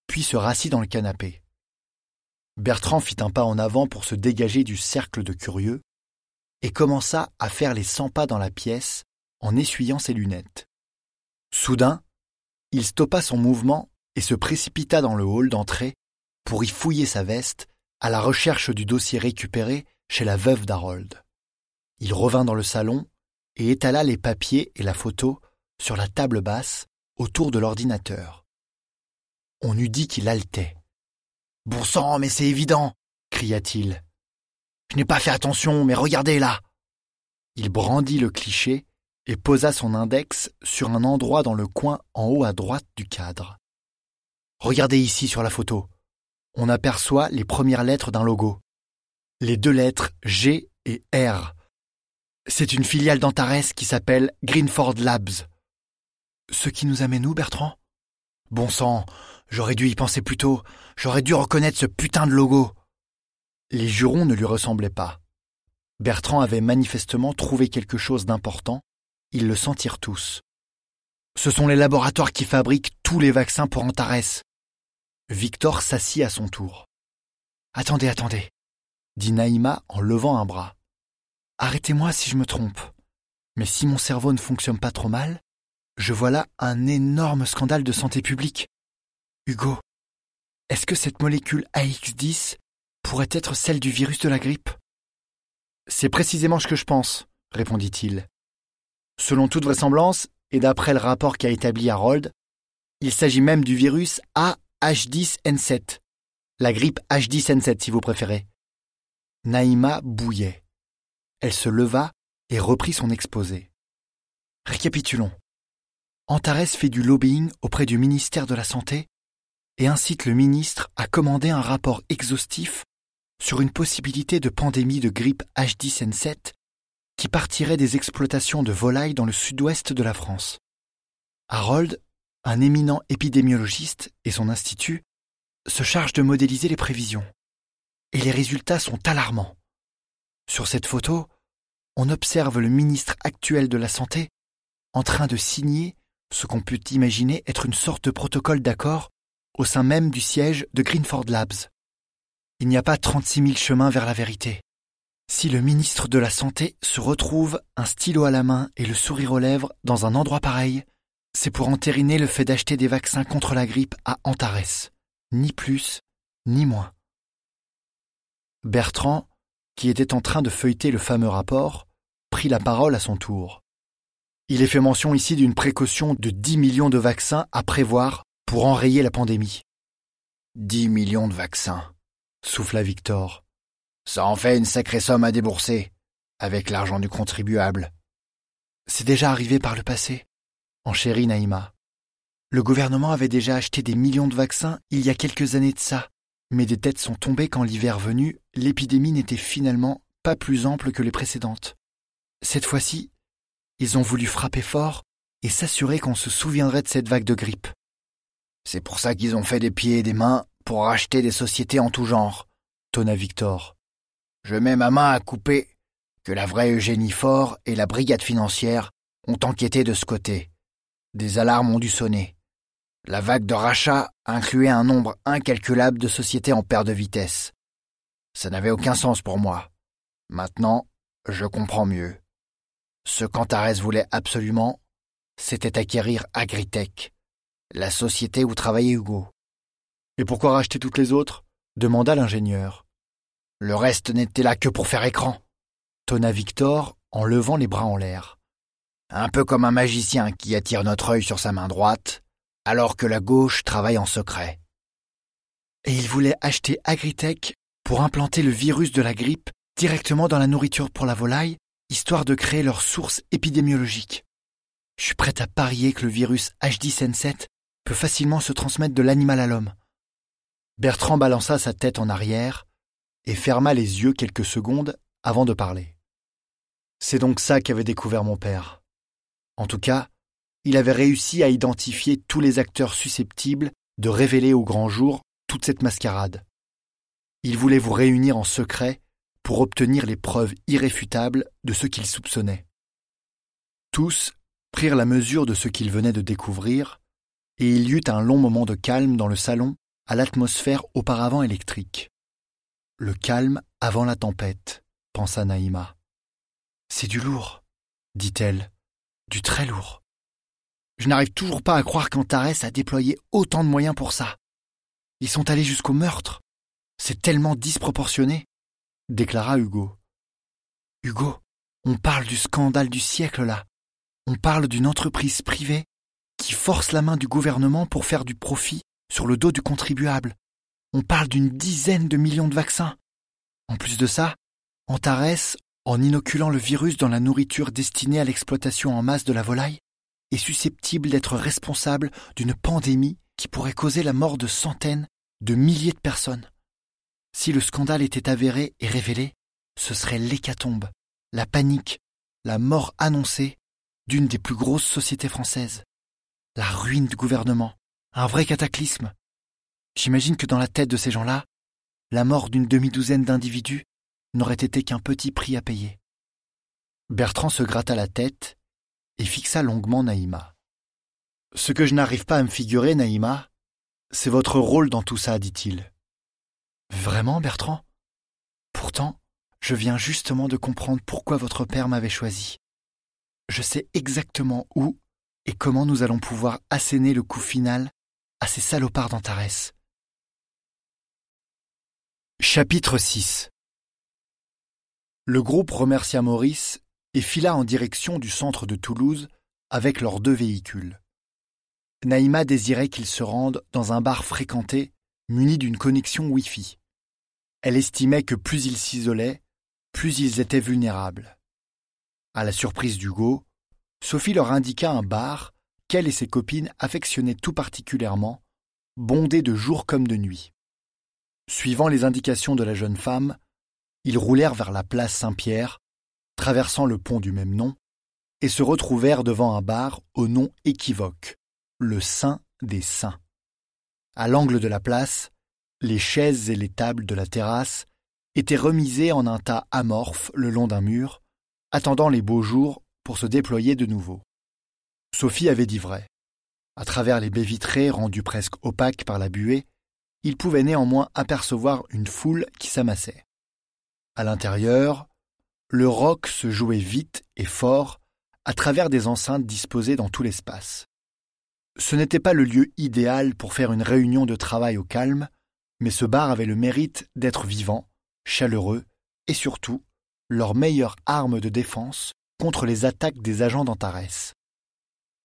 Speaker 1: puis se rassit dans le canapé. Bertrand fit un pas en avant pour se dégager du cercle de curieux, et commença à faire les cent pas dans la pièce en essuyant ses lunettes. Soudain, il stoppa son mouvement et se précipita dans le hall d'entrée pour y fouiller sa veste à la recherche du dossier récupéré chez la veuve d'Harold. Il revint dans le salon et étala les papiers et la photo sur la table basse autour de l'ordinateur. On eût dit qu'il haletait. Bon sang, mais c'est évident cria-t-il. Je n'ai pas fait attention, mais regardez là Il brandit le cliché et posa son index sur un endroit dans le coin en haut à droite du cadre. Regardez ici sur la photo. On aperçoit les premières lettres d'un logo. Les deux lettres G et R. C'est une filiale d'Antares qui s'appelle Greenford Labs. Ce qui nous amène nous, Bertrand Bon sang, j'aurais dû y penser plus tôt. J'aurais dû reconnaître ce putain de logo. Les jurons ne lui ressemblaient pas. Bertrand avait manifestement trouvé quelque chose d'important, ils le sentirent tous. Ce sont les laboratoires qui fabriquent tous les vaccins pour Antares. Victor s'assit à son tour. Attendez, attendez, dit Naïma en levant un bras. Arrêtez-moi si je me trompe. Mais si mon cerveau ne fonctionne pas trop mal, je vois là un énorme scandale de santé publique. Hugo, est-ce que cette molécule AX10 pourrait être celle du virus de la grippe C'est précisément ce que je pense, répondit-il. Selon toute vraisemblance, et d'après le rapport qu'a établi Harold, il s'agit même du virus AH10N7, la grippe H10N7 si vous préférez. Naïma bouillait. Elle se leva et reprit son exposé. Récapitulons. Antares fait du lobbying auprès du ministère de la Santé et incite le ministre à commander un rapport exhaustif sur une possibilité de pandémie de grippe H10N7 qui partirait des exploitations de volailles dans le sud-ouest de la France. Harold, un éminent épidémiologiste et son institut, se charge de modéliser les prévisions. Et les résultats sont alarmants. Sur cette photo, on observe le ministre actuel de la Santé en train de signer ce qu'on peut imaginer être une sorte de protocole d'accord au sein même du siège de Greenford Labs. Il n'y a pas trente-six mille chemins vers la vérité. Si le ministre de la Santé se retrouve, un stylo à la main et le sourire aux lèvres, dans un endroit pareil, c'est pour entériner le fait d'acheter des vaccins contre la grippe à Antares. Ni plus, ni moins. Bertrand, qui était en train de feuilleter le fameux rapport, prit la parole à son tour. Il est fait mention ici d'une précaution de 10 millions de vaccins à prévoir pour enrayer la pandémie. Dix millions de vaccins, souffla Victor. Ça en fait une sacrée somme à débourser, avec l'argent du contribuable. C'est déjà arrivé par le passé, enchérit Naïma. Le gouvernement avait déjà acheté des millions de vaccins il y a quelques années de ça, mais des têtes sont tombées quand l'hiver venu, l'épidémie n'était finalement pas plus ample que les précédentes. Cette fois-ci, ils ont voulu frapper fort et s'assurer qu'on se souviendrait de cette vague de grippe. C'est pour ça qu'ils ont fait des pieds et des mains pour racheter des sociétés en tout genre, tonna Victor. Je mets ma main à couper que la vraie Eugénie Fort et la brigade financière ont enquêté de ce côté. Des alarmes ont dû sonner. La vague de rachats incluait un nombre incalculable de sociétés en perte de vitesse. Ça n'avait aucun sens pour moi. Maintenant, je comprends mieux. Ce qu'Antares voulait absolument, c'était acquérir Agritech, la société où travaillait Hugo. Et pourquoi racheter toutes les autres demanda l'ingénieur. Le reste n'était là que pour faire écran, tonna Victor en levant les bras en l'air. Un peu comme un magicien qui attire notre œil sur sa main droite, alors que la gauche travaille en secret. Et il voulait acheter Agritech pour implanter le virus de la grippe directement dans la nourriture pour la volaille, histoire de créer leur source épidémiologique. Je suis prêt à parier que le virus H10N7 peut facilement se transmettre de l'animal à l'homme. Bertrand balança sa tête en arrière et ferma les yeux quelques secondes avant de parler. C'est donc ça qu'avait découvert mon père. En tout cas, il avait réussi à identifier tous les acteurs susceptibles de révéler au grand jour toute cette mascarade. Il voulait vous réunir en secret pour obtenir les preuves irréfutables de ce qu'il soupçonnait. Tous prirent la mesure de ce qu'ils venaient de découvrir et il y eut un long moment de calme dans le salon, à l'atmosphère auparavant électrique. Le calme avant la tempête, pensa Naïma. C'est du lourd, dit-elle, du très lourd. Je n'arrive toujours pas à croire qu'Antares a déployé autant de moyens pour ça. Ils sont allés jusqu'au meurtre. C'est tellement disproportionné, déclara Hugo. Hugo, on parle du scandale du siècle là. On parle d'une entreprise privée qui force la main du gouvernement pour faire du profit sur le dos du contribuable. On parle d'une dizaine de millions de vaccins. En plus de ça, Antares, en inoculant le virus dans la nourriture destinée à l'exploitation en masse de la volaille, est susceptible d'être responsable d'une pandémie qui pourrait causer la mort de centaines, de milliers de personnes. Si le scandale était avéré et révélé, ce serait l'hécatombe, la panique, la mort annoncée d'une des plus grosses sociétés françaises. La ruine du gouvernement. Un vrai cataclysme. J'imagine que dans la tête de ces gens-là, la mort d'une demi-douzaine d'individus n'aurait été qu'un petit prix à payer. Bertrand se gratta la tête et fixa longuement Naïma. Ce que je n'arrive pas à me figurer, Naïma, c'est votre rôle dans tout ça, dit-il. Vraiment, Bertrand Pourtant, je viens justement de comprendre pourquoi votre père m'avait choisi. Je sais exactement où et comment nous allons pouvoir asséner le coup final à ces salopards d'Antares Chapitre 6 Le groupe remercia Maurice et fila en direction du centre de Toulouse avec leurs deux véhicules. Naïma désirait qu'ils se rendent dans un bar fréquenté, muni d'une connexion Wi-Fi. Elle estimait que plus ils s'isolaient, plus ils étaient vulnérables. À la surprise d'Hugo, Sophie leur indiqua un bar qu'elle et ses copines affectionnaient tout particulièrement, bondé de jour comme de nuit. Suivant les indications de la jeune femme, ils roulèrent vers la place Saint-Pierre, traversant le pont du même nom, et se retrouvèrent devant un bar au nom équivoque, le Saint des Saints. À l'angle de la place, les chaises et les tables de la terrasse étaient remisées en un tas amorphe le long d'un mur, attendant les beaux jours pour se déployer de nouveau. Sophie avait dit vrai. À travers les baies vitrées rendues presque opaques par la buée, il pouvait néanmoins apercevoir une foule qui s'amassait. À l'intérieur, le roc se jouait vite et fort à travers des enceintes disposées dans tout l'espace. Ce n'était pas le lieu idéal pour faire une réunion de travail au calme, mais ce bar avait le mérite d'être vivant, chaleureux et surtout leur meilleure arme de défense contre les attaques des agents d'Antares.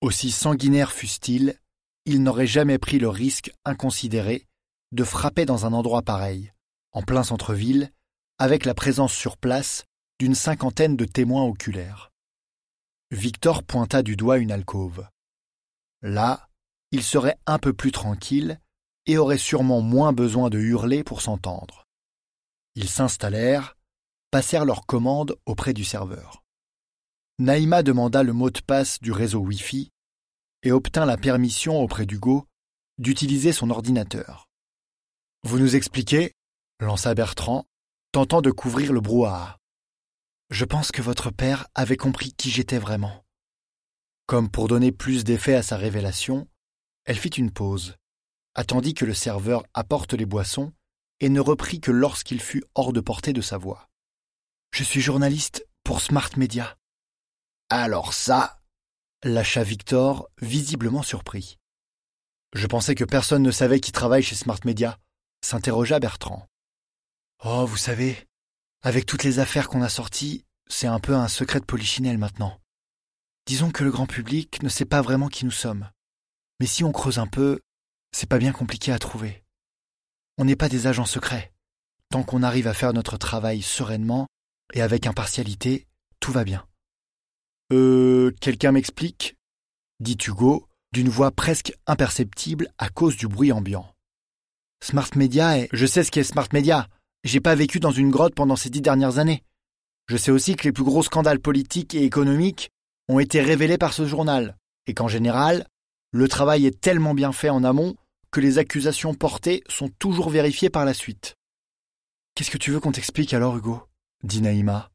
Speaker 1: Aussi sanguinaires fussent-ils, ils n'auraient jamais pris le risque inconsidéré de frapper dans un endroit pareil, en plein centre-ville, avec la présence sur place d'une cinquantaine de témoins oculaires. Victor pointa du doigt une alcôve. Là, il serait un peu plus tranquille et aurait sûrement moins besoin de hurler pour s'entendre. Ils s'installèrent, passèrent leurs commandes auprès du serveur. Naïma demanda le mot de passe du réseau Wi-Fi et obtint la permission auprès d'Hugo d'utiliser son ordinateur. Vous nous expliquez lança Bertrand, tentant de couvrir le brouhaha. Je pense que votre père avait compris qui j'étais vraiment. Comme pour donner plus d'effet à sa révélation, elle fit une pause, attendit que le serveur apporte les boissons et ne reprit que lorsqu'il fut hors de portée de sa voix. Je suis journaliste pour Smart Media. Alors ça lâcha Victor, visiblement surpris. Je pensais que personne ne savait qui travaille chez Smart Media, s'interrogea Bertrand. Oh, vous savez, avec toutes les affaires qu'on a sorties, c'est un peu un secret de polichinelle maintenant. Disons que le grand public ne sait pas vraiment qui nous sommes. Mais si on creuse un peu, c'est pas bien compliqué à trouver. On n'est pas des agents secrets. Tant qu'on arrive à faire notre travail sereinement et avec impartialité, tout va bien. Euh. Quelqu'un m'explique dit Hugo, d'une voix presque imperceptible à cause du bruit ambiant. Smart Media est. Je sais ce qu'est Smart Media. J'ai pas vécu dans une grotte pendant ces dix dernières années. Je sais aussi que les plus gros scandales politiques et économiques ont été révélés par ce journal, et qu'en général, le travail est tellement bien fait en amont que les accusations portées sont toujours vérifiées par la suite. Qu'est-ce que tu veux qu'on t'explique alors, Hugo dit Naïma.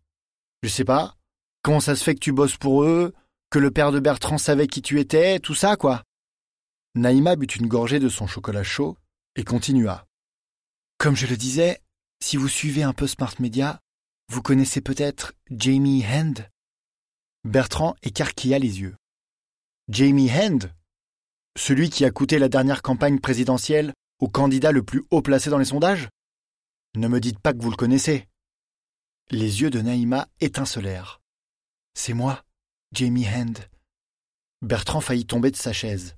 Speaker 1: Je sais pas. Comment ça se fait que tu bosses pour eux Que le père de Bertrand savait qui tu étais Tout ça, quoi Naïma but une gorgée de son chocolat chaud et continua. Comme je le disais, si vous suivez un peu Smart Media, vous connaissez peut-être Jamie Hand Bertrand écarquilla les yeux. Jamie Hand Celui qui a coûté la dernière campagne présidentielle au candidat le plus haut placé dans les sondages Ne me dites pas que vous le connaissez. Les yeux de Naïma étincelèrent. C'est moi, Jamie Hand. Bertrand faillit tomber de sa chaise.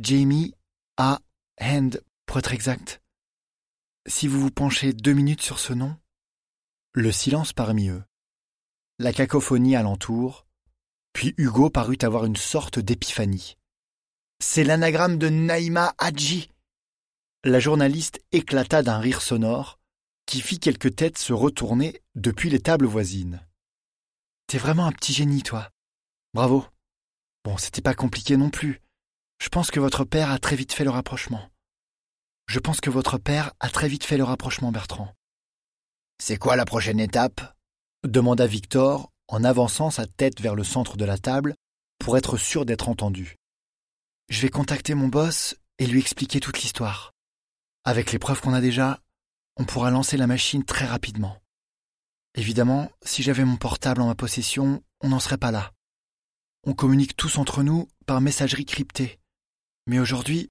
Speaker 1: Jamie A. Hand, pour être exact. Si vous vous penchez deux minutes sur ce nom. Le silence parmi eux. La cacophonie alentour. Puis Hugo parut avoir une sorte d'épiphanie. C'est l'anagramme de Naïma Hadji. La journaliste éclata d'un rire sonore qui fit quelques têtes se retourner depuis les tables voisines. T'es vraiment un petit génie, toi. Bravo. Bon, c'était pas compliqué non plus. Je pense que votre père a très vite fait le rapprochement. Je pense que votre père a très vite fait le rapprochement, Bertrand. C'est quoi la prochaine étape demanda Victor en avançant sa tête vers le centre de la table pour être sûr d'être entendu. Je vais contacter mon boss et lui expliquer toute l'histoire. Avec les preuves qu'on a déjà, on pourra lancer la machine très rapidement. Évidemment, si j'avais mon portable en ma possession, on n'en serait pas là. On communique tous entre nous par messagerie cryptée. Mais aujourd'hui,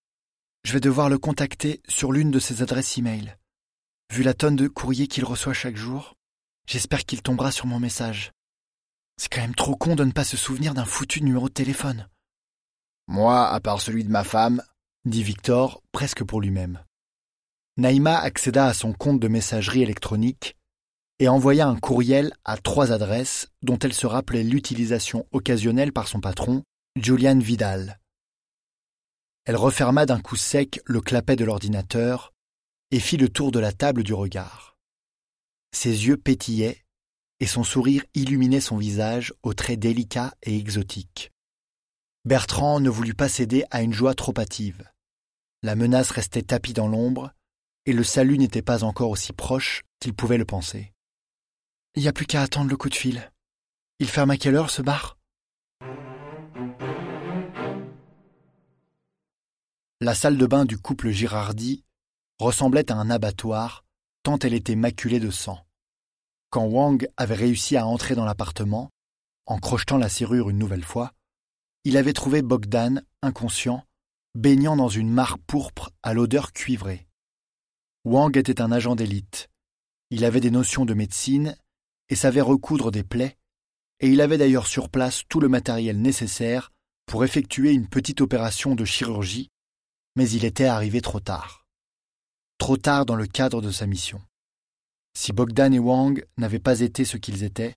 Speaker 1: je vais devoir le contacter sur l'une de ses adresses e-mail. Vu la tonne de courriers qu'il reçoit chaque jour, j'espère qu'il tombera sur mon message. C'est quand même trop con de ne pas se souvenir d'un foutu numéro de téléphone. Moi, à part celui de ma femme, dit Victor, presque pour lui-même. Naïma accéda à son compte de messagerie électronique et envoya un courriel à trois adresses dont elle se rappelait l'utilisation occasionnelle par son patron, Julian Vidal. Elle referma d'un coup sec le clapet de l'ordinateur et fit le tour de la table du regard. Ses yeux pétillaient et son sourire illuminait son visage aux traits délicats et exotiques. Bertrand ne voulut pas céder à une joie trop hâtive. La menace restait tapie dans l'ombre et le salut n'était pas encore aussi proche qu'il pouvait le penser. Il n'y a plus qu'à attendre le coup de fil. Il ferme à quelle heure ce bar La salle de bain du couple Girardi ressemblait à un abattoir, tant elle était maculée de sang. Quand Wang avait réussi à entrer dans l'appartement, en crochetant la serrure une nouvelle fois, il avait trouvé Bogdan, inconscient, baignant dans une mare pourpre à l'odeur cuivrée. Wang était un agent d'élite. Il avait des notions de médecine et savait recoudre des plaies, et il avait d'ailleurs sur place tout le matériel nécessaire pour effectuer une petite opération de chirurgie, mais il était arrivé trop tard. Trop tard dans le cadre de sa mission. Si Bogdan et Wang n'avaient pas été ce qu'ils étaient,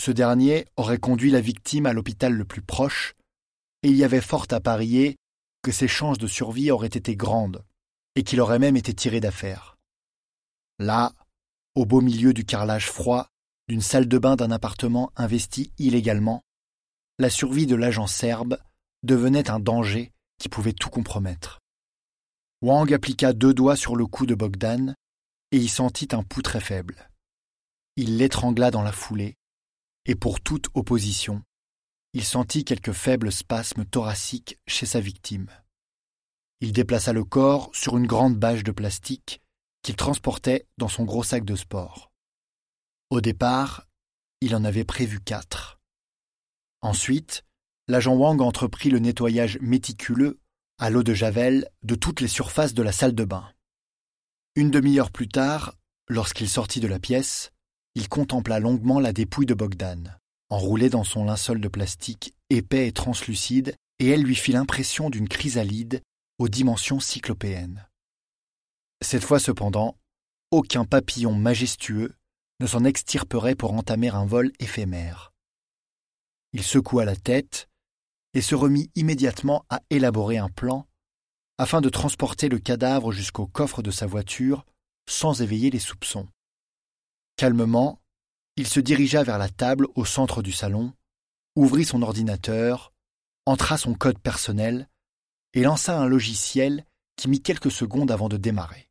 Speaker 1: ce dernier aurait conduit la victime à l'hôpital le plus proche, et il y avait fort à parier que ses chances de survie auraient été grandes, et qu'il aurait même été tiré d'affaire. Là, au beau milieu du carrelage froid d'une salle de bain d'un appartement investi illégalement, la survie de l'agent serbe devenait un danger qui pouvait tout compromettre. Wang appliqua deux doigts sur le cou de Bogdan et y sentit un pouls très faible. Il l'étrangla dans la foulée, et pour toute opposition, il sentit quelques faibles spasmes thoraciques chez sa victime. Il déplaça le corps sur une grande bâche de plastique qu'il transportait dans son gros sac de sport. Au départ, il en avait prévu quatre. Ensuite, l'agent Wang entreprit le nettoyage méticuleux, à l'eau de Javel, de toutes les surfaces de la salle de bain. Une demi-heure plus tard, lorsqu'il sortit de la pièce, il contempla longuement la dépouille de Bogdan, enroulée dans son linceul de plastique épais et translucide, et elle lui fit l'impression d'une chrysalide aux dimensions cyclopéennes. Cette fois cependant, aucun papillon majestueux ne s'en extirperait pour entamer un vol éphémère. Il secoua la tête et se remit immédiatement à élaborer un plan afin de transporter le cadavre jusqu'au coffre de sa voiture sans éveiller les soupçons. Calmement, il se dirigea vers la table au centre du salon, ouvrit son ordinateur, entra son code personnel et lança un logiciel qui mit quelques secondes avant de démarrer.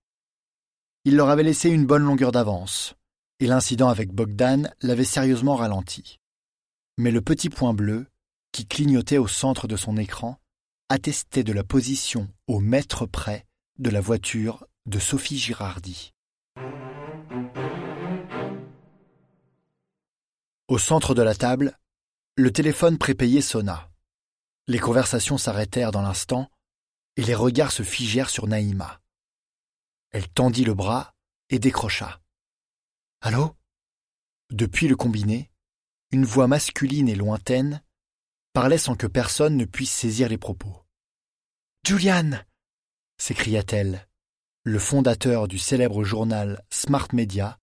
Speaker 1: Il leur avait laissé une bonne longueur d'avance et l'incident avec Bogdan l'avait sérieusement ralenti. Mais le petit point bleu, qui clignotait au centre de son écran, attestait de la position au mètre près de la voiture de Sophie Girardi. Au centre de la table, le téléphone prépayé sonna. Les conversations s'arrêtèrent dans l'instant et les regards se figèrent sur Naïma. Elle tendit le bras et décrocha. Allô Depuis le combiné, une voix masculine et lointaine parlait sans que personne ne puisse saisir les propos. Julian s'écria-t-elle. Le fondateur du célèbre journal Smart Media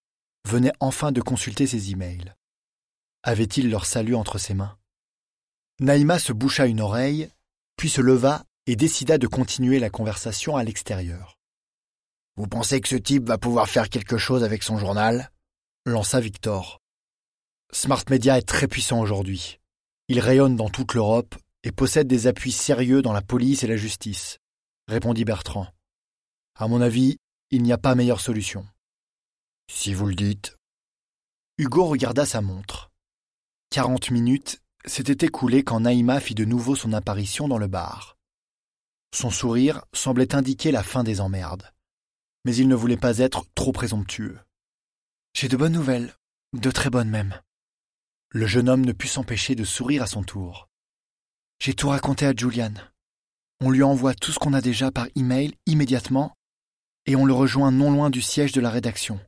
Speaker 1: venait enfin de consulter ses emails. Avait-il leur salut entre ses mains Naïma se boucha une oreille, puis se leva et décida de continuer la conversation à l'extérieur. Vous pensez que ce type va pouvoir faire quelque chose avec son journal lança Victor. Smart Media est très puissant aujourd'hui. Il rayonne dans toute l'Europe et possède des appuis sérieux dans la police et la justice, répondit Bertrand. À mon avis, il n'y a pas meilleure solution. Si vous le dites. Hugo regarda sa montre. Quarante minutes s'étaient écoulées quand Naïma fit de nouveau son apparition dans le bar. Son sourire semblait indiquer la fin des emmerdes, mais il ne voulait pas être trop présomptueux. J'ai de bonnes nouvelles, de très bonnes même. Le jeune homme ne put s'empêcher de sourire à son tour. J'ai tout raconté à Julian. On lui envoie tout ce qu'on a déjà par email immédiatement et on le rejoint non loin du siège de la rédaction.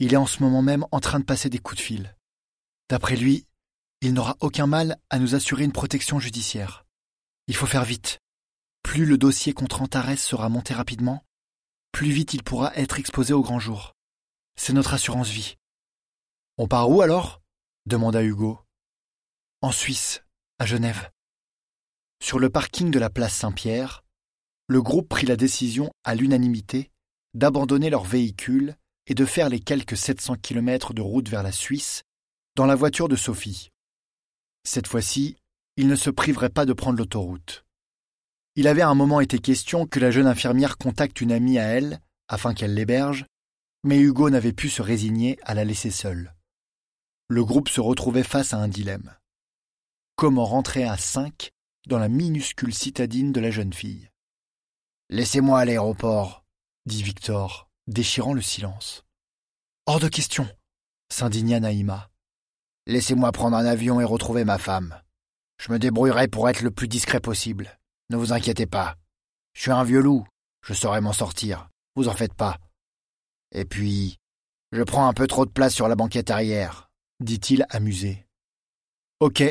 Speaker 1: Il est en ce moment même en train de passer des coups de fil. D'après lui, il n'aura aucun mal à nous assurer une protection judiciaire. Il faut faire vite. Plus le dossier contre Antares sera monté rapidement, plus vite il pourra être exposé au grand jour. C'est notre assurance vie. On part où alors demanda Hugo. En Suisse, à Genève. Sur le parking de la place Saint-Pierre, le groupe prit la décision à l'unanimité d'abandonner leur véhicule et de faire les quelques 700 km de route vers la Suisse dans la voiture de Sophie. Cette fois-ci, il ne se priverait pas de prendre l'autoroute. Il avait un moment été question que la jeune infirmière contacte une amie à elle, afin qu'elle l'héberge, mais Hugo n'avait pu se résigner à la laisser seule. Le groupe se retrouvait face à un dilemme. Comment rentrer à cinq dans la minuscule citadine de la jeune fille Laissez-moi à l'aéroport, dit Victor, déchirant le silence. Hors de question, s'indigna Naïma. Laissez-moi prendre un avion et retrouver ma femme. Je me débrouillerai pour être le plus discret possible. Ne vous inquiétez pas. Je suis un vieux loup. Je saurai m'en sortir. Vous en faites pas. Et puis, je prends un peu trop de place sur la banquette arrière, dit-il amusé. Ok,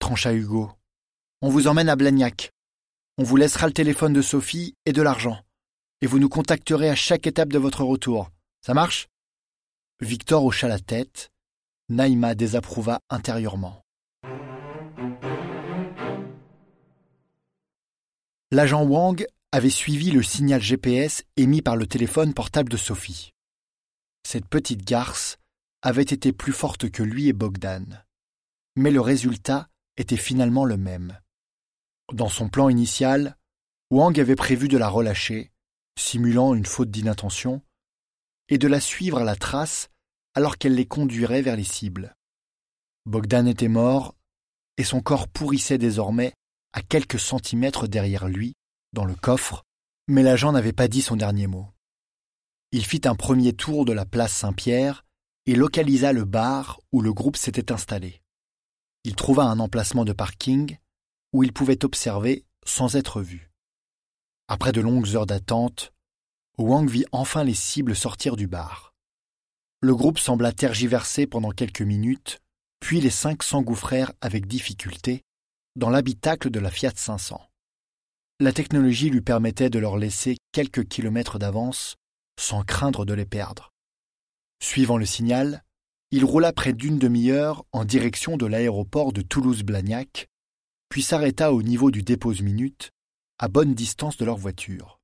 Speaker 1: trancha Hugo. On vous emmène à Blagnac. On vous laissera le téléphone de Sophie et de l'argent. Et vous nous contacterez à chaque étape de votre retour. Ça marche Victor hocha la tête. Naïma désapprouva intérieurement. L'agent Wang avait suivi le signal GPS émis par le téléphone portable de Sophie. Cette petite garce avait été plus forte que lui et Bogdan. Mais le résultat était finalement le même. Dans son plan initial, Wang avait prévu de la relâcher, simulant une faute d'inattention, et de la suivre à la trace alors qu'elle les conduirait vers les cibles. Bogdan était mort, et son corps pourrissait désormais à quelques centimètres derrière lui, dans le coffre, mais l'agent n'avait pas dit son dernier mot. Il fit un premier tour de la place Saint-Pierre et localisa le bar où le groupe s'était installé. Il trouva un emplacement de parking où il pouvait observer sans être vu. Après de longues heures d'attente, Wang vit enfin les cibles sortir du bar. Le groupe sembla tergiverser pendant quelques minutes, puis les cinq s'engouffrèrent avec difficulté dans l'habitacle de la Fiat 500. La technologie lui permettait de leur laisser quelques kilomètres d'avance sans craindre de les perdre. Suivant le signal, il roula près d'une demi-heure en direction de l'aéroport de Toulouse-Blagnac, puis s'arrêta au niveau du dépose-minute, à bonne distance de leur voiture.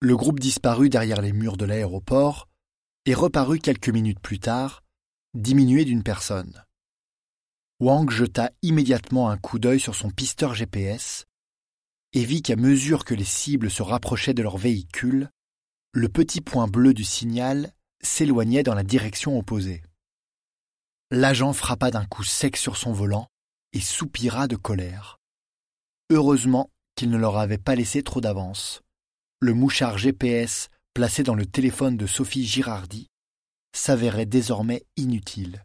Speaker 1: Le groupe disparut derrière les murs de l'aéroport et reparut quelques minutes plus tard, diminué d'une personne. Wang jeta immédiatement un coup d'œil sur son pisteur GPS et vit qu'à mesure que les cibles se rapprochaient de leur véhicule, le petit point bleu du signal s'éloignait dans la direction opposée. L'agent frappa d'un coup sec sur son volant et soupira de colère. Heureusement qu'il ne leur avait pas laissé trop d'avance. Le mouchard GPS placé dans le téléphone de Sophie Girardi s'avérait désormais inutile.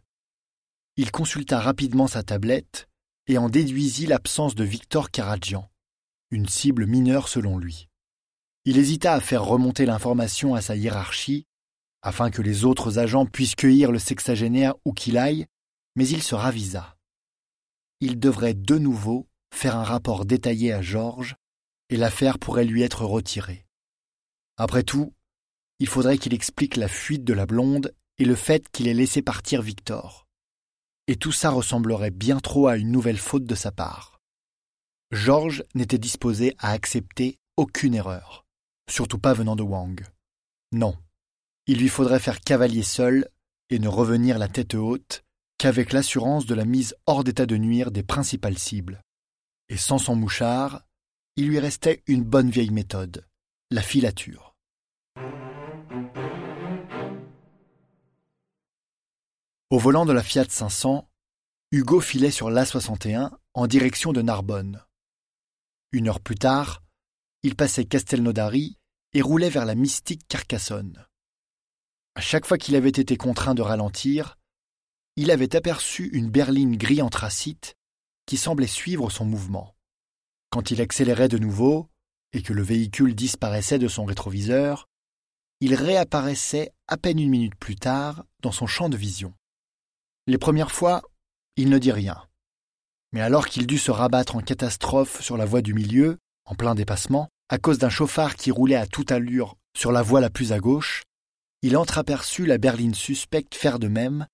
Speaker 1: Il consulta rapidement sa tablette et en déduisit l'absence de Victor Karadjian, une cible mineure selon lui. Il hésita à faire remonter l'information à sa hiérarchie, afin que les autres agents puissent cueillir le sexagénaire où qu'il aille, mais il se ravisa. Il devrait de nouveau faire un rapport détaillé à Georges, et l'affaire pourrait lui être retirée. Après tout, il faudrait qu'il explique la fuite de la blonde et le fait qu'il ait laissé partir Victor. Et tout ça ressemblerait bien trop à une nouvelle faute de sa part. Georges n'était disposé à accepter aucune erreur surtout pas venant de Wang. Non, il lui faudrait faire cavalier seul et ne revenir la tête haute qu'avec l'assurance de la mise hors d'état de nuire des principales cibles. Et sans son mouchard, il lui restait une bonne vieille méthode, la filature. Au volant de la Fiat 500, Hugo filait sur l'A61 en direction de Narbonne. Une heure plus tard, il passait Castelnaudary et roulait vers la mystique Carcassonne. À chaque fois qu'il avait été contraint de ralentir, il avait aperçu une berline gris anthracite qui semblait suivre son mouvement. Quand il accélérait de nouveau et que le véhicule disparaissait de son rétroviseur, il réapparaissait à peine une minute plus tard dans son champ de vision. Les premières fois, il ne dit rien. Mais alors qu'il dut se rabattre en catastrophe sur la voie du milieu, en plein dépassement, à cause d'un chauffard qui roulait à toute allure sur la voie la plus à gauche, il entreaperçut la berline suspecte faire de même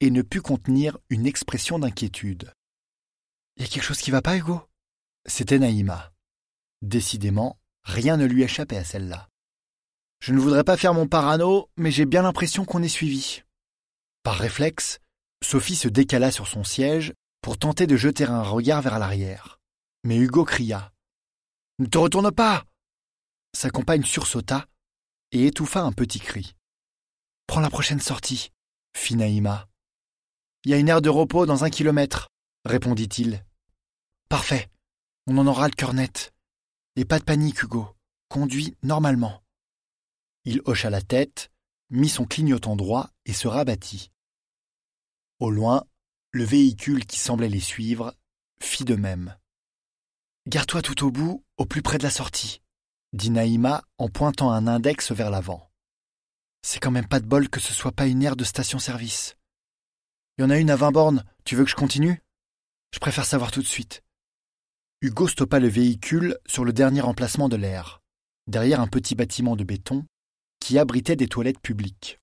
Speaker 1: et ne put contenir une expression d'inquiétude. Il Y a quelque chose qui va pas, Hugo C'était Naïma. Décidément, rien ne lui échappait à celle-là. Je ne voudrais pas faire mon parano, mais j'ai bien l'impression qu'on est suivi. Par réflexe, Sophie se décala sur son siège pour tenter de jeter un regard vers l'arrière. Mais Hugo cria ne te retourne pas Sa compagne sursauta et étouffa un petit cri. Prends la prochaine sortie, fit Naïma. Il y a une aire de repos dans un kilomètre, répondit-il. Parfait, on en aura le cœur net. Et pas de panique, Hugo. Conduis normalement. Il hocha la tête, mit son clignotant droit et se rabattit. Au loin, le véhicule qui semblait les suivre fit de même. Garde-toi tout au bout, au plus près de la sortie, dit Naïma en pointant un index vers l'avant. C'est quand même pas de bol que ce soit pas une aire de station-service. Il y en a une à 20 bornes, tu veux que je continue Je préfère savoir tout de suite. Hugo stoppa le véhicule sur le dernier emplacement de l'aire, derrière un petit bâtiment de béton qui abritait des toilettes publiques.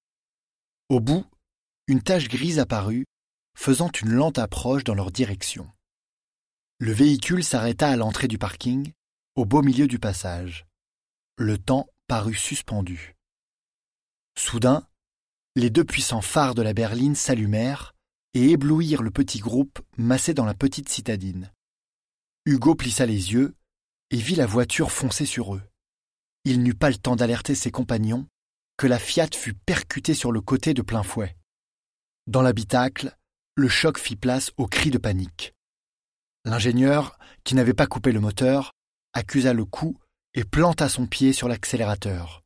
Speaker 1: Au bout, une tache grise apparut, faisant une lente approche dans leur direction. Le véhicule s'arrêta à l'entrée du parking, au beau milieu du passage. Le temps parut suspendu. Soudain, les deux puissants phares de la berline s'allumèrent et éblouirent le petit groupe massé dans la petite citadine. Hugo plissa les yeux et vit la voiture foncer sur eux. Il n'eut pas le temps d'alerter ses compagnons que la Fiat fut percutée sur le côté de plein fouet. Dans l'habitacle, le choc fit place aux cris de panique. L'ingénieur, qui n'avait pas coupé le moteur, accusa le coup et planta son pied sur l'accélérateur.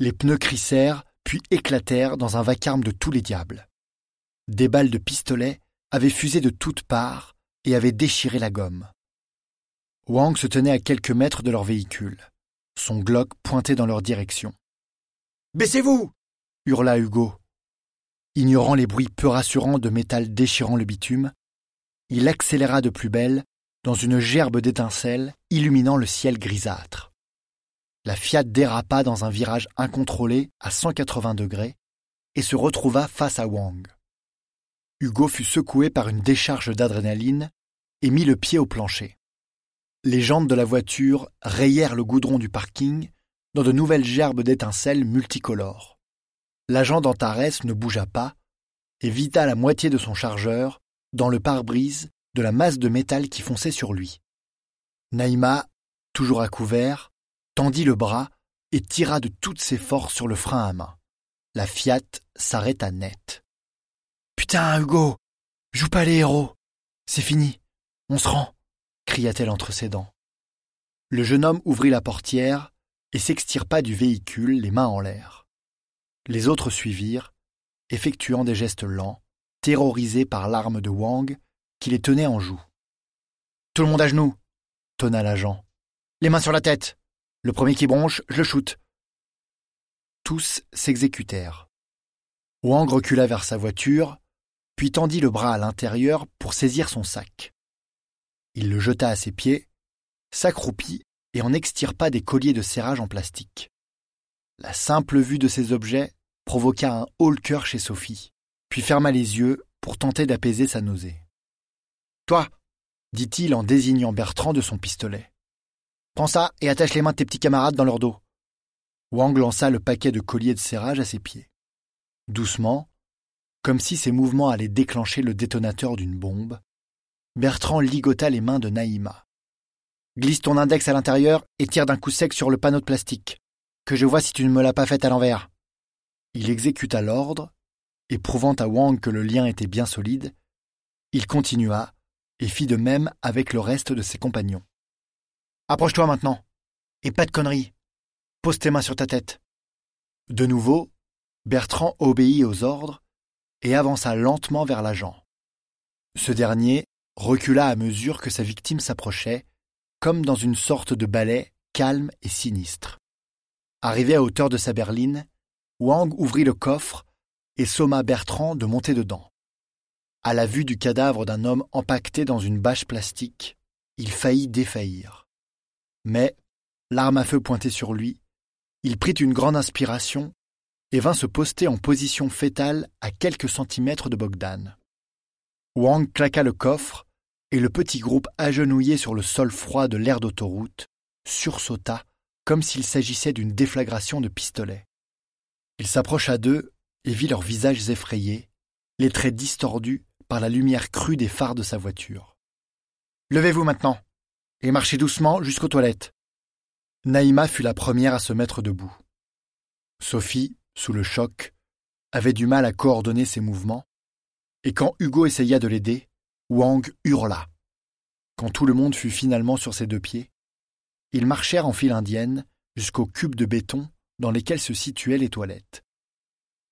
Speaker 1: Les pneus crissèrent, puis éclatèrent dans un vacarme de tous les diables. Des balles de pistolet avaient fusé de toutes parts et avaient déchiré la gomme. Wang se tenait à quelques mètres de leur véhicule. Son Glock pointait dans leur direction. Baissez-vous hurla Hugo. Ignorant les bruits peu rassurants de métal déchirant le bitume, il accéléra de plus belle, dans une gerbe d'étincelles illuminant le ciel grisâtre. La Fiat dérapa dans un virage incontrôlé à 180 degrés et se retrouva face à Wang. Hugo fut secoué par une décharge d'adrénaline et mit le pied au plancher. Les jambes de la voiture rayèrent le goudron du parking dans de nouvelles gerbes d'étincelles multicolores. L'agent d'Antares ne bougea pas et vita la moitié de son chargeur dans le pare-brise, de la masse de métal qui fonçait sur lui. Naïma, toujours à couvert, tendit le bras et tira de toutes ses forces sur le frein à main. La Fiat s'arrêta net. Putain, Hugo Joue pas les héros C'est fini On se rend cria-t-elle entre ses dents. Le jeune homme ouvrit la portière et s'extirpa du véhicule, les mains en l'air. Les autres suivirent, effectuant des gestes lents, terrorisés par l'arme de Wang qui les tenait en joue. Tout le monde à genoux tonna l'agent. Les mains sur la tête Le premier qui bronche, je le shoote Tous s'exécutèrent. Wang recula vers sa voiture, puis tendit le bras à l'intérieur pour saisir son sac. Il le jeta à ses pieds, s'accroupit et en extirpa des colliers de serrage en plastique. La simple vue de ces objets provoqua un haut-le-cœur chez Sophie puis ferma les yeux pour tenter d'apaiser sa nausée. Toi dit-il en désignant Bertrand de son pistolet. Prends ça et attache les mains de tes petits camarades dans leur dos. Wang lança le paquet de colliers de serrage à ses pieds. Doucement, comme si ses mouvements allaient déclencher le détonateur d'une bombe, Bertrand ligota les mains de Naïma. Glisse ton index à l'intérieur et tire d'un coup sec sur le panneau de plastique, que je vois si tu ne me l'as pas faite à l'envers. Il exécuta l'ordre et prouvant à Wang que le lien était bien solide, il continua et fit de même avec le reste de ses compagnons. Approche-toi maintenant, et pas de conneries. Pose tes mains sur ta tête. De nouveau, Bertrand obéit aux ordres et avança lentement vers l'agent. Ce dernier recula à mesure que sa victime s'approchait, comme dans une sorte de balai calme et sinistre. Arrivé à hauteur de sa berline, Wang ouvrit le coffre et somma Bertrand de monter dedans. À la vue du cadavre d'un homme empaqueté dans une bâche plastique, il faillit défaillir. Mais, l'arme à feu pointée sur lui, il prit une grande inspiration et vint se poster en position fétale à quelques centimètres de Bogdan. Wang claqua le coffre et le petit groupe agenouillé sur le sol froid de l'air d'autoroute sursauta comme s'il s'agissait d'une déflagration de pistolet. Il s'approcha d'eux et vit leurs visages effrayés, les traits distordus par la lumière crue des phares de sa voiture. Levez-vous maintenant et marchez doucement jusqu'aux toilettes. Naïma fut la première à se mettre debout. Sophie, sous le choc, avait du mal à coordonner ses mouvements, et quand Hugo essaya de l'aider, Wang hurla. Quand tout le monde fut finalement sur ses deux pieds, ils marchèrent en file indienne jusqu'aux cubes de béton dans lesquels se situaient les toilettes.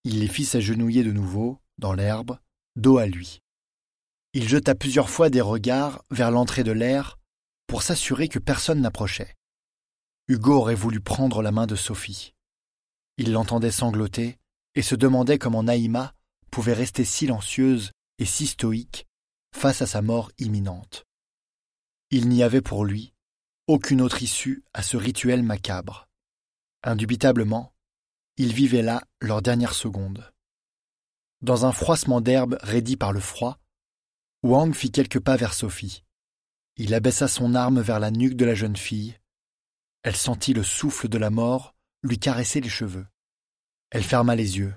Speaker 1: Il les fit s'agenouiller de nouveau, dans l'herbe, dos à lui. Il jeta plusieurs fois des regards vers l'entrée de l'air pour s'assurer que personne n'approchait. Hugo aurait voulu prendre la main de Sophie. Il l'entendait sangloter et se demandait comment Naïma pouvait rester silencieuse et si stoïque face à sa mort imminente. Il n'y avait pour lui aucune autre issue à ce rituel macabre. Indubitablement, ils vivaient là leurs dernières secondes. Dans un froissement d'herbe raidi par le froid, Wang fit quelques pas vers Sophie. Il abaissa son arme vers la nuque de la jeune fille. Elle sentit le souffle de la mort lui caresser les cheveux. Elle ferma les yeux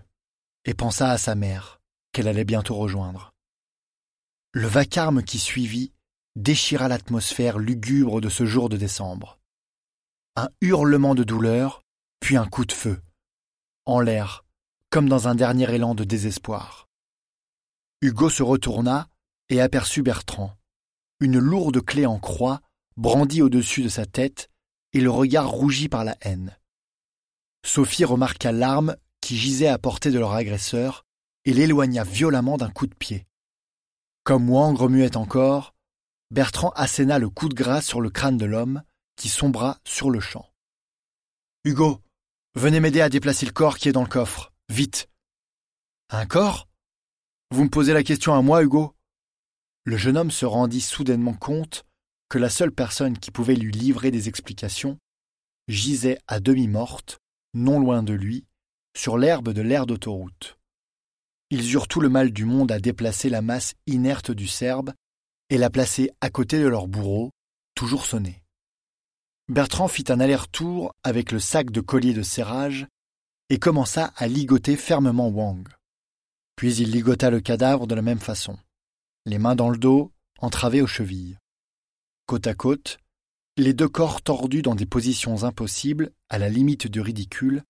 Speaker 1: et pensa à sa mère, qu'elle allait bientôt rejoindre. Le vacarme qui suivit déchira l'atmosphère lugubre de ce jour de décembre. Un hurlement de douleur, puis un coup de feu, en l'air, comme dans un dernier élan de désespoir. Hugo se retourna et aperçut Bertrand. Une lourde clé en croix brandie au-dessus de sa tête et le regard rougi par la haine. Sophie remarqua l'arme qui gisait à portée de leur agresseur et l'éloigna violemment d'un coup de pied. Comme Wang remuait encore, Bertrand asséna le coup de grâce sur le crâne de l'homme, qui sombra sur le champ. Hugo, Venez m'aider à déplacer le corps qui est dans le coffre. Vite. Un corps Vous me posez la question à moi, Hugo Le jeune homme se rendit soudainement compte que la seule personne qui pouvait lui livrer des explications gisait à demi morte, non loin de lui, sur l'herbe de l'aire d'autoroute. Ils eurent tout le mal du monde à déplacer la masse inerte du Serbe et la placer à côté de leur bourreau, toujours sonné. Bertrand fit un aller-retour avec le sac de collier de serrage et commença à ligoter fermement Wang. Puis il ligota le cadavre de la même façon, les mains dans le dos, entravées aux chevilles. Côte à côte, les deux corps tordus dans des positions impossibles, à la limite du ridicule,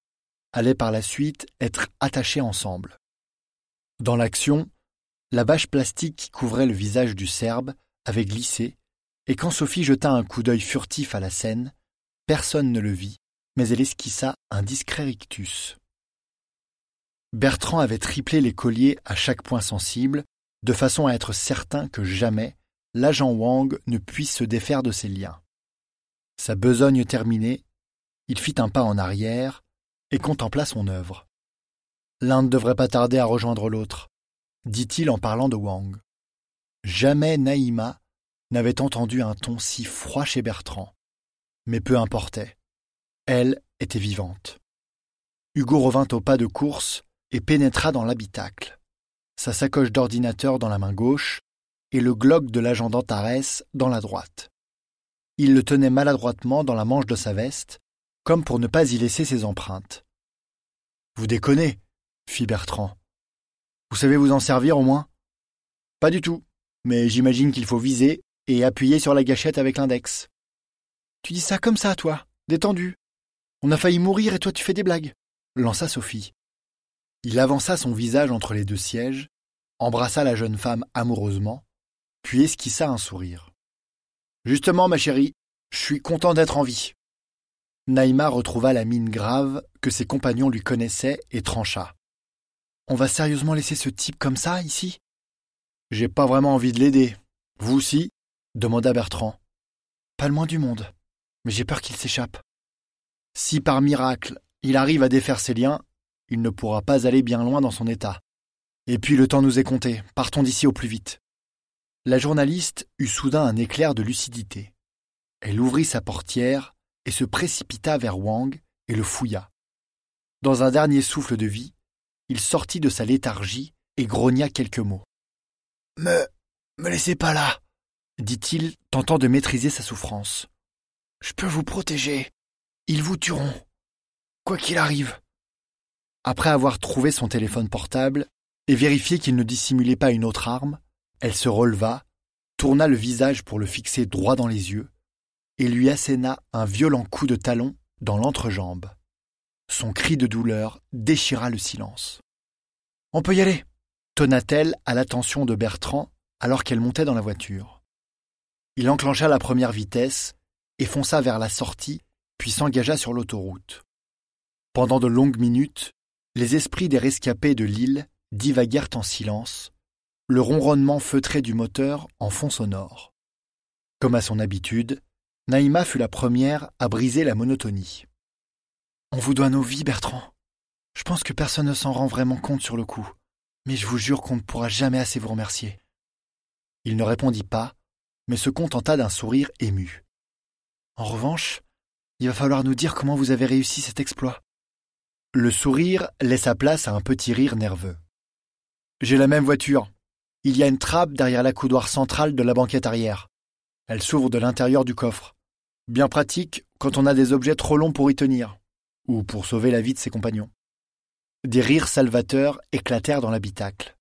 Speaker 1: allaient par la suite être attachés ensemble. Dans l'action, la bâche plastique qui couvrait le visage du Serbe avait glissé et quand Sophie jeta un coup d'œil furtif à la scène, personne ne le vit, mais elle esquissa un discret rictus. Bertrand avait triplé les colliers à chaque point sensible, de façon à être certain que jamais l'agent Wang ne puisse se défaire de ses liens. Sa besogne terminée, il fit un pas en arrière et contempla son œuvre. L'un ne devrait pas tarder à rejoindre l'autre, dit-il en parlant de Wang. Jamais Naïma n'avait entendu un ton si froid chez Bertrand. Mais peu importait. Elle était vivante. Hugo revint au pas de course et pénétra dans l'habitacle. Sa sacoche d'ordinateur dans la main gauche et le glock de l'agent d'Antares dans la droite. Il le tenait maladroitement dans la manche de sa veste, comme pour ne pas y laisser ses empreintes. Vous déconnez, fit Bertrand. Vous savez vous en servir au moins Pas du tout, mais j'imagine qu'il faut viser et appuyé sur la gâchette avec l'index. Tu dis ça comme ça, toi, détendu. On a failli mourir et toi tu fais des blagues, lança Sophie. Il avança son visage entre les deux sièges, embrassa la jeune femme amoureusement, puis esquissa un sourire. Justement, ma chérie, je suis content d'être en vie. Naïma retrouva la mine grave que ses compagnons lui connaissaient et trancha. On va sérieusement laisser ce type comme ça, ici J'ai pas vraiment envie de l'aider. Vous aussi demanda Bertrand. Pas le moins du monde, mais j'ai peur qu'il s'échappe. Si par miracle il arrive à défaire ses liens, il ne pourra pas aller bien loin dans son état. Et puis le temps nous est compté, partons d'ici au plus vite. La journaliste eut soudain un éclair de lucidité. Elle ouvrit sa portière et se précipita vers Wang et le fouilla. Dans un dernier souffle de vie, il sortit de sa léthargie et grogna quelques mots. Me. me laissez pas là dit-il, tentant de maîtriser sa souffrance. Je peux vous protéger. Ils vous tueront. Quoi qu'il arrive. Après avoir trouvé son téléphone portable et vérifié qu'il ne dissimulait pas une autre arme, elle se releva, tourna le visage pour le fixer droit dans les yeux, et lui asséna un violent coup de talon dans l'entrejambe. Son cri de douleur déchira le silence. On peut y aller, tonna-t-elle à l'attention de Bertrand alors qu'elle montait dans la voiture. Il enclencha la première vitesse et fonça vers la sortie, puis s'engagea sur l'autoroute. Pendant de longues minutes, les esprits des rescapés de l'île divaguèrent en silence, le ronronnement feutré du moteur en fond sonore. Comme à son habitude, Naïma fut la première à briser la monotonie. On vous doit nos vies, Bertrand. Je pense que personne ne s'en rend vraiment compte sur le coup, mais je vous jure qu'on ne pourra jamais assez vous remercier. Il ne répondit pas, mais se contenta d'un sourire ému. En revanche, il va falloir nous dire comment vous avez réussi cet exploit. Le sourire laissa place à un petit rire nerveux. J'ai la même voiture. Il y a une trappe derrière la coudoir centrale de la banquette arrière. Elle s'ouvre de l'intérieur du coffre. Bien pratique quand on a des objets trop longs pour y tenir, ou pour sauver la vie de ses compagnons. Des rires salvateurs éclatèrent dans l'habitacle.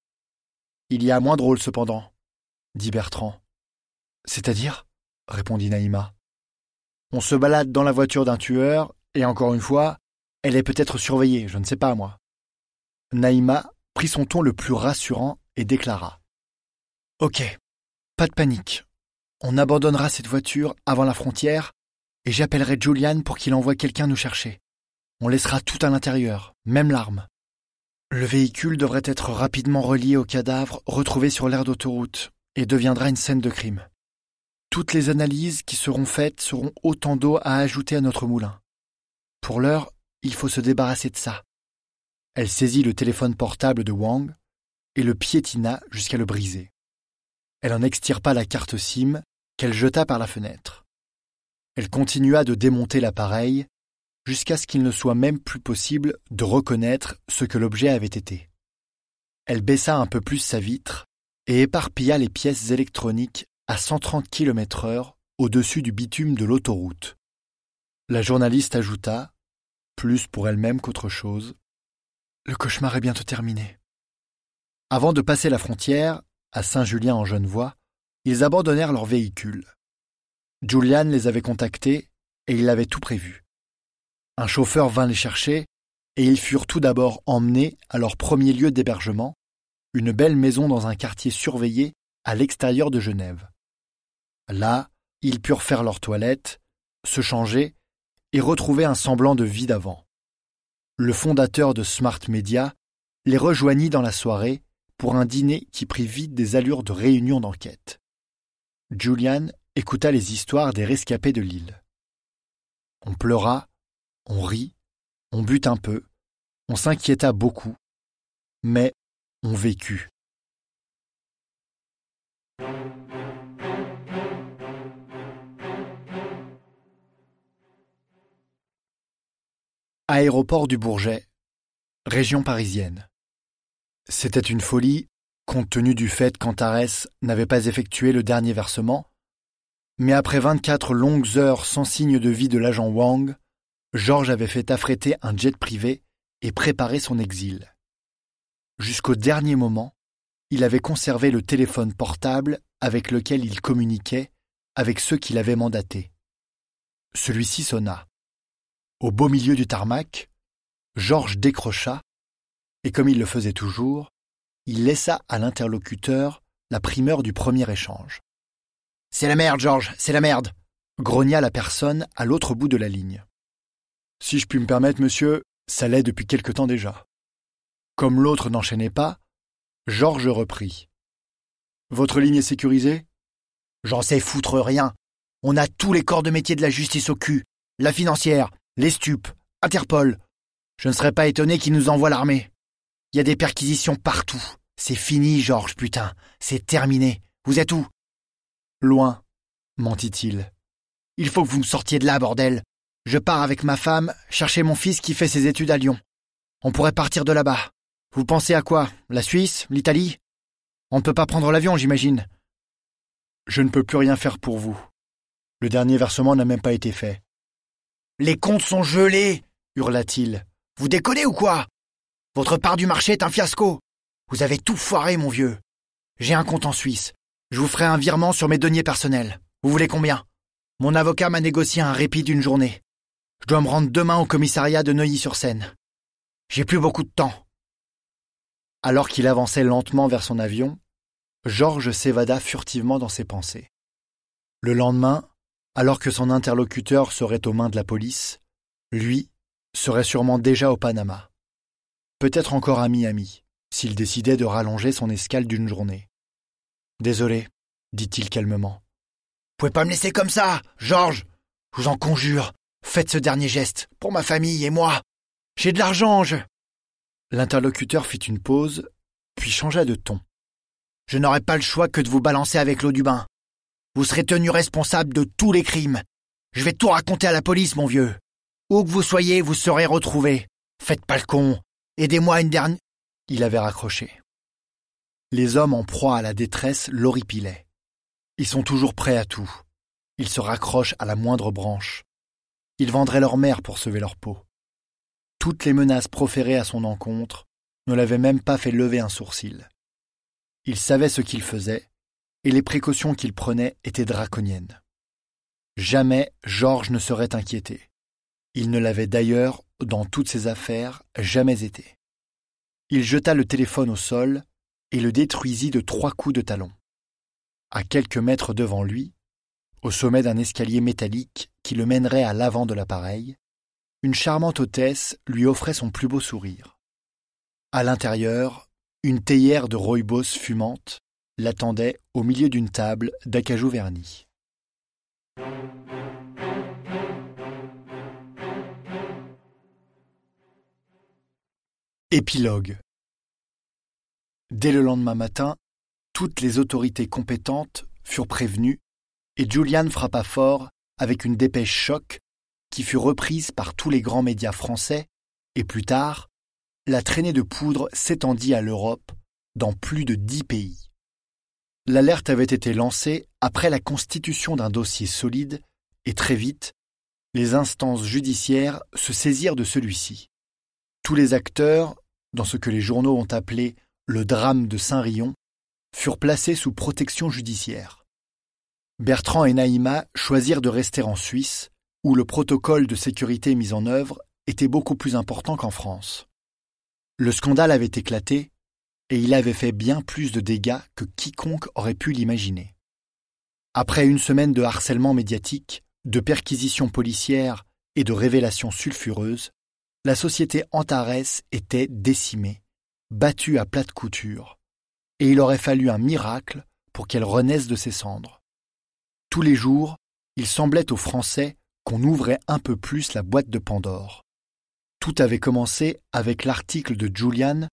Speaker 1: Il y a moins drôle cependant, dit Bertrand. C'est-à-dire répondit Naïma. On se balade dans la voiture d'un tueur, et encore une fois, elle est peut-être surveillée, je ne sais pas moi. Naïma prit son ton le plus rassurant et déclara. Ok, pas de panique. On abandonnera cette voiture avant la frontière, et j'appellerai Julian pour qu'il envoie quelqu'un nous chercher. On laissera tout à l'intérieur, même l'arme. Le véhicule devrait être rapidement relié au cadavre retrouvé sur l'aire d'autoroute et deviendra une scène de crime. Toutes les analyses qui seront faites seront autant d'eau à ajouter à notre moulin. Pour l'heure, il faut se débarrasser de ça. Elle saisit le téléphone portable de Wang et le piétina jusqu'à le briser. Elle en extirpa la carte SIM qu'elle jeta par la fenêtre. Elle continua de démonter l'appareil jusqu'à ce qu'il ne soit même plus possible de reconnaître ce que l'objet avait été. Elle baissa un peu plus sa vitre et éparpilla les pièces électroniques à 130 km heure au-dessus du bitume de l'autoroute. La journaliste ajouta, plus pour elle-même qu'autre chose, Le cauchemar est bientôt terminé. Avant de passer la frontière, à Saint-Julien-en-Genevois, ils abandonnèrent leur véhicule. Julian les avait contactés et il avait tout prévu. Un chauffeur vint les chercher et ils furent tout d'abord emmenés à leur premier lieu d'hébergement, une belle maison dans un quartier surveillé à l'extérieur de Genève. Là, ils purent faire leur toilette, se changer et retrouver un semblant de vie d'avant. Le fondateur de Smart Media les rejoignit dans la soirée pour un dîner qui prit vite des allures de réunion d'enquête. Julian écouta les histoires des rescapés de l'île. On pleura, on rit, on but un peu, on s'inquiéta beaucoup, mais on vécut. Aéroport du Bourget, région parisienne. C'était une folie, compte tenu du fait qu'Antares n'avait pas effectué le dernier versement, mais après 24 longues heures sans signe de vie de l'agent Wang, Georges avait fait affréter un jet privé et préparé son exil. Jusqu'au dernier moment, il avait conservé le téléphone portable avec lequel il communiquait avec ceux qu'il avait mandatés. Celui-ci sonna. Au beau milieu du tarmac, Georges décrocha, et comme il le faisait toujours, il laissa à l'interlocuteur la primeur du premier échange. C'est la merde, Georges, c'est la merde grogna la personne à l'autre bout de la ligne. Si je puis me permettre, monsieur, ça l'est depuis quelque temps déjà. Comme l'autre n'enchaînait pas, Georges reprit. Votre ligne est sécurisée J'en sais foutre rien. On a tous les corps de métier de la justice au cul. La financière, les stupes, Interpol. Je ne serais pas étonné qu'ils nous envoient l'armée. Il y a des perquisitions partout. C'est fini, Georges, putain. C'est terminé. Vous êtes où Loin, mentit-il. Il faut que vous me sortiez de là, bordel. Je pars avec ma femme chercher mon fils qui fait ses études à Lyon. On pourrait partir de là-bas. Vous pensez à quoi La Suisse L'Italie On ne peut pas prendre l'avion, j'imagine. Je ne peux plus rien faire pour vous. Le dernier versement n'a même pas été fait. Les comptes sont gelés hurla-t-il. Vous déconnez ou quoi Votre part du marché est un fiasco. Vous avez tout foiré, mon vieux. J'ai un compte en Suisse. Je vous ferai un virement sur mes deniers personnels. Vous voulez combien Mon avocat m'a négocié un répit d'une journée. Je dois me rendre demain au commissariat de Neuilly-sur-Seine. J'ai plus beaucoup de temps. Alors qu'il avançait lentement vers son avion, Georges s'évada furtivement dans ses pensées. Le lendemain, alors que son interlocuteur serait aux mains de la police, lui serait sûrement déjà au Panama. Peut-être encore à Miami, s'il décidait de rallonger son escale d'une journée. Désolé, dit-il calmement. Vous pouvez pas me laisser comme ça, Georges Je vous en conjure, faites ce dernier geste, pour ma famille et moi. J'ai de l'argent, je. L'interlocuteur fit une pause, puis changea de ton. Je n'aurai pas le choix que de vous balancer avec l'eau du bain. Vous serez tenu responsable de tous les crimes. Je vais tout raconter à la police, mon vieux. Où que vous soyez, vous serez retrouvé. Faites pas le con. Aidez-moi une dernière. Il avait raccroché. Les hommes en proie à la détresse l'horripilaient. Ils sont toujours prêts à tout. Ils se raccrochent à la moindre branche. Ils vendraient leur mère pour sauver leur peau. Toutes les menaces proférées à son encontre ne l'avaient même pas fait lever un sourcil. Il savait ce qu'il faisait, et les précautions qu'il prenait étaient draconiennes. Jamais Georges ne serait inquiété. Il ne l'avait d'ailleurs, dans toutes ses affaires, jamais été. Il jeta le téléphone au sol et le détruisit de trois coups de talon. À quelques mètres devant lui, au sommet d'un escalier métallique qui le mènerait à l'avant de l'appareil, une charmante hôtesse lui offrait son plus beau sourire. À l'intérieur, une théière de rooibos fumante, l'attendait au milieu d'une table d'acajou verni. Épilogue Dès le lendemain matin, toutes les autorités compétentes furent prévenues et Julian frappa fort avec une dépêche choc qui fut reprise par tous les grands médias français et plus tard, la traînée de poudre s'étendit à l'Europe dans plus de dix pays. L'alerte avait été lancée après la constitution d'un dossier solide et très vite, les instances judiciaires se saisirent de celui-ci. Tous les acteurs, dans ce que les journaux ont appelé le drame de Saint-Rion, furent placés sous protection judiciaire. Bertrand et Naïma choisirent de rester en Suisse, où le protocole de sécurité mis en œuvre était beaucoup plus important qu'en France. Le scandale avait éclaté, et il avait fait bien plus de dégâts que quiconque aurait pu l'imaginer. Après une semaine de harcèlement médiatique, de perquisitions policières et de révélations sulfureuses, la société Antares était décimée, battue à plate couture, et il aurait fallu un miracle pour qu'elle renaisse de ses cendres. Tous les jours, il semblait aux Français qu'on ouvrait un peu plus la boîte de Pandore. Tout avait commencé avec l'article de Julian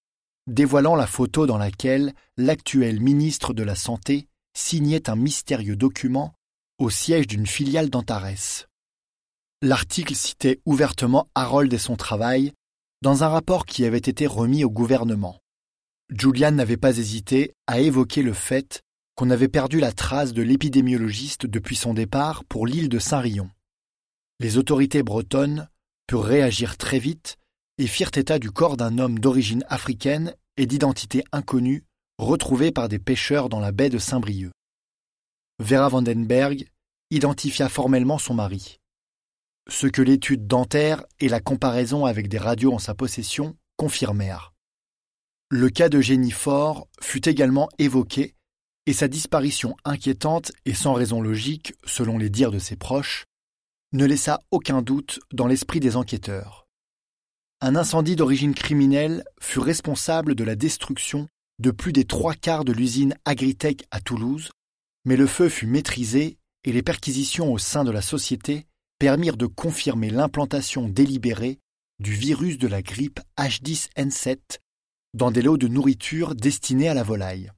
Speaker 1: dévoilant la photo dans laquelle l'actuel ministre de la Santé signait un mystérieux document au siège d'une filiale d'Antares. L'article citait ouvertement Harold et son travail dans un rapport qui avait été remis au gouvernement. Julian n'avait pas hésité à évoquer le fait qu'on avait perdu la trace de l'épidémiologiste depuis son départ pour l'île de Saint-Rion. Les autorités bretonnes purent réagir très vite et firent état du corps d'un homme d'origine africaine et d'identité inconnue retrouvée par des pêcheurs dans la baie de Saint-Brieuc. Vera Vandenberg identifia formellement son mari. Ce que l'étude dentaire et la comparaison avec des radios en sa possession confirmèrent. Le cas de génie fut également évoqué et sa disparition inquiétante et sans raison logique, selon les dires de ses proches, ne laissa aucun doute dans l'esprit des enquêteurs. Un incendie d'origine criminelle fut responsable de la destruction de plus des trois quarts de l'usine Agritech à Toulouse, mais le feu fut maîtrisé et les perquisitions au sein de la société permirent de confirmer l'implantation délibérée du virus de la grippe H10N7 dans des lots de nourriture destinés à la volaille.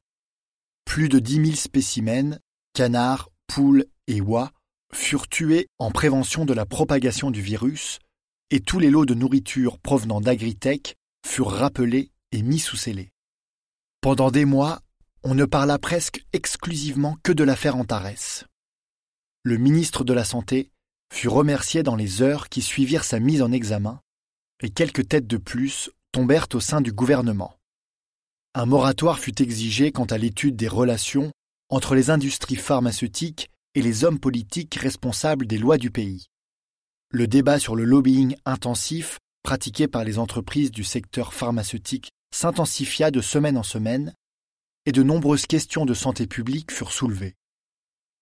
Speaker 1: Plus de dix mille spécimens, canards, poules et oies furent tués en prévention de la propagation du virus, et tous les lots de nourriture provenant d'Agritech furent rappelés et mis sous scellés. Pendant des mois, on ne parla presque exclusivement que de l'affaire Antares. Le ministre de la Santé fut remercié dans les heures qui suivirent sa mise en examen, et quelques têtes de plus tombèrent au sein du gouvernement. Un moratoire fut exigé quant à l'étude des relations entre les industries pharmaceutiques et les hommes politiques responsables des lois du pays le débat sur le lobbying intensif pratiqué par les entreprises du secteur pharmaceutique s'intensifia de semaine en semaine et de nombreuses questions de santé publique furent soulevées.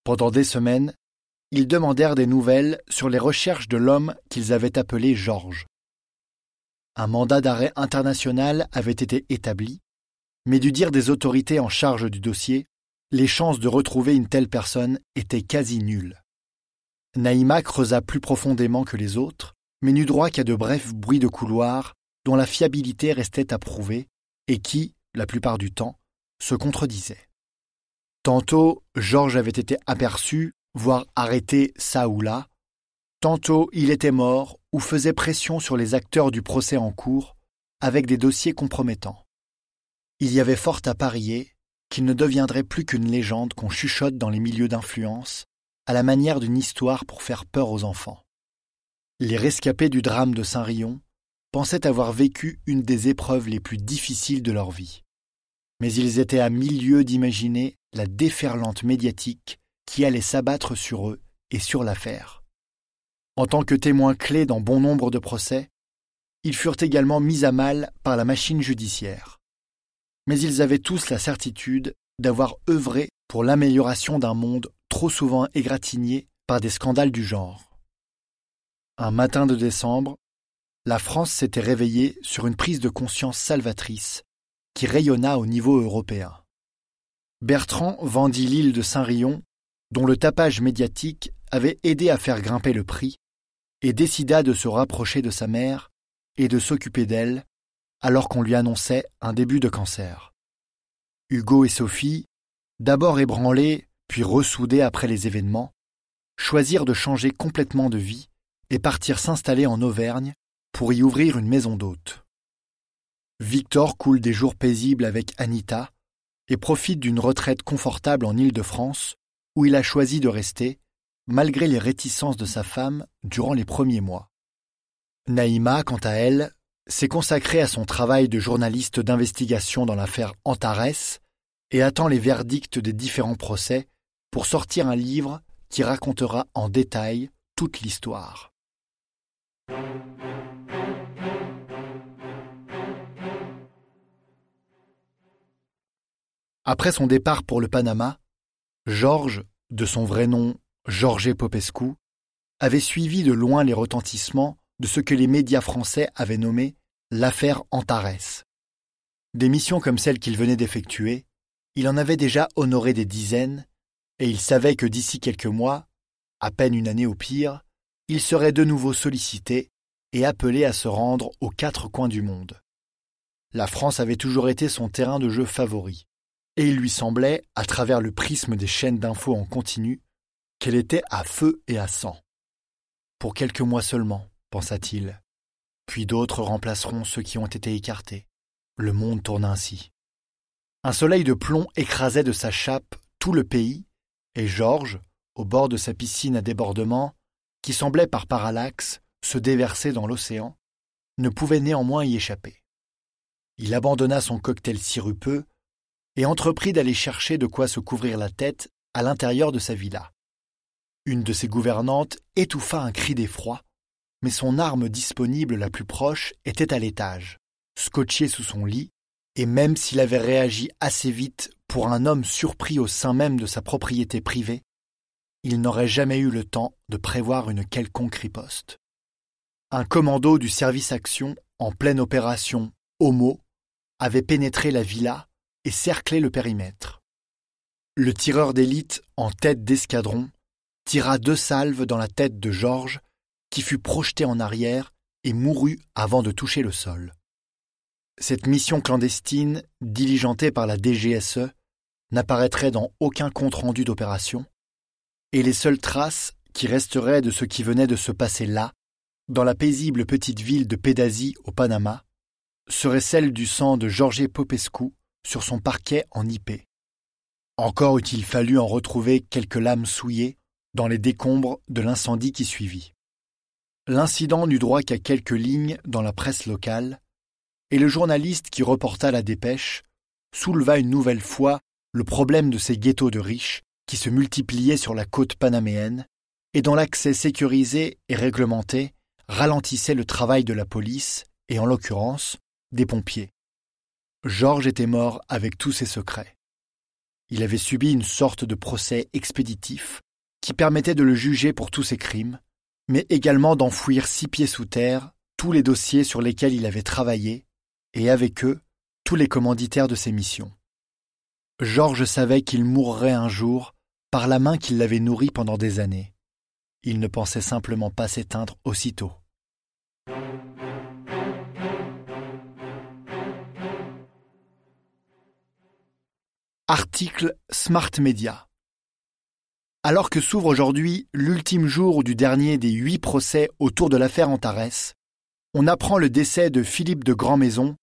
Speaker 1: Pendant des semaines, ils demandèrent des nouvelles sur les recherches de l'homme qu'ils avaient appelé Georges. Un mandat d'arrêt international avait été établi, mais du dire des autorités en charge du dossier, les chances de retrouver une telle personne étaient quasi nulles. Naïma creusa plus profondément que les autres, mais n'eut droit qu'à de brefs bruits de couloir dont la fiabilité restait à prouver et qui, la plupart du temps, se contredisaient. Tantôt, Georges avait été aperçu, voire arrêté ça ou là. Tantôt, il était mort ou faisait pression sur les acteurs du procès en cours avec des dossiers compromettants. Il y avait fort à parier qu'il ne deviendrait plus qu'une légende qu'on chuchote dans les milieux d'influence à la manière d'une histoire pour faire peur aux enfants. Les rescapés du drame de Saint-Rion pensaient avoir vécu une des épreuves les plus difficiles de leur vie. Mais ils étaient à mille lieues d'imaginer la déferlante médiatique qui allait s'abattre sur eux et sur l'affaire. En tant que témoins clés dans bon nombre de procès, ils furent également mis à mal par la machine judiciaire. Mais ils avaient tous la certitude d'avoir œuvré pour l'amélioration d'un monde trop souvent égratignés par des scandales du genre. Un matin de décembre, la France s'était réveillée sur une prise de conscience salvatrice qui rayonna au niveau européen. Bertrand vendit l'île de Saint-Rion, dont le tapage médiatique avait aidé à faire grimper le prix, et décida de se rapprocher de sa mère et de s'occuper d'elle alors qu'on lui annonçait un début de cancer. Hugo et Sophie, d'abord ébranlés, puis ressouder après les événements, choisir de changer complètement de vie et partir s'installer en Auvergne pour y ouvrir une maison d'hôte. Victor coule des jours paisibles avec Anita et profite d'une retraite confortable en Île-de-France où il a choisi de rester, malgré les réticences de sa femme durant les premiers mois. Naïma, quant à elle, s'est consacrée à son travail de journaliste d'investigation dans l'affaire Antares et attend les verdicts des différents procès pour sortir un livre qui racontera en détail toute l'histoire. Après son départ pour le Panama, Georges, de son vrai nom Georges Popescu, avait suivi de loin les retentissements de ce que les médias français avaient nommé l'affaire Antares. Des missions comme celle qu'il venait d'effectuer, il en avait déjà honoré des dizaines et il savait que d'ici quelques mois, à peine une année au pire, il serait de nouveau sollicité et appelé à se rendre aux quatre coins du monde. La France avait toujours été son terrain de jeu favori, et il lui semblait, à travers le prisme des chaînes d'infos en continu, qu'elle était à feu et à sang. Pour quelques mois seulement, pensa-t-il. Puis d'autres remplaceront ceux qui ont été écartés. Le monde tourne ainsi. Un soleil de plomb écrasait de sa chape tout le pays et Georges, au bord de sa piscine à débordement, qui semblait par parallaxe se déverser dans l'océan, ne pouvait néanmoins y échapper. Il abandonna son cocktail sirupeux et entreprit d'aller chercher de quoi se couvrir la tête à l'intérieur de sa villa. Une de ses gouvernantes étouffa un cri d'effroi, mais son arme disponible la plus proche était à l'étage, scotchée sous son lit et même s'il avait réagi assez vite pour un homme surpris au sein même de sa propriété privée, il n'aurait jamais eu le temps de prévoir une quelconque riposte. Un commando du service action, en pleine opération Homo, avait pénétré la villa et cerclé le périmètre. Le tireur d'élite, en tête d'escadron, tira deux salves dans la tête de Georges, qui fut projeté en arrière et mourut avant de toucher le sol cette mission clandestine, diligentée par la DGSE, n'apparaîtrait dans aucun compte-rendu d'opération, et les seules traces qui resteraient de ce qui venait de se passer là, dans la paisible petite ville de Pédasie au Panama, seraient celles du sang de Georges Popescu sur son parquet en IP. Encore eût-il fallu en retrouver quelques lames souillées dans les décombres de l'incendie qui suivit. L'incident n'eut droit qu'à quelques lignes dans la presse locale, et le journaliste qui reporta la dépêche souleva une nouvelle fois le problème de ces ghettos de riches qui se multipliaient sur la côte panaméenne et dont l'accès sécurisé et réglementé ralentissait le travail de la police et en l'occurrence des pompiers. Georges était mort avec tous ses secrets. Il avait subi une sorte de procès expéditif qui permettait de le juger pour tous ses crimes, mais également d'enfouir six pieds sous terre tous les dossiers sur lesquels il avait travaillé et avec eux tous les commanditaires de ses missions. Georges savait qu'il mourrait un jour par la main qui l'avait nourri pendant des années. Il ne pensait simplement pas s'éteindre aussitôt. Article Smart Media. Alors que s'ouvre aujourd'hui l'ultime jour du dernier des huit procès autour de l'affaire Antares, on apprend le décès de Philippe de Grandmaison,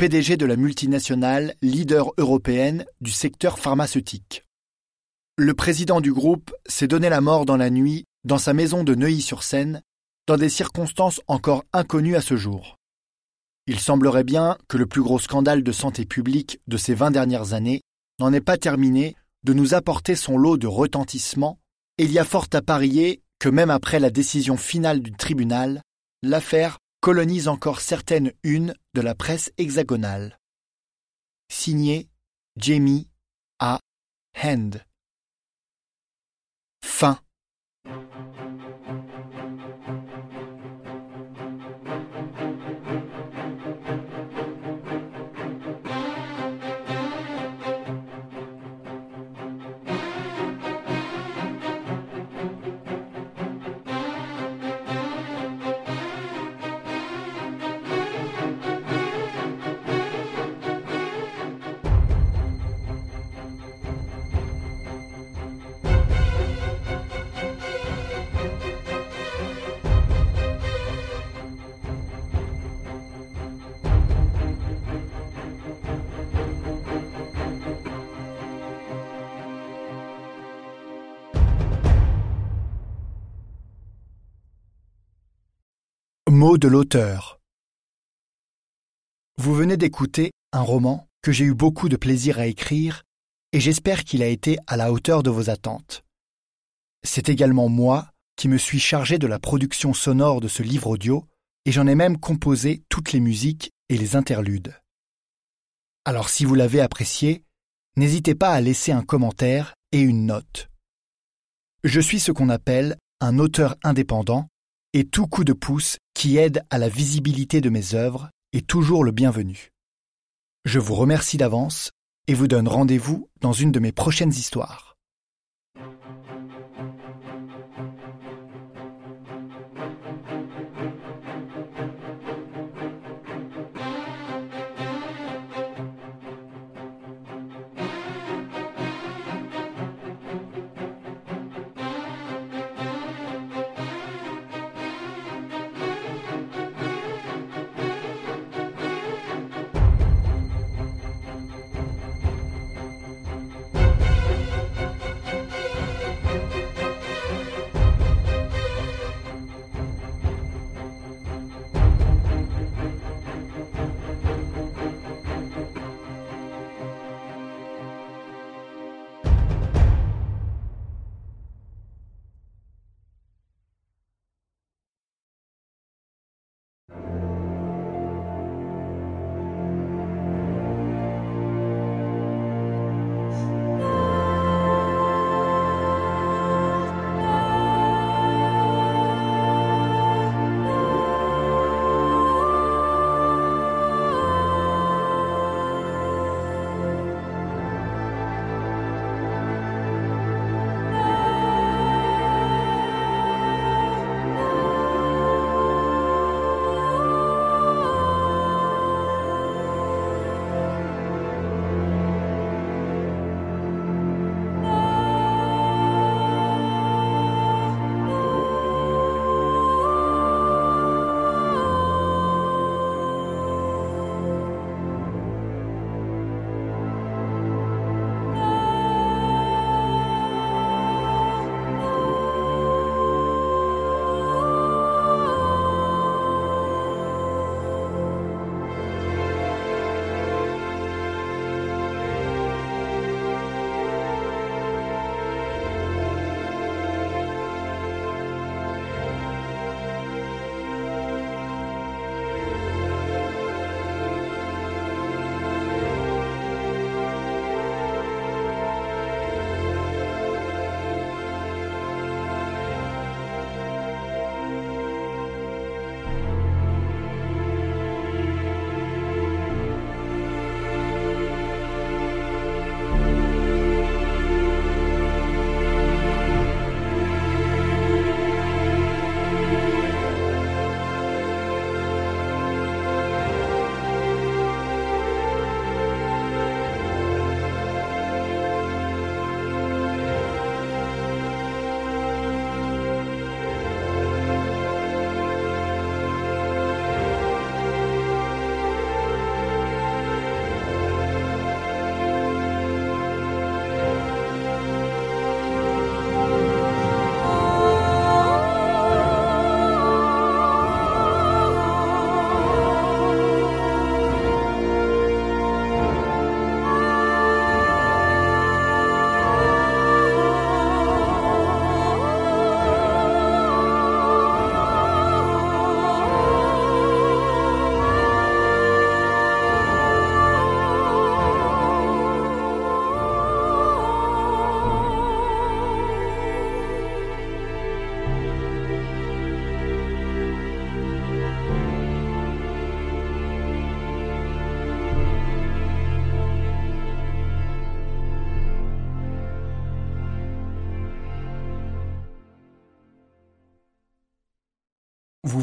Speaker 1: PDG de la multinationale, leader européenne du secteur pharmaceutique. Le président du groupe s'est donné la mort dans la nuit, dans sa maison de Neuilly-sur-Seine, dans des circonstances encore inconnues à ce jour. Il semblerait bien que le plus gros scandale de santé publique de ces 20 dernières années n'en ait pas terminé de nous apporter son lot de retentissement, et il y a fort à parier que même après la décision finale du tribunal, l'affaire colonise encore certaines unes de la presse hexagonale. Signé Jamie A. Hand. Fin. mot de l'auteur. Vous venez d'écouter un roman que j'ai eu beaucoup de plaisir à écrire et j'espère qu'il a été à la hauteur de vos attentes. C'est également moi qui me suis chargé de la production sonore de ce livre audio et j'en ai même composé toutes les musiques et les interludes. Alors si vous l'avez apprécié, n'hésitez pas à laisser un commentaire et une note. Je suis ce qu'on appelle un auteur indépendant et tout coup de pouce qui aide à la visibilité de mes œuvres est toujours le bienvenu. Je vous remercie d'avance et vous donne rendez-vous dans une de mes prochaines histoires.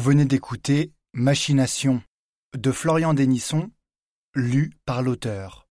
Speaker 1: venez d'écouter Machination de Florian Denisson, lu par l'auteur.